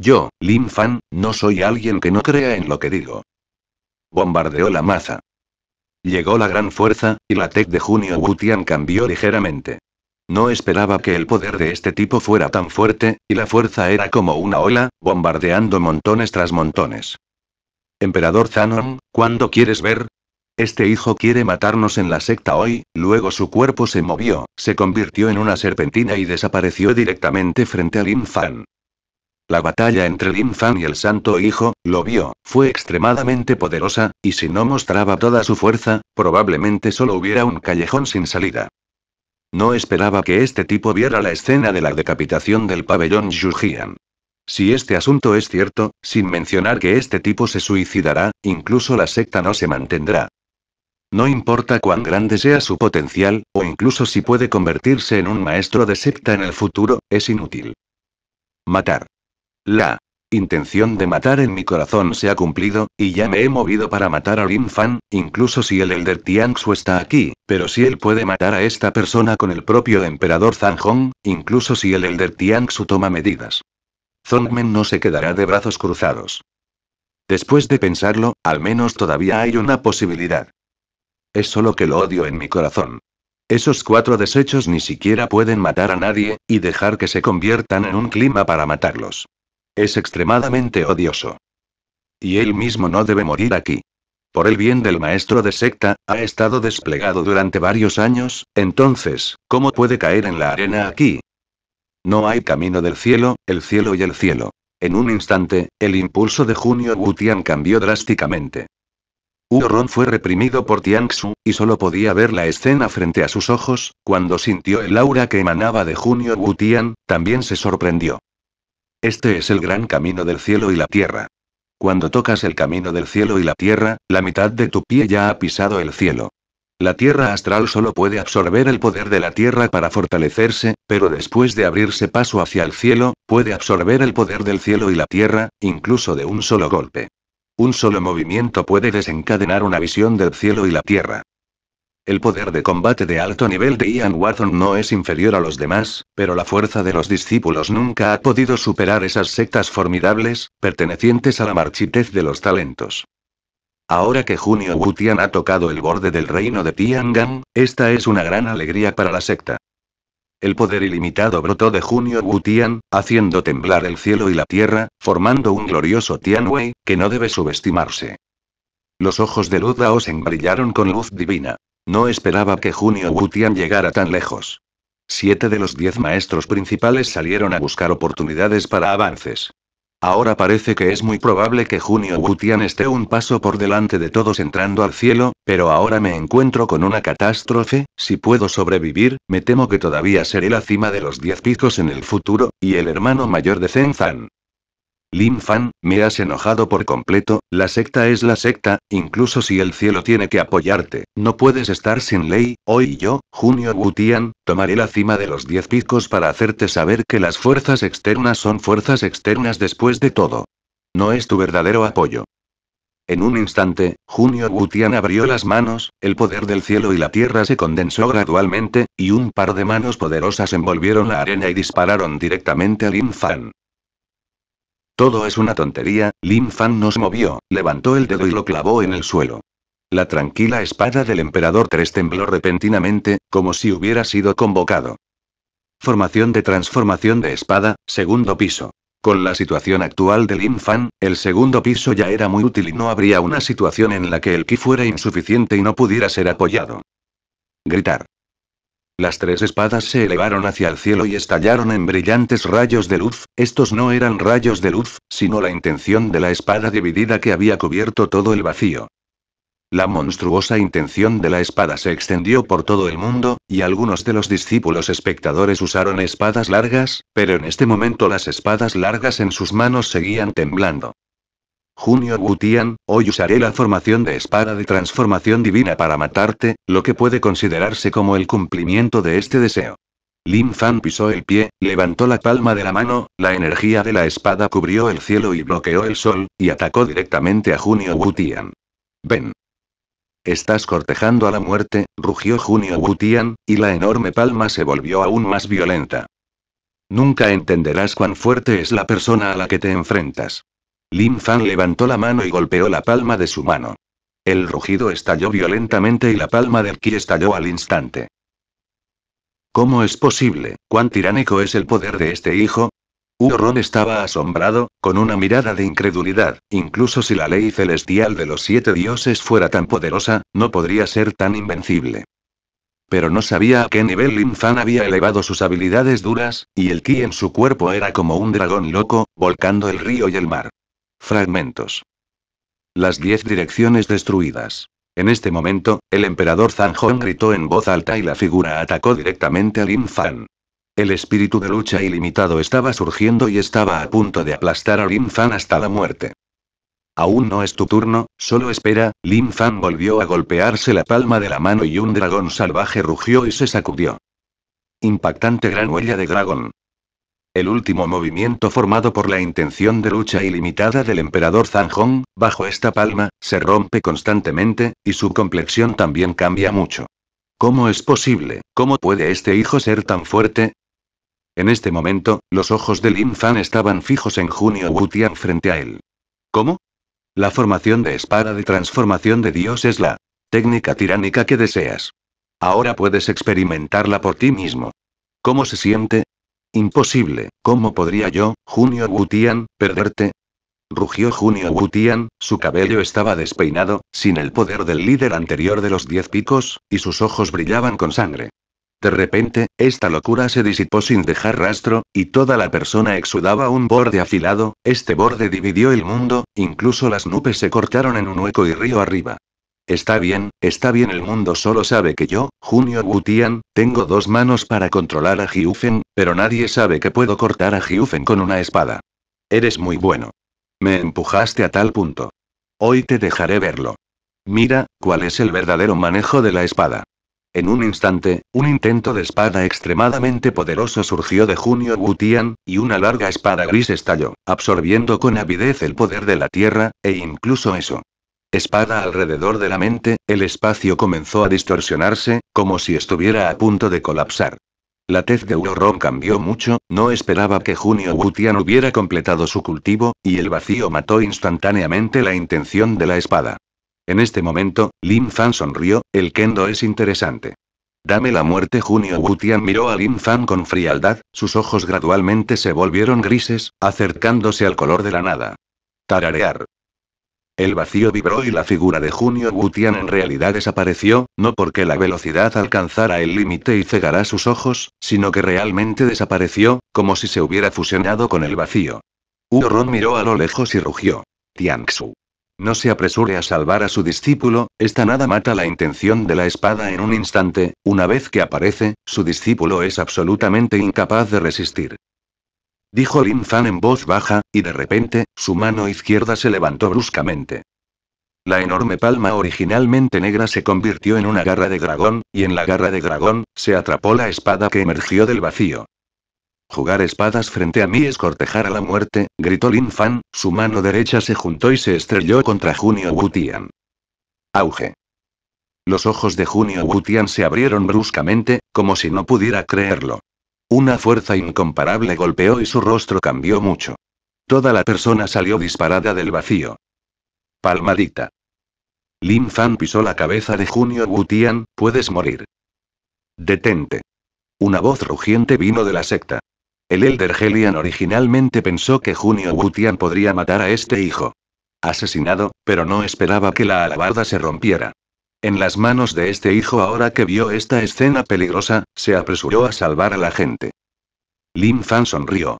Yo, Lin Fan, no soy alguien que no crea en lo que digo. Bombardeó la maza. Llegó la gran fuerza, y la tech de Junio Wutian cambió ligeramente. No esperaba que el poder de este tipo fuera tan fuerte, y la fuerza era como una ola, bombardeando montones tras montones. Emperador Zanon, ¿cuándo quieres ver? Este hijo quiere matarnos en la secta hoy, luego su cuerpo se movió, se convirtió en una serpentina y desapareció directamente frente al Fan. La batalla entre Lin Fan y el Santo Hijo, lo vio, fue extremadamente poderosa, y si no mostraba toda su fuerza, probablemente solo hubiera un callejón sin salida. No esperaba que este tipo viera la escena de la decapitación del pabellón Zhujian. Si este asunto es cierto, sin mencionar que este tipo se suicidará, incluso la secta no se mantendrá. No importa cuán grande sea su potencial, o incluso si puede convertirse en un maestro de secta en el futuro, es inútil. Matar. La intención de matar en mi corazón se ha cumplido, y ya me he movido para matar a Lin Fan, incluso si el Elder Tianxu está aquí, pero si él puede matar a esta persona con el propio emperador Zhang Hong, incluso si el Elder Tianxu toma medidas. Zongmen no se quedará de brazos cruzados. Después de pensarlo, al menos todavía hay una posibilidad. Es solo que lo odio en mi corazón. Esos cuatro desechos ni siquiera pueden matar a nadie, y dejar que se conviertan en un clima para matarlos. Es extremadamente odioso. Y él mismo no debe morir aquí. Por el bien del maestro de secta, ha estado desplegado durante varios años, entonces, ¿cómo puede caer en la arena aquí? No hay camino del cielo, el cielo y el cielo. En un instante, el impulso de Junio Wutian cambió drásticamente. Ron fue reprimido por Tianxu y solo podía ver la escena frente a sus ojos, cuando sintió el aura que emanaba de Junio Wutian, también se sorprendió. Este es el gran camino del cielo y la tierra. Cuando tocas el camino del cielo y la tierra, la mitad de tu pie ya ha pisado el cielo. La tierra astral solo puede absorber el poder de la tierra para fortalecerse, pero después de abrirse paso hacia el cielo, puede absorber el poder del cielo y la tierra, incluso de un solo golpe. Un solo movimiento puede desencadenar una visión del cielo y la tierra. El poder de combate de alto nivel de Ian Watson no es inferior a los demás, pero la fuerza de los discípulos nunca ha podido superar esas sectas formidables, pertenecientes a la marchitez de los talentos. Ahora que Junio Wutian ha tocado el borde del reino de Gang, esta es una gran alegría para la secta. El poder ilimitado brotó de Junio Wutian, haciendo temblar el cielo y la tierra, formando un glorioso Tianwei, que no debe subestimarse. Los ojos de Ludao se brillaron con luz divina. No esperaba que Junio Gutian llegara tan lejos. Siete de los diez maestros principales salieron a buscar oportunidades para avances. Ahora parece que es muy probable que Junio Gutian esté un paso por delante de todos entrando al cielo, pero ahora me encuentro con una catástrofe, si puedo sobrevivir, me temo que todavía seré la cima de los diez picos en el futuro, y el hermano mayor de Zen Lin Fan, me has enojado por completo, la secta es la secta, incluso si el cielo tiene que apoyarte, no puedes estar sin ley, hoy yo, Junio Gutian, tomaré la cima de los diez picos para hacerte saber que las fuerzas externas son fuerzas externas después de todo. No es tu verdadero apoyo. En un instante, Junio Gutian abrió las manos, el poder del cielo y la tierra se condensó gradualmente, y un par de manos poderosas envolvieron la arena y dispararon directamente a Lin Fan. Todo es una tontería, Lin Fan nos movió, levantó el dedo y lo clavó en el suelo. La tranquila espada del emperador 3 tembló repentinamente, como si hubiera sido convocado. Formación de transformación de espada, segundo piso. Con la situación actual de Lin Fan, el segundo piso ya era muy útil y no habría una situación en la que el ki fuera insuficiente y no pudiera ser apoyado. Gritar. Las tres espadas se elevaron hacia el cielo y estallaron en brillantes rayos de luz, estos no eran rayos de luz, sino la intención de la espada dividida que había cubierto todo el vacío. La monstruosa intención de la espada se extendió por todo el mundo, y algunos de los discípulos espectadores usaron espadas largas, pero en este momento las espadas largas en sus manos seguían temblando. Junio Gutian, hoy usaré la formación de espada de transformación divina para matarte, lo que puede considerarse como el cumplimiento de este deseo. Lin Fan pisó el pie, levantó la palma de la mano, la energía de la espada cubrió el cielo y bloqueó el sol, y atacó directamente a Junio Gutian. Ven. Estás cortejando a la muerte, rugió Junio Gutian, y la enorme palma se volvió aún más violenta. Nunca entenderás cuán fuerte es la persona a la que te enfrentas. Lin Fan levantó la mano y golpeó la palma de su mano. El rugido estalló violentamente y la palma del ki estalló al instante. ¿Cómo es posible? ¿Cuán tiránico es el poder de este hijo? Uron estaba asombrado, con una mirada de incredulidad, incluso si la ley celestial de los siete dioses fuera tan poderosa, no podría ser tan invencible. Pero no sabía a qué nivel Lin Fan había elevado sus habilidades duras, y el ki en su cuerpo era como un dragón loco, volcando el río y el mar. Fragmentos. Las diez direcciones destruidas. En este momento, el emperador Zanjong gritó en voz alta y la figura atacó directamente a Lin Fan. El espíritu de lucha ilimitado estaba surgiendo y estaba a punto de aplastar a Lin Fan hasta la muerte. Aún no es tu turno, solo espera. Lin Fan volvió a golpearse la palma de la mano y un dragón salvaje rugió y se sacudió. Impactante gran huella de dragón el último movimiento formado por la intención de lucha ilimitada del emperador Hong, bajo esta palma, se rompe constantemente, y su complexión también cambia mucho. ¿Cómo es posible? ¿Cómo puede este hijo ser tan fuerte? En este momento, los ojos de Lin Fan estaban fijos en Junio Wutian frente a él. ¿Cómo? La formación de espada de transformación de Dios es la técnica tiránica que deseas. Ahora puedes experimentarla por ti mismo. ¿Cómo se siente? Imposible, ¿cómo podría yo, Junio Gutian, perderte? Rugió Junio Gutian, su cabello estaba despeinado, sin el poder del líder anterior de los diez picos, y sus ojos brillaban con sangre. De repente, esta locura se disipó sin dejar rastro, y toda la persona exudaba un borde afilado, este borde dividió el mundo, incluso las nubes se cortaron en un hueco y río arriba. Está bien, está bien, el mundo solo sabe que yo, Junio Gutian, tengo dos manos para controlar a Jiufen, pero nadie sabe que puedo cortar a Jiufen con una espada. Eres muy bueno. Me empujaste a tal punto. Hoy te dejaré verlo. Mira, cuál es el verdadero manejo de la espada. En un instante, un intento de espada extremadamente poderoso surgió de Junio Gutian, y una larga espada gris estalló, absorbiendo con avidez el poder de la tierra, e incluso eso, Espada alrededor de la mente, el espacio comenzó a distorsionarse, como si estuviera a punto de colapsar. La tez de Uroron cambió mucho, no esperaba que Junio Gutian hubiera completado su cultivo, y el vacío mató instantáneamente la intención de la espada. En este momento, Lin Fan sonrió, el kendo es interesante. Dame la muerte Junio Gutian miró a Lin Fan con frialdad, sus ojos gradualmente se volvieron grises, acercándose al color de la nada. Tararear. El vacío vibró y la figura de Junio Tian en realidad desapareció, no porque la velocidad alcanzara el límite y cegara sus ojos, sino que realmente desapareció, como si se hubiera fusionado con el vacío. Ron miró a lo lejos y rugió. Xu. No se apresure a salvar a su discípulo, esta nada mata la intención de la espada en un instante, una vez que aparece, su discípulo es absolutamente incapaz de resistir dijo Lin Fan en voz baja, y de repente, su mano izquierda se levantó bruscamente. La enorme palma originalmente negra se convirtió en una garra de dragón, y en la garra de dragón, se atrapó la espada que emergió del vacío. Jugar espadas frente a mí es cortejar a la muerte, gritó Lin Fan, su mano derecha se juntó y se estrelló contra Junio Gutian. Auge. Los ojos de Junio Gutian se abrieron bruscamente, como si no pudiera creerlo. Una fuerza incomparable golpeó y su rostro cambió mucho. Toda la persona salió disparada del vacío. Palmadita. Lin Fan pisó la cabeza de Junio Wutian, puedes morir. Detente. Una voz rugiente vino de la secta. El Elder Helian originalmente pensó que Junio Wutian podría matar a este hijo. Asesinado, pero no esperaba que la alabarda se rompiera. En las manos de este hijo ahora que vio esta escena peligrosa, se apresuró a salvar a la gente. Lin Fan sonrió.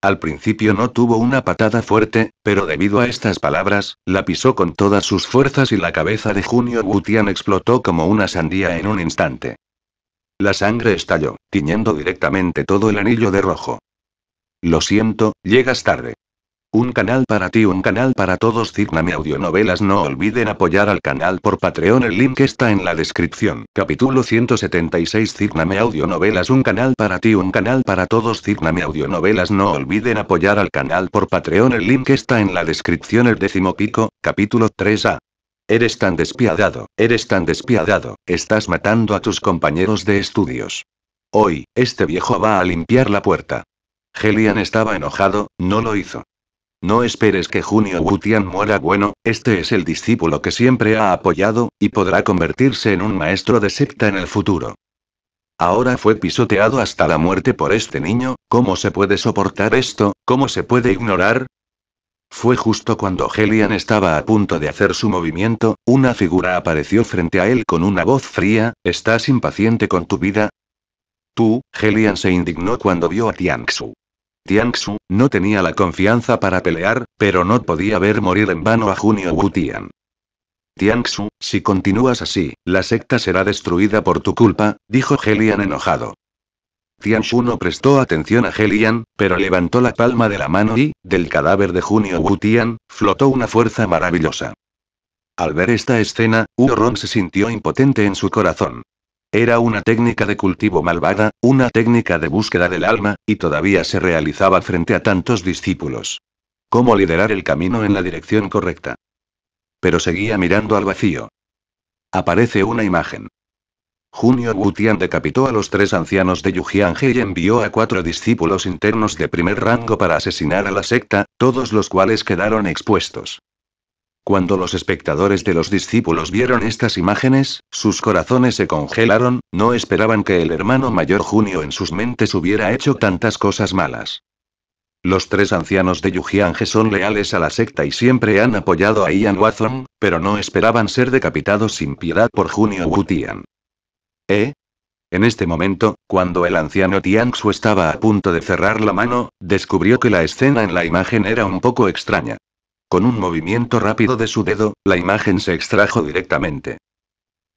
Al principio no tuvo una patada fuerte, pero debido a estas palabras, la pisó con todas sus fuerzas y la cabeza de Junio Gutian explotó como una sandía en un instante. La sangre estalló, tiñendo directamente todo el anillo de rojo. Lo siento, llegas tarde. Un canal para ti, un canal para todos. Cigname Audionovelas. No olviden apoyar al canal por Patreon. El link está en la descripción. Capítulo 176. Cigname Audionovelas. Un canal para ti, un canal para todos. Cigname Audionovelas. No olviden apoyar al canal por Patreon. El link está en la descripción. El décimo pico, capítulo 3a. Eres tan despiadado, eres tan despiadado, estás matando a tus compañeros de estudios. Hoy, este viejo va a limpiar la puerta. Helian estaba enojado, no lo hizo. No esperes que Junio Gutian muera bueno, este es el discípulo que siempre ha apoyado, y podrá convertirse en un maestro de secta en el futuro. Ahora fue pisoteado hasta la muerte por este niño, ¿cómo se puede soportar esto? ¿Cómo se puede ignorar? Fue justo cuando Helian estaba a punto de hacer su movimiento, una figura apareció frente a él con una voz fría, ¿estás impaciente con tu vida? Tú, Helian se indignó cuando vio a Tianxu. Tianxu, no tenía la confianza para pelear, pero no podía ver morir en vano a Junio Wutian. Tianxu, si continúas así, la secta será destruida por tu culpa, dijo Helian enojado. Tianxu no prestó atención a Helian, pero levantó la palma de la mano y, del cadáver de Junio Wutian, flotó una fuerza maravillosa. Al ver esta escena, Rong se sintió impotente en su corazón. Era una técnica de cultivo malvada, una técnica de búsqueda del alma, y todavía se realizaba frente a tantos discípulos. ¿Cómo liderar el camino en la dirección correcta? Pero seguía mirando al vacío. Aparece una imagen. Junio Wutian decapitó a los tres ancianos de Yujianje y envió a cuatro discípulos internos de primer rango para asesinar a la secta, todos los cuales quedaron expuestos. Cuando los espectadores de los discípulos vieron estas imágenes, sus corazones se congelaron, no esperaban que el hermano mayor Junio en sus mentes hubiera hecho tantas cosas malas. Los tres ancianos de Yujiange son leales a la secta y siempre han apoyado a Ian Watson, pero no esperaban ser decapitados sin piedad por Junio Gutian. ¿Eh? En este momento, cuando el anciano Tianxu estaba a punto de cerrar la mano, descubrió que la escena en la imagen era un poco extraña. Con un movimiento rápido de su dedo, la imagen se extrajo directamente.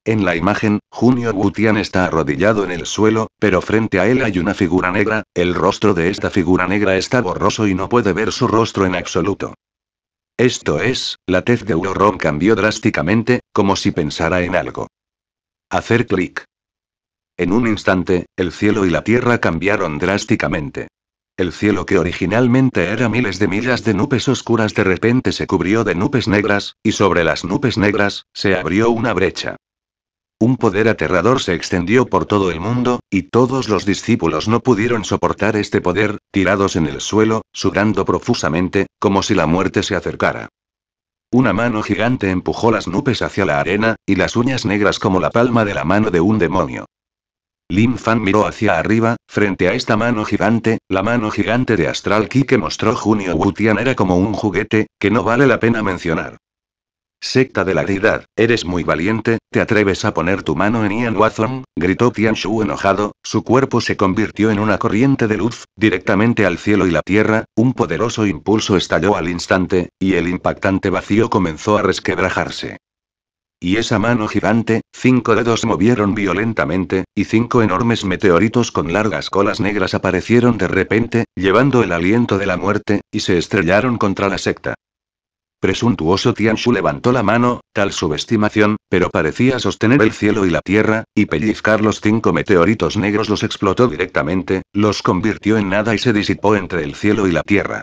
En la imagen, Junio Gutián está arrodillado en el suelo, pero frente a él hay una figura negra, el rostro de esta figura negra está borroso y no puede ver su rostro en absoluto. Esto es, la tez de Uroron cambió drásticamente, como si pensara en algo. Hacer clic. En un instante, el cielo y la tierra cambiaron drásticamente. El cielo que originalmente era miles de millas de nubes oscuras de repente se cubrió de nubes negras, y sobre las nubes negras, se abrió una brecha. Un poder aterrador se extendió por todo el mundo, y todos los discípulos no pudieron soportar este poder, tirados en el suelo, sudando profusamente, como si la muerte se acercara. Una mano gigante empujó las nubes hacia la arena, y las uñas negras como la palma de la mano de un demonio. Lin Fan miró hacia arriba, frente a esta mano gigante, la mano gigante de Astral Ki que mostró Junio Wutian era como un juguete, que no vale la pena mencionar. Secta de la deidad, eres muy valiente, ¿te atreves a poner tu mano en Ian Watson? gritó Tian Shu enojado, su cuerpo se convirtió en una corriente de luz, directamente al cielo y la tierra, un poderoso impulso estalló al instante, y el impactante vacío comenzó a resquebrajarse y esa mano gigante, cinco dedos movieron violentamente, y cinco enormes meteoritos con largas colas negras aparecieron de repente, llevando el aliento de la muerte, y se estrellaron contra la secta. Presuntuoso Tian Tianshu levantó la mano, tal subestimación, pero parecía sostener el cielo y la tierra, y pellizcar los cinco meteoritos negros los explotó directamente, los convirtió en nada y se disipó entre el cielo y la tierra.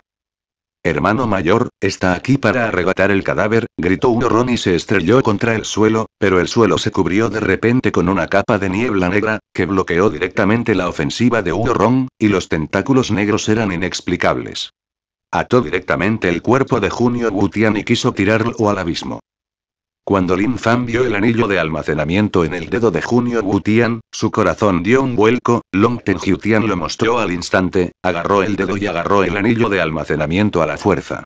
Hermano mayor, está aquí para arrebatar el cadáver, gritó un y se estrelló contra el suelo, pero el suelo se cubrió de repente con una capa de niebla negra, que bloqueó directamente la ofensiva de un y los tentáculos negros eran inexplicables. Ató directamente el cuerpo de Junio Gutian y quiso tirarlo al abismo. Cuando Lin Fan vio el anillo de almacenamiento en el dedo de Junio Gutian, su corazón dio un vuelco, Long Ten Tian lo mostró al instante, agarró el dedo y agarró el anillo de almacenamiento a la fuerza.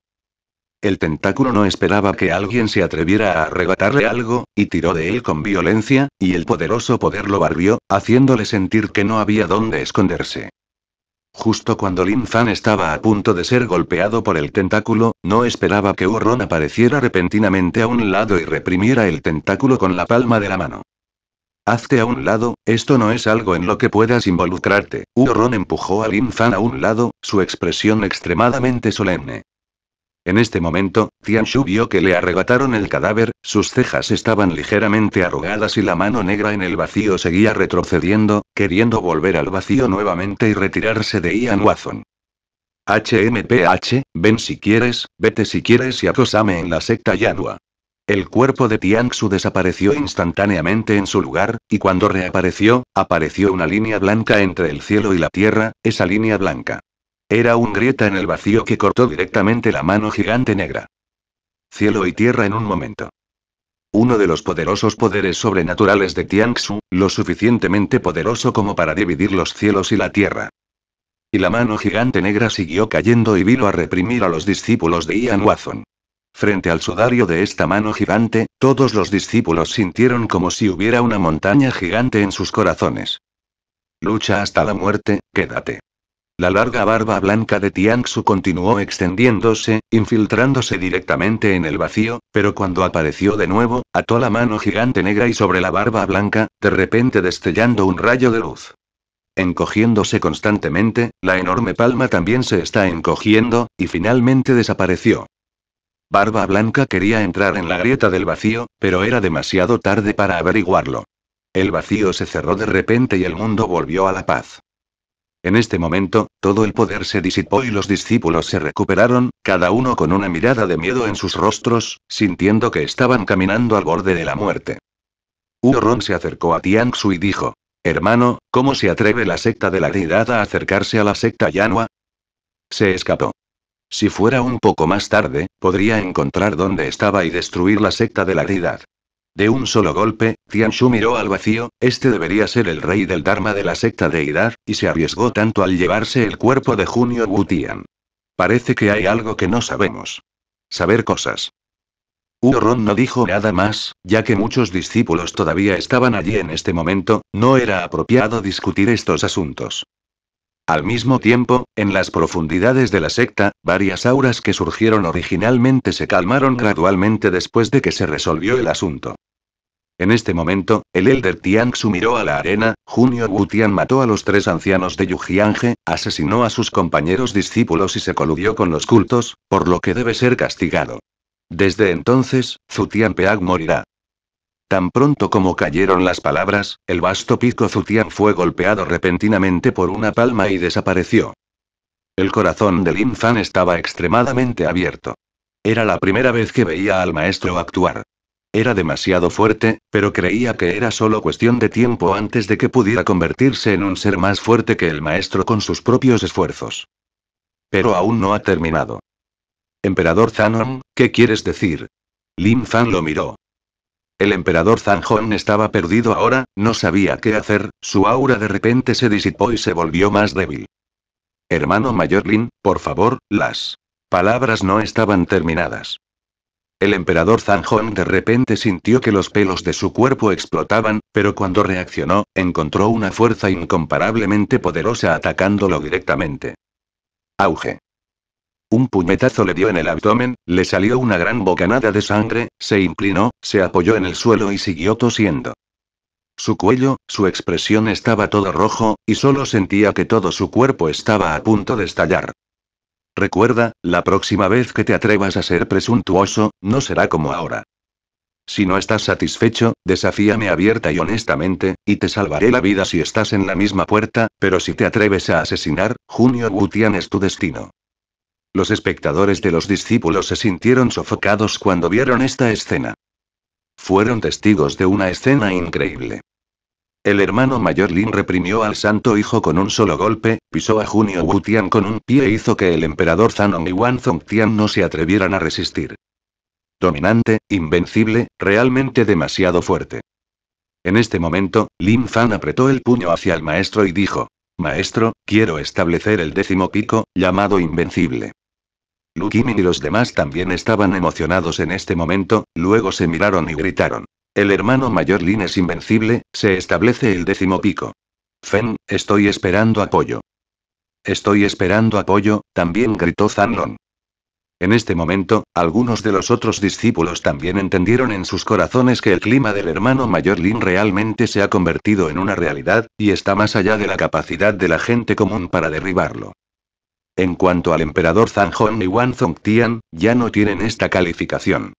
El tentáculo no esperaba que alguien se atreviera a arrebatarle algo, y tiró de él con violencia, y el poderoso poder lo barrió, haciéndole sentir que no había dónde esconderse. Justo cuando Lin Fan estaba a punto de ser golpeado por el tentáculo, no esperaba que Urron apareciera repentinamente a un lado y reprimiera el tentáculo con la palma de la mano. Hazte a un lado, esto no es algo en lo que puedas involucrarte. Urron empujó a Lin Fan a un lado, su expresión extremadamente solemne. En este momento, Shu vio que le arrebataron el cadáver, sus cejas estaban ligeramente arrugadas y la mano negra en el vacío seguía retrocediendo, queriendo volver al vacío nuevamente y retirarse de Ian Watson. HMPH, ven si quieres, vete si quieres y acosame en la secta Yanua. El cuerpo de Xu desapareció instantáneamente en su lugar, y cuando reapareció, apareció una línea blanca entre el cielo y la tierra, esa línea blanca era un grieta en el vacío que cortó directamente la mano gigante negra. Cielo y tierra en un momento. Uno de los poderosos poderes sobrenaturales de Tianxu, lo suficientemente poderoso como para dividir los cielos y la tierra. Y la mano gigante negra siguió cayendo y vino a reprimir a los discípulos de Ian Watson. Frente al sudario de esta mano gigante, todos los discípulos sintieron como si hubiera una montaña gigante en sus corazones. Lucha hasta la muerte, quédate. La larga barba blanca de Tiangsu continuó extendiéndose, infiltrándose directamente en el vacío, pero cuando apareció de nuevo, ató la mano gigante negra y sobre la barba blanca, de repente destellando un rayo de luz. Encogiéndose constantemente, la enorme palma también se está encogiendo, y finalmente desapareció. Barba Blanca quería entrar en la grieta del vacío, pero era demasiado tarde para averiguarlo. El vacío se cerró de repente y el mundo volvió a la paz. En este momento, todo el poder se disipó y los discípulos se recuperaron, cada uno con una mirada de miedo en sus rostros, sintiendo que estaban caminando al borde de la muerte. Rong se acercó a Tiang y dijo, Hermano, ¿cómo se atreve la secta de la deidad a acercarse a la secta Yanua? Se escapó. Si fuera un poco más tarde, podría encontrar dónde estaba y destruir la secta de la deidad. De un solo golpe, Tianshu miró al vacío, este debería ser el rey del Dharma de la secta deidad, y se arriesgó tanto al llevarse el cuerpo de Junio Tian. Parece que hay algo que no sabemos. Saber cosas. Uron no dijo nada más, ya que muchos discípulos todavía estaban allí en este momento, no era apropiado discutir estos asuntos. Al mismo tiempo, en las profundidades de la secta, varias auras que surgieron originalmente se calmaron gradualmente después de que se resolvió el asunto. En este momento, el Elder Tian miró a la arena, Junio Wutian mató a los tres ancianos de Yujiange, asesinó a sus compañeros discípulos y se coludió con los cultos, por lo que debe ser castigado. Desde entonces, Zutian Peag morirá. Tan pronto como cayeron las palabras, el vasto pico Zutian fue golpeado repentinamente por una palma y desapareció. El corazón de Lin Fan estaba extremadamente abierto. Era la primera vez que veía al maestro actuar. Era demasiado fuerte, pero creía que era solo cuestión de tiempo antes de que pudiera convertirse en un ser más fuerte que el maestro con sus propios esfuerzos. Pero aún no ha terminado. Emperador Zanon, ¿qué quieres decir? Lin Fan lo miró. El emperador Zanjon estaba perdido ahora, no sabía qué hacer, su aura de repente se disipó y se volvió más débil. Hermano mayor Lin, por favor, las palabras no estaban terminadas. El emperador Zanjong de repente sintió que los pelos de su cuerpo explotaban, pero cuando reaccionó, encontró una fuerza incomparablemente poderosa atacándolo directamente. Auge. Un puñetazo le dio en el abdomen, le salió una gran bocanada de sangre, se inclinó, se apoyó en el suelo y siguió tosiendo. Su cuello, su expresión estaba todo rojo, y solo sentía que todo su cuerpo estaba a punto de estallar. Recuerda, la próxima vez que te atrevas a ser presuntuoso, no será como ahora. Si no estás satisfecho, desafíame abierta y honestamente, y te salvaré la vida si estás en la misma puerta, pero si te atreves a asesinar, Junio Gutian es tu destino. Los espectadores de los discípulos se sintieron sofocados cuando vieron esta escena. Fueron testigos de una escena increíble. El hermano mayor Lin reprimió al santo hijo con un solo golpe, pisó a Junio Tian con un pie e hizo que el emperador Zanong y Wan Tian no se atrevieran a resistir. Dominante, invencible, realmente demasiado fuerte. En este momento, Lin Fan apretó el puño hacia el maestro y dijo, Maestro, quiero establecer el décimo pico, llamado invencible. Lu Kimin y los demás también estaban emocionados en este momento, luego se miraron y gritaron. El hermano mayor Lin es invencible, se establece el décimo pico. Fen, estoy esperando apoyo. Estoy esperando apoyo, también gritó Zanlon. En este momento, algunos de los otros discípulos también entendieron en sus corazones que el clima del hermano mayor Lin realmente se ha convertido en una realidad, y está más allá de la capacidad de la gente común para derribarlo. En cuanto al emperador Hong y Wang Tian, ya no tienen esta calificación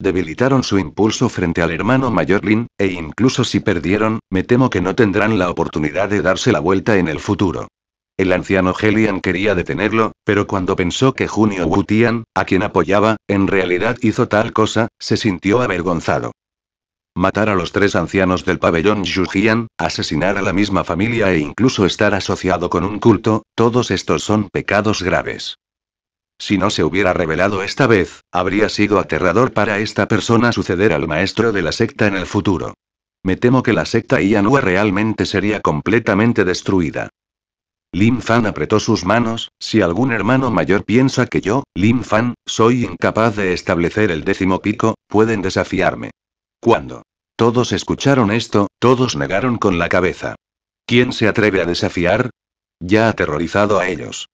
debilitaron su impulso frente al hermano mayor Lin, e incluso si perdieron, me temo que no tendrán la oportunidad de darse la vuelta en el futuro. El anciano Helian quería detenerlo, pero cuando pensó que Junio Wutian, a quien apoyaba, en realidad hizo tal cosa, se sintió avergonzado. Matar a los tres ancianos del pabellón Yujian, asesinar a la misma familia e incluso estar asociado con un culto, todos estos son pecados graves. Si no se hubiera revelado esta vez, habría sido aterrador para esta persona suceder al maestro de la secta en el futuro. Me temo que la secta Ianua realmente sería completamente destruida. Lin Fan apretó sus manos, si algún hermano mayor piensa que yo, Lin Fan, soy incapaz de establecer el décimo pico, pueden desafiarme. Cuando Todos escucharon esto, todos negaron con la cabeza. ¿Quién se atreve a desafiar? Ya aterrorizado a ellos.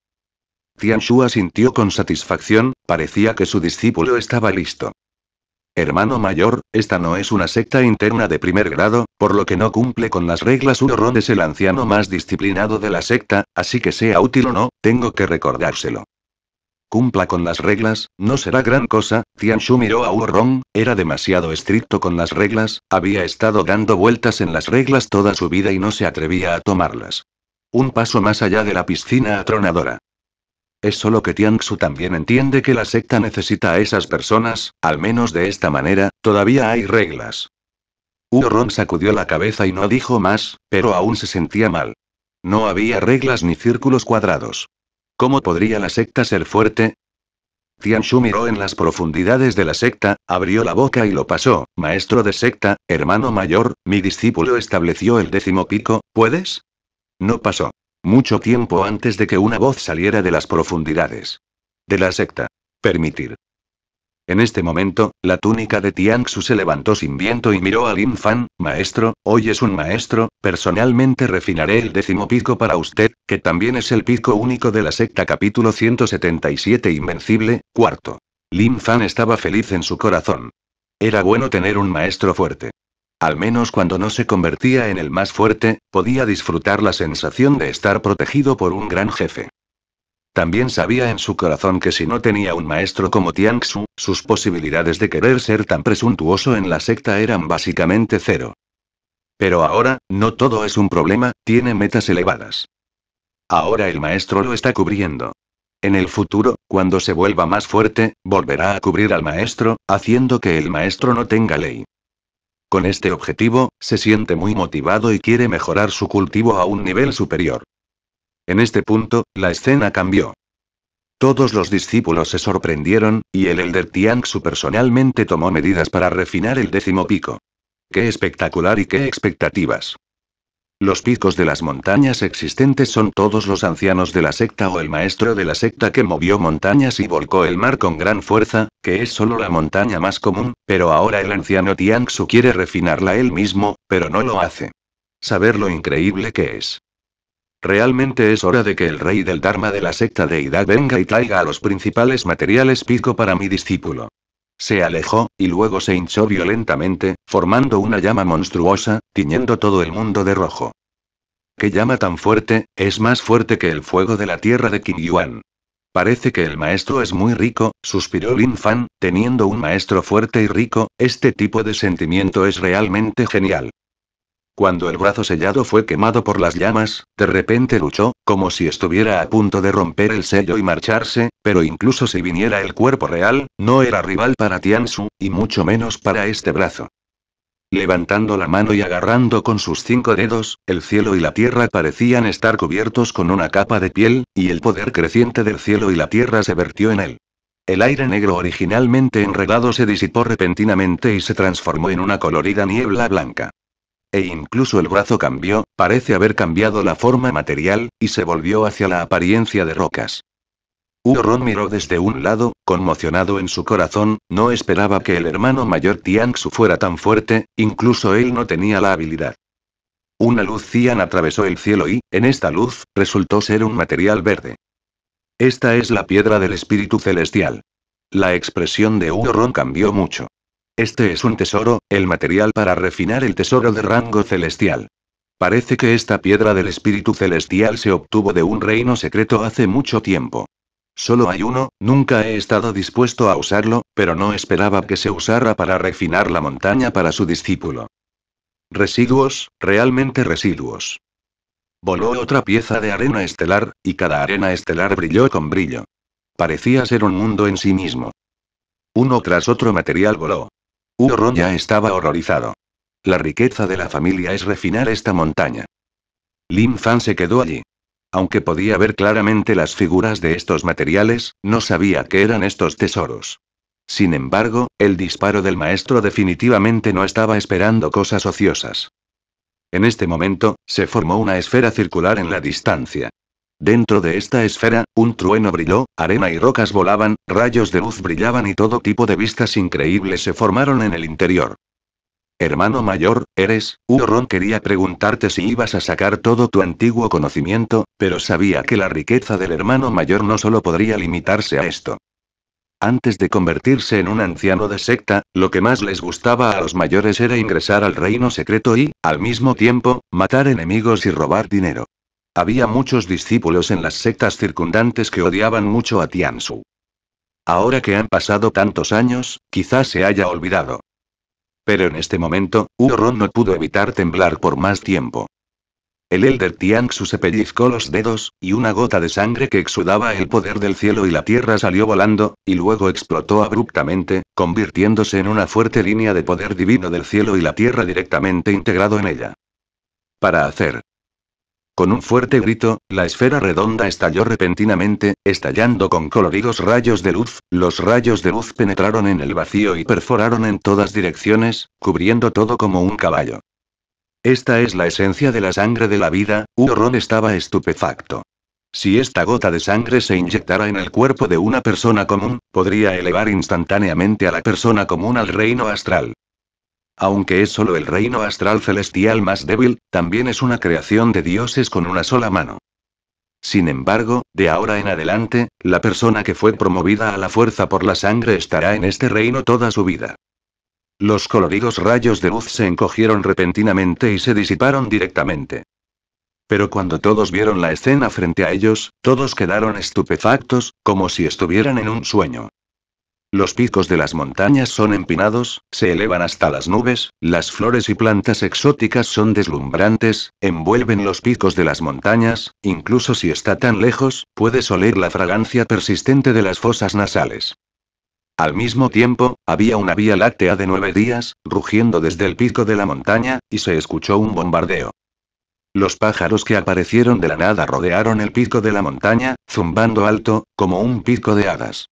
Tian Shu asintió con satisfacción, parecía que su discípulo estaba listo. Hermano mayor, esta no es una secta interna de primer grado, por lo que no cumple con las reglas. Ron es el anciano más disciplinado de la secta, así que sea útil o no, tengo que recordárselo. Cumpla con las reglas, no será gran cosa. Tian Shu miró a Ron, era demasiado estricto con las reglas, había estado dando vueltas en las reglas toda su vida y no se atrevía a tomarlas. Un paso más allá de la piscina atronadora. Es solo que xu también entiende que la secta necesita a esas personas, al menos de esta manera, todavía hay reglas. Ron sacudió la cabeza y no dijo más, pero aún se sentía mal. No había reglas ni círculos cuadrados. ¿Cómo podría la secta ser fuerte? xu miró en las profundidades de la secta, abrió la boca y lo pasó. Maestro de secta, hermano mayor, mi discípulo estableció el décimo pico, ¿puedes? No pasó. Mucho tiempo antes de que una voz saliera de las profundidades. De la secta. Permitir. En este momento, la túnica de Tianxu se levantó sin viento y miró a Lin Fan, maestro, hoy es un maestro, personalmente refinaré el décimo pico para usted, que también es el pico único de la secta capítulo 177 Invencible, cuarto. Lin Fan estaba feliz en su corazón. Era bueno tener un maestro fuerte. Al menos cuando no se convertía en el más fuerte, podía disfrutar la sensación de estar protegido por un gran jefe. También sabía en su corazón que si no tenía un maestro como Xu, sus posibilidades de querer ser tan presuntuoso en la secta eran básicamente cero. Pero ahora, no todo es un problema, tiene metas elevadas. Ahora el maestro lo está cubriendo. En el futuro, cuando se vuelva más fuerte, volverá a cubrir al maestro, haciendo que el maestro no tenga ley. Con este objetivo, se siente muy motivado y quiere mejorar su cultivo a un nivel superior. En este punto, la escena cambió. Todos los discípulos se sorprendieron, y el Elder Su personalmente tomó medidas para refinar el décimo pico. ¡Qué espectacular y qué expectativas! Los picos de las montañas existentes son todos los ancianos de la secta o el maestro de la secta que movió montañas y volcó el mar con gran fuerza, que es solo la montaña más común, pero ahora el anciano Tiangsu quiere refinarla él mismo, pero no lo hace. Saber lo increíble que es. Realmente es hora de que el rey del Dharma de la secta de deidad venga y traiga a los principales materiales pico para mi discípulo. Se alejó, y luego se hinchó violentamente, formando una llama monstruosa, tiñendo todo el mundo de rojo. ¿Qué llama tan fuerte? Es más fuerte que el fuego de la tierra de Qin Yuan. Parece que el maestro es muy rico, suspiró Lin Fan, teniendo un maestro fuerte y rico, este tipo de sentimiento es realmente genial. Cuando el brazo sellado fue quemado por las llamas, de repente luchó, como si estuviera a punto de romper el sello y marcharse, pero incluso si viniera el cuerpo real, no era rival para Tiansu, y mucho menos para este brazo. Levantando la mano y agarrando con sus cinco dedos, el cielo y la tierra parecían estar cubiertos con una capa de piel, y el poder creciente del cielo y la tierra se vertió en él. El aire negro originalmente enredado se disipó repentinamente y se transformó en una colorida niebla blanca. E incluso el brazo cambió, parece haber cambiado la forma material, y se volvió hacia la apariencia de rocas. Ron miró desde un lado, conmocionado en su corazón, no esperaba que el hermano mayor Tiangsu fuera tan fuerte, incluso él no tenía la habilidad. Una luz cian atravesó el cielo y, en esta luz, resultó ser un material verde. Esta es la piedra del espíritu celestial. La expresión de Ron cambió mucho. Este es un tesoro, el material para refinar el tesoro de rango celestial. Parece que esta piedra del espíritu celestial se obtuvo de un reino secreto hace mucho tiempo. Solo hay uno, nunca he estado dispuesto a usarlo, pero no esperaba que se usara para refinar la montaña para su discípulo. Residuos, realmente residuos. Voló otra pieza de arena estelar, y cada arena estelar brilló con brillo. Parecía ser un mundo en sí mismo. Uno tras otro material voló. Huron ya estaba horrorizado. La riqueza de la familia es refinar esta montaña. Lin Fan se quedó allí. Aunque podía ver claramente las figuras de estos materiales, no sabía qué eran estos tesoros. Sin embargo, el disparo del maestro definitivamente no estaba esperando cosas ociosas. En este momento, se formó una esfera circular en la distancia. Dentro de esta esfera, un trueno brilló, arena y rocas volaban, rayos de luz brillaban y todo tipo de vistas increíbles se formaron en el interior. Hermano mayor, eres, Uron quería preguntarte si ibas a sacar todo tu antiguo conocimiento, pero sabía que la riqueza del hermano mayor no solo podría limitarse a esto. Antes de convertirse en un anciano de secta, lo que más les gustaba a los mayores era ingresar al reino secreto y, al mismo tiempo, matar enemigos y robar dinero. Había muchos discípulos en las sectas circundantes que odiaban mucho a Tianxu. Ahora que han pasado tantos años, quizás se haya olvidado. Pero en este momento, Ron no pudo evitar temblar por más tiempo. El Elder Tianxu se pellizcó los dedos, y una gota de sangre que exudaba el poder del cielo y la tierra salió volando, y luego explotó abruptamente, convirtiéndose en una fuerte línea de poder divino del cielo y la tierra directamente integrado en ella. Para hacer con un fuerte grito, la esfera redonda estalló repentinamente, estallando con coloridos rayos de luz, los rayos de luz penetraron en el vacío y perforaron en todas direcciones, cubriendo todo como un caballo. Esta es la esencia de la sangre de la vida, Ron estaba estupefacto. Si esta gota de sangre se inyectara en el cuerpo de una persona común, podría elevar instantáneamente a la persona común al reino astral. Aunque es solo el reino astral celestial más débil, también es una creación de dioses con una sola mano. Sin embargo, de ahora en adelante, la persona que fue promovida a la fuerza por la sangre estará en este reino toda su vida. Los coloridos rayos de luz se encogieron repentinamente y se disiparon directamente. Pero cuando todos vieron la escena frente a ellos, todos quedaron estupefactos, como si estuvieran en un sueño. Los picos de las montañas son empinados, se elevan hasta las nubes, las flores y plantas exóticas son deslumbrantes, envuelven los picos de las montañas, incluso si está tan lejos, puedes oler la fragancia persistente de las fosas nasales. Al mismo tiempo, había una vía láctea de nueve días, rugiendo desde el pico de la montaña, y se escuchó un bombardeo. Los pájaros que aparecieron de la nada rodearon el pico de la montaña, zumbando alto, como un pico de hadas.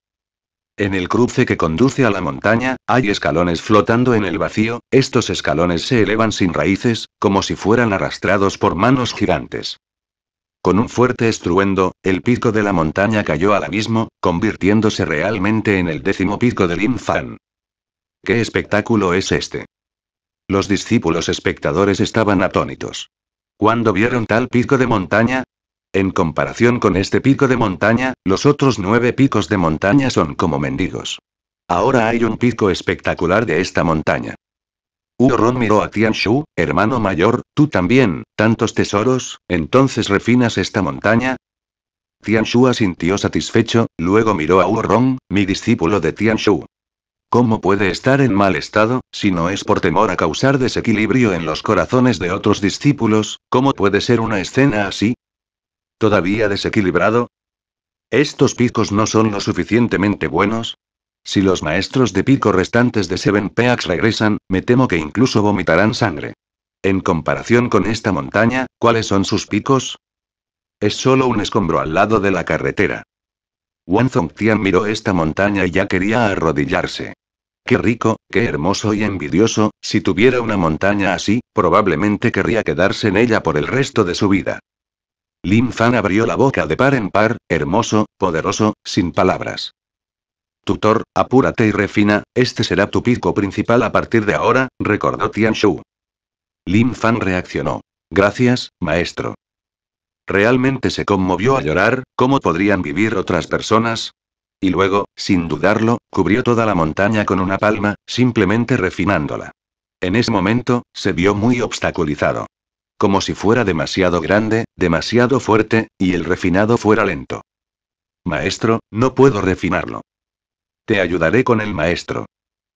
En el cruce que conduce a la montaña, hay escalones flotando en el vacío, estos escalones se elevan sin raíces, como si fueran arrastrados por manos gigantes. Con un fuerte estruendo, el pico de la montaña cayó al abismo, convirtiéndose realmente en el décimo pico del Infan. ¿Qué espectáculo es este? Los discípulos espectadores estaban atónitos. Cuando vieron tal pico de montaña, en comparación con este pico de montaña, los otros nueve picos de montaña son como mendigos. Ahora hay un pico espectacular de esta montaña. Rong miró a Tian Shu, hermano mayor, tú también, tantos tesoros, entonces refinas esta montaña. Tian Shu asintió satisfecho, luego miró a Rong, mi discípulo de Tian Shu. ¿Cómo puede estar en mal estado, si no es por temor a causar desequilibrio en los corazones de otros discípulos? ¿Cómo puede ser una escena así? ¿Todavía desequilibrado? ¿Estos picos no son lo suficientemente buenos? Si los maestros de pico restantes de Seven Peaks regresan, me temo que incluso vomitarán sangre. En comparación con esta montaña, ¿cuáles son sus picos? Es solo un escombro al lado de la carretera. Wang Tian miró esta montaña y ya quería arrodillarse. Qué rico, qué hermoso y envidioso, si tuviera una montaña así, probablemente querría quedarse en ella por el resto de su vida. Lin Fan abrió la boca de par en par, hermoso, poderoso, sin palabras. Tutor, apúrate y refina, este será tu pico principal a partir de ahora, recordó Tian Shu. Lin Fan reaccionó. Gracias, maestro. Realmente se conmovió a llorar, ¿cómo podrían vivir otras personas? Y luego, sin dudarlo, cubrió toda la montaña con una palma, simplemente refinándola. En ese momento, se vio muy obstaculizado. Como si fuera demasiado grande, demasiado fuerte, y el refinado fuera lento. Maestro, no puedo refinarlo. Te ayudaré con el maestro.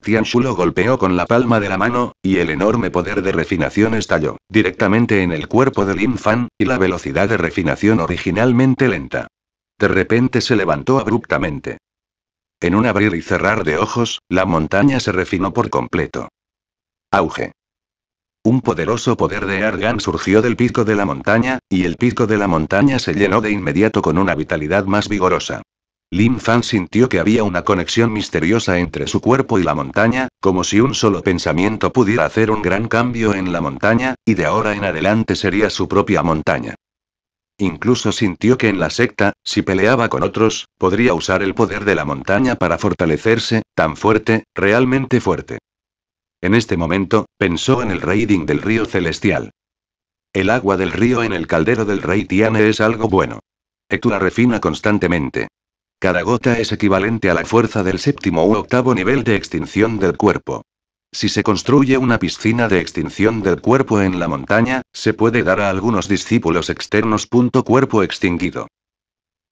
Tianshu lo golpeó con la palma de la mano, y el enorme poder de refinación estalló, directamente en el cuerpo de Lin Fan, y la velocidad de refinación originalmente lenta. De repente se levantó abruptamente. En un abrir y cerrar de ojos, la montaña se refinó por completo. Auge. Un poderoso poder de Argan surgió del pico de la montaña, y el pico de la montaña se llenó de inmediato con una vitalidad más vigorosa. Lin Fan sintió que había una conexión misteriosa entre su cuerpo y la montaña, como si un solo pensamiento pudiera hacer un gran cambio en la montaña, y de ahora en adelante sería su propia montaña. Incluso sintió que en la secta, si peleaba con otros, podría usar el poder de la montaña para fortalecerse, tan fuerte, realmente fuerte. En este momento, pensó en el raiding del río celestial. El agua del río en el caldero del rey Tiane es algo bueno. Etu la refina constantemente. Cada gota es equivalente a la fuerza del séptimo u octavo nivel de extinción del cuerpo. Si se construye una piscina de extinción del cuerpo en la montaña, se puede dar a algunos discípulos externos. Punto cuerpo extinguido.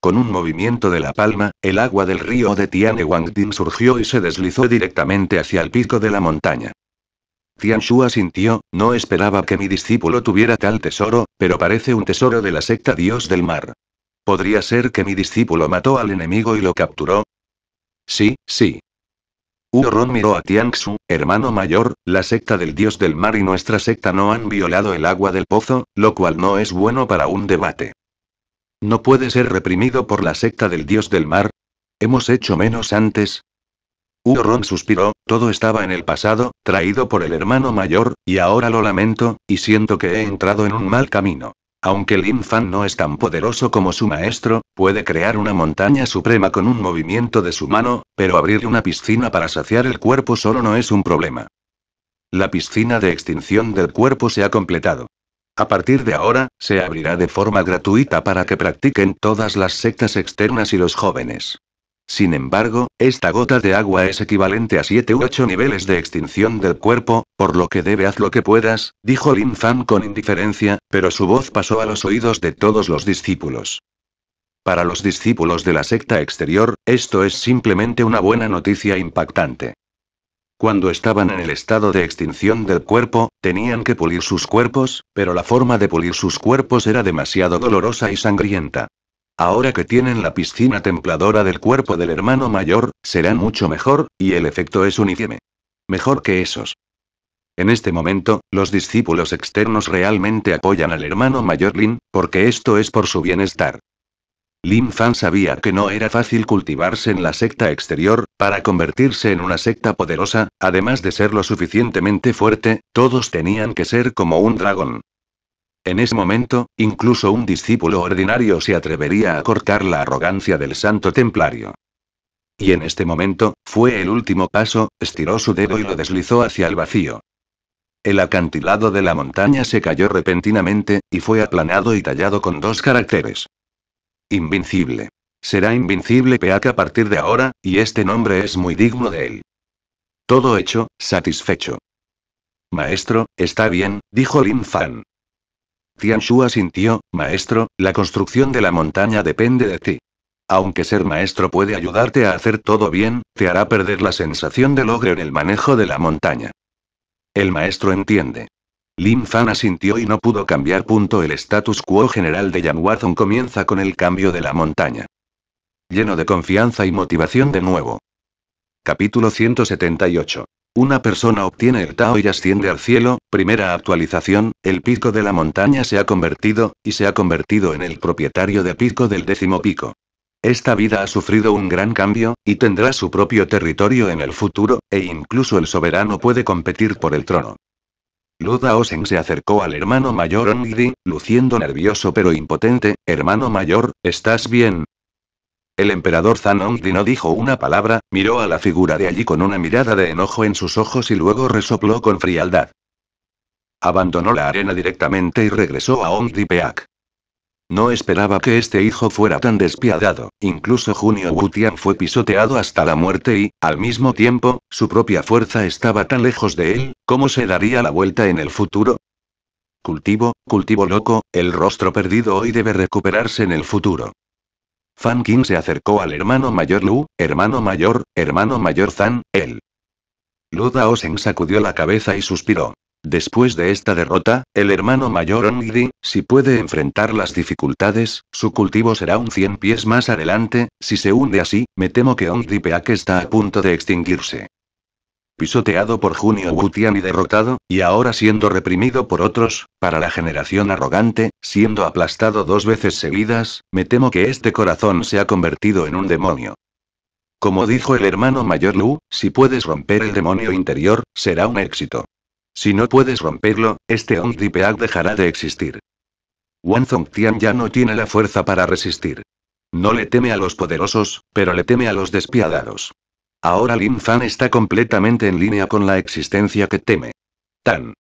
Con un movimiento de la palma, el agua del río de Wangdin surgió y se deslizó directamente hacia el pico de la montaña. Tianxu asintió, no esperaba que mi discípulo tuviera tal tesoro, pero parece un tesoro de la secta Dios del Mar. ¿Podría ser que mi discípulo mató al enemigo y lo capturó? Sí, sí. Ron miró a Tiangsu, hermano mayor, la secta del dios del mar y nuestra secta no han violado el agua del pozo, lo cual no es bueno para un debate. ¿No puede ser reprimido por la secta del dios del mar? ¿Hemos hecho menos antes? Uron suspiró, todo estaba en el pasado, traído por el hermano mayor, y ahora lo lamento, y siento que he entrado en un mal camino. Aunque Lin Fan no es tan poderoso como su maestro, puede crear una montaña suprema con un movimiento de su mano, pero abrir una piscina para saciar el cuerpo solo no es un problema. La piscina de extinción del cuerpo se ha completado. A partir de ahora, se abrirá de forma gratuita para que practiquen todas las sectas externas y los jóvenes. Sin embargo, esta gota de agua es equivalente a 7 u 8 niveles de extinción del cuerpo, por lo que debe haz lo que puedas, dijo Lin Fan con indiferencia, pero su voz pasó a los oídos de todos los discípulos. Para los discípulos de la secta exterior, esto es simplemente una buena noticia impactante. Cuando estaban en el estado de extinción del cuerpo, tenían que pulir sus cuerpos, pero la forma de pulir sus cuerpos era demasiado dolorosa y sangrienta. Ahora que tienen la piscina templadora del cuerpo del hermano mayor, será mucho mejor, y el efecto es uniforme. Mejor que esos. En este momento, los discípulos externos realmente apoyan al hermano mayor Lin, porque esto es por su bienestar. Lin Fan sabía que no era fácil cultivarse en la secta exterior, para convertirse en una secta poderosa, además de ser lo suficientemente fuerte, todos tenían que ser como un dragón. En ese momento, incluso un discípulo ordinario se atrevería a cortar la arrogancia del santo templario. Y en este momento, fue el último paso, estiró su dedo y lo deslizó hacia el vacío. El acantilado de la montaña se cayó repentinamente, y fue aplanado y tallado con dos caracteres. Invincible. Será Invincible Peak a partir de ahora, y este nombre es muy digno de él. Todo hecho, satisfecho. Maestro, está bien, dijo Lin Fan. Shu asintió, maestro, la construcción de la montaña depende de ti. Aunque ser maestro puede ayudarte a hacer todo bien, te hará perder la sensación de logro en el manejo de la montaña. El maestro entiende. Lin Fan asintió y no pudo cambiar. Punto el status quo general de Yan comienza con el cambio de la montaña. Lleno de confianza y motivación de nuevo. Capítulo 178. Una persona obtiene el Tao y asciende al cielo, primera actualización, el pico de la montaña se ha convertido, y se ha convertido en el propietario de pico del décimo pico. Esta vida ha sufrido un gran cambio, y tendrá su propio territorio en el futuro, e incluso el soberano puede competir por el trono. Luda Osen se acercó al hermano mayor Ongdi, luciendo nervioso pero impotente, hermano mayor, ¿estás bien? El emperador Zan Ongdi no dijo una palabra, miró a la figura de allí con una mirada de enojo en sus ojos y luego resopló con frialdad. Abandonó la arena directamente y regresó a Ongdi Peak. No esperaba que este hijo fuera tan despiadado, incluso Junio Wutian fue pisoteado hasta la muerte y, al mismo tiempo, su propia fuerza estaba tan lejos de él, ¿cómo se daría la vuelta en el futuro? Cultivo, cultivo loco, el rostro perdido hoy debe recuperarse en el futuro. Fan King se acercó al hermano mayor Lu, hermano mayor, hermano mayor Zan, él. Lu Daosen sacudió la cabeza y suspiró. Después de esta derrota, el hermano mayor Ongdi, si puede enfrentar las dificultades, su cultivo será un 100 pies más adelante, si se hunde así, me temo que Ongdi Peak está a punto de extinguirse. Pisoteado por Junio Gutian y derrotado, y ahora siendo reprimido por otros, para la generación arrogante, siendo aplastado dos veces seguidas, me temo que este corazón se ha convertido en un demonio. Como dijo el hermano mayor Lu, si puedes romper el demonio interior, será un éxito. Si no puedes romperlo, este Peak dejará de existir. Wanzong Tian ya no tiene la fuerza para resistir. No le teme a los poderosos, pero le teme a los despiadados. Ahora Lin Fan está completamente en línea con la existencia que teme. Tan.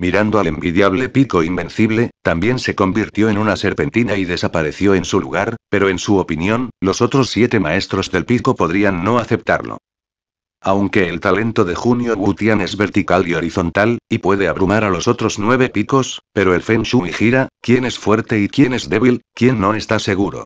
Mirando al envidiable pico invencible, también se convirtió en una serpentina y desapareció en su lugar, pero en su opinión, los otros siete maestros del pico podrían no aceptarlo. Aunque el talento de Junio Gutian es vertical y horizontal, y puede abrumar a los otros nueve picos, pero el Feng Shui gira, quién es fuerte y quién es débil, quién no está seguro.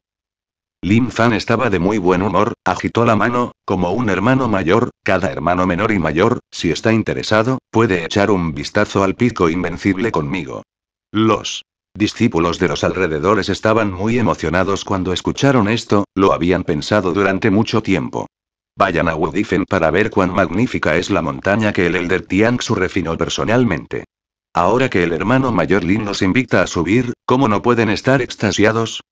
Lin Fan estaba de muy buen humor, agitó la mano, como un hermano mayor, cada hermano menor y mayor, si está interesado, puede echar un vistazo al pico invencible conmigo. Los discípulos de los alrededores estaban muy emocionados cuando escucharon esto, lo habían pensado durante mucho tiempo. Vayan a Wudifen para ver cuán magnífica es la montaña que el Elder Tianxu refinó personalmente. Ahora que el hermano mayor Lin nos invita a subir, ¿cómo no pueden estar extasiados?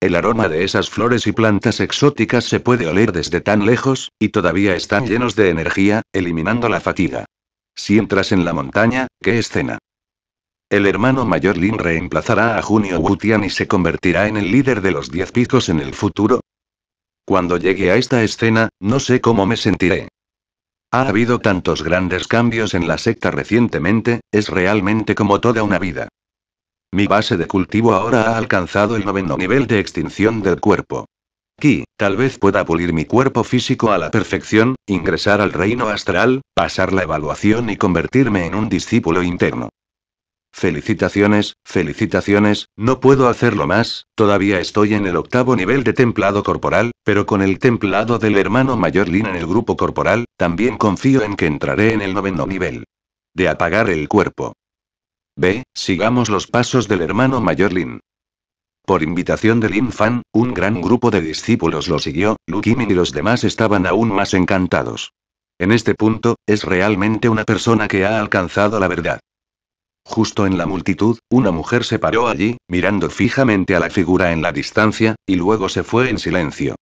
El aroma de esas flores y plantas exóticas se puede oler desde tan lejos, y todavía están llenos de energía, eliminando la fatiga. Si entras en la montaña, ¿qué escena? El hermano mayor Lin reemplazará a Junio Wutian y se convertirá en el líder de los diez picos en el futuro, cuando llegue a esta escena, no sé cómo me sentiré. Ha habido tantos grandes cambios en la secta recientemente, es realmente como toda una vida. Mi base de cultivo ahora ha alcanzado el noveno nivel de extinción del cuerpo. Ki, tal vez pueda pulir mi cuerpo físico a la perfección, ingresar al reino astral, pasar la evaluación y convertirme en un discípulo interno. Felicitaciones, felicitaciones, no puedo hacerlo más, todavía estoy en el octavo nivel de templado corporal, pero con el templado del hermano mayor Lin en el grupo corporal, también confío en que entraré en el noveno nivel. De apagar el cuerpo. B. Sigamos los pasos del hermano mayor Lin. Por invitación de Lin Fan, un gran grupo de discípulos lo siguió, Lu Kim y los demás estaban aún más encantados. En este punto, es realmente una persona que ha alcanzado la verdad. Justo en la multitud, una mujer se paró allí, mirando fijamente a la figura en la distancia, y luego se fue en silencio.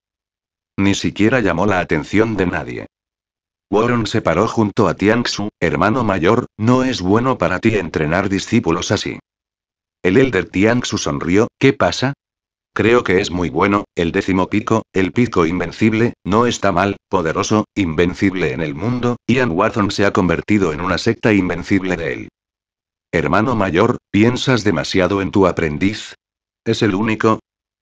Ni siquiera llamó la atención de nadie. Warren se paró junto a Su, hermano mayor, no es bueno para ti entrenar discípulos así. El elder Su sonrió, ¿qué pasa? Creo que es muy bueno, el décimo pico, el pico invencible, no está mal, poderoso, invencible en el mundo, Ian Watson se ha convertido en una secta invencible de él. Hermano mayor, ¿piensas demasiado en tu aprendiz? ¿Es el único?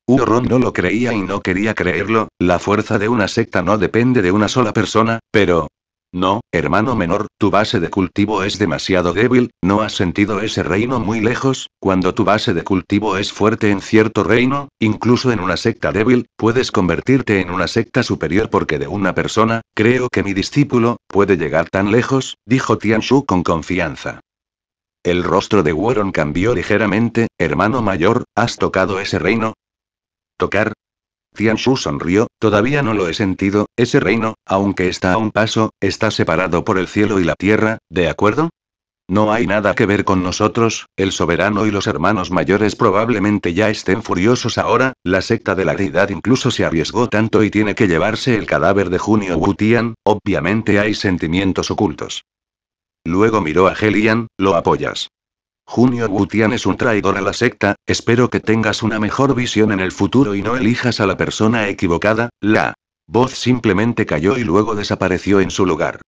Ron no lo creía y no quería creerlo, la fuerza de una secta no depende de una sola persona, pero... No, hermano menor, tu base de cultivo es demasiado débil, ¿no has sentido ese reino muy lejos? Cuando tu base de cultivo es fuerte en cierto reino, incluso en una secta débil, puedes convertirte en una secta superior porque de una persona, creo que mi discípulo, puede llegar tan lejos, dijo Tian con confianza. El rostro de Waron cambió ligeramente, hermano mayor, ¿has tocado ese reino? ¿Tocar? Tian Shu sonrió, todavía no lo he sentido, ese reino, aunque está a un paso, está separado por el cielo y la tierra, ¿de acuerdo? No hay nada que ver con nosotros, el soberano y los hermanos mayores probablemente ya estén furiosos ahora, la secta de la deidad incluso se arriesgó tanto y tiene que llevarse el cadáver de Junio Tian, obviamente hay sentimientos ocultos. Luego miró a Helian. ¿lo apoyas? Junio Gutian es un traidor a la secta, espero que tengas una mejor visión en el futuro y no elijas a la persona equivocada, la voz simplemente cayó y luego desapareció en su lugar.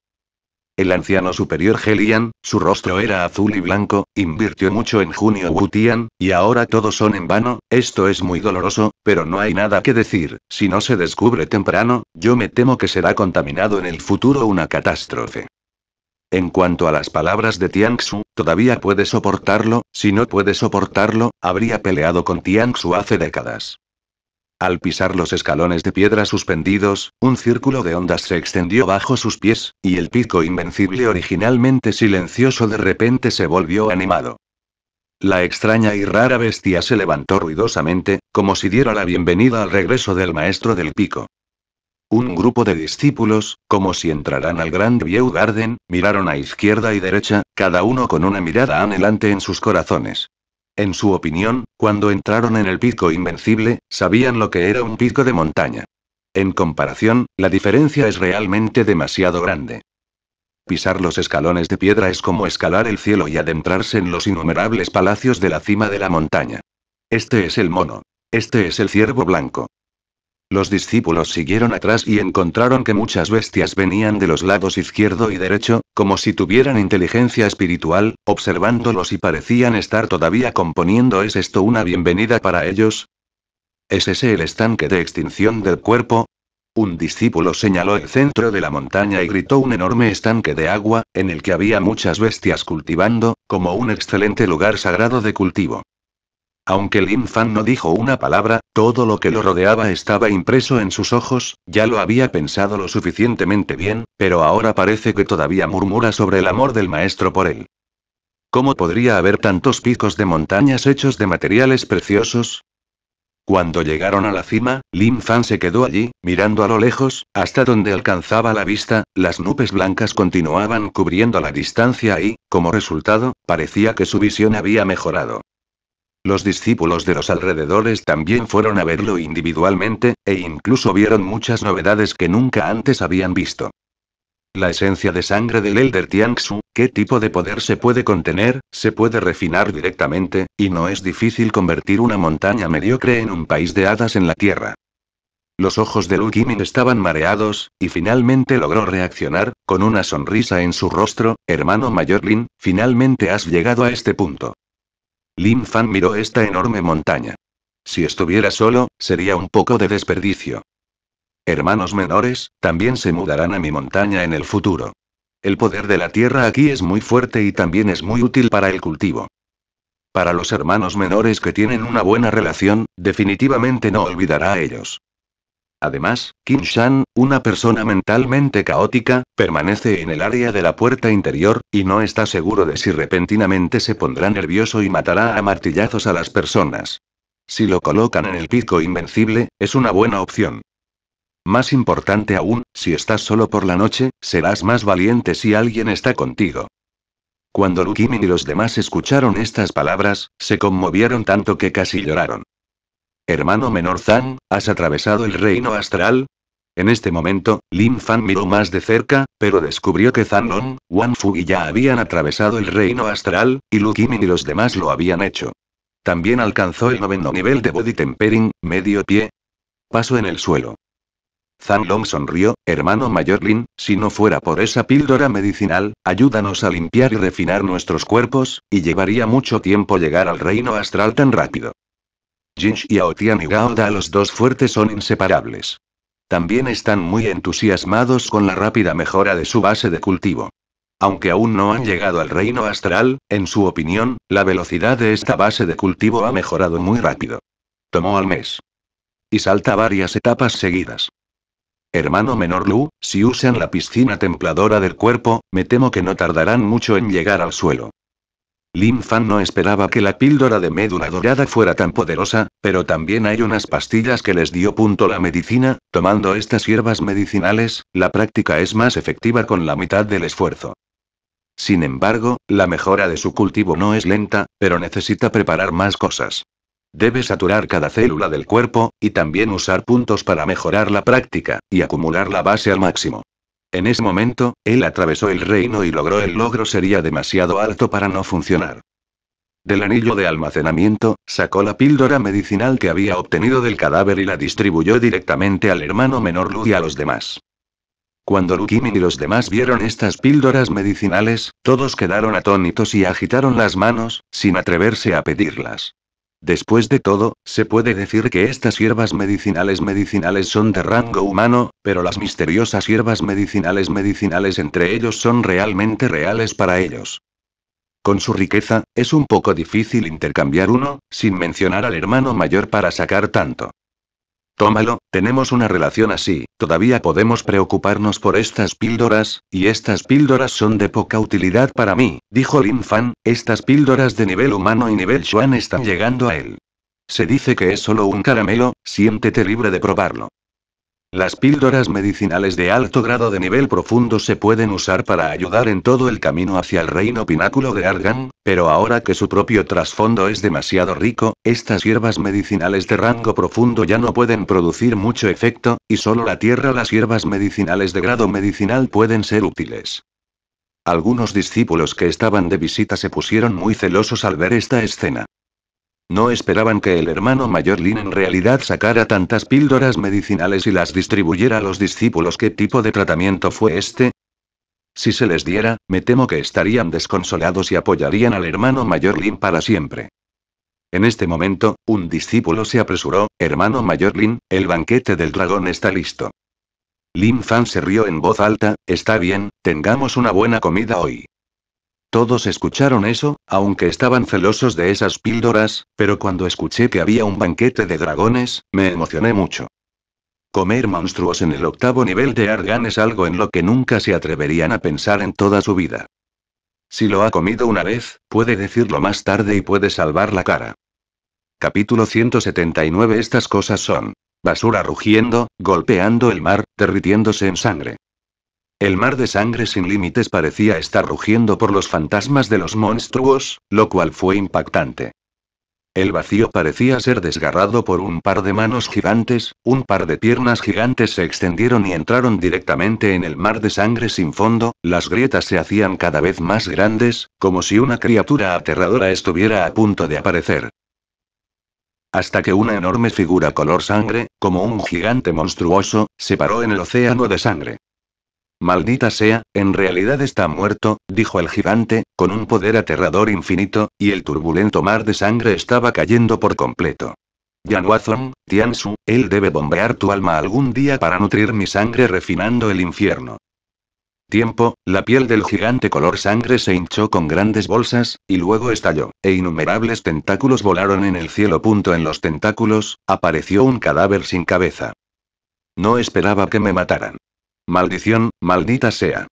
El anciano superior Helian, su rostro era azul y blanco, invirtió mucho en Junio Gutian, y ahora todos son en vano, esto es muy doloroso, pero no hay nada que decir, si no se descubre temprano, yo me temo que será contaminado en el futuro una catástrofe. En cuanto a las palabras de Tianxu, todavía puede soportarlo, si no puede soportarlo, habría peleado con Tianxu hace décadas. Al pisar los escalones de piedra suspendidos, un círculo de ondas se extendió bajo sus pies, y el pico invencible originalmente silencioso de repente se volvió animado. La extraña y rara bestia se levantó ruidosamente, como si diera la bienvenida al regreso del maestro del pico. Un grupo de discípulos, como si entraran al Grand View Garden, miraron a izquierda y derecha, cada uno con una mirada anhelante en sus corazones. En su opinión, cuando entraron en el pico invencible, sabían lo que era un pico de montaña. En comparación, la diferencia es realmente demasiado grande. Pisar los escalones de piedra es como escalar el cielo y adentrarse en los innumerables palacios de la cima de la montaña. Este es el mono. Este es el ciervo blanco. Los discípulos siguieron atrás y encontraron que muchas bestias venían de los lados izquierdo y derecho, como si tuvieran inteligencia espiritual, observándolos y parecían estar todavía componiendo ¿es esto una bienvenida para ellos? ¿Es ese el estanque de extinción del cuerpo? Un discípulo señaló el centro de la montaña y gritó un enorme estanque de agua, en el que había muchas bestias cultivando, como un excelente lugar sagrado de cultivo. Aunque Lin Fan no dijo una palabra, todo lo que lo rodeaba estaba impreso en sus ojos, ya lo había pensado lo suficientemente bien, pero ahora parece que todavía murmura sobre el amor del maestro por él. ¿Cómo podría haber tantos picos de montañas hechos de materiales preciosos? Cuando llegaron a la cima, Lin Fan se quedó allí, mirando a lo lejos, hasta donde alcanzaba la vista, las nubes blancas continuaban cubriendo la distancia y, como resultado, parecía que su visión había mejorado. Los discípulos de los alrededores también fueron a verlo individualmente, e incluso vieron muchas novedades que nunca antes habían visto. La esencia de sangre del Elder Tianxu, qué tipo de poder se puede contener, se puede refinar directamente, y no es difícil convertir una montaña mediocre en un país de hadas en la tierra. Los ojos de Lu Kimin estaban mareados, y finalmente logró reaccionar, con una sonrisa en su rostro, hermano mayor Lin, finalmente has llegado a este punto. Lin Fan miró esta enorme montaña. Si estuviera solo, sería un poco de desperdicio. Hermanos menores, también se mudarán a mi montaña en el futuro. El poder de la tierra aquí es muy fuerte y también es muy útil para el cultivo. Para los hermanos menores que tienen una buena relación, definitivamente no olvidará a ellos. Además, Kim Shan, una persona mentalmente caótica, permanece en el área de la puerta interior, y no está seguro de si repentinamente se pondrá nervioso y matará a martillazos a las personas. Si lo colocan en el pico invencible, es una buena opción. Más importante aún, si estás solo por la noche, serás más valiente si alguien está contigo. Cuando Lukimi y los demás escucharon estas palabras, se conmovieron tanto que casi lloraron. Hermano menor Zhang, ¿has atravesado el reino astral? En este momento, Lin Fan miró más de cerca, pero descubrió que Zhan Long, Wan Fu y ya habían atravesado el reino astral, y Lu Kimin y los demás lo habían hecho. También alcanzó el noveno nivel de Body Tempering, medio pie. Pasó en el suelo. Zhan Long sonrió, hermano mayor Lin, si no fuera por esa píldora medicinal, ayúdanos a limpiar y refinar nuestros cuerpos, y llevaría mucho tiempo llegar al reino astral tan rápido. Jinx y Aotian y Gaoda los dos fuertes son inseparables. También están muy entusiasmados con la rápida mejora de su base de cultivo. Aunque aún no han llegado al reino astral, en su opinión, la velocidad de esta base de cultivo ha mejorado muy rápido. Tomó al mes. Y salta varias etapas seguidas. Hermano menor Lu, si usan la piscina templadora del cuerpo, me temo que no tardarán mucho en llegar al suelo. Lin Fan no esperaba que la píldora de médula dorada fuera tan poderosa, pero también hay unas pastillas que les dio punto la medicina, tomando estas hierbas medicinales, la práctica es más efectiva con la mitad del esfuerzo. Sin embargo, la mejora de su cultivo no es lenta, pero necesita preparar más cosas. Debe saturar cada célula del cuerpo, y también usar puntos para mejorar la práctica, y acumular la base al máximo. En ese momento, él atravesó el reino y logró el logro sería demasiado alto para no funcionar. Del anillo de almacenamiento, sacó la píldora medicinal que había obtenido del cadáver y la distribuyó directamente al hermano menor Lu y a los demás. Cuando Lukimin y los demás vieron estas píldoras medicinales, todos quedaron atónitos y agitaron las manos, sin atreverse a pedirlas. Después de todo, se puede decir que estas hierbas medicinales medicinales son de rango humano, pero las misteriosas hierbas medicinales medicinales entre ellos son realmente reales para ellos. Con su riqueza, es un poco difícil intercambiar uno, sin mencionar al hermano mayor para sacar tanto. Tómalo, tenemos una relación así, todavía podemos preocuparnos por estas píldoras, y estas píldoras son de poca utilidad para mí, dijo Lin Fan, estas píldoras de nivel humano y nivel Xuan están llegando a él. Se dice que es solo un caramelo, siéntete libre de probarlo. Las píldoras medicinales de alto grado de nivel profundo se pueden usar para ayudar en todo el camino hacia el reino pináculo de Argan, pero ahora que su propio trasfondo es demasiado rico, estas hierbas medicinales de rango profundo ya no pueden producir mucho efecto, y solo la tierra las hierbas medicinales de grado medicinal pueden ser útiles. Algunos discípulos que estaban de visita se pusieron muy celosos al ver esta escena. No esperaban que el hermano mayor Lin en realidad sacara tantas píldoras medicinales y las distribuyera a los discípulos. ¿Qué tipo de tratamiento fue este? Si se les diera, me temo que estarían desconsolados y apoyarían al hermano mayor Lin para siempre. En este momento, un discípulo se apresuró, hermano mayor Lin, el banquete del dragón está listo. Lin Fan se rió en voz alta, está bien, tengamos una buena comida hoy. Todos escucharon eso, aunque estaban celosos de esas píldoras, pero cuando escuché que había un banquete de dragones, me emocioné mucho. Comer monstruos en el octavo nivel de Argan es algo en lo que nunca se atreverían a pensar en toda su vida. Si lo ha comido una vez, puede decirlo más tarde y puede salvar la cara. Capítulo 179 Estas cosas son basura rugiendo, golpeando el mar, derritiéndose en sangre. El mar de sangre sin límites parecía estar rugiendo por los fantasmas de los monstruos, lo cual fue impactante. El vacío parecía ser desgarrado por un par de manos gigantes, un par de piernas gigantes se extendieron y entraron directamente en el mar de sangre sin fondo, las grietas se hacían cada vez más grandes, como si una criatura aterradora estuviera a punto de aparecer. Hasta que una enorme figura color sangre, como un gigante monstruoso, se paró en el océano de sangre. Maldita sea, en realidad está muerto, dijo el gigante, con un poder aterrador infinito, y el turbulento mar de sangre estaba cayendo por completo. tian Tiansu, él debe bombear tu alma algún día para nutrir mi sangre refinando el infierno. Tiempo, la piel del gigante color sangre se hinchó con grandes bolsas, y luego estalló, e innumerables tentáculos volaron en el cielo. Punto en los tentáculos, apareció un cadáver sin cabeza. No esperaba que me mataran. Maldición, maldita sea.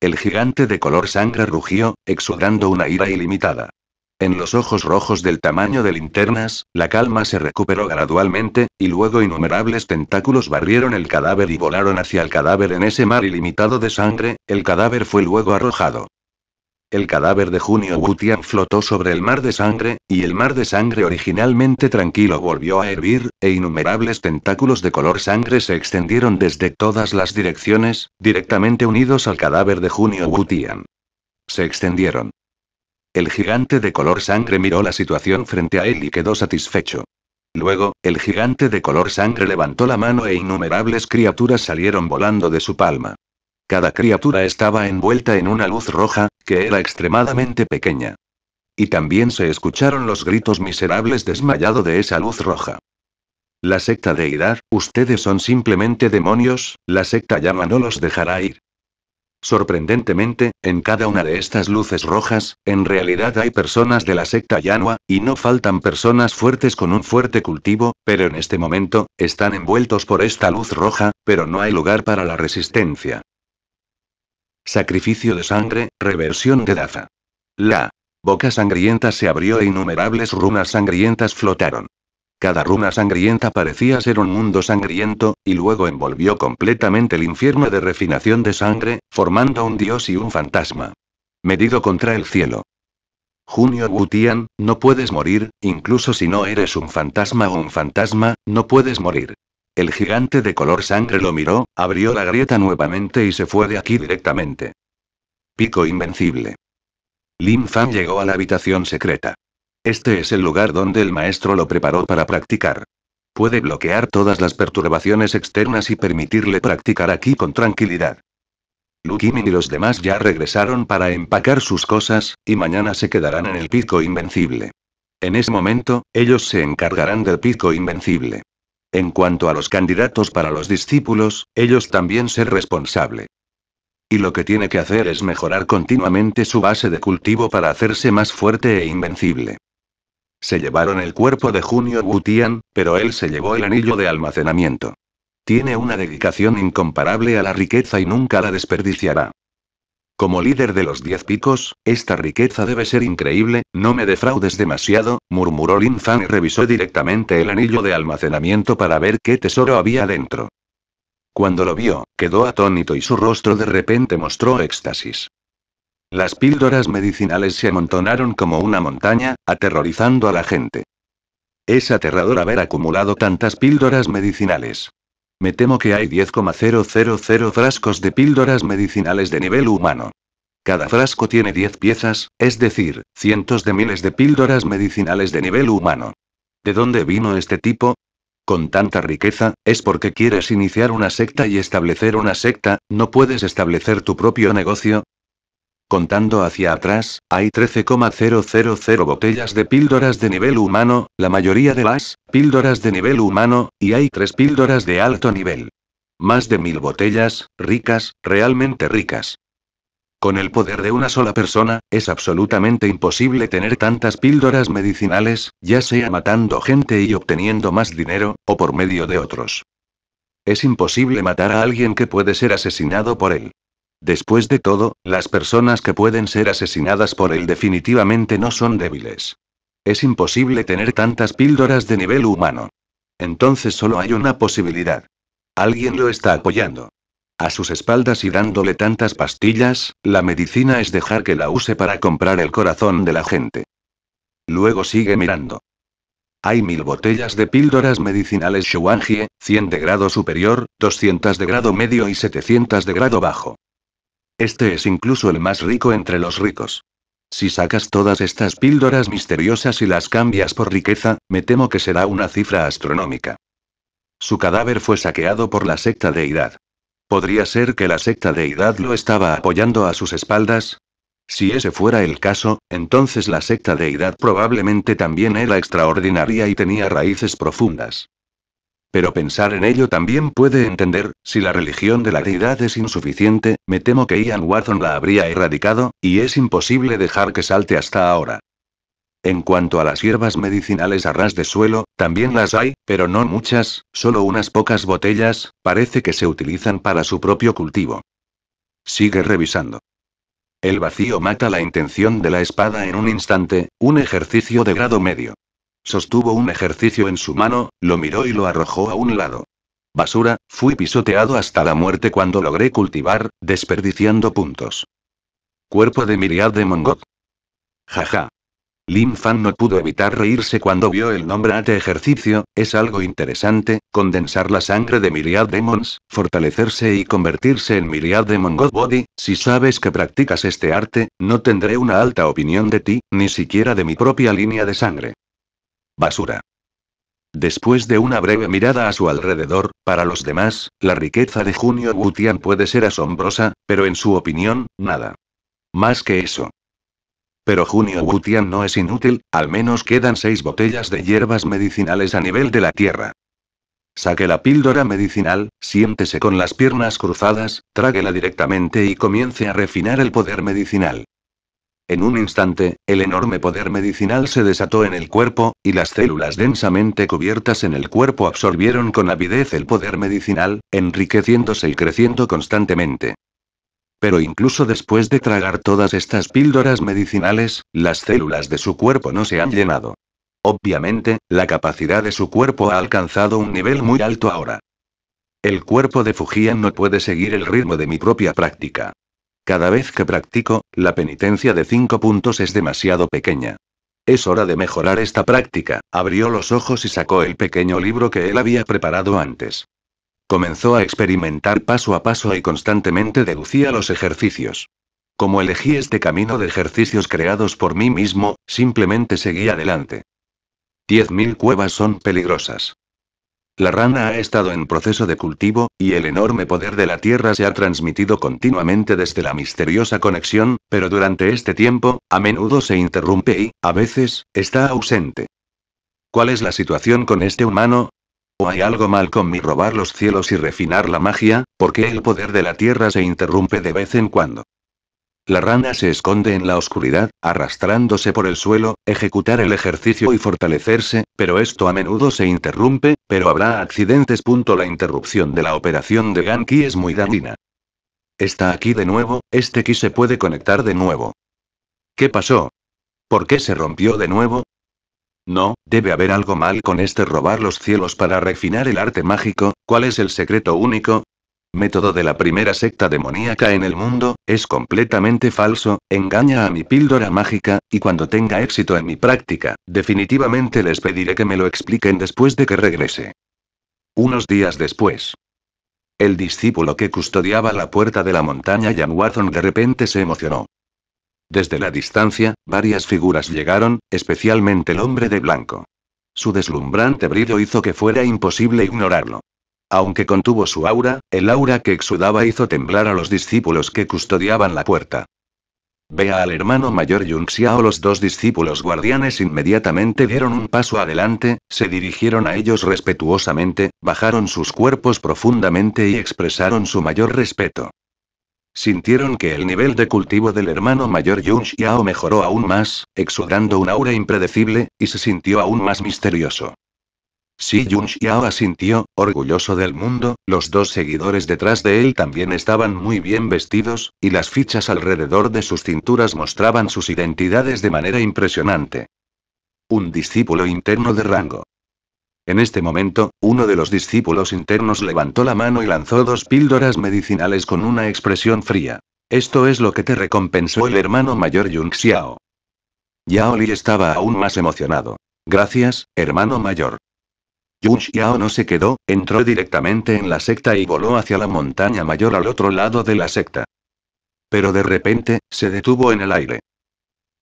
El gigante de color sangre rugió, exudando una ira ilimitada. En los ojos rojos del tamaño de linternas, la calma se recuperó gradualmente, y luego innumerables tentáculos barrieron el cadáver y volaron hacia el cadáver en ese mar ilimitado de sangre, el cadáver fue luego arrojado. El cadáver de Junio Gutian flotó sobre el mar de sangre, y el mar de sangre originalmente tranquilo volvió a hervir, e innumerables tentáculos de color sangre se extendieron desde todas las direcciones, directamente unidos al cadáver de Junio Gutian. Se extendieron. El gigante de color sangre miró la situación frente a él y quedó satisfecho. Luego, el gigante de color sangre levantó la mano e innumerables criaturas salieron volando de su palma. Cada criatura estaba envuelta en una luz roja, que era extremadamente pequeña. Y también se escucharon los gritos miserables desmayado de esa luz roja. La secta de Idar, ustedes son simplemente demonios, la secta llama no los dejará ir. Sorprendentemente, en cada una de estas luces rojas, en realidad hay personas de la secta Yanua, y no faltan personas fuertes con un fuerte cultivo, pero en este momento, están envueltos por esta luz roja, pero no hay lugar para la resistencia. Sacrificio de sangre, reversión de Daza. La boca sangrienta se abrió e innumerables runas sangrientas flotaron. Cada runa sangrienta parecía ser un mundo sangriento, y luego envolvió completamente el infierno de refinación de sangre, formando un dios y un fantasma. Medido contra el cielo. Junio Gutian, no puedes morir, incluso si no eres un fantasma o un fantasma, no puedes morir. El gigante de color sangre lo miró, abrió la grieta nuevamente y se fue de aquí directamente. Pico invencible. Lin Fan llegó a la habitación secreta. Este es el lugar donde el maestro lo preparó para practicar. Puede bloquear todas las perturbaciones externas y permitirle practicar aquí con tranquilidad. Lu y los demás ya regresaron para empacar sus cosas, y mañana se quedarán en el pico invencible. En ese momento, ellos se encargarán del pico invencible. En cuanto a los candidatos para los discípulos, ellos también ser responsable. Y lo que tiene que hacer es mejorar continuamente su base de cultivo para hacerse más fuerte e invencible. Se llevaron el cuerpo de Junio Gutian, pero él se llevó el anillo de almacenamiento. Tiene una dedicación incomparable a la riqueza y nunca la desperdiciará. Como líder de los Diez Picos, esta riqueza debe ser increíble, no me defraudes demasiado, murmuró Lin Fan y revisó directamente el anillo de almacenamiento para ver qué tesoro había dentro. Cuando lo vio, quedó atónito y su rostro de repente mostró éxtasis. Las píldoras medicinales se amontonaron como una montaña, aterrorizando a la gente. Es aterrador haber acumulado tantas píldoras medicinales. Me temo que hay 10,000 frascos de píldoras medicinales de nivel humano. Cada frasco tiene 10 piezas, es decir, cientos de miles de píldoras medicinales de nivel humano. ¿De dónde vino este tipo? Con tanta riqueza, es porque quieres iniciar una secta y establecer una secta, no puedes establecer tu propio negocio, Contando hacia atrás, hay 13,000 botellas de píldoras de nivel humano, la mayoría de las píldoras de nivel humano, y hay tres píldoras de alto nivel. Más de mil botellas, ricas, realmente ricas. Con el poder de una sola persona, es absolutamente imposible tener tantas píldoras medicinales, ya sea matando gente y obteniendo más dinero, o por medio de otros. Es imposible matar a alguien que puede ser asesinado por él. Después de todo, las personas que pueden ser asesinadas por él definitivamente no son débiles. Es imposible tener tantas píldoras de nivel humano. Entonces solo hay una posibilidad. Alguien lo está apoyando. A sus espaldas y dándole tantas pastillas, la medicina es dejar que la use para comprar el corazón de la gente. Luego sigue mirando. Hay mil botellas de píldoras medicinales Shuangie, 100 de grado superior, 200 de grado medio y 700 de grado bajo. Este es incluso el más rico entre los ricos. Si sacas todas estas píldoras misteriosas y las cambias por riqueza, me temo que será una cifra astronómica. Su cadáver fue saqueado por la secta deidad. ¿Podría ser que la secta deidad lo estaba apoyando a sus espaldas? Si ese fuera el caso, entonces la secta deidad probablemente también era extraordinaria y tenía raíces profundas. Pero pensar en ello también puede entender, si la religión de la deidad es insuficiente, me temo que Ian Watson la habría erradicado, y es imposible dejar que salte hasta ahora. En cuanto a las hierbas medicinales a ras de suelo, también las hay, pero no muchas, solo unas pocas botellas, parece que se utilizan para su propio cultivo. Sigue revisando. El vacío mata la intención de la espada en un instante, un ejercicio de grado medio. Sostuvo un ejercicio en su mano, lo miró y lo arrojó a un lado. Basura, fui pisoteado hasta la muerte cuando logré cultivar, desperdiciando puntos. Cuerpo de Miriad de Mongod. Jaja. Lin Fan no pudo evitar reírse cuando vio el nombre a ejercicio, es algo interesante, condensar la sangre de de Demons, fortalecerse y convertirse en Miriad de Mongod Body, si sabes que practicas este arte, no tendré una alta opinión de ti, ni siquiera de mi propia línea de sangre basura. Después de una breve mirada a su alrededor, para los demás, la riqueza de Junio Gutian puede ser asombrosa, pero en su opinión, nada. Más que eso. Pero Junio Gutian no es inútil, al menos quedan seis botellas de hierbas medicinales a nivel de la tierra. Saque la píldora medicinal, siéntese con las piernas cruzadas, tráguela directamente y comience a refinar el poder medicinal. En un instante, el enorme poder medicinal se desató en el cuerpo, y las células densamente cubiertas en el cuerpo absorbieron con avidez el poder medicinal, enriqueciéndose y creciendo constantemente. Pero incluso después de tragar todas estas píldoras medicinales, las células de su cuerpo no se han llenado. Obviamente, la capacidad de su cuerpo ha alcanzado un nivel muy alto ahora. El cuerpo de Fujian no puede seguir el ritmo de mi propia práctica. Cada vez que practico, la penitencia de cinco puntos es demasiado pequeña. Es hora de mejorar esta práctica, abrió los ojos y sacó el pequeño libro que él había preparado antes. Comenzó a experimentar paso a paso y constantemente deducía los ejercicios. Como elegí este camino de ejercicios creados por mí mismo, simplemente seguí adelante. Diez mil cuevas son peligrosas. La rana ha estado en proceso de cultivo, y el enorme poder de la Tierra se ha transmitido continuamente desde la misteriosa conexión, pero durante este tiempo, a menudo se interrumpe y, a veces, está ausente. ¿Cuál es la situación con este humano? ¿O hay algo mal con mi robar los cielos y refinar la magia, porque el poder de la Tierra se interrumpe de vez en cuando? La rana se esconde en la oscuridad, arrastrándose por el suelo, ejecutar el ejercicio y fortalecerse, pero esto a menudo se interrumpe, pero habrá accidentes. La interrupción de la operación de Ganki es muy dañina. Está aquí de nuevo, este ki se puede conectar de nuevo. ¿Qué pasó? ¿Por qué se rompió de nuevo? No, debe haber algo mal con este robar los cielos para refinar el arte mágico, ¿cuál es el secreto único? método de la primera secta demoníaca en el mundo, es completamente falso, engaña a mi píldora mágica, y cuando tenga éxito en mi práctica, definitivamente les pediré que me lo expliquen después de que regrese. Unos días después. El discípulo que custodiaba la puerta de la montaña Jan de repente se emocionó. Desde la distancia, varias figuras llegaron, especialmente el hombre de blanco. Su deslumbrante brillo hizo que fuera imposible ignorarlo. Aunque contuvo su aura, el aura que exudaba hizo temblar a los discípulos que custodiaban la puerta. Vea al hermano mayor Xiao, Los dos discípulos guardianes inmediatamente dieron un paso adelante, se dirigieron a ellos respetuosamente, bajaron sus cuerpos profundamente y expresaron su mayor respeto. Sintieron que el nivel de cultivo del hermano mayor Yun Xiao mejoró aún más, exudando un aura impredecible, y se sintió aún más misterioso. Si Yun Xiao asintió, orgulloso del mundo, los dos seguidores detrás de él también estaban muy bien vestidos, y las fichas alrededor de sus cinturas mostraban sus identidades de manera impresionante. Un discípulo interno de rango. En este momento, uno de los discípulos internos levantó la mano y lanzó dos píldoras medicinales con una expresión fría. Esto es lo que te recompensó el hermano mayor Yun Xiao. Yaoli estaba aún más emocionado. Gracias, hermano mayor. Yu Xiao no se quedó, entró directamente en la secta y voló hacia la montaña mayor al otro lado de la secta. Pero de repente, se detuvo en el aire.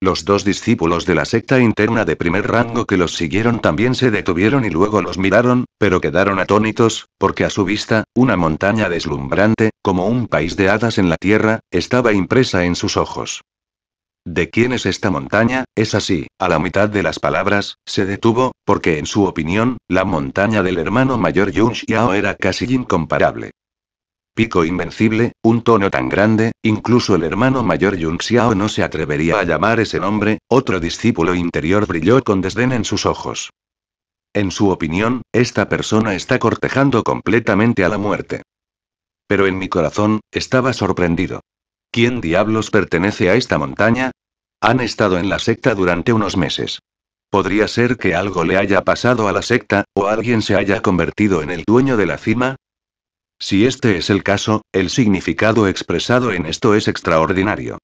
Los dos discípulos de la secta interna de primer rango que los siguieron también se detuvieron y luego los miraron, pero quedaron atónitos, porque a su vista, una montaña deslumbrante, como un país de hadas en la tierra, estaba impresa en sus ojos. ¿De quién es esta montaña? Es así, a la mitad de las palabras, se detuvo, porque en su opinión, la montaña del hermano mayor Yun Xiao era casi incomparable. Pico invencible, un tono tan grande, incluso el hermano mayor Yun Xiao no se atrevería a llamar ese nombre, otro discípulo interior brilló con desdén en sus ojos. En su opinión, esta persona está cortejando completamente a la muerte. Pero en mi corazón, estaba sorprendido. ¿Quién diablos pertenece a esta montaña? Han estado en la secta durante unos meses. Podría ser que algo le haya pasado a la secta, o alguien se haya convertido en el dueño de la cima. Si este es el caso, el significado expresado en esto es extraordinario.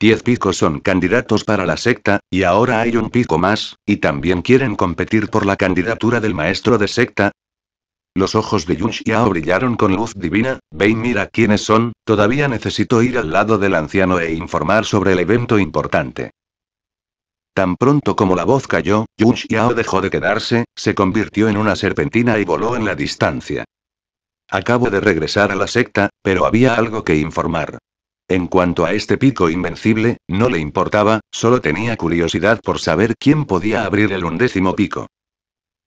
Diez picos son candidatos para la secta, y ahora hay un pico más, y también quieren competir por la candidatura del maestro de secta, los ojos de Yun Xiao brillaron con luz divina. Ve mira quiénes son, todavía necesito ir al lado del anciano e informar sobre el evento importante. Tan pronto como la voz cayó, Yun Xiao dejó de quedarse, se convirtió en una serpentina y voló en la distancia. Acabo de regresar a la secta, pero había algo que informar. En cuanto a este pico invencible, no le importaba, solo tenía curiosidad por saber quién podía abrir el undécimo pico.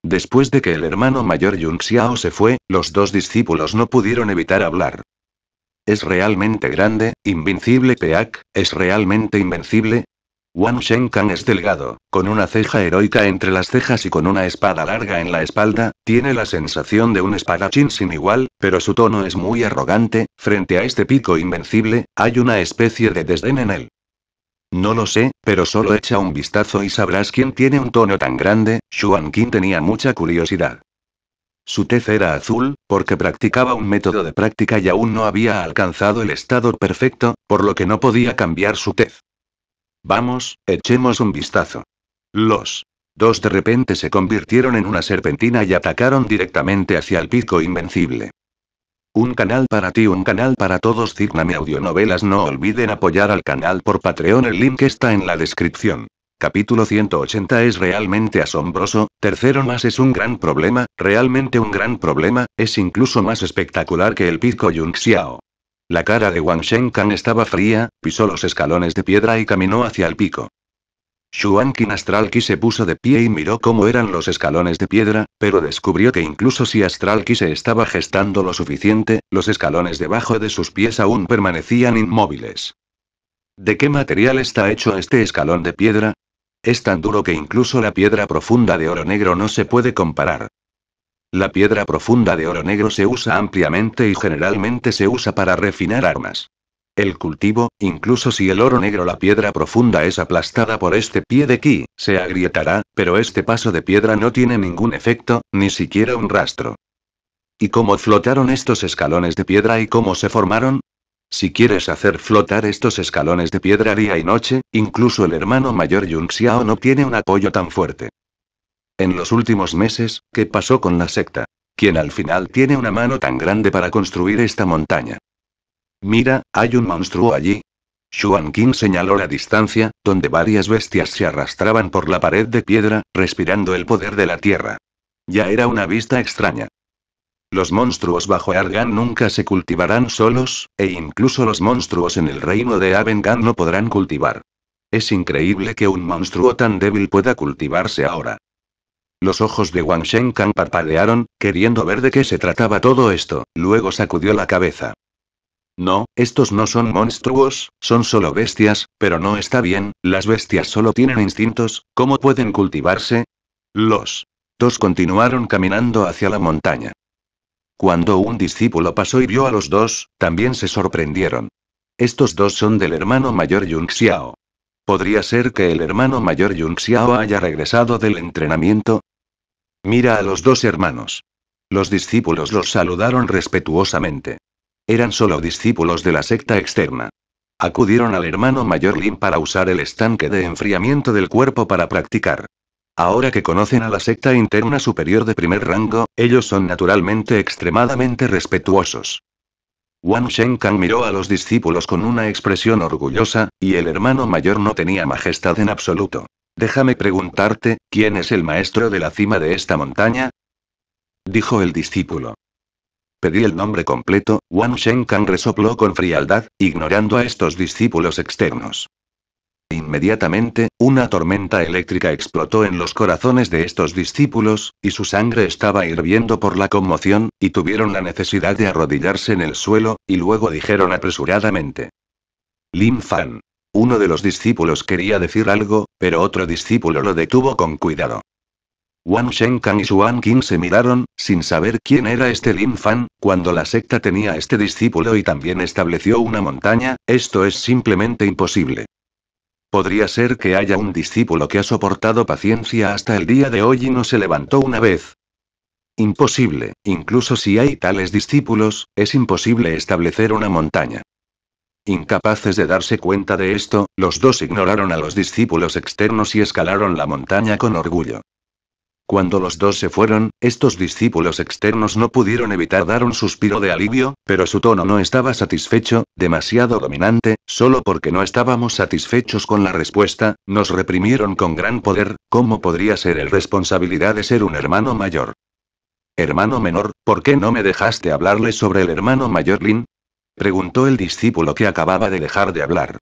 Después de que el hermano mayor Yun Xiao se fue, los dos discípulos no pudieron evitar hablar. Es realmente grande, invencible Peak, es realmente invencible. Wang Shenkang es delgado, con una ceja heroica entre las cejas y con una espada larga en la espalda, tiene la sensación de un espadachín sin igual, pero su tono es muy arrogante, frente a este pico invencible, hay una especie de desdén en él. No lo sé, pero solo echa un vistazo y sabrás quién tiene un tono tan grande, Xuan Qin tenía mucha curiosidad. Su tez era azul, porque practicaba un método de práctica y aún no había alcanzado el estado perfecto, por lo que no podía cambiar su tez. Vamos, echemos un vistazo. Los dos de repente se convirtieron en una serpentina y atacaron directamente hacia el pico invencible. Un canal para ti, un canal para todos. cígname Audionovelas. No olviden apoyar al canal por Patreon. El link está en la descripción. Capítulo 180 es realmente asombroso, tercero más es un gran problema, realmente un gran problema, es incluso más espectacular que el pico Yunxiao. La cara de Wang Shenkan estaba fría, pisó los escalones de piedra y caminó hacia el pico. Shuankin Astralki se puso de pie y miró cómo eran los escalones de piedra, pero descubrió que incluso si Astralki se estaba gestando lo suficiente, los escalones debajo de sus pies aún permanecían inmóviles. ¿De qué material está hecho este escalón de piedra? Es tan duro que incluso la piedra profunda de oro negro no se puede comparar. La piedra profunda de oro negro se usa ampliamente y generalmente se usa para refinar armas. El cultivo, incluso si el oro negro la piedra profunda es aplastada por este pie de aquí, se agrietará, pero este paso de piedra no tiene ningún efecto, ni siquiera un rastro. ¿Y cómo flotaron estos escalones de piedra y cómo se formaron? Si quieres hacer flotar estos escalones de piedra día y noche, incluso el hermano mayor Yun Xiao no tiene un apoyo tan fuerte. En los últimos meses, ¿qué pasó con la secta? ¿Quién al final tiene una mano tan grande para construir esta montaña. Mira, hay un monstruo allí. Xuan Qin señaló la distancia, donde varias bestias se arrastraban por la pared de piedra, respirando el poder de la tierra. Ya era una vista extraña. Los monstruos bajo Argan nunca se cultivarán solos, e incluso los monstruos en el reino de Avengan no podrán cultivar. Es increíble que un monstruo tan débil pueda cultivarse ahora. Los ojos de Wang Kang parpadearon, queriendo ver de qué se trataba todo esto, luego sacudió la cabeza. No, estos no son monstruos, son solo bestias, pero no está bien, las bestias solo tienen instintos, ¿cómo pueden cultivarse? Los dos continuaron caminando hacia la montaña. Cuando un discípulo pasó y vio a los dos, también se sorprendieron. Estos dos son del hermano mayor Yung Xiao. ¿Podría ser que el hermano mayor Yung Xiao haya regresado del entrenamiento? Mira a los dos hermanos. Los discípulos los saludaron respetuosamente. Eran solo discípulos de la secta externa. Acudieron al hermano mayor Lin para usar el estanque de enfriamiento del cuerpo para practicar. Ahora que conocen a la secta interna superior de primer rango, ellos son naturalmente extremadamente respetuosos. Wang Kang miró a los discípulos con una expresión orgullosa, y el hermano mayor no tenía majestad en absoluto. Déjame preguntarte, ¿quién es el maestro de la cima de esta montaña? Dijo el discípulo. Pedí el nombre completo, Wang Kang resopló con frialdad, ignorando a estos discípulos externos. Inmediatamente, una tormenta eléctrica explotó en los corazones de estos discípulos, y su sangre estaba hirviendo por la conmoción, y tuvieron la necesidad de arrodillarse en el suelo, y luego dijeron apresuradamente. Lin Fan. Uno de los discípulos quería decir algo, pero otro discípulo lo detuvo con cuidado. Wang Kang y Xuan Qin se miraron, sin saber quién era este Lin Fan, cuando la secta tenía este discípulo y también estableció una montaña, esto es simplemente imposible. Podría ser que haya un discípulo que ha soportado paciencia hasta el día de hoy y no se levantó una vez. Imposible, incluso si hay tales discípulos, es imposible establecer una montaña. Incapaces de darse cuenta de esto, los dos ignoraron a los discípulos externos y escalaron la montaña con orgullo. Cuando los dos se fueron, estos discípulos externos no pudieron evitar dar un suspiro de alivio, pero su tono no estaba satisfecho, demasiado dominante, solo porque no estábamos satisfechos con la respuesta, nos reprimieron con gran poder, ¿cómo podría ser el responsabilidad de ser un hermano mayor? Hermano menor, ¿por qué no me dejaste hablarle sobre el hermano mayor Lin? preguntó el discípulo que acababa de dejar de hablar.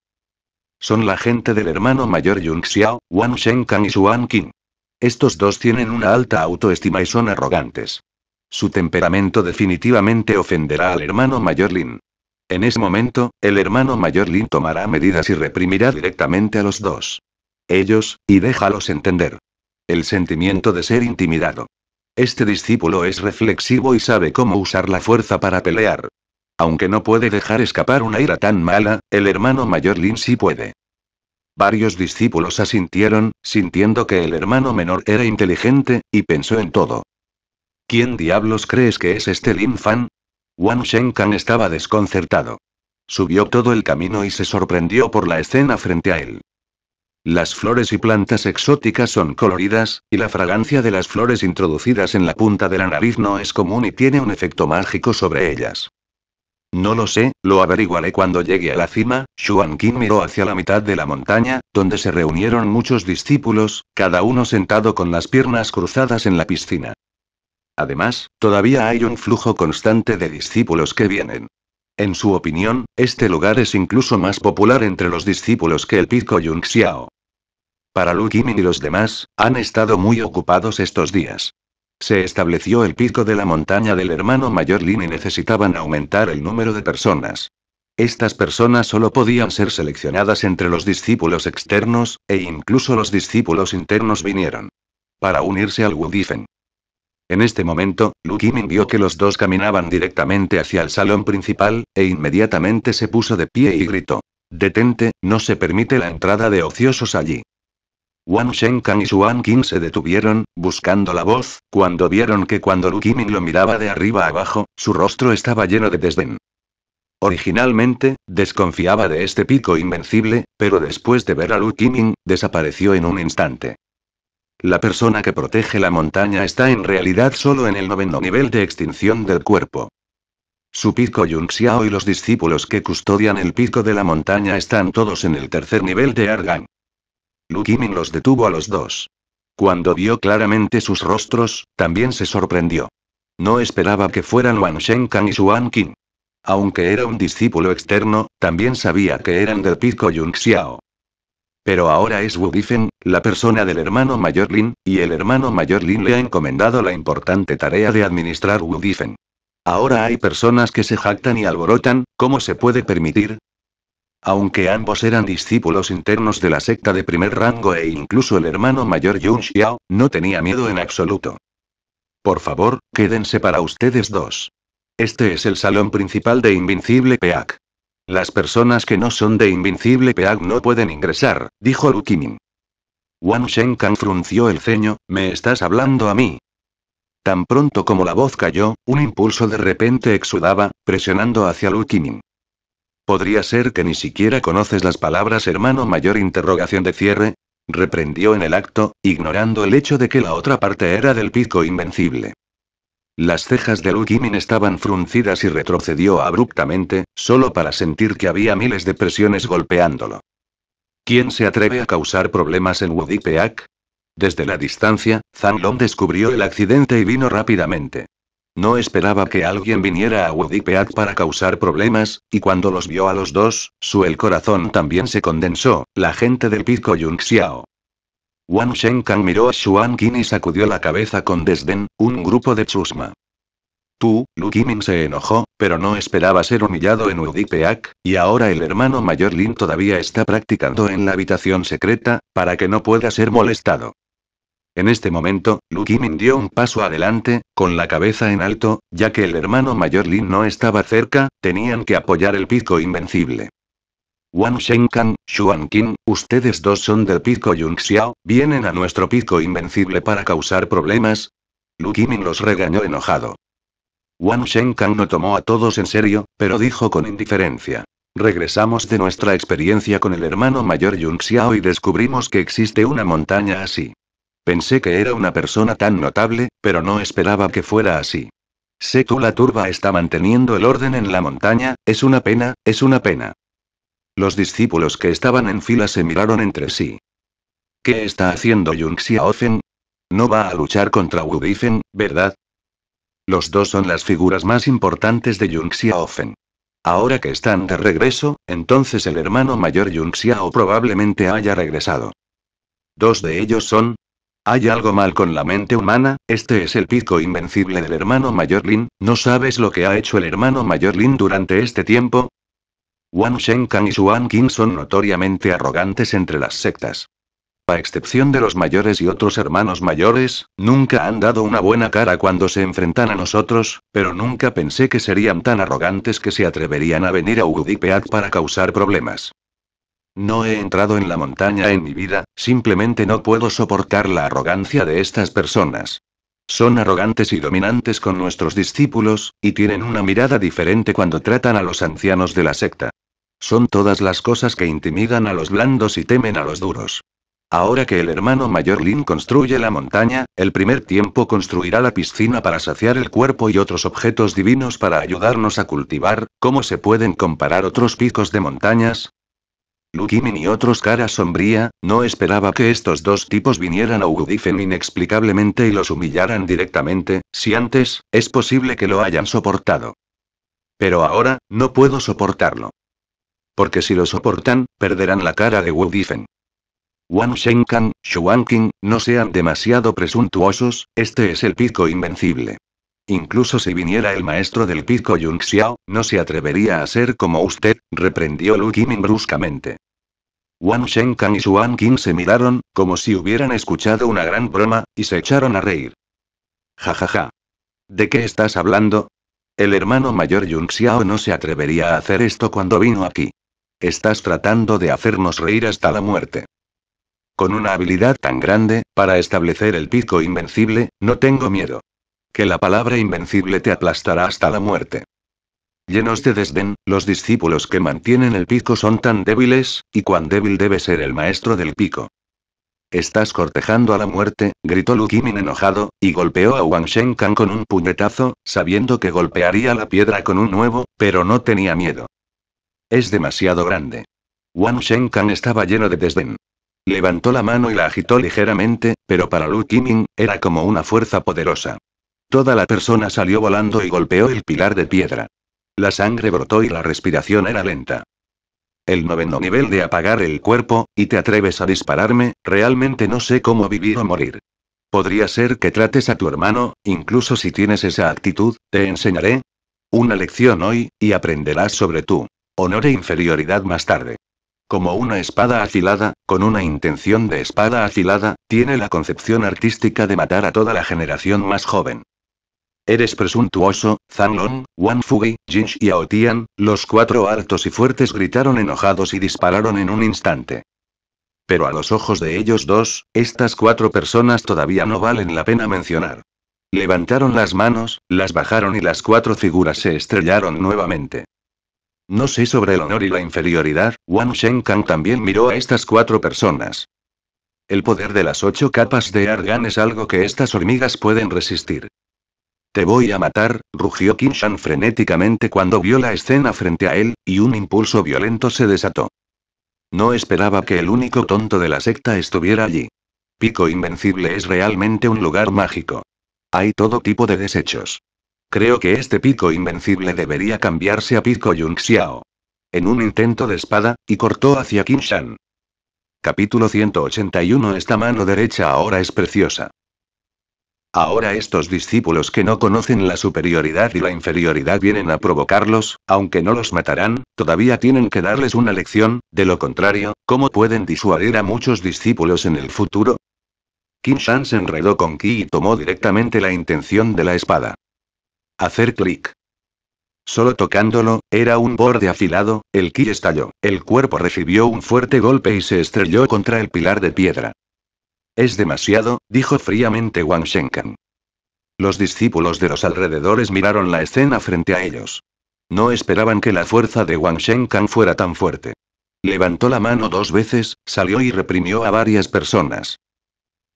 Son la gente del hermano mayor Yun Xiao, Wang Kang y Suan Qin. Estos dos tienen una alta autoestima y son arrogantes. Su temperamento definitivamente ofenderá al hermano mayor Lin. En ese momento, el hermano mayor Lin tomará medidas y reprimirá directamente a los dos. Ellos, y déjalos entender. El sentimiento de ser intimidado. Este discípulo es reflexivo y sabe cómo usar la fuerza para pelear. Aunque no puede dejar escapar una ira tan mala, el hermano mayor Lin sí puede. Varios discípulos asintieron, sintiendo que el hermano menor era inteligente, y pensó en todo. ¿Quién diablos crees que es este Lin Fan? Wang Shenkan estaba desconcertado. Subió todo el camino y se sorprendió por la escena frente a él. Las flores y plantas exóticas son coloridas, y la fragancia de las flores introducidas en la punta de la nariz no es común y tiene un efecto mágico sobre ellas. No lo sé, lo averiguaré cuando llegue a la cima. Xuan Qin miró hacia la mitad de la montaña, donde se reunieron muchos discípulos, cada uno sentado con las piernas cruzadas en la piscina. Además, todavía hay un flujo constante de discípulos que vienen. En su opinión, este lugar es incluso más popular entre los discípulos que el pico Yunxiao. Para Lu qin y los demás, han estado muy ocupados estos días. Se estableció el pico de la montaña del hermano mayor Lin y necesitaban aumentar el número de personas. Estas personas solo podían ser seleccionadas entre los discípulos externos, e incluso los discípulos internos vinieron. Para unirse al Wudifen. En este momento, Lu Qimin vio que los dos caminaban directamente hacia el salón principal, e inmediatamente se puso de pie y gritó. Detente, no se permite la entrada de ociosos allí. Wang Kang y Xuan Qing se detuvieron, buscando la voz, cuando vieron que cuando Lu Qiming lo miraba de arriba abajo, su rostro estaba lleno de desdén. Originalmente, desconfiaba de este pico invencible, pero después de ver a Lu Qiming, desapareció en un instante. La persona que protege la montaña está en realidad solo en el noveno nivel de extinción del cuerpo. Su pico Yunxiao y los discípulos que custodian el pico de la montaña están todos en el tercer nivel de Argan. Lu Min los detuvo a los dos. Cuando vio claramente sus rostros, también se sorprendió. No esperaba que fueran Wang Shenkan y Xuan Qin. Aunque era un discípulo externo, también sabía que eran del pico Yunxiao. Pero ahora es Wu Difen, la persona del hermano mayor Lin, y el hermano mayor Lin le ha encomendado la importante tarea de administrar Wu Difen. Ahora hay personas que se jactan y alborotan, ¿cómo se puede permitir? Aunque ambos eran discípulos internos de la secta de primer rango e incluso el hermano mayor Yun Xiao, no tenía miedo en absoluto. Por favor, quédense para ustedes dos. Este es el salón principal de Invincible Peak. Las personas que no son de Invincible Peak no pueden ingresar, dijo Lu Qiming. Wang Shenkan frunció el ceño, ¿me estás hablando a mí? Tan pronto como la voz cayó, un impulso de repente exudaba, presionando hacia Lu Qiming. Podría ser que ni siquiera conoces las palabras hermano mayor interrogación de cierre, reprendió en el acto, ignorando el hecho de que la otra parte era del pico invencible. Las cejas de Lu estaban fruncidas y retrocedió abruptamente, solo para sentir que había miles de presiones golpeándolo. ¿Quién se atreve a causar problemas en Peak? Desde la distancia, Zhang Long descubrió el accidente y vino rápidamente. No esperaba que alguien viniera a Wudipeak para causar problemas, y cuando los vio a los dos, su el corazón también se condensó, la gente del pico Yunxiao. Wang Kang miró a Xuan Qin y sacudió la cabeza con desdén, un grupo de chusma. Tu, Lu Qimin se enojó, pero no esperaba ser humillado en Wudipeak, y ahora el hermano mayor Lin todavía está practicando en la habitación secreta, para que no pueda ser molestado. En este momento, Lu Qiming dio un paso adelante, con la cabeza en alto, ya que el hermano mayor Lin no estaba cerca, tenían que apoyar el pico invencible. Wang Shenkan, Xuan Qin, ustedes dos son del pico Yunxiao, vienen a nuestro pico invencible para causar problemas. Lu Qiming los regañó enojado. Wang Shenkan no tomó a todos en serio, pero dijo con indiferencia. Regresamos de nuestra experiencia con el hermano mayor Yunxiao y descubrimos que existe una montaña así. Pensé que era una persona tan notable, pero no esperaba que fuera así. Sé que la turba está manteniendo el orden en la montaña, es una pena, es una pena. Los discípulos que estaban en fila se miraron entre sí. ¿Qué está haciendo Jung Xiaofen? No va a luchar contra Wu ¿verdad? Los dos son las figuras más importantes de Jung Ahora que están de regreso, entonces el hermano mayor Yunxiao Xiao probablemente haya regresado. Dos de ellos son, hay algo mal con la mente humana, este es el pico invencible del hermano mayor Lin, ¿no sabes lo que ha hecho el hermano mayor Lin durante este tiempo? Wang Shenkan y Xuan Qin son notoriamente arrogantes entre las sectas. A excepción de los mayores y otros hermanos mayores, nunca han dado una buena cara cuando se enfrentan a nosotros, pero nunca pensé que serían tan arrogantes que se atreverían a venir a Peak para causar problemas. No he entrado en la montaña en mi vida, simplemente no puedo soportar la arrogancia de estas personas. Son arrogantes y dominantes con nuestros discípulos, y tienen una mirada diferente cuando tratan a los ancianos de la secta. Son todas las cosas que intimidan a los blandos y temen a los duros. Ahora que el hermano mayor Lin construye la montaña, el primer tiempo construirá la piscina para saciar el cuerpo y otros objetos divinos para ayudarnos a cultivar, ¿cómo se pueden comparar otros picos de montañas? Lukimin y otros cara sombría, no esperaba que estos dos tipos vinieran a Wudifen inexplicablemente y los humillaran directamente, si antes, es posible que lo hayan soportado. Pero ahora, no puedo soportarlo. Porque si lo soportan, perderán la cara de Difen. Wang Shenkan, Xuanqing, no sean demasiado presuntuosos, este es el pico invencible. Incluso si viniera el maestro del pico Yunxiao, no se atrevería a ser como usted, reprendió Lu bruscamente. Wang Shenkan y Xuan se miraron, como si hubieran escuchado una gran broma, y se echaron a reír. Ja ja ja. ¿De qué estás hablando? El hermano mayor Yun Xiao no se atrevería a hacer esto cuando vino aquí. Estás tratando de hacernos reír hasta la muerte. Con una habilidad tan grande, para establecer el pico invencible, no tengo miedo. Que la palabra invencible te aplastará hasta la muerte. Llenos de desdén, los discípulos que mantienen el pico son tan débiles, y cuán débil debe ser el maestro del pico. Estás cortejando a la muerte, gritó Lu Qimin enojado, y golpeó a Wang Shenkan con un puñetazo, sabiendo que golpearía la piedra con un nuevo, pero no tenía miedo. Es demasiado grande. Wang Shenkan estaba lleno de desdén. Levantó la mano y la agitó ligeramente, pero para Lu Qimin, era como una fuerza poderosa. Toda la persona salió volando y golpeó el pilar de piedra. La sangre brotó y la respiración era lenta. El noveno nivel de apagar el cuerpo, y te atreves a dispararme, realmente no sé cómo vivir o morir. Podría ser que trates a tu hermano, incluso si tienes esa actitud, te enseñaré una lección hoy, y aprenderás sobre tu honor e inferioridad más tarde. Como una espada afilada, con una intención de espada afilada, tiene la concepción artística de matar a toda la generación más joven. Eres presuntuoso, Zanlong, Wang Fui, Jin y Aotian, los cuatro altos y fuertes gritaron enojados y dispararon en un instante. Pero a los ojos de ellos dos, estas cuatro personas todavía no valen la pena mencionar. Levantaron las manos, las bajaron y las cuatro figuras se estrellaron nuevamente. No sé sobre el honor y la inferioridad, Wang Shenkang también miró a estas cuatro personas. El poder de las ocho capas de Argan es algo que estas hormigas pueden resistir. Te voy a matar, rugió Shan frenéticamente cuando vio la escena frente a él, y un impulso violento se desató. No esperaba que el único tonto de la secta estuviera allí. Pico Invencible es realmente un lugar mágico. Hay todo tipo de desechos. Creo que este Pico Invencible debería cambiarse a Pico Yunxiao. En un intento de espada, y cortó hacia Shan. Capítulo 181 Esta mano derecha ahora es preciosa. Ahora estos discípulos que no conocen la superioridad y la inferioridad vienen a provocarlos, aunque no los matarán, todavía tienen que darles una lección, de lo contrario, ¿cómo pueden disuadir a muchos discípulos en el futuro? Kim Shan se enredó con Ki y tomó directamente la intención de la espada. Hacer clic. Solo tocándolo, era un borde afilado, el ki estalló, el cuerpo recibió un fuerte golpe y se estrelló contra el pilar de piedra. Es demasiado, dijo fríamente Wang Shenkan. Los discípulos de los alrededores miraron la escena frente a ellos. No esperaban que la fuerza de Wang Shenkan fuera tan fuerte. Levantó la mano dos veces, salió y reprimió a varias personas.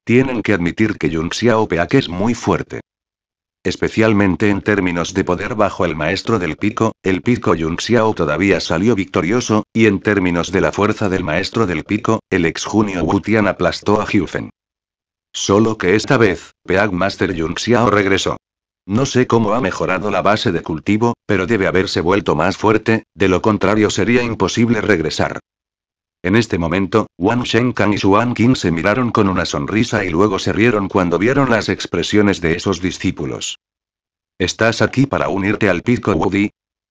Tienen que admitir que Yun Xiaopeak es muy fuerte. Especialmente en términos de poder bajo el maestro del pico, el pico Yunxiao todavía salió victorioso, y en términos de la fuerza del maestro del pico, el ex junio Wutian aplastó a Hufen. Solo que esta vez, Peag Master Yunxiao regresó. No sé cómo ha mejorado la base de cultivo, pero debe haberse vuelto más fuerte, de lo contrario sería imposible regresar. En este momento, Wang Shenkan y Xuan Qing se miraron con una sonrisa y luego se rieron cuando vieron las expresiones de esos discípulos. ¿Estás aquí para unirte al Pico Woody?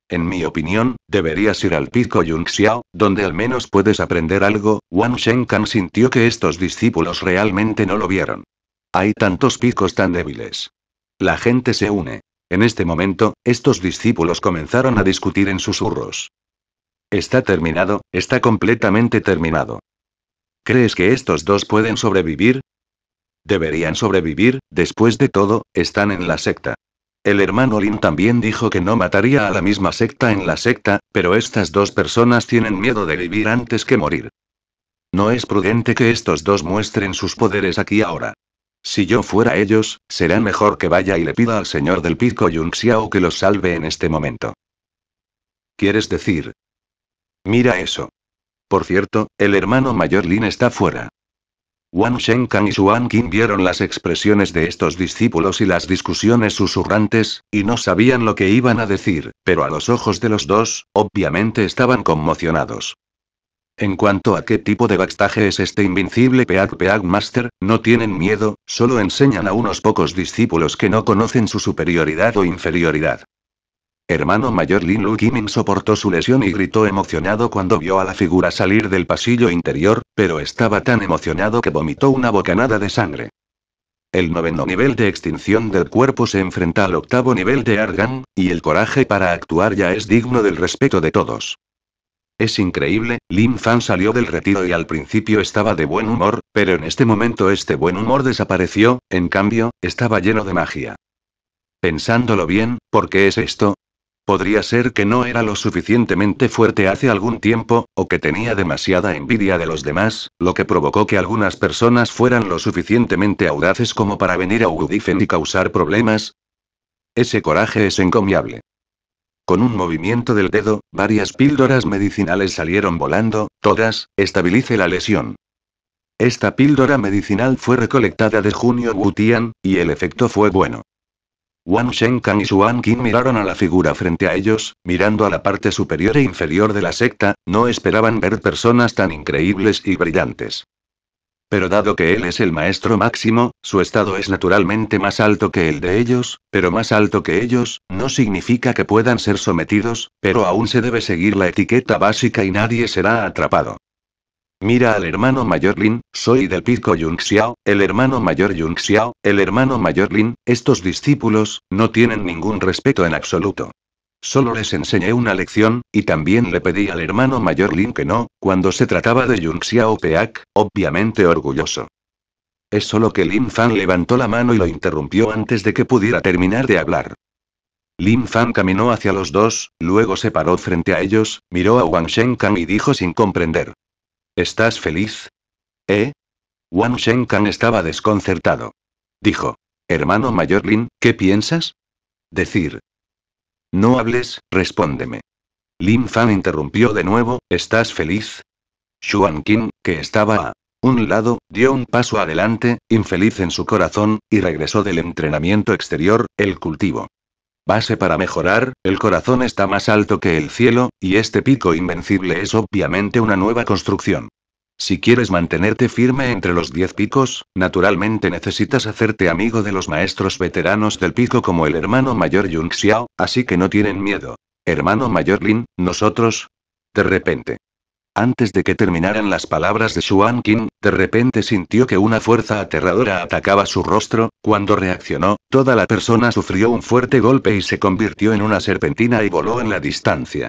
En mi opinión, deberías ir al Pico Yunxiao, donde al menos puedes aprender algo. Wang Shenkan sintió que estos discípulos realmente no lo vieron. Hay tantos picos tan débiles. La gente se une. En este momento, estos discípulos comenzaron a discutir en susurros. Está terminado, está completamente terminado. ¿Crees que estos dos pueden sobrevivir? Deberían sobrevivir, después de todo, están en la secta. El hermano Lin también dijo que no mataría a la misma secta en la secta, pero estas dos personas tienen miedo de vivir antes que morir. No es prudente que estos dos muestren sus poderes aquí ahora. Si yo fuera ellos, será mejor que vaya y le pida al señor del pico Yunxiao que los salve en este momento. ¿Quieres decir, Mira eso. Por cierto, el hermano mayor Lin está fuera. Wang Kang y Xuan Qin vieron las expresiones de estos discípulos y las discusiones susurrantes, y no sabían lo que iban a decir, pero a los ojos de los dos, obviamente estaban conmocionados. En cuanto a qué tipo de backstage es este invincible Peag Peag Master, no tienen miedo, solo enseñan a unos pocos discípulos que no conocen su superioridad o inferioridad. Hermano mayor Lin Lu soportó su lesión y gritó emocionado cuando vio a la figura salir del pasillo interior, pero estaba tan emocionado que vomitó una bocanada de sangre. El noveno nivel de extinción del cuerpo se enfrenta al octavo nivel de Argan, y el coraje para actuar ya es digno del respeto de todos. Es increíble, Lin Fan salió del retiro y al principio estaba de buen humor, pero en este momento este buen humor desapareció, en cambio, estaba lleno de magia. Pensándolo bien, ¿por qué es esto? Podría ser que no era lo suficientemente fuerte hace algún tiempo, o que tenía demasiada envidia de los demás, lo que provocó que algunas personas fueran lo suficientemente audaces como para venir a Udifen y causar problemas. Ese coraje es encomiable. Con un movimiento del dedo, varias píldoras medicinales salieron volando, todas, estabilice la lesión. Esta píldora medicinal fue recolectada de Junio Gutian, y el efecto fue bueno. Wang Kang y Xuan Qin miraron a la figura frente a ellos, mirando a la parte superior e inferior de la secta, no esperaban ver personas tan increíbles y brillantes. Pero dado que él es el maestro máximo, su estado es naturalmente más alto que el de ellos, pero más alto que ellos, no significa que puedan ser sometidos, pero aún se debe seguir la etiqueta básica y nadie será atrapado. Mira al hermano mayor Lin, soy del pico Yunxiao, el hermano mayor Yunxiao, el hermano mayor Lin, estos discípulos, no tienen ningún respeto en absoluto. Solo les enseñé una lección, y también le pedí al hermano mayor Lin que no, cuando se trataba de Yunxiao Peak, obviamente orgulloso. Es solo que Lin Fan levantó la mano y lo interrumpió antes de que pudiera terminar de hablar. Lin Fan caminó hacia los dos, luego se paró frente a ellos, miró a Wang Kang y dijo sin comprender. ¿Estás feliz? ¿Eh? Wang Shenkan estaba desconcertado. Dijo. Hermano mayor Lin, ¿qué piensas? Decir. No hables, respóndeme. Lin Fan interrumpió de nuevo, ¿estás feliz? Xuan Qin, que estaba a un lado, dio un paso adelante, infeliz en su corazón, y regresó del entrenamiento exterior, el cultivo base para mejorar, el corazón está más alto que el cielo, y este pico invencible es obviamente una nueva construcción. Si quieres mantenerte firme entre los diez picos, naturalmente necesitas hacerte amigo de los maestros veteranos del pico como el hermano mayor Yun Xiao, así que no tienen miedo. Hermano mayor Lin, nosotros. De repente. Antes de que terminaran las palabras de Xuan de repente sintió que una fuerza aterradora atacaba su rostro, cuando reaccionó, toda la persona sufrió un fuerte golpe y se convirtió en una serpentina y voló en la distancia.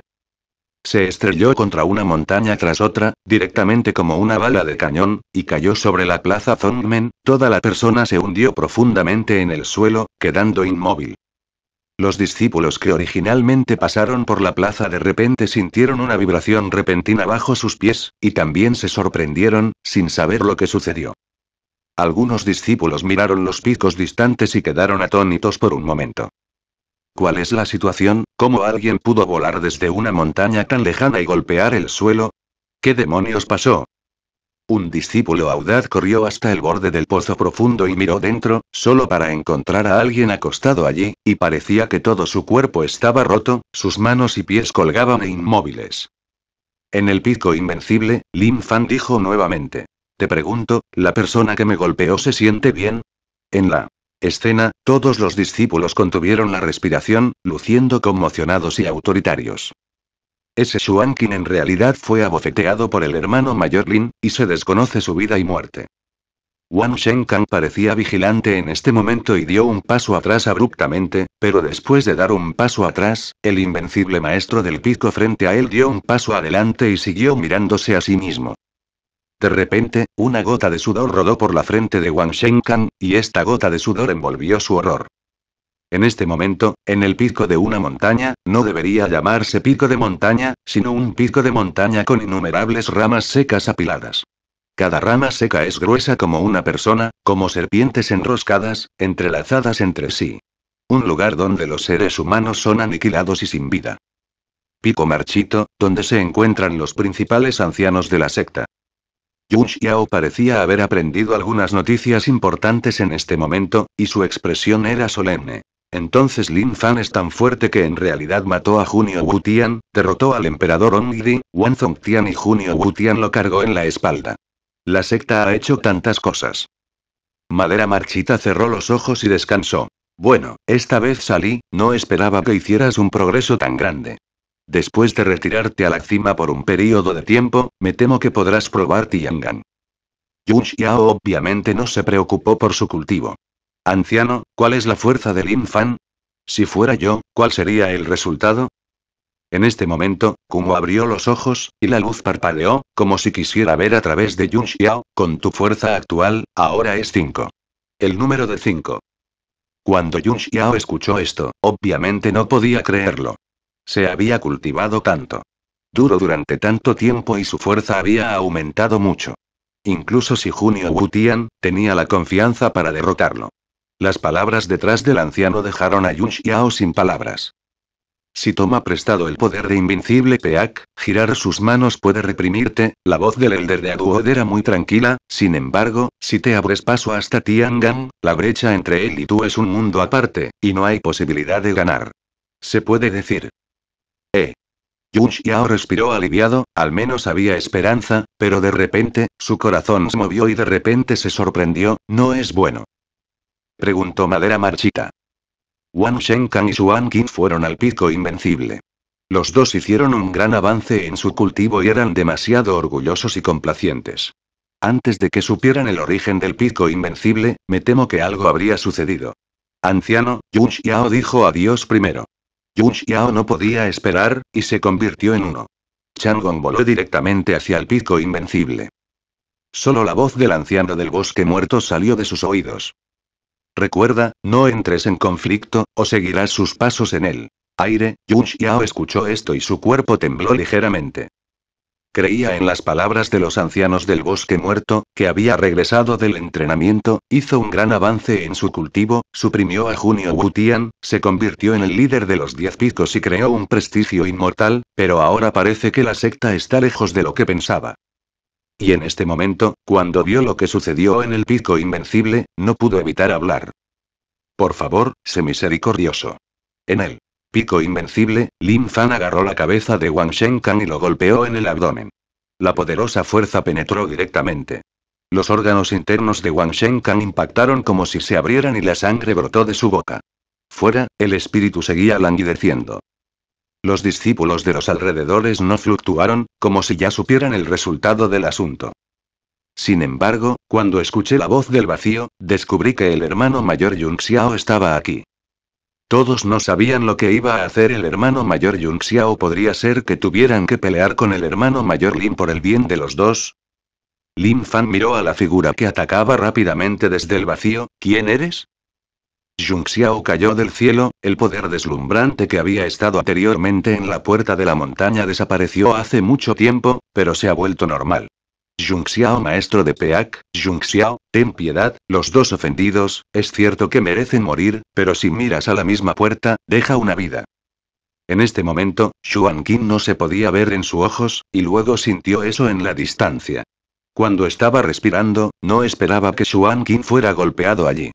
Se estrelló contra una montaña tras otra, directamente como una bala de cañón, y cayó sobre la plaza Zongmen, toda la persona se hundió profundamente en el suelo, quedando inmóvil. Los discípulos que originalmente pasaron por la plaza de repente sintieron una vibración repentina bajo sus pies, y también se sorprendieron, sin saber lo que sucedió. Algunos discípulos miraron los picos distantes y quedaron atónitos por un momento. ¿Cuál es la situación? ¿Cómo alguien pudo volar desde una montaña tan lejana y golpear el suelo? ¿Qué demonios pasó? Un discípulo audaz corrió hasta el borde del pozo profundo y miró dentro, solo para encontrar a alguien acostado allí, y parecía que todo su cuerpo estaba roto, sus manos y pies colgaban inmóviles. En el pico invencible, Lin Fan dijo nuevamente. Te pregunto, ¿la persona que me golpeó se siente bien? En la escena, todos los discípulos contuvieron la respiración, luciendo conmocionados y autoritarios. Ese Shuankin en realidad fue abofeteado por el hermano mayor Lin, y se desconoce su vida y muerte. Wang Shenkan parecía vigilante en este momento y dio un paso atrás abruptamente, pero después de dar un paso atrás, el invencible maestro del pico frente a él dio un paso adelante y siguió mirándose a sí mismo. De repente, una gota de sudor rodó por la frente de Wang Shenkan, y esta gota de sudor envolvió su horror. En este momento, en el pico de una montaña, no debería llamarse pico de montaña, sino un pico de montaña con innumerables ramas secas apiladas. Cada rama seca es gruesa como una persona, como serpientes enroscadas, entrelazadas entre sí. Un lugar donde los seres humanos son aniquilados y sin vida. Pico Marchito, donde se encuentran los principales ancianos de la secta. Yu Xiao parecía haber aprendido algunas noticias importantes en este momento, y su expresión era solemne. Entonces Lin Fan es tan fuerte que en realidad mató a Junio Wutian, derrotó al emperador Ongdi, Wan Zongtian y Junio Wutian lo cargó en la espalda. La secta ha hecho tantas cosas. Madera Marchita cerró los ojos y descansó. Bueno, esta vez salí, no esperaba que hicieras un progreso tan grande. Después de retirarte a la cima por un periodo de tiempo, me temo que podrás probar Tiangan. Yu Xiao obviamente no se preocupó por su cultivo. Anciano, ¿cuál es la fuerza del infan? Si fuera yo, ¿cuál sería el resultado? En este momento, Kumo abrió los ojos, y la luz parpadeó, como si quisiera ver a través de Yun Xiao, con tu fuerza actual, ahora es 5. El número de 5. Cuando Yun Xiao escuchó esto, obviamente no podía creerlo. Se había cultivado tanto. Duro durante tanto tiempo y su fuerza había aumentado mucho. Incluso si Junio Wutian, tenía la confianza para derrotarlo. Las palabras detrás del anciano dejaron a Yun Xiao sin palabras. Si toma prestado el poder de Invincible Peak, girar sus manos puede reprimirte, la voz del Elder de Aduod era muy tranquila, sin embargo, si te abres paso hasta Tiangan, la brecha entre él y tú es un mundo aparte, y no hay posibilidad de ganar. Se puede decir. Eh. Yun Xiao respiró aliviado, al menos había esperanza, pero de repente, su corazón se movió y de repente se sorprendió, no es bueno preguntó Madera Marchita. Wang Kang y Xuan Qin fueron al pico invencible. Los dos hicieron un gran avance en su cultivo y eran demasiado orgullosos y complacientes. Antes de que supieran el origen del pico invencible, me temo que algo habría sucedido. Anciano, Yun Xiao dijo adiós primero. Yun Xiao no podía esperar, y se convirtió en uno. Changong voló directamente hacia el pico invencible. Solo la voz del anciano del bosque muerto salió de sus oídos. Recuerda, no entres en conflicto, o seguirás sus pasos en él». aire. Yun Xiao escuchó esto y su cuerpo tembló ligeramente. Creía en las palabras de los ancianos del bosque muerto, que había regresado del entrenamiento, hizo un gran avance en su cultivo, suprimió a Junio Wutian, se convirtió en el líder de los diez picos y creó un prestigio inmortal, pero ahora parece que la secta está lejos de lo que pensaba. Y en este momento, cuando vio lo que sucedió en el pico invencible, no pudo evitar hablar. Por favor, sé misericordioso. En el pico invencible, Lin Fan agarró la cabeza de Wang Shenkan y lo golpeó en el abdomen. La poderosa fuerza penetró directamente. Los órganos internos de Wang Shenkan impactaron como si se abrieran y la sangre brotó de su boca. Fuera, el espíritu seguía languideciendo. Los discípulos de los alrededores no fluctuaron, como si ya supieran el resultado del asunto. Sin embargo, cuando escuché la voz del vacío, descubrí que el hermano mayor Yunxiao estaba aquí. Todos no sabían lo que iba a hacer el hermano mayor Xiao Podría ser que tuvieran que pelear con el hermano mayor Lin por el bien de los dos. Lin Fan miró a la figura que atacaba rápidamente desde el vacío. ¿Quién eres? Xiao cayó del cielo, el poder deslumbrante que había estado anteriormente en la puerta de la montaña desapareció hace mucho tiempo, pero se ha vuelto normal. Xiao maestro de Peak, Xiao, ten piedad, los dos ofendidos, es cierto que merecen morir, pero si miras a la misma puerta, deja una vida. En este momento, Xuan Qin no se podía ver en sus ojos, y luego sintió eso en la distancia. Cuando estaba respirando, no esperaba que Xuan Qin fuera golpeado allí.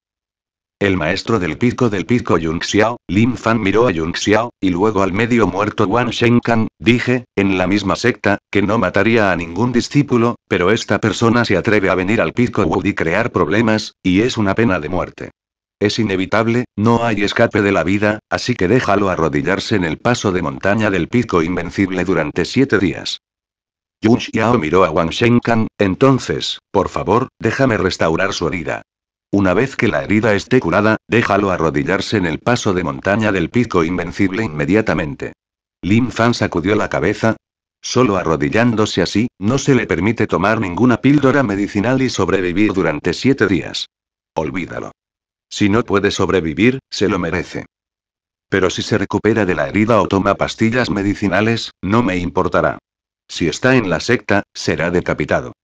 El maestro del pico del pico Yunxiao, Xiao, Lin Fan miró a Yunxiao Xiao, y luego al medio muerto Wang Shenkan, dije, en la misma secta, que no mataría a ningún discípulo, pero esta persona se atreve a venir al pico Wu crear problemas, y es una pena de muerte. Es inevitable, no hay escape de la vida, así que déjalo arrodillarse en el paso de montaña del pico invencible durante siete días. Yun Xiao miró a Wang Shenkan, entonces, por favor, déjame restaurar su herida. Una vez que la herida esté curada, déjalo arrodillarse en el paso de montaña del pico invencible inmediatamente. Lin Fan sacudió la cabeza. Solo arrodillándose así, no se le permite tomar ninguna píldora medicinal y sobrevivir durante siete días. Olvídalo. Si no puede sobrevivir, se lo merece. Pero si se recupera de la herida o toma pastillas medicinales, no me importará. Si está en la secta, será decapitado.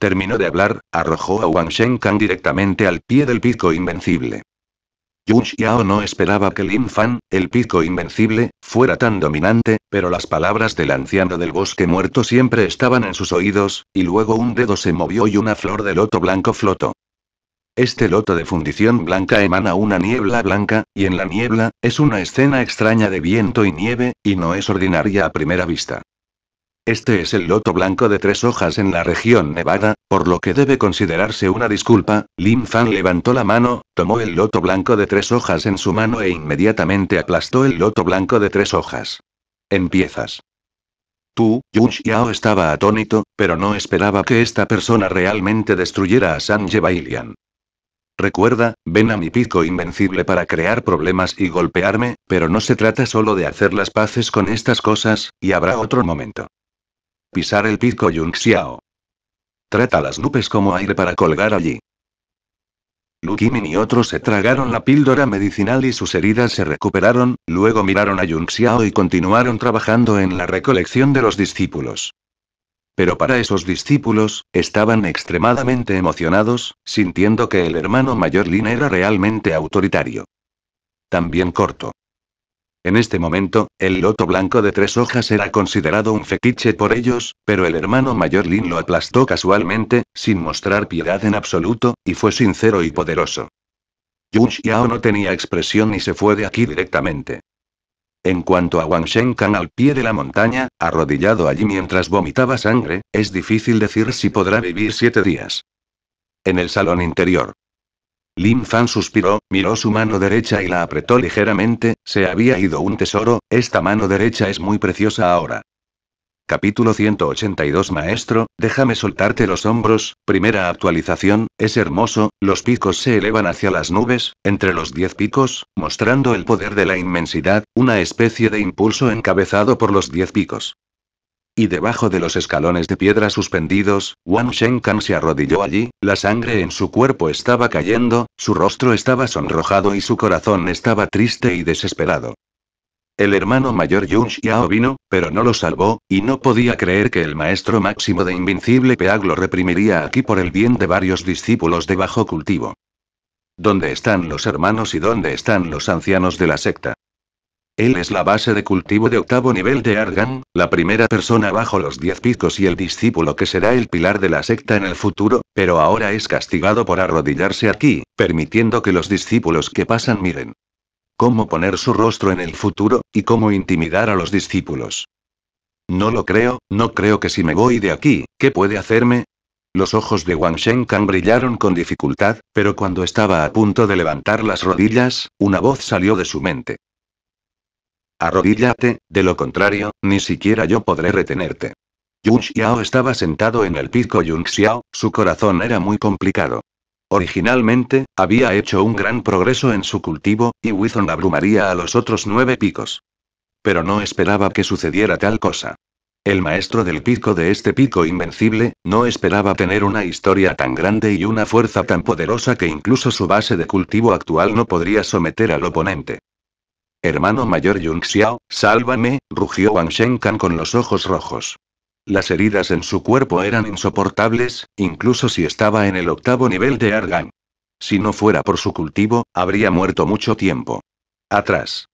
Terminó de hablar, arrojó a Wang Shenkan directamente al pie del pico invencible. Yu Xiao no esperaba que Lin Fan, el pico invencible, fuera tan dominante, pero las palabras del anciano del bosque muerto siempre estaban en sus oídos, y luego un dedo se movió y una flor de loto blanco flotó. Este loto de fundición blanca emana una niebla blanca, y en la niebla, es una escena extraña de viento y nieve, y no es ordinaria a primera vista. Este es el loto blanco de tres hojas en la región nevada, por lo que debe considerarse una disculpa. Lin Fan levantó la mano, tomó el loto blanco de tres hojas en su mano e inmediatamente aplastó el loto blanco de tres hojas. Empiezas. Tú, Yun Xiao estaba atónito, pero no esperaba que esta persona realmente destruyera a Sanje Bailian. Recuerda, ven a mi pico invencible para crear problemas y golpearme, pero no se trata solo de hacer las paces con estas cosas, y habrá otro momento. Pisar el pico Yunxiao. Trata las nubes como aire para colgar allí. Lu Kimin y otros se tragaron la píldora medicinal y sus heridas se recuperaron, luego miraron a Yunxiao y continuaron trabajando en la recolección de los discípulos. Pero para esos discípulos, estaban extremadamente emocionados, sintiendo que el hermano mayor Lin era realmente autoritario. También corto. En este momento, el loto blanco de tres hojas era considerado un fetiche por ellos, pero el hermano mayor Lin lo aplastó casualmente, sin mostrar piedad en absoluto, y fue sincero y poderoso. Yu Xiao no tenía expresión y se fue de aquí directamente. En cuanto a Wang Shenkan al pie de la montaña, arrodillado allí mientras vomitaba sangre, es difícil decir si podrá vivir siete días. En el salón interior, Lin Fan suspiró, miró su mano derecha y la apretó ligeramente, se había ido un tesoro, esta mano derecha es muy preciosa ahora. Capítulo 182 Maestro, déjame soltarte los hombros, primera actualización, es hermoso, los picos se elevan hacia las nubes, entre los diez picos, mostrando el poder de la inmensidad, una especie de impulso encabezado por los diez picos y debajo de los escalones de piedra suspendidos, Wang Shenkan se arrodilló allí, la sangre en su cuerpo estaba cayendo, su rostro estaba sonrojado y su corazón estaba triste y desesperado. El hermano mayor Yun Xiao vino, pero no lo salvó, y no podía creer que el maestro máximo de Invincible Peag lo reprimiría aquí por el bien de varios discípulos de bajo cultivo. ¿Dónde están los hermanos y dónde están los ancianos de la secta? Él es la base de cultivo de octavo nivel de Argan, la primera persona bajo los diez picos y el discípulo que será el pilar de la secta en el futuro, pero ahora es castigado por arrodillarse aquí, permitiendo que los discípulos que pasan miren. Cómo poner su rostro en el futuro, y cómo intimidar a los discípulos. No lo creo, no creo que si me voy de aquí, ¿qué puede hacerme? Los ojos de Wang Shenkan brillaron con dificultad, pero cuando estaba a punto de levantar las rodillas, una voz salió de su mente. Arrodíllate, de lo contrario, ni siquiera yo podré retenerte. Yun Xiao estaba sentado en el pico Yun Xiao, su corazón era muy complicado. Originalmente, había hecho un gran progreso en su cultivo, y Wizon abrumaría a los otros nueve picos. Pero no esperaba que sucediera tal cosa. El maestro del pico de este pico invencible, no esperaba tener una historia tan grande y una fuerza tan poderosa que incluso su base de cultivo actual no podría someter al oponente. Hermano mayor Yung Xiao, sálvame, rugió Wang Shenkan con los ojos rojos. Las heridas en su cuerpo eran insoportables, incluso si estaba en el octavo nivel de Argan. Si no fuera por su cultivo, habría muerto mucho tiempo. Atrás.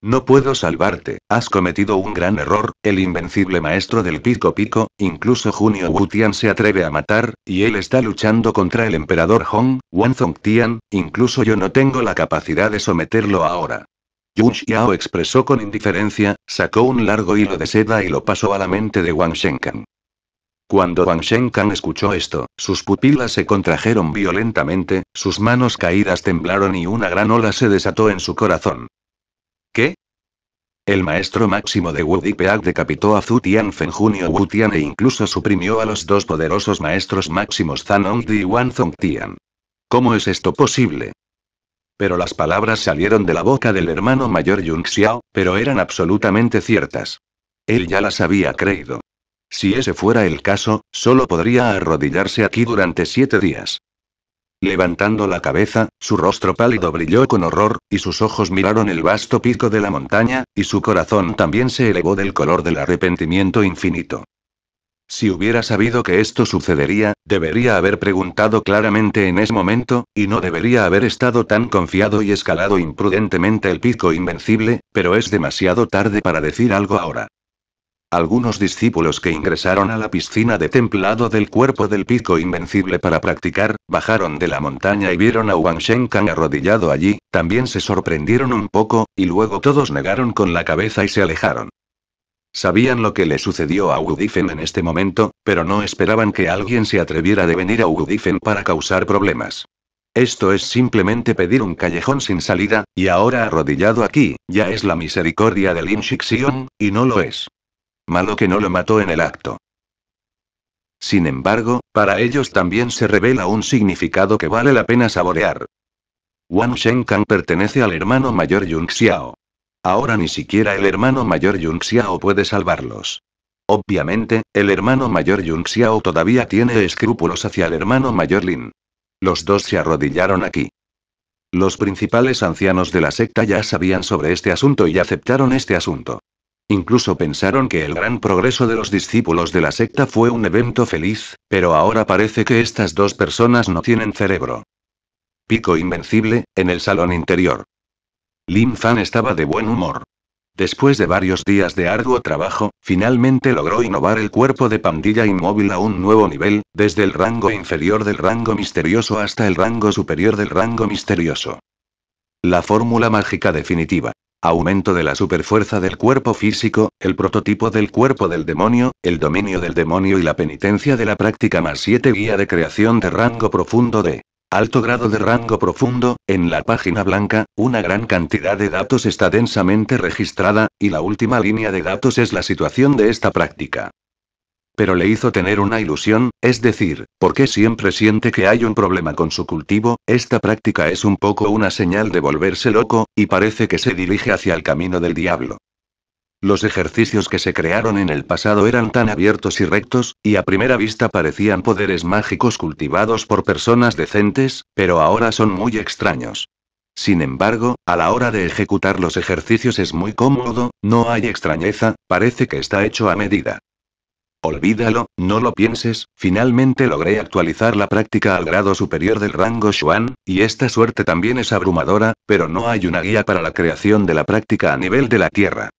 No puedo salvarte, has cometido un gran error, el invencible maestro del pico pico, incluso Junio Tian se atreve a matar, y él está luchando contra el emperador Hong, Wanzong Tian, incluso yo no tengo la capacidad de someterlo ahora. Yun Xiao expresó con indiferencia, sacó un largo hilo de seda y lo pasó a la mente de Wang Shenkan. Cuando Wang Shenkan escuchó esto, sus pupilas se contrajeron violentamente, sus manos caídas temblaron y una gran ola se desató en su corazón. ¿Qué? El maestro máximo de Wu Peak decapitó a Zhu Tianfen Junio Wu Tian e incluso suprimió a los dos poderosos maestros máximos Zan y y Zong Tian. ¿Cómo es esto posible? Pero las palabras salieron de la boca del hermano mayor Yung Xiao, pero eran absolutamente ciertas. Él ya las había creído. Si ese fuera el caso, solo podría arrodillarse aquí durante siete días. Levantando la cabeza, su rostro pálido brilló con horror, y sus ojos miraron el vasto pico de la montaña, y su corazón también se elevó del color del arrepentimiento infinito. Si hubiera sabido que esto sucedería, debería haber preguntado claramente en ese momento, y no debería haber estado tan confiado y escalado imprudentemente el pico invencible, pero es demasiado tarde para decir algo ahora. Algunos discípulos que ingresaron a la piscina de templado del cuerpo del pico invencible para practicar, bajaron de la montaña y vieron a Wang Shenkan arrodillado allí, también se sorprendieron un poco, y luego todos negaron con la cabeza y se alejaron. Sabían lo que le sucedió a Udifen en este momento, pero no esperaban que alguien se atreviera de venir a Udifen para causar problemas. Esto es simplemente pedir un callejón sin salida, y ahora arrodillado aquí, ya es la misericordia de Lin Shixiong, y no lo es. Malo que no lo mató en el acto. Sin embargo, para ellos también se revela un significado que vale la pena saborear. Wang Shenkang pertenece al hermano mayor Yun Xiao. Ahora ni siquiera el hermano mayor Yun Xiao puede salvarlos. Obviamente, el hermano mayor Yun Xiao todavía tiene escrúpulos hacia el hermano mayor Lin. Los dos se arrodillaron aquí. Los principales ancianos de la secta ya sabían sobre este asunto y aceptaron este asunto. Incluso pensaron que el gran progreso de los discípulos de la secta fue un evento feliz, pero ahora parece que estas dos personas no tienen cerebro. Pico Invencible, en el salón interior. Lin Fan estaba de buen humor. Después de varios días de arduo trabajo, finalmente logró innovar el cuerpo de pandilla inmóvil a un nuevo nivel, desde el rango inferior del rango misterioso hasta el rango superior del rango misterioso. La fórmula mágica definitiva. Aumento de la superfuerza del cuerpo físico, el prototipo del cuerpo del demonio, el dominio del demonio y la penitencia de la práctica más 7 guía de creación de rango profundo de alto grado de rango profundo, en la página blanca, una gran cantidad de datos está densamente registrada, y la última línea de datos es la situación de esta práctica. Pero le hizo tener una ilusión, es decir, porque siempre siente que hay un problema con su cultivo, esta práctica es un poco una señal de volverse loco, y parece que se dirige hacia el camino del diablo. Los ejercicios que se crearon en el pasado eran tan abiertos y rectos, y a primera vista parecían poderes mágicos cultivados por personas decentes, pero ahora son muy extraños. Sin embargo, a la hora de ejecutar los ejercicios es muy cómodo, no hay extrañeza, parece que está hecho a medida. Olvídalo, no lo pienses, finalmente logré actualizar la práctica al grado superior del rango Xuan, y esta suerte también es abrumadora, pero no hay una guía para la creación de la práctica a nivel de la Tierra.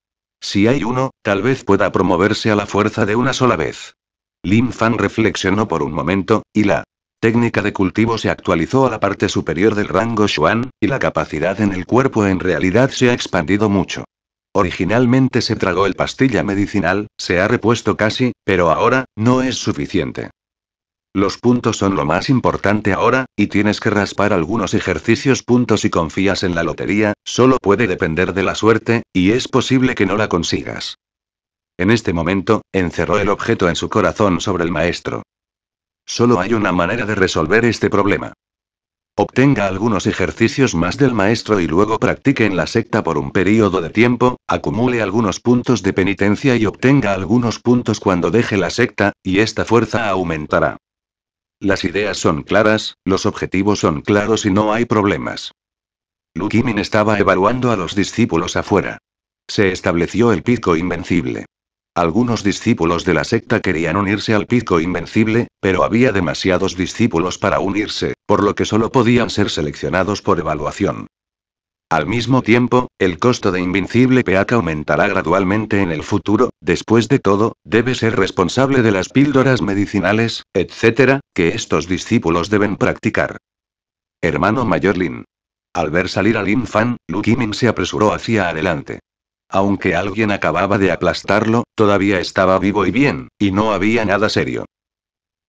Si hay uno, tal vez pueda promoverse a la fuerza de una sola vez. Lin Fan reflexionó por un momento, y la técnica de cultivo se actualizó a la parte superior del rango Xuan, y la capacidad en el cuerpo en realidad se ha expandido mucho. Originalmente se tragó el pastilla medicinal, se ha repuesto casi, pero ahora, no es suficiente. Los puntos son lo más importante ahora, y tienes que raspar algunos ejercicios. Puntos si confías en la lotería, solo puede depender de la suerte, y es posible que no la consigas. En este momento, encerró el objeto en su corazón sobre el maestro. Solo hay una manera de resolver este problema. Obtenga algunos ejercicios más del maestro y luego practique en la secta por un periodo de tiempo, acumule algunos puntos de penitencia y obtenga algunos puntos cuando deje la secta, y esta fuerza aumentará. Las ideas son claras, los objetivos son claros y no hay problemas. Lukimin estaba evaluando a los discípulos afuera. Se estableció el pico invencible. Algunos discípulos de la secta querían unirse al pico invencible, pero había demasiados discípulos para unirse, por lo que solo podían ser seleccionados por evaluación. Al mismo tiempo, el costo de Invincible PH aumentará gradualmente en el futuro, después de todo, debe ser responsable de las píldoras medicinales, etc., que estos discípulos deben practicar. Hermano mayor Lin. Al ver salir a Lin Fan, Lu Kimin se apresuró hacia adelante. Aunque alguien acababa de aplastarlo, todavía estaba vivo y bien, y no había nada serio.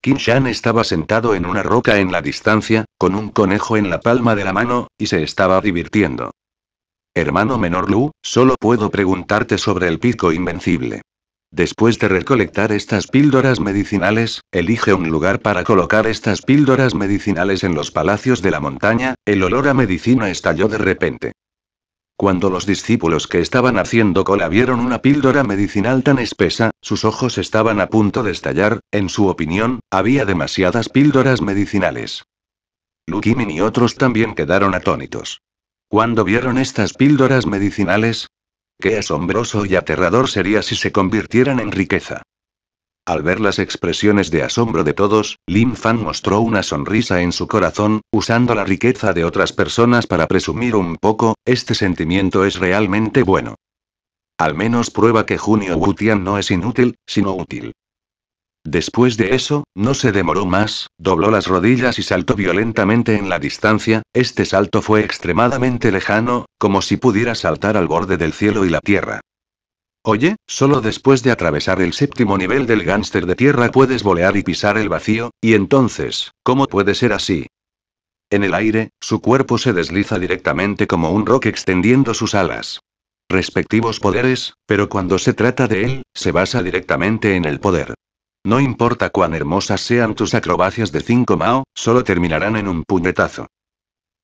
Kim Shan estaba sentado en una roca en la distancia, con un conejo en la palma de la mano, y se estaba divirtiendo. Hermano menor Lu, solo puedo preguntarte sobre el pico invencible. Después de recolectar estas píldoras medicinales, elige un lugar para colocar estas píldoras medicinales en los palacios de la montaña, el olor a medicina estalló de repente. Cuando los discípulos que estaban haciendo cola vieron una píldora medicinal tan espesa, sus ojos estaban a punto de estallar, en su opinión, había demasiadas píldoras medicinales. Lukimin y otros también quedaron atónitos. Cuando vieron estas píldoras medicinales? Qué asombroso y aterrador sería si se convirtieran en riqueza. Al ver las expresiones de asombro de todos, Lin Fan mostró una sonrisa en su corazón, usando la riqueza de otras personas para presumir un poco, este sentimiento es realmente bueno. Al menos prueba que Junio Wutian no es inútil, sino útil. Después de eso, no se demoró más, dobló las rodillas y saltó violentamente en la distancia, este salto fue extremadamente lejano, como si pudiera saltar al borde del cielo y la tierra. Oye, solo después de atravesar el séptimo nivel del gánster de tierra puedes volear y pisar el vacío, y entonces, ¿cómo puede ser así? En el aire, su cuerpo se desliza directamente como un rock extendiendo sus alas. Respectivos poderes, pero cuando se trata de él, se basa directamente en el poder. No importa cuán hermosas sean tus acrobacias de 5 Mao, solo terminarán en un puñetazo.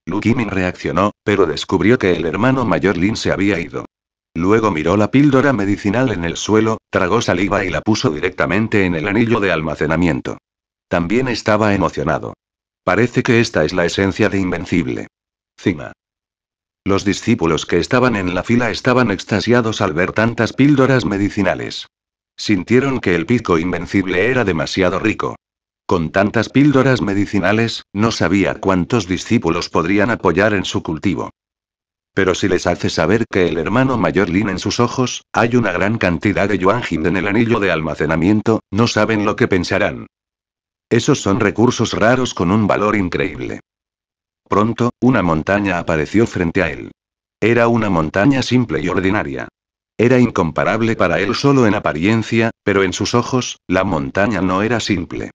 Lu Qimin reaccionó, pero descubrió que el hermano mayor Lin se había ido. Luego miró la píldora medicinal en el suelo, tragó saliva y la puso directamente en el anillo de almacenamiento. También estaba emocionado. Parece que esta es la esencia de Invencible. Cima. Los discípulos que estaban en la fila estaban extasiados al ver tantas píldoras medicinales. Sintieron que el pico invencible era demasiado rico. Con tantas píldoras medicinales, no sabía cuántos discípulos podrían apoyar en su cultivo. Pero si les hace saber que el hermano mayor Lin en sus ojos, hay una gran cantidad de Yuanjin en el anillo de almacenamiento, no saben lo que pensarán. Esos son recursos raros con un valor increíble. Pronto, una montaña apareció frente a él. Era una montaña simple y ordinaria. Era incomparable para él solo en apariencia, pero en sus ojos, la montaña no era simple.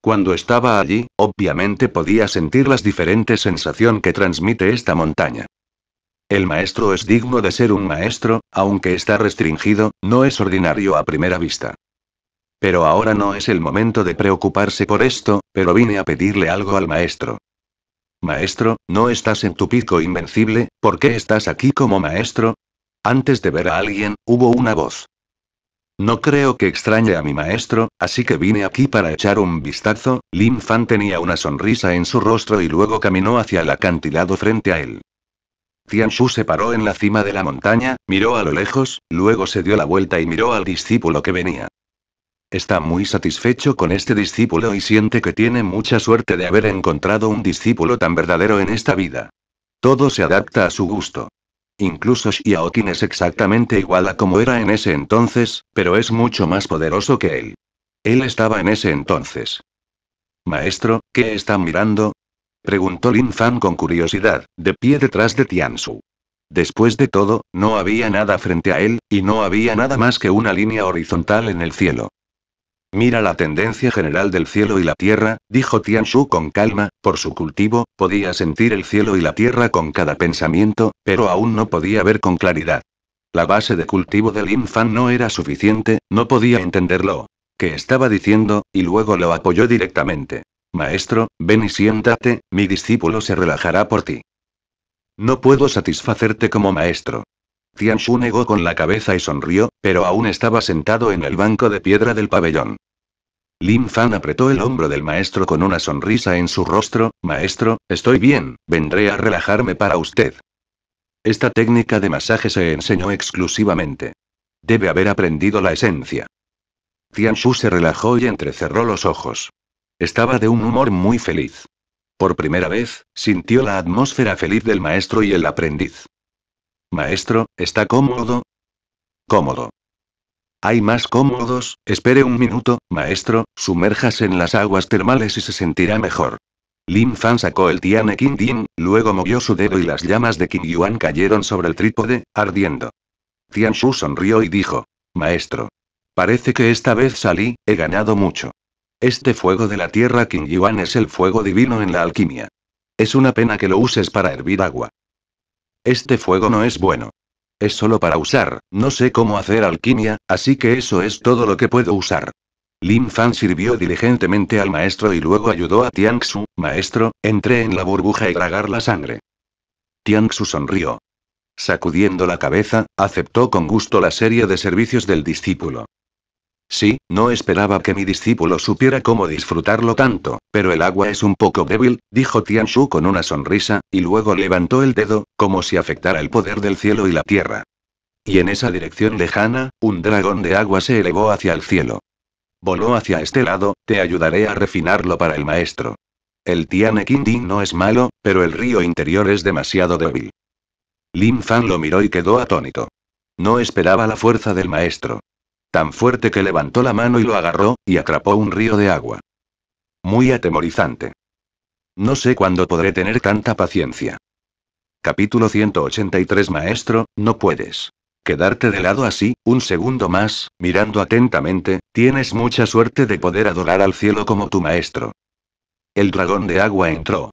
Cuando estaba allí, obviamente podía sentir las diferentes sensación que transmite esta montaña. El maestro es digno de ser un maestro, aunque está restringido, no es ordinario a primera vista. Pero ahora no es el momento de preocuparse por esto, pero vine a pedirle algo al maestro. Maestro, ¿no estás en tu pico invencible? ¿Por qué estás aquí como maestro? Antes de ver a alguien, hubo una voz. No creo que extrañe a mi maestro, así que vine aquí para echar un vistazo. Lin Fan tenía una sonrisa en su rostro y luego caminó hacia el acantilado frente a él. Shu se paró en la cima de la montaña, miró a lo lejos, luego se dio la vuelta y miró al discípulo que venía. Está muy satisfecho con este discípulo y siente que tiene mucha suerte de haber encontrado un discípulo tan verdadero en esta vida. Todo se adapta a su gusto. Incluso Xiaotin es exactamente igual a como era en ese entonces, pero es mucho más poderoso que él. Él estaba en ese entonces. Maestro, ¿qué están mirando? Preguntó Lin Fan con curiosidad, de pie detrás de Tian Shu. Después de todo, no había nada frente a él, y no había nada más que una línea horizontal en el cielo. Mira la tendencia general del cielo y la tierra, dijo Tian Shu con calma, por su cultivo, podía sentir el cielo y la tierra con cada pensamiento, pero aún no podía ver con claridad. La base de cultivo de Lin Fan no era suficiente, no podía entenderlo. ¿Qué estaba diciendo? Y luego lo apoyó directamente. Maestro, ven y siéntate, mi discípulo se relajará por ti. No puedo satisfacerte como maestro. Tian Shu negó con la cabeza y sonrió, pero aún estaba sentado en el banco de piedra del pabellón. Lin Fan apretó el hombro del maestro con una sonrisa en su rostro, Maestro, estoy bien, vendré a relajarme para usted. Esta técnica de masaje se enseñó exclusivamente. Debe haber aprendido la esencia. Tian Shu se relajó y entrecerró los ojos. Estaba de un humor muy feliz. Por primera vez, sintió la atmósfera feliz del maestro y el aprendiz. Maestro, ¿está cómodo? Cómodo. Hay más cómodos, espere un minuto, maestro, sumérjase en las aguas termales y se sentirá mejor. Lin Fan sacó el Tiane Ding, luego movió su dedo y las llamas de Qing Yuan cayeron sobre el trípode, ardiendo. Tian Shu sonrió y dijo: Maestro. Parece que esta vez salí, he ganado mucho. Este fuego de la tierra Yuan, es el fuego divino en la alquimia. Es una pena que lo uses para hervir agua. Este fuego no es bueno. Es solo para usar, no sé cómo hacer alquimia, así que eso es todo lo que puedo usar. Lin Fan sirvió diligentemente al maestro y luego ayudó a Su, maestro, entré en la burbuja y tragar la sangre. Su sonrió. Sacudiendo la cabeza, aceptó con gusto la serie de servicios del discípulo. Sí, no esperaba que mi discípulo supiera cómo disfrutarlo tanto, pero el agua es un poco débil, dijo Tian Shu con una sonrisa, y luego levantó el dedo, como si afectara el poder del cielo y la tierra. Y en esa dirección lejana, un dragón de agua se elevó hacia el cielo. Voló hacia este lado, te ayudaré a refinarlo para el maestro. El Ding no es malo, pero el río interior es demasiado débil. Lin Fan lo miró y quedó atónito. No esperaba la fuerza del maestro. Tan fuerte que levantó la mano y lo agarró, y atrapó un río de agua. Muy atemorizante. No sé cuándo podré tener tanta paciencia. Capítulo 183 Maestro, no puedes. Quedarte de lado así, un segundo más, mirando atentamente, tienes mucha suerte de poder adorar al cielo como tu maestro. El dragón de agua entró,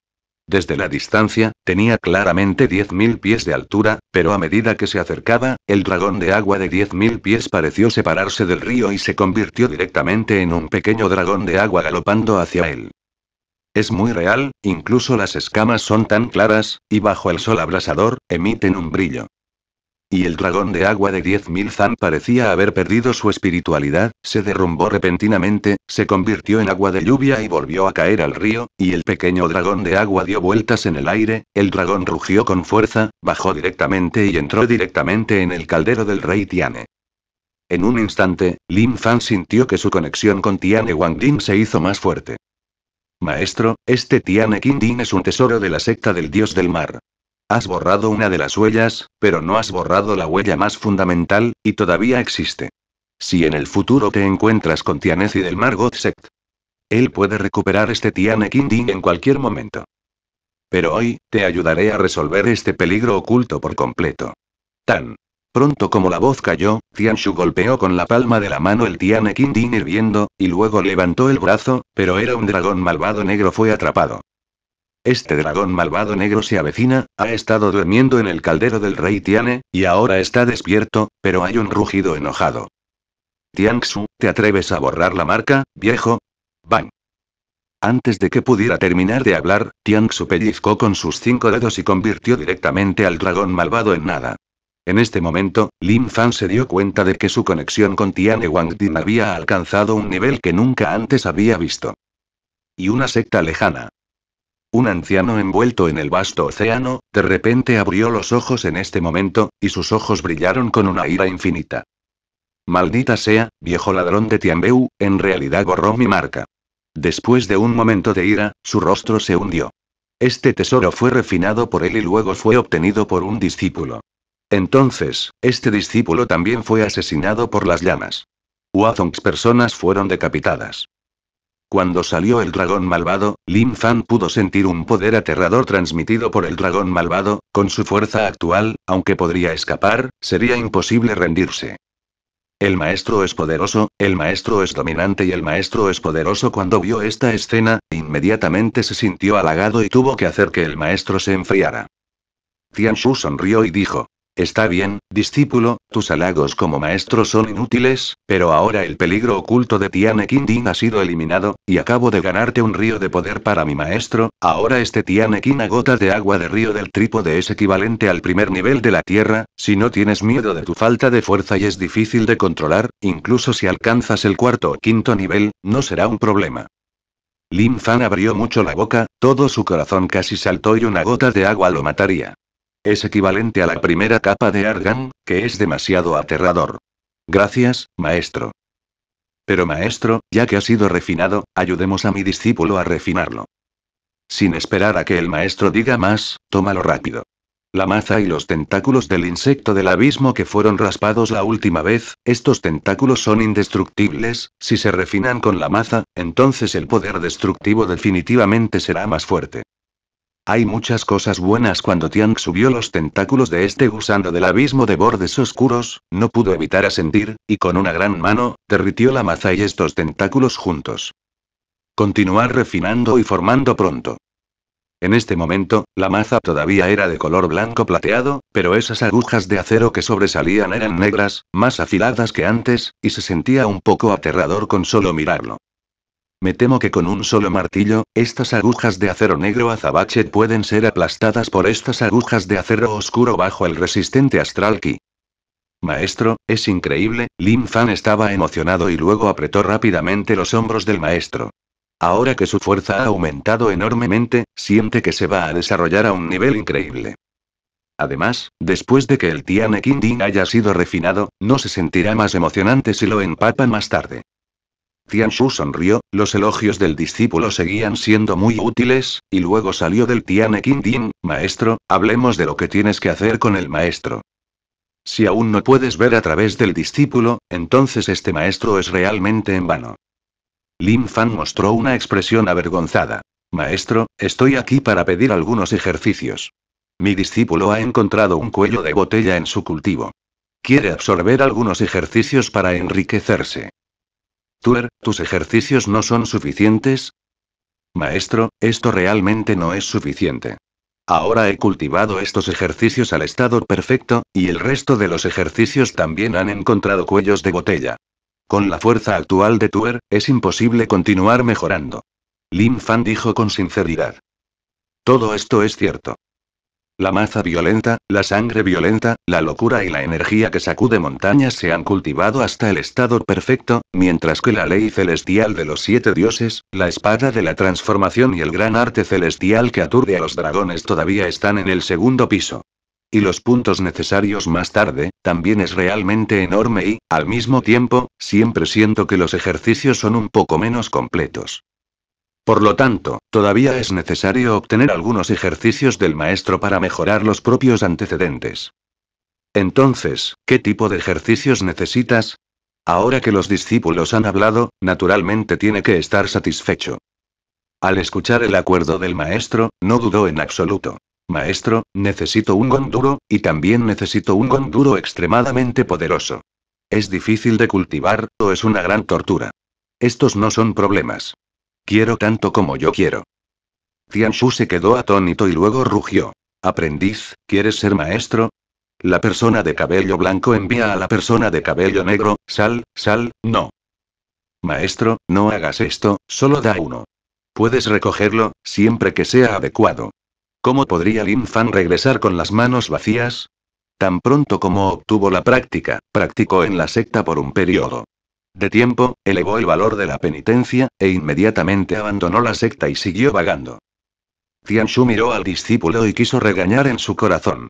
desde la distancia, tenía claramente 10.000 pies de altura, pero a medida que se acercaba, el dragón de agua de 10.000 pies pareció separarse del río y se convirtió directamente en un pequeño dragón de agua galopando hacia él. Es muy real, incluso las escamas son tan claras, y bajo el sol abrasador, emiten un brillo. Y el dragón de agua de 10.000 Zan parecía haber perdido su espiritualidad, se derrumbó repentinamente, se convirtió en agua de lluvia y volvió a caer al río, y el pequeño dragón de agua dio vueltas en el aire, el dragón rugió con fuerza, bajó directamente y entró directamente en el caldero del rey Tiane. En un instante, Lin Fan sintió que su conexión con Tiane ding se hizo más fuerte. Maestro, este Tiane ding es un tesoro de la secta del dios del mar. Has borrado una de las huellas, pero no has borrado la huella más fundamental, y todavía existe. Si en el futuro te encuentras con Tianezi del Mar Sect, él puede recuperar este Tiane en cualquier momento. Pero hoy, te ayudaré a resolver este peligro oculto por completo. Tan. Pronto como la voz cayó, Tianshu golpeó con la palma de la mano el Tiane Kindin hirviendo, y luego levantó el brazo, pero era un dragón malvado negro fue atrapado. Este dragón malvado negro se avecina, ha estado durmiendo en el caldero del rey Tiane, y ahora está despierto, pero hay un rugido enojado. Tianxu, ¿te atreves a borrar la marca, viejo? Bang. Antes de que pudiera terminar de hablar, Tianxu pellizcó con sus cinco dedos y convirtió directamente al dragón malvado en nada. En este momento, Lin Fan se dio cuenta de que su conexión con Tian Din había alcanzado un nivel que nunca antes había visto. Y una secta lejana. Un anciano envuelto en el vasto océano, de repente abrió los ojos en este momento, y sus ojos brillaron con una ira infinita. Maldita sea, viejo ladrón de Tianbeu, en realidad borró mi marca. Después de un momento de ira, su rostro se hundió. Este tesoro fue refinado por él y luego fue obtenido por un discípulo. Entonces, este discípulo también fue asesinado por las llamas. Huazong's personas fueron decapitadas. Cuando salió el dragón malvado, Lin Fan pudo sentir un poder aterrador transmitido por el dragón malvado, con su fuerza actual, aunque podría escapar, sería imposible rendirse. El maestro es poderoso, el maestro es dominante y el maestro es poderoso cuando vio esta escena, inmediatamente se sintió halagado y tuvo que hacer que el maestro se enfriara. Tian Shu sonrió y dijo, Está bien, discípulo, tus halagos como maestro son inútiles, pero ahora el peligro oculto de Tiane Din ha sido eliminado, y acabo de ganarte un río de poder para mi maestro, ahora este Tianekin a gota de agua de río del trípode es equivalente al primer nivel de la tierra, si no tienes miedo de tu falta de fuerza y es difícil de controlar, incluso si alcanzas el cuarto o quinto nivel, no será un problema. Lin Fan abrió mucho la boca, todo su corazón casi saltó y una gota de agua lo mataría. Es equivalente a la primera capa de Argan, que es demasiado aterrador. Gracias, maestro. Pero maestro, ya que ha sido refinado, ayudemos a mi discípulo a refinarlo. Sin esperar a que el maestro diga más, tómalo rápido. La maza y los tentáculos del insecto del abismo que fueron raspados la última vez, estos tentáculos son indestructibles, si se refinan con la maza, entonces el poder destructivo definitivamente será más fuerte. Hay muchas cosas buenas cuando Tian subió los tentáculos de este gusano del abismo de bordes oscuros, no pudo evitar asentir, y con una gran mano, derritió la maza y estos tentáculos juntos. Continuar refinando y formando pronto. En este momento, la maza todavía era de color blanco plateado, pero esas agujas de acero que sobresalían eran negras, más afiladas que antes, y se sentía un poco aterrador con solo mirarlo. Me temo que con un solo martillo, estas agujas de acero negro azabache pueden ser aplastadas por estas agujas de acero oscuro bajo el resistente astral ki. Maestro, es increíble, Lin Fan estaba emocionado y luego apretó rápidamente los hombros del maestro. Ahora que su fuerza ha aumentado enormemente, siente que se va a desarrollar a un nivel increíble. Además, después de que el Tianekin Ding haya sido refinado, no se sentirá más emocionante si lo empapan más tarde. Shu sonrió, los elogios del discípulo seguían siendo muy útiles, y luego salió del Tianekin Din, maestro, hablemos de lo que tienes que hacer con el maestro. Si aún no puedes ver a través del discípulo, entonces este maestro es realmente en vano. Lin Fan mostró una expresión avergonzada. Maestro, estoy aquí para pedir algunos ejercicios. Mi discípulo ha encontrado un cuello de botella en su cultivo. Quiere absorber algunos ejercicios para enriquecerse. Tuer, ¿tus ejercicios no son suficientes? Maestro, esto realmente no es suficiente. Ahora he cultivado estos ejercicios al estado perfecto, y el resto de los ejercicios también han encontrado cuellos de botella. Con la fuerza actual de Tuer, es imposible continuar mejorando. Lin Fan dijo con sinceridad. Todo esto es cierto. La maza violenta, la sangre violenta, la locura y la energía que sacude montañas se han cultivado hasta el estado perfecto, mientras que la ley celestial de los siete dioses, la espada de la transformación y el gran arte celestial que aturde a los dragones todavía están en el segundo piso. Y los puntos necesarios más tarde, también es realmente enorme y, al mismo tiempo, siempre siento que los ejercicios son un poco menos completos. Por lo tanto, todavía es necesario obtener algunos ejercicios del maestro para mejorar los propios antecedentes. Entonces, ¿qué tipo de ejercicios necesitas? Ahora que los discípulos han hablado, naturalmente tiene que estar satisfecho. Al escuchar el acuerdo del maestro, no dudó en absoluto. Maestro, necesito un duro y también necesito un duro extremadamente poderoso. Es difícil de cultivar, o es una gran tortura. Estos no son problemas. Quiero tanto como yo quiero. Tian Shu se quedó atónito y luego rugió. Aprendiz, ¿quieres ser maestro? La persona de cabello blanco envía a la persona de cabello negro, sal, sal, no. Maestro, no hagas esto, solo da uno. Puedes recogerlo, siempre que sea adecuado. ¿Cómo podría Lin Fan regresar con las manos vacías? Tan pronto como obtuvo la práctica, practicó en la secta por un periodo de tiempo, elevó el valor de la penitencia, e inmediatamente abandonó la secta y siguió vagando. Tianshu miró al discípulo y quiso regañar en su corazón.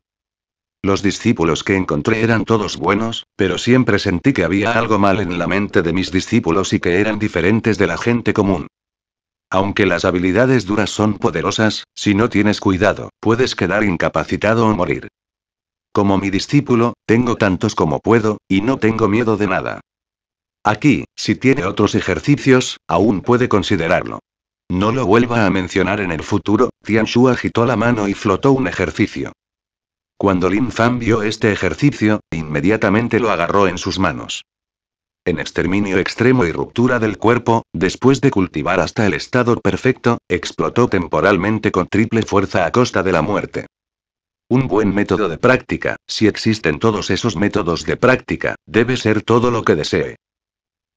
Los discípulos que encontré eran todos buenos, pero siempre sentí que había algo mal en la mente de mis discípulos y que eran diferentes de la gente común. Aunque las habilidades duras son poderosas, si no tienes cuidado, puedes quedar incapacitado o morir. Como mi discípulo, tengo tantos como puedo, y no tengo miedo de nada. Aquí, si tiene otros ejercicios, aún puede considerarlo. No lo vuelva a mencionar en el futuro, Tian Shu agitó la mano y flotó un ejercicio. Cuando Lin Fan vio este ejercicio, inmediatamente lo agarró en sus manos. En exterminio extremo y ruptura del cuerpo, después de cultivar hasta el estado perfecto, explotó temporalmente con triple fuerza a costa de la muerte. Un buen método de práctica, si existen todos esos métodos de práctica, debe ser todo lo que desee.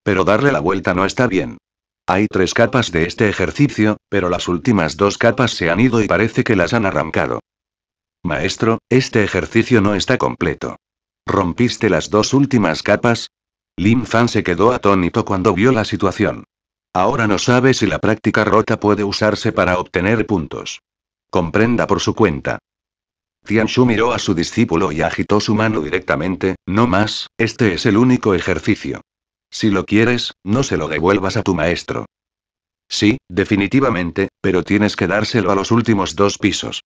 Pero darle la vuelta no está bien. Hay tres capas de este ejercicio, pero las últimas dos capas se han ido y parece que las han arrancado. Maestro, este ejercicio no está completo. ¿Rompiste las dos últimas capas? Lin Fan se quedó atónito cuando vio la situación. Ahora no sabe si la práctica rota puede usarse para obtener puntos. Comprenda por su cuenta. Tian Shu miró a su discípulo y agitó su mano directamente, no más, este es el único ejercicio. Si lo quieres, no se lo devuelvas a tu maestro. Sí, definitivamente, pero tienes que dárselo a los últimos dos pisos.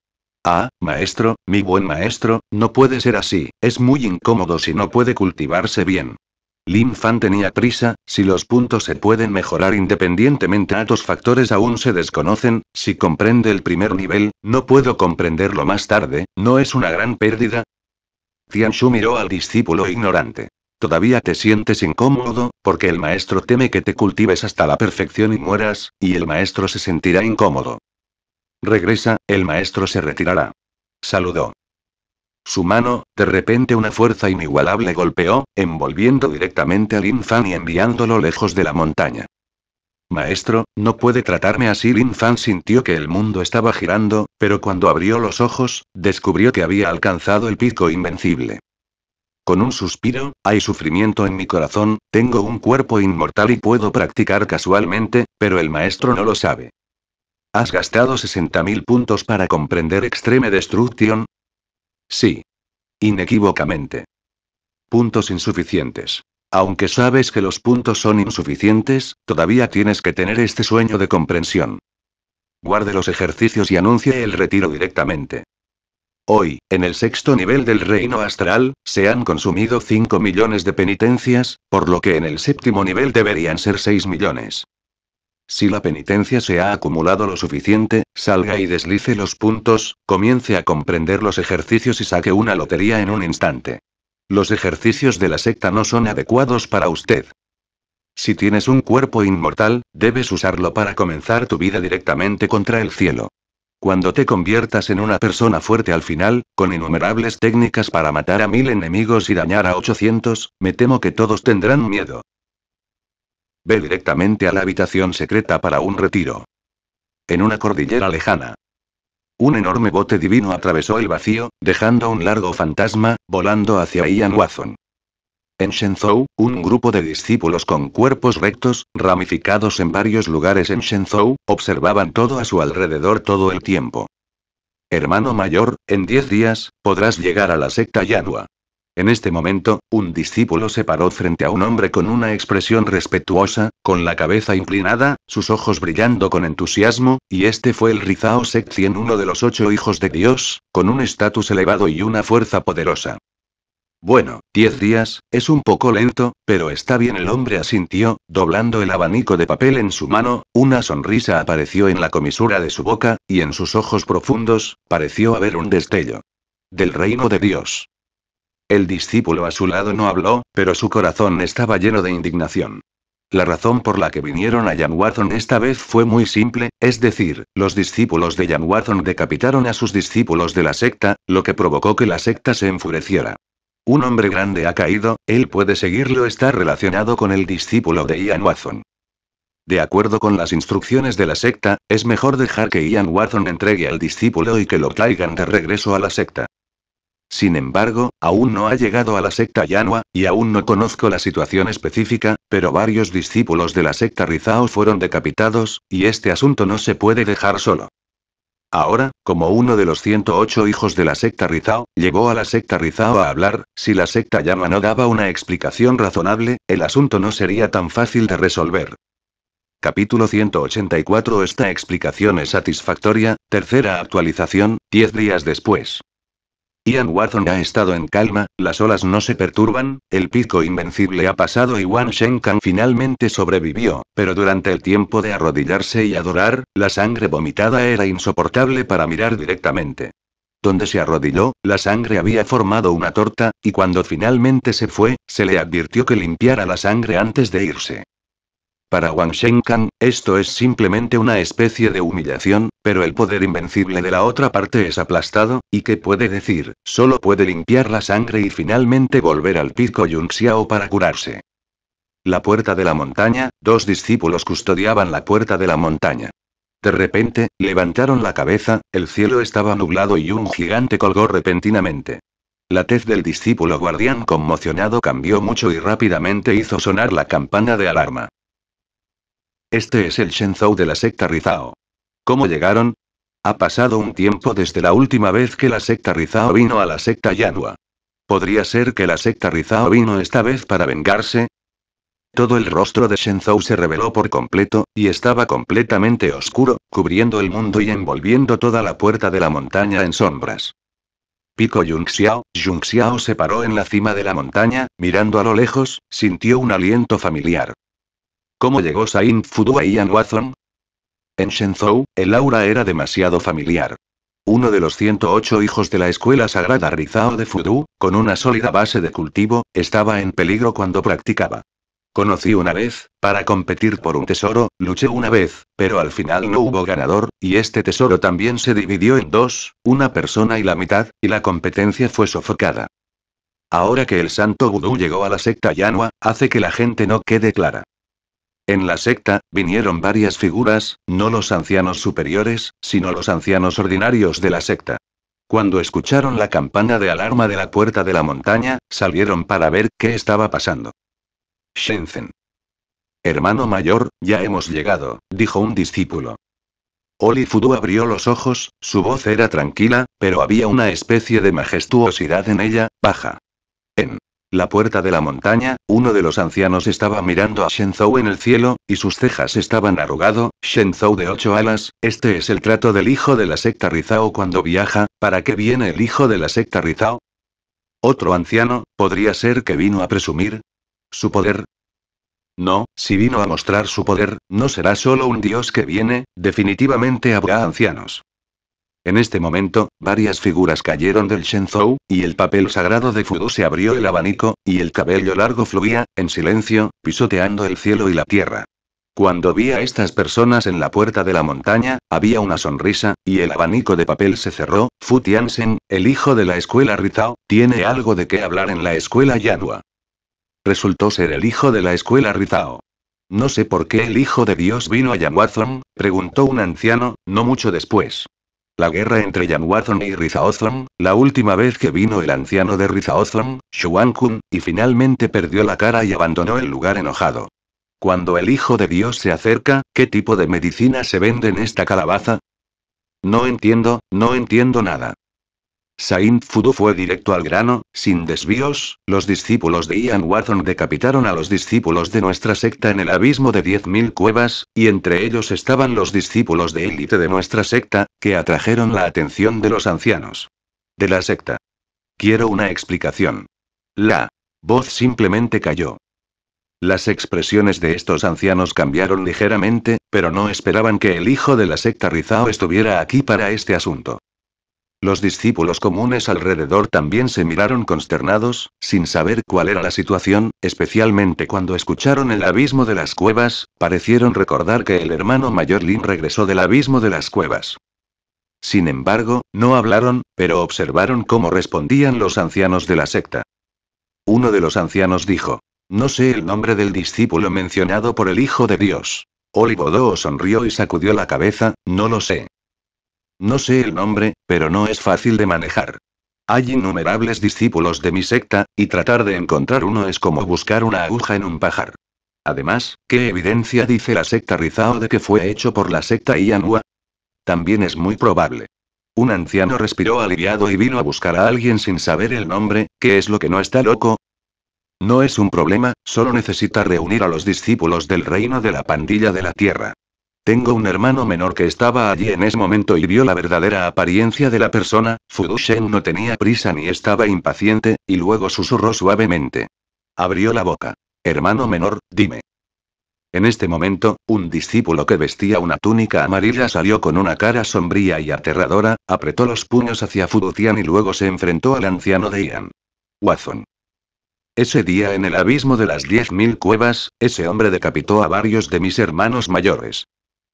Ah, maestro, mi buen maestro, no puede ser así, es muy incómodo si no puede cultivarse bien. Lin Fan tenía prisa, si los puntos se pueden mejorar independientemente a otros factores aún se desconocen, si comprende el primer nivel, no puedo comprenderlo más tarde, ¿no es una gran pérdida? Tian Shu miró al discípulo ignorante. Todavía te sientes incómodo, porque el maestro teme que te cultives hasta la perfección y mueras, y el maestro se sentirá incómodo. Regresa, el maestro se retirará. Saludó. Su mano, de repente una fuerza inigualable golpeó, envolviendo directamente a Lin Fan y enviándolo lejos de la montaña. Maestro, no puede tratarme así. Lin Fan sintió que el mundo estaba girando, pero cuando abrió los ojos, descubrió que había alcanzado el pico invencible. Con un suspiro, hay sufrimiento en mi corazón, tengo un cuerpo inmortal y puedo practicar casualmente, pero el maestro no lo sabe. ¿Has gastado 60.000 puntos para comprender Extreme destrucción? Sí. Inequívocamente. Puntos insuficientes. Aunque sabes que los puntos son insuficientes, todavía tienes que tener este sueño de comprensión. Guarde los ejercicios y anuncie el retiro directamente. Hoy, en el sexto nivel del reino astral, se han consumido 5 millones de penitencias, por lo que en el séptimo nivel deberían ser 6 millones. Si la penitencia se ha acumulado lo suficiente, salga y deslice los puntos, comience a comprender los ejercicios y saque una lotería en un instante. Los ejercicios de la secta no son adecuados para usted. Si tienes un cuerpo inmortal, debes usarlo para comenzar tu vida directamente contra el cielo. Cuando te conviertas en una persona fuerte al final, con innumerables técnicas para matar a mil enemigos y dañar a 800, me temo que todos tendrán miedo. Ve directamente a la habitación secreta para un retiro. En una cordillera lejana. Un enorme bote divino atravesó el vacío, dejando un largo fantasma, volando hacia Ian Watson. En Shenzhou, un grupo de discípulos con cuerpos rectos, ramificados en varios lugares en Shenzhou, observaban todo a su alrededor todo el tiempo. Hermano mayor, en diez días, podrás llegar a la secta Yanhua. En este momento, un discípulo se paró frente a un hombre con una expresión respetuosa, con la cabeza inclinada, sus ojos brillando con entusiasmo, y este fue el Rizao en uno de los ocho hijos de Dios, con un estatus elevado y una fuerza poderosa. Bueno, diez días, es un poco lento, pero está bien el hombre asintió, doblando el abanico de papel en su mano, una sonrisa apareció en la comisura de su boca, y en sus ojos profundos, pareció haber un destello. Del reino de Dios. El discípulo a su lado no habló, pero su corazón estaba lleno de indignación. La razón por la que vinieron a Jan esta vez fue muy simple, es decir, los discípulos de Jan decapitaron a sus discípulos de la secta, lo que provocó que la secta se enfureciera. Un hombre grande ha caído, él puede seguirlo está relacionado con el discípulo de Ian Watson. De acuerdo con las instrucciones de la secta, es mejor dejar que Ian Watson entregue al discípulo y que lo traigan de regreso a la secta. Sin embargo, aún no ha llegado a la secta Yanwa, y aún no conozco la situación específica, pero varios discípulos de la secta Rizao fueron decapitados, y este asunto no se puede dejar solo. Ahora, como uno de los 108 hijos de la secta Rizao, llegó a la secta Rizao a hablar, si la secta Yama no daba una explicación razonable, el asunto no sería tan fácil de resolver. Capítulo 184 Esta explicación es satisfactoria, tercera actualización, 10 días después. Ian Watson ha estado en calma, las olas no se perturban, el pico invencible ha pasado y Wang Kang finalmente sobrevivió, pero durante el tiempo de arrodillarse y adorar, la sangre vomitada era insoportable para mirar directamente. Donde se arrodilló, la sangre había formado una torta, y cuando finalmente se fue, se le advirtió que limpiara la sangre antes de irse. Para Wang Shenkan, esto es simplemente una especie de humillación, pero el poder invencible de la otra parte es aplastado, y que puede decir? Solo puede limpiar la sangre y finalmente volver al pico Yunxiao para curarse. La puerta de la montaña, dos discípulos custodiaban la puerta de la montaña. De repente, levantaron la cabeza, el cielo estaba nublado y un gigante colgó repentinamente. La tez del discípulo guardián conmocionado cambió mucho y rápidamente hizo sonar la campana de alarma. Este es el Shenzhou de la secta Rizao. ¿Cómo llegaron? Ha pasado un tiempo desde la última vez que la secta Rizao vino a la secta Yanhua. ¿Podría ser que la secta Rizao vino esta vez para vengarse? Todo el rostro de Shenzhou se reveló por completo, y estaba completamente oscuro, cubriendo el mundo y envolviendo toda la puerta de la montaña en sombras. Pico Yunxiao, Yunxiao se paró en la cima de la montaña, mirando a lo lejos, sintió un aliento familiar. ¿Cómo llegó Sain Fudu a Ian Watson? En Shenzhou, el aura era demasiado familiar. Uno de los 108 hijos de la escuela sagrada Rizao de Fudu, con una sólida base de cultivo, estaba en peligro cuando practicaba. Conocí una vez, para competir por un tesoro, luché una vez, pero al final no hubo ganador, y este tesoro también se dividió en dos, una persona y la mitad, y la competencia fue sofocada. Ahora que el santo vudú llegó a la secta Yanwa, hace que la gente no quede clara. En la secta, vinieron varias figuras, no los ancianos superiores, sino los ancianos ordinarios de la secta. Cuando escucharon la campana de alarma de la puerta de la montaña, salieron para ver qué estaba pasando. Shenzhen. Hermano mayor, ya hemos llegado, dijo un discípulo. Oli Fudu abrió los ojos, su voz era tranquila, pero había una especie de majestuosidad en ella, baja. En la puerta de la montaña, uno de los ancianos estaba mirando a Shenzhou en el cielo, y sus cejas estaban arrugado, Shenzhou de ocho alas, este es el trato del hijo de la secta Rizao cuando viaja, ¿para qué viene el hijo de la secta Rizao? Otro anciano, podría ser que vino a presumir. Su poder, no, si vino a mostrar su poder, no será solo un dios que viene, definitivamente habrá ancianos. En este momento, varias figuras cayeron del Shenzhou, y el papel sagrado de Fudu se abrió el abanico, y el cabello largo fluía, en silencio, pisoteando el cielo y la tierra. Cuando vi a estas personas en la puerta de la montaña, había una sonrisa, y el abanico de papel se cerró. Fu Tiansen, el hijo de la escuela Rizao, tiene algo de qué hablar en la escuela Yanhua. Resultó ser el hijo de la escuela Rizao. No sé por qué el hijo de Dios vino a Yanhuazong, preguntó un anciano, no mucho después. La guerra entre Watson y Rizaozon, la última vez que vino el anciano de Riza Shuankun, y finalmente perdió la cara y abandonó el lugar enojado. Cuando el Hijo de Dios se acerca, ¿qué tipo de medicina se vende en esta calabaza? No entiendo, no entiendo nada. Saint Fudo fue directo al grano, sin desvíos, los discípulos de Ian Watson decapitaron a los discípulos de nuestra secta en el abismo de 10.000 cuevas, y entre ellos estaban los discípulos de élite de nuestra secta, que atrajeron la atención de los ancianos. De la secta. Quiero una explicación. La voz simplemente cayó. Las expresiones de estos ancianos cambiaron ligeramente, pero no esperaban que el hijo de la secta Rizao estuviera aquí para este asunto. Los discípulos comunes alrededor también se miraron consternados, sin saber cuál era la situación, especialmente cuando escucharon el abismo de las cuevas, parecieron recordar que el hermano mayor Lin regresó del abismo de las cuevas. Sin embargo, no hablaron, pero observaron cómo respondían los ancianos de la secta. Uno de los ancianos dijo, No sé el nombre del discípulo mencionado por el Hijo de Dios. Olivodó sonrió y sacudió la cabeza, no lo sé. No sé el nombre, pero no es fácil de manejar. Hay innumerables discípulos de mi secta, y tratar de encontrar uno es como buscar una aguja en un pajar. Además, ¿qué evidencia dice la secta Rizao de que fue hecho por la secta Ianua? También es muy probable. Un anciano respiró aliviado y vino a buscar a alguien sin saber el nombre, ¿qué es lo que no está loco? No es un problema, solo necesita reunir a los discípulos del reino de la pandilla de la tierra. Tengo un hermano menor que estaba allí en ese momento y vio la verdadera apariencia de la persona, Fudushen no tenía prisa ni estaba impaciente, y luego susurró suavemente. Abrió la boca. Hermano menor, dime. En este momento, un discípulo que vestía una túnica amarilla salió con una cara sombría y aterradora, apretó los puños hacia Fudutian y luego se enfrentó al anciano de Ian. Watson. Ese día en el abismo de las diez mil cuevas, ese hombre decapitó a varios de mis hermanos mayores.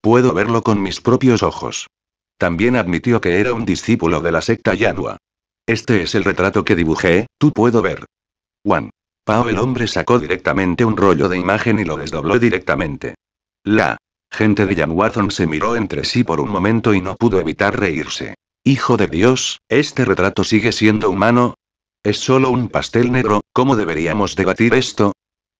Puedo verlo con mis propios ojos. También admitió que era un discípulo de la secta Yanhua. Este es el retrato que dibujé, tú puedo ver. Juan. Pao el hombre sacó directamente un rollo de imagen y lo desdobló directamente. La gente de Jan se miró entre sí por un momento y no pudo evitar reírse. Hijo de Dios, ¿este retrato sigue siendo humano? ¿Es solo un pastel negro? ¿Cómo deberíamos debatir esto?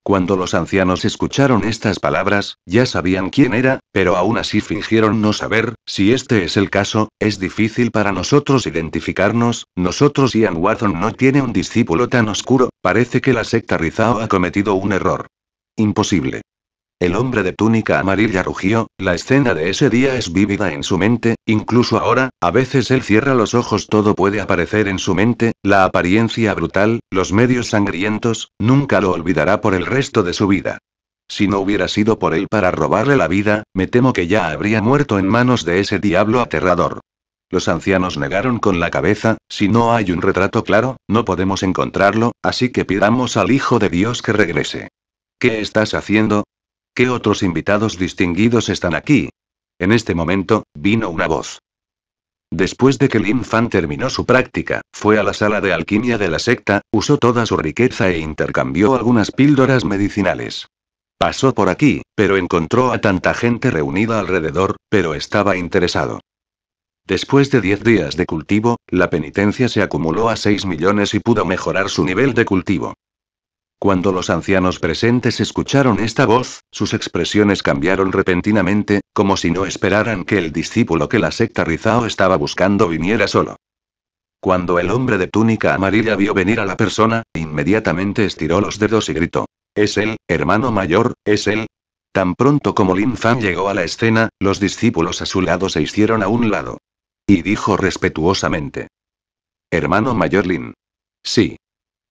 Cuando los ancianos escucharon estas palabras, ya sabían quién era, pero aún así fingieron no saber, si este es el caso, es difícil para nosotros identificarnos, nosotros Ian Watson no tiene un discípulo tan oscuro, parece que la secta Rizao ha cometido un error. Imposible. El hombre de túnica amarilla rugió, la escena de ese día es vívida en su mente, incluso ahora, a veces él cierra los ojos, todo puede aparecer en su mente, la apariencia brutal, los medios sangrientos, nunca lo olvidará por el resto de su vida. Si no hubiera sido por él para robarle la vida, me temo que ya habría muerto en manos de ese diablo aterrador. Los ancianos negaron con la cabeza, si no hay un retrato claro, no podemos encontrarlo, así que pidamos al Hijo de Dios que regrese. ¿Qué estás haciendo? ¿Qué otros invitados distinguidos están aquí? En este momento, vino una voz. Después de que Lin Fan terminó su práctica, fue a la sala de alquimia de la secta, usó toda su riqueza e intercambió algunas píldoras medicinales. Pasó por aquí, pero encontró a tanta gente reunida alrededor, pero estaba interesado. Después de 10 días de cultivo, la penitencia se acumuló a 6 millones y pudo mejorar su nivel de cultivo. Cuando los ancianos presentes escucharon esta voz, sus expresiones cambiaron repentinamente, como si no esperaran que el discípulo que la secta Rizao estaba buscando viniera solo. Cuando el hombre de túnica amarilla vio venir a la persona, inmediatamente estiró los dedos y gritó. Es él, hermano mayor, es él. Tan pronto como Lin Fan llegó a la escena, los discípulos a su lado se hicieron a un lado. Y dijo respetuosamente. Hermano mayor Lin. Sí.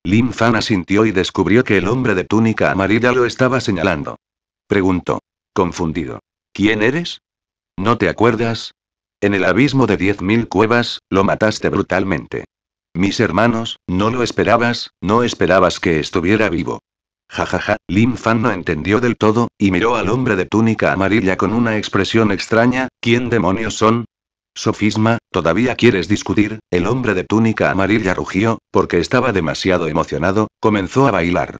Lim Fan asintió y descubrió que el hombre de túnica amarilla lo estaba señalando. Preguntó. Confundido. ¿Quién eres? ¿No te acuerdas? En el abismo de diez mil cuevas, lo mataste brutalmente. Mis hermanos, no lo esperabas, no esperabas que estuviera vivo. Jajaja, ja, Lin Fan no entendió del todo, y miró al hombre de túnica amarilla con una expresión extraña, ¿quién demonios son? Sofisma, ¿todavía quieres discutir? El hombre de túnica amarilla rugió, porque estaba demasiado emocionado, comenzó a bailar.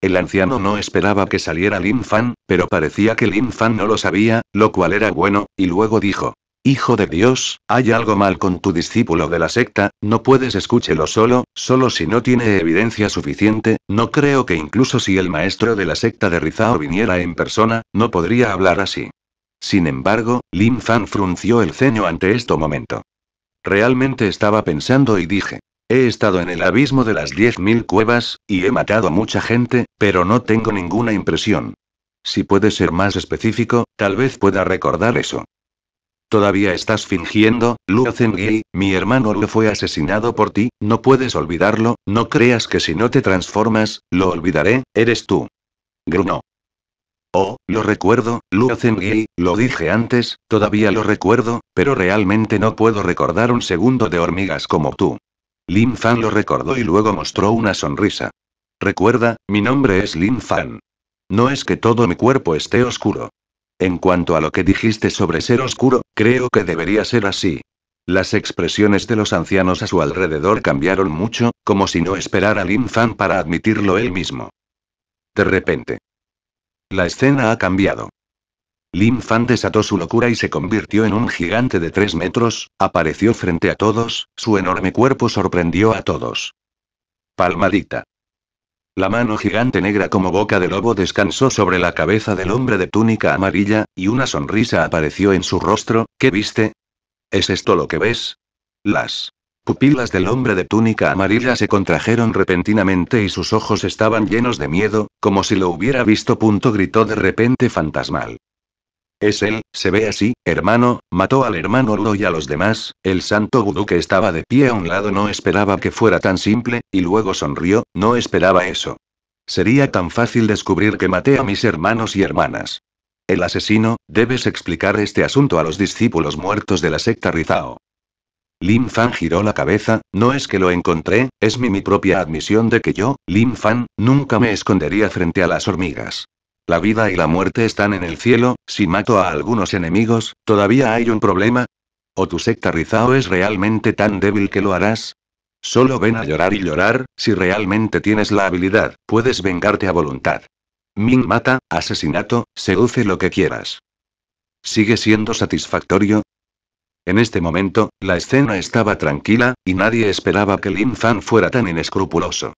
El anciano no esperaba que saliera Lin Fan, pero parecía que Lin Fan no lo sabía, lo cual era bueno, y luego dijo. Hijo de Dios, hay algo mal con tu discípulo de la secta, no puedes escúchelo solo, solo si no tiene evidencia suficiente, no creo que incluso si el maestro de la secta de Rizao viniera en persona, no podría hablar así. Sin embargo, Lin Fan frunció el ceño ante este momento. Realmente estaba pensando y dije, he estado en el abismo de las 10.000 cuevas, y he matado a mucha gente, pero no tengo ninguna impresión. Si puedes ser más específico, tal vez pueda recordar eso. Todavía estás fingiendo, Luo Zengui, mi hermano lo fue asesinado por ti, no puedes olvidarlo, no creas que si no te transformas, lo olvidaré, eres tú. Gruno. Oh, lo recuerdo, Zengi, lo dije antes, todavía lo recuerdo, pero realmente no puedo recordar un segundo de hormigas como tú. Lin Fan lo recordó y luego mostró una sonrisa. Recuerda, mi nombre es Lin Fan. No es que todo mi cuerpo esté oscuro. En cuanto a lo que dijiste sobre ser oscuro, creo que debería ser así. Las expresiones de los ancianos a su alrededor cambiaron mucho, como si no esperara Lin Fan para admitirlo él mismo. De repente, la escena ha cambiado. Lin Fan desató su locura y se convirtió en un gigante de tres metros, apareció frente a todos, su enorme cuerpo sorprendió a todos. Palmadita. La mano gigante negra como boca de lobo descansó sobre la cabeza del hombre de túnica amarilla, y una sonrisa apareció en su rostro, ¿qué viste? ¿Es esto lo que ves? Las pupilas del hombre de túnica amarilla se contrajeron repentinamente y sus ojos estaban llenos de miedo, como si lo hubiera visto. Punto gritó de repente fantasmal. Es él, se ve así, hermano, mató al hermano Ordo y a los demás, el santo vudú que estaba de pie a un lado no esperaba que fuera tan simple, y luego sonrió, no esperaba eso. Sería tan fácil descubrir que maté a mis hermanos y hermanas. El asesino, debes explicar este asunto a los discípulos muertos de la secta Rizao. Lin Fan giró la cabeza, no es que lo encontré, es mi, propia admisión de que yo, Lin Fan, nunca me escondería frente a las hormigas. La vida y la muerte están en el cielo, si mato a algunos enemigos, ¿todavía hay un problema? ¿O tu secta Rizao es realmente tan débil que lo harás? Solo ven a llorar y llorar, si realmente tienes la habilidad, puedes vengarte a voluntad. Min mata, asesinato, seduce lo que quieras. ¿Sigue siendo satisfactorio? En este momento, la escena estaba tranquila, y nadie esperaba que Lin Fan fuera tan inescrupuloso.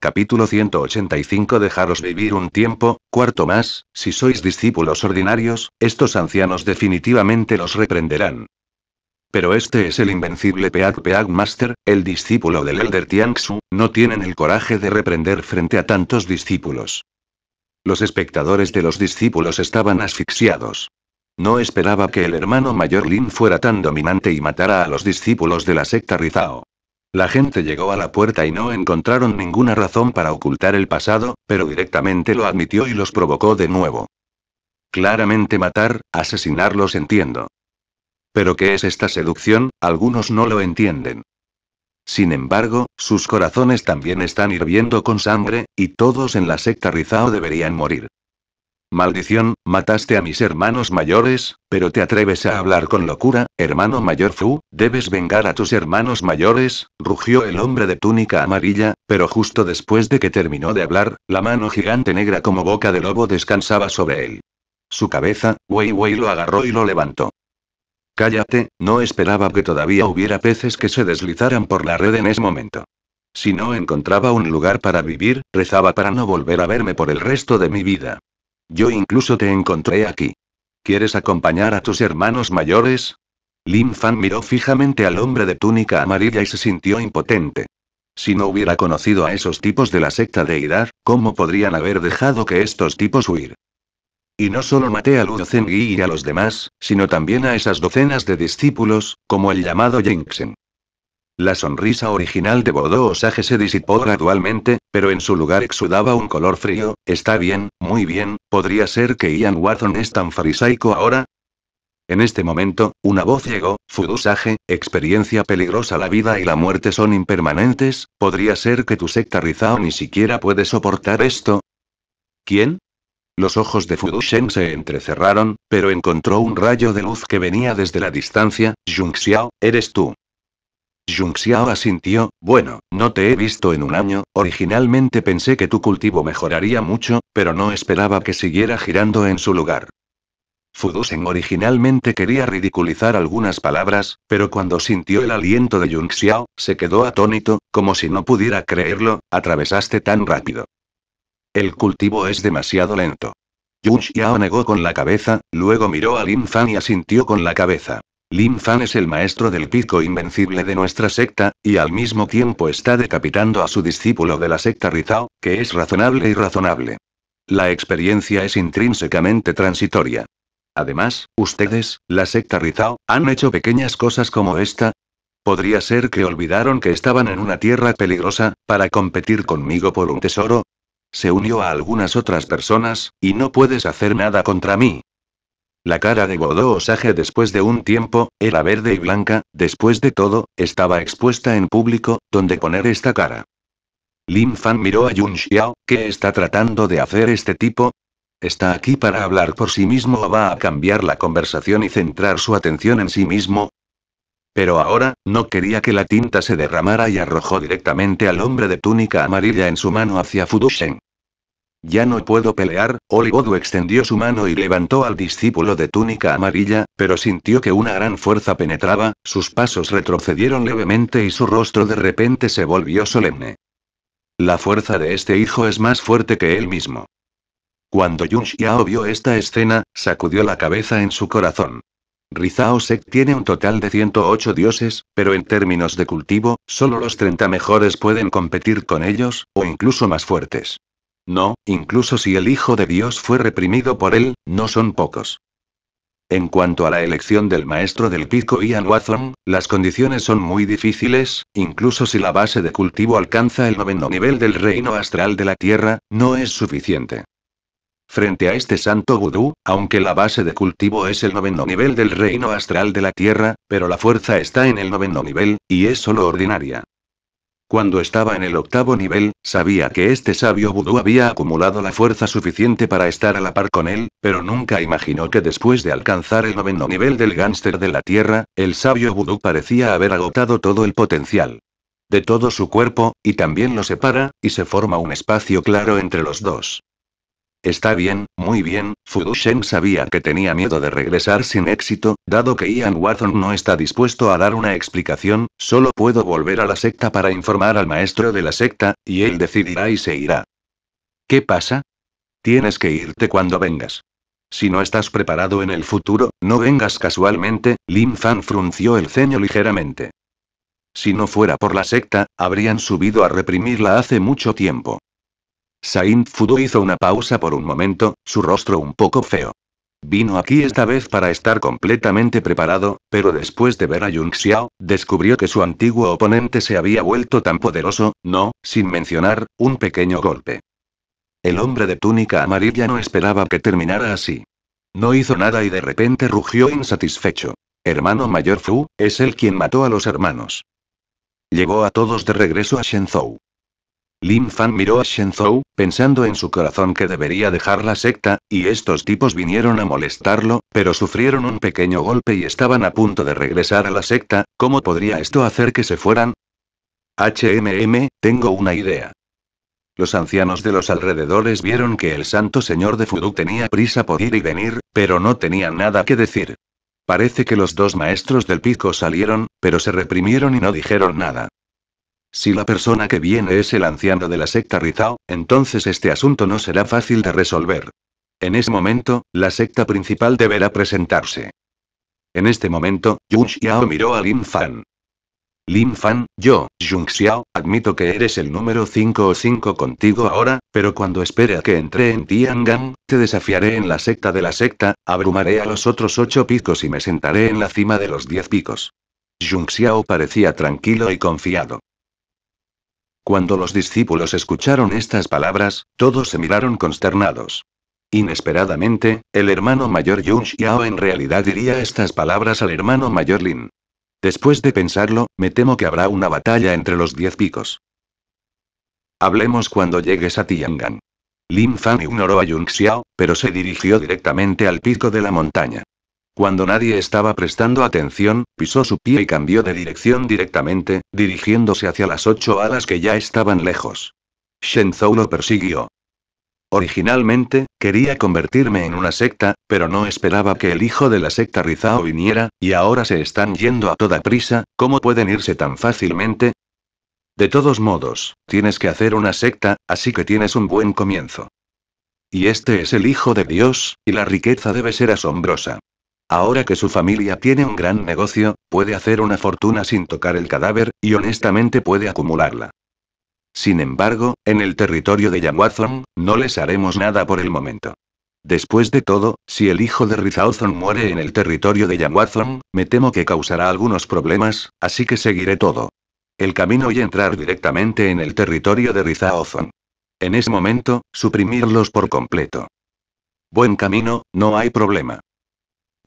Capítulo 185 Dejaros vivir un tiempo, cuarto más, si sois discípulos ordinarios, estos ancianos definitivamente los reprenderán. Pero este es el invencible Peak Peak Master, el discípulo del Elder Tiangsu, no tienen el coraje de reprender frente a tantos discípulos. Los espectadores de los discípulos estaban asfixiados. No esperaba que el hermano mayor Lin fuera tan dominante y matara a los discípulos de la secta Rizao. La gente llegó a la puerta y no encontraron ninguna razón para ocultar el pasado, pero directamente lo admitió y los provocó de nuevo. Claramente matar, asesinarlos entiendo. Pero ¿qué es esta seducción? Algunos no lo entienden. Sin embargo, sus corazones también están hirviendo con sangre, y todos en la secta Rizao deberían morir. Maldición, mataste a mis hermanos mayores, pero te atreves a hablar con locura, hermano mayor Fu, debes vengar a tus hermanos mayores, rugió el hombre de túnica amarilla, pero justo después de que terminó de hablar, la mano gigante negra como boca de lobo descansaba sobre él. Su cabeza, Wei Wei lo agarró y lo levantó. Cállate, no esperaba que todavía hubiera peces que se deslizaran por la red en ese momento. Si no encontraba un lugar para vivir, rezaba para no volver a verme por el resto de mi vida. Yo incluso te encontré aquí. ¿Quieres acompañar a tus hermanos mayores? Lin Fan miró fijamente al hombre de túnica amarilla y se sintió impotente. Si no hubiera conocido a esos tipos de la secta de Idar, ¿cómo podrían haber dejado que estos tipos huir? Y no solo maté a Ludo Zengyi y a los demás, sino también a esas docenas de discípulos, como el llamado Jinxen. La sonrisa original de Bodo Osage se disipó gradualmente, pero en su lugar exudaba un color frío, está bien, muy bien, ¿podría ser que Ian Watson es tan farisaico ahora? En este momento, una voz llegó, Fudusage, experiencia peligrosa la vida y la muerte son impermanentes, ¿podría ser que tu secta Rizao ni siquiera puede soportar esto? ¿Quién? Los ojos de Fudushen se entrecerraron, pero encontró un rayo de luz que venía desde la distancia, Xiao, eres tú. Xiao asintió, bueno, no te he visto en un año, originalmente pensé que tu cultivo mejoraría mucho, pero no esperaba que siguiera girando en su lugar. Fudusen originalmente quería ridiculizar algunas palabras, pero cuando sintió el aliento de Xiao, se quedó atónito, como si no pudiera creerlo, atravesaste tan rápido. El cultivo es demasiado lento. Xiao negó con la cabeza, luego miró a Lin Fan y asintió con la cabeza. Lin Fan es el maestro del pico invencible de nuestra secta, y al mismo tiempo está decapitando a su discípulo de la secta Rizao, que es razonable y razonable. La experiencia es intrínsecamente transitoria. Además, ustedes, la secta Rizao, han hecho pequeñas cosas como esta. ¿Podría ser que olvidaron que estaban en una tierra peligrosa, para competir conmigo por un tesoro? Se unió a algunas otras personas, y no puedes hacer nada contra mí, la cara de Godó Osage después de un tiempo, era verde y blanca, después de todo, estaba expuesta en público, donde poner esta cara. Lin Fan miró a Yun Xiao, ¿qué está tratando de hacer este tipo? ¿Está aquí para hablar por sí mismo o va a cambiar la conversación y centrar su atención en sí mismo? Pero ahora, no quería que la tinta se derramara y arrojó directamente al hombre de túnica amarilla en su mano hacia Fudusheng. Ya no puedo pelear, Olivodu extendió su mano y levantó al discípulo de túnica amarilla, pero sintió que una gran fuerza penetraba, sus pasos retrocedieron levemente y su rostro de repente se volvió solemne. La fuerza de este hijo es más fuerte que él mismo. Cuando Yun Xiao vio esta escena, sacudió la cabeza en su corazón. Rizao Sek tiene un total de 108 dioses, pero en términos de cultivo, solo los 30 mejores pueden competir con ellos, o incluso más fuertes. No, incluso si el Hijo de Dios fue reprimido por él, no son pocos. En cuanto a la elección del maestro del pico Ian Watson, las condiciones son muy difíciles, incluso si la base de cultivo alcanza el noveno nivel del reino astral de la Tierra, no es suficiente. Frente a este santo vudú, aunque la base de cultivo es el noveno nivel del reino astral de la Tierra, pero la fuerza está en el noveno nivel, y es solo ordinaria. Cuando estaba en el octavo nivel, sabía que este sabio vudú había acumulado la fuerza suficiente para estar a la par con él, pero nunca imaginó que después de alcanzar el noveno nivel del gánster de la Tierra, el sabio vudú parecía haber agotado todo el potencial de todo su cuerpo, y también lo separa, y se forma un espacio claro entre los dos. Está bien, muy bien, Fudusheng sabía que tenía miedo de regresar sin éxito, dado que Ian Watson no está dispuesto a dar una explicación, solo puedo volver a la secta para informar al maestro de la secta, y él decidirá y se irá. ¿Qué pasa? Tienes que irte cuando vengas. Si no estás preparado en el futuro, no vengas casualmente, Lin Fan frunció el ceño ligeramente. Si no fuera por la secta, habrían subido a reprimirla hace mucho tiempo. Saint Fudu hizo una pausa por un momento, su rostro un poco feo. Vino aquí esta vez para estar completamente preparado, pero después de ver a Yun Xiao, descubrió que su antiguo oponente se había vuelto tan poderoso, no, sin mencionar, un pequeño golpe. El hombre de túnica amarilla no esperaba que terminara así. No hizo nada y de repente rugió insatisfecho. Hermano mayor Fu, es el quien mató a los hermanos. Llegó a todos de regreso a Shenzhou. Lin Fan miró a Shenzhou, pensando en su corazón que debería dejar la secta, y estos tipos vinieron a molestarlo, pero sufrieron un pequeño golpe y estaban a punto de regresar a la secta, ¿cómo podría esto hacer que se fueran? HMM, tengo una idea. Los ancianos de los alrededores vieron que el santo señor de Fudu tenía prisa por ir y venir, pero no tenían nada que decir. Parece que los dos maestros del pico salieron, pero se reprimieron y no dijeron nada. Si la persona que viene es el anciano de la secta Rizao, entonces este asunto no será fácil de resolver. En ese momento, la secta principal deberá presentarse. En este momento, Yun Xiao miró a Lin Fan. Lin Fan, yo, Jung Xiao, admito que eres el número 5 o 5 contigo ahora, pero cuando espere a que entre en Tiangang, te desafiaré en la secta de la secta, abrumaré a los otros 8 picos y me sentaré en la cima de los 10 picos. Jung Xiao parecía tranquilo y confiado. Cuando los discípulos escucharon estas palabras, todos se miraron consternados. Inesperadamente, el hermano mayor Yun Xiao en realidad diría estas palabras al hermano mayor Lin. Después de pensarlo, me temo que habrá una batalla entre los diez picos. Hablemos cuando llegues a Tiangan. Lin Fan ignoró a Yun Xiao, pero se dirigió directamente al pico de la montaña. Cuando nadie estaba prestando atención, pisó su pie y cambió de dirección directamente, dirigiéndose hacia las ocho alas que ya estaban lejos. Shenzhou lo persiguió. Originalmente, quería convertirme en una secta, pero no esperaba que el hijo de la secta Rizao viniera, y ahora se están yendo a toda prisa, ¿cómo pueden irse tan fácilmente? De todos modos, tienes que hacer una secta, así que tienes un buen comienzo. Y este es el Hijo de Dios, y la riqueza debe ser asombrosa. Ahora que su familia tiene un gran negocio, puede hacer una fortuna sin tocar el cadáver, y honestamente puede acumularla. Sin embargo, en el territorio de Yamwazon, no les haremos nada por el momento. Después de todo, si el hijo de Rizaozon muere en el territorio de Yamwazon, me temo que causará algunos problemas, así que seguiré todo. El camino y entrar directamente en el territorio de Oson. En ese momento, suprimirlos por completo. Buen camino, no hay problema.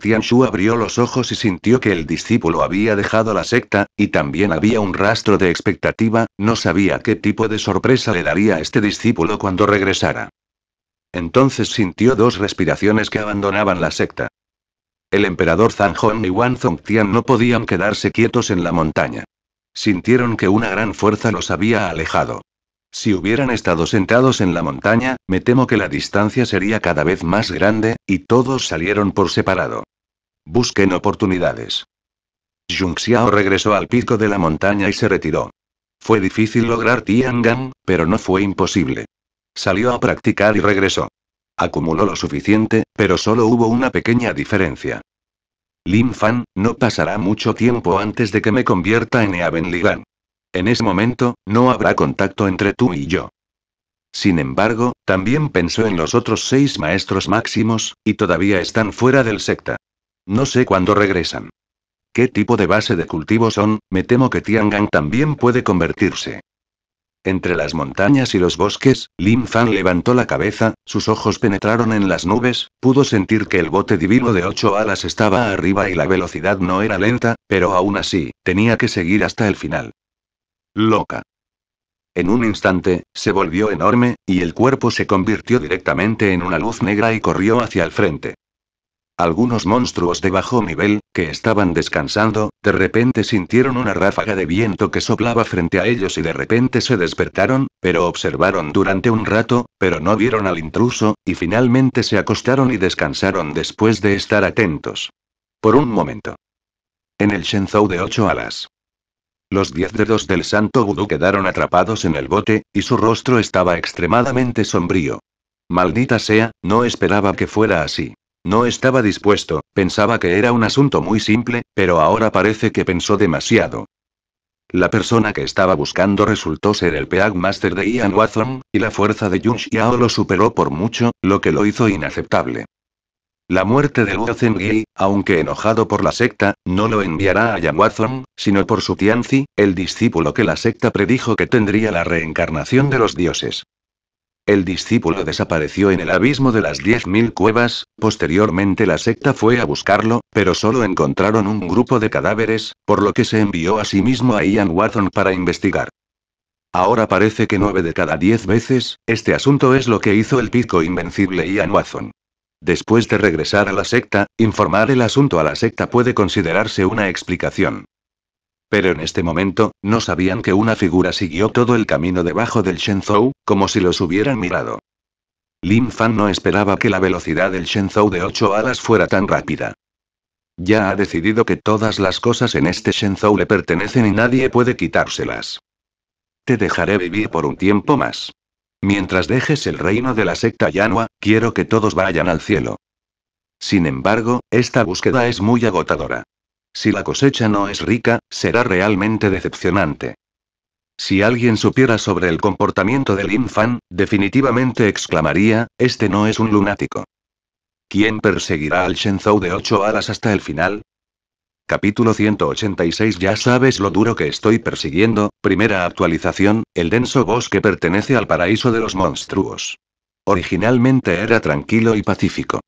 Tian Shu abrió los ojos y sintió que el discípulo había dejado la secta, y también había un rastro de expectativa, no sabía qué tipo de sorpresa le daría a este discípulo cuando regresara. Entonces sintió dos respiraciones que abandonaban la secta. El emperador Hong y Wang Tian no podían quedarse quietos en la montaña. Sintieron que una gran fuerza los había alejado. Si hubieran estado sentados en la montaña, me temo que la distancia sería cada vez más grande, y todos salieron por separado. Busquen oportunidades. Xiao regresó al pico de la montaña y se retiró. Fue difícil lograr Tiangan, pero no fue imposible. Salió a practicar y regresó. Acumuló lo suficiente, pero solo hubo una pequeña diferencia. Lin Fan, no pasará mucho tiempo antes de que me convierta en Eaben Ligan. En ese momento, no habrá contacto entre tú y yo. Sin embargo, también pensó en los otros seis maestros máximos, y todavía están fuera del secta. No sé cuándo regresan. ¿Qué tipo de base de cultivo son? Me temo que Tiangang también puede convertirse. Entre las montañas y los bosques, Lin Fan levantó la cabeza, sus ojos penetraron en las nubes, pudo sentir que el bote divino de ocho alas estaba arriba y la velocidad no era lenta, pero aún así, tenía que seguir hasta el final. Loca. En un instante, se volvió enorme, y el cuerpo se convirtió directamente en una luz negra y corrió hacia el frente. Algunos monstruos de bajo nivel, que estaban descansando, de repente sintieron una ráfaga de viento que soplaba frente a ellos y de repente se despertaron, pero observaron durante un rato, pero no vieron al intruso, y finalmente se acostaron y descansaron después de estar atentos. Por un momento. En el Shenzhou de ocho alas. Los diez dedos del santo vudú quedaron atrapados en el bote, y su rostro estaba extremadamente sombrío. Maldita sea, no esperaba que fuera así. No estaba dispuesto, pensaba que era un asunto muy simple, pero ahora parece que pensó demasiado. La persona que estaba buscando resultó ser el Peag Master de Ian Watson, y la fuerza de Yun lo superó por mucho, lo que lo hizo inaceptable. La muerte de Zengui, aunque enojado por la secta, no lo enviará a Yang sino por su Tianzi, el discípulo que la secta predijo que tendría la reencarnación de los dioses. El discípulo desapareció en el abismo de las 10.000 cuevas, posteriormente la secta fue a buscarlo, pero solo encontraron un grupo de cadáveres, por lo que se envió a sí mismo a Ian Watson para investigar. Ahora parece que nueve de cada 10 veces, este asunto es lo que hizo el pico invencible Ian Watson. Después de regresar a la secta, informar el asunto a la secta puede considerarse una explicación. Pero en este momento, no sabían que una figura siguió todo el camino debajo del Shenzhou, como si los hubieran mirado. Lin Fan no esperaba que la velocidad del Shenzhou de ocho alas fuera tan rápida. Ya ha decidido que todas las cosas en este Shenzhou le pertenecen y nadie puede quitárselas. Te dejaré vivir por un tiempo más. Mientras dejes el reino de la secta Yanua, quiero que todos vayan al cielo. Sin embargo, esta búsqueda es muy agotadora. Si la cosecha no es rica, será realmente decepcionante. Si alguien supiera sobre el comportamiento del Fan, definitivamente exclamaría, este no es un lunático. ¿Quién perseguirá al Shenzhou de ocho alas hasta el final? Capítulo 186 Ya sabes lo duro que estoy persiguiendo, primera actualización, el denso bosque pertenece al paraíso de los monstruos. Originalmente era tranquilo y pacífico.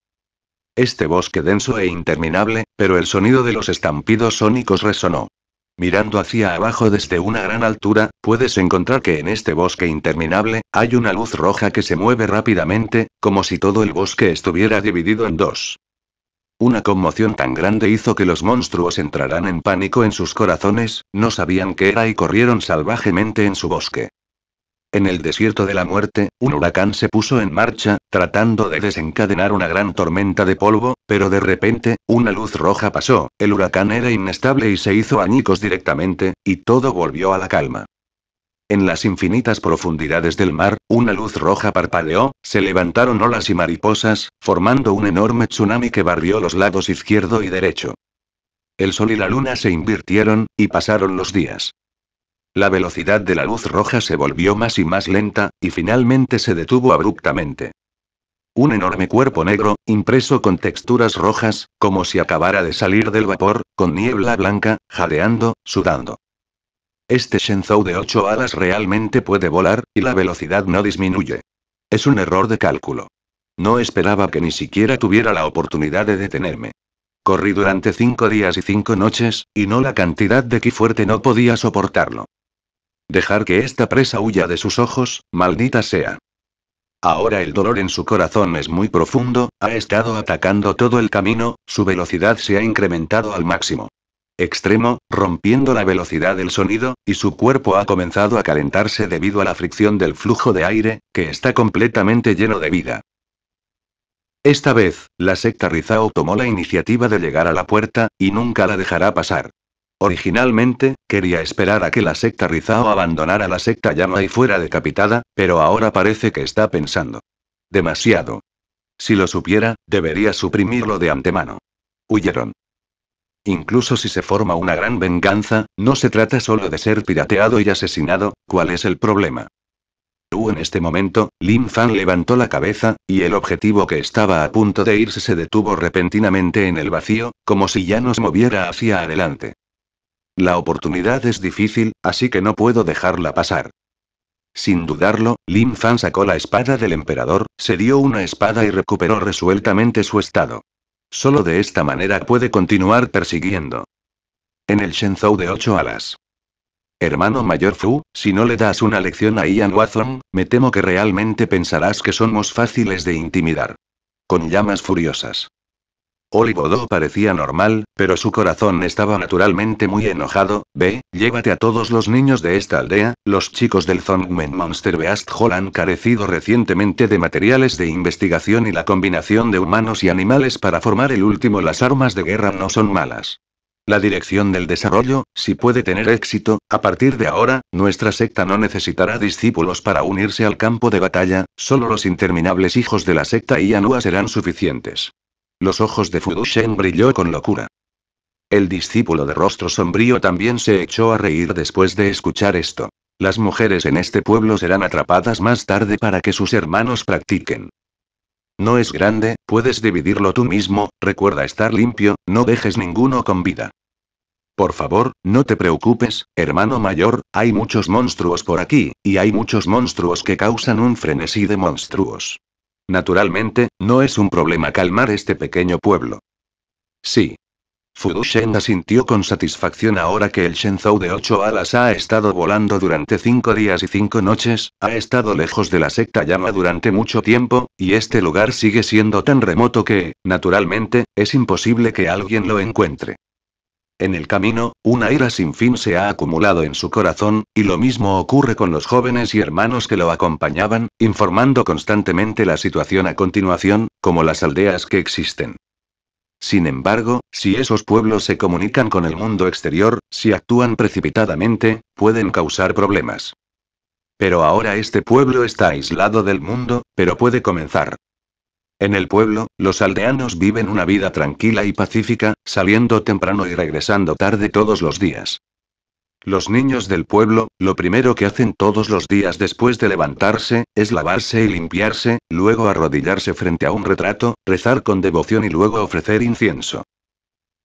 Este bosque denso e interminable, pero el sonido de los estampidos sónicos resonó. Mirando hacia abajo desde una gran altura, puedes encontrar que en este bosque interminable, hay una luz roja que se mueve rápidamente, como si todo el bosque estuviera dividido en dos. Una conmoción tan grande hizo que los monstruos entraran en pánico en sus corazones, no sabían qué era y corrieron salvajemente en su bosque. En el desierto de la muerte, un huracán se puso en marcha, tratando de desencadenar una gran tormenta de polvo, pero de repente, una luz roja pasó, el huracán era inestable y se hizo añicos directamente, y todo volvió a la calma. En las infinitas profundidades del mar, una luz roja parpadeó, se levantaron olas y mariposas, formando un enorme tsunami que barrió los lados izquierdo y derecho. El sol y la luna se invirtieron, y pasaron los días. La velocidad de la luz roja se volvió más y más lenta, y finalmente se detuvo abruptamente. Un enorme cuerpo negro, impreso con texturas rojas, como si acabara de salir del vapor, con niebla blanca, jadeando, sudando. Este Shenzhou de 8 alas realmente puede volar, y la velocidad no disminuye. Es un error de cálculo. No esperaba que ni siquiera tuviera la oportunidad de detenerme. Corrí durante cinco días y cinco noches, y no la cantidad de ki fuerte no podía soportarlo. Dejar que esta presa huya de sus ojos, maldita sea. Ahora el dolor en su corazón es muy profundo, ha estado atacando todo el camino, su velocidad se ha incrementado al máximo extremo, rompiendo la velocidad del sonido, y su cuerpo ha comenzado a calentarse debido a la fricción del flujo de aire, que está completamente lleno de vida. Esta vez, la secta Rizao tomó la iniciativa de llegar a la puerta, y nunca la dejará pasar. Originalmente, quería esperar a que la secta Rizao abandonara la secta llama y fuera decapitada, pero ahora parece que está pensando. Demasiado. Si lo supiera, debería suprimirlo de antemano. Huyeron. Incluso si se forma una gran venganza, no se trata solo de ser pirateado y asesinado, ¿cuál es el problema? en este momento, Lin Fan levantó la cabeza, y el objetivo que estaba a punto de irse se detuvo repentinamente en el vacío, como si ya nos moviera hacia adelante. La oportunidad es difícil, así que no puedo dejarla pasar. Sin dudarlo, Lin Fan sacó la espada del emperador, se dio una espada y recuperó resueltamente su estado. Solo de esta manera puede continuar persiguiendo. En el Shenzhou de ocho alas. Hermano mayor Fu, si no le das una lección a Ian Watson, me temo que realmente pensarás que somos fáciles de intimidar. Con llamas furiosas. Olivodó parecía normal, pero su corazón estaba naturalmente muy enojado. Ve, llévate a todos los niños de esta aldea, los chicos del Zongmen Monster Beast Hall han carecido recientemente de materiales de investigación y la combinación de humanos y animales para formar el último las armas de guerra no son malas. La dirección del desarrollo, si puede tener éxito, a partir de ahora, nuestra secta no necesitará discípulos para unirse al campo de batalla, solo los interminables hijos de la secta y Anua serán suficientes. Los ojos de Fudushen brilló con locura. El discípulo de rostro sombrío también se echó a reír después de escuchar esto. Las mujeres en este pueblo serán atrapadas más tarde para que sus hermanos practiquen. No es grande, puedes dividirlo tú mismo, recuerda estar limpio, no dejes ninguno con vida. Por favor, no te preocupes, hermano mayor, hay muchos monstruos por aquí, y hay muchos monstruos que causan un frenesí de monstruos. Naturalmente, no es un problema calmar este pequeño pueblo. Sí. Fudushen asintió con satisfacción ahora que el Shenzhou de ocho alas ha estado volando durante cinco días y cinco noches, ha estado lejos de la secta llama durante mucho tiempo, y este lugar sigue siendo tan remoto que, naturalmente, es imposible que alguien lo encuentre. En el camino, una ira sin fin se ha acumulado en su corazón, y lo mismo ocurre con los jóvenes y hermanos que lo acompañaban, informando constantemente la situación a continuación, como las aldeas que existen. Sin embargo, si esos pueblos se comunican con el mundo exterior, si actúan precipitadamente, pueden causar problemas. Pero ahora este pueblo está aislado del mundo, pero puede comenzar. En el pueblo, los aldeanos viven una vida tranquila y pacífica, saliendo temprano y regresando tarde todos los días. Los niños del pueblo, lo primero que hacen todos los días después de levantarse, es lavarse y limpiarse, luego arrodillarse frente a un retrato, rezar con devoción y luego ofrecer incienso.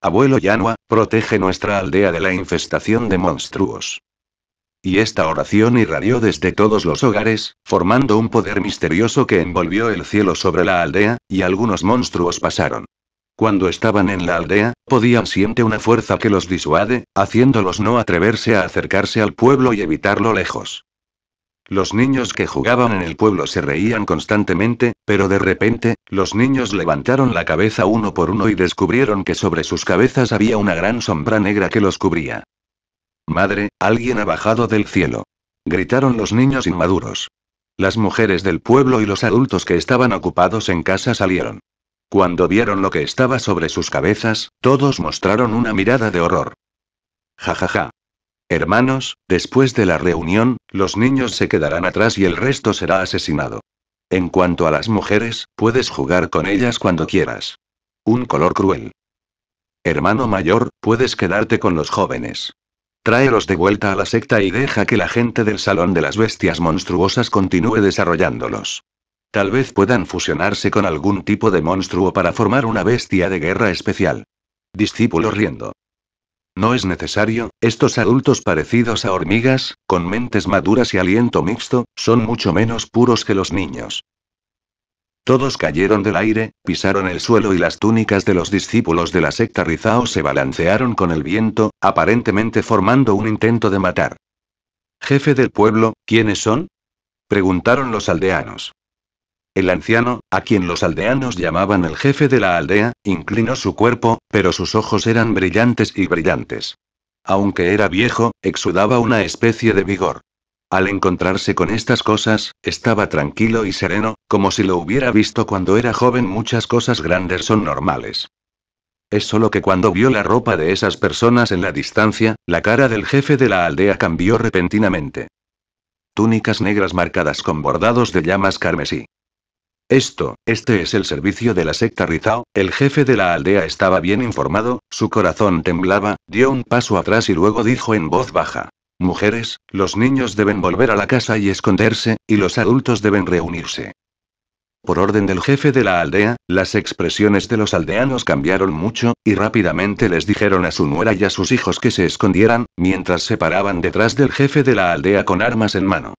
Abuelo Yanua, protege nuestra aldea de la infestación de monstruos. Y esta oración irradió desde todos los hogares, formando un poder misterioso que envolvió el cielo sobre la aldea, y algunos monstruos pasaron. Cuando estaban en la aldea, podían siente una fuerza que los disuade, haciéndolos no atreverse a acercarse al pueblo y evitarlo lejos. Los niños que jugaban en el pueblo se reían constantemente, pero de repente, los niños levantaron la cabeza uno por uno y descubrieron que sobre sus cabezas había una gran sombra negra que los cubría. Madre, alguien ha bajado del cielo. Gritaron los niños inmaduros. Las mujeres del pueblo y los adultos que estaban ocupados en casa salieron. Cuando vieron lo que estaba sobre sus cabezas, todos mostraron una mirada de horror. Ja ja ja. Hermanos, después de la reunión, los niños se quedarán atrás y el resto será asesinado. En cuanto a las mujeres, puedes jugar con ellas cuando quieras. Un color cruel. Hermano mayor, puedes quedarte con los jóvenes. Tráelos de vuelta a la secta y deja que la gente del Salón de las Bestias Monstruosas continúe desarrollándolos. Tal vez puedan fusionarse con algún tipo de monstruo para formar una bestia de guerra especial. Discípulo riendo. No es necesario, estos adultos parecidos a hormigas, con mentes maduras y aliento mixto, son mucho menos puros que los niños. Todos cayeron del aire, pisaron el suelo y las túnicas de los discípulos de la secta Rizao se balancearon con el viento, aparentemente formando un intento de matar. Jefe del pueblo, ¿quiénes son? preguntaron los aldeanos. El anciano, a quien los aldeanos llamaban el jefe de la aldea, inclinó su cuerpo, pero sus ojos eran brillantes y brillantes. Aunque era viejo, exudaba una especie de vigor. Al encontrarse con estas cosas, estaba tranquilo y sereno, como si lo hubiera visto cuando era joven. Muchas cosas grandes son normales. Es solo que cuando vio la ropa de esas personas en la distancia, la cara del jefe de la aldea cambió repentinamente. Túnicas negras marcadas con bordados de llamas carmesí. Esto, este es el servicio de la secta Rizao, el jefe de la aldea estaba bien informado, su corazón temblaba, dio un paso atrás y luego dijo en voz baja. Mujeres, los niños deben volver a la casa y esconderse, y los adultos deben reunirse. Por orden del jefe de la aldea, las expresiones de los aldeanos cambiaron mucho, y rápidamente les dijeron a su nuera y a sus hijos que se escondieran, mientras se paraban detrás del jefe de la aldea con armas en mano.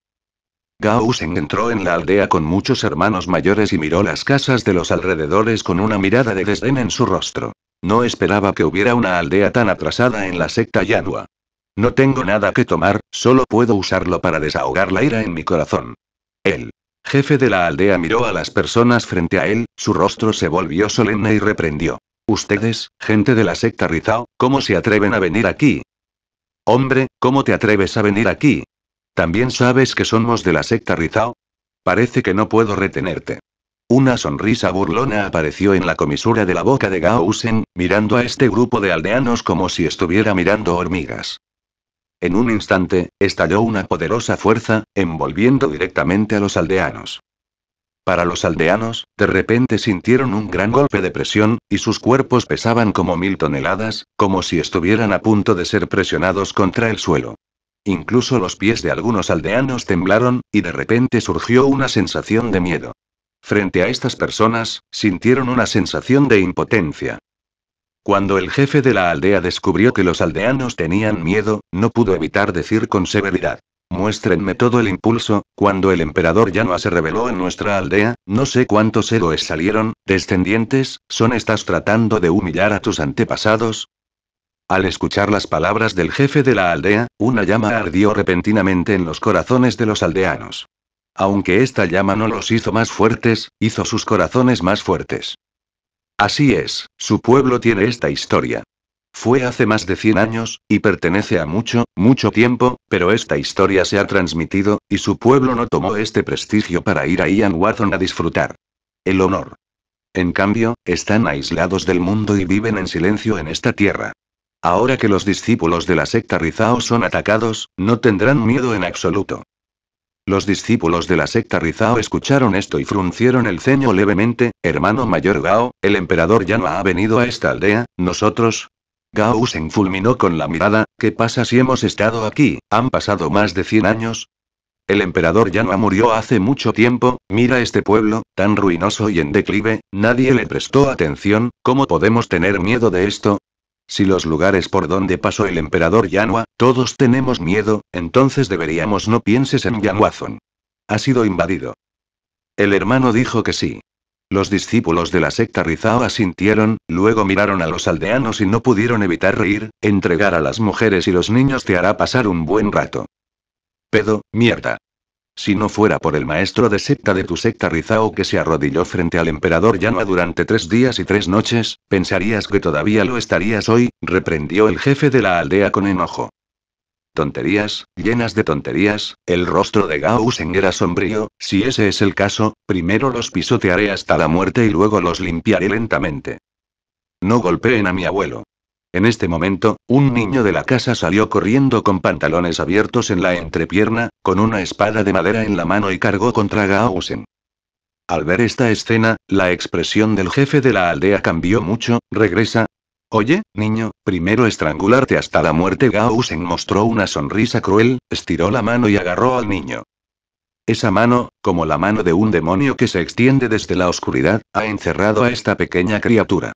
Gausen entró en la aldea con muchos hermanos mayores y miró las casas de los alrededores con una mirada de desdén en su rostro. No esperaba que hubiera una aldea tan atrasada en la secta yadua. No tengo nada que tomar, solo puedo usarlo para desahogar la ira en mi corazón. El jefe de la aldea miró a las personas frente a él, su rostro se volvió solemne y reprendió. Ustedes, gente de la secta Rizao, ¿cómo se atreven a venir aquí? Hombre, ¿cómo te atreves a venir aquí? ¿También sabes que somos de la secta Rizao? Parece que no puedo retenerte. Una sonrisa burlona apareció en la comisura de la boca de Gausen, mirando a este grupo de aldeanos como si estuviera mirando hormigas. En un instante, estalló una poderosa fuerza, envolviendo directamente a los aldeanos. Para los aldeanos, de repente sintieron un gran golpe de presión, y sus cuerpos pesaban como mil toneladas, como si estuvieran a punto de ser presionados contra el suelo. Incluso los pies de algunos aldeanos temblaron, y de repente surgió una sensación de miedo. Frente a estas personas, sintieron una sensación de impotencia. Cuando el jefe de la aldea descubrió que los aldeanos tenían miedo, no pudo evitar decir con severidad. Muéstrenme todo el impulso, cuando el emperador no se reveló en nuestra aldea, no sé cuántos héroes salieron, descendientes, ¿son estás tratando de humillar a tus antepasados? Al escuchar las palabras del jefe de la aldea, una llama ardió repentinamente en los corazones de los aldeanos. Aunque esta llama no los hizo más fuertes, hizo sus corazones más fuertes. Así es, su pueblo tiene esta historia. Fue hace más de 100 años, y pertenece a mucho, mucho tiempo, pero esta historia se ha transmitido, y su pueblo no tomó este prestigio para ir a Ian Watson a disfrutar. El honor. En cambio, están aislados del mundo y viven en silencio en esta tierra. Ahora que los discípulos de la secta Rizao son atacados, no tendrán miedo en absoluto. Los discípulos de la secta Rizao escucharon esto y fruncieron el ceño levemente, hermano mayor Gao, el emperador ya no ha venido a esta aldea, nosotros, Gao se fulminó con la mirada, ¿qué pasa si hemos estado aquí? ¿Han pasado más de 100 años? El emperador ha murió hace mucho tiempo, mira este pueblo, tan ruinoso y en declive, nadie le prestó atención, ¿cómo podemos tener miedo de esto? Si los lugares por donde pasó el emperador Yanua, todos tenemos miedo, entonces deberíamos no pienses en Yanwazon. Ha sido invadido. El hermano dijo que sí. Los discípulos de la secta Rizao asintieron, luego miraron a los aldeanos y no pudieron evitar reír, entregar a las mujeres y los niños te hará pasar un buen rato. Pedo, mierda. Si no fuera por el maestro de secta de tu secta Rizao que se arrodilló frente al emperador Yama durante tres días y tres noches, pensarías que todavía lo estarías hoy, reprendió el jefe de la aldea con enojo. Tonterías, llenas de tonterías, el rostro de Gao era sombrío, si ese es el caso, primero los pisotearé hasta la muerte y luego los limpiaré lentamente. No golpeen a mi abuelo. En este momento, un niño de la casa salió corriendo con pantalones abiertos en la entrepierna, con una espada de madera en la mano y cargó contra Gausen. Al ver esta escena, la expresión del jefe de la aldea cambió mucho, regresa. Oye, niño, primero estrangularte hasta la muerte. Gausen mostró una sonrisa cruel, estiró la mano y agarró al niño. Esa mano, como la mano de un demonio que se extiende desde la oscuridad, ha encerrado a esta pequeña criatura.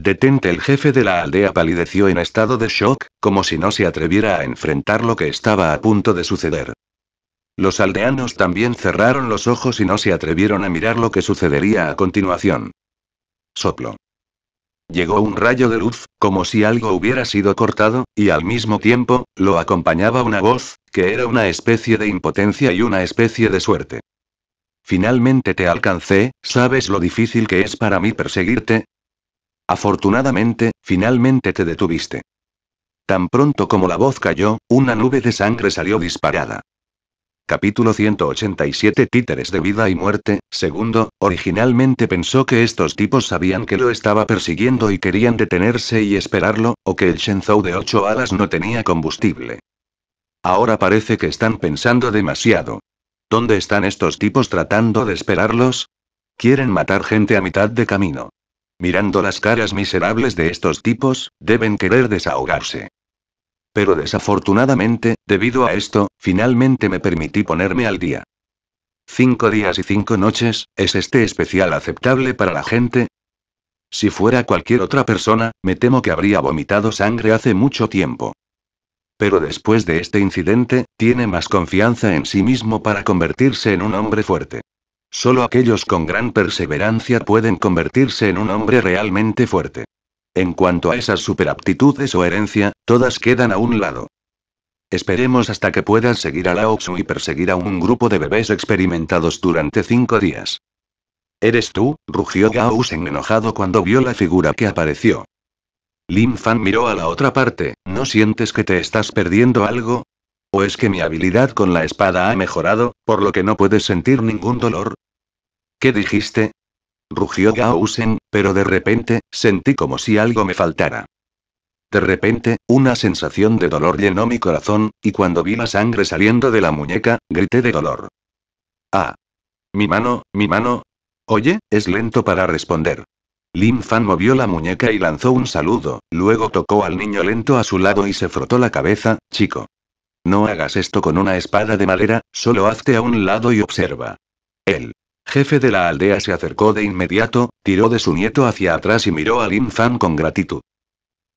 Detente el jefe de la aldea palideció en estado de shock, como si no se atreviera a enfrentar lo que estaba a punto de suceder. Los aldeanos también cerraron los ojos y no se atrevieron a mirar lo que sucedería a continuación. Soplo. Llegó un rayo de luz, como si algo hubiera sido cortado, y al mismo tiempo, lo acompañaba una voz, que era una especie de impotencia y una especie de suerte. Finalmente te alcancé, ¿sabes lo difícil que es para mí perseguirte? Afortunadamente, finalmente te detuviste. Tan pronto como la voz cayó, una nube de sangre salió disparada. Capítulo 187 Títeres de vida y muerte. Segundo, originalmente pensó que estos tipos sabían que lo estaba persiguiendo y querían detenerse y esperarlo, o que el Shenzhou de ocho alas no tenía combustible. Ahora parece que están pensando demasiado. ¿Dónde están estos tipos tratando de esperarlos? Quieren matar gente a mitad de camino. Mirando las caras miserables de estos tipos, deben querer desahogarse. Pero desafortunadamente, debido a esto, finalmente me permití ponerme al día. Cinco días y cinco noches, ¿es este especial aceptable para la gente? Si fuera cualquier otra persona, me temo que habría vomitado sangre hace mucho tiempo. Pero después de este incidente, tiene más confianza en sí mismo para convertirse en un hombre fuerte. Solo aquellos con gran perseverancia pueden convertirse en un hombre realmente fuerte. En cuanto a esas superaptitudes o herencia, todas quedan a un lado. Esperemos hasta que puedas seguir a Lao Tzu y perseguir a un grupo de bebés experimentados durante cinco días. ¿Eres tú? rugió Gao en enojado cuando vio la figura que apareció. Lin Fan miró a la otra parte, ¿no sientes que te estás perdiendo algo? es pues que mi habilidad con la espada ha mejorado, por lo que no puedes sentir ningún dolor. ¿Qué dijiste? Rugió Gao pero de repente, sentí como si algo me faltara. De repente, una sensación de dolor llenó mi corazón, y cuando vi la sangre saliendo de la muñeca, grité de dolor. Ah. Mi mano, mi mano. Oye, es lento para responder. Lin Fan movió la muñeca y lanzó un saludo, luego tocó al niño lento a su lado y se frotó la cabeza, chico. No hagas esto con una espada de madera, solo hazte a un lado y observa. El jefe de la aldea se acercó de inmediato, tiró de su nieto hacia atrás y miró a Lin Fan con gratitud.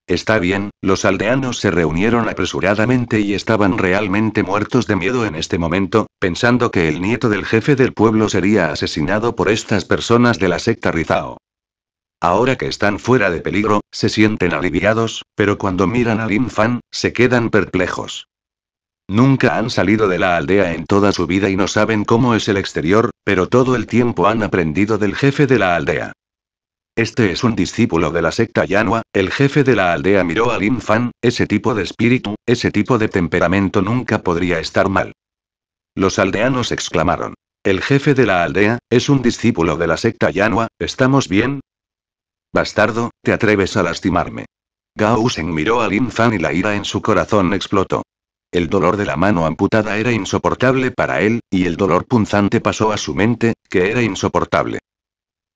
Está bien, los aldeanos se reunieron apresuradamente y estaban realmente muertos de miedo en este momento, pensando que el nieto del jefe del pueblo sería asesinado por estas personas de la secta Rizao. Ahora que están fuera de peligro, se sienten aliviados, pero cuando miran a Lin Fan, se quedan perplejos. Nunca han salido de la aldea en toda su vida y no saben cómo es el exterior, pero todo el tiempo han aprendido del jefe de la aldea. Este es un discípulo de la secta Yanua, el jefe de la aldea miró Lin Fan, ese tipo de espíritu, ese tipo de temperamento nunca podría estar mal. Los aldeanos exclamaron. El jefe de la aldea, es un discípulo de la secta Yanua, ¿estamos bien? Bastardo, te atreves a lastimarme. Gao Sen miró Lin Fan y la ira en su corazón explotó. El dolor de la mano amputada era insoportable para él, y el dolor punzante pasó a su mente, que era insoportable.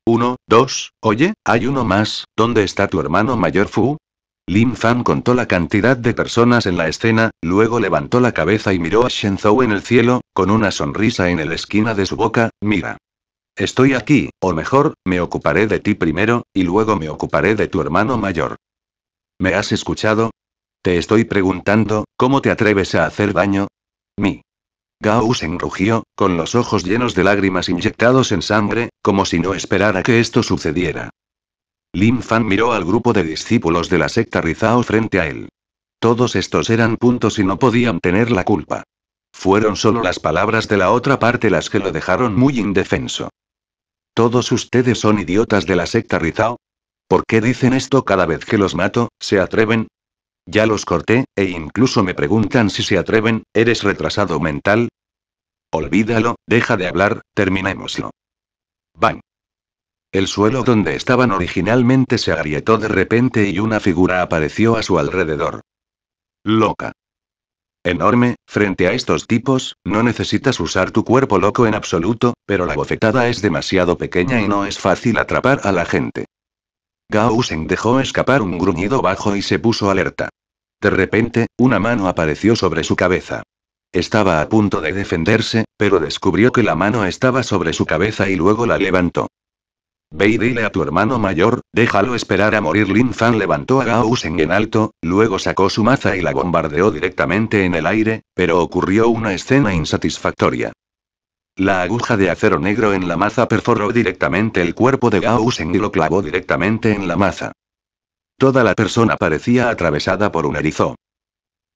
Uno, dos, oye, hay uno más, ¿dónde está tu hermano mayor Fu? Lin Fan contó la cantidad de personas en la escena, luego levantó la cabeza y miró a Shenzhou en el cielo, con una sonrisa en la esquina de su boca, mira. Estoy aquí, o mejor, me ocuparé de ti primero, y luego me ocuparé de tu hermano mayor. ¿Me has escuchado? Te estoy preguntando, ¿cómo te atreves a hacer daño? Mi. Gauss enrugió, con los ojos llenos de lágrimas inyectados en sangre, como si no esperara que esto sucediera. Lin Fan miró al grupo de discípulos de la secta Rizao frente a él. Todos estos eran puntos y no podían tener la culpa. Fueron solo las palabras de la otra parte las que lo dejaron muy indefenso. ¿Todos ustedes son idiotas de la secta Rizao? ¿Por qué dicen esto cada vez que los mato? ¿Se atreven? Ya los corté, e incluso me preguntan si se atreven, ¿eres retrasado mental? Olvídalo, deja de hablar, terminémoslo. Bang. El suelo donde estaban originalmente se agrietó de repente y una figura apareció a su alrededor. Loca. Enorme, frente a estos tipos, no necesitas usar tu cuerpo loco en absoluto, pero la bofetada es demasiado pequeña y no es fácil atrapar a la gente. Gausen dejó escapar un gruñido bajo y se puso alerta. De repente, una mano apareció sobre su cabeza. Estaba a punto de defenderse, pero descubrió que la mano estaba sobre su cabeza y luego la levantó. Ve y dile a tu hermano mayor, déjalo esperar a morir. Lin Fan levantó a Gausen en alto, luego sacó su maza y la bombardeó directamente en el aire, pero ocurrió una escena insatisfactoria. La aguja de acero negro en la maza perforó directamente el cuerpo de Gao y lo clavó directamente en la maza. Toda la persona parecía atravesada por un erizo.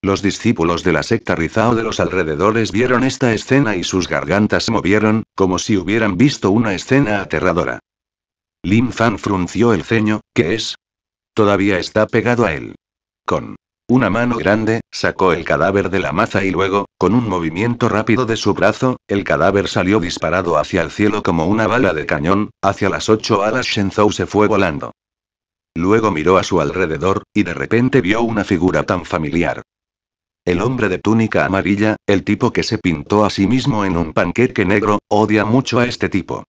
Los discípulos de la secta Rizao de los alrededores vieron esta escena y sus gargantas se movieron, como si hubieran visto una escena aterradora. Lin Fan frunció el ceño, ¿qué es? Todavía está pegado a él. Con una mano grande, sacó el cadáver de la maza y luego, con un movimiento rápido de su brazo, el cadáver salió disparado hacia el cielo como una bala de cañón, hacia las ocho alas Shenzhou se fue volando. Luego miró a su alrededor, y de repente vio una figura tan familiar. El hombre de túnica amarilla, el tipo que se pintó a sí mismo en un panqueque negro, odia mucho a este tipo.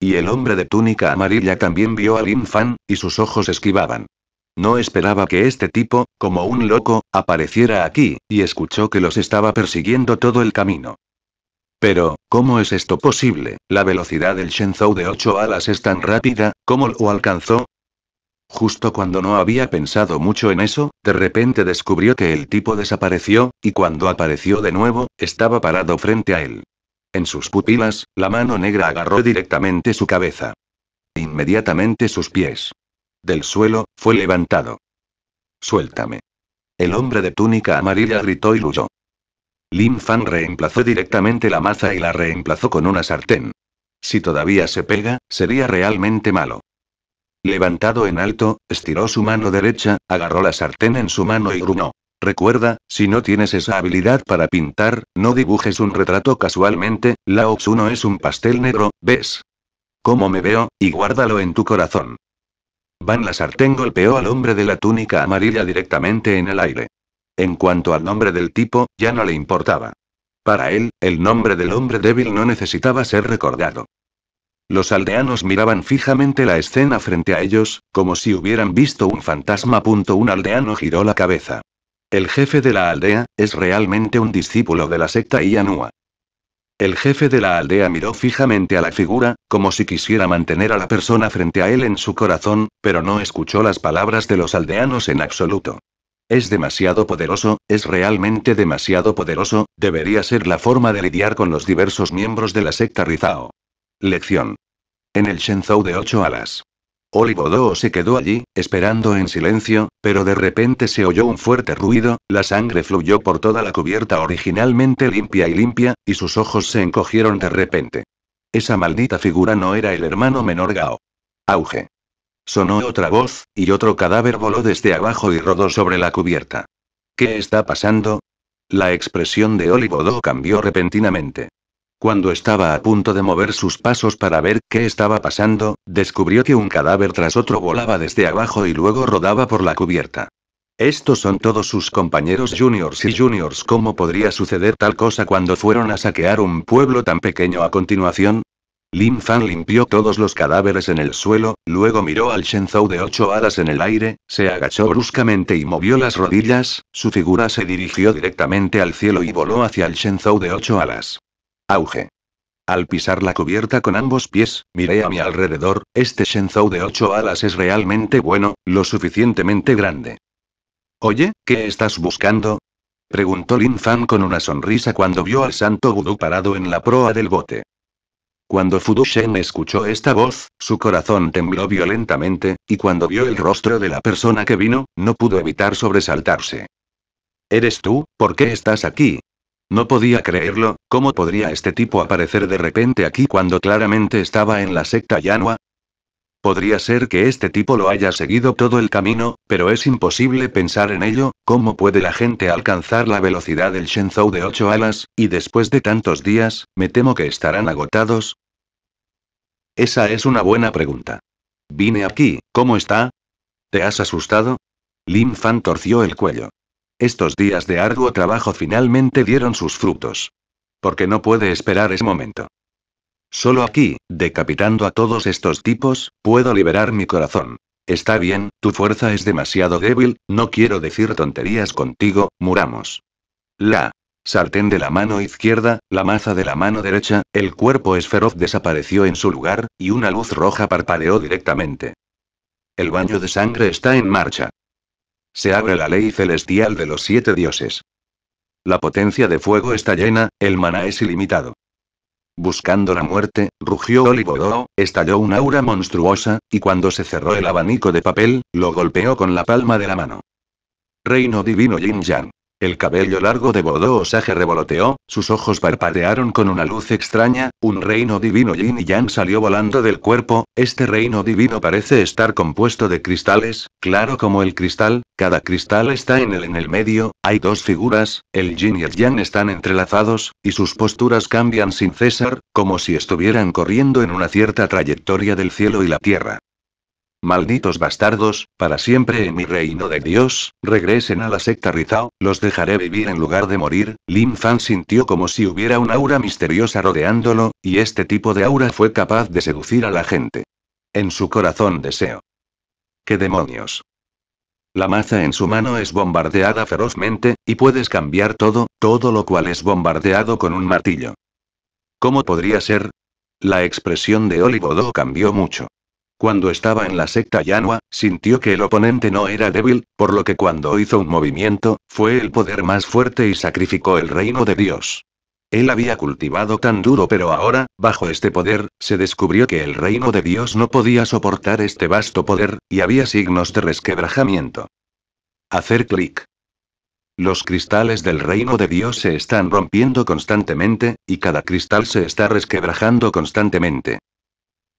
Y el hombre de túnica amarilla también vio a Lin Fan, y sus ojos esquivaban. No esperaba que este tipo, como un loco, apareciera aquí, y escuchó que los estaba persiguiendo todo el camino. Pero, ¿cómo es esto posible? La velocidad del Shenzhou de ocho alas es tan rápida, ¿cómo lo alcanzó? Justo cuando no había pensado mucho en eso, de repente descubrió que el tipo desapareció, y cuando apareció de nuevo, estaba parado frente a él. En sus pupilas, la mano negra agarró directamente su cabeza. Inmediatamente sus pies, del suelo, fue levantado. Suéltame. El hombre de túnica amarilla gritó y luyó. Lin Fan reemplazó directamente la maza y la reemplazó con una sartén. Si todavía se pega, sería realmente malo. Levantado en alto, estiró su mano derecha, agarró la sartén en su mano y grunó. Recuerda, si no tienes esa habilidad para pintar, no dibujes un retrato casualmente, la Ox 1 es un pastel negro, ¿ves? Cómo me veo, y guárdalo en tu corazón. Van la sartén golpeó al hombre de la túnica amarilla directamente en el aire. En cuanto al nombre del tipo, ya no le importaba. Para él, el nombre del hombre débil no necesitaba ser recordado. Los aldeanos miraban fijamente la escena frente a ellos, como si hubieran visto un fantasma. Un aldeano giró la cabeza. El jefe de la aldea, es realmente un discípulo de la secta Ianua. El jefe de la aldea miró fijamente a la figura, como si quisiera mantener a la persona frente a él en su corazón, pero no escuchó las palabras de los aldeanos en absoluto. Es demasiado poderoso, es realmente demasiado poderoso, debería ser la forma de lidiar con los diversos miembros de la secta Rizao. Lección. En el Shenzhou de ocho alas. Olivo se quedó allí, esperando en silencio, pero de repente se oyó un fuerte ruido, la sangre fluyó por toda la cubierta originalmente limpia y limpia, y sus ojos se encogieron de repente. Esa maldita figura no era el hermano menor Gao. Auge. Sonó otra voz, y otro cadáver voló desde abajo y rodó sobre la cubierta. ¿Qué está pasando? La expresión de Olivo cambió repentinamente. Cuando estaba a punto de mover sus pasos para ver qué estaba pasando, descubrió que un cadáver tras otro volaba desde abajo y luego rodaba por la cubierta. Estos son todos sus compañeros juniors y juniors. ¿Cómo podría suceder tal cosa cuando fueron a saquear un pueblo tan pequeño a continuación? Lin Fan limpió todos los cadáveres en el suelo, luego miró al Shenzhou de ocho alas en el aire, se agachó bruscamente y movió las rodillas, su figura se dirigió directamente al cielo y voló hacia el Shenzhou de ocho alas. Auge. Al pisar la cubierta con ambos pies, miré a mi alrededor, este Shenzhou de ocho alas es realmente bueno, lo suficientemente grande. Oye, ¿qué estás buscando? Preguntó Lin Fan con una sonrisa cuando vio al santo vudú parado en la proa del bote. Cuando Fudu Shen escuchó esta voz, su corazón tembló violentamente, y cuando vio el rostro de la persona que vino, no pudo evitar sobresaltarse. ¿Eres tú? ¿Por qué estás aquí? No podía creerlo, ¿cómo podría este tipo aparecer de repente aquí cuando claramente estaba en la secta Yanua? Podría ser que este tipo lo haya seguido todo el camino, pero es imposible pensar en ello, ¿cómo puede la gente alcanzar la velocidad del Shenzhou de ocho alas, y después de tantos días, me temo que estarán agotados? Esa es una buena pregunta. Vine aquí, ¿cómo está? ¿Te has asustado? Lin Fan torció el cuello. Estos días de arduo trabajo finalmente dieron sus frutos. Porque no puede esperar ese momento. Solo aquí, decapitando a todos estos tipos, puedo liberar mi corazón. Está bien, tu fuerza es demasiado débil, no quiero decir tonterías contigo, muramos. La sartén de la mano izquierda, la maza de la mano derecha, el cuerpo es feroz desapareció en su lugar, y una luz roja parpadeó directamente. El baño de sangre está en marcha. Se abre la ley celestial de los siete dioses. La potencia de fuego está llena, el maná es ilimitado. Buscando la muerte, rugió olivodo estalló una aura monstruosa, y cuando se cerró el abanico de papel, lo golpeó con la palma de la mano. Reino divino Yin Yang. El cabello largo de Bodo Osage revoloteó, sus ojos parpadearon con una luz extraña, un reino divino yin y yang salió volando del cuerpo, este reino divino parece estar compuesto de cristales, claro como el cristal, cada cristal está en el en el medio, hay dos figuras, el yin y el yang están entrelazados, y sus posturas cambian sin cesar, como si estuvieran corriendo en una cierta trayectoria del cielo y la tierra. Malditos bastardos, para siempre en mi reino de Dios, regresen a la secta Rizao, los dejaré vivir en lugar de morir. Lin Fan sintió como si hubiera un aura misteriosa rodeándolo, y este tipo de aura fue capaz de seducir a la gente. En su corazón deseo. ¿Qué demonios? La maza en su mano es bombardeada ferozmente, y puedes cambiar todo, todo lo cual es bombardeado con un martillo. ¿Cómo podría ser? La expresión de Olivodo cambió mucho. Cuando estaba en la secta Yanua, sintió que el oponente no era débil, por lo que cuando hizo un movimiento, fue el poder más fuerte y sacrificó el reino de Dios. Él había cultivado tan duro pero ahora, bajo este poder, se descubrió que el reino de Dios no podía soportar este vasto poder, y había signos de resquebrajamiento. Hacer clic. Los cristales del reino de Dios se están rompiendo constantemente, y cada cristal se está resquebrajando constantemente.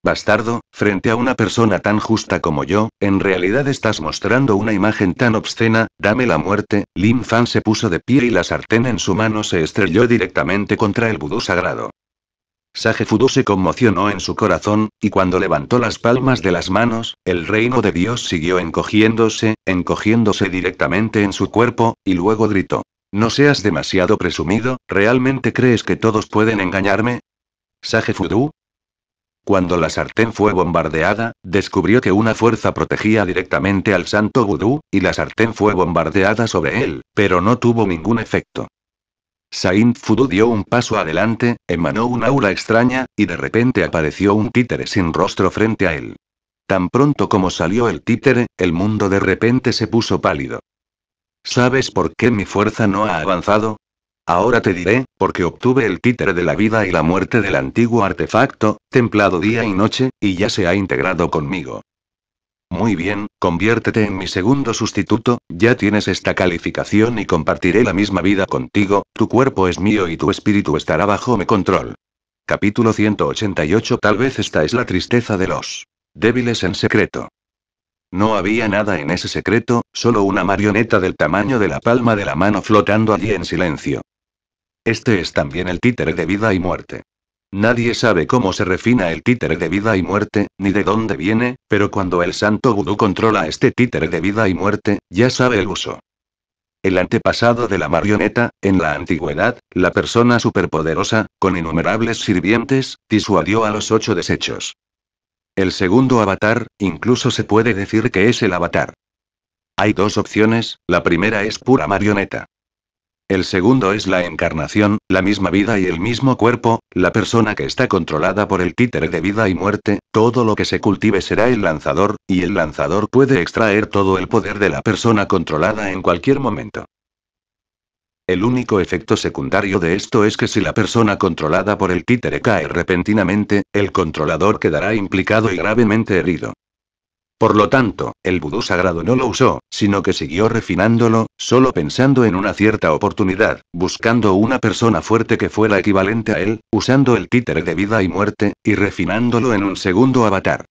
Bastardo, frente a una persona tan justa como yo, en realidad estás mostrando una imagen tan obscena, dame la muerte, Lin Fan se puso de pie y la sartén en su mano se estrelló directamente contra el vudú sagrado. Sage Fudu se conmocionó en su corazón, y cuando levantó las palmas de las manos, el reino de Dios siguió encogiéndose, encogiéndose directamente en su cuerpo, y luego gritó. No seas demasiado presumido, ¿realmente crees que todos pueden engañarme? Sage Fudu, cuando la sartén fue bombardeada, descubrió que una fuerza protegía directamente al santo vudú, y la sartén fue bombardeada sobre él, pero no tuvo ningún efecto. Saint Fudu dio un paso adelante, emanó un aura extraña, y de repente apareció un títere sin rostro frente a él. Tan pronto como salió el títere, el mundo de repente se puso pálido. ¿Sabes por qué mi fuerza no ha avanzado? Ahora te diré, porque obtuve el títere de la vida y la muerte del antiguo artefacto, templado día y noche, y ya se ha integrado conmigo. Muy bien, conviértete en mi segundo sustituto, ya tienes esta calificación y compartiré la misma vida contigo, tu cuerpo es mío y tu espíritu estará bajo mi control. Capítulo 188 Tal vez esta es la tristeza de los débiles en secreto. No había nada en ese secreto, solo una marioneta del tamaño de la palma de la mano flotando allí en silencio. Este es también el títere de vida y muerte. Nadie sabe cómo se refina el títere de vida y muerte, ni de dónde viene, pero cuando el santo vudú controla este títere de vida y muerte, ya sabe el uso. El antepasado de la marioneta, en la antigüedad, la persona superpoderosa, con innumerables sirvientes, disuadió a los ocho desechos. El segundo avatar, incluso se puede decir que es el avatar. Hay dos opciones, la primera es pura marioneta. El segundo es la encarnación, la misma vida y el mismo cuerpo, la persona que está controlada por el títere de vida y muerte, todo lo que se cultive será el lanzador, y el lanzador puede extraer todo el poder de la persona controlada en cualquier momento. El único efecto secundario de esto es que si la persona controlada por el títere cae repentinamente, el controlador quedará implicado y gravemente herido. Por lo tanto, el vudú sagrado no lo usó, sino que siguió refinándolo, solo pensando en una cierta oportunidad, buscando una persona fuerte que fuera equivalente a él, usando el títere de vida y muerte, y refinándolo en un segundo avatar.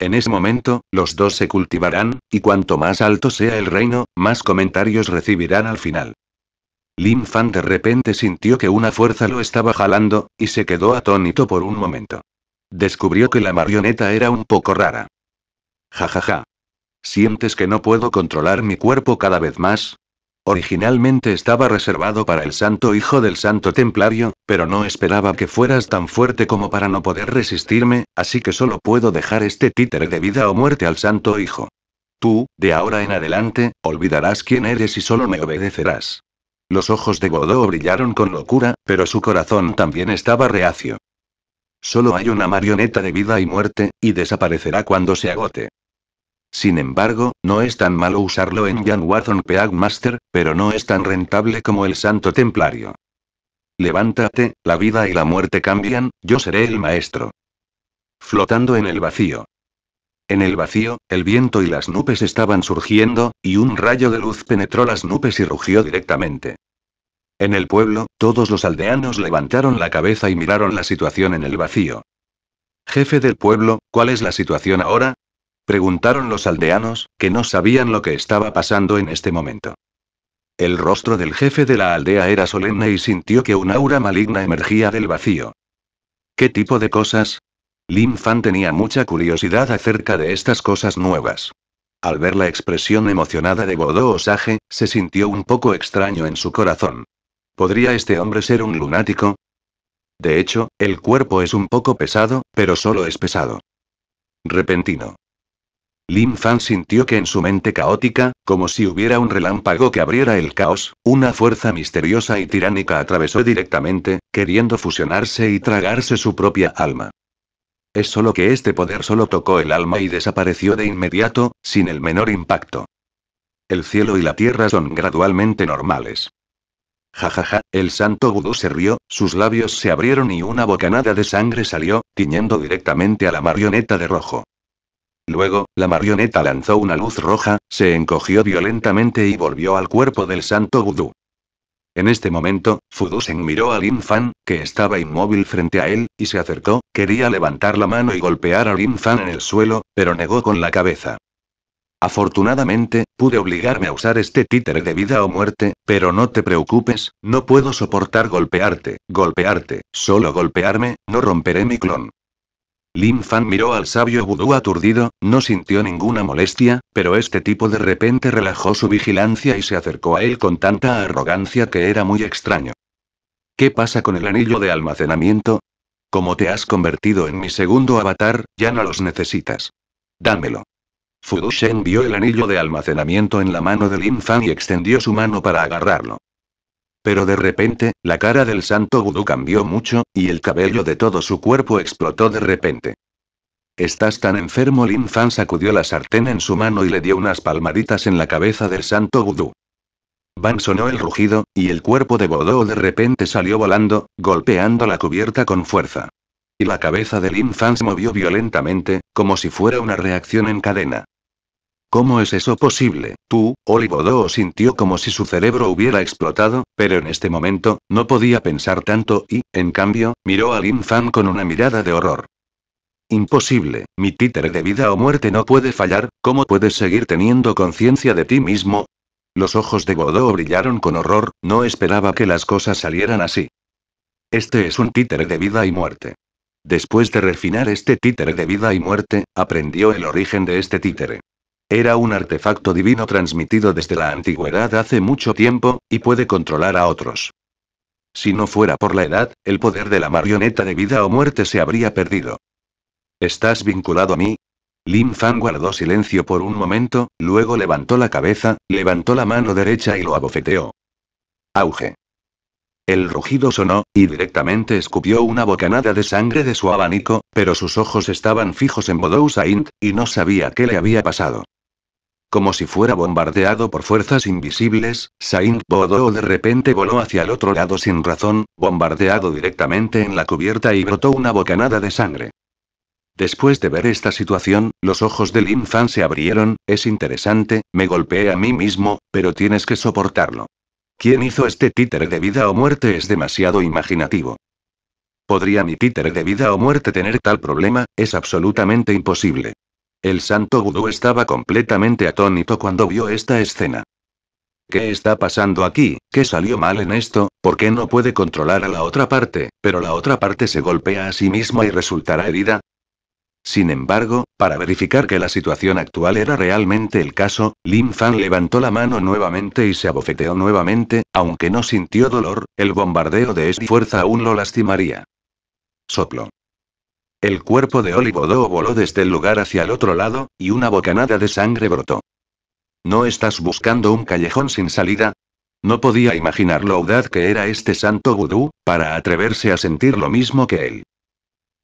En ese momento, los dos se cultivarán, y cuanto más alto sea el reino, más comentarios recibirán al final. Lin Fan de repente sintió que una fuerza lo estaba jalando, y se quedó atónito por un momento. Descubrió que la marioneta era un poco rara. Jajaja. ¿Sientes que no puedo controlar mi cuerpo cada vez más? Originalmente estaba reservado para el santo hijo del santo templario, pero no esperaba que fueras tan fuerte como para no poder resistirme, así que solo puedo dejar este títere de vida o muerte al santo hijo. Tú, de ahora en adelante, olvidarás quién eres y solo me obedecerás. Los ojos de Godot brillaron con locura, pero su corazón también estaba reacio. Solo hay una marioneta de vida y muerte, y desaparecerá cuando se agote. Sin embargo, no es tan malo usarlo en Jan Watson Peag Master, pero no es tan rentable como el Santo Templario. Levántate, la vida y la muerte cambian, yo seré el maestro. Flotando en el vacío. En el vacío, el viento y las nubes estaban surgiendo, y un rayo de luz penetró las nubes y rugió directamente. En el pueblo, todos los aldeanos levantaron la cabeza y miraron la situación en el vacío. Jefe del pueblo, ¿cuál es la situación ahora? Preguntaron los aldeanos, que no sabían lo que estaba pasando en este momento. El rostro del jefe de la aldea era solemne y sintió que un aura maligna emergía del vacío. ¿Qué tipo de cosas? Lin Fan tenía mucha curiosidad acerca de estas cosas nuevas. Al ver la expresión emocionada de Bodo Osage, se sintió un poco extraño en su corazón. ¿Podría este hombre ser un lunático? De hecho, el cuerpo es un poco pesado, pero solo es pesado. Repentino. Lin Fan sintió que en su mente caótica, como si hubiera un relámpago que abriera el caos, una fuerza misteriosa y tiránica atravesó directamente, queriendo fusionarse y tragarse su propia alma. Es solo que este poder solo tocó el alma y desapareció de inmediato, sin el menor impacto. El cielo y la tierra son gradualmente normales. Jajaja, ja, ja, el santo vudú se rió, sus labios se abrieron y una bocanada de sangre salió, tiñendo directamente a la marioneta de rojo. Luego, la marioneta lanzó una luz roja, se encogió violentamente y volvió al cuerpo del santo Vudú. En este momento, Fudusen miró a Lin Fan, que estaba inmóvil frente a él, y se acercó, quería levantar la mano y golpear a Lin Fan en el suelo, pero negó con la cabeza. Afortunadamente, pude obligarme a usar este títere de vida o muerte, pero no te preocupes, no puedo soportar golpearte, golpearte, solo golpearme, no romperé mi clon. Lin Fan miró al sabio vudú aturdido, no sintió ninguna molestia, pero este tipo de repente relajó su vigilancia y se acercó a él con tanta arrogancia que era muy extraño. ¿Qué pasa con el anillo de almacenamiento? Como te has convertido en mi segundo avatar, ya no los necesitas. Dámelo. Fudushen vio el anillo de almacenamiento en la mano de Lin Fan y extendió su mano para agarrarlo. Pero de repente, la cara del santo vudú cambió mucho, y el cabello de todo su cuerpo explotó de repente. Estás tan enfermo. Lin Fan sacudió la sartén en su mano y le dio unas palmaditas en la cabeza del santo vudú. Van sonó el rugido, y el cuerpo de Bodo de repente salió volando, golpeando la cubierta con fuerza. Y la cabeza del Fan se movió violentamente, como si fuera una reacción en cadena. ¿Cómo es eso posible? Tú, olivodo sintió como si su cerebro hubiera explotado, pero en este momento, no podía pensar tanto y, en cambio, miró a Lin Fan con una mirada de horror. Imposible, mi títere de vida o muerte no puede fallar, ¿cómo puedes seguir teniendo conciencia de ti mismo? Los ojos de Godó brillaron con horror, no esperaba que las cosas salieran así. Este es un títere de vida y muerte. Después de refinar este títere de vida y muerte, aprendió el origen de este títere. Era un artefacto divino transmitido desde la antigüedad hace mucho tiempo, y puede controlar a otros. Si no fuera por la edad, el poder de la marioneta de vida o muerte se habría perdido. ¿Estás vinculado a mí? Lin Fan guardó silencio por un momento, luego levantó la cabeza, levantó la mano derecha y lo abofeteó. Auge. El rugido sonó, y directamente escupió una bocanada de sangre de su abanico, pero sus ojos estaban fijos en Bodou Saint, y no sabía qué le había pasado. Como si fuera bombardeado por fuerzas invisibles, Saint Bodo de repente voló hacia el otro lado sin razón, bombardeado directamente en la cubierta y brotó una bocanada de sangre. Después de ver esta situación, los ojos del infan se abrieron, es interesante, me golpeé a mí mismo, pero tienes que soportarlo. ¿Quién hizo este títere de vida o muerte es demasiado imaginativo? ¿Podría mi títere de vida o muerte tener tal problema? Es absolutamente imposible. El santo vudú estaba completamente atónito cuando vio esta escena. ¿Qué está pasando aquí? ¿Qué salió mal en esto? ¿Por qué no puede controlar a la otra parte? Pero la otra parte se golpea a sí misma y resultará herida. Sin embargo, para verificar que la situación actual era realmente el caso, Lin Fan levantó la mano nuevamente y se abofeteó nuevamente, aunque no sintió dolor, el bombardeo de esta fuerza aún lo lastimaría. Soplo. El cuerpo de Olivodó voló desde el lugar hacia el otro lado, y una bocanada de sangre brotó. ¿No estás buscando un callejón sin salida? No podía imaginar lo audaz que era este santo vudú, para atreverse a sentir lo mismo que él.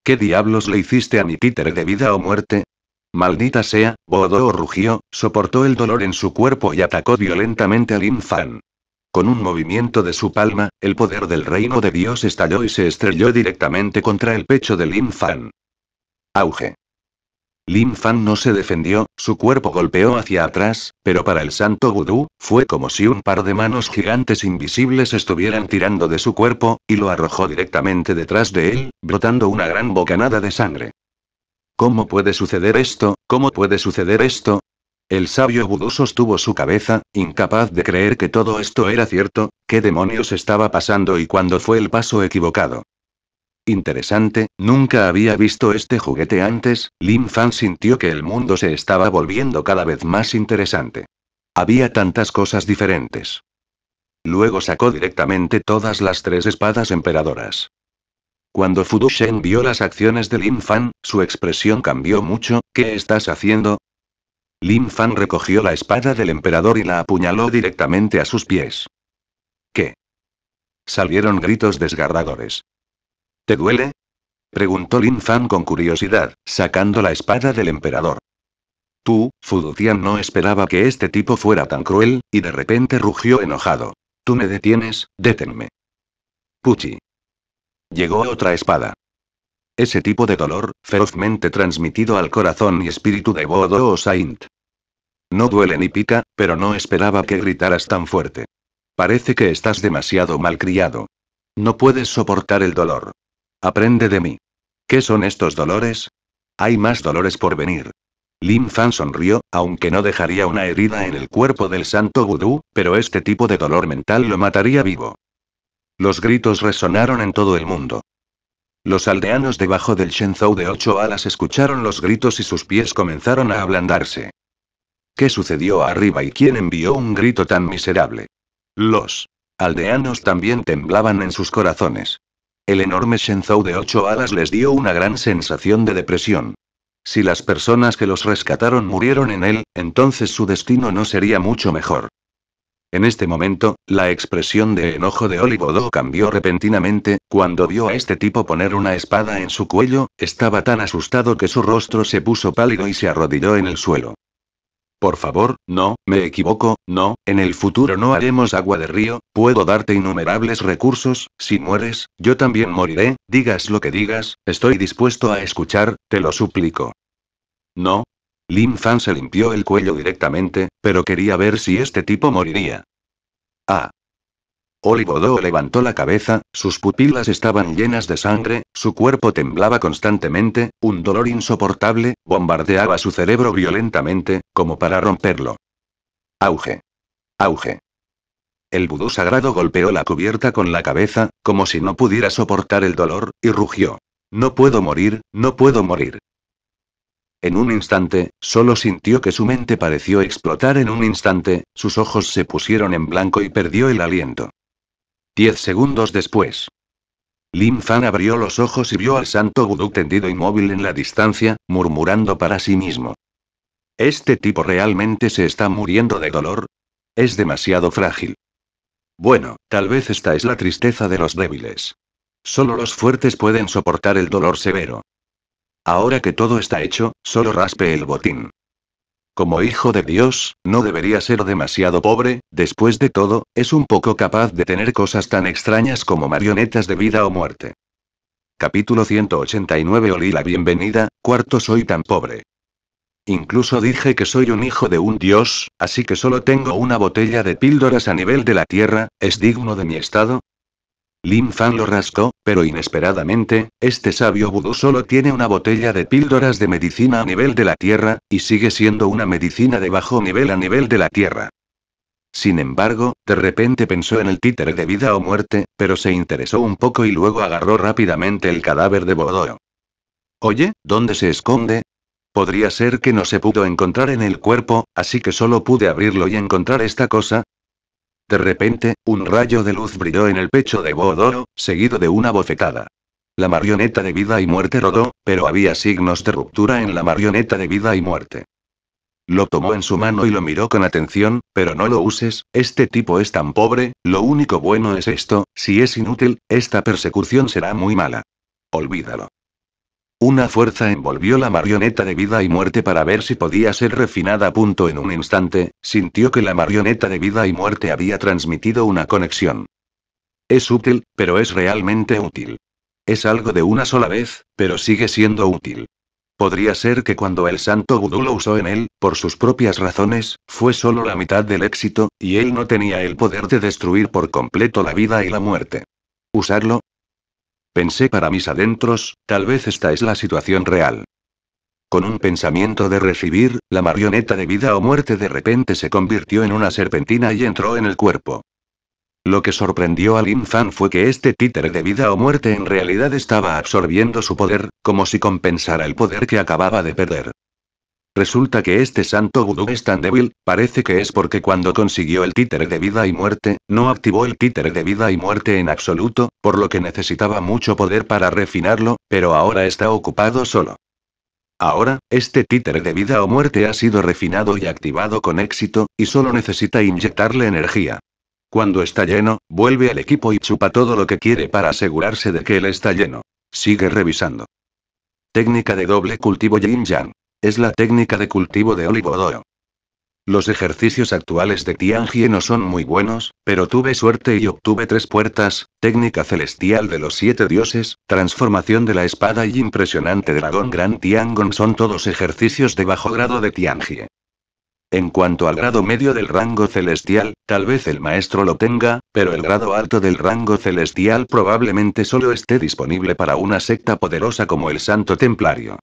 ¿Qué diablos le hiciste a mi títere de vida o muerte? Maldita sea, Bodó rugió, soportó el dolor en su cuerpo y atacó violentamente al infan. Con un movimiento de su palma, el poder del reino de Dios estalló y se estrelló directamente contra el pecho de Lin Fan. Auge. Lin Fan no se defendió, su cuerpo golpeó hacia atrás, pero para el santo vudú, fue como si un par de manos gigantes invisibles estuvieran tirando de su cuerpo, y lo arrojó directamente detrás de él, brotando una gran bocanada de sangre. ¿Cómo puede suceder esto? ¿Cómo puede suceder esto? El sabio Budú sostuvo su cabeza, incapaz de creer que todo esto era cierto, qué demonios estaba pasando y cuándo fue el paso equivocado. Interesante, nunca había visto este juguete antes, Lin Fan sintió que el mundo se estaba volviendo cada vez más interesante. Había tantas cosas diferentes. Luego sacó directamente todas las tres espadas emperadoras. Cuando Fudushen vio las acciones de Lin Fan, su expresión cambió mucho, ¿qué estás haciendo? Lin Fan recogió la espada del emperador y la apuñaló directamente a sus pies. ¿Qué? Salieron gritos desgarradores. ¿Te duele? Preguntó Lin Fan con curiosidad, sacando la espada del emperador. Tú, Fudutian no esperaba que este tipo fuera tan cruel, y de repente rugió enojado. Tú me detienes, détenme. Puchi. Llegó otra espada ese tipo de dolor, ferozmente transmitido al corazón y espíritu de Bodo o Saint. No duele ni pica, pero no esperaba que gritaras tan fuerte. Parece que estás demasiado malcriado. No puedes soportar el dolor. Aprende de mí. ¿Qué son estos dolores? Hay más dolores por venir. Lin Fan sonrió, aunque no dejaría una herida en el cuerpo del santo vudú, pero este tipo de dolor mental lo mataría vivo. Los gritos resonaron en todo el mundo. Los aldeanos debajo del Shenzhou de ocho alas escucharon los gritos y sus pies comenzaron a ablandarse. ¿Qué sucedió arriba y quién envió un grito tan miserable? Los aldeanos también temblaban en sus corazones. El enorme Shenzhou de ocho alas les dio una gran sensación de depresión. Si las personas que los rescataron murieron en él, entonces su destino no sería mucho mejor. En este momento, la expresión de enojo de Olivodo cambió repentinamente, cuando vio a este tipo poner una espada en su cuello, estaba tan asustado que su rostro se puso pálido y se arrodilló en el suelo. Por favor, no, me equivoco, no, en el futuro no haremos agua de río, puedo darte innumerables recursos, si mueres, yo también moriré, digas lo que digas, estoy dispuesto a escuchar, te lo suplico. No, Lin Fan se limpió el cuello directamente, pero quería ver si este tipo moriría. Ah. Olivodó levantó la cabeza, sus pupilas estaban llenas de sangre, su cuerpo temblaba constantemente, un dolor insoportable, bombardeaba su cerebro violentamente, como para romperlo. Auge. Auge. El vudú sagrado golpeó la cubierta con la cabeza, como si no pudiera soportar el dolor, y rugió. No puedo morir, no puedo morir. En un instante, solo sintió que su mente pareció explotar en un instante, sus ojos se pusieron en blanco y perdió el aliento. Diez segundos después. Lin Fan abrió los ojos y vio al santo vudú tendido inmóvil en la distancia, murmurando para sí mismo. ¿Este tipo realmente se está muriendo de dolor? Es demasiado frágil. Bueno, tal vez esta es la tristeza de los débiles. Solo los fuertes pueden soportar el dolor severo. Ahora que todo está hecho, solo raspe el botín. Como hijo de Dios, no debería ser demasiado pobre, después de todo, es un poco capaz de tener cosas tan extrañas como marionetas de vida o muerte. Capítulo 189 Olí la bienvenida, cuarto soy tan pobre. Incluso dije que soy un hijo de un dios, así que solo tengo una botella de píldoras a nivel de la tierra, ¿es digno de mi estado? Lin Fan lo rascó, pero inesperadamente, este sabio vudú solo tiene una botella de píldoras de medicina a nivel de la tierra, y sigue siendo una medicina de bajo nivel a nivel de la tierra. Sin embargo, de repente pensó en el títere de vida o muerte, pero se interesó un poco y luego agarró rápidamente el cadáver de Bodoro. Oye, ¿dónde se esconde? Podría ser que no se pudo encontrar en el cuerpo, así que solo pude abrirlo y encontrar esta cosa, de repente, un rayo de luz brilló en el pecho de Boodoro, seguido de una bofetada. La marioneta de vida y muerte rodó, pero había signos de ruptura en la marioneta de vida y muerte. Lo tomó en su mano y lo miró con atención, pero no lo uses, este tipo es tan pobre, lo único bueno es esto, si es inútil, esta persecución será muy mala. Olvídalo. Una fuerza envolvió la marioneta de vida y muerte para ver si podía ser refinada. Punto en un instante, sintió que la marioneta de vida y muerte había transmitido una conexión. Es útil, pero es realmente útil. Es algo de una sola vez, pero sigue siendo útil. Podría ser que cuando el santo Gudú lo usó en él, por sus propias razones, fue solo la mitad del éxito, y él no tenía el poder de destruir por completo la vida y la muerte. Usarlo, Pensé para mis adentros, tal vez esta es la situación real. Con un pensamiento de recibir, la marioneta de vida o muerte de repente se convirtió en una serpentina y entró en el cuerpo. Lo que sorprendió a Lin Fan fue que este títere de vida o muerte en realidad estaba absorbiendo su poder, como si compensara el poder que acababa de perder. Resulta que este santo vudú es tan débil, parece que es porque cuando consiguió el títere de vida y muerte, no activó el títere de vida y muerte en absoluto, por lo que necesitaba mucho poder para refinarlo, pero ahora está ocupado solo. Ahora, este títere de vida o muerte ha sido refinado y activado con éxito, y solo necesita inyectarle energía. Cuando está lleno, vuelve al equipo y chupa todo lo que quiere para asegurarse de que él está lleno. Sigue revisando. Técnica de doble cultivo yin-yang. Es la técnica de cultivo de olivodoro. Los ejercicios actuales de Tianjie no son muy buenos, pero tuve suerte y obtuve tres puertas, técnica celestial de los siete dioses, transformación de la espada y impresionante dragón Gran Tiangon son todos ejercicios de bajo grado de Tianjie. En cuanto al grado medio del rango celestial, tal vez el maestro lo tenga, pero el grado alto del rango celestial probablemente solo esté disponible para una secta poderosa como el Santo Templario.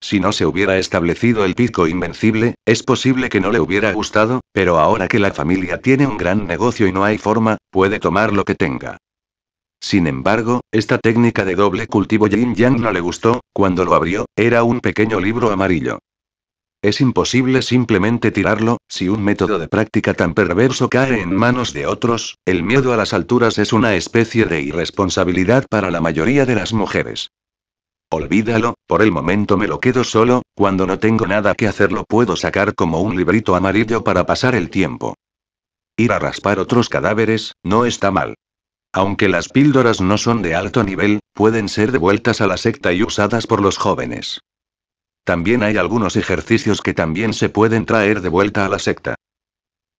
Si no se hubiera establecido el pico invencible, es posible que no le hubiera gustado, pero ahora que la familia tiene un gran negocio y no hay forma, puede tomar lo que tenga. Sin embargo, esta técnica de doble cultivo Yin Yang no le gustó, cuando lo abrió, era un pequeño libro amarillo. Es imposible simplemente tirarlo, si un método de práctica tan perverso cae en manos de otros, el miedo a las alturas es una especie de irresponsabilidad para la mayoría de las mujeres. Olvídalo, por el momento me lo quedo solo, cuando no tengo nada que hacer lo puedo sacar como un librito amarillo para pasar el tiempo. Ir a raspar otros cadáveres, no está mal. Aunque las píldoras no son de alto nivel, pueden ser devueltas a la secta y usadas por los jóvenes. También hay algunos ejercicios que también se pueden traer de vuelta a la secta.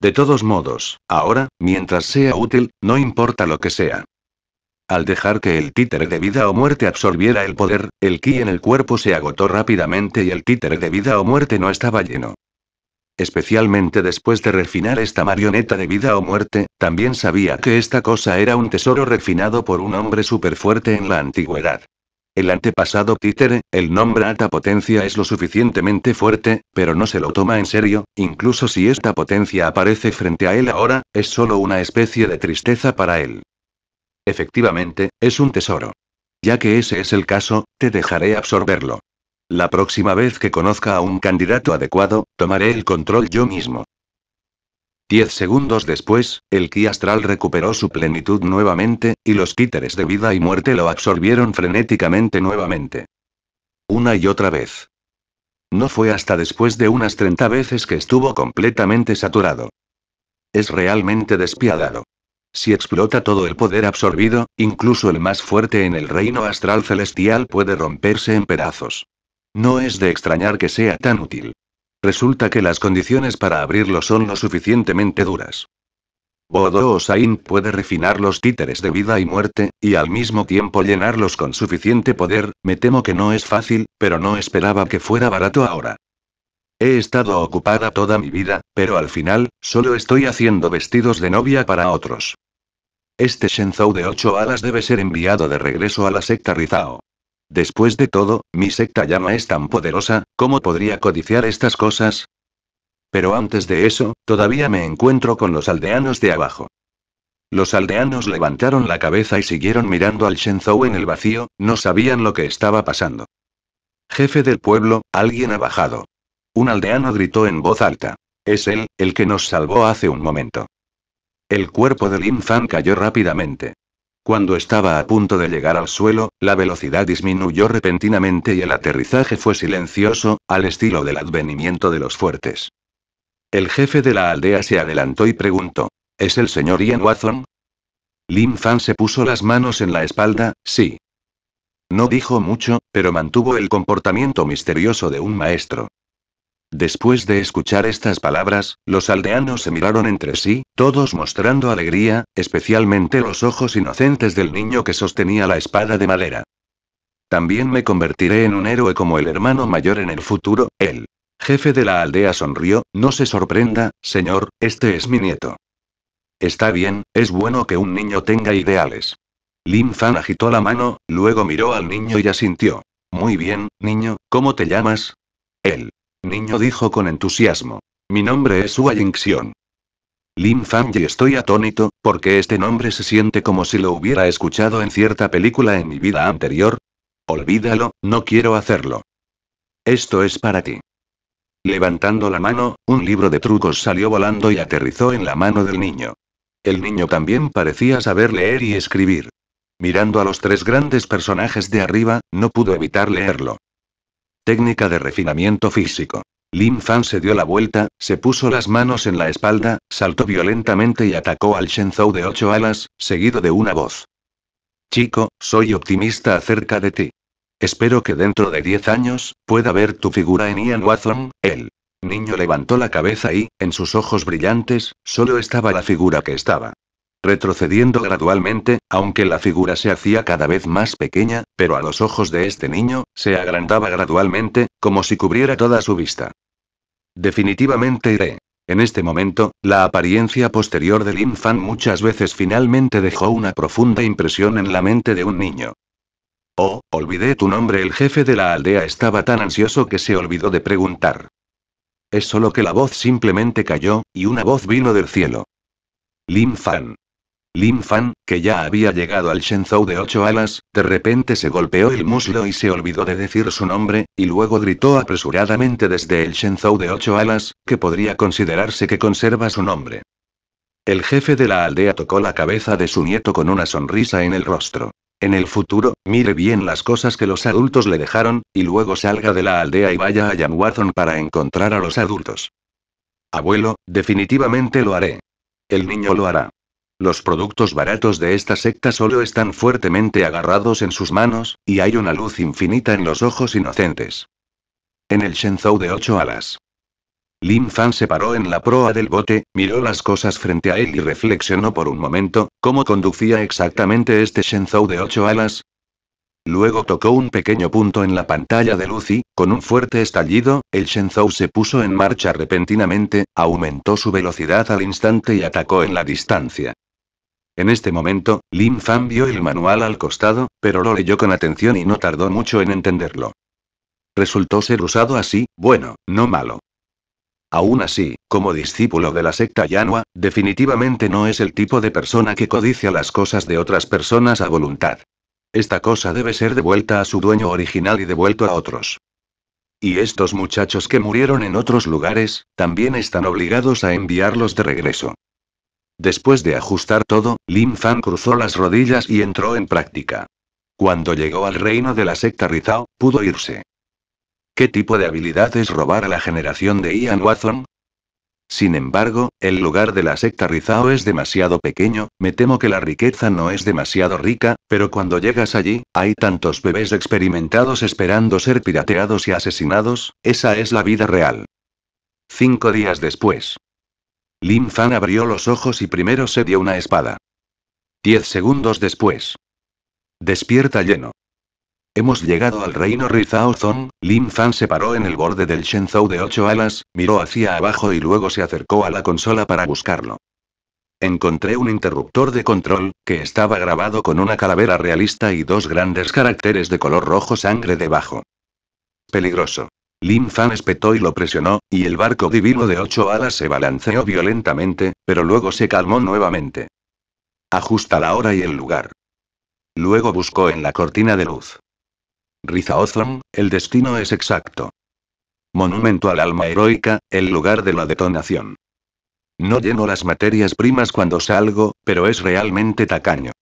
De todos modos, ahora, mientras sea útil, no importa lo que sea. Al dejar que el títere de vida o muerte absorbiera el poder, el ki en el cuerpo se agotó rápidamente y el títere de vida o muerte no estaba lleno. Especialmente después de refinar esta marioneta de vida o muerte, también sabía que esta cosa era un tesoro refinado por un hombre súper fuerte en la antigüedad. El antepasado títere, el nombre alta potencia es lo suficientemente fuerte, pero no se lo toma en serio, incluso si esta potencia aparece frente a él ahora, es solo una especie de tristeza para él. Efectivamente, es un tesoro. Ya que ese es el caso, te dejaré absorberlo. La próxima vez que conozca a un candidato adecuado, tomaré el control yo mismo. Diez segundos después, el ki astral recuperó su plenitud nuevamente, y los títeres de vida y muerte lo absorbieron frenéticamente nuevamente. Una y otra vez. No fue hasta después de unas 30 veces que estuvo completamente saturado. Es realmente despiadado. Si explota todo el poder absorbido, incluso el más fuerte en el reino astral celestial puede romperse en pedazos. No es de extrañar que sea tan útil. Resulta que las condiciones para abrirlo son lo suficientemente duras. Bodo o Sain puede refinar los títeres de vida y muerte, y al mismo tiempo llenarlos con suficiente poder, me temo que no es fácil, pero no esperaba que fuera barato ahora. He estado ocupada toda mi vida, pero al final, solo estoy haciendo vestidos de novia para otros. Este Shenzhou de ocho alas debe ser enviado de regreso a la secta Rizao. Después de todo, mi secta llama es tan poderosa, ¿cómo podría codiciar estas cosas? Pero antes de eso, todavía me encuentro con los aldeanos de abajo. Los aldeanos levantaron la cabeza y siguieron mirando al Shenzhou en el vacío, no sabían lo que estaba pasando. Jefe del pueblo, alguien ha bajado. Un aldeano gritó en voz alta. Es él, el que nos salvó hace un momento. El cuerpo de Lin Fan cayó rápidamente. Cuando estaba a punto de llegar al suelo, la velocidad disminuyó repentinamente y el aterrizaje fue silencioso, al estilo del advenimiento de los fuertes. El jefe de la aldea se adelantó y preguntó: ¿Es el señor Ian Watson? Lin Fan se puso las manos en la espalda, sí. No dijo mucho, pero mantuvo el comportamiento misterioso de un maestro. Después de escuchar estas palabras, los aldeanos se miraron entre sí, todos mostrando alegría, especialmente los ojos inocentes del niño que sostenía la espada de madera. También me convertiré en un héroe como el hermano mayor en el futuro, El Jefe de la aldea sonrió, no se sorprenda, señor, este es mi nieto. Está bien, es bueno que un niño tenga ideales. Lin Fan agitó la mano, luego miró al niño y asintió. Muy bien, niño, ¿cómo te llamas? Él. Niño dijo con entusiasmo. Mi nombre es Hua Yingxion. Lin Fang y estoy atónito, porque este nombre se siente como si lo hubiera escuchado en cierta película en mi vida anterior. Olvídalo, no quiero hacerlo. Esto es para ti. Levantando la mano, un libro de trucos salió volando y aterrizó en la mano del niño. El niño también parecía saber leer y escribir. Mirando a los tres grandes personajes de arriba, no pudo evitar leerlo. Técnica de refinamiento físico. Lin Fan se dio la vuelta, se puso las manos en la espalda, saltó violentamente y atacó al Shenzhou de ocho alas, seguido de una voz. Chico, soy optimista acerca de ti. Espero que dentro de diez años, pueda ver tu figura en Ian Watson, El Niño levantó la cabeza y, en sus ojos brillantes, solo estaba la figura que estaba retrocediendo gradualmente, aunque la figura se hacía cada vez más pequeña, pero a los ojos de este niño, se agrandaba gradualmente, como si cubriera toda su vista. Definitivamente iré. En este momento, la apariencia posterior de Lin Fan muchas veces finalmente dejó una profunda impresión en la mente de un niño. Oh, olvidé tu nombre. El jefe de la aldea estaba tan ansioso que se olvidó de preguntar. Es solo que la voz simplemente cayó, y una voz vino del cielo. Lin Fan. Lin Fan, que ya había llegado al Shenzhou de ocho alas, de repente se golpeó el muslo y se olvidó de decir su nombre, y luego gritó apresuradamente desde el Shenzhou de ocho alas, que podría considerarse que conserva su nombre. El jefe de la aldea tocó la cabeza de su nieto con una sonrisa en el rostro. En el futuro, mire bien las cosas que los adultos le dejaron, y luego salga de la aldea y vaya a Yanwazon para encontrar a los adultos. Abuelo, definitivamente lo haré. El niño lo hará. Los productos baratos de esta secta solo están fuertemente agarrados en sus manos, y hay una luz infinita en los ojos inocentes. En el Shenzhou de ocho alas. Lin Fan se paró en la proa del bote, miró las cosas frente a él y reflexionó por un momento, ¿cómo conducía exactamente este Shenzhou de ocho alas? Luego tocó un pequeño punto en la pantalla de Lucy, con un fuerte estallido, el Shenzhou se puso en marcha repentinamente, aumentó su velocidad al instante y atacó en la distancia. En este momento, Lin Fan vio el manual al costado, pero lo leyó con atención y no tardó mucho en entenderlo. Resultó ser usado así, bueno, no malo. Aún así, como discípulo de la secta Yanua, definitivamente no es el tipo de persona que codicia las cosas de otras personas a voluntad. Esta cosa debe ser devuelta a su dueño original y devuelto a otros. Y estos muchachos que murieron en otros lugares, también están obligados a enviarlos de regreso. Después de ajustar todo, Lin Fan cruzó las rodillas y entró en práctica. Cuando llegó al reino de la secta Rizao, pudo irse. ¿Qué tipo de habilidad es robar a la generación de Ian Watson? Sin embargo, el lugar de la secta Rizao es demasiado pequeño, me temo que la riqueza no es demasiado rica, pero cuando llegas allí, hay tantos bebés experimentados esperando ser pirateados y asesinados, esa es la vida real. Cinco días después. Lin Fan abrió los ojos y primero se dio una espada. Diez segundos después. Despierta lleno. Hemos llegado al reino Rizao Zong. Lin Fan se paró en el borde del Shenzhou de ocho alas, miró hacia abajo y luego se acercó a la consola para buscarlo. Encontré un interruptor de control, que estaba grabado con una calavera realista y dos grandes caracteres de color rojo sangre debajo. Peligroso. Lin Fan espetó y lo presionó, y el barco divino de ocho alas se balanceó violentamente, pero luego se calmó nuevamente. Ajusta la hora y el lugar. Luego buscó en la cortina de luz. Riza Othron, el destino es exacto. Monumento al alma heroica, el lugar de la detonación. No lleno las materias primas cuando salgo, pero es realmente tacaño.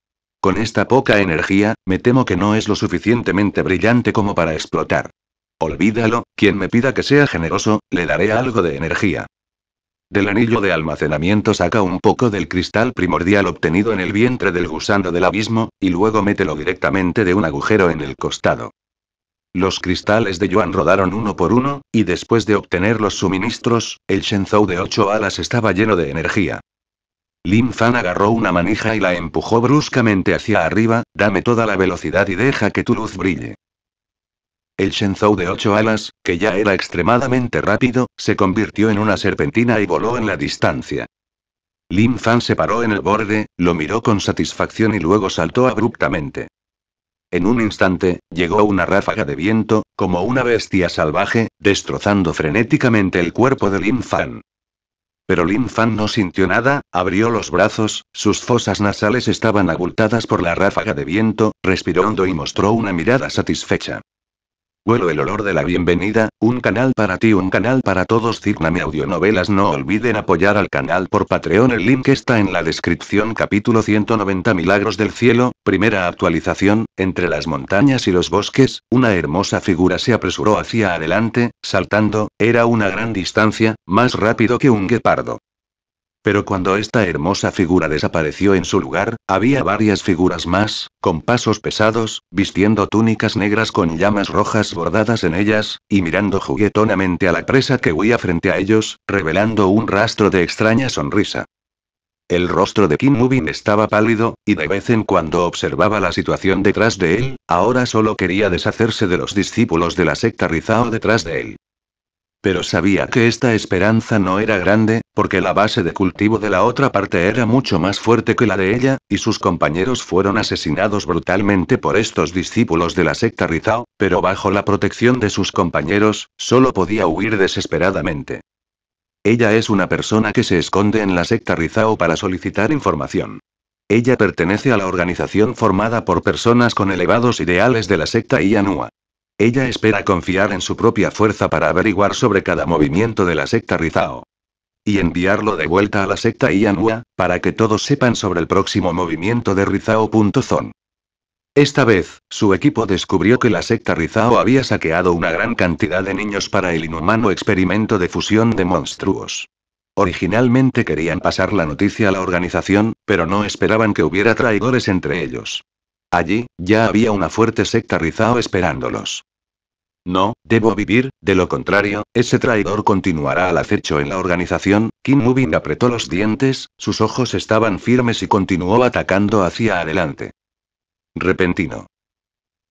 Con esta poca energía, me temo que no es lo suficientemente brillante como para explotar. Olvídalo, quien me pida que sea generoso, le daré algo de energía. Del anillo de almacenamiento saca un poco del cristal primordial obtenido en el vientre del gusano del abismo, y luego mételo directamente de un agujero en el costado. Los cristales de Yuan rodaron uno por uno, y después de obtener los suministros, el Shenzhou de ocho alas estaba lleno de energía. Lin Fan agarró una manija y la empujó bruscamente hacia arriba, dame toda la velocidad y deja que tu luz brille. El Shenzhou de ocho alas, que ya era extremadamente rápido, se convirtió en una serpentina y voló en la distancia. Lin Fan se paró en el borde, lo miró con satisfacción y luego saltó abruptamente. En un instante, llegó una ráfaga de viento, como una bestia salvaje, destrozando frenéticamente el cuerpo de Lin Fan. Pero Lin Fan no sintió nada, abrió los brazos, sus fosas nasales estaban abultadas por la ráfaga de viento, respiró hondo y mostró una mirada satisfecha. Huelo el olor de la bienvenida, un canal para ti, un canal para todos. mi Audionovelas. No olviden apoyar al canal por Patreon. El link está en la descripción. Capítulo 190 Milagros del Cielo, primera actualización. Entre las montañas y los bosques, una hermosa figura se apresuró hacia adelante, saltando, era una gran distancia, más rápido que un guepardo. Pero cuando esta hermosa figura desapareció en su lugar, había varias figuras más, con pasos pesados, vistiendo túnicas negras con llamas rojas bordadas en ellas, y mirando juguetonamente a la presa que huía frente a ellos, revelando un rastro de extraña sonrisa. El rostro de Kim Mubin estaba pálido, y de vez en cuando observaba la situación detrás de él, ahora solo quería deshacerse de los discípulos de la secta Rizao detrás de él pero sabía que esta esperanza no era grande, porque la base de cultivo de la otra parte era mucho más fuerte que la de ella, y sus compañeros fueron asesinados brutalmente por estos discípulos de la secta Rizao, pero bajo la protección de sus compañeros, solo podía huir desesperadamente. Ella es una persona que se esconde en la secta Rizao para solicitar información. Ella pertenece a la organización formada por personas con elevados ideales de la secta Ianua. Ella espera confiar en su propia fuerza para averiguar sobre cada movimiento de la secta Rizao. Y enviarlo de vuelta a la secta Ianua, para que todos sepan sobre el próximo movimiento de Rizao.zon. Esta vez, su equipo descubrió que la secta Rizao había saqueado una gran cantidad de niños para el inhumano experimento de fusión de monstruos. Originalmente querían pasar la noticia a la organización, pero no esperaban que hubiera traidores entre ellos. Allí, ya había una fuerte secta rizado esperándolos. No, debo vivir, de lo contrario, ese traidor continuará al acecho en la organización. Kim Mubin apretó los dientes, sus ojos estaban firmes y continuó atacando hacia adelante. Repentino.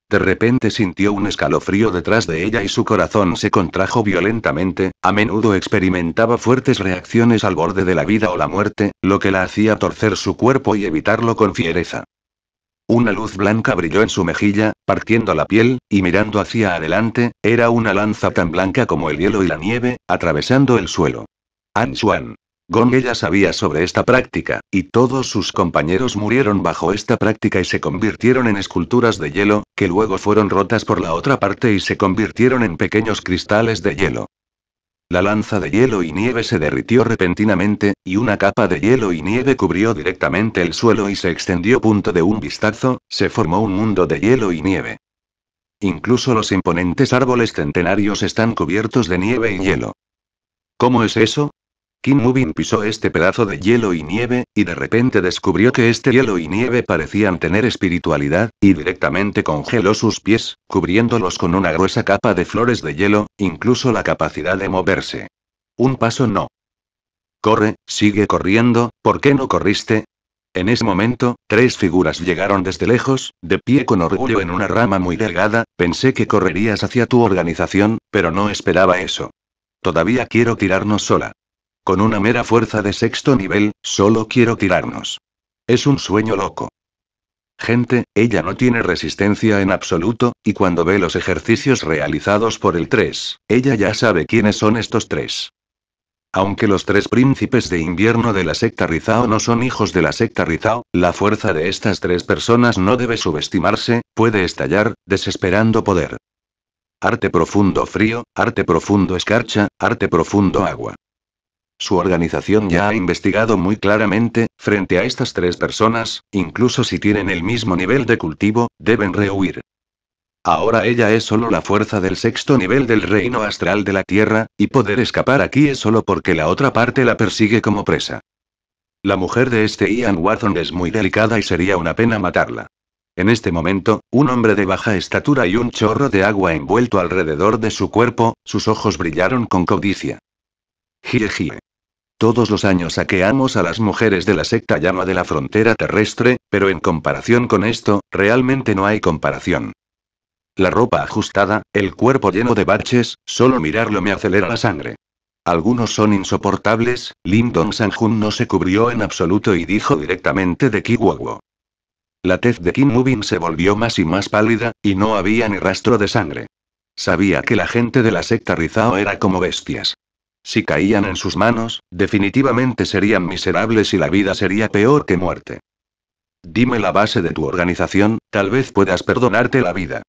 De repente sintió un escalofrío detrás de ella y su corazón se contrajo violentamente, a menudo experimentaba fuertes reacciones al borde de la vida o la muerte, lo que la hacía torcer su cuerpo y evitarlo con fiereza. Una luz blanca brilló en su mejilla, partiendo la piel, y mirando hacia adelante, era una lanza tan blanca como el hielo y la nieve, atravesando el suelo. Anshuan. Gong ya sabía sobre esta práctica, y todos sus compañeros murieron bajo esta práctica y se convirtieron en esculturas de hielo, que luego fueron rotas por la otra parte y se convirtieron en pequeños cristales de hielo. La lanza de hielo y nieve se derritió repentinamente, y una capa de hielo y nieve cubrió directamente el suelo y se extendió. Punto de un vistazo, se formó un mundo de hielo y nieve. Incluso los imponentes árboles centenarios están cubiertos de nieve y hielo. ¿Cómo es eso? Kim Mubin pisó este pedazo de hielo y nieve, y de repente descubrió que este hielo y nieve parecían tener espiritualidad, y directamente congeló sus pies, cubriéndolos con una gruesa capa de flores de hielo, incluso la capacidad de moverse. Un paso no. Corre, sigue corriendo, ¿por qué no corriste? En ese momento, tres figuras llegaron desde lejos, de pie con orgullo en una rama muy delgada, pensé que correrías hacia tu organización, pero no esperaba eso. Todavía quiero tirarnos sola. Con una mera fuerza de sexto nivel, solo quiero tirarnos. Es un sueño loco. Gente, ella no tiene resistencia en absoluto, y cuando ve los ejercicios realizados por el 3, ella ya sabe quiénes son estos tres. Aunque los tres príncipes de invierno de la secta Rizao no son hijos de la secta Rizao, la fuerza de estas tres personas no debe subestimarse, puede estallar, desesperando poder. Arte profundo frío, arte profundo escarcha, arte profundo agua. Su organización ya ha investigado muy claramente, frente a estas tres personas, incluso si tienen el mismo nivel de cultivo, deben rehuir. Ahora ella es solo la fuerza del sexto nivel del reino astral de la Tierra, y poder escapar aquí es solo porque la otra parte la persigue como presa. La mujer de este Ian Watson es muy delicada y sería una pena matarla. En este momento, un hombre de baja estatura y un chorro de agua envuelto alrededor de su cuerpo, sus ojos brillaron con codicia. Todos los años saqueamos a las mujeres de la secta llama de la frontera terrestre, pero en comparación con esto, realmente no hay comparación. La ropa ajustada, el cuerpo lleno de baches, solo mirarlo me acelera la sangre. Algunos son insoportables, Lim Dong Sanjun no se cubrió en absoluto y dijo directamente de Kiwowo. La tez de Kim Mubin se volvió más y más pálida, y no había ni rastro de sangre. Sabía que la gente de la secta Rizao era como bestias. Si caían en sus manos, definitivamente serían miserables y la vida sería peor que muerte. Dime la base de tu organización, tal vez puedas perdonarte la vida.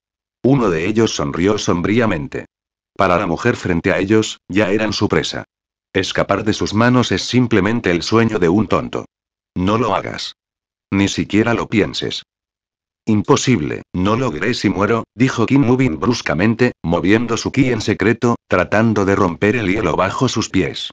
Uno de ellos sonrió sombríamente. Para la mujer frente a ellos, ya eran su presa. Escapar de sus manos es simplemente el sueño de un tonto. No lo hagas. Ni siquiera lo pienses. Imposible, no logré si muero, dijo Kim Mubin bruscamente, moviendo su ki en secreto, tratando de romper el hielo bajo sus pies.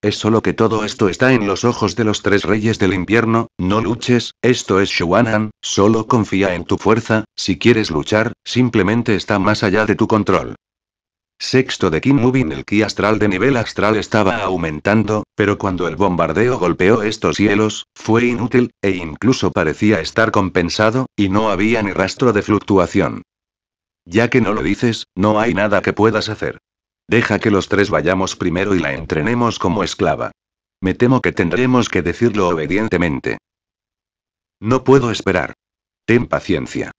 Es solo que todo esto está en los ojos de los tres reyes del invierno, no luches, esto es Shuanan, solo confía en tu fuerza, si quieres luchar, simplemente está más allá de tu control sexto de Kim Ubin el ki astral de nivel astral estaba aumentando, pero cuando el bombardeo golpeó estos hielos, fue inútil, e incluso parecía estar compensado, y no había ni rastro de fluctuación. Ya que no lo dices, no hay nada que puedas hacer. Deja que los tres vayamos primero y la entrenemos como esclava. Me temo que tendremos que decirlo obedientemente. No puedo esperar. Ten paciencia.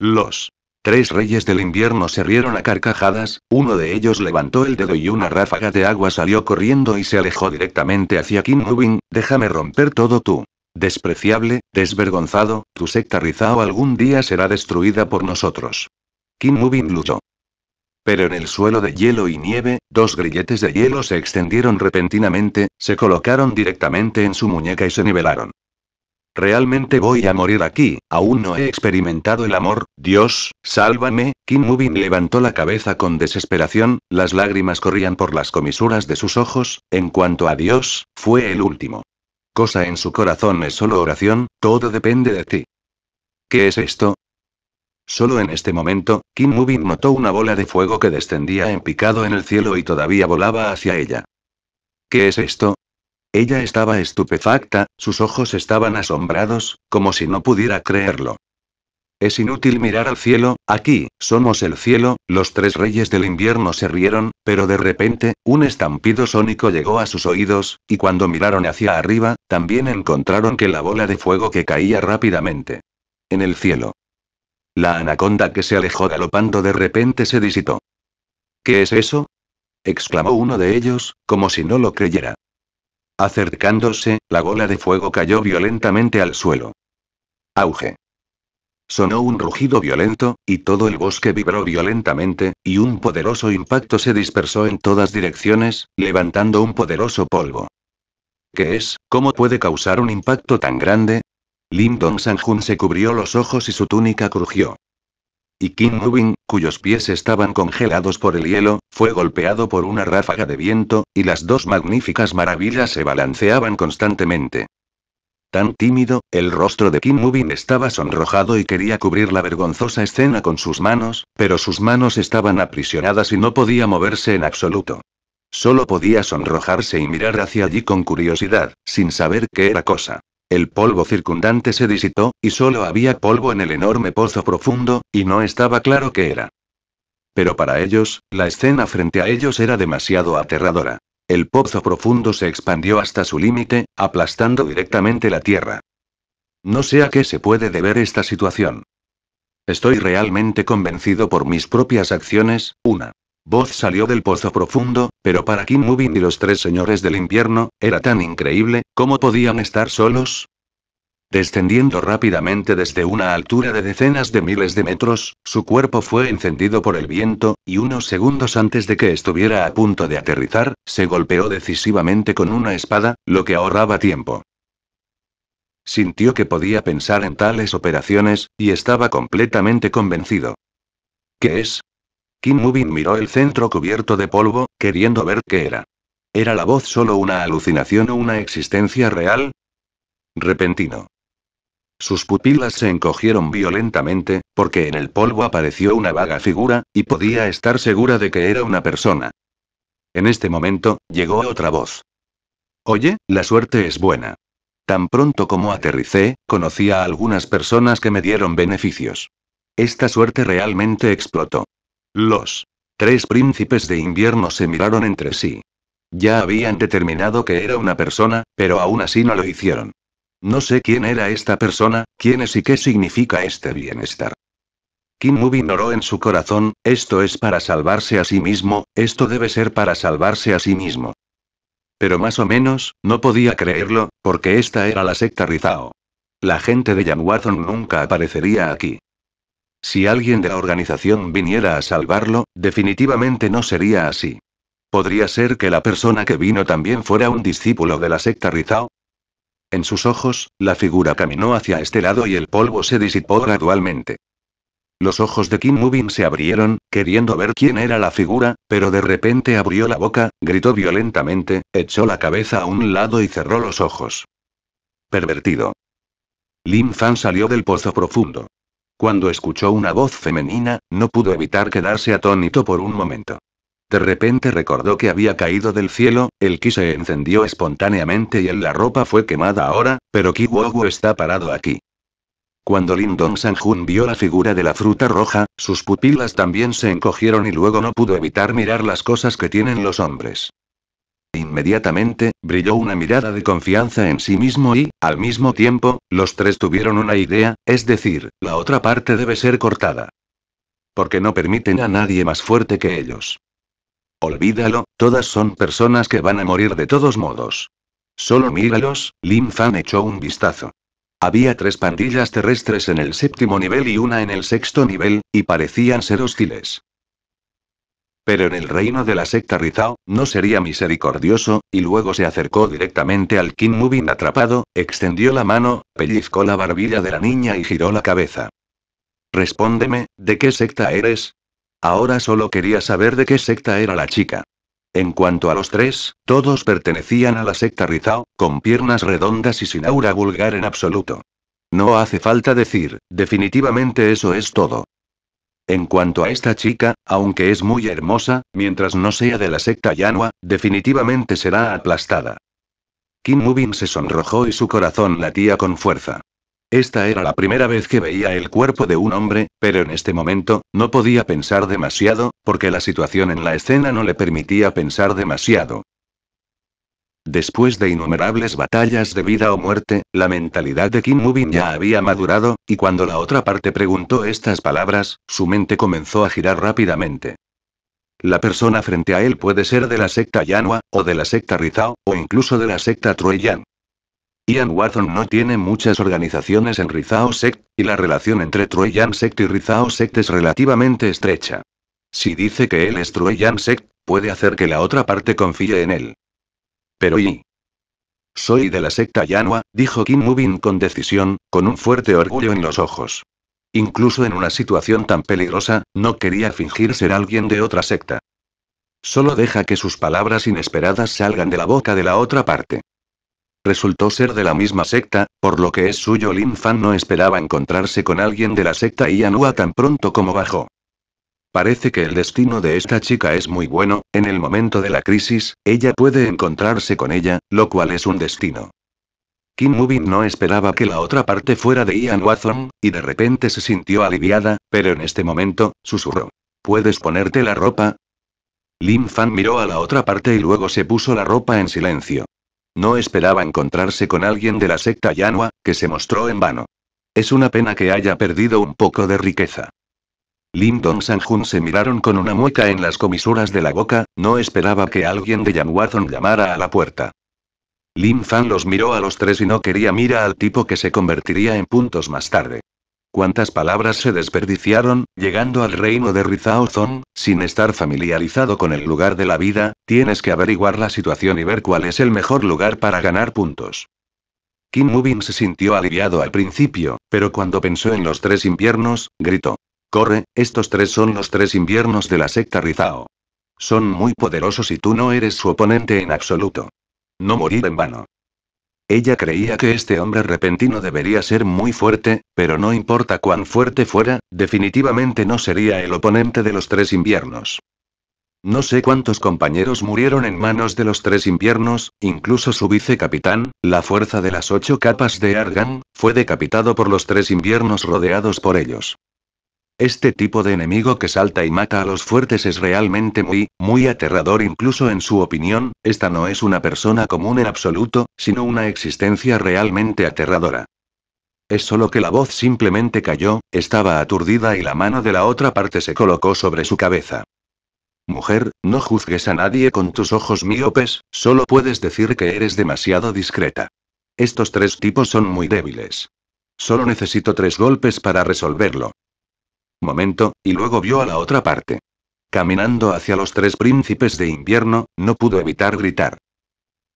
Los Tres reyes del invierno se rieron a carcajadas, uno de ellos levantó el dedo y una ráfaga de agua salió corriendo y se alejó directamente hacia Kim Ubin, déjame romper todo tú. Despreciable, desvergonzado, tu secta Rizao algún día será destruida por nosotros. Kim Ubin luchó. Pero en el suelo de hielo y nieve, dos grilletes de hielo se extendieron repentinamente, se colocaron directamente en su muñeca y se nivelaron. Realmente voy a morir aquí, aún no he experimentado el amor, Dios, sálvame, Kim Mubin levantó la cabeza con desesperación, las lágrimas corrían por las comisuras de sus ojos, en cuanto a Dios, fue el último. Cosa en su corazón es solo oración, todo depende de ti. ¿Qué es esto? Solo en este momento, Kim Mubin notó una bola de fuego que descendía en picado en el cielo y todavía volaba hacia ella. ¿Qué es esto? Ella estaba estupefacta, sus ojos estaban asombrados, como si no pudiera creerlo. Es inútil mirar al cielo, aquí, somos el cielo, los tres reyes del invierno se rieron, pero de repente, un estampido sónico llegó a sus oídos, y cuando miraron hacia arriba, también encontraron que la bola de fuego que caía rápidamente. En el cielo. La anaconda que se alejó galopando de repente se disitó. ¿Qué es eso? exclamó uno de ellos, como si no lo creyera. Acercándose, la bola de fuego cayó violentamente al suelo. Auge. Sonó un rugido violento, y todo el bosque vibró violentamente, y un poderoso impacto se dispersó en todas direcciones, levantando un poderoso polvo. ¿Qué es? ¿Cómo puede causar un impacto tan grande? Lim Dong Jun se cubrió los ojos y su túnica crujió. Y Kim Rubin, cuyos pies estaban congelados por el hielo, fue golpeado por una ráfaga de viento, y las dos magníficas maravillas se balanceaban constantemente. Tan tímido, el rostro de Kim Rubin estaba sonrojado y quería cubrir la vergonzosa escena con sus manos, pero sus manos estaban aprisionadas y no podía moverse en absoluto. Solo podía sonrojarse y mirar hacia allí con curiosidad, sin saber qué era cosa. El polvo circundante se disipó, y solo había polvo en el enorme pozo profundo, y no estaba claro qué era. Pero para ellos, la escena frente a ellos era demasiado aterradora. El pozo profundo se expandió hasta su límite, aplastando directamente la tierra. No sé a qué se puede deber esta situación. Estoy realmente convencido por mis propias acciones, una. Voz salió del pozo profundo, pero para Kim Mubin y los tres señores del invierno, era tan increíble, ¿cómo podían estar solos? Descendiendo rápidamente desde una altura de decenas de miles de metros, su cuerpo fue encendido por el viento, y unos segundos antes de que estuviera a punto de aterrizar, se golpeó decisivamente con una espada, lo que ahorraba tiempo. Sintió que podía pensar en tales operaciones, y estaba completamente convencido. ¿Qué es? Kim Mubin miró el centro cubierto de polvo, queriendo ver qué era. ¿Era la voz solo una alucinación o una existencia real? Repentino. Sus pupilas se encogieron violentamente, porque en el polvo apareció una vaga figura, y podía estar segura de que era una persona. En este momento, llegó otra voz. Oye, la suerte es buena. Tan pronto como aterricé, conocí a algunas personas que me dieron beneficios. Esta suerte realmente explotó. Los tres príncipes de invierno se miraron entre sí. Ya habían determinado que era una persona, pero aún así no lo hicieron. No sé quién era esta persona, quién es y qué significa este bienestar. Kim Mu ignoró en su corazón, esto es para salvarse a sí mismo, esto debe ser para salvarse a sí mismo. Pero más o menos, no podía creerlo, porque esta era la secta Rizao. La gente de Yanguazon nunca aparecería aquí. Si alguien de la organización viniera a salvarlo, definitivamente no sería así. ¿Podría ser que la persona que vino también fuera un discípulo de la secta Rizao? En sus ojos, la figura caminó hacia este lado y el polvo se disipó gradualmente. Los ojos de Kim Mubin se abrieron, queriendo ver quién era la figura, pero de repente abrió la boca, gritó violentamente, echó la cabeza a un lado y cerró los ojos. Pervertido. Lin Fan salió del pozo profundo. Cuando escuchó una voz femenina, no pudo evitar quedarse atónito por un momento. De repente recordó que había caído del cielo, el ki se encendió espontáneamente y en la ropa fue quemada ahora, pero Wu está parado aquí. Cuando Lindon Sanjun vio la figura de la fruta roja, sus pupilas también se encogieron y luego no pudo evitar mirar las cosas que tienen los hombres. Inmediatamente, brilló una mirada de confianza en sí mismo y, al mismo tiempo, los tres tuvieron una idea, es decir, la otra parte debe ser cortada. Porque no permiten a nadie más fuerte que ellos. Olvídalo, todas son personas que van a morir de todos modos. Solo míralos, Lin Fan echó un vistazo. Había tres pandillas terrestres en el séptimo nivel y una en el sexto nivel, y parecían ser hostiles. Pero en el reino de la secta Rizao, no sería misericordioso, y luego se acercó directamente al King Mubin atrapado, extendió la mano, pellizcó la barbilla de la niña y giró la cabeza. Respóndeme, ¿de qué secta eres? Ahora solo quería saber de qué secta era la chica. En cuanto a los tres, todos pertenecían a la secta Rizao, con piernas redondas y sin aura vulgar en absoluto. No hace falta decir, definitivamente eso es todo. En cuanto a esta chica, aunque es muy hermosa, mientras no sea de la secta Yanua, definitivamente será aplastada. Kim Mubin se sonrojó y su corazón latía con fuerza. Esta era la primera vez que veía el cuerpo de un hombre, pero en este momento, no podía pensar demasiado, porque la situación en la escena no le permitía pensar demasiado. Después de innumerables batallas de vida o muerte, la mentalidad de Kim Mubin ya había madurado, y cuando la otra parte preguntó estas palabras, su mente comenzó a girar rápidamente. La persona frente a él puede ser de la secta Yanhua, o de la secta Rizao, o incluso de la secta Trueyan. Ian Watson no tiene muchas organizaciones en Rizao Sect, y la relación entre Trueyan Sect y Rizao Sect es relativamente estrecha. Si dice que él es Trueyan Sect, puede hacer que la otra parte confíe en él. Pero y... Soy de la secta Yanua, dijo Kim Mubin con decisión, con un fuerte orgullo en los ojos. Incluso en una situación tan peligrosa, no quería fingir ser alguien de otra secta. Solo deja que sus palabras inesperadas salgan de la boca de la otra parte. Resultó ser de la misma secta, por lo que es suyo Lin Fan no esperaba encontrarse con alguien de la secta Yanua tan pronto como bajó. Parece que el destino de esta chica es muy bueno, en el momento de la crisis, ella puede encontrarse con ella, lo cual es un destino. Kim Mubin no esperaba que la otra parte fuera de Ian Watson, y de repente se sintió aliviada, pero en este momento, susurró. ¿Puedes ponerte la ropa? Lin Fan miró a la otra parte y luego se puso la ropa en silencio. No esperaba encontrarse con alguien de la secta Yanua, que se mostró en vano. Es una pena que haya perdido un poco de riqueza. Lim Dong Jun se miraron con una mueca en las comisuras de la boca, no esperaba que alguien de Yan Watson llamara a la puerta. Lim Fan los miró a los tres y no quería mira al tipo que se convertiría en puntos más tarde. Cuántas palabras se desperdiciaron, llegando al reino de Rizao Zong, sin estar familiarizado con el lugar de la vida, tienes que averiguar la situación y ver cuál es el mejor lugar para ganar puntos. Kim Mubin se sintió aliviado al principio, pero cuando pensó en los tres inviernos, gritó. Corre, estos tres son los tres inviernos de la secta Rizao. Son muy poderosos y tú no eres su oponente en absoluto. No morir en vano. Ella creía que este hombre repentino debería ser muy fuerte, pero no importa cuán fuerte fuera, definitivamente no sería el oponente de los tres inviernos. No sé cuántos compañeros murieron en manos de los tres inviernos, incluso su vicecapitán, la fuerza de las ocho capas de Argan, fue decapitado por los tres inviernos rodeados por ellos. Este tipo de enemigo que salta y mata a los fuertes es realmente muy, muy aterrador incluso en su opinión, esta no es una persona común en absoluto, sino una existencia realmente aterradora. Es solo que la voz simplemente cayó, estaba aturdida y la mano de la otra parte se colocó sobre su cabeza. Mujer, no juzgues a nadie con tus ojos miopes. solo puedes decir que eres demasiado discreta. Estos tres tipos son muy débiles. Solo necesito tres golpes para resolverlo momento, y luego vio a la otra parte. Caminando hacia los tres príncipes de invierno, no pudo evitar gritar.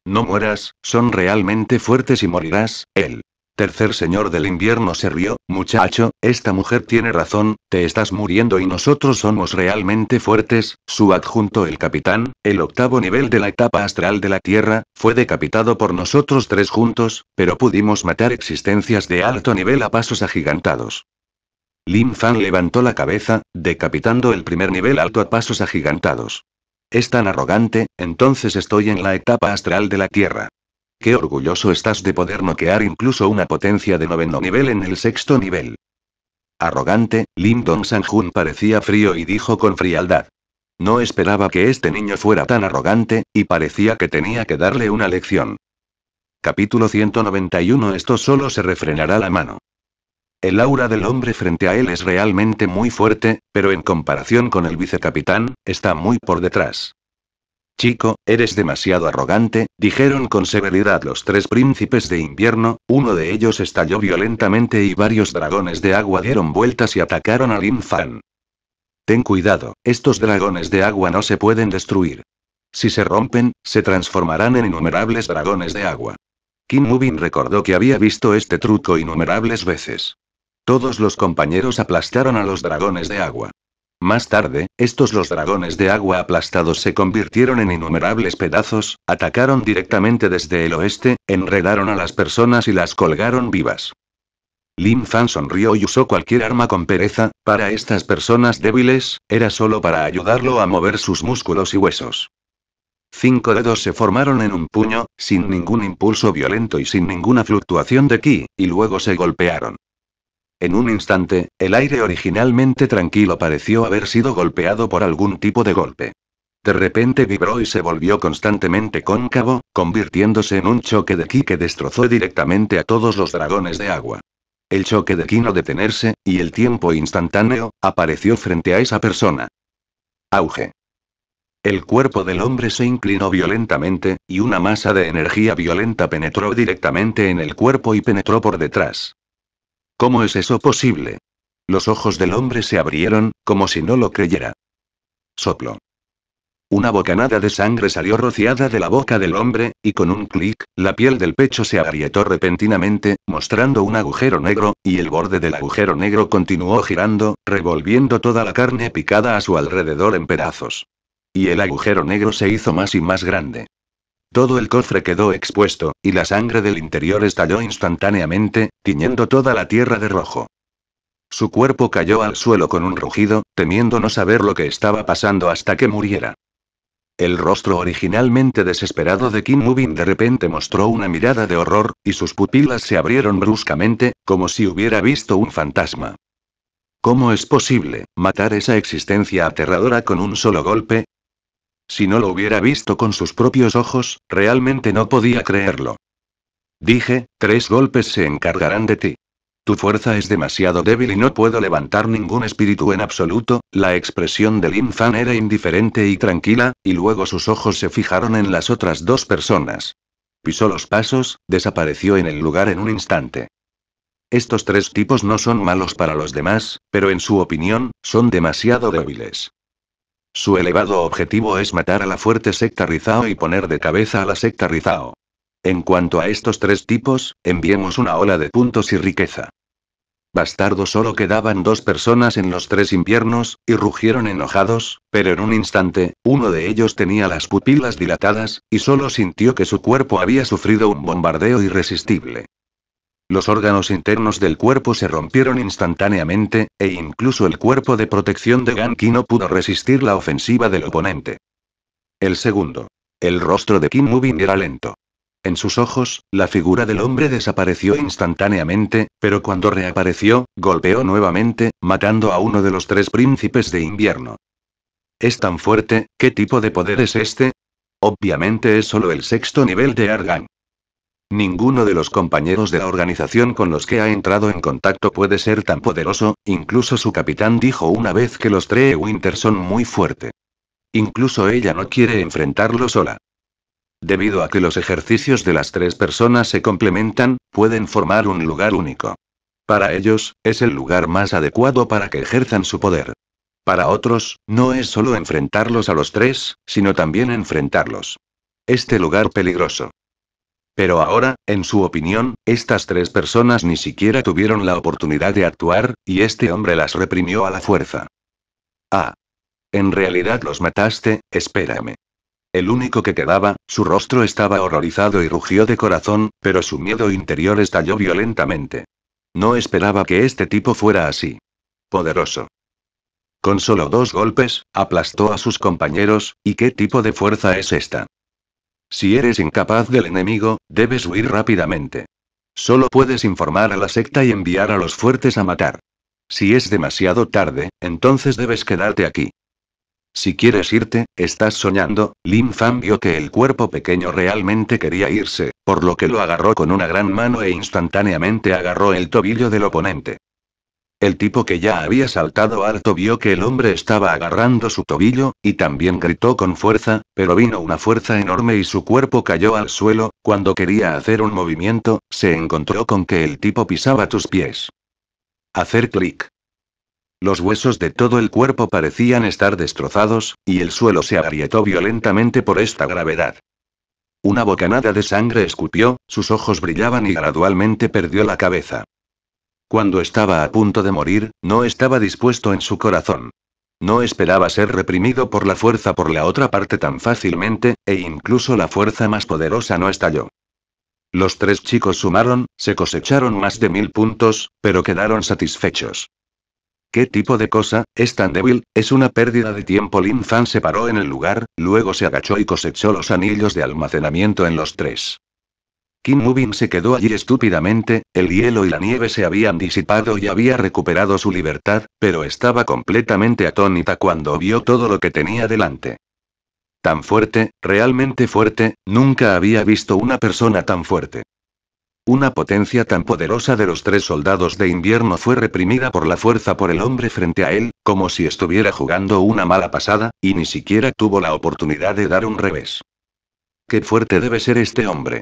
No mueras, son realmente fuertes y morirás, él. Tercer señor del invierno se rió, muchacho, esta mujer tiene razón, te estás muriendo y nosotros somos realmente fuertes, su adjunto el capitán, el octavo nivel de la etapa astral de la Tierra, fue decapitado por nosotros tres juntos, pero pudimos matar existencias de alto nivel a pasos agigantados. Lin Fan levantó la cabeza, decapitando el primer nivel alto a pasos agigantados. Es tan arrogante, entonces estoy en la etapa astral de la Tierra. Qué orgulloso estás de poder noquear incluso una potencia de noveno nivel en el sexto nivel. Arrogante, Lim Dong Sanjun parecía frío y dijo con frialdad. No esperaba que este niño fuera tan arrogante, y parecía que tenía que darle una lección. Capítulo 191 Esto solo se refrenará la mano. El aura del hombre frente a él es realmente muy fuerte, pero en comparación con el vicecapitán, está muy por detrás. Chico, eres demasiado arrogante, dijeron con severidad los tres príncipes de invierno, uno de ellos estalló violentamente y varios dragones de agua dieron vueltas y atacaron Lin Fan. Ten cuidado, estos dragones de agua no se pueden destruir. Si se rompen, se transformarán en innumerables dragones de agua. Kim Mubin recordó que había visto este truco innumerables veces. Todos los compañeros aplastaron a los dragones de agua. Más tarde, estos los dragones de agua aplastados se convirtieron en innumerables pedazos, atacaron directamente desde el oeste, enredaron a las personas y las colgaron vivas. Lin Fan sonrió y usó cualquier arma con pereza, para estas personas débiles, era solo para ayudarlo a mover sus músculos y huesos. Cinco dedos se formaron en un puño, sin ningún impulso violento y sin ninguna fluctuación de ki, y luego se golpearon. En un instante, el aire originalmente tranquilo pareció haber sido golpeado por algún tipo de golpe. De repente vibró y se volvió constantemente cóncavo, convirtiéndose en un choque de ki que destrozó directamente a todos los dragones de agua. El choque de ki no detenerse, y el tiempo instantáneo, apareció frente a esa persona. Auge. El cuerpo del hombre se inclinó violentamente, y una masa de energía violenta penetró directamente en el cuerpo y penetró por detrás. ¿Cómo es eso posible? Los ojos del hombre se abrieron, como si no lo creyera. Soplo. Una bocanada de sangre salió rociada de la boca del hombre, y con un clic, la piel del pecho se agrietó repentinamente, mostrando un agujero negro, y el borde del agujero negro continuó girando, revolviendo toda la carne picada a su alrededor en pedazos. Y el agujero negro se hizo más y más grande. Todo el cofre quedó expuesto, y la sangre del interior estalló instantáneamente, tiñendo toda la tierra de rojo. Su cuerpo cayó al suelo con un rugido, temiendo no saber lo que estaba pasando hasta que muriera. El rostro originalmente desesperado de Kim Mubin de repente mostró una mirada de horror, y sus pupilas se abrieron bruscamente, como si hubiera visto un fantasma. ¿Cómo es posible, matar esa existencia aterradora con un solo golpe? Si no lo hubiera visto con sus propios ojos, realmente no podía creerlo. Dije, tres golpes se encargarán de ti. Tu fuerza es demasiado débil y no puedo levantar ningún espíritu en absoluto. La expresión de Lin Fan era indiferente y tranquila, y luego sus ojos se fijaron en las otras dos personas. Pisó los pasos, desapareció en el lugar en un instante. Estos tres tipos no son malos para los demás, pero en su opinión, son demasiado débiles. Su elevado objetivo es matar a la fuerte secta Rizao y poner de cabeza a la secta Rizao. En cuanto a estos tres tipos, enviemos una ola de puntos y riqueza. Bastardo solo quedaban dos personas en los tres inviernos, y rugieron enojados, pero en un instante, uno de ellos tenía las pupilas dilatadas, y solo sintió que su cuerpo había sufrido un bombardeo irresistible. Los órganos internos del cuerpo se rompieron instantáneamente, e incluso el cuerpo de protección de Ganki no pudo resistir la ofensiva del oponente. El segundo. El rostro de Kim Mubin era lento. En sus ojos, la figura del hombre desapareció instantáneamente, pero cuando reapareció, golpeó nuevamente, matando a uno de los tres príncipes de invierno. ¿Es tan fuerte? ¿Qué tipo de poder es este? Obviamente es solo el sexto nivel de Argan. Ninguno de los compañeros de la organización con los que ha entrado en contacto puede ser tan poderoso, incluso su capitán dijo una vez que los Winter son muy fuertes. Incluso ella no quiere enfrentarlo sola. Debido a que los ejercicios de las tres personas se complementan, pueden formar un lugar único. Para ellos, es el lugar más adecuado para que ejerzan su poder. Para otros, no es solo enfrentarlos a los tres, sino también enfrentarlos. Este lugar peligroso. Pero ahora, en su opinión, estas tres personas ni siquiera tuvieron la oportunidad de actuar, y este hombre las reprimió a la fuerza. Ah. En realidad los mataste, espérame. El único que quedaba, su rostro estaba horrorizado y rugió de corazón, pero su miedo interior estalló violentamente. No esperaba que este tipo fuera así. Poderoso. Con solo dos golpes, aplastó a sus compañeros, ¿y qué tipo de fuerza es esta? Si eres incapaz del enemigo, debes huir rápidamente. Solo puedes informar a la secta y enviar a los fuertes a matar. Si es demasiado tarde, entonces debes quedarte aquí. Si quieres irte, estás soñando. Lin Fan vio que el cuerpo pequeño realmente quería irse, por lo que lo agarró con una gran mano e instantáneamente agarró el tobillo del oponente. El tipo que ya había saltado harto vio que el hombre estaba agarrando su tobillo, y también gritó con fuerza, pero vino una fuerza enorme y su cuerpo cayó al suelo, cuando quería hacer un movimiento, se encontró con que el tipo pisaba tus pies. Hacer clic. Los huesos de todo el cuerpo parecían estar destrozados, y el suelo se agrietó violentamente por esta gravedad. Una bocanada de sangre escupió, sus ojos brillaban y gradualmente perdió la cabeza. Cuando estaba a punto de morir, no estaba dispuesto en su corazón. No esperaba ser reprimido por la fuerza por la otra parte tan fácilmente, e incluso la fuerza más poderosa no estalló. Los tres chicos sumaron, se cosecharon más de mil puntos, pero quedaron satisfechos. ¿Qué tipo de cosa, es tan débil, es una pérdida de tiempo? Lin Fan se paró en el lugar, luego se agachó y cosechó los anillos de almacenamiento en los tres. Kim Mubin se quedó allí estúpidamente, el hielo y la nieve se habían disipado y había recuperado su libertad, pero estaba completamente atónita cuando vio todo lo que tenía delante. Tan fuerte, realmente fuerte, nunca había visto una persona tan fuerte. Una potencia tan poderosa de los tres soldados de invierno fue reprimida por la fuerza por el hombre frente a él, como si estuviera jugando una mala pasada, y ni siquiera tuvo la oportunidad de dar un revés. Qué fuerte debe ser este hombre.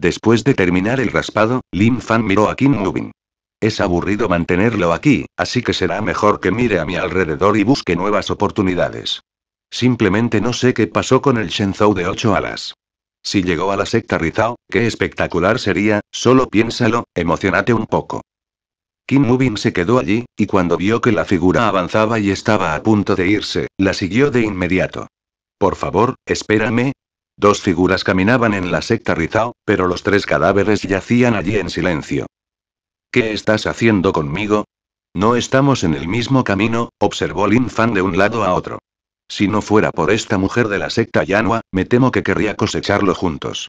Después de terminar el raspado, Lin Fan miró a Kim Mubin. Es aburrido mantenerlo aquí, así que será mejor que mire a mi alrededor y busque nuevas oportunidades. Simplemente no sé qué pasó con el Shenzhou de ocho alas. Si llegó a la secta Rizao, qué espectacular sería, solo piénsalo, emocionate un poco. Kim Mubin se quedó allí, y cuando vio que la figura avanzaba y estaba a punto de irse, la siguió de inmediato. Por favor, espérame, Dos figuras caminaban en la secta Rizao, pero los tres cadáveres yacían allí en silencio. ¿Qué estás haciendo conmigo? No estamos en el mismo camino, observó Lin Fan de un lado a otro. Si no fuera por esta mujer de la secta Yanua, me temo que querría cosecharlo juntos.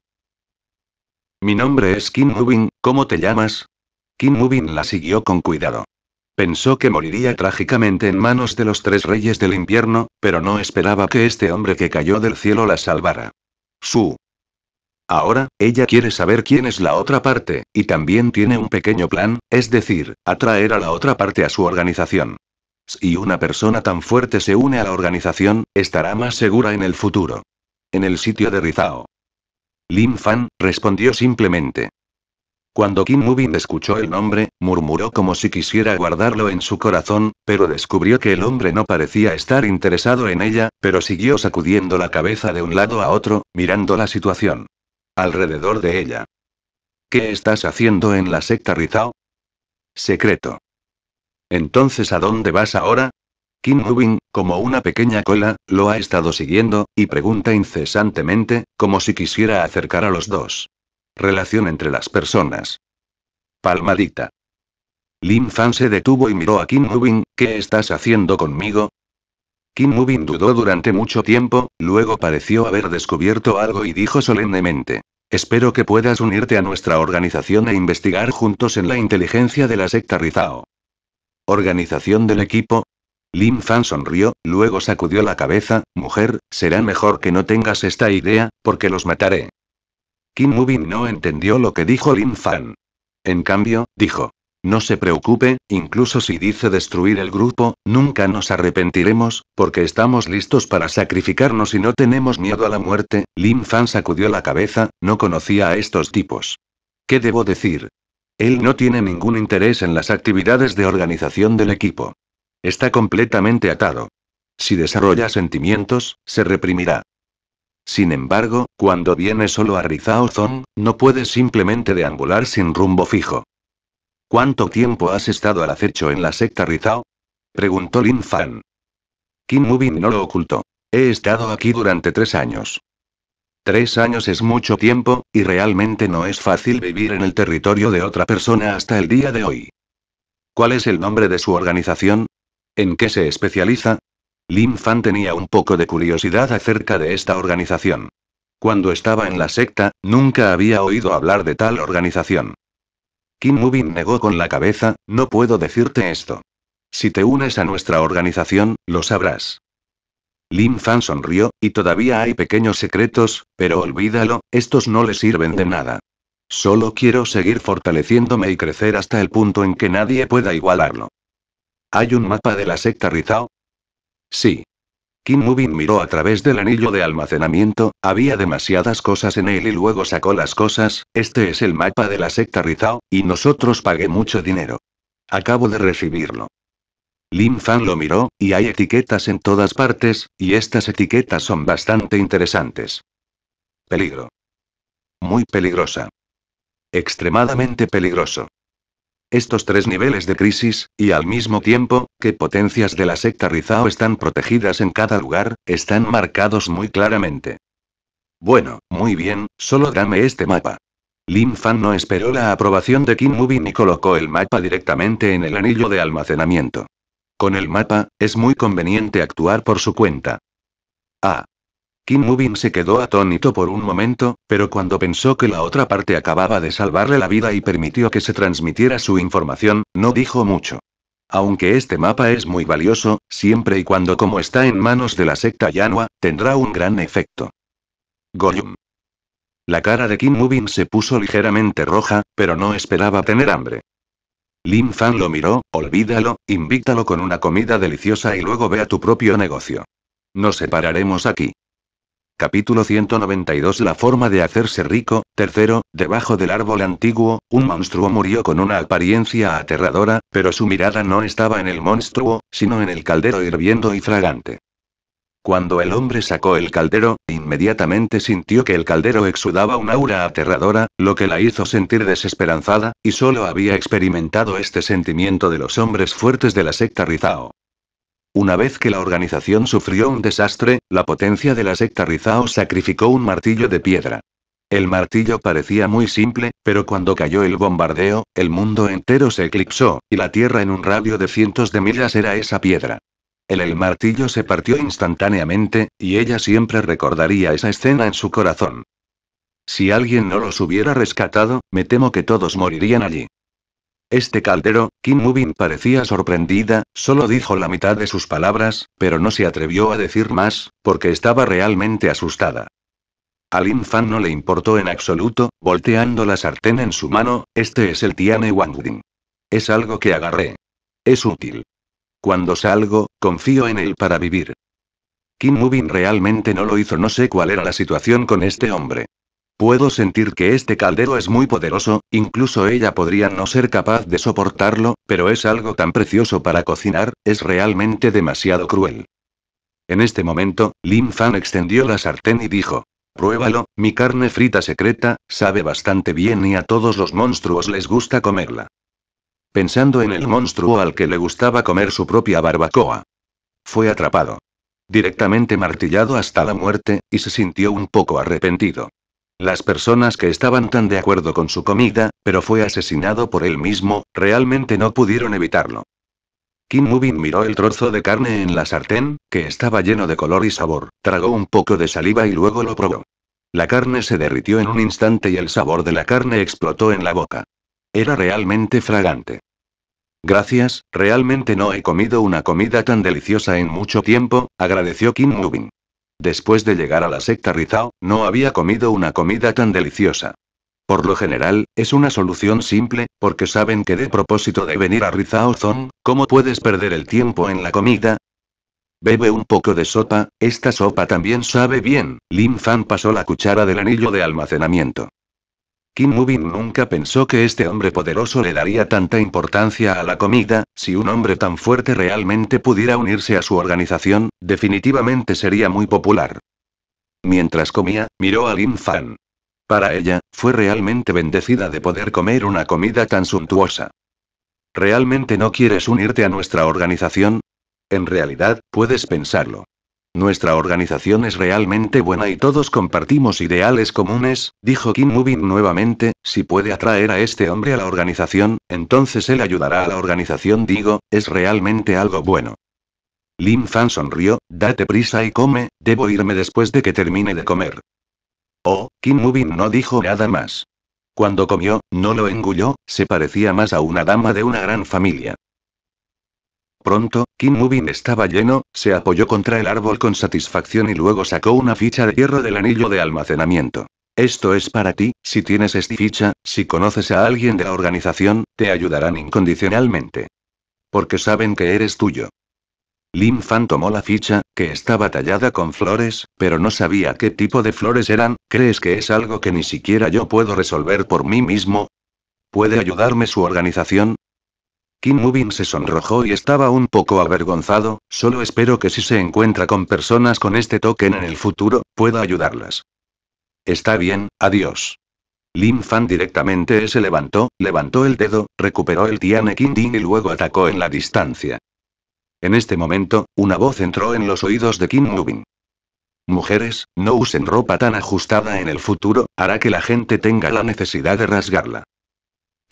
Mi nombre es Kim Ubin. ¿cómo te llamas? Kim Ubin la siguió con cuidado. Pensó que moriría trágicamente en manos de los tres reyes del invierno, pero no esperaba que este hombre que cayó del cielo la salvara. Su. Ahora, ella quiere saber quién es la otra parte, y también tiene un pequeño plan, es decir, atraer a la otra parte a su organización. Si una persona tan fuerte se une a la organización, estará más segura en el futuro. En el sitio de Rizao. Lin Fan respondió simplemente. Cuando Kim Mubin escuchó el nombre, murmuró como si quisiera guardarlo en su corazón, pero descubrió que el hombre no parecía estar interesado en ella, pero siguió sacudiendo la cabeza de un lado a otro, mirando la situación. Alrededor de ella. ¿Qué estás haciendo en la secta Rizao? Secreto. Entonces, ¿a dónde vas ahora? Kim Ubin, como una pequeña cola, lo ha estado siguiendo, y pregunta incesantemente, como si quisiera acercar a los dos. Relación entre las personas. Palmadita. Lin Fan se detuvo y miró a Kim Ubin, ¿qué estás haciendo conmigo? Kim Ubin dudó durante mucho tiempo, luego pareció haber descubierto algo y dijo solemnemente. Espero que puedas unirte a nuestra organización e investigar juntos en la inteligencia de la secta Rizao. ¿Organización del equipo? Lin Fan sonrió, luego sacudió la cabeza, mujer, será mejor que no tengas esta idea, porque los mataré. Kim Mubin no entendió lo que dijo Lin Fan. En cambio, dijo. No se preocupe, incluso si dice destruir el grupo, nunca nos arrepentiremos, porque estamos listos para sacrificarnos y no tenemos miedo a la muerte. Lin Fan sacudió la cabeza, no conocía a estos tipos. ¿Qué debo decir? Él no tiene ningún interés en las actividades de organización del equipo. Está completamente atado. Si desarrolla sentimientos, se reprimirá. Sin embargo, cuando viene solo a Zon, no puedes simplemente deambular sin rumbo fijo. ¿Cuánto tiempo has estado al acecho en la secta Rizao? Preguntó Lin Fan. Kim Mubin no lo ocultó. He estado aquí durante tres años. Tres años es mucho tiempo, y realmente no es fácil vivir en el territorio de otra persona hasta el día de hoy. ¿Cuál es el nombre de su organización? ¿En qué se especializa? Lin Fan tenía un poco de curiosidad acerca de esta organización. Cuando estaba en la secta, nunca había oído hablar de tal organización. Kim Mubin negó con la cabeza, no puedo decirte esto. Si te unes a nuestra organización, lo sabrás. Lin Fan sonrió, y todavía hay pequeños secretos, pero olvídalo, estos no le sirven de nada. Solo quiero seguir fortaleciéndome y crecer hasta el punto en que nadie pueda igualarlo. Hay un mapa de la secta Rizao, Sí. Kim Mubin miró a través del anillo de almacenamiento, había demasiadas cosas en él y luego sacó las cosas, este es el mapa de la secta Rizao, y nosotros pagué mucho dinero. Acabo de recibirlo. Lin Fan lo miró, y hay etiquetas en todas partes, y estas etiquetas son bastante interesantes. Peligro. Muy peligrosa. Extremadamente peligroso estos tres niveles de crisis, y al mismo tiempo, que potencias de la secta Rizao están protegidas en cada lugar, están marcados muy claramente. Bueno, muy bien, solo dame este mapa. Lin Fan no esperó la aprobación de Kim Mubin y colocó el mapa directamente en el anillo de almacenamiento. Con el mapa, es muy conveniente actuar por su cuenta. Ah, Kim Mubin se quedó atónito por un momento, pero cuando pensó que la otra parte acababa de salvarle la vida y permitió que se transmitiera su información, no dijo mucho. Aunque este mapa es muy valioso, siempre y cuando como está en manos de la secta Yanua, tendrá un gran efecto. Goryum. La cara de Kim Mubin se puso ligeramente roja, pero no esperaba tener hambre. Lin Fan lo miró, olvídalo, invítalo con una comida deliciosa y luego ve a tu propio negocio. Nos separaremos aquí. Capítulo 192 La forma de hacerse rico, tercero, debajo del árbol antiguo, un monstruo murió con una apariencia aterradora, pero su mirada no estaba en el monstruo, sino en el caldero hirviendo y fragante. Cuando el hombre sacó el caldero, inmediatamente sintió que el caldero exudaba un aura aterradora, lo que la hizo sentir desesperanzada, y solo había experimentado este sentimiento de los hombres fuertes de la secta Rizao. Una vez que la organización sufrió un desastre, la potencia de la secta Rizao sacrificó un martillo de piedra. El martillo parecía muy simple, pero cuando cayó el bombardeo, el mundo entero se eclipsó, y la Tierra en un radio de cientos de millas era esa piedra. El, el martillo se partió instantáneamente, y ella siempre recordaría esa escena en su corazón. Si alguien no los hubiera rescatado, me temo que todos morirían allí. Este caldero, Kim Mubin parecía sorprendida, solo dijo la mitad de sus palabras, pero no se atrevió a decir más, porque estaba realmente asustada. Al Fan no le importó en absoluto, volteando la sartén en su mano, este es el Tiane Wangding. Es algo que agarré. Es útil. Cuando salgo, confío en él para vivir. Kim Mubin realmente no lo hizo, no sé cuál era la situación con este hombre. Puedo sentir que este caldero es muy poderoso, incluso ella podría no ser capaz de soportarlo, pero es algo tan precioso para cocinar, es realmente demasiado cruel. En este momento, Lin Fan extendió la sartén y dijo, Pruébalo, mi carne frita secreta, sabe bastante bien y a todos los monstruos les gusta comerla. Pensando en el monstruo al que le gustaba comer su propia barbacoa. Fue atrapado. Directamente martillado hasta la muerte, y se sintió un poco arrepentido. Las personas que estaban tan de acuerdo con su comida, pero fue asesinado por él mismo, realmente no pudieron evitarlo. Kim Mubin miró el trozo de carne en la sartén, que estaba lleno de color y sabor, tragó un poco de saliva y luego lo probó. La carne se derritió en un instante y el sabor de la carne explotó en la boca. Era realmente fragante. Gracias, realmente no he comido una comida tan deliciosa en mucho tiempo, agradeció Kim Mubin. Después de llegar a la secta Rizao, no había comido una comida tan deliciosa. Por lo general, es una solución simple, porque saben que de propósito de venir a Rizao Zon, ¿cómo puedes perder el tiempo en la comida? Bebe un poco de sopa, esta sopa también sabe bien. Lin Fan pasó la cuchara del anillo de almacenamiento. Kim Mubin nunca pensó que este hombre poderoso le daría tanta importancia a la comida, si un hombre tan fuerte realmente pudiera unirse a su organización, definitivamente sería muy popular. Mientras comía, miró a Lin Fan. Para ella, fue realmente bendecida de poder comer una comida tan suntuosa. ¿Realmente no quieres unirte a nuestra organización? En realidad, puedes pensarlo. Nuestra organización es realmente buena y todos compartimos ideales comunes, dijo Kim Ubin nuevamente, si puede atraer a este hombre a la organización, entonces él ayudará a la organización digo, es realmente algo bueno. Lin Fan sonrió, date prisa y come, debo irme después de que termine de comer. Oh, Kim Ubin no dijo nada más. Cuando comió, no lo engulló, se parecía más a una dama de una gran familia. Pronto, Kim Mubin estaba lleno, se apoyó contra el árbol con satisfacción y luego sacó una ficha de hierro del anillo de almacenamiento. Esto es para ti, si tienes esta ficha, si conoces a alguien de la organización, te ayudarán incondicionalmente. Porque saben que eres tuyo. Lin Fan tomó la ficha, que estaba tallada con flores, pero no sabía qué tipo de flores eran, ¿crees que es algo que ni siquiera yo puedo resolver por mí mismo? ¿Puede ayudarme su organización? Kim Mubin se sonrojó y estaba un poco avergonzado, solo espero que si se encuentra con personas con este token en el futuro, pueda ayudarlas. Está bien, adiós. Lin Fan directamente se levantó, levantó el dedo, recuperó el Tiane Din y luego atacó en la distancia. En este momento, una voz entró en los oídos de Kim Mubin. Mujeres, no usen ropa tan ajustada en el futuro, hará que la gente tenga la necesidad de rasgarla.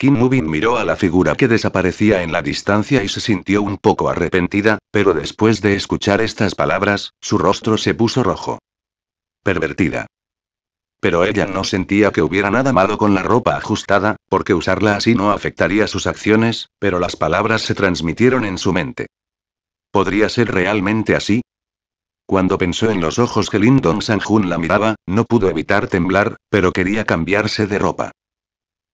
Kim Mubin miró a la figura que desaparecía en la distancia y se sintió un poco arrepentida, pero después de escuchar estas palabras, su rostro se puso rojo. Pervertida. Pero ella no sentía que hubiera nada malo con la ropa ajustada, porque usarla así no afectaría sus acciones, pero las palabras se transmitieron en su mente. ¿Podría ser realmente así? Cuando pensó en los ojos que San Jun la miraba, no pudo evitar temblar, pero quería cambiarse de ropa.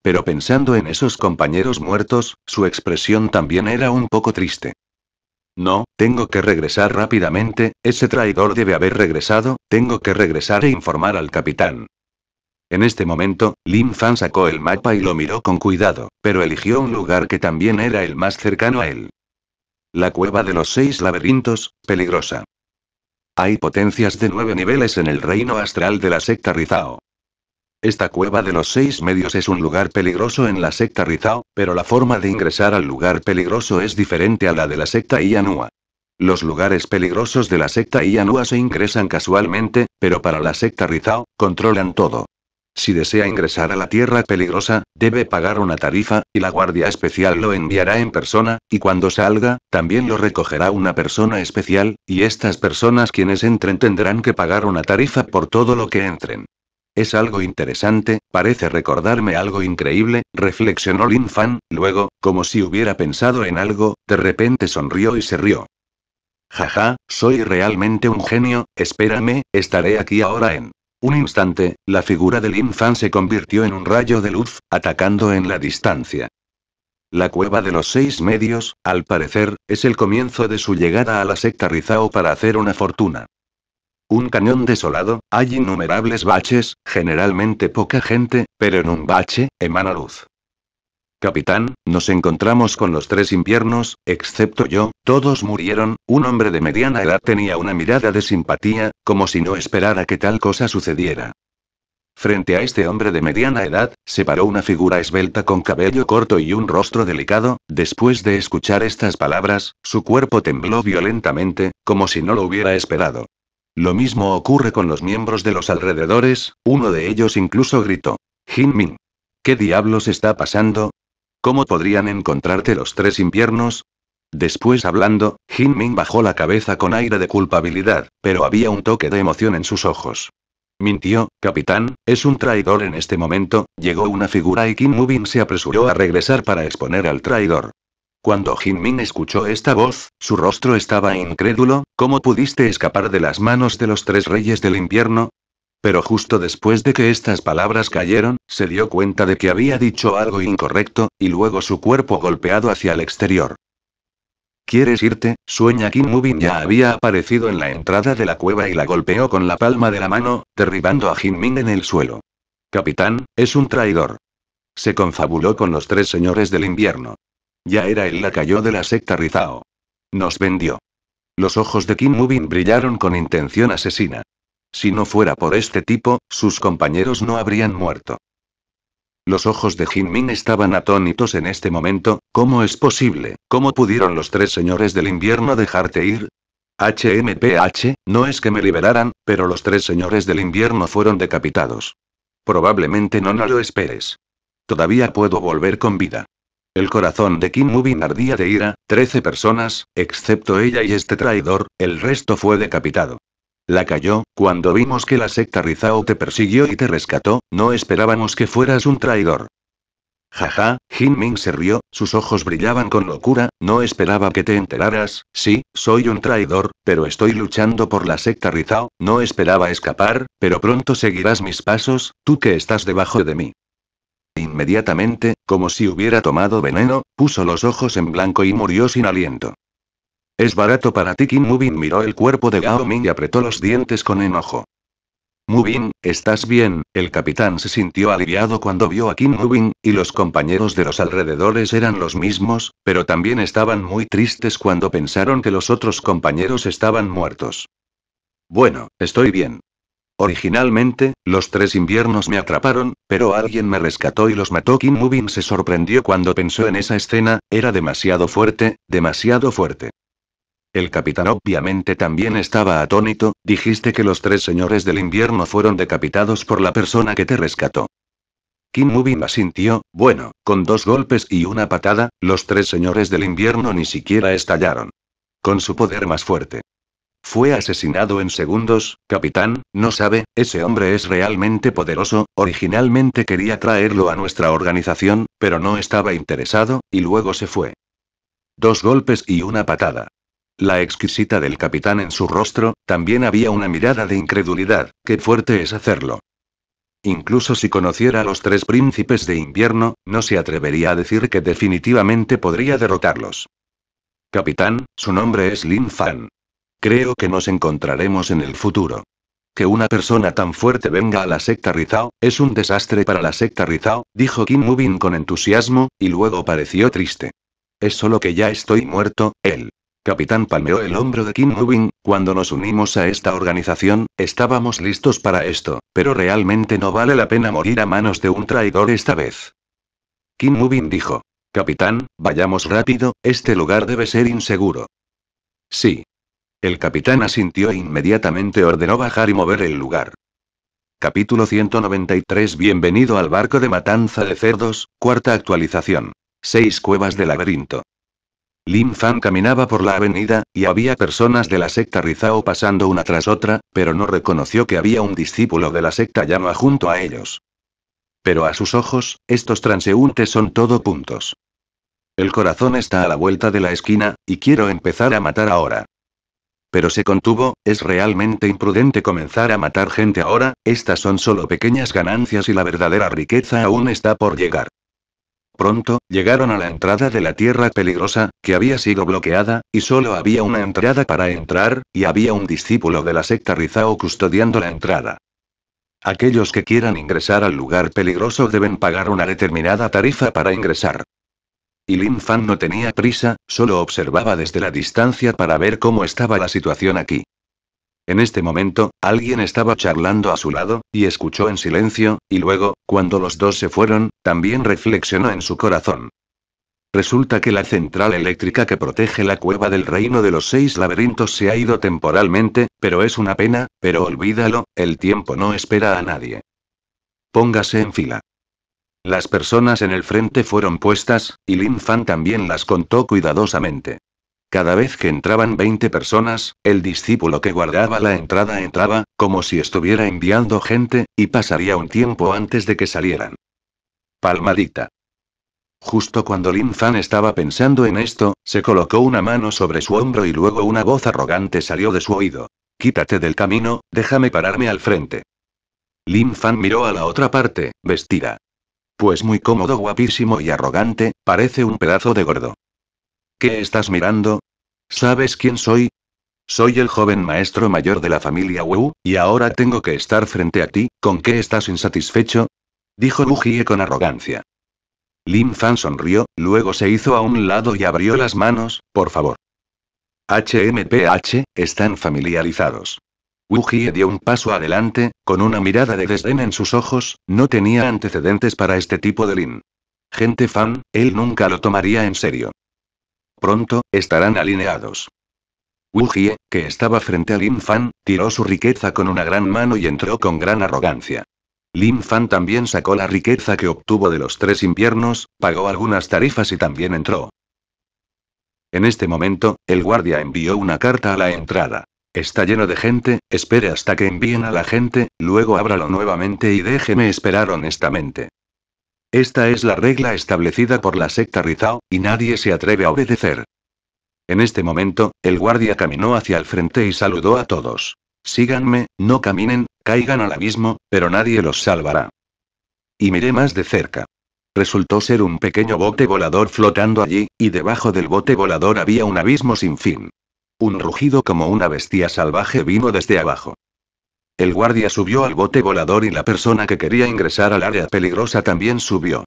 Pero pensando en esos compañeros muertos, su expresión también era un poco triste. No, tengo que regresar rápidamente, ese traidor debe haber regresado, tengo que regresar e informar al capitán. En este momento, Lin Fan sacó el mapa y lo miró con cuidado, pero eligió un lugar que también era el más cercano a él. La cueva de los seis laberintos, peligrosa. Hay potencias de nueve niveles en el reino astral de la secta Rizao. Esta cueva de los seis medios es un lugar peligroso en la secta Rizao, pero la forma de ingresar al lugar peligroso es diferente a la de la secta Iyanua. Los lugares peligrosos de la secta Iyanua se ingresan casualmente, pero para la secta Rizao, controlan todo. Si desea ingresar a la tierra peligrosa, debe pagar una tarifa, y la guardia especial lo enviará en persona, y cuando salga, también lo recogerá una persona especial, y estas personas quienes entren tendrán que pagar una tarifa por todo lo que entren. Es algo interesante, parece recordarme algo increíble, reflexionó Lin Fan, luego, como si hubiera pensado en algo, de repente sonrió y se rió. Jaja, soy realmente un genio, espérame, estaré aquí ahora en. Un instante, la figura de Lin Fan se convirtió en un rayo de luz, atacando en la distancia. La cueva de los seis medios, al parecer, es el comienzo de su llegada a la secta Rizao para hacer una fortuna. Un cañón desolado, hay innumerables baches, generalmente poca gente, pero en un bache, emana luz. Capitán, nos encontramos con los tres inviernos, excepto yo, todos murieron, un hombre de mediana edad tenía una mirada de simpatía, como si no esperara que tal cosa sucediera. Frente a este hombre de mediana edad, se paró una figura esbelta con cabello corto y un rostro delicado, después de escuchar estas palabras, su cuerpo tembló violentamente, como si no lo hubiera esperado. Lo mismo ocurre con los miembros de los alrededores, uno de ellos incluso gritó. Jin Min. ¿Qué diablos está pasando? ¿Cómo podrían encontrarte los tres inviernos? Después hablando, Jin Min bajó la cabeza con aire de culpabilidad, pero había un toque de emoción en sus ojos. Mintió, capitán, es un traidor en este momento, llegó una figura y Kim Mubin se apresuró a regresar para exponer al traidor. Cuando Jinmin escuchó esta voz, su rostro estaba incrédulo, ¿cómo pudiste escapar de las manos de los tres reyes del invierno? Pero justo después de que estas palabras cayeron, se dio cuenta de que había dicho algo incorrecto, y luego su cuerpo golpeado hacia el exterior. ¿Quieres irte? Sueña Kim Mubin ya había aparecido en la entrada de la cueva y la golpeó con la palma de la mano, derribando a Jinmin en el suelo. Capitán, es un traidor. Se confabuló con los tres señores del invierno. Ya era el lacayo de la secta Rizao. Nos vendió. Los ojos de Kim Mubin brillaron con intención asesina. Si no fuera por este tipo, sus compañeros no habrían muerto. Los ojos de Min estaban atónitos en este momento, ¿cómo es posible? ¿Cómo pudieron los tres señores del invierno dejarte ir? HMPH, no es que me liberaran, pero los tres señores del invierno fueron decapitados. Probablemente no, no lo esperes. Todavía puedo volver con vida. El corazón de Kim Mubin ardía de ira, trece personas, excepto ella y este traidor, el resto fue decapitado. La cayó, cuando vimos que la secta Rizao te persiguió y te rescató, no esperábamos que fueras un traidor. Jaja, Jin Ming se rió, sus ojos brillaban con locura, no esperaba que te enteraras, sí, soy un traidor, pero estoy luchando por la secta Rizao, no esperaba escapar, pero pronto seguirás mis pasos, tú que estás debajo de mí. Inmediatamente, como si hubiera tomado veneno, puso los ojos en blanco y murió sin aliento. Es barato para ti, Kim Mubin miró el cuerpo de Gao Ming y apretó los dientes con enojo. Mubin, ¿estás bien? El capitán se sintió aliviado cuando vio a Kim Mubin, y los compañeros de los alrededores eran los mismos, pero también estaban muy tristes cuando pensaron que los otros compañeros estaban muertos. Bueno, estoy bien. Originalmente, los tres inviernos me atraparon, pero alguien me rescató y los mató. Kim Mubin se sorprendió cuando pensó en esa escena, era demasiado fuerte, demasiado fuerte. El capitán obviamente también estaba atónito, dijiste que los tres señores del invierno fueron decapitados por la persona que te rescató. Kim Mubin asintió, bueno, con dos golpes y una patada, los tres señores del invierno ni siquiera estallaron. Con su poder más fuerte. Fue asesinado en segundos, capitán, no sabe, ese hombre es realmente poderoso, originalmente quería traerlo a nuestra organización, pero no estaba interesado, y luego se fue. Dos golpes y una patada. La exquisita del capitán en su rostro, también había una mirada de incredulidad, qué fuerte es hacerlo. Incluso si conociera a los tres príncipes de invierno, no se atrevería a decir que definitivamente podría derrotarlos. Capitán, su nombre es Lin Fan. Creo que nos encontraremos en el futuro. Que una persona tan fuerte venga a la secta Rizao, es un desastre para la secta Rizao, dijo Kim Mubin con entusiasmo, y luego pareció triste. Es solo que ya estoy muerto, él. Capitán palmeó el hombro de Kim Mubin, cuando nos unimos a esta organización, estábamos listos para esto, pero realmente no vale la pena morir a manos de un traidor esta vez. Kim Mubin dijo. Capitán, vayamos rápido, este lugar debe ser inseguro. Sí, el capitán asintió e inmediatamente ordenó bajar y mover el lugar. Capítulo 193 Bienvenido al barco de matanza de cerdos, cuarta actualización. Seis cuevas de laberinto. Lin Fan caminaba por la avenida, y había personas de la secta Rizao pasando una tras otra, pero no reconoció que había un discípulo de la secta Llama junto a ellos. Pero a sus ojos, estos transeúntes son todo puntos. El corazón está a la vuelta de la esquina, y quiero empezar a matar ahora pero se contuvo, es realmente imprudente comenzar a matar gente ahora, estas son solo pequeñas ganancias y la verdadera riqueza aún está por llegar. Pronto, llegaron a la entrada de la tierra peligrosa, que había sido bloqueada, y solo había una entrada para entrar, y había un discípulo de la secta Rizao custodiando la entrada. Aquellos que quieran ingresar al lugar peligroso deben pagar una determinada tarifa para ingresar. Y Lin Fan no tenía prisa, solo observaba desde la distancia para ver cómo estaba la situación aquí. En este momento, alguien estaba charlando a su lado, y escuchó en silencio, y luego, cuando los dos se fueron, también reflexionó en su corazón. Resulta que la central eléctrica que protege la cueva del reino de los seis laberintos se ha ido temporalmente, pero es una pena, pero olvídalo, el tiempo no espera a nadie. Póngase en fila. Las personas en el frente fueron puestas, y Lin Fan también las contó cuidadosamente. Cada vez que entraban 20 personas, el discípulo que guardaba la entrada entraba, como si estuviera enviando gente, y pasaría un tiempo antes de que salieran. Palmadita. Justo cuando Lin Fan estaba pensando en esto, se colocó una mano sobre su hombro y luego una voz arrogante salió de su oído. Quítate del camino, déjame pararme al frente. Lin Fan miró a la otra parte, vestida. Pues muy cómodo, guapísimo y arrogante, parece un pedazo de gordo. ¿Qué estás mirando? ¿Sabes quién soy? Soy el joven maestro mayor de la familia Wu, y ahora tengo que estar frente a ti, ¿con qué estás insatisfecho? Dijo Wu con arrogancia. Lin Fan sonrió, luego se hizo a un lado y abrió las manos, por favor. HMPH, están familiarizados. Wu Jie dio un paso adelante, con una mirada de desdén en sus ojos, no tenía antecedentes para este tipo de Lin. Gente fan, él nunca lo tomaría en serio. Pronto, estarán alineados. Wu Jie, que estaba frente a Lin Fan, tiró su riqueza con una gran mano y entró con gran arrogancia. Lin Fan también sacó la riqueza que obtuvo de los tres inviernos, pagó algunas tarifas y también entró. En este momento, el guardia envió una carta a la entrada. Está lleno de gente, espere hasta que envíen a la gente, luego ábralo nuevamente y déjeme esperar honestamente. Esta es la regla establecida por la secta Rizao, y nadie se atreve a obedecer. En este momento, el guardia caminó hacia el frente y saludó a todos. Síganme, no caminen, caigan al abismo, pero nadie los salvará. Y miré más de cerca. Resultó ser un pequeño bote volador flotando allí, y debajo del bote volador había un abismo sin fin. Un rugido como una bestia salvaje vino desde abajo. El guardia subió al bote volador y la persona que quería ingresar al área peligrosa también subió.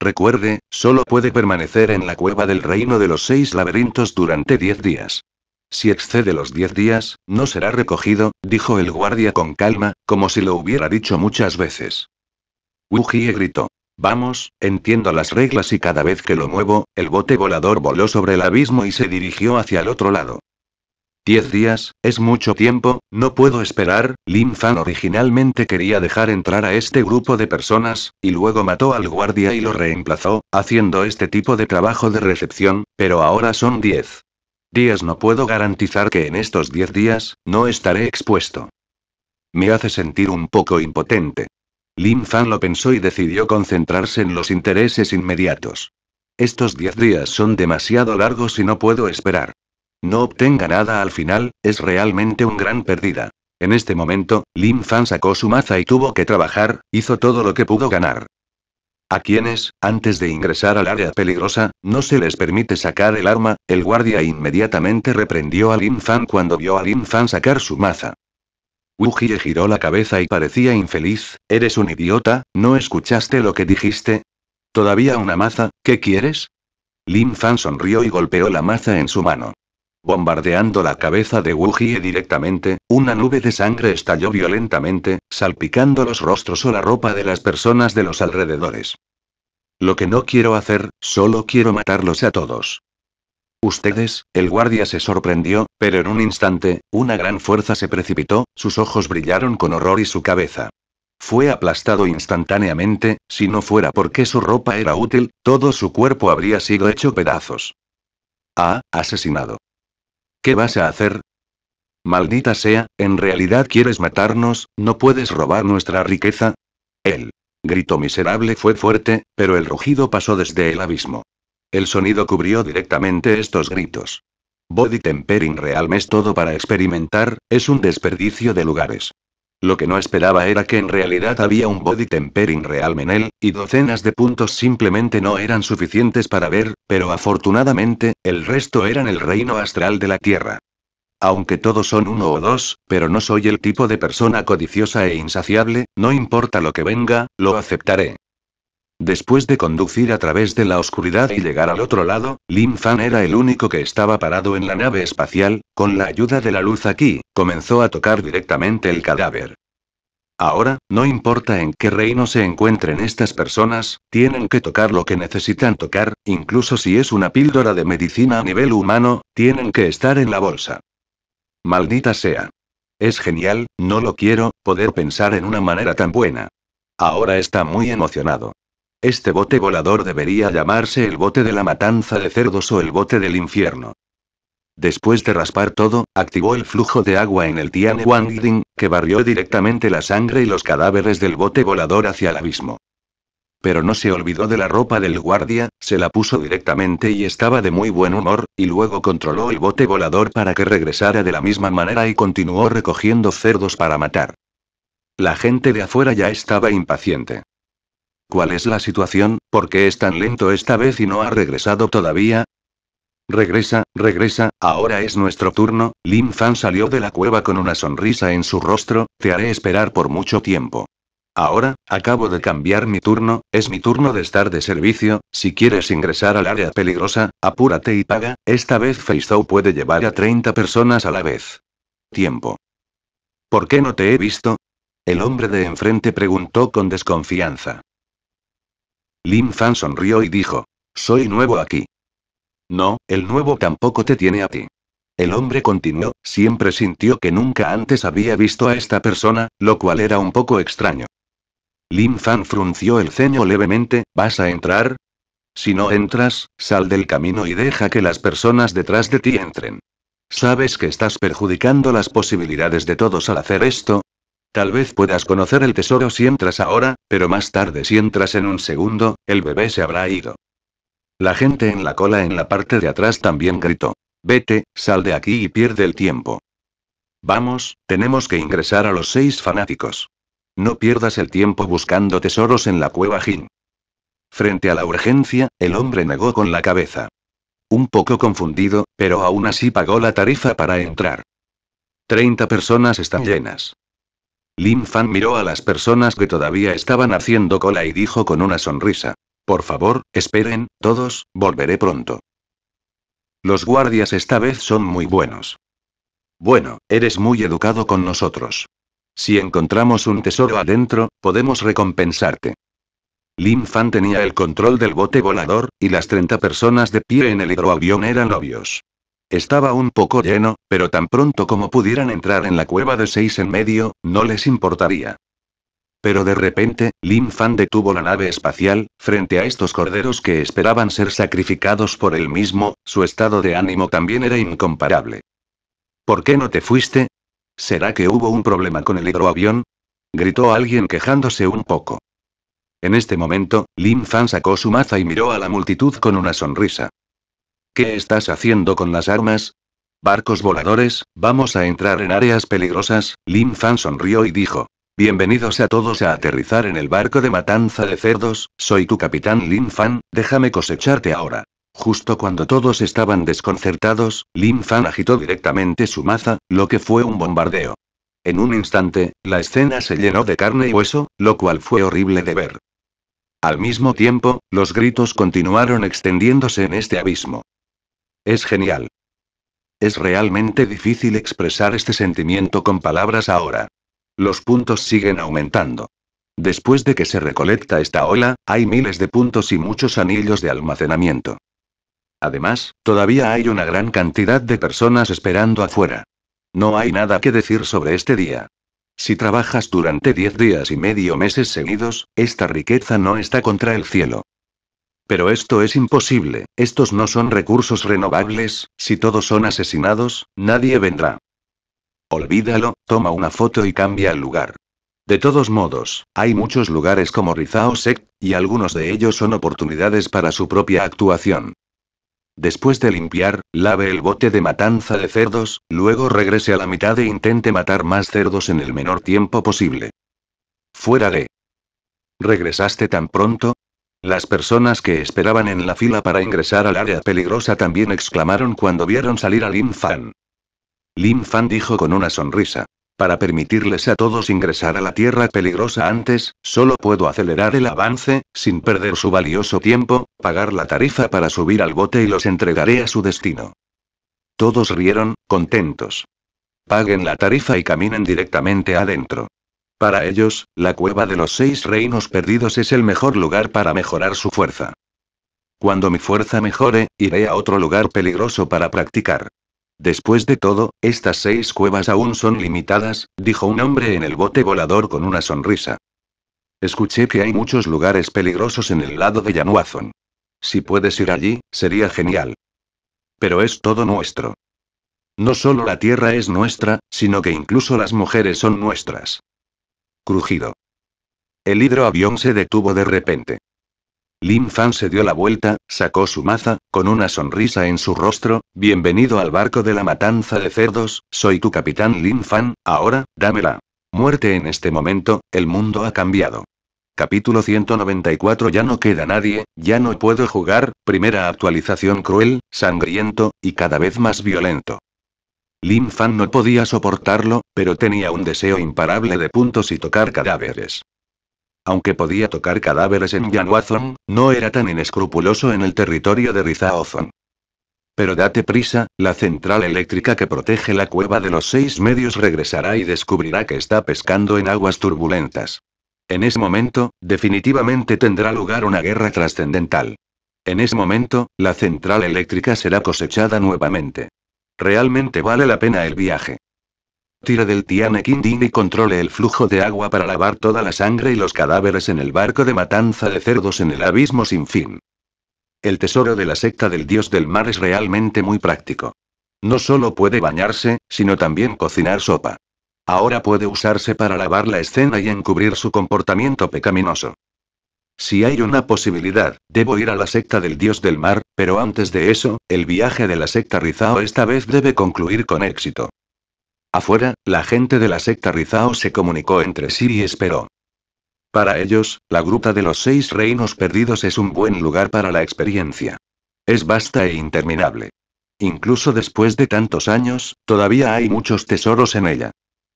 Recuerde, solo puede permanecer en la cueva del reino de los seis laberintos durante diez días. Si excede los diez días, no será recogido, dijo el guardia con calma, como si lo hubiera dicho muchas veces. Wugie gritó. Vamos, entiendo las reglas y cada vez que lo muevo, el bote volador voló sobre el abismo y se dirigió hacia el otro lado. Diez días, es mucho tiempo, no puedo esperar, Lin Fan originalmente quería dejar entrar a este grupo de personas, y luego mató al guardia y lo reemplazó, haciendo este tipo de trabajo de recepción, pero ahora son diez. Días no puedo garantizar que en estos diez días, no estaré expuesto. Me hace sentir un poco impotente. Lin Fan lo pensó y decidió concentrarse en los intereses inmediatos. Estos diez días son demasiado largos y no puedo esperar. No obtenga nada al final, es realmente un gran pérdida. En este momento, Lin Fan sacó su maza y tuvo que trabajar, hizo todo lo que pudo ganar. A quienes, antes de ingresar al área peligrosa, no se les permite sacar el arma, el guardia inmediatamente reprendió a Lin Fan cuando vio a Lin Fan sacar su maza. Wujie giró la cabeza y parecía infeliz, eres un idiota, ¿no escuchaste lo que dijiste? Todavía una maza, ¿qué quieres? Lin Fan sonrió y golpeó la maza en su mano. Bombardeando la cabeza de Wujie directamente, una nube de sangre estalló violentamente, salpicando los rostros o la ropa de las personas de los alrededores. Lo que no quiero hacer, solo quiero matarlos a todos. Ustedes, el guardia se sorprendió, pero en un instante, una gran fuerza se precipitó, sus ojos brillaron con horror y su cabeza. Fue aplastado instantáneamente, si no fuera porque su ropa era útil, todo su cuerpo habría sido hecho pedazos. Ah, asesinado. ¿Qué vas a hacer? Maldita sea, ¿en realidad quieres matarnos? ¿No puedes robar nuestra riqueza? El grito miserable fue fuerte, pero el rugido pasó desde el abismo. El sonido cubrió directamente estos gritos. Body tempering realm es todo para experimentar, es un desperdicio de lugares. Lo que no esperaba era que en realidad había un body tempering real en él, y docenas de puntos simplemente no eran suficientes para ver, pero afortunadamente, el resto eran el reino astral de la Tierra. Aunque todos son uno o dos, pero no soy el tipo de persona codiciosa e insaciable, no importa lo que venga, lo aceptaré. Después de conducir a través de la oscuridad y llegar al otro lado, Lin Fan era el único que estaba parado en la nave espacial, con la ayuda de la luz aquí, comenzó a tocar directamente el cadáver. Ahora, no importa en qué reino se encuentren estas personas, tienen que tocar lo que necesitan tocar, incluso si es una píldora de medicina a nivel humano, tienen que estar en la bolsa. Maldita sea. Es genial, no lo quiero, poder pensar en una manera tan buena. Ahora está muy emocionado. Este bote volador debería llamarse el bote de la matanza de cerdos o el bote del infierno. Después de raspar todo, activó el flujo de agua en el Tian que barrió directamente la sangre y los cadáveres del bote volador hacia el abismo. Pero no se olvidó de la ropa del guardia, se la puso directamente y estaba de muy buen humor, y luego controló el bote volador para que regresara de la misma manera y continuó recogiendo cerdos para matar. La gente de afuera ya estaba impaciente. ¿Cuál es la situación? ¿Por qué es tan lento esta vez y no ha regresado todavía? Regresa, regresa, ahora es nuestro turno. Lin Fan salió de la cueva con una sonrisa en su rostro, te haré esperar por mucho tiempo. Ahora, acabo de cambiar mi turno, es mi turno de estar de servicio, si quieres ingresar al área peligrosa, apúrate y paga, esta vez Feizhou puede llevar a 30 personas a la vez. Tiempo. ¿Por qué no te he visto? El hombre de enfrente preguntó con desconfianza. Lin Fan sonrió y dijo. Soy nuevo aquí. No, el nuevo tampoco te tiene a ti. El hombre continuó, siempre sintió que nunca antes había visto a esta persona, lo cual era un poco extraño. Lin Fan frunció el ceño levemente, ¿vas a entrar? Si no entras, sal del camino y deja que las personas detrás de ti entren. ¿Sabes que estás perjudicando las posibilidades de todos al hacer esto? Tal vez puedas conocer el tesoro si entras ahora, pero más tarde si entras en un segundo, el bebé se habrá ido. La gente en la cola en la parte de atrás también gritó. Vete, sal de aquí y pierde el tiempo. Vamos, tenemos que ingresar a los seis fanáticos. No pierdas el tiempo buscando tesoros en la cueva Jin. Frente a la urgencia, el hombre negó con la cabeza. Un poco confundido, pero aún así pagó la tarifa para entrar. Treinta personas están llenas. Lin Fan miró a las personas que todavía estaban haciendo cola y dijo con una sonrisa. Por favor, esperen, todos, volveré pronto. Los guardias esta vez son muy buenos. Bueno, eres muy educado con nosotros. Si encontramos un tesoro adentro, podemos recompensarte. Lin Fan tenía el control del bote volador, y las 30 personas de pie en el hidroavión eran obvios. Estaba un poco lleno, pero tan pronto como pudieran entrar en la cueva de seis en medio, no les importaría. Pero de repente, Lin Fan detuvo la nave espacial, frente a estos corderos que esperaban ser sacrificados por él mismo, su estado de ánimo también era incomparable. ¿Por qué no te fuiste? ¿Será que hubo un problema con el hidroavión? gritó alguien quejándose un poco. En este momento, Lin Fan sacó su maza y miró a la multitud con una sonrisa. ¿Qué estás haciendo con las armas? Barcos voladores, vamos a entrar en áreas peligrosas, Lin Fan sonrió y dijo. Bienvenidos a todos a aterrizar en el barco de matanza de cerdos, soy tu capitán Lin Fan, déjame cosecharte ahora. Justo cuando todos estaban desconcertados, Lin Fan agitó directamente su maza, lo que fue un bombardeo. En un instante, la escena se llenó de carne y hueso, lo cual fue horrible de ver. Al mismo tiempo, los gritos continuaron extendiéndose en este abismo. Es genial. Es realmente difícil expresar este sentimiento con palabras ahora. Los puntos siguen aumentando. Después de que se recolecta esta ola, hay miles de puntos y muchos anillos de almacenamiento. Además, todavía hay una gran cantidad de personas esperando afuera. No hay nada que decir sobre este día. Si trabajas durante 10 días y medio meses seguidos, esta riqueza no está contra el cielo. Pero esto es imposible, estos no son recursos renovables, si todos son asesinados, nadie vendrá. Olvídalo, toma una foto y cambia el lugar. De todos modos, hay muchos lugares como Rizao Sect, y algunos de ellos son oportunidades para su propia actuación. Después de limpiar, lave el bote de matanza de cerdos, luego regrese a la mitad e intente matar más cerdos en el menor tiempo posible. Fuera de. ¿Regresaste tan pronto? Las personas que esperaban en la fila para ingresar al área peligrosa también exclamaron cuando vieron salir a Lin Fan. Lin Fan dijo con una sonrisa. Para permitirles a todos ingresar a la tierra peligrosa antes, solo puedo acelerar el avance, sin perder su valioso tiempo, pagar la tarifa para subir al bote y los entregaré a su destino. Todos rieron, contentos. Paguen la tarifa y caminen directamente adentro. Para ellos, la cueva de los seis reinos perdidos es el mejor lugar para mejorar su fuerza. Cuando mi fuerza mejore, iré a otro lugar peligroso para practicar. Después de todo, estas seis cuevas aún son limitadas, dijo un hombre en el bote volador con una sonrisa. Escuché que hay muchos lugares peligrosos en el lado de Yanuazon. Si puedes ir allí, sería genial. Pero es todo nuestro. No solo la tierra es nuestra, sino que incluso las mujeres son nuestras. Crujido. El hidroavión se detuvo de repente. Lin Fan se dio la vuelta, sacó su maza, con una sonrisa en su rostro, bienvenido al barco de la matanza de cerdos, soy tu capitán Lin Fan, ahora, dámela. Muerte en este momento, el mundo ha cambiado. Capítulo 194 Ya no queda nadie, ya no puedo jugar, primera actualización cruel, sangriento, y cada vez más violento. Lin Fan no podía soportarlo, pero tenía un deseo imparable de puntos y tocar cadáveres. Aunque podía tocar cadáveres en Yanwazon, no era tan inescrupuloso en el territorio de Rizaozon. Pero date prisa, la central eléctrica que protege la cueva de los seis medios regresará y descubrirá que está pescando en aguas turbulentas. En ese momento, definitivamente tendrá lugar una guerra trascendental. En ese momento, la central eléctrica será cosechada nuevamente. Realmente vale la pena el viaje. Tire del Tianekindin y controle el flujo de agua para lavar toda la sangre y los cadáveres en el barco de matanza de cerdos en el abismo sin fin. El tesoro de la secta del dios del mar es realmente muy práctico. No solo puede bañarse, sino también cocinar sopa. Ahora puede usarse para lavar la escena y encubrir su comportamiento pecaminoso. Si hay una posibilidad, debo ir a la secta del dios del mar, pero antes de eso, el viaje de la secta Rizao esta vez debe concluir con éxito. Afuera, la gente de la secta Rizao se comunicó entre sí y esperó. Para ellos, la Gruta de los Seis Reinos Perdidos es un buen lugar para la experiencia. Es vasta e interminable. Incluso después de tantos años, todavía hay muchos tesoros en ella.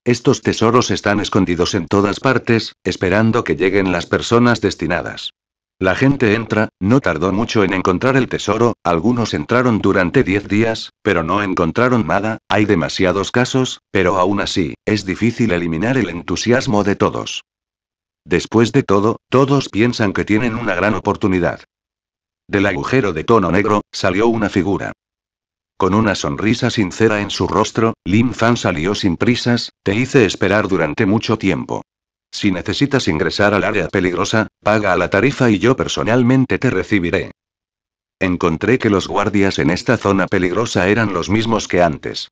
Estos tesoros están escondidos en todas partes, esperando que lleguen las personas destinadas. La gente entra, no tardó mucho en encontrar el tesoro, algunos entraron durante 10 días, pero no encontraron nada, hay demasiados casos, pero aún así, es difícil eliminar el entusiasmo de todos. Después de todo, todos piensan que tienen una gran oportunidad. Del agujero de tono negro, salió una figura. Con una sonrisa sincera en su rostro, Lin Fan salió sin prisas, te hice esperar durante mucho tiempo. Si necesitas ingresar al área peligrosa, paga la tarifa y yo personalmente te recibiré. Encontré que los guardias en esta zona peligrosa eran los mismos que antes.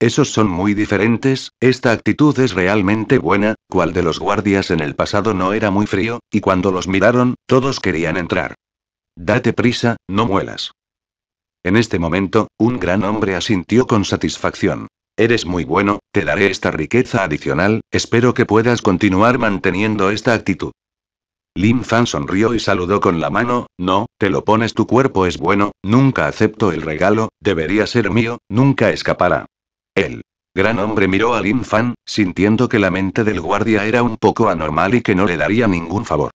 Esos son muy diferentes, esta actitud es realmente buena, cual de los guardias en el pasado no era muy frío, y cuando los miraron, todos querían entrar. Date prisa, no muelas. En este momento, un gran hombre asintió con satisfacción. Eres muy bueno, te daré esta riqueza adicional, espero que puedas continuar manteniendo esta actitud. Lin Fan sonrió y saludó con la mano, no, te lo pones tu cuerpo es bueno, nunca acepto el regalo, debería ser mío, nunca escapará. El gran hombre miró a Lin Fan, sintiendo que la mente del guardia era un poco anormal y que no le daría ningún favor.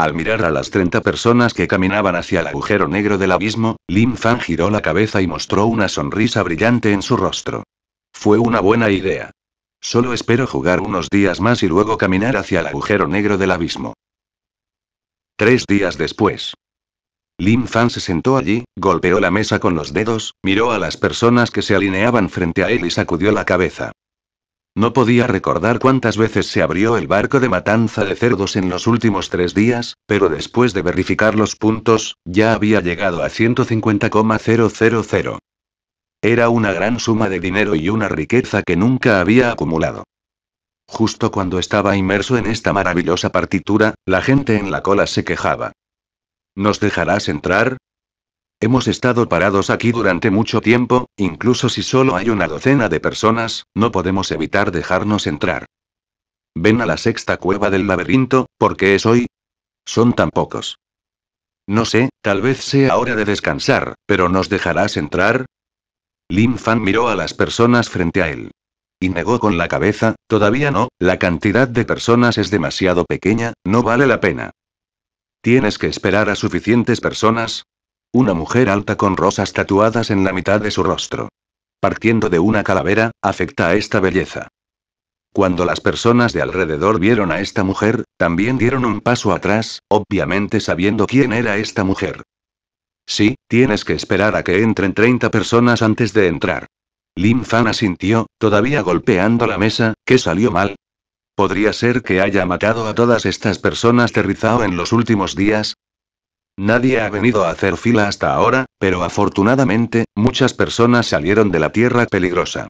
Al mirar a las 30 personas que caminaban hacia el agujero negro del abismo, Lin Fan giró la cabeza y mostró una sonrisa brillante en su rostro. Fue una buena idea. Solo espero jugar unos días más y luego caminar hacia el agujero negro del abismo. Tres días después. Lin Fan se sentó allí, golpeó la mesa con los dedos, miró a las personas que se alineaban frente a él y sacudió la cabeza. No podía recordar cuántas veces se abrió el barco de matanza de cerdos en los últimos tres días, pero después de verificar los puntos, ya había llegado a 150,000. Era una gran suma de dinero y una riqueza que nunca había acumulado. Justo cuando estaba inmerso en esta maravillosa partitura, la gente en la cola se quejaba. ¿Nos dejarás entrar? Hemos estado parados aquí durante mucho tiempo, incluso si solo hay una docena de personas, no podemos evitar dejarnos entrar. Ven a la sexta cueva del laberinto, porque es hoy. Son tan pocos. No sé, tal vez sea hora de descansar, pero ¿nos dejarás entrar? Lin Fan miró a las personas frente a él. Y negó con la cabeza, todavía no, la cantidad de personas es demasiado pequeña, no vale la pena. Tienes que esperar a suficientes personas, una mujer alta con rosas tatuadas en la mitad de su rostro. Partiendo de una calavera, afecta a esta belleza. Cuando las personas de alrededor vieron a esta mujer, también dieron un paso atrás, obviamente sabiendo quién era esta mujer. Sí, tienes que esperar a que entren 30 personas antes de entrar. Lin Fan asintió, todavía golpeando la mesa, que salió mal. Podría ser que haya matado a todas estas personas de en los últimos días, Nadie ha venido a hacer fila hasta ahora, pero afortunadamente, muchas personas salieron de la tierra peligrosa.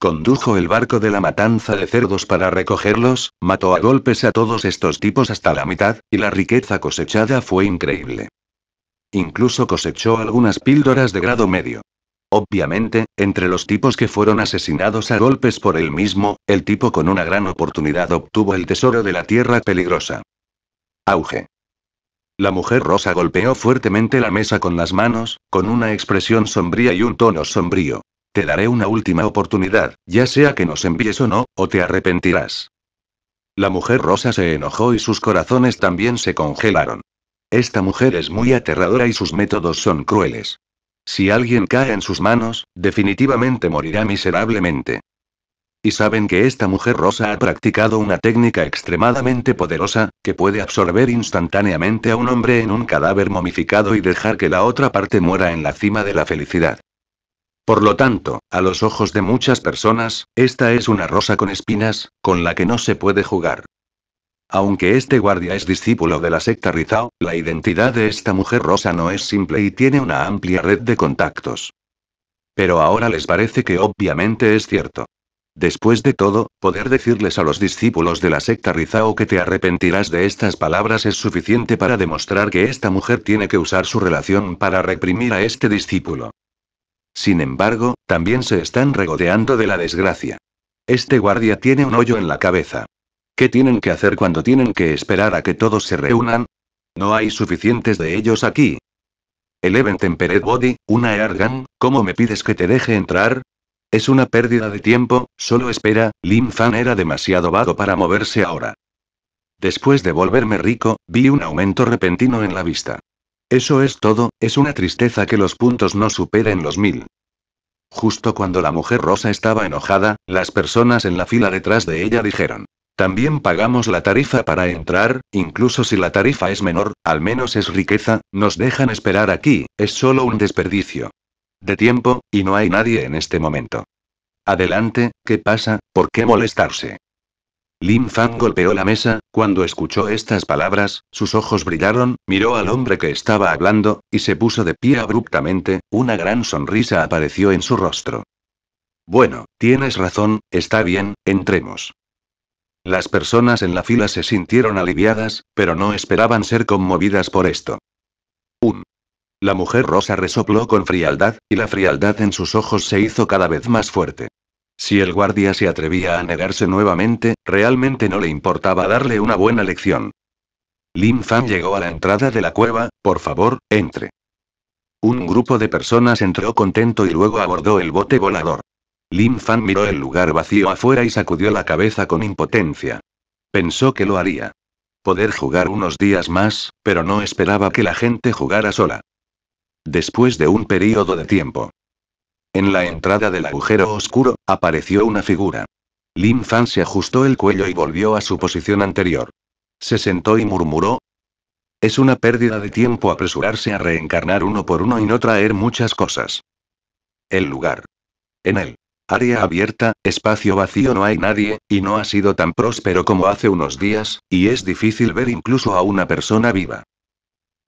Condujo el barco de la matanza de cerdos para recogerlos, mató a golpes a todos estos tipos hasta la mitad, y la riqueza cosechada fue increíble. Incluso cosechó algunas píldoras de grado medio. Obviamente, entre los tipos que fueron asesinados a golpes por él mismo, el tipo con una gran oportunidad obtuvo el tesoro de la tierra peligrosa. Auge. La mujer rosa golpeó fuertemente la mesa con las manos, con una expresión sombría y un tono sombrío. Te daré una última oportunidad, ya sea que nos envíes o no, o te arrepentirás. La mujer rosa se enojó y sus corazones también se congelaron. Esta mujer es muy aterradora y sus métodos son crueles. Si alguien cae en sus manos, definitivamente morirá miserablemente y saben que esta mujer rosa ha practicado una técnica extremadamente poderosa, que puede absorber instantáneamente a un hombre en un cadáver momificado y dejar que la otra parte muera en la cima de la felicidad. Por lo tanto, a los ojos de muchas personas, esta es una rosa con espinas, con la que no se puede jugar. Aunque este guardia es discípulo de la secta Rizao, la identidad de esta mujer rosa no es simple y tiene una amplia red de contactos. Pero ahora les parece que obviamente es cierto. Después de todo, poder decirles a los discípulos de la secta Rizao que te arrepentirás de estas palabras es suficiente para demostrar que esta mujer tiene que usar su relación para reprimir a este discípulo. Sin embargo, también se están regodeando de la desgracia. Este guardia tiene un hoyo en la cabeza. ¿Qué tienen que hacer cuando tienen que esperar a que todos se reúnan? No hay suficientes de ellos aquí. Eleven Tempered Body, una Ergan, ¿cómo me pides que te deje entrar? Es una pérdida de tiempo, solo espera, Lin Fan era demasiado vago para moverse ahora. Después de volverme rico, vi un aumento repentino en la vista. Eso es todo, es una tristeza que los puntos no superen los mil. Justo cuando la mujer rosa estaba enojada, las personas en la fila detrás de ella dijeron. También pagamos la tarifa para entrar, incluso si la tarifa es menor, al menos es riqueza, nos dejan esperar aquí, es solo un desperdicio de tiempo, y no hay nadie en este momento. Adelante, ¿qué pasa? ¿Por qué molestarse? Lin Fan golpeó la mesa, cuando escuchó estas palabras, sus ojos brillaron, miró al hombre que estaba hablando, y se puso de pie abruptamente, una gran sonrisa apareció en su rostro. Bueno, tienes razón, está bien, entremos. Las personas en la fila se sintieron aliviadas, pero no esperaban ser conmovidas por esto. La mujer rosa resopló con frialdad, y la frialdad en sus ojos se hizo cada vez más fuerte. Si el guardia se atrevía a negarse nuevamente, realmente no le importaba darle una buena lección. Lin Fan llegó a la entrada de la cueva, por favor, entre. Un grupo de personas entró contento y luego abordó el bote volador. Lin Fan miró el lugar vacío afuera y sacudió la cabeza con impotencia. Pensó que lo haría. Poder jugar unos días más, pero no esperaba que la gente jugara sola después de un periodo de tiempo. En la entrada del agujero oscuro, apareció una figura. Lin Fan se ajustó el cuello y volvió a su posición anterior. Se sentó y murmuró. Es una pérdida de tiempo apresurarse a reencarnar uno por uno y no traer muchas cosas. El lugar. En él. Área abierta, espacio vacío no hay nadie, y no ha sido tan próspero como hace unos días, y es difícil ver incluso a una persona viva.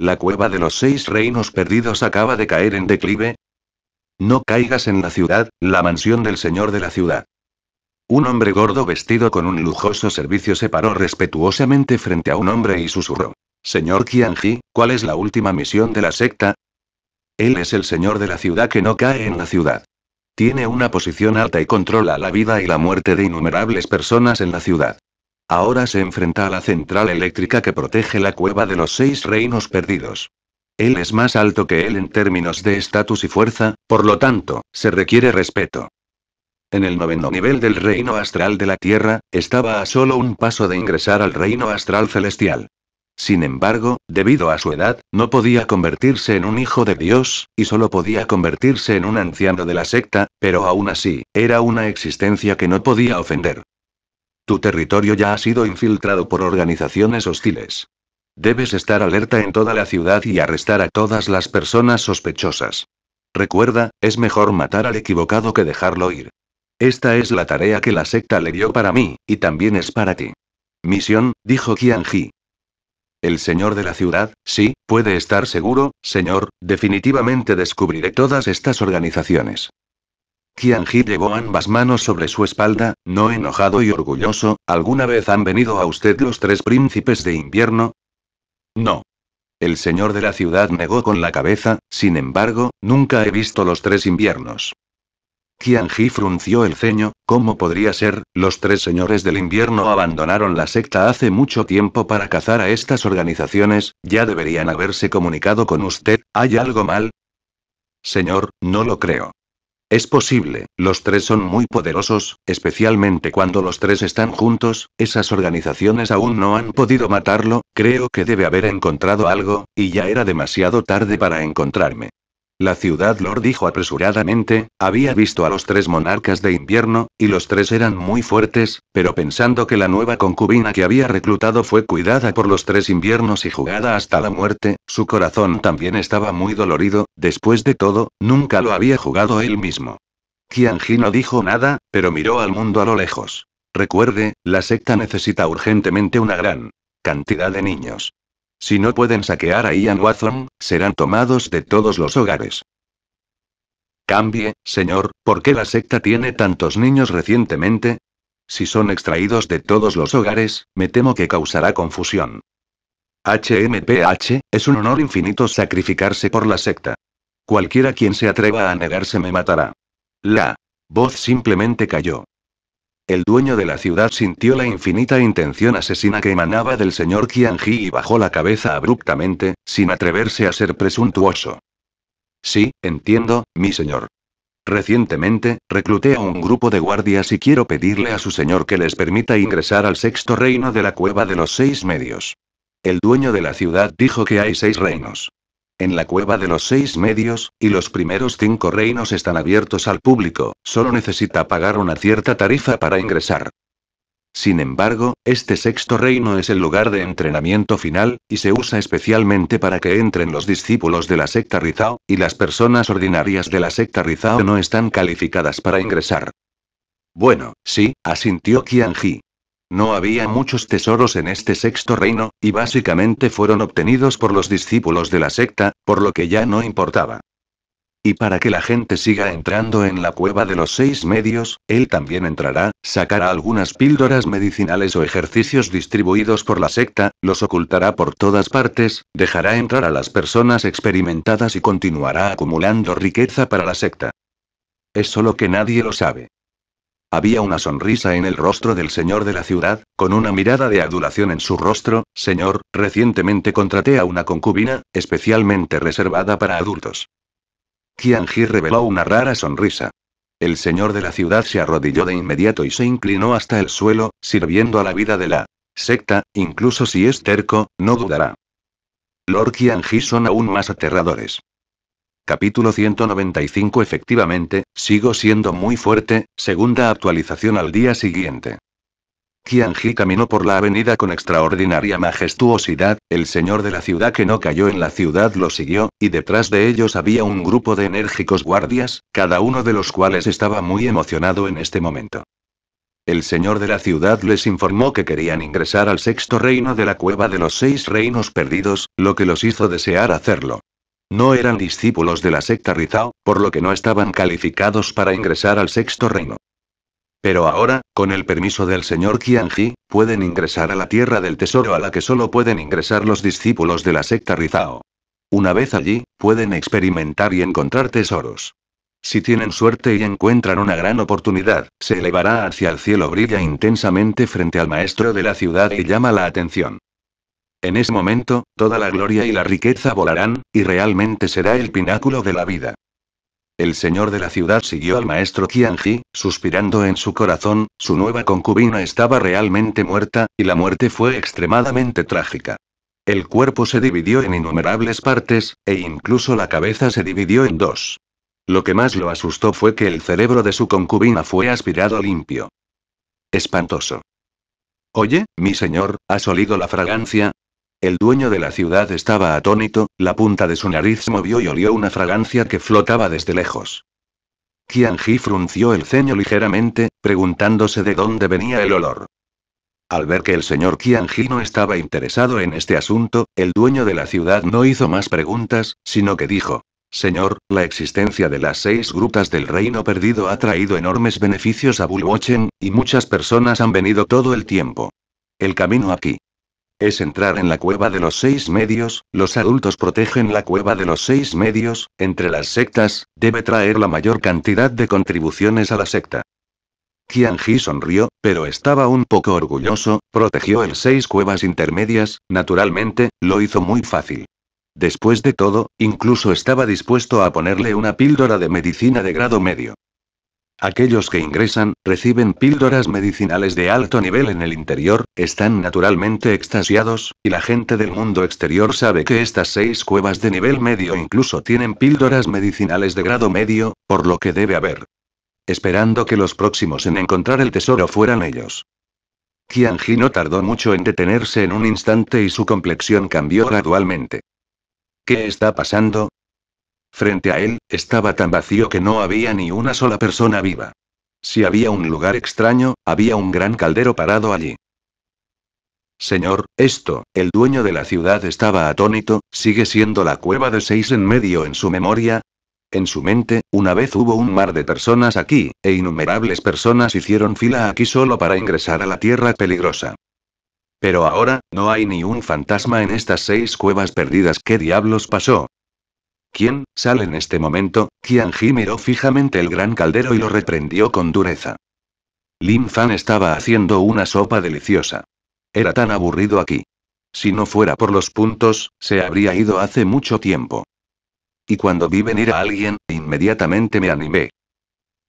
¿La cueva de los seis reinos perdidos acaba de caer en declive? No caigas en la ciudad, la mansión del señor de la ciudad. Un hombre gordo vestido con un lujoso servicio se paró respetuosamente frente a un hombre y susurró. Señor Qianji, ¿cuál es la última misión de la secta? Él es el señor de la ciudad que no cae en la ciudad. Tiene una posición alta y controla la vida y la muerte de innumerables personas en la ciudad. Ahora se enfrenta a la central eléctrica que protege la cueva de los seis reinos perdidos. Él es más alto que él en términos de estatus y fuerza, por lo tanto, se requiere respeto. En el noveno nivel del reino astral de la Tierra, estaba a solo un paso de ingresar al reino astral celestial. Sin embargo, debido a su edad, no podía convertirse en un hijo de Dios, y solo podía convertirse en un anciano de la secta, pero aún así, era una existencia que no podía ofender. Tu territorio ya ha sido infiltrado por organizaciones hostiles. Debes estar alerta en toda la ciudad y arrestar a todas las personas sospechosas. Recuerda, es mejor matar al equivocado que dejarlo ir. Esta es la tarea que la secta le dio para mí, y también es para ti. Misión, dijo Qian-Ji. El señor de la ciudad, sí, puede estar seguro, señor, definitivamente descubriré todas estas organizaciones. Qianji llevó ambas manos sobre su espalda, no enojado y orgulloso, ¿alguna vez han venido a usted los tres príncipes de invierno? No. El señor de la ciudad negó con la cabeza, sin embargo, nunca he visto los tres inviernos. Qianji frunció el ceño, ¿cómo podría ser? Los tres señores del invierno abandonaron la secta hace mucho tiempo para cazar a estas organizaciones, ya deberían haberse comunicado con usted, ¿hay algo mal? Señor, no lo creo. Es posible, los tres son muy poderosos, especialmente cuando los tres están juntos, esas organizaciones aún no han podido matarlo, creo que debe haber encontrado algo, y ya era demasiado tarde para encontrarme. La ciudad Lord dijo apresuradamente, había visto a los tres monarcas de invierno, y los tres eran muy fuertes, pero pensando que la nueva concubina que había reclutado fue cuidada por los tres inviernos y jugada hasta la muerte, su corazón también estaba muy dolorido, después de todo, nunca lo había jugado él mismo. Qianji no dijo nada, pero miró al mundo a lo lejos. Recuerde, la secta necesita urgentemente una gran cantidad de niños. Si no pueden saquear a Ian Watson, serán tomados de todos los hogares. Cambie, señor, ¿por qué la secta tiene tantos niños recientemente? Si son extraídos de todos los hogares, me temo que causará confusión. HMPH, es un honor infinito sacrificarse por la secta. Cualquiera quien se atreva a negarse me matará. La voz simplemente cayó. El dueño de la ciudad sintió la infinita intención asesina que emanaba del señor Qianji y bajó la cabeza abruptamente, sin atreverse a ser presuntuoso. Sí, entiendo, mi señor. Recientemente, recluté a un grupo de guardias y quiero pedirle a su señor que les permita ingresar al sexto reino de la cueva de los seis medios. El dueño de la ciudad dijo que hay seis reinos en la cueva de los seis medios, y los primeros cinco reinos están abiertos al público, solo necesita pagar una cierta tarifa para ingresar. Sin embargo, este sexto reino es el lugar de entrenamiento final, y se usa especialmente para que entren los discípulos de la secta Rizao, y las personas ordinarias de la secta Rizao no están calificadas para ingresar. Bueno, sí, asintió Qianji. No había muchos tesoros en este sexto reino, y básicamente fueron obtenidos por los discípulos de la secta, por lo que ya no importaba. Y para que la gente siga entrando en la cueva de los seis medios, él también entrará, sacará algunas píldoras medicinales o ejercicios distribuidos por la secta, los ocultará por todas partes, dejará entrar a las personas experimentadas y continuará acumulando riqueza para la secta. Es solo que nadie lo sabe. Había una sonrisa en el rostro del señor de la ciudad, con una mirada de adulación en su rostro, Señor, recientemente contraté a una concubina, especialmente reservada para adultos. Qianji reveló una rara sonrisa. El señor de la ciudad se arrodilló de inmediato y se inclinó hasta el suelo, sirviendo a la vida de la secta, incluso si es terco, no dudará. Lord Qianji son aún más aterradores. Capítulo 195 Efectivamente, sigo siendo muy fuerte, segunda actualización al día siguiente. Qianji caminó por la avenida con extraordinaria majestuosidad, el señor de la ciudad que no cayó en la ciudad lo siguió, y detrás de ellos había un grupo de enérgicos guardias, cada uno de los cuales estaba muy emocionado en este momento. El señor de la ciudad les informó que querían ingresar al sexto reino de la cueva de los seis reinos perdidos, lo que los hizo desear hacerlo. No eran discípulos de la secta Rizao, por lo que no estaban calificados para ingresar al sexto reino. Pero ahora, con el permiso del señor Qianji, pueden ingresar a la tierra del tesoro a la que solo pueden ingresar los discípulos de la secta Rizao. Una vez allí, pueden experimentar y encontrar tesoros. Si tienen suerte y encuentran una gran oportunidad, se elevará hacia el cielo, brilla intensamente frente al maestro de la ciudad y llama la atención. En ese momento, toda la gloria y la riqueza volarán, y realmente será el pináculo de la vida. El señor de la ciudad siguió al maestro Qianji, suspirando en su corazón, su nueva concubina estaba realmente muerta, y la muerte fue extremadamente trágica. El cuerpo se dividió en innumerables partes, e incluso la cabeza se dividió en dos. Lo que más lo asustó fue que el cerebro de su concubina fue aspirado limpio. Espantoso. Oye, mi señor, ha olido la fragancia? El dueño de la ciudad estaba atónito, la punta de su nariz movió y olió una fragancia que flotaba desde lejos. Qianji frunció el ceño ligeramente, preguntándose de dónde venía el olor. Al ver que el señor Qianji no estaba interesado en este asunto, el dueño de la ciudad no hizo más preguntas, sino que dijo, Señor, la existencia de las seis grutas del reino perdido ha traído enormes beneficios a Bulwochen, y muchas personas han venido todo el tiempo. El camino aquí es entrar en la cueva de los seis medios, los adultos protegen la cueva de los seis medios, entre las sectas, debe traer la mayor cantidad de contribuciones a la secta. Qianji sonrió, pero estaba un poco orgulloso, protegió el seis cuevas intermedias, naturalmente, lo hizo muy fácil. Después de todo, incluso estaba dispuesto a ponerle una píldora de medicina de grado medio. Aquellos que ingresan, reciben píldoras medicinales de alto nivel en el interior, están naturalmente extasiados, y la gente del mundo exterior sabe que estas seis cuevas de nivel medio incluso tienen píldoras medicinales de grado medio, por lo que debe haber. Esperando que los próximos en encontrar el tesoro fueran ellos. Qianji no tardó mucho en detenerse en un instante y su complexión cambió gradualmente. ¿Qué está pasando? Frente a él, estaba tan vacío que no había ni una sola persona viva. Si había un lugar extraño, había un gran caldero parado allí. Señor, esto, el dueño de la ciudad estaba atónito, sigue siendo la cueva de seis en medio en su memoria. En su mente, una vez hubo un mar de personas aquí, e innumerables personas hicieron fila aquí solo para ingresar a la tierra peligrosa. Pero ahora, no hay ni un fantasma en estas seis cuevas perdidas. ¿Qué diablos pasó? ¿Quién, sale en este momento? Qianji miró fijamente el gran caldero y lo reprendió con dureza. Lin Fan estaba haciendo una sopa deliciosa. Era tan aburrido aquí. Si no fuera por los puntos, se habría ido hace mucho tiempo. Y cuando vi venir a alguien, inmediatamente me animé.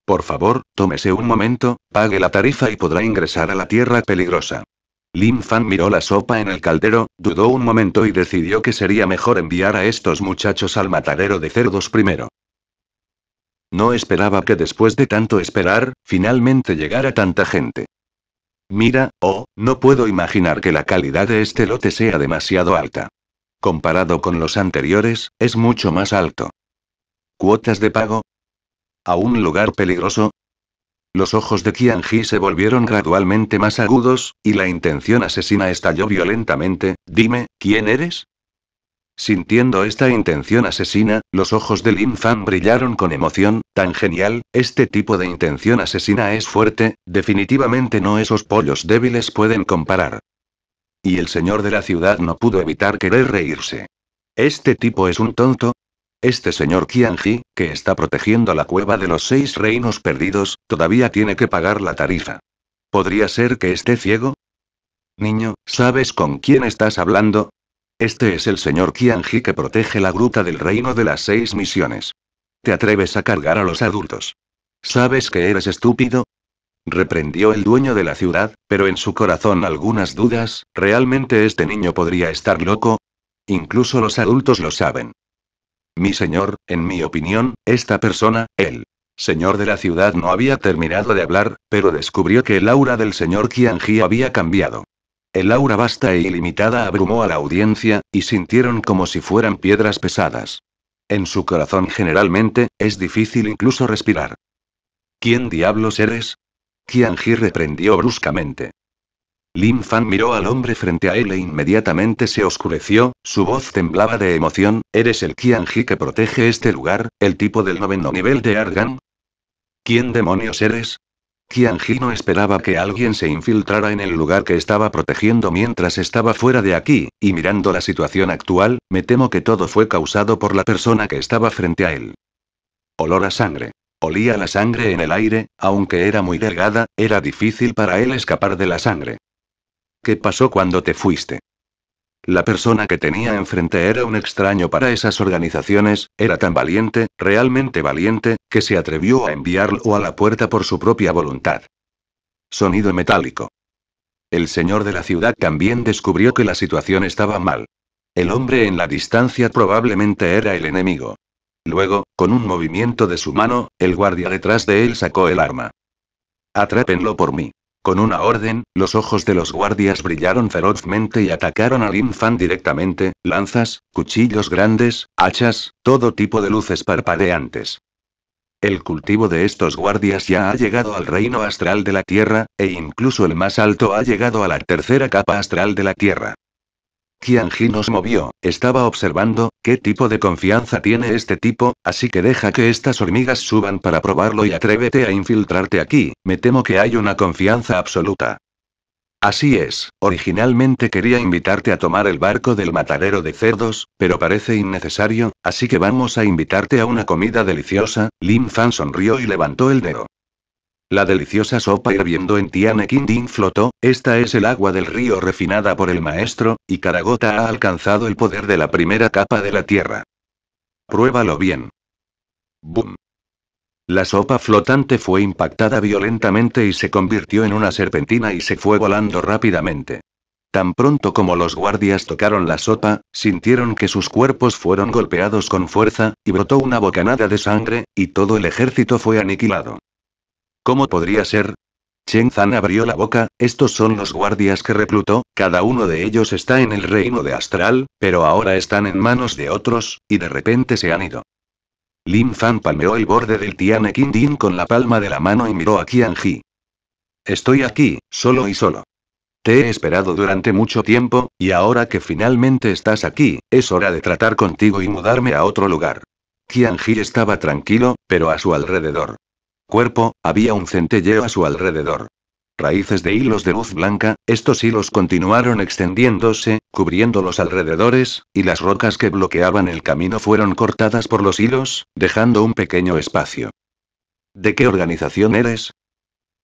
Por favor, tómese un momento, pague la tarifa y podrá ingresar a la tierra peligrosa. Lin Fan miró la sopa en el caldero, dudó un momento y decidió que sería mejor enviar a estos muchachos al matadero de cerdos primero. No esperaba que después de tanto esperar, finalmente llegara tanta gente. Mira, oh, no puedo imaginar que la calidad de este lote sea demasiado alta. Comparado con los anteriores, es mucho más alto. ¿Cuotas de pago? ¿A un lugar peligroso? Los ojos de Qianji se volvieron gradualmente más agudos, y la intención asesina estalló violentamente. Dime, ¿quién eres? Sintiendo esta intención asesina, los ojos de Lin Fan brillaron con emoción, tan genial, este tipo de intención asesina es fuerte, definitivamente no esos pollos débiles pueden comparar. Y el señor de la ciudad no pudo evitar querer reírse. ¿Este tipo es un tonto? Este señor Qianji, que está protegiendo la cueva de los seis reinos perdidos, todavía tiene que pagar la tarifa. ¿Podría ser que esté ciego? Niño, ¿sabes con quién estás hablando? Este es el señor Qianji que protege la gruta del reino de las seis misiones. ¿Te atreves a cargar a los adultos? ¿Sabes que eres estúpido? Reprendió el dueño de la ciudad, pero en su corazón algunas dudas, ¿realmente este niño podría estar loco? Incluso los adultos lo saben. Mi señor, en mi opinión, esta persona, el señor de la ciudad no había terminado de hablar, pero descubrió que el aura del señor Qianji había cambiado. El aura vasta e ilimitada abrumó a la audiencia, y sintieron como si fueran piedras pesadas. En su corazón generalmente, es difícil incluso respirar. ¿Quién diablos eres? Qianji reprendió bruscamente. Lin Fan miró al hombre frente a él e inmediatamente se oscureció, su voz temblaba de emoción, ¿eres el Qianji que protege este lugar, el tipo del noveno nivel de Argan? ¿Quién demonios eres? Qianji no esperaba que alguien se infiltrara en el lugar que estaba protegiendo mientras estaba fuera de aquí, y mirando la situación actual, me temo que todo fue causado por la persona que estaba frente a él. Olor a sangre. Olía la sangre en el aire, aunque era muy delgada, era difícil para él escapar de la sangre. ¿Qué pasó cuando te fuiste? La persona que tenía enfrente era un extraño para esas organizaciones, era tan valiente, realmente valiente, que se atrevió a enviarlo a la puerta por su propia voluntad. Sonido metálico. El señor de la ciudad también descubrió que la situación estaba mal. El hombre en la distancia probablemente era el enemigo. Luego, con un movimiento de su mano, el guardia detrás de él sacó el arma. Atrápenlo por mí. Con una orden, los ojos de los guardias brillaron ferozmente y atacaron al infan directamente, lanzas, cuchillos grandes, hachas, todo tipo de luces parpadeantes. El cultivo de estos guardias ya ha llegado al reino astral de la Tierra, e incluso el más alto ha llegado a la tercera capa astral de la Tierra. Qianji nos movió, estaba observando, qué tipo de confianza tiene este tipo, así que deja que estas hormigas suban para probarlo y atrévete a infiltrarte aquí, me temo que hay una confianza absoluta. Así es, originalmente quería invitarte a tomar el barco del matadero de cerdos, pero parece innecesario, así que vamos a invitarte a una comida deliciosa, Lin Fan sonrió y levantó el dedo. La deliciosa sopa hirviendo en Tianekinding flotó, esta es el agua del río refinada por el maestro, y Karagota ha alcanzado el poder de la primera capa de la tierra. Pruébalo bien. ¡Bum! La sopa flotante fue impactada violentamente y se convirtió en una serpentina y se fue volando rápidamente. Tan pronto como los guardias tocaron la sopa, sintieron que sus cuerpos fueron golpeados con fuerza, y brotó una bocanada de sangre, y todo el ejército fue aniquilado. ¿Cómo podría ser? Chen Zan abrió la boca, estos son los guardias que reclutó, cada uno de ellos está en el reino de Astral, pero ahora están en manos de otros, y de repente se han ido. Lin Fan palmeó el borde del Tianekindin Din con la palma de la mano y miró a Qian Ji. Estoy aquí, solo y solo. Te he esperado durante mucho tiempo, y ahora que finalmente estás aquí, es hora de tratar contigo y mudarme a otro lugar. Qian Ji estaba tranquilo, pero a su alrededor, cuerpo, había un centelleo a su alrededor. Raíces de hilos de luz blanca, estos hilos continuaron extendiéndose, cubriendo los alrededores, y las rocas que bloqueaban el camino fueron cortadas por los hilos, dejando un pequeño espacio. ¿De qué organización eres?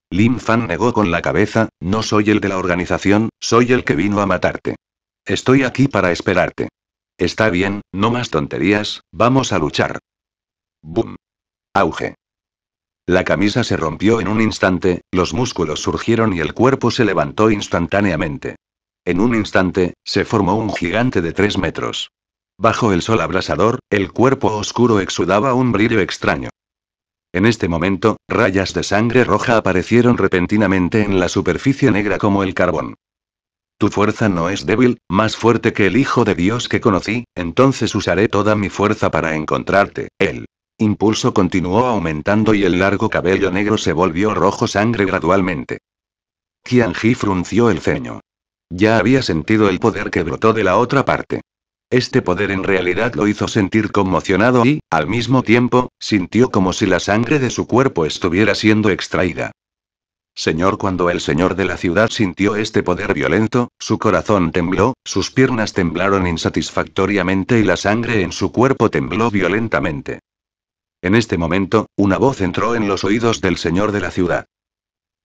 Lin Fan negó con la cabeza, no soy el de la organización, soy el que vino a matarte. Estoy aquí para esperarte. Está bien, no más tonterías, vamos a luchar. Boom. Auge. La camisa se rompió en un instante, los músculos surgieron y el cuerpo se levantó instantáneamente. En un instante, se formó un gigante de tres metros. Bajo el sol abrasador, el cuerpo oscuro exudaba un brillo extraño. En este momento, rayas de sangre roja aparecieron repentinamente en la superficie negra como el carbón. Tu fuerza no es débil, más fuerte que el Hijo de Dios que conocí, entonces usaré toda mi fuerza para encontrarte, él impulso continuó aumentando y el largo cabello negro se volvió rojo sangre gradualmente. Qianji frunció el ceño. Ya había sentido el poder que brotó de la otra parte. Este poder en realidad lo hizo sentir conmocionado y, al mismo tiempo, sintió como si la sangre de su cuerpo estuviera siendo extraída. Señor, cuando el señor de la ciudad sintió este poder violento, su corazón tembló, sus piernas temblaron insatisfactoriamente y la sangre en su cuerpo tembló violentamente. En este momento, una voz entró en los oídos del señor de la ciudad.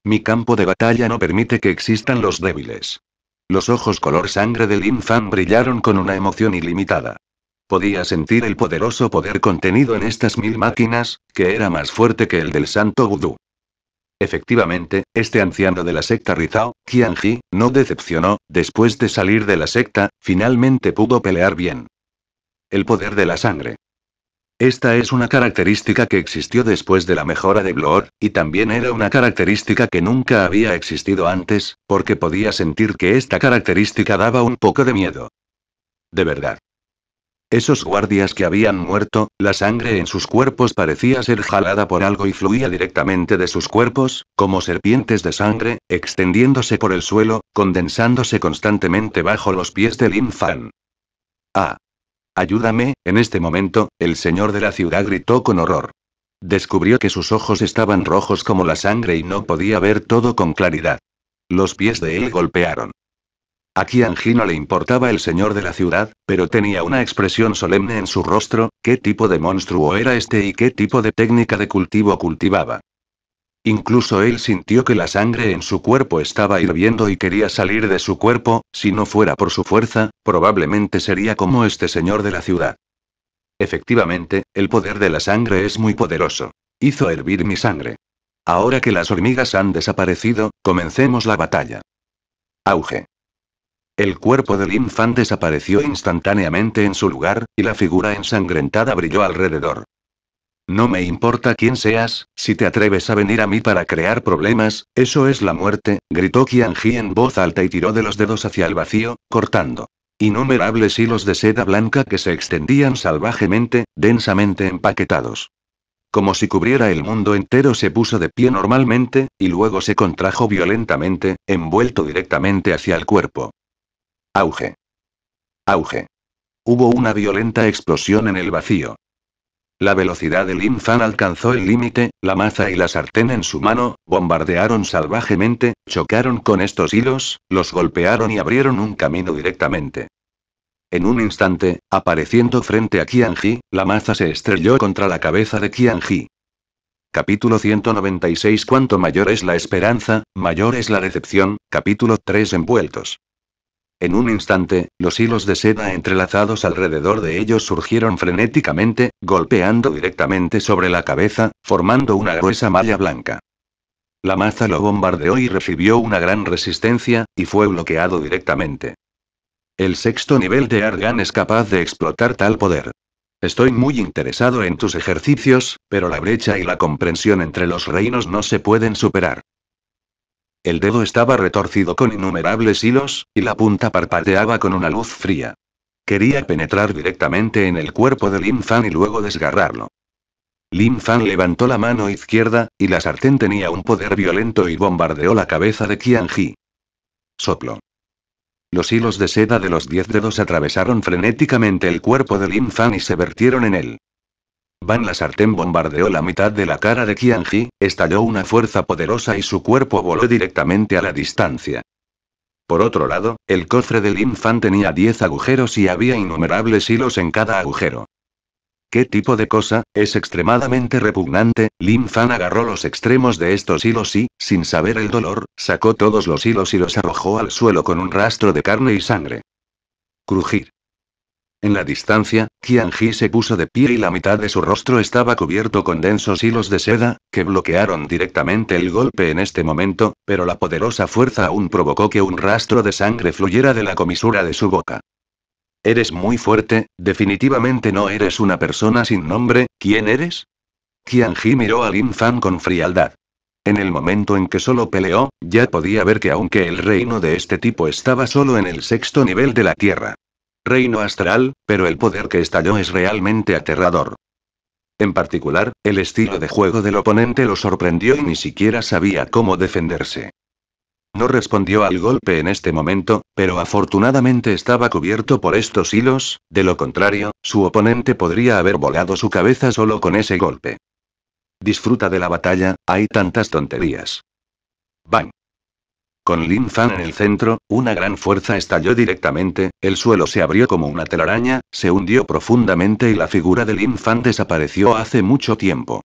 Mi campo de batalla no permite que existan los débiles. Los ojos color sangre del infam brillaron con una emoción ilimitada. Podía sentir el poderoso poder contenido en estas mil máquinas, que era más fuerte que el del santo vudú. Efectivamente, este anciano de la secta Rizao, Qianji, no decepcionó, después de salir de la secta, finalmente pudo pelear bien. El poder de la sangre. Esta es una característica que existió después de la mejora de Glor, y también era una característica que nunca había existido antes, porque podía sentir que esta característica daba un poco de miedo. De verdad. Esos guardias que habían muerto, la sangre en sus cuerpos parecía ser jalada por algo y fluía directamente de sus cuerpos, como serpientes de sangre, extendiéndose por el suelo, condensándose constantemente bajo los pies de Lin Fan. Ah. Ayúdame, en este momento, el señor de la ciudad gritó con horror. Descubrió que sus ojos estaban rojos como la sangre y no podía ver todo con claridad. Los pies de él golpearon. Aquí no le importaba el señor de la ciudad, pero tenía una expresión solemne en su rostro, qué tipo de monstruo era este y qué tipo de técnica de cultivo cultivaba. Incluso él sintió que la sangre en su cuerpo estaba hirviendo y quería salir de su cuerpo, si no fuera por su fuerza, probablemente sería como este señor de la ciudad. Efectivamente, el poder de la sangre es muy poderoso. Hizo hervir mi sangre. Ahora que las hormigas han desaparecido, comencemos la batalla. Auge. El cuerpo del infante desapareció instantáneamente en su lugar, y la figura ensangrentada brilló alrededor. No me importa quién seas, si te atreves a venir a mí para crear problemas, eso es la muerte, gritó Qianji en voz alta y tiró de los dedos hacia el vacío, cortando. Innumerables hilos de seda blanca que se extendían salvajemente, densamente empaquetados. Como si cubriera el mundo entero se puso de pie normalmente, y luego se contrajo violentamente, envuelto directamente hacia el cuerpo. Auge. Auge. Hubo una violenta explosión en el vacío. La velocidad del Infan alcanzó el límite, la maza y la sartén en su mano, bombardearon salvajemente, chocaron con estos hilos, los golpearon y abrieron un camino directamente. En un instante, apareciendo frente a Qianji, la maza se estrelló contra la cabeza de Qianji. Capítulo 196 Cuanto mayor es la esperanza, mayor es la decepción, capítulo 3 Envueltos. En un instante, los hilos de seda entrelazados alrededor de ellos surgieron frenéticamente, golpeando directamente sobre la cabeza, formando una gruesa malla blanca. La maza lo bombardeó y recibió una gran resistencia, y fue bloqueado directamente. El sexto nivel de Argan es capaz de explotar tal poder. Estoy muy interesado en tus ejercicios, pero la brecha y la comprensión entre los reinos no se pueden superar. El dedo estaba retorcido con innumerables hilos, y la punta parpadeaba con una luz fría. Quería penetrar directamente en el cuerpo de Lin Fan y luego desgarrarlo. Lin Fan levantó la mano izquierda, y la sartén tenía un poder violento y bombardeó la cabeza de Qian Ji. Soplo. Los hilos de seda de los diez dedos atravesaron frenéticamente el cuerpo de Lin Fan y se vertieron en él. Van la sartén bombardeó la mitad de la cara de Qianji, estalló una fuerza poderosa y su cuerpo voló directamente a la distancia. Por otro lado, el cofre de Lin Fan tenía 10 agujeros y había innumerables hilos en cada agujero. ¿Qué tipo de cosa? Es extremadamente repugnante. Lin Fan agarró los extremos de estos hilos y, sin saber el dolor, sacó todos los hilos y los arrojó al suelo con un rastro de carne y sangre. Crujir. En la distancia, Qianji se puso de pie y la mitad de su rostro estaba cubierto con densos hilos de seda, que bloquearon directamente el golpe en este momento, pero la poderosa fuerza aún provocó que un rastro de sangre fluyera de la comisura de su boca. Eres muy fuerte, definitivamente no eres una persona sin nombre, ¿quién eres? Qianji miró a Lin Fan con frialdad. En el momento en que solo peleó, ya podía ver que aunque el reino de este tipo estaba solo en el sexto nivel de la Tierra, reino astral, pero el poder que estalló es realmente aterrador. En particular, el estilo de juego del oponente lo sorprendió y ni siquiera sabía cómo defenderse. No respondió al golpe en este momento, pero afortunadamente estaba cubierto por estos hilos, de lo contrario, su oponente podría haber volado su cabeza solo con ese golpe. Disfruta de la batalla, hay tantas tonterías. Bang. Con Lin Fan en el centro, una gran fuerza estalló directamente, el suelo se abrió como una telaraña, se hundió profundamente y la figura de Lin Fan desapareció hace mucho tiempo.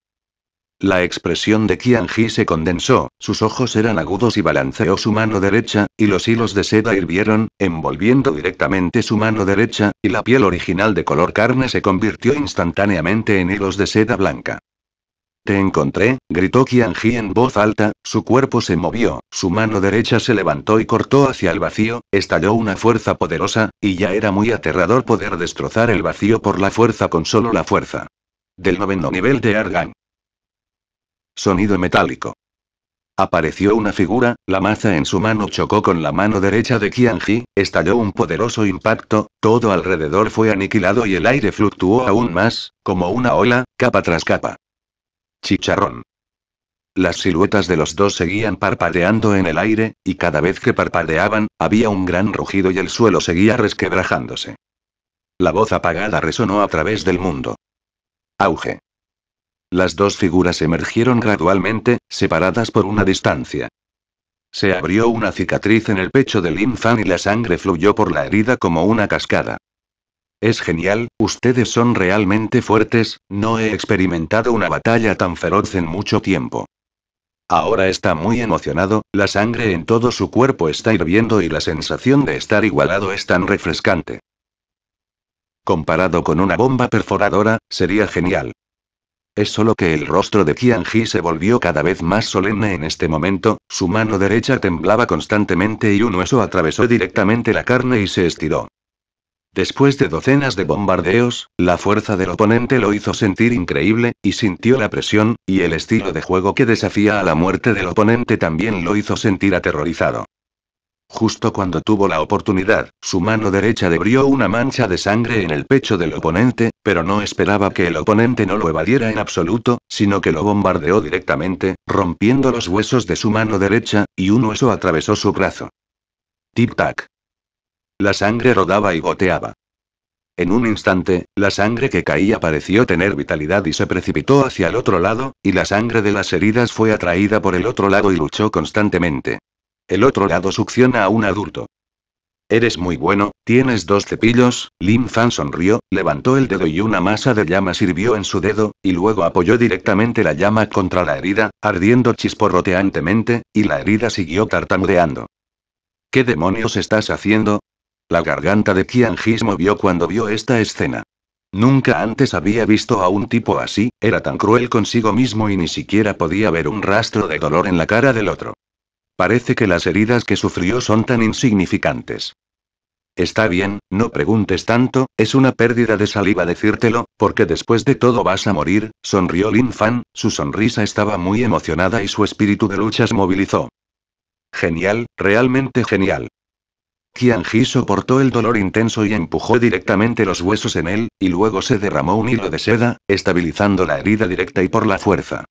La expresión de Qian Ji se condensó, sus ojos eran agudos y balanceó su mano derecha, y los hilos de seda hirvieron, envolviendo directamente su mano derecha, y la piel original de color carne se convirtió instantáneamente en hilos de seda blanca. Te encontré, gritó Qianji en voz alta, su cuerpo se movió, su mano derecha se levantó y cortó hacia el vacío, estalló una fuerza poderosa, y ya era muy aterrador poder destrozar el vacío por la fuerza con solo la fuerza. Del noveno nivel de Argan. Sonido metálico. Apareció una figura, la maza en su mano chocó con la mano derecha de Qianji, estalló un poderoso impacto, todo alrededor fue aniquilado y el aire fluctuó aún más, como una ola, capa tras capa. Chicharrón. Las siluetas de los dos seguían parpadeando en el aire, y cada vez que parpadeaban, había un gran rugido y el suelo seguía resquebrajándose. La voz apagada resonó a través del mundo. Auge. Las dos figuras emergieron gradualmente, separadas por una distancia. Se abrió una cicatriz en el pecho del Fan y la sangre fluyó por la herida como una cascada. Es genial, ustedes son realmente fuertes, no he experimentado una batalla tan feroz en mucho tiempo. Ahora está muy emocionado, la sangre en todo su cuerpo está hirviendo y la sensación de estar igualado es tan refrescante. Comparado con una bomba perforadora, sería genial. Es solo que el rostro de Qianji se volvió cada vez más solemne en este momento, su mano derecha temblaba constantemente y un hueso atravesó directamente la carne y se estiró. Después de docenas de bombardeos, la fuerza del oponente lo hizo sentir increíble, y sintió la presión, y el estilo de juego que desafía a la muerte del oponente también lo hizo sentir aterrorizado. Justo cuando tuvo la oportunidad, su mano derecha debrió una mancha de sangre en el pecho del oponente, pero no esperaba que el oponente no lo evadiera en absoluto, sino que lo bombardeó directamente, rompiendo los huesos de su mano derecha, y un hueso atravesó su brazo. Tic-tac. La sangre rodaba y goteaba. En un instante, la sangre que caía pareció tener vitalidad y se precipitó hacia el otro lado, y la sangre de las heridas fue atraída por el otro lado y luchó constantemente. El otro lado succiona a un adulto. Eres muy bueno, tienes dos cepillos, Lin Fan sonrió, levantó el dedo y una masa de llama sirvió en su dedo, y luego apoyó directamente la llama contra la herida, ardiendo chisporroteantemente, y la herida siguió tartamudeando. ¿Qué demonios estás haciendo? La garganta de Qianjis movió cuando vio esta escena. Nunca antes había visto a un tipo así, era tan cruel consigo mismo y ni siquiera podía ver un rastro de dolor en la cara del otro. Parece que las heridas que sufrió son tan insignificantes. Está bien, no preguntes tanto, es una pérdida de saliva decírtelo, porque después de todo vas a morir, sonrió Lin Fan, su sonrisa estaba muy emocionada y su espíritu de luchas movilizó. Genial, realmente genial. Ji soportó el dolor intenso y empujó directamente los huesos en él, y luego se derramó un hilo de seda, estabilizando la herida directa y por la fuerza.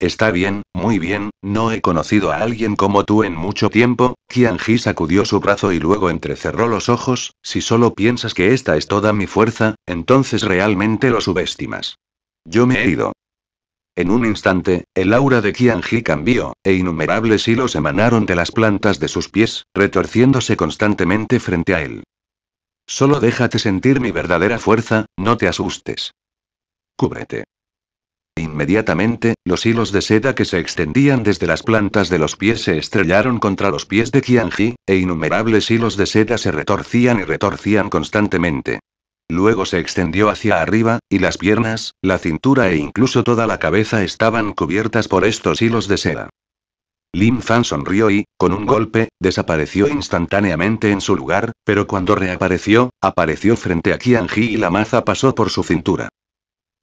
Está bien, muy bien, no he conocido a alguien como tú en mucho tiempo, Ji sacudió su brazo y luego entrecerró los ojos, si solo piensas que esta es toda mi fuerza, entonces realmente lo subestimas. Yo me he ido. En un instante, el aura de Qianji cambió, e innumerables hilos emanaron de las plantas de sus pies, retorciéndose constantemente frente a él. Solo déjate sentir mi verdadera fuerza, no te asustes. Cúbrete. Inmediatamente, los hilos de seda que se extendían desde las plantas de los pies se estrellaron contra los pies de Qianji, e innumerables hilos de seda se retorcían y retorcían constantemente. Luego se extendió hacia arriba, y las piernas, la cintura e incluso toda la cabeza estaban cubiertas por estos hilos de seda. Lin Fan sonrió y, con un golpe, desapareció instantáneamente en su lugar, pero cuando reapareció, apareció frente a Qianji y la maza pasó por su cintura.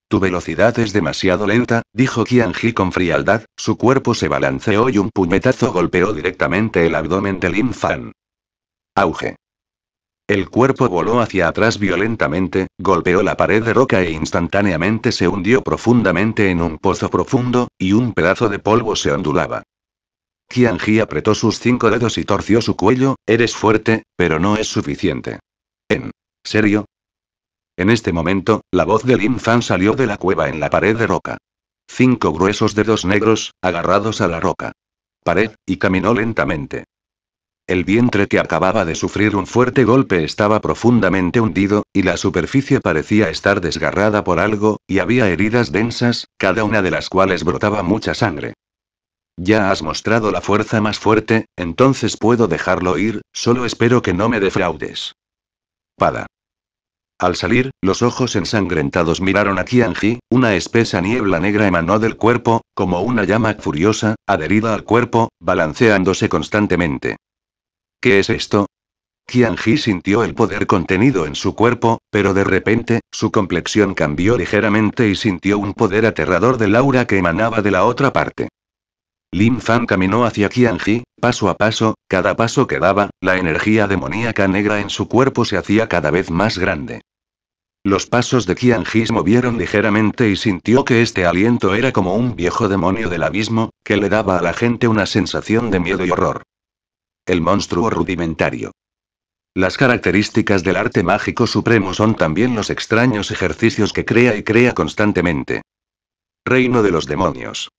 Tu velocidad es demasiado lenta, dijo Qianji con frialdad, su cuerpo se balanceó y un puñetazo golpeó directamente el abdomen de Lin Fan. Auge. El cuerpo voló hacia atrás violentamente, golpeó la pared de roca e instantáneamente se hundió profundamente en un pozo profundo, y un pedazo de polvo se ondulaba. Qianji apretó sus cinco dedos y torció su cuello, eres fuerte, pero no es suficiente. ¿En serio? En este momento, la voz de Lin Fan salió de la cueva en la pared de roca. Cinco gruesos dedos negros, agarrados a la roca. Pared, y caminó lentamente. El vientre que acababa de sufrir un fuerte golpe estaba profundamente hundido, y la superficie parecía estar desgarrada por algo, y había heridas densas, cada una de las cuales brotaba mucha sangre. Ya has mostrado la fuerza más fuerte, entonces puedo dejarlo ir, solo espero que no me defraudes. Pada. Al salir, los ojos ensangrentados miraron a Kianji. una espesa niebla negra emanó del cuerpo, como una llama furiosa, adherida al cuerpo, balanceándose constantemente. ¿Qué es esto? Qianji sintió el poder contenido en su cuerpo, pero de repente, su complexión cambió ligeramente y sintió un poder aterrador de aura que emanaba de la otra parte. Lin Fan caminó hacia Qianji, paso a paso, cada paso que daba, la energía demoníaca negra en su cuerpo se hacía cada vez más grande. Los pasos de Qian se movieron ligeramente y sintió que este aliento era como un viejo demonio del abismo, que le daba a la gente una sensación de miedo y horror el monstruo rudimentario. Las características del arte mágico supremo son también los extraños ejercicios que crea y crea constantemente. Reino de los demonios.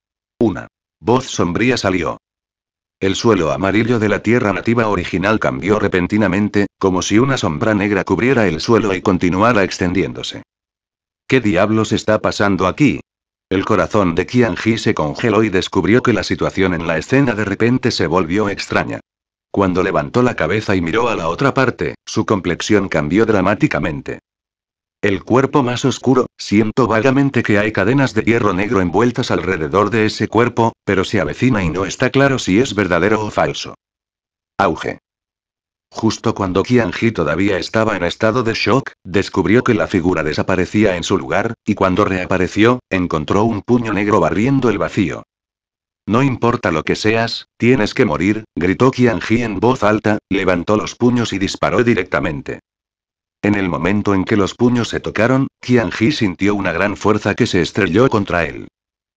Una voz sombría salió. El suelo amarillo de la tierra nativa original cambió repentinamente, como si una sombra negra cubriera el suelo y continuara extendiéndose. ¿Qué diablos está pasando aquí? El corazón de Qianji se congeló y descubrió que la situación en la escena de repente se volvió extraña. Cuando levantó la cabeza y miró a la otra parte, su complexión cambió dramáticamente. El cuerpo más oscuro, siento vagamente que hay cadenas de hierro negro envueltas alrededor de ese cuerpo, pero se avecina y no está claro si es verdadero o falso. Auge. Justo cuando Qianji todavía estaba en estado de shock, descubrió que la figura desaparecía en su lugar, y cuando reapareció, encontró un puño negro barriendo el vacío. No importa lo que seas, tienes que morir, gritó Qianji en voz alta, levantó los puños y disparó directamente. En el momento en que los puños se tocaron, Qianji sintió una gran fuerza que se estrelló contra él.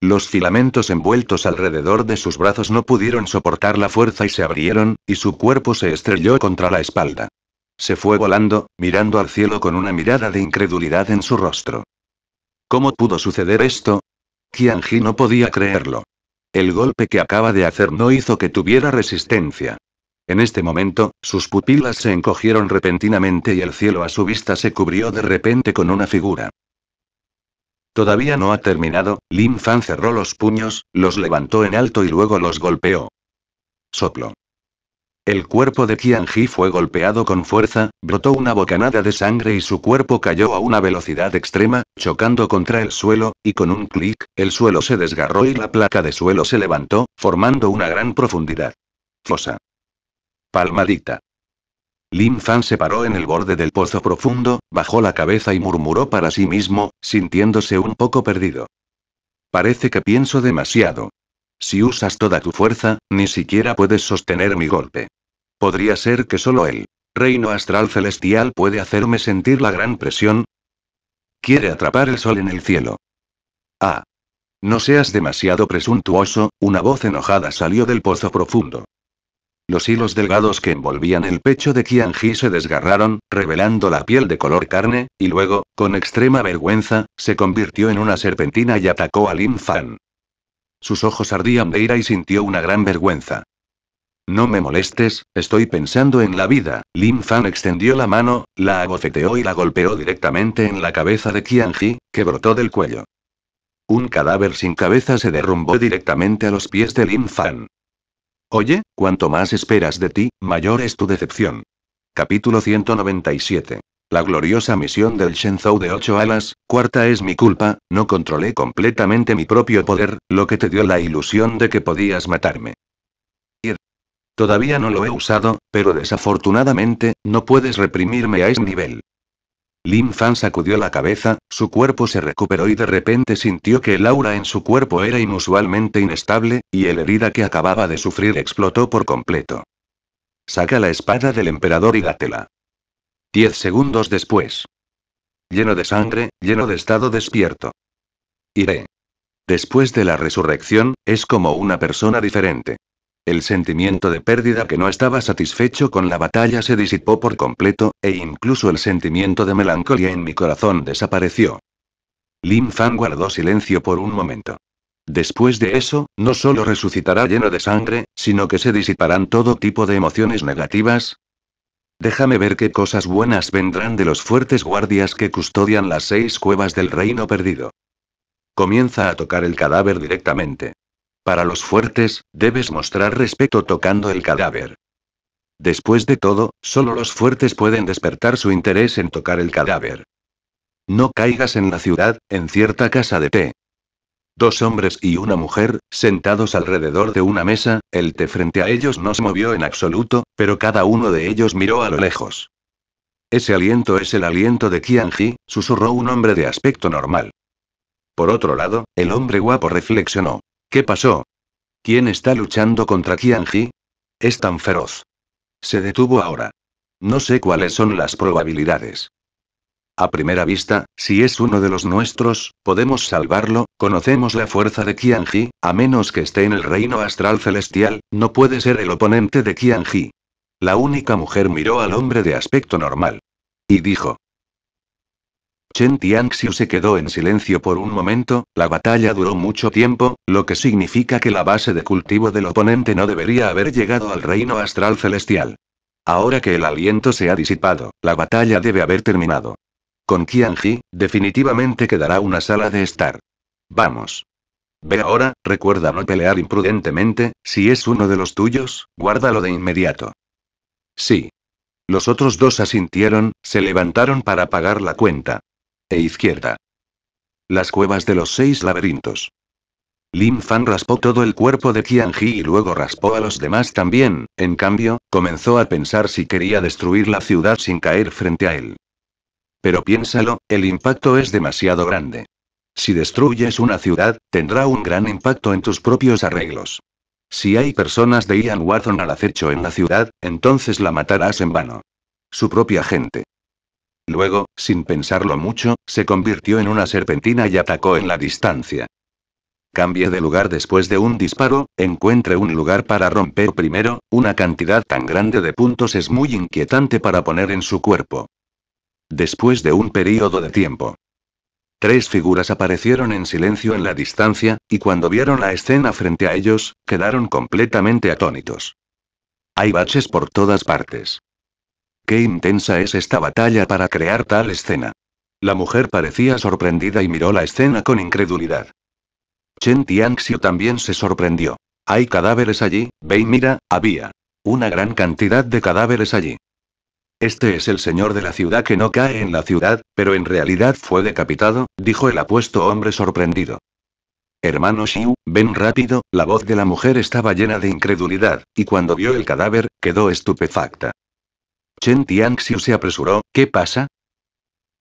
Los filamentos envueltos alrededor de sus brazos no pudieron soportar la fuerza y se abrieron, y su cuerpo se estrelló contra la espalda. Se fue volando, mirando al cielo con una mirada de incredulidad en su rostro. ¿Cómo pudo suceder esto? Qianji no podía creerlo. El golpe que acaba de hacer no hizo que tuviera resistencia. En este momento, sus pupilas se encogieron repentinamente y el cielo a su vista se cubrió de repente con una figura. Todavía no ha terminado, Lin Fan cerró los puños, los levantó en alto y luego los golpeó. Soplo. El cuerpo de Qianji fue golpeado con fuerza, brotó una bocanada de sangre y su cuerpo cayó a una velocidad extrema, chocando contra el suelo, y con un clic, el suelo se desgarró y la placa de suelo se levantó, formando una gran profundidad. Fosa. Palmadita. Lin Fan se paró en el borde del pozo profundo, bajó la cabeza y murmuró para sí mismo, sintiéndose un poco perdido. Parece que pienso demasiado. Si usas toda tu fuerza, ni siquiera puedes sostener mi golpe. Podría ser que solo el reino astral celestial puede hacerme sentir la gran presión. Quiere atrapar el sol en el cielo. Ah. No seas demasiado presuntuoso, una voz enojada salió del pozo profundo. Los hilos delgados que envolvían el pecho de Qianji se desgarraron, revelando la piel de color carne, y luego, con extrema vergüenza, se convirtió en una serpentina y atacó a Lin Fan. Sus ojos ardían de ira y sintió una gran vergüenza. No me molestes, estoy pensando en la vida. Lin Fan extendió la mano, la abofeteó y la golpeó directamente en la cabeza de Qianji, que brotó del cuello. Un cadáver sin cabeza se derrumbó directamente a los pies de Lin Fan. Oye, cuanto más esperas de ti, mayor es tu decepción. Capítulo 197. La gloriosa misión del Shenzhou de ocho alas, cuarta es mi culpa, no controlé completamente mi propio poder, lo que te dio la ilusión de que podías matarme. Todavía no lo he usado, pero desafortunadamente, no puedes reprimirme a ese nivel. Lin Fan sacudió la cabeza, su cuerpo se recuperó y de repente sintió que el aura en su cuerpo era inusualmente inestable, y el herida que acababa de sufrir explotó por completo. Saca la espada del emperador y dátela. Diez segundos después. Lleno de sangre, lleno de estado despierto. Iré. Después de la resurrección, es como una persona diferente. El sentimiento de pérdida que no estaba satisfecho con la batalla se disipó por completo, e incluso el sentimiento de melancolía en mi corazón desapareció. Lin Fan guardó silencio por un momento. Después de eso, no solo resucitará lleno de sangre, sino que se disiparán todo tipo de emociones negativas. Déjame ver qué cosas buenas vendrán de los fuertes guardias que custodian las seis cuevas del reino perdido. Comienza a tocar el cadáver directamente. Para los fuertes, debes mostrar respeto tocando el cadáver. Después de todo, solo los fuertes pueden despertar su interés en tocar el cadáver. No caigas en la ciudad, en cierta casa de té. Dos hombres y una mujer, sentados alrededor de una mesa, el té frente a ellos no se movió en absoluto, pero cada uno de ellos miró a lo lejos. Ese aliento es el aliento de Qianji, susurró un hombre de aspecto normal. Por otro lado, el hombre guapo reflexionó. ¿Qué pasó? ¿Quién está luchando contra Qianji? Es tan feroz. Se detuvo ahora. No sé cuáles son las probabilidades. A primera vista, si es uno de los nuestros, podemos salvarlo, conocemos la fuerza de Qianji, a menos que esté en el reino astral celestial, no puede ser el oponente de Qianji. La única mujer miró al hombre de aspecto normal. Y dijo, Chen Tianxiu se quedó en silencio por un momento, la batalla duró mucho tiempo, lo que significa que la base de cultivo del oponente no debería haber llegado al reino astral celestial. Ahora que el aliento se ha disipado, la batalla debe haber terminado. Con Qianji, definitivamente quedará una sala de estar. Vamos. Ve ahora, recuerda no pelear imprudentemente, si es uno de los tuyos, guárdalo de inmediato. Sí. Los otros dos asintieron, se levantaron para pagar la cuenta. E izquierda. Las cuevas de los seis laberintos. Lin Fan raspó todo el cuerpo de Qianji y luego raspó a los demás también, en cambio, comenzó a pensar si quería destruir la ciudad sin caer frente a él. Pero piénsalo, el impacto es demasiado grande. Si destruyes una ciudad, tendrá un gran impacto en tus propios arreglos. Si hay personas de Ian Watson al acecho en la ciudad, entonces la matarás en vano. Su propia gente. Luego, sin pensarlo mucho, se convirtió en una serpentina y atacó en la distancia. Cambie de lugar después de un disparo, encuentre un lugar para romper primero, una cantidad tan grande de puntos es muy inquietante para poner en su cuerpo. Después de un periodo de tiempo. Tres figuras aparecieron en silencio en la distancia, y cuando vieron la escena frente a ellos, quedaron completamente atónitos. Hay baches por todas partes. Qué intensa es esta batalla para crear tal escena. La mujer parecía sorprendida y miró la escena con incredulidad. Chen Tianxiu también se sorprendió. Hay cadáveres allí, ve y mira, había. Una gran cantidad de cadáveres allí. Este es el señor de la ciudad que no cae en la ciudad, pero en realidad fue decapitado, dijo el apuesto hombre sorprendido. Hermano Xiu, ven rápido, la voz de la mujer estaba llena de incredulidad, y cuando vio el cadáver, quedó estupefacta. Chen Tianxiu se apresuró, ¿qué pasa?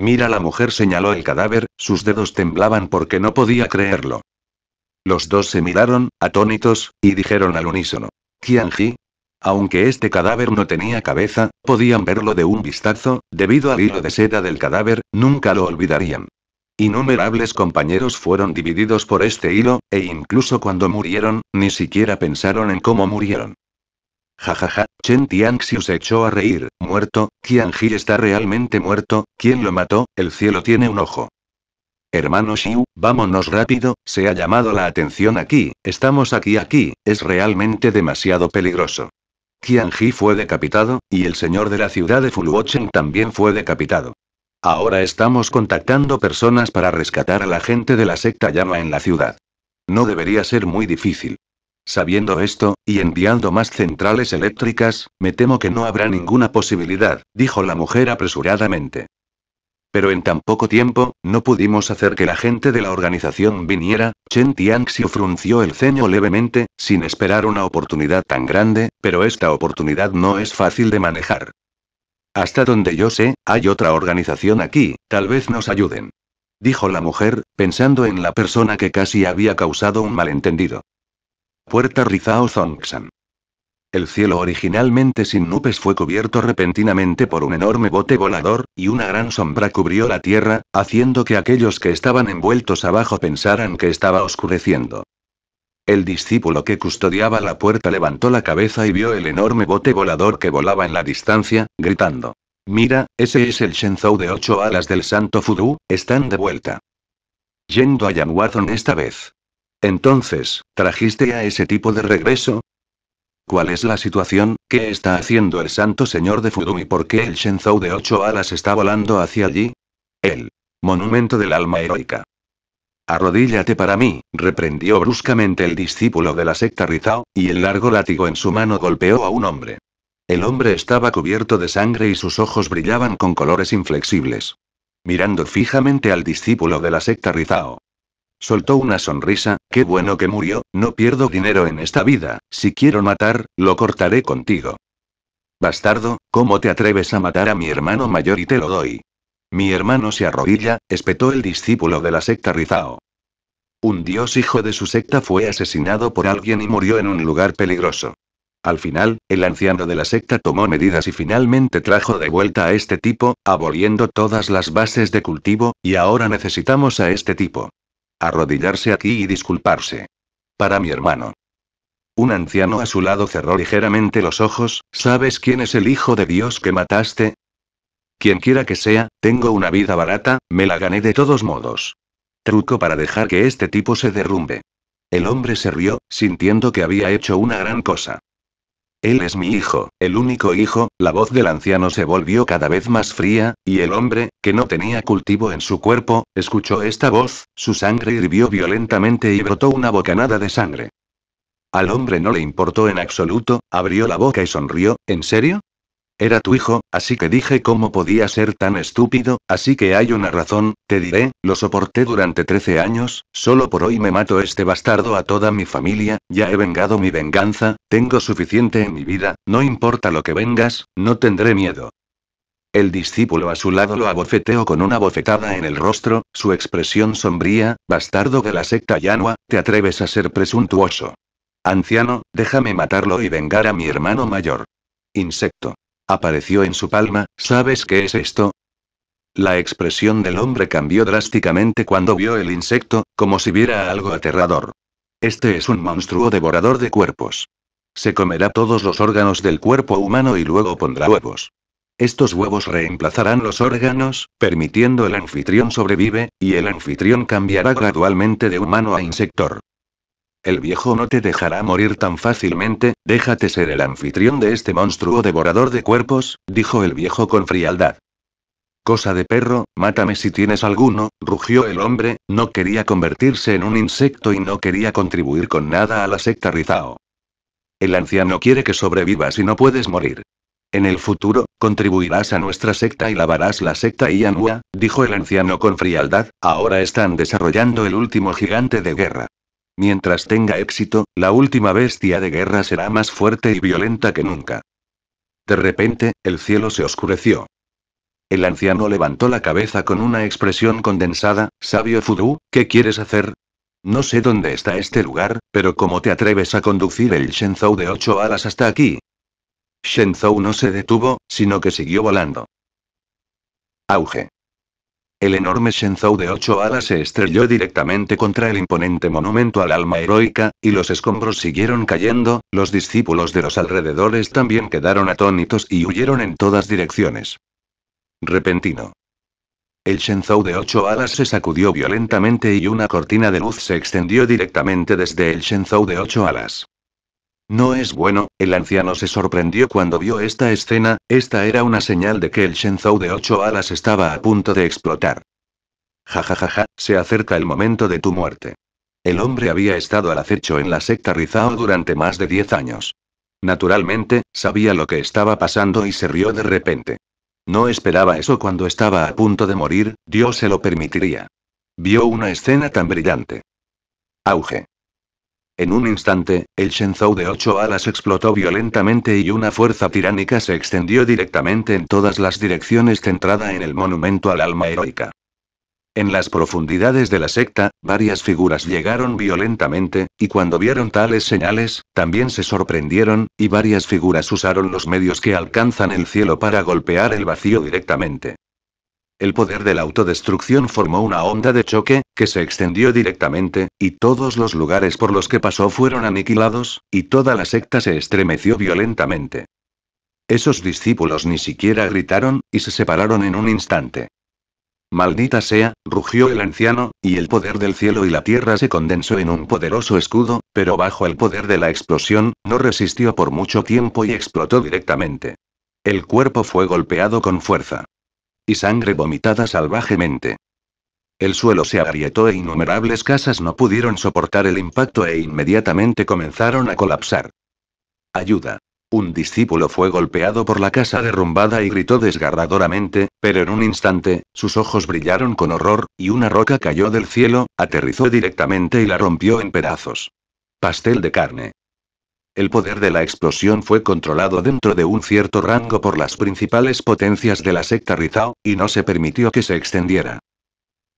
Mira, la mujer señaló el cadáver, sus dedos temblaban porque no podía creerlo. Los dos se miraron, atónitos, y dijeron al unísono. Qianji. Aunque este cadáver no tenía cabeza, podían verlo de un vistazo, debido al hilo de seda del cadáver, nunca lo olvidarían. Innumerables compañeros fueron divididos por este hilo, e incluso cuando murieron, ni siquiera pensaron en cómo murieron. Jajaja, Chen Tianxiu se echó a reír, muerto, Qianji está realmente muerto, ¿quién lo mató? El cielo tiene un ojo. Hermano Xiu, vámonos rápido, se ha llamado la atención aquí, estamos aquí aquí, es realmente demasiado peligroso. Qianji fue decapitado, y el señor de la ciudad de Fuluochen también fue decapitado. Ahora estamos contactando personas para rescatar a la gente de la secta llama en la ciudad. No debería ser muy difícil. Sabiendo esto, y enviando más centrales eléctricas, me temo que no habrá ninguna posibilidad, dijo la mujer apresuradamente. Pero en tan poco tiempo, no pudimos hacer que la gente de la organización viniera. Chen Tianxiu frunció el ceño levemente, sin esperar una oportunidad tan grande, pero esta oportunidad no es fácil de manejar. Hasta donde yo sé, hay otra organización aquí, tal vez nos ayuden. Dijo la mujer, pensando en la persona que casi había causado un malentendido. Puerta Rizao Zongsan. El cielo originalmente sin nubes fue cubierto repentinamente por un enorme bote volador, y una gran sombra cubrió la tierra, haciendo que aquellos que estaban envueltos abajo pensaran que estaba oscureciendo. El discípulo que custodiaba la puerta levantó la cabeza y vio el enorme bote volador que volaba en la distancia, gritando. Mira, ese es el Shenzhou de ocho alas del santo Fudu, están de vuelta. Yendo a Yanwuzhong esta vez. Entonces, ¿Trajiste a ese tipo de regreso? ¿Cuál es la situación? ¿Qué está haciendo el santo señor de y por qué el Shenzhou de ocho alas está volando hacia allí? El monumento del alma heroica. Arrodíllate para mí, reprendió bruscamente el discípulo de la secta Rizao, y el largo látigo en su mano golpeó a un hombre. El hombre estaba cubierto de sangre y sus ojos brillaban con colores inflexibles. Mirando fijamente al discípulo de la secta Rizao, Soltó una sonrisa, qué bueno que murió, no pierdo dinero en esta vida, si quiero matar, lo cortaré contigo. Bastardo, ¿cómo te atreves a matar a mi hermano mayor y te lo doy? Mi hermano se arrodilla, espetó el discípulo de la secta Rizao. Un dios hijo de su secta fue asesinado por alguien y murió en un lugar peligroso. Al final, el anciano de la secta tomó medidas y finalmente trajo de vuelta a este tipo, aboliendo todas las bases de cultivo, y ahora necesitamos a este tipo. Arrodillarse aquí y disculparse. Para mi hermano. Un anciano a su lado cerró ligeramente los ojos, ¿sabes quién es el hijo de Dios que mataste? Quien quiera que sea, tengo una vida barata, me la gané de todos modos. Truco para dejar que este tipo se derrumbe. El hombre se rió, sintiendo que había hecho una gran cosa. Él es mi hijo, el único hijo, la voz del anciano se volvió cada vez más fría, y el hombre, que no tenía cultivo en su cuerpo, escuchó esta voz, su sangre hirvió violentamente y brotó una bocanada de sangre. Al hombre no le importó en absoluto, abrió la boca y sonrió, ¿en serio? Era tu hijo, así que dije cómo podía ser tan estúpido, así que hay una razón, te diré, lo soporté durante 13 años, solo por hoy me mato este bastardo a toda mi familia, ya he vengado mi venganza, tengo suficiente en mi vida, no importa lo que vengas, no tendré miedo. El discípulo a su lado lo abofeteó con una bofetada en el rostro, su expresión sombría, bastardo de la secta Yanua, te atreves a ser presuntuoso. Anciano, déjame matarlo y vengar a mi hermano mayor. Insecto. Apareció en su palma, ¿sabes qué es esto? La expresión del hombre cambió drásticamente cuando vio el insecto, como si viera algo aterrador. Este es un monstruo devorador de cuerpos. Se comerá todos los órganos del cuerpo humano y luego pondrá huevos. Estos huevos reemplazarán los órganos, permitiendo el anfitrión sobrevive, y el anfitrión cambiará gradualmente de humano a insector. El viejo no te dejará morir tan fácilmente, déjate ser el anfitrión de este monstruo devorador de cuerpos, dijo el viejo con frialdad. Cosa de perro, mátame si tienes alguno, rugió el hombre, no quería convertirse en un insecto y no quería contribuir con nada a la secta Rizao. El anciano quiere que sobrevivas y no puedes morir. En el futuro, contribuirás a nuestra secta y lavarás la secta Ianua, dijo el anciano con frialdad, ahora están desarrollando el último gigante de guerra. Mientras tenga éxito, la última bestia de guerra será más fuerte y violenta que nunca. De repente, el cielo se oscureció. El anciano levantó la cabeza con una expresión condensada, Sabio Fudu, ¿qué quieres hacer? No sé dónde está este lugar, pero ¿cómo te atreves a conducir el Shenzhou de ocho alas hasta aquí? Shenzhou no se detuvo, sino que siguió volando. Auge. El enorme Shenzhou de ocho alas se estrelló directamente contra el imponente monumento al alma heroica, y los escombros siguieron cayendo, los discípulos de los alrededores también quedaron atónitos y huyeron en todas direcciones. Repentino. El Shenzhou de ocho alas se sacudió violentamente y una cortina de luz se extendió directamente desde el Shenzhou de ocho alas. No es bueno, el anciano se sorprendió cuando vio esta escena, esta era una señal de que el Shenzhou de ocho alas estaba a punto de explotar. Jajajaja, ja, ja, ja, se acerca el momento de tu muerte. El hombre había estado al acecho en la secta Rizao durante más de diez años. Naturalmente, sabía lo que estaba pasando y se rió de repente. No esperaba eso cuando estaba a punto de morir, Dios se lo permitiría. Vio una escena tan brillante. Auge. En un instante, el Shenzhou de ocho alas explotó violentamente y una fuerza tiránica se extendió directamente en todas las direcciones centrada en el monumento al alma heroica. En las profundidades de la secta, varias figuras llegaron violentamente, y cuando vieron tales señales, también se sorprendieron, y varias figuras usaron los medios que alcanzan el cielo para golpear el vacío directamente. El poder de la autodestrucción formó una onda de choque, que se extendió directamente, y todos los lugares por los que pasó fueron aniquilados, y toda la secta se estremeció violentamente. Esos discípulos ni siquiera gritaron, y se separaron en un instante. Maldita sea, rugió el anciano, y el poder del cielo y la tierra se condensó en un poderoso escudo, pero bajo el poder de la explosión, no resistió por mucho tiempo y explotó directamente. El cuerpo fue golpeado con fuerza. Y sangre vomitada salvajemente. El suelo se agrietó e innumerables casas no pudieron soportar el impacto e inmediatamente comenzaron a colapsar. Ayuda. Un discípulo fue golpeado por la casa derrumbada y gritó desgarradoramente, pero en un instante, sus ojos brillaron con horror, y una roca cayó del cielo, aterrizó directamente y la rompió en pedazos. Pastel de carne el poder de la explosión fue controlado dentro de un cierto rango por las principales potencias de la secta Rizao, y no se permitió que se extendiera.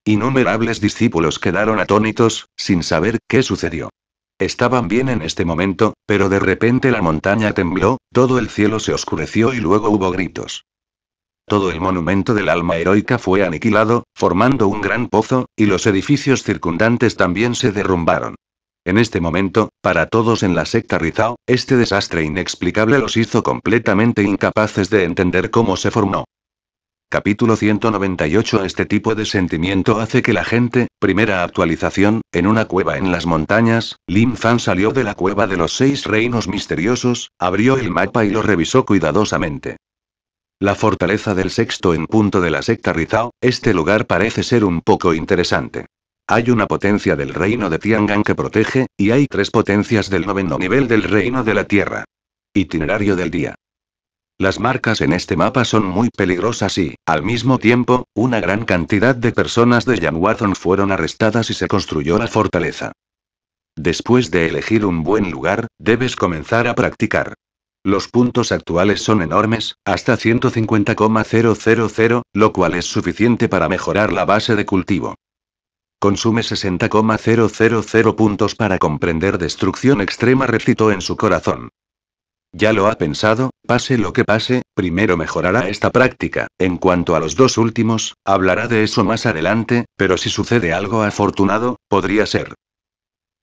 Innumerables discípulos quedaron atónitos, sin saber qué sucedió. Estaban bien en este momento, pero de repente la montaña tembló, todo el cielo se oscureció y luego hubo gritos. Todo el monumento del alma heroica fue aniquilado, formando un gran pozo, y los edificios circundantes también se derrumbaron. En este momento, para todos en la secta Rizao, este desastre inexplicable los hizo completamente incapaces de entender cómo se formó. Capítulo 198 Este tipo de sentimiento hace que la gente, primera actualización, en una cueva en las montañas, Lin Fan salió de la cueva de los seis reinos misteriosos, abrió el mapa y lo revisó cuidadosamente. La fortaleza del sexto en punto de la secta Rizao, este lugar parece ser un poco interesante. Hay una potencia del reino de Tiangan que protege, y hay tres potencias del noveno nivel del reino de la Tierra. Itinerario del día. Las marcas en este mapa son muy peligrosas y, al mismo tiempo, una gran cantidad de personas de Yanwazon fueron arrestadas y se construyó la fortaleza. Después de elegir un buen lugar, debes comenzar a practicar. Los puntos actuales son enormes, hasta 150,000, lo cual es suficiente para mejorar la base de cultivo. Consume 60,000 puntos para comprender destrucción extrema, recito en su corazón. Ya lo ha pensado, pase lo que pase, primero mejorará esta práctica, en cuanto a los dos últimos, hablará de eso más adelante, pero si sucede algo afortunado, podría ser.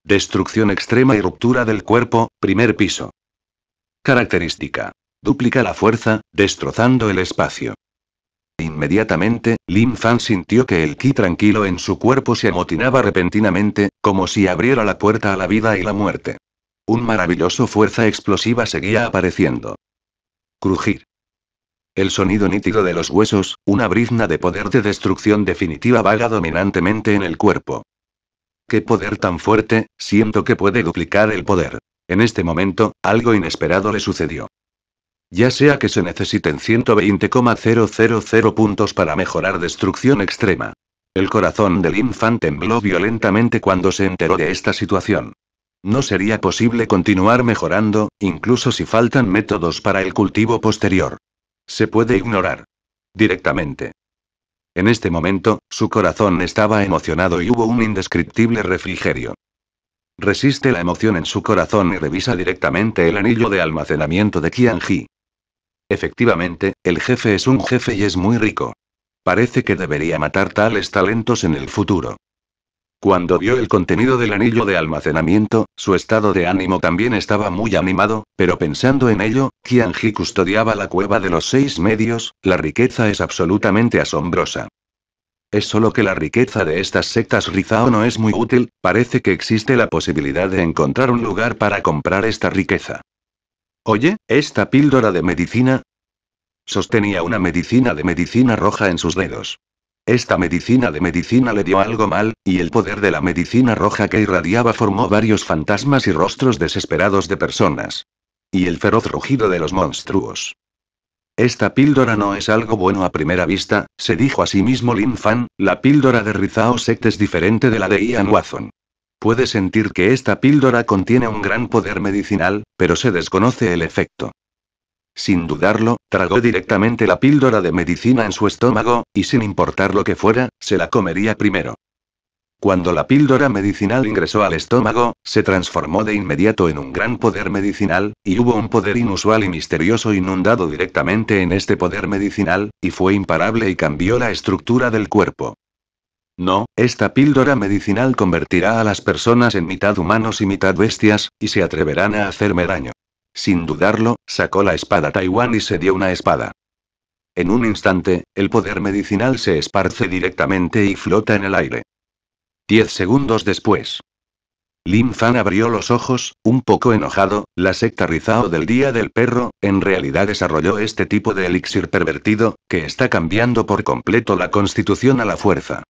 Destrucción extrema y ruptura del cuerpo, primer piso. Característica. Duplica la fuerza, destrozando el espacio. Inmediatamente, Lin Fan sintió que el ki tranquilo en su cuerpo se amotinaba repentinamente, como si abriera la puerta a la vida y la muerte. Un maravilloso fuerza explosiva seguía apareciendo. Crujir. El sonido nítido de los huesos, una brizna de poder de destrucción definitiva vaga dominantemente en el cuerpo. ¡Qué poder tan fuerte! Siento que puede duplicar el poder. En este momento, algo inesperado le sucedió. Ya sea que se necesiten 120,000 puntos para mejorar destrucción extrema. El corazón del infant tembló violentamente cuando se enteró de esta situación. No sería posible continuar mejorando, incluso si faltan métodos para el cultivo posterior. Se puede ignorar. Directamente. En este momento, su corazón estaba emocionado y hubo un indescriptible refrigerio. Resiste la emoción en su corazón y revisa directamente el anillo de almacenamiento de Qianji. Efectivamente, el jefe es un jefe y es muy rico. Parece que debería matar tales talentos en el futuro. Cuando vio el contenido del anillo de almacenamiento, su estado de ánimo también estaba muy animado, pero pensando en ello, Qianji custodiaba la cueva de los seis medios, la riqueza es absolutamente asombrosa. Es solo que la riqueza de estas sectas Rizao no es muy útil, parece que existe la posibilidad de encontrar un lugar para comprar esta riqueza. Oye, esta píldora de medicina. Sostenía una medicina de medicina roja en sus dedos. Esta medicina de medicina le dio algo mal, y el poder de la medicina roja que irradiaba formó varios fantasmas y rostros desesperados de personas. Y el feroz rugido de los monstruos. Esta píldora no es algo bueno a primera vista, se dijo a sí mismo Lin Fan, la píldora de Rizao Sect es diferente de la de Ian Watson. Puede sentir que esta píldora contiene un gran poder medicinal, pero se desconoce el efecto. Sin dudarlo, tragó directamente la píldora de medicina en su estómago, y sin importar lo que fuera, se la comería primero. Cuando la píldora medicinal ingresó al estómago, se transformó de inmediato en un gran poder medicinal, y hubo un poder inusual y misterioso inundado directamente en este poder medicinal, y fue imparable y cambió la estructura del cuerpo. No, esta píldora medicinal convertirá a las personas en mitad humanos y mitad bestias, y se atreverán a hacerme daño. Sin dudarlo, sacó la espada Taiwán y se dio una espada. En un instante, el poder medicinal se esparce directamente y flota en el aire. Diez segundos después. Lin Fan abrió los ojos, un poco enojado, la secta Rizao del Día del Perro, en realidad desarrolló este tipo de elixir pervertido, que está cambiando por completo la constitución a la fuerza.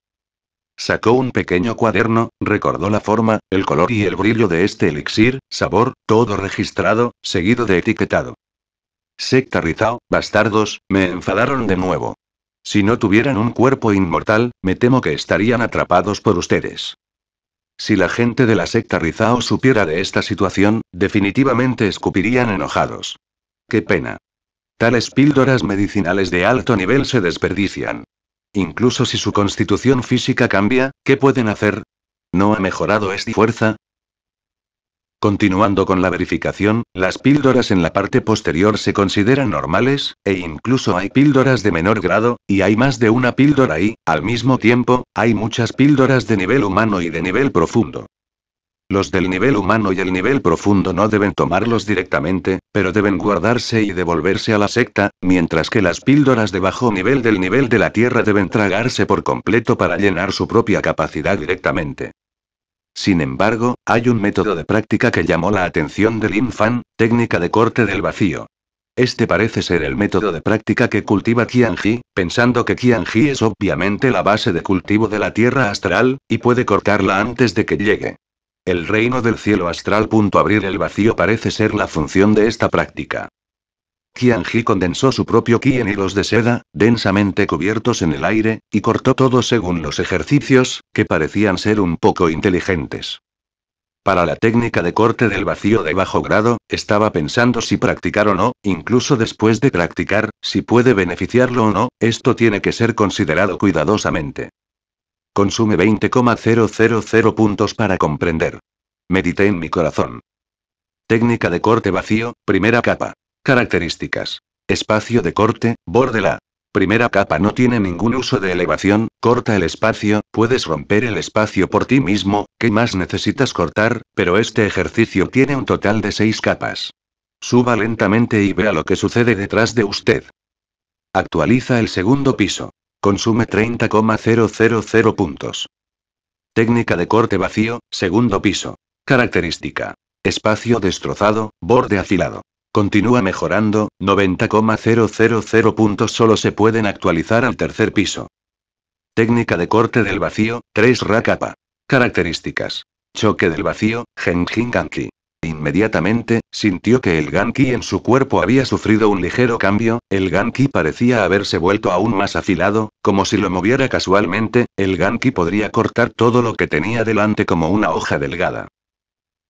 Sacó un pequeño cuaderno, recordó la forma, el color y el brillo de este elixir, sabor, todo registrado, seguido de etiquetado. Secta Rizao, bastardos, me enfadaron de nuevo. Si no tuvieran un cuerpo inmortal, me temo que estarían atrapados por ustedes. Si la gente de la secta Rizao supiera de esta situación, definitivamente escupirían enojados. Qué pena. Tales píldoras medicinales de alto nivel se desperdician. Incluso si su constitución física cambia, ¿qué pueden hacer? ¿No ha mejorado esta fuerza? Continuando con la verificación, las píldoras en la parte posterior se consideran normales, e incluso hay píldoras de menor grado, y hay más de una píldora y, al mismo tiempo, hay muchas píldoras de nivel humano y de nivel profundo. Los del nivel humano y el nivel profundo no deben tomarlos directamente, pero deben guardarse y devolverse a la secta, mientras que las píldoras de bajo nivel del nivel de la Tierra deben tragarse por completo para llenar su propia capacidad directamente. Sin embargo, hay un método de práctica que llamó la atención de Lin Fan, técnica de corte del vacío. Este parece ser el método de práctica que cultiva Qianji, pensando que Qianji es obviamente la base de cultivo de la tierra astral, y puede cortarla antes de que llegue. El reino del cielo astral. Abrir el vacío parece ser la función de esta práctica. Qianji condensó su propio ki en hilos de seda, densamente cubiertos en el aire, y cortó todo según los ejercicios, que parecían ser un poco inteligentes. Para la técnica de corte del vacío de bajo grado, estaba pensando si practicar o no, incluso después de practicar, si puede beneficiarlo o no, esto tiene que ser considerado cuidadosamente. Consume 20,000 puntos para comprender. Medité en mi corazón. Técnica de corte vacío, primera capa. Características. Espacio de corte, borde la. Primera capa no tiene ningún uso de elevación, corta el espacio, puedes romper el espacio por ti mismo, ¿qué más necesitas cortar? Pero este ejercicio tiene un total de 6 capas. Suba lentamente y vea lo que sucede detrás de usted. Actualiza el segundo piso. Consume 30,000 puntos. Técnica de corte vacío, segundo piso. Característica. Espacio destrozado, borde afilado. Continúa mejorando, 90,000 puntos solo se pueden actualizar al tercer piso. Técnica de corte del vacío, 3 ra Características. Choque del vacío, Genjin Inmediatamente, sintió que el Ganki en su cuerpo había sufrido un ligero cambio, el Ganki parecía haberse vuelto aún más afilado, como si lo moviera casualmente, el Ganki podría cortar todo lo que tenía delante como una hoja delgada.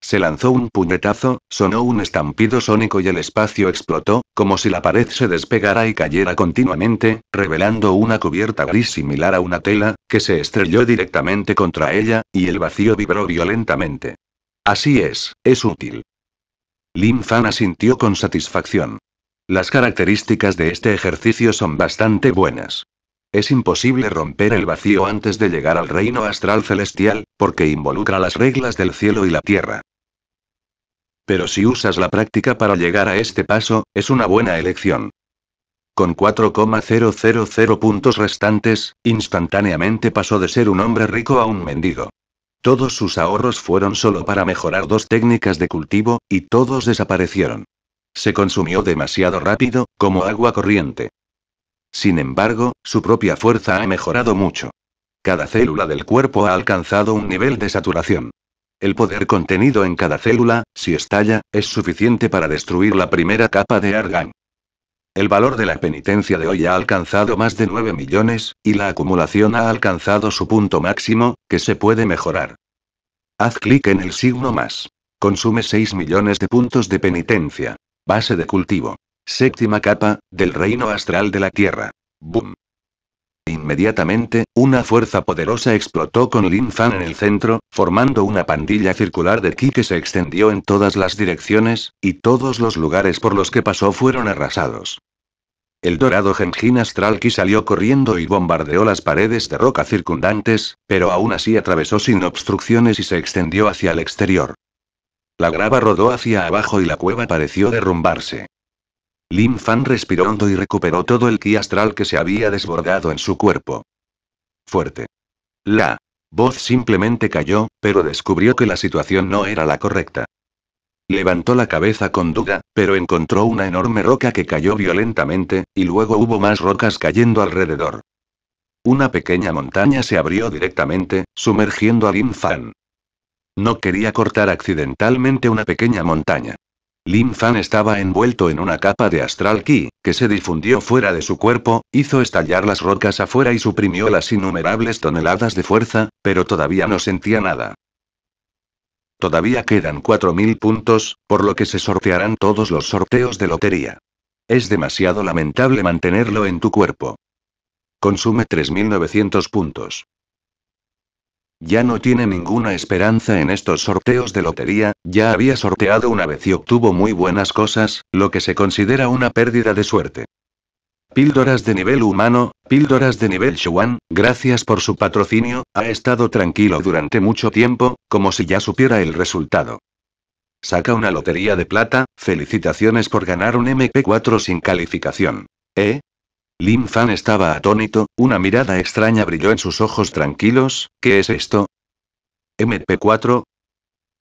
Se lanzó un puñetazo, sonó un estampido sónico y el espacio explotó, como si la pared se despegara y cayera continuamente, revelando una cubierta gris similar a una tela, que se estrelló directamente contra ella, y el vacío vibró violentamente. Así es, es útil. Lin Fan asintió con satisfacción. Las características de este ejercicio son bastante buenas. Es imposible romper el vacío antes de llegar al reino astral celestial, porque involucra las reglas del cielo y la tierra. Pero si usas la práctica para llegar a este paso, es una buena elección. Con 4,000 puntos restantes, instantáneamente pasó de ser un hombre rico a un mendigo. Todos sus ahorros fueron solo para mejorar dos técnicas de cultivo, y todos desaparecieron. Se consumió demasiado rápido, como agua corriente. Sin embargo, su propia fuerza ha mejorado mucho. Cada célula del cuerpo ha alcanzado un nivel de saturación. El poder contenido en cada célula, si estalla, es suficiente para destruir la primera capa de Argan. El valor de la penitencia de hoy ha alcanzado más de 9 millones, y la acumulación ha alcanzado su punto máximo, que se puede mejorar. Haz clic en el signo más. Consume 6 millones de puntos de penitencia. Base de cultivo. Séptima capa, del reino astral de la Tierra. Boom. Inmediatamente, una fuerza poderosa explotó con Lin Fan en el centro, formando una pandilla circular de ki que se extendió en todas las direcciones, y todos los lugares por los que pasó fueron arrasados. El dorado Genjin Astral Ki salió corriendo y bombardeó las paredes de roca circundantes, pero aún así atravesó sin obstrucciones y se extendió hacia el exterior. La grava rodó hacia abajo y la cueva pareció derrumbarse. Lin Fan respiró hondo y recuperó todo el ki astral que se había desbordado en su cuerpo. Fuerte. La voz simplemente cayó, pero descubrió que la situación no era la correcta. Levantó la cabeza con duda, pero encontró una enorme roca que cayó violentamente, y luego hubo más rocas cayendo alrededor. Una pequeña montaña se abrió directamente, sumergiendo a Lin Fan. No quería cortar accidentalmente una pequeña montaña. Lin Fan estaba envuelto en una capa de astral ki, que se difundió fuera de su cuerpo, hizo estallar las rocas afuera y suprimió las innumerables toneladas de fuerza, pero todavía no sentía nada. Todavía quedan 4.000 puntos, por lo que se sortearán todos los sorteos de lotería. Es demasiado lamentable mantenerlo en tu cuerpo. Consume 3.900 puntos. Ya no tiene ninguna esperanza en estos sorteos de lotería, ya había sorteado una vez y obtuvo muy buenas cosas, lo que se considera una pérdida de suerte. Píldoras de nivel humano, píldoras de nivel Shuan, gracias por su patrocinio, ha estado tranquilo durante mucho tiempo, como si ya supiera el resultado. Saca una lotería de plata, felicitaciones por ganar un MP4 sin calificación. ¿Eh? Lim Fan estaba atónito, una mirada extraña brilló en sus ojos tranquilos, ¿qué es esto? MP4,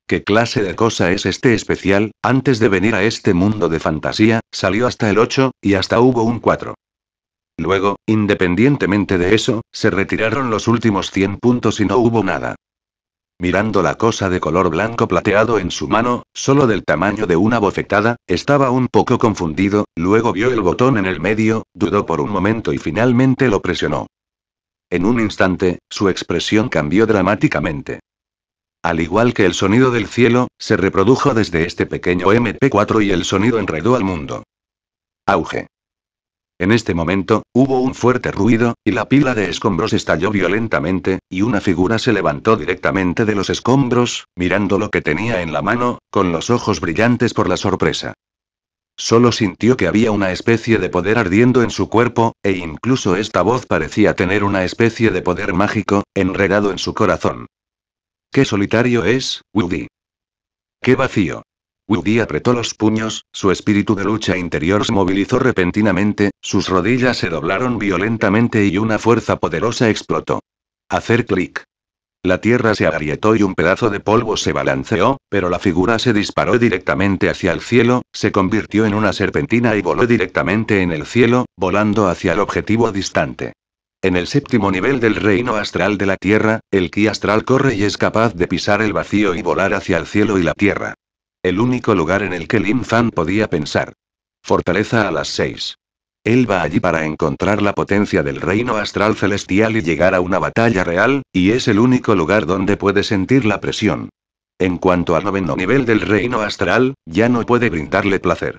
¿Qué clase de cosa es este especial? Antes de venir a este mundo de fantasía, salió hasta el 8, y hasta hubo un 4. Luego, independientemente de eso, se retiraron los últimos 100 puntos y no hubo nada. Mirando la cosa de color blanco plateado en su mano, solo del tamaño de una bofetada, estaba un poco confundido, luego vio el botón en el medio, dudó por un momento y finalmente lo presionó. En un instante, su expresión cambió dramáticamente. Al igual que el sonido del cielo, se reprodujo desde este pequeño MP4 y el sonido enredó al mundo. Auge. En este momento, hubo un fuerte ruido, y la pila de escombros estalló violentamente, y una figura se levantó directamente de los escombros, mirando lo que tenía en la mano, con los ojos brillantes por la sorpresa. Solo sintió que había una especie de poder ardiendo en su cuerpo, e incluso esta voz parecía tener una especie de poder mágico, enredado en su corazón. ¡Qué solitario es, Woody! ¡Qué vacío! Woody apretó los puños, su espíritu de lucha interior se movilizó repentinamente, sus rodillas se doblaron violentamente y una fuerza poderosa explotó. Hacer clic. La tierra se agrietó y un pedazo de polvo se balanceó, pero la figura se disparó directamente hacia el cielo, se convirtió en una serpentina y voló directamente en el cielo, volando hacia el objetivo distante. En el séptimo nivel del reino astral de la Tierra, el ki astral corre y es capaz de pisar el vacío y volar hacia el cielo y la Tierra. El único lugar en el que Lin Fan podía pensar. Fortaleza a las 6. Él va allí para encontrar la potencia del reino astral celestial y llegar a una batalla real, y es el único lugar donde puede sentir la presión. En cuanto al noveno nivel del reino astral, ya no puede brindarle placer.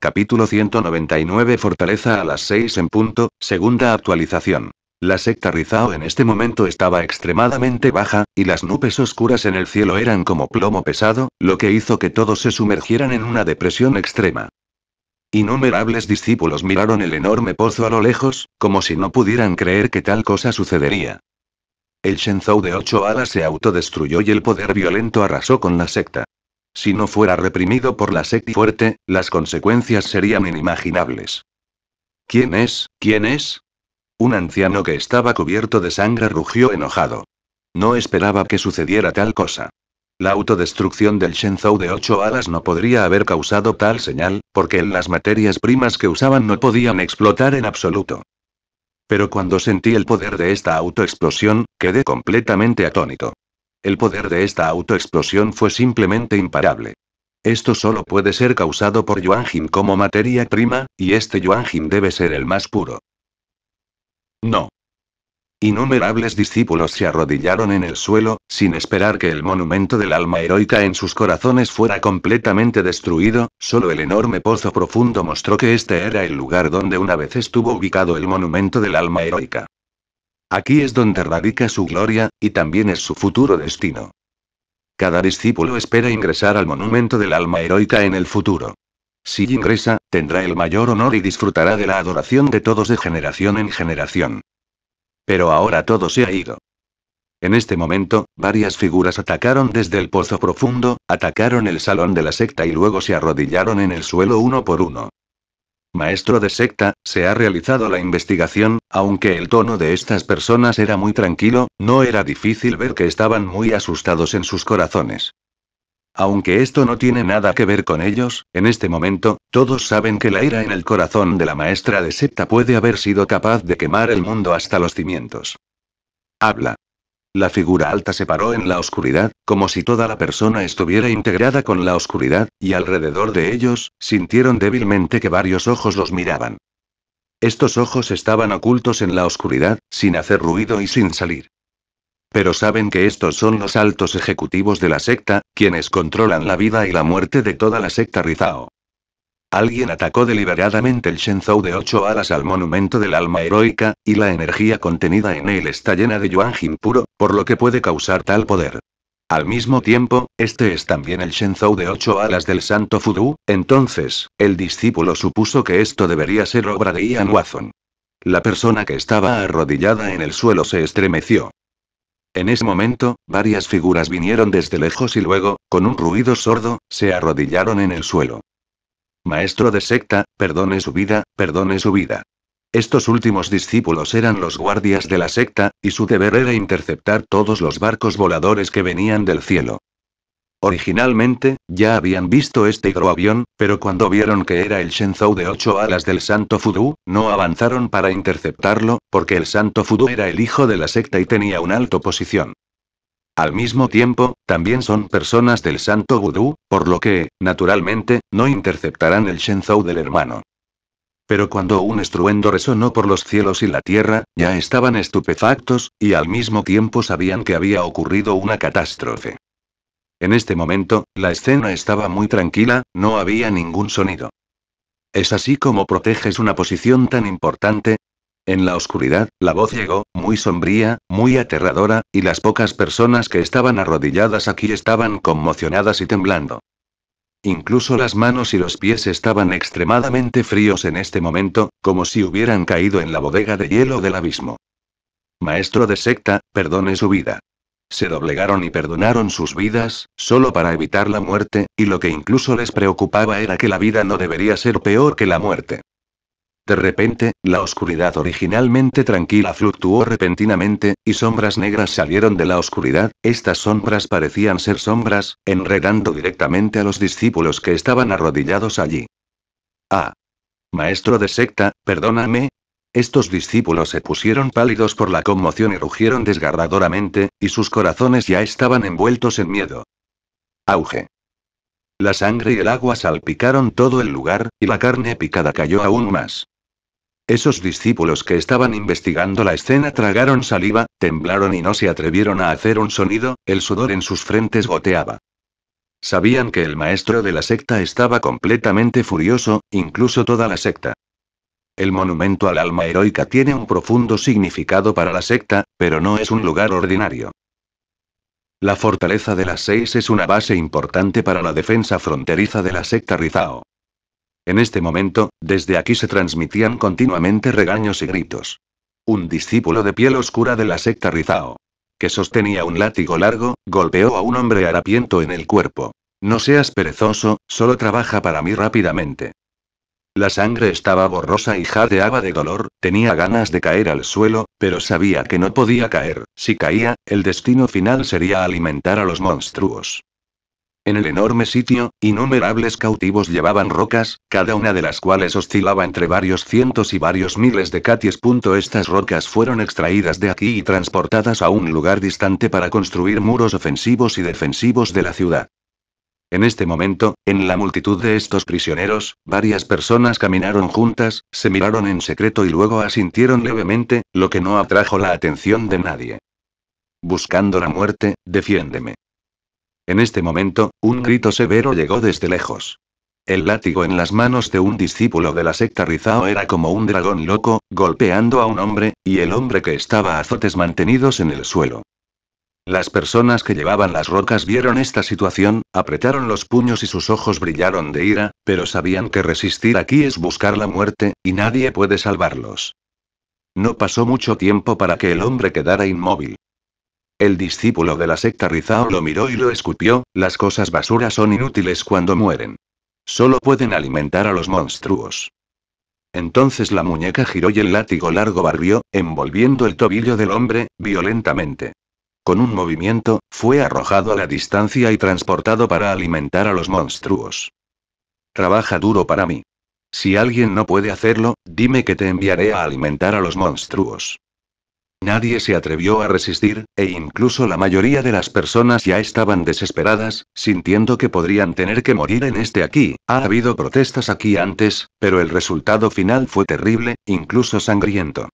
Capítulo 199 Fortaleza a las 6 en punto, segunda actualización. La secta Rizao en este momento estaba extremadamente baja, y las nubes oscuras en el cielo eran como plomo pesado, lo que hizo que todos se sumergieran en una depresión extrema. Innumerables discípulos miraron el enorme pozo a lo lejos, como si no pudieran creer que tal cosa sucedería. El Shenzhou de ocho alas se autodestruyó y el poder violento arrasó con la secta. Si no fuera reprimido por la secta fuerte, las consecuencias serían inimaginables. ¿Quién es? ¿Quién es? Un anciano que estaba cubierto de sangre rugió enojado. No esperaba que sucediera tal cosa. La autodestrucción del Shenzhou de ocho alas no podría haber causado tal señal, porque las materias primas que usaban no podían explotar en absoluto. Pero cuando sentí el poder de esta autoexplosión, quedé completamente atónito. El poder de esta autoexplosión fue simplemente imparable. Esto solo puede ser causado por Yuanjin como materia prima, y este Yuanjin debe ser el más puro. No. Innumerables discípulos se arrodillaron en el suelo, sin esperar que el monumento del alma heroica en sus corazones fuera completamente destruido, solo el enorme pozo profundo mostró que este era el lugar donde una vez estuvo ubicado el monumento del alma heroica. Aquí es donde radica su gloria, y también es su futuro destino. Cada discípulo espera ingresar al monumento del alma heroica en el futuro. Si ingresa, tendrá el mayor honor y disfrutará de la adoración de todos de generación en generación. Pero ahora todo se ha ido. En este momento, varias figuras atacaron desde el pozo profundo, atacaron el salón de la secta y luego se arrodillaron en el suelo uno por uno. Maestro de secta, se ha realizado la investigación, aunque el tono de estas personas era muy tranquilo, no era difícil ver que estaban muy asustados en sus corazones. Aunque esto no tiene nada que ver con ellos, en este momento, todos saben que la ira en el corazón de la maestra de septa puede haber sido capaz de quemar el mundo hasta los cimientos. Habla. La figura alta se paró en la oscuridad, como si toda la persona estuviera integrada con la oscuridad, y alrededor de ellos, sintieron débilmente que varios ojos los miraban. Estos ojos estaban ocultos en la oscuridad, sin hacer ruido y sin salir pero saben que estos son los altos ejecutivos de la secta, quienes controlan la vida y la muerte de toda la secta Rizao. Alguien atacó deliberadamente el Shenzhou de ocho alas al monumento del alma heroica, y la energía contenida en él está llena de Yuanjin puro, por lo que puede causar tal poder. Al mismo tiempo, este es también el Shenzhou de ocho alas del santo Fudu, entonces, el discípulo supuso que esto debería ser obra de Ian Watson. La persona que estaba arrodillada en el suelo se estremeció. En ese momento, varias figuras vinieron desde lejos y luego, con un ruido sordo, se arrodillaron en el suelo. Maestro de secta, perdone su vida, perdone su vida. Estos últimos discípulos eran los guardias de la secta, y su deber era interceptar todos los barcos voladores que venían del cielo. Originalmente, ya habían visto este hidroavión, pero cuando vieron que era el Shenzhou de ocho alas del Santo Fudú, no avanzaron para interceptarlo, porque el Santo Fudú era el hijo de la secta y tenía una alta posición. Al mismo tiempo, también son personas del Santo Vudú, por lo que, naturalmente, no interceptarán el Shenzhou del hermano. Pero cuando un estruendo resonó por los cielos y la tierra, ya estaban estupefactos, y al mismo tiempo sabían que había ocurrido una catástrofe. En este momento, la escena estaba muy tranquila, no había ningún sonido. ¿Es así como proteges una posición tan importante? En la oscuridad, la voz llegó, muy sombría, muy aterradora, y las pocas personas que estaban arrodilladas aquí estaban conmocionadas y temblando. Incluso las manos y los pies estaban extremadamente fríos en este momento, como si hubieran caído en la bodega de hielo del abismo. Maestro de secta, perdone su vida. Se doblegaron y perdonaron sus vidas, solo para evitar la muerte, y lo que incluso les preocupaba era que la vida no debería ser peor que la muerte. De repente, la oscuridad originalmente tranquila fluctuó repentinamente, y sombras negras salieron de la oscuridad, estas sombras parecían ser sombras, enredando directamente a los discípulos que estaban arrodillados allí. Ah. Maestro de secta, perdóname, estos discípulos se pusieron pálidos por la conmoción y rugieron desgarradoramente, y sus corazones ya estaban envueltos en miedo. Auge. La sangre y el agua salpicaron todo el lugar, y la carne picada cayó aún más. Esos discípulos que estaban investigando la escena tragaron saliva, temblaron y no se atrevieron a hacer un sonido, el sudor en sus frentes goteaba. Sabían que el maestro de la secta estaba completamente furioso, incluso toda la secta. El monumento al alma heroica tiene un profundo significado para la secta, pero no es un lugar ordinario. La fortaleza de las seis es una base importante para la defensa fronteriza de la secta Rizao. En este momento, desde aquí se transmitían continuamente regaños y gritos. Un discípulo de piel oscura de la secta Rizao, que sostenía un látigo largo, golpeó a un hombre harapiento en el cuerpo. No seas perezoso, solo trabaja para mí rápidamente. La sangre estaba borrosa y jadeaba de dolor, tenía ganas de caer al suelo, pero sabía que no podía caer, si caía, el destino final sería alimentar a los monstruos. En el enorme sitio, innumerables cautivos llevaban rocas, cada una de las cuales oscilaba entre varios cientos y varios miles de kati.es. Estas rocas fueron extraídas de aquí y transportadas a un lugar distante para construir muros ofensivos y defensivos de la ciudad. En este momento, en la multitud de estos prisioneros, varias personas caminaron juntas, se miraron en secreto y luego asintieron levemente, lo que no atrajo la atención de nadie. Buscando la muerte, defiéndeme. En este momento, un grito severo llegó desde lejos. El látigo en las manos de un discípulo de la secta Rizao era como un dragón loco, golpeando a un hombre, y el hombre que estaba azotes mantenidos en el suelo. Las personas que llevaban las rocas vieron esta situación, apretaron los puños y sus ojos brillaron de ira, pero sabían que resistir aquí es buscar la muerte, y nadie puede salvarlos. No pasó mucho tiempo para que el hombre quedara inmóvil. El discípulo de la secta Rizao lo miró y lo escupió, las cosas basuras son inútiles cuando mueren. Solo pueden alimentar a los monstruos. Entonces la muñeca giró y el látigo largo barrió, envolviendo el tobillo del hombre, violentamente. Con un movimiento, fue arrojado a la distancia y transportado para alimentar a los monstruos. Trabaja duro para mí. Si alguien no puede hacerlo, dime que te enviaré a alimentar a los monstruos. Nadie se atrevió a resistir, e incluso la mayoría de las personas ya estaban desesperadas, sintiendo que podrían tener que morir en este aquí. Ha habido protestas aquí antes, pero el resultado final fue terrible, incluso sangriento.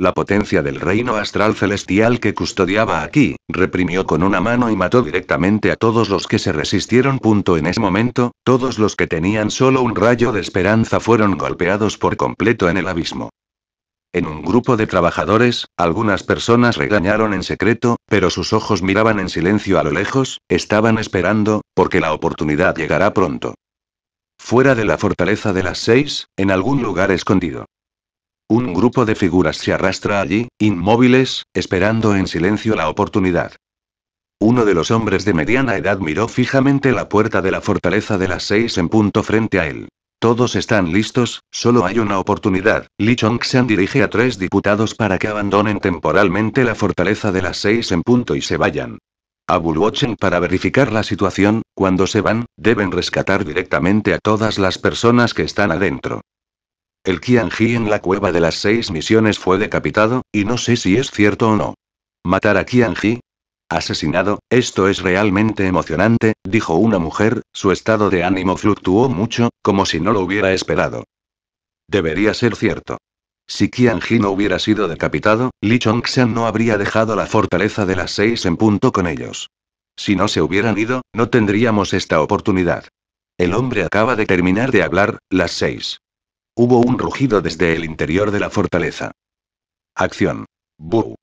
La potencia del reino astral celestial que custodiaba aquí, reprimió con una mano y mató directamente a todos los que se resistieron. Punto en ese momento, todos los que tenían solo un rayo de esperanza fueron golpeados por completo en el abismo. En un grupo de trabajadores, algunas personas regañaron en secreto, pero sus ojos miraban en silencio a lo lejos, estaban esperando, porque la oportunidad llegará pronto. Fuera de la fortaleza de las seis, en algún lugar escondido. Un grupo de figuras se arrastra allí, inmóviles, esperando en silencio la oportunidad. Uno de los hombres de mediana edad miró fijamente la puerta de la fortaleza de las seis en punto frente a él. Todos están listos, solo hay una oportunidad. Li Chongxian dirige a tres diputados para que abandonen temporalmente la fortaleza de las seis en punto y se vayan. A Bulwochen para verificar la situación, cuando se van, deben rescatar directamente a todas las personas que están adentro. El Qianji en la cueva de las seis misiones fue decapitado, y no sé si es cierto o no. ¿Matar a Qianji? Asesinado, esto es realmente emocionante, dijo una mujer, su estado de ánimo fluctuó mucho, como si no lo hubiera esperado. Debería ser cierto. Si Qianji no hubiera sido decapitado, Li Chongxian no habría dejado la fortaleza de las seis en punto con ellos. Si no se hubieran ido, no tendríamos esta oportunidad. El hombre acaba de terminar de hablar, las seis. Hubo un rugido desde el interior de la fortaleza. Acción. Bu.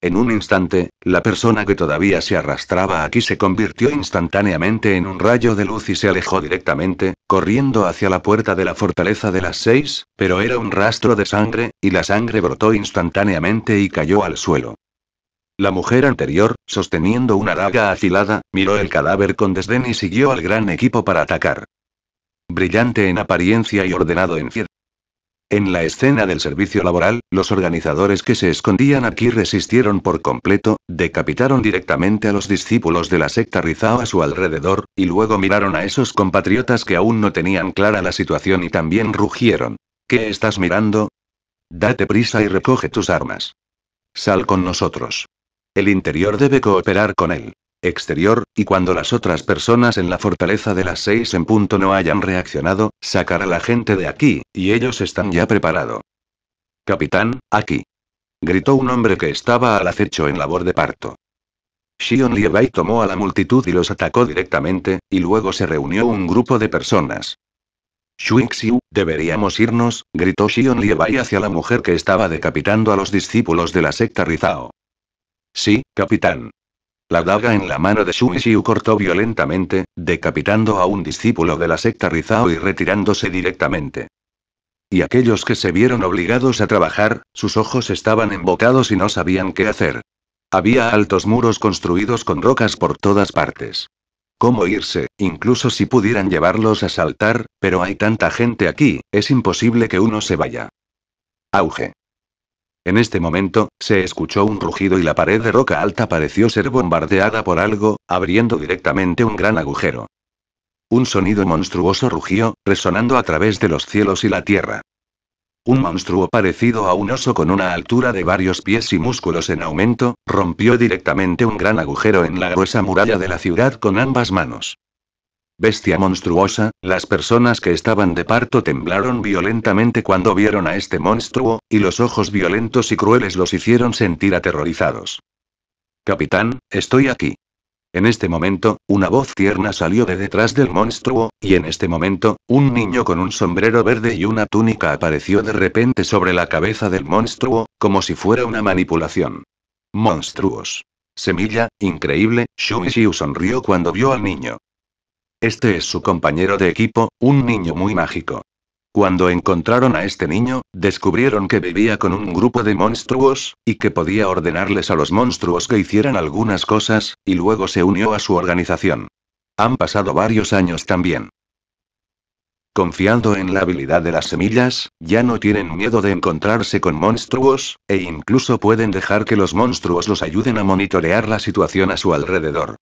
En un instante, la persona que todavía se arrastraba aquí se convirtió instantáneamente en un rayo de luz y se alejó directamente, corriendo hacia la puerta de la fortaleza de las seis, pero era un rastro de sangre, y la sangre brotó instantáneamente y cayó al suelo. La mujer anterior, sosteniendo una daga afilada, miró el cadáver con desdén y siguió al gran equipo para atacar brillante en apariencia y ordenado en fiel. En la escena del servicio laboral, los organizadores que se escondían aquí resistieron por completo, decapitaron directamente a los discípulos de la secta Rizao a su alrededor, y luego miraron a esos compatriotas que aún no tenían clara la situación y también rugieron. ¿Qué estás mirando? Date prisa y recoge tus armas. Sal con nosotros. El interior debe cooperar con él exterior, y cuando las otras personas en la fortaleza de las seis en punto no hayan reaccionado, sacar a la gente de aquí, y ellos están ya preparados. Capitán, aquí. Gritó un hombre que estaba al acecho en labor de parto. Xion Liebai tomó a la multitud y los atacó directamente, y luego se reunió un grupo de personas. Shuixiu, deberíamos irnos, gritó Xion Liebai hacia la mujer que estaba decapitando a los discípulos de la secta Rizao. Sí, capitán, la daga en la mano de Shun cortó violentamente, decapitando a un discípulo de la secta Rizao y retirándose directamente. Y aquellos que se vieron obligados a trabajar, sus ojos estaban embocados y no sabían qué hacer. Había altos muros construidos con rocas por todas partes. ¿Cómo irse? Incluso si pudieran llevarlos a saltar, pero hay tanta gente aquí, es imposible que uno se vaya. Auge. En este momento, se escuchó un rugido y la pared de roca alta pareció ser bombardeada por algo, abriendo directamente un gran agujero. Un sonido monstruoso rugió, resonando a través de los cielos y la tierra. Un monstruo parecido a un oso con una altura de varios pies y músculos en aumento, rompió directamente un gran agujero en la gruesa muralla de la ciudad con ambas manos. Bestia monstruosa, las personas que estaban de parto temblaron violentamente cuando vieron a este monstruo, y los ojos violentos y crueles los hicieron sentir aterrorizados. Capitán, estoy aquí. En este momento, una voz tierna salió de detrás del monstruo, y en este momento, un niño con un sombrero verde y una túnica apareció de repente sobre la cabeza del monstruo, como si fuera una manipulación. Monstruos. Semilla, increíble, Shumishiu sonrió cuando vio al niño. Este es su compañero de equipo, un niño muy mágico. Cuando encontraron a este niño, descubrieron que vivía con un grupo de monstruos, y que podía ordenarles a los monstruos que hicieran algunas cosas, y luego se unió a su organización. Han pasado varios años también. Confiando en la habilidad de las semillas, ya no tienen miedo de encontrarse con monstruos, e incluso pueden dejar que los monstruos los ayuden a monitorear la situación a su alrededor.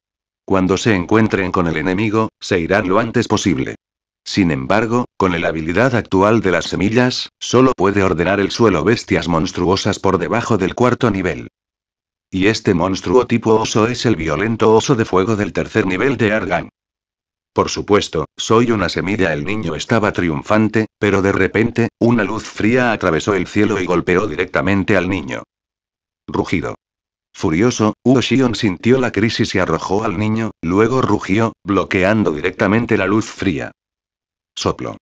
Cuando se encuentren con el enemigo, se irán lo antes posible. Sin embargo, con la habilidad actual de las semillas, solo puede ordenar el suelo bestias monstruosas por debajo del cuarto nivel. Y este monstruo tipo oso es el violento oso de fuego del tercer nivel de Argan. Por supuesto, soy una semilla. El niño estaba triunfante, pero de repente, una luz fría atravesó el cielo y golpeó directamente al niño. Rugido. Furioso, Xion sintió la crisis y arrojó al niño, luego rugió, bloqueando directamente la luz fría. Soplo.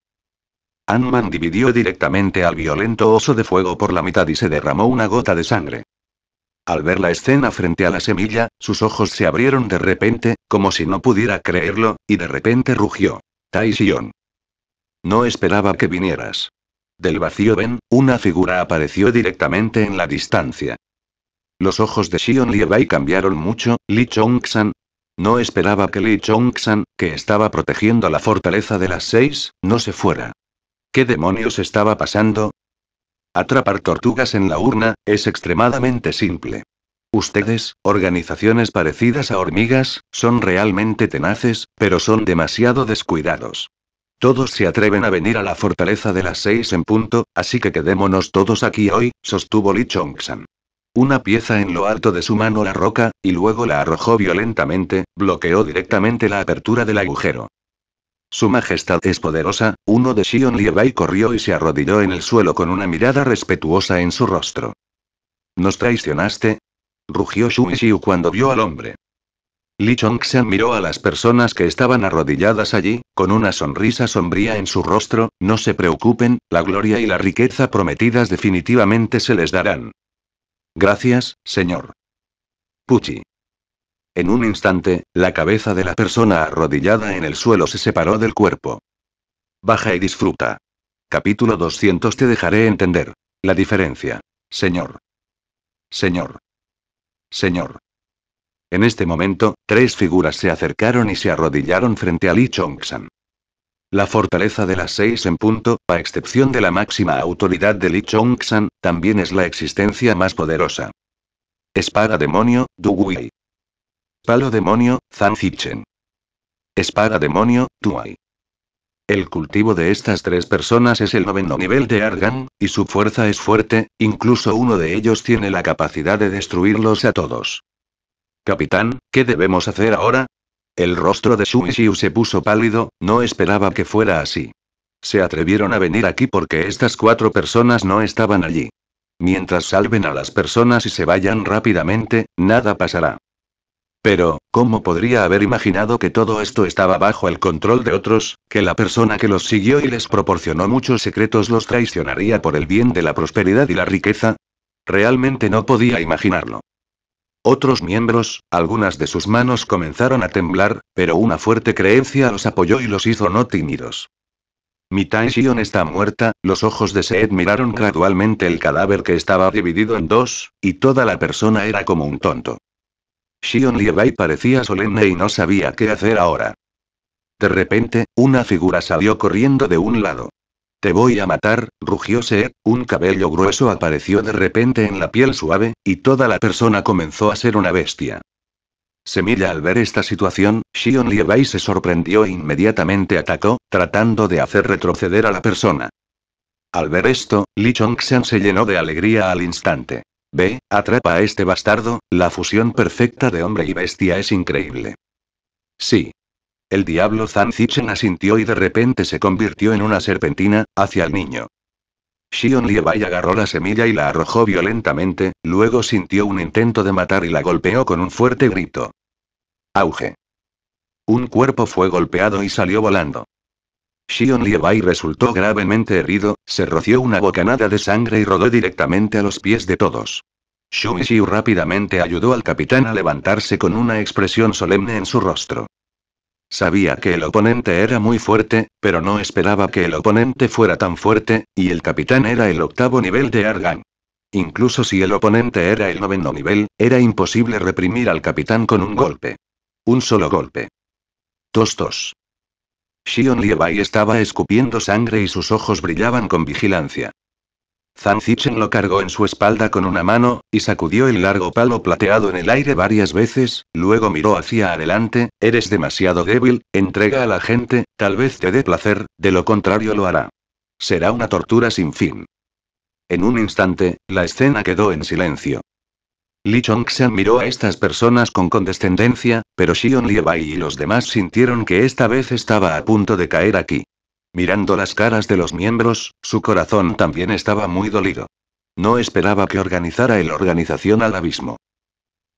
Anman dividió directamente al violento oso de fuego por la mitad y se derramó una gota de sangre. Al ver la escena frente a la semilla, sus ojos se abrieron de repente, como si no pudiera creerlo, y de repente rugió. Xion. No esperaba que vinieras. Del vacío ven, una figura apareció directamente en la distancia. Los ojos de Xion Liebai cambiaron mucho, Li San No esperaba que Li San, que estaba protegiendo la fortaleza de las seis, no se fuera. ¿Qué demonios estaba pasando? Atrapar tortugas en la urna, es extremadamente simple. Ustedes, organizaciones parecidas a hormigas, son realmente tenaces, pero son demasiado descuidados. Todos se atreven a venir a la fortaleza de las seis en punto, así que quedémonos todos aquí hoy, sostuvo Li chongsan una pieza en lo alto de su mano la roca, y luego la arrojó violentamente, bloqueó directamente la apertura del agujero. Su Majestad es poderosa, uno de Xion Liebai corrió y se arrodilló en el suelo con una mirada respetuosa en su rostro. ¿Nos traicionaste? rugió Xu Xiu cuando vio al hombre. Li se miró a las personas que estaban arrodilladas allí, con una sonrisa sombría en su rostro, no se preocupen, la gloria y la riqueza prometidas definitivamente se les darán. Gracias, señor. Puchi. En un instante, la cabeza de la persona arrodillada en el suelo se separó del cuerpo. Baja y disfruta. Capítulo 200 Te dejaré entender. La diferencia. Señor. Señor. Señor. En este momento, tres figuras se acercaron y se arrodillaron frente a Lee Chong-san. La fortaleza de las seis en punto, a excepción de la máxima autoridad de Li San, también es la existencia más poderosa. Espada demonio, Du Gui. Palo demonio, Zhang Zichen. Espada demonio, Tuai. El cultivo de estas tres personas es el noveno nivel de Argan, y su fuerza es fuerte, incluso uno de ellos tiene la capacidad de destruirlos a todos. Capitán, ¿qué debemos hacer ahora? El rostro de Xiu se puso pálido, no esperaba que fuera así. Se atrevieron a venir aquí porque estas cuatro personas no estaban allí. Mientras salven a las personas y se vayan rápidamente, nada pasará. Pero, ¿cómo podría haber imaginado que todo esto estaba bajo el control de otros, que la persona que los siguió y les proporcionó muchos secretos los traicionaría por el bien de la prosperidad y la riqueza? Realmente no podía imaginarlo. Otros miembros, algunas de sus manos comenzaron a temblar, pero una fuerte creencia los apoyó y los hizo no tímidos. Mi Xion está muerta, los ojos de Seed miraron gradualmente el cadáver que estaba dividido en dos, y toda la persona era como un tonto. Shion Liebai parecía solemne y no sabía qué hacer ahora. De repente, una figura salió corriendo de un lado. Te voy a matar, rugió un cabello grueso apareció de repente en la piel suave, y toda la persona comenzó a ser una bestia. Semilla al ver esta situación, Shion Liebai se sorprendió e inmediatamente atacó, tratando de hacer retroceder a la persona. Al ver esto, Li Chongxian se llenó de alegría al instante. Ve, atrapa a este bastardo, la fusión perfecta de hombre y bestia es increíble. Sí, el diablo Zan asintió y de repente se convirtió en una serpentina, hacia el niño. Xion Liebai agarró la semilla y la arrojó violentamente, luego sintió un intento de matar y la golpeó con un fuerte grito. Auge. Un cuerpo fue golpeado y salió volando. Xion Liebai resultó gravemente herido, se roció una bocanada de sangre y rodó directamente a los pies de todos. Xiu rápidamente ayudó al capitán a levantarse con una expresión solemne en su rostro. Sabía que el oponente era muy fuerte, pero no esperaba que el oponente fuera tan fuerte, y el capitán era el octavo nivel de Argan. Incluso si el oponente era el noveno nivel, era imposible reprimir al capitán con un golpe. Un solo golpe. Tostos. tos. Shion estaba escupiendo sangre y sus ojos brillaban con vigilancia. Zhang Zichen lo cargó en su espalda con una mano, y sacudió el largo palo plateado en el aire varias veces, luego miró hacia adelante, eres demasiado débil, entrega a la gente, tal vez te dé placer, de lo contrario lo hará. Será una tortura sin fin. En un instante, la escena quedó en silencio. Li Chongxian miró a estas personas con condescendencia, pero Xion Liebai y los demás sintieron que esta vez estaba a punto de caer aquí. Mirando las caras de los miembros, su corazón también estaba muy dolido. No esperaba que organizara el organización al abismo.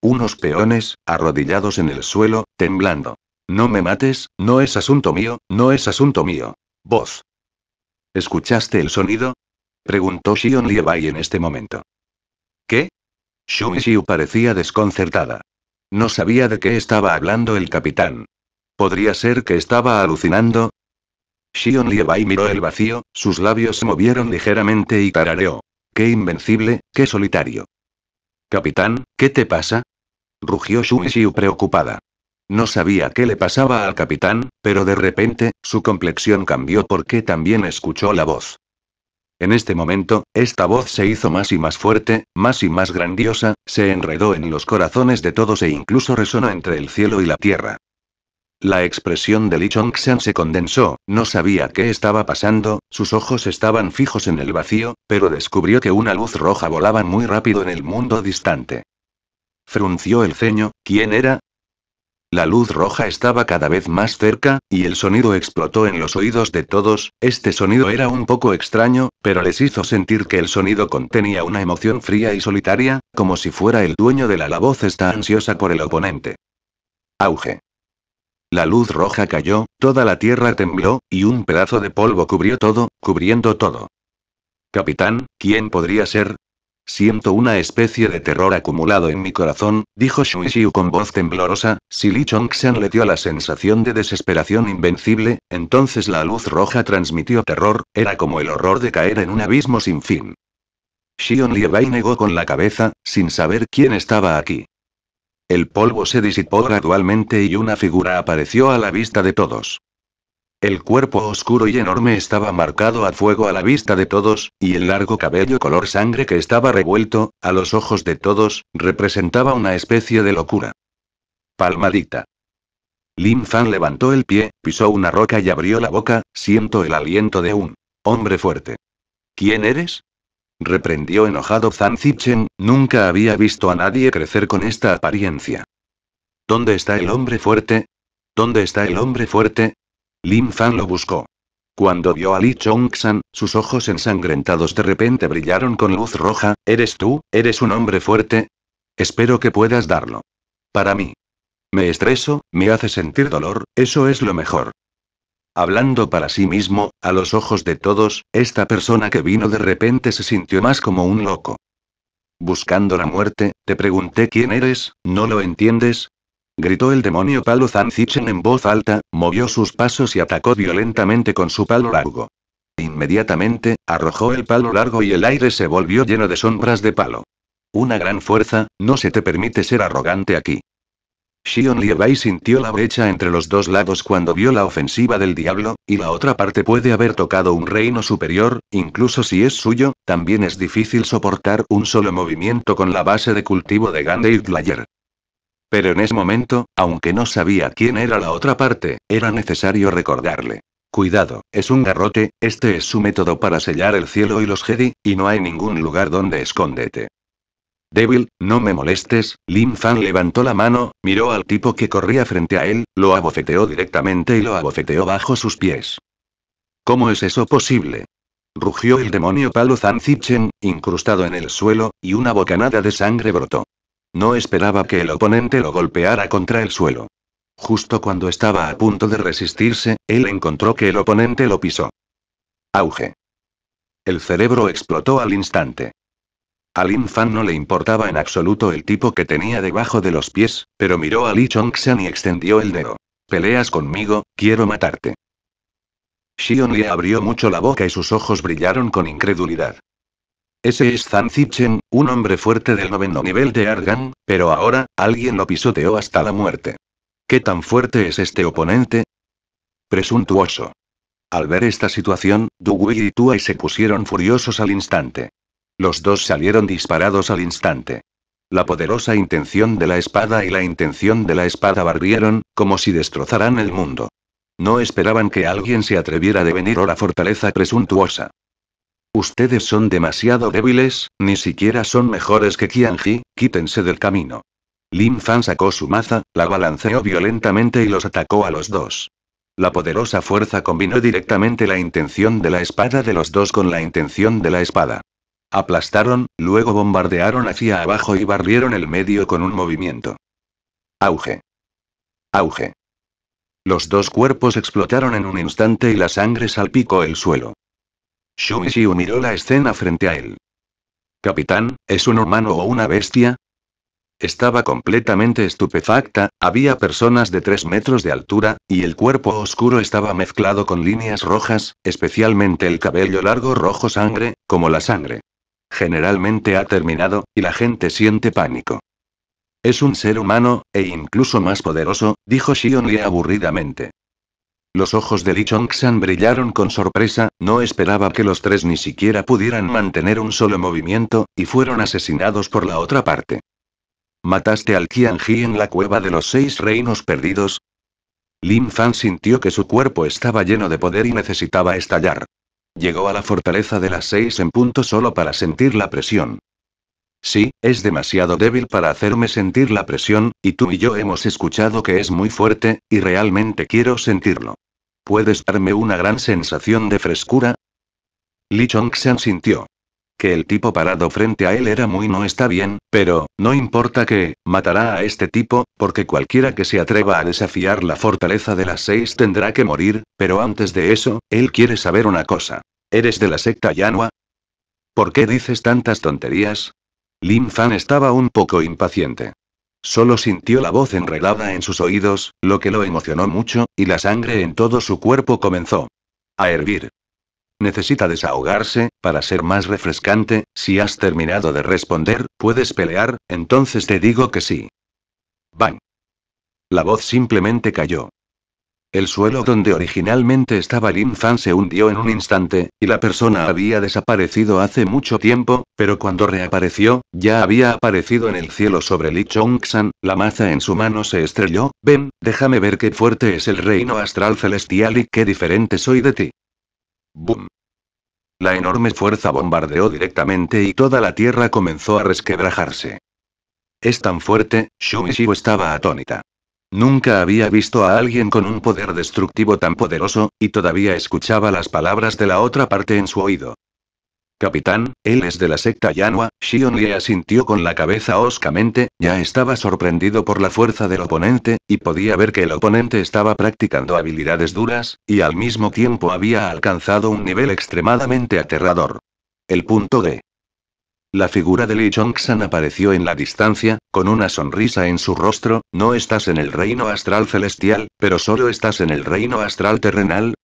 Unos peones, arrodillados en el suelo, temblando. No me mates, no es asunto mío, no es asunto mío. Voz. ¿Escuchaste el sonido? Preguntó Shion Liebai en este momento. ¿Qué? Xu Shiu parecía desconcertada. No sabía de qué estaba hablando el capitán. Podría ser que estaba alucinando, Shion y miró el vacío, sus labios se movieron ligeramente y tarareó. ¡Qué invencible, qué solitario! Capitán, ¿qué te pasa? Rugió Shun preocupada. No sabía qué le pasaba al capitán, pero de repente, su complexión cambió porque también escuchó la voz. En este momento, esta voz se hizo más y más fuerte, más y más grandiosa, se enredó en los corazones de todos e incluso resonó entre el cielo y la tierra. La expresión de Lee chong se condensó, no sabía qué estaba pasando, sus ojos estaban fijos en el vacío, pero descubrió que una luz roja volaba muy rápido en el mundo distante. Frunció el ceño, ¿quién era? La luz roja estaba cada vez más cerca, y el sonido explotó en los oídos de todos, este sonido era un poco extraño, pero les hizo sentir que el sonido contenía una emoción fría y solitaria, como si fuera el dueño de la, la voz está ansiosa por el oponente. Auge. La luz roja cayó, toda la tierra tembló, y un pedazo de polvo cubrió todo, cubriendo todo. Capitán, ¿quién podría ser? Siento una especie de terror acumulado en mi corazón, dijo Shui con voz temblorosa. Si Li Chongxian le dio la sensación de desesperación invencible, entonces la luz roja transmitió terror, era como el horror de caer en un abismo sin fin. Xion Liebai negó con la cabeza, sin saber quién estaba aquí. El polvo se disipó gradualmente y una figura apareció a la vista de todos. El cuerpo oscuro y enorme estaba marcado a fuego a la vista de todos, y el largo cabello color sangre que estaba revuelto, a los ojos de todos, representaba una especie de locura. Palmadita. Lin Fan levantó el pie, pisó una roca y abrió la boca, siento el aliento de un hombre fuerte. ¿Quién eres? reprendió enojado Zhang Zichen, nunca había visto a nadie crecer con esta apariencia. ¿Dónde está el hombre fuerte? ¿Dónde está el hombre fuerte? Lin Fan lo buscó. Cuando vio a Li Chong-san, sus ojos ensangrentados de repente brillaron con luz roja, ¿eres tú, eres un hombre fuerte? Espero que puedas darlo. Para mí. Me estreso, me hace sentir dolor, eso es lo mejor. Hablando para sí mismo, a los ojos de todos, esta persona que vino de repente se sintió más como un loco. Buscando la muerte, te pregunté quién eres, ¿no lo entiendes? Gritó el demonio Palo Zanzichen en voz alta, movió sus pasos y atacó violentamente con su palo largo. Inmediatamente, arrojó el palo largo y el aire se volvió lleno de sombras de palo. Una gran fuerza, no se te permite ser arrogante aquí. Xion Liebai sintió la brecha entre los dos lados cuando vio la ofensiva del diablo, y la otra parte puede haber tocado un reino superior, incluso si es suyo, también es difícil soportar un solo movimiento con la base de cultivo de Gandalf Pero en ese momento, aunque no sabía quién era la otra parte, era necesario recordarle. Cuidado, es un garrote, este es su método para sellar el cielo y los Jedi, y no hay ningún lugar donde escóndete. Débil, no me molestes, Lin Fan levantó la mano, miró al tipo que corría frente a él, lo abofeteó directamente y lo abofeteó bajo sus pies. ¿Cómo es eso posible? Rugió el demonio palo Zipchen, incrustado en el suelo, y una bocanada de sangre brotó. No esperaba que el oponente lo golpeara contra el suelo. Justo cuando estaba a punto de resistirse, él encontró que el oponente lo pisó. Auge. El cerebro explotó al instante. A Lin Fan no le importaba en absoluto el tipo que tenía debajo de los pies, pero miró a Li Chongshan y extendió el dedo. Peleas conmigo, quiero matarte. Xion Li abrió mucho la boca y sus ojos brillaron con incredulidad. Ese es Zan Zichen, un hombre fuerte del noveno nivel de Argan, pero ahora, alguien lo pisoteó hasta la muerte. ¿Qué tan fuerte es este oponente? Presuntuoso. Al ver esta situación, Du Wei y Tuai se pusieron furiosos al instante. Los dos salieron disparados al instante. La poderosa intención de la espada y la intención de la espada barrieron, como si destrozaran el mundo. No esperaban que alguien se atreviera a devenir la fortaleza presuntuosa. Ustedes son demasiado débiles, ni siquiera son mejores que Qianji, quítense del camino. Lin Fan sacó su maza, la balanceó violentamente y los atacó a los dos. La poderosa fuerza combinó directamente la intención de la espada de los dos con la intención de la espada. Aplastaron, luego bombardearon hacia abajo y barrieron el medio con un movimiento. Auge. Auge. Los dos cuerpos explotaron en un instante y la sangre salpicó el suelo. Shumishiu miró la escena frente a él. Capitán, ¿es un humano o una bestia? Estaba completamente estupefacta, había personas de 3 metros de altura, y el cuerpo oscuro estaba mezclado con líneas rojas, especialmente el cabello largo rojo sangre, como la sangre generalmente ha terminado, y la gente siente pánico. Es un ser humano, e incluso más poderoso, dijo Xion Li aburridamente. Los ojos de Li Chong-san brillaron con sorpresa, no esperaba que los tres ni siquiera pudieran mantener un solo movimiento, y fueron asesinados por la otra parte. ¿Mataste al Qianji en la cueva de los seis reinos perdidos? Lin Fan sintió que su cuerpo estaba lleno de poder y necesitaba estallar. Llegó a la fortaleza de las seis en punto solo para sentir la presión. Sí, es demasiado débil para hacerme sentir la presión, y tú y yo hemos escuchado que es muy fuerte, y realmente quiero sentirlo. ¿Puedes darme una gran sensación de frescura? Li Chongxian sintió. Que el tipo parado frente a él era muy no está bien, pero, no importa que, matará a este tipo, porque cualquiera que se atreva a desafiar la fortaleza de las seis tendrá que morir, pero antes de eso, él quiere saber una cosa. ¿Eres de la secta Yanua? ¿Por qué dices tantas tonterías? Lin Fan estaba un poco impaciente. Solo sintió la voz enredada en sus oídos, lo que lo emocionó mucho, y la sangre en todo su cuerpo comenzó a hervir. Necesita desahogarse, para ser más refrescante, si has terminado de responder, ¿puedes pelear? Entonces te digo que sí. Bang. La voz simplemente cayó. El suelo donde originalmente estaba Lin Fan se hundió en un instante, y la persona había desaparecido hace mucho tiempo, pero cuando reapareció, ya había aparecido en el cielo sobre Li San, la maza en su mano se estrelló, ven, déjame ver qué fuerte es el reino astral celestial y qué diferente soy de ti. Boom. La enorme fuerza bombardeó directamente y toda la tierra comenzó a resquebrajarse. Es tan fuerte, Shumishibu estaba atónita. Nunca había visto a alguien con un poder destructivo tan poderoso, y todavía escuchaba las palabras de la otra parte en su oído. Capitán, él es de la secta Yanua, Shion le asintió con la cabeza oscamente, ya estaba sorprendido por la fuerza del oponente, y podía ver que el oponente estaba practicando habilidades duras, y al mismo tiempo había alcanzado un nivel extremadamente aterrador. El punto D. La figura de Lee Jong-san apareció en la distancia, con una sonrisa en su rostro, no estás en el reino astral celestial, pero solo estás en el reino astral terrenal,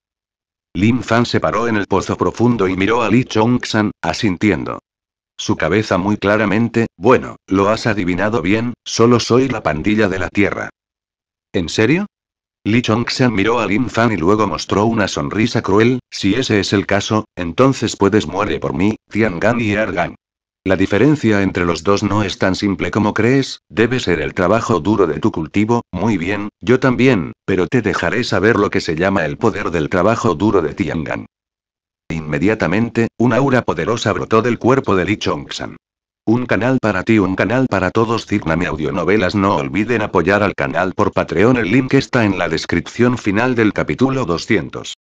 Lin Fan se paró en el pozo profundo y miró a Li San asintiendo. Su cabeza muy claramente, bueno, lo has adivinado bien, solo soy la pandilla de la Tierra. ¿En serio? Li San miró a Lin Fan y luego mostró una sonrisa cruel, si ese es el caso, entonces puedes muere por mí, Tian Gan y er Gan. La diferencia entre los dos no es tan simple como crees, debe ser el trabajo duro de tu cultivo, muy bien, yo también, pero te dejaré saber lo que se llama el poder del trabajo duro de Tiangan. Inmediatamente, un aura poderosa brotó del cuerpo de Li Chongsan. Un canal para ti, un canal para todos. audio Audionovelas. No olviden apoyar al canal por Patreon. El link está en la descripción final del capítulo 200.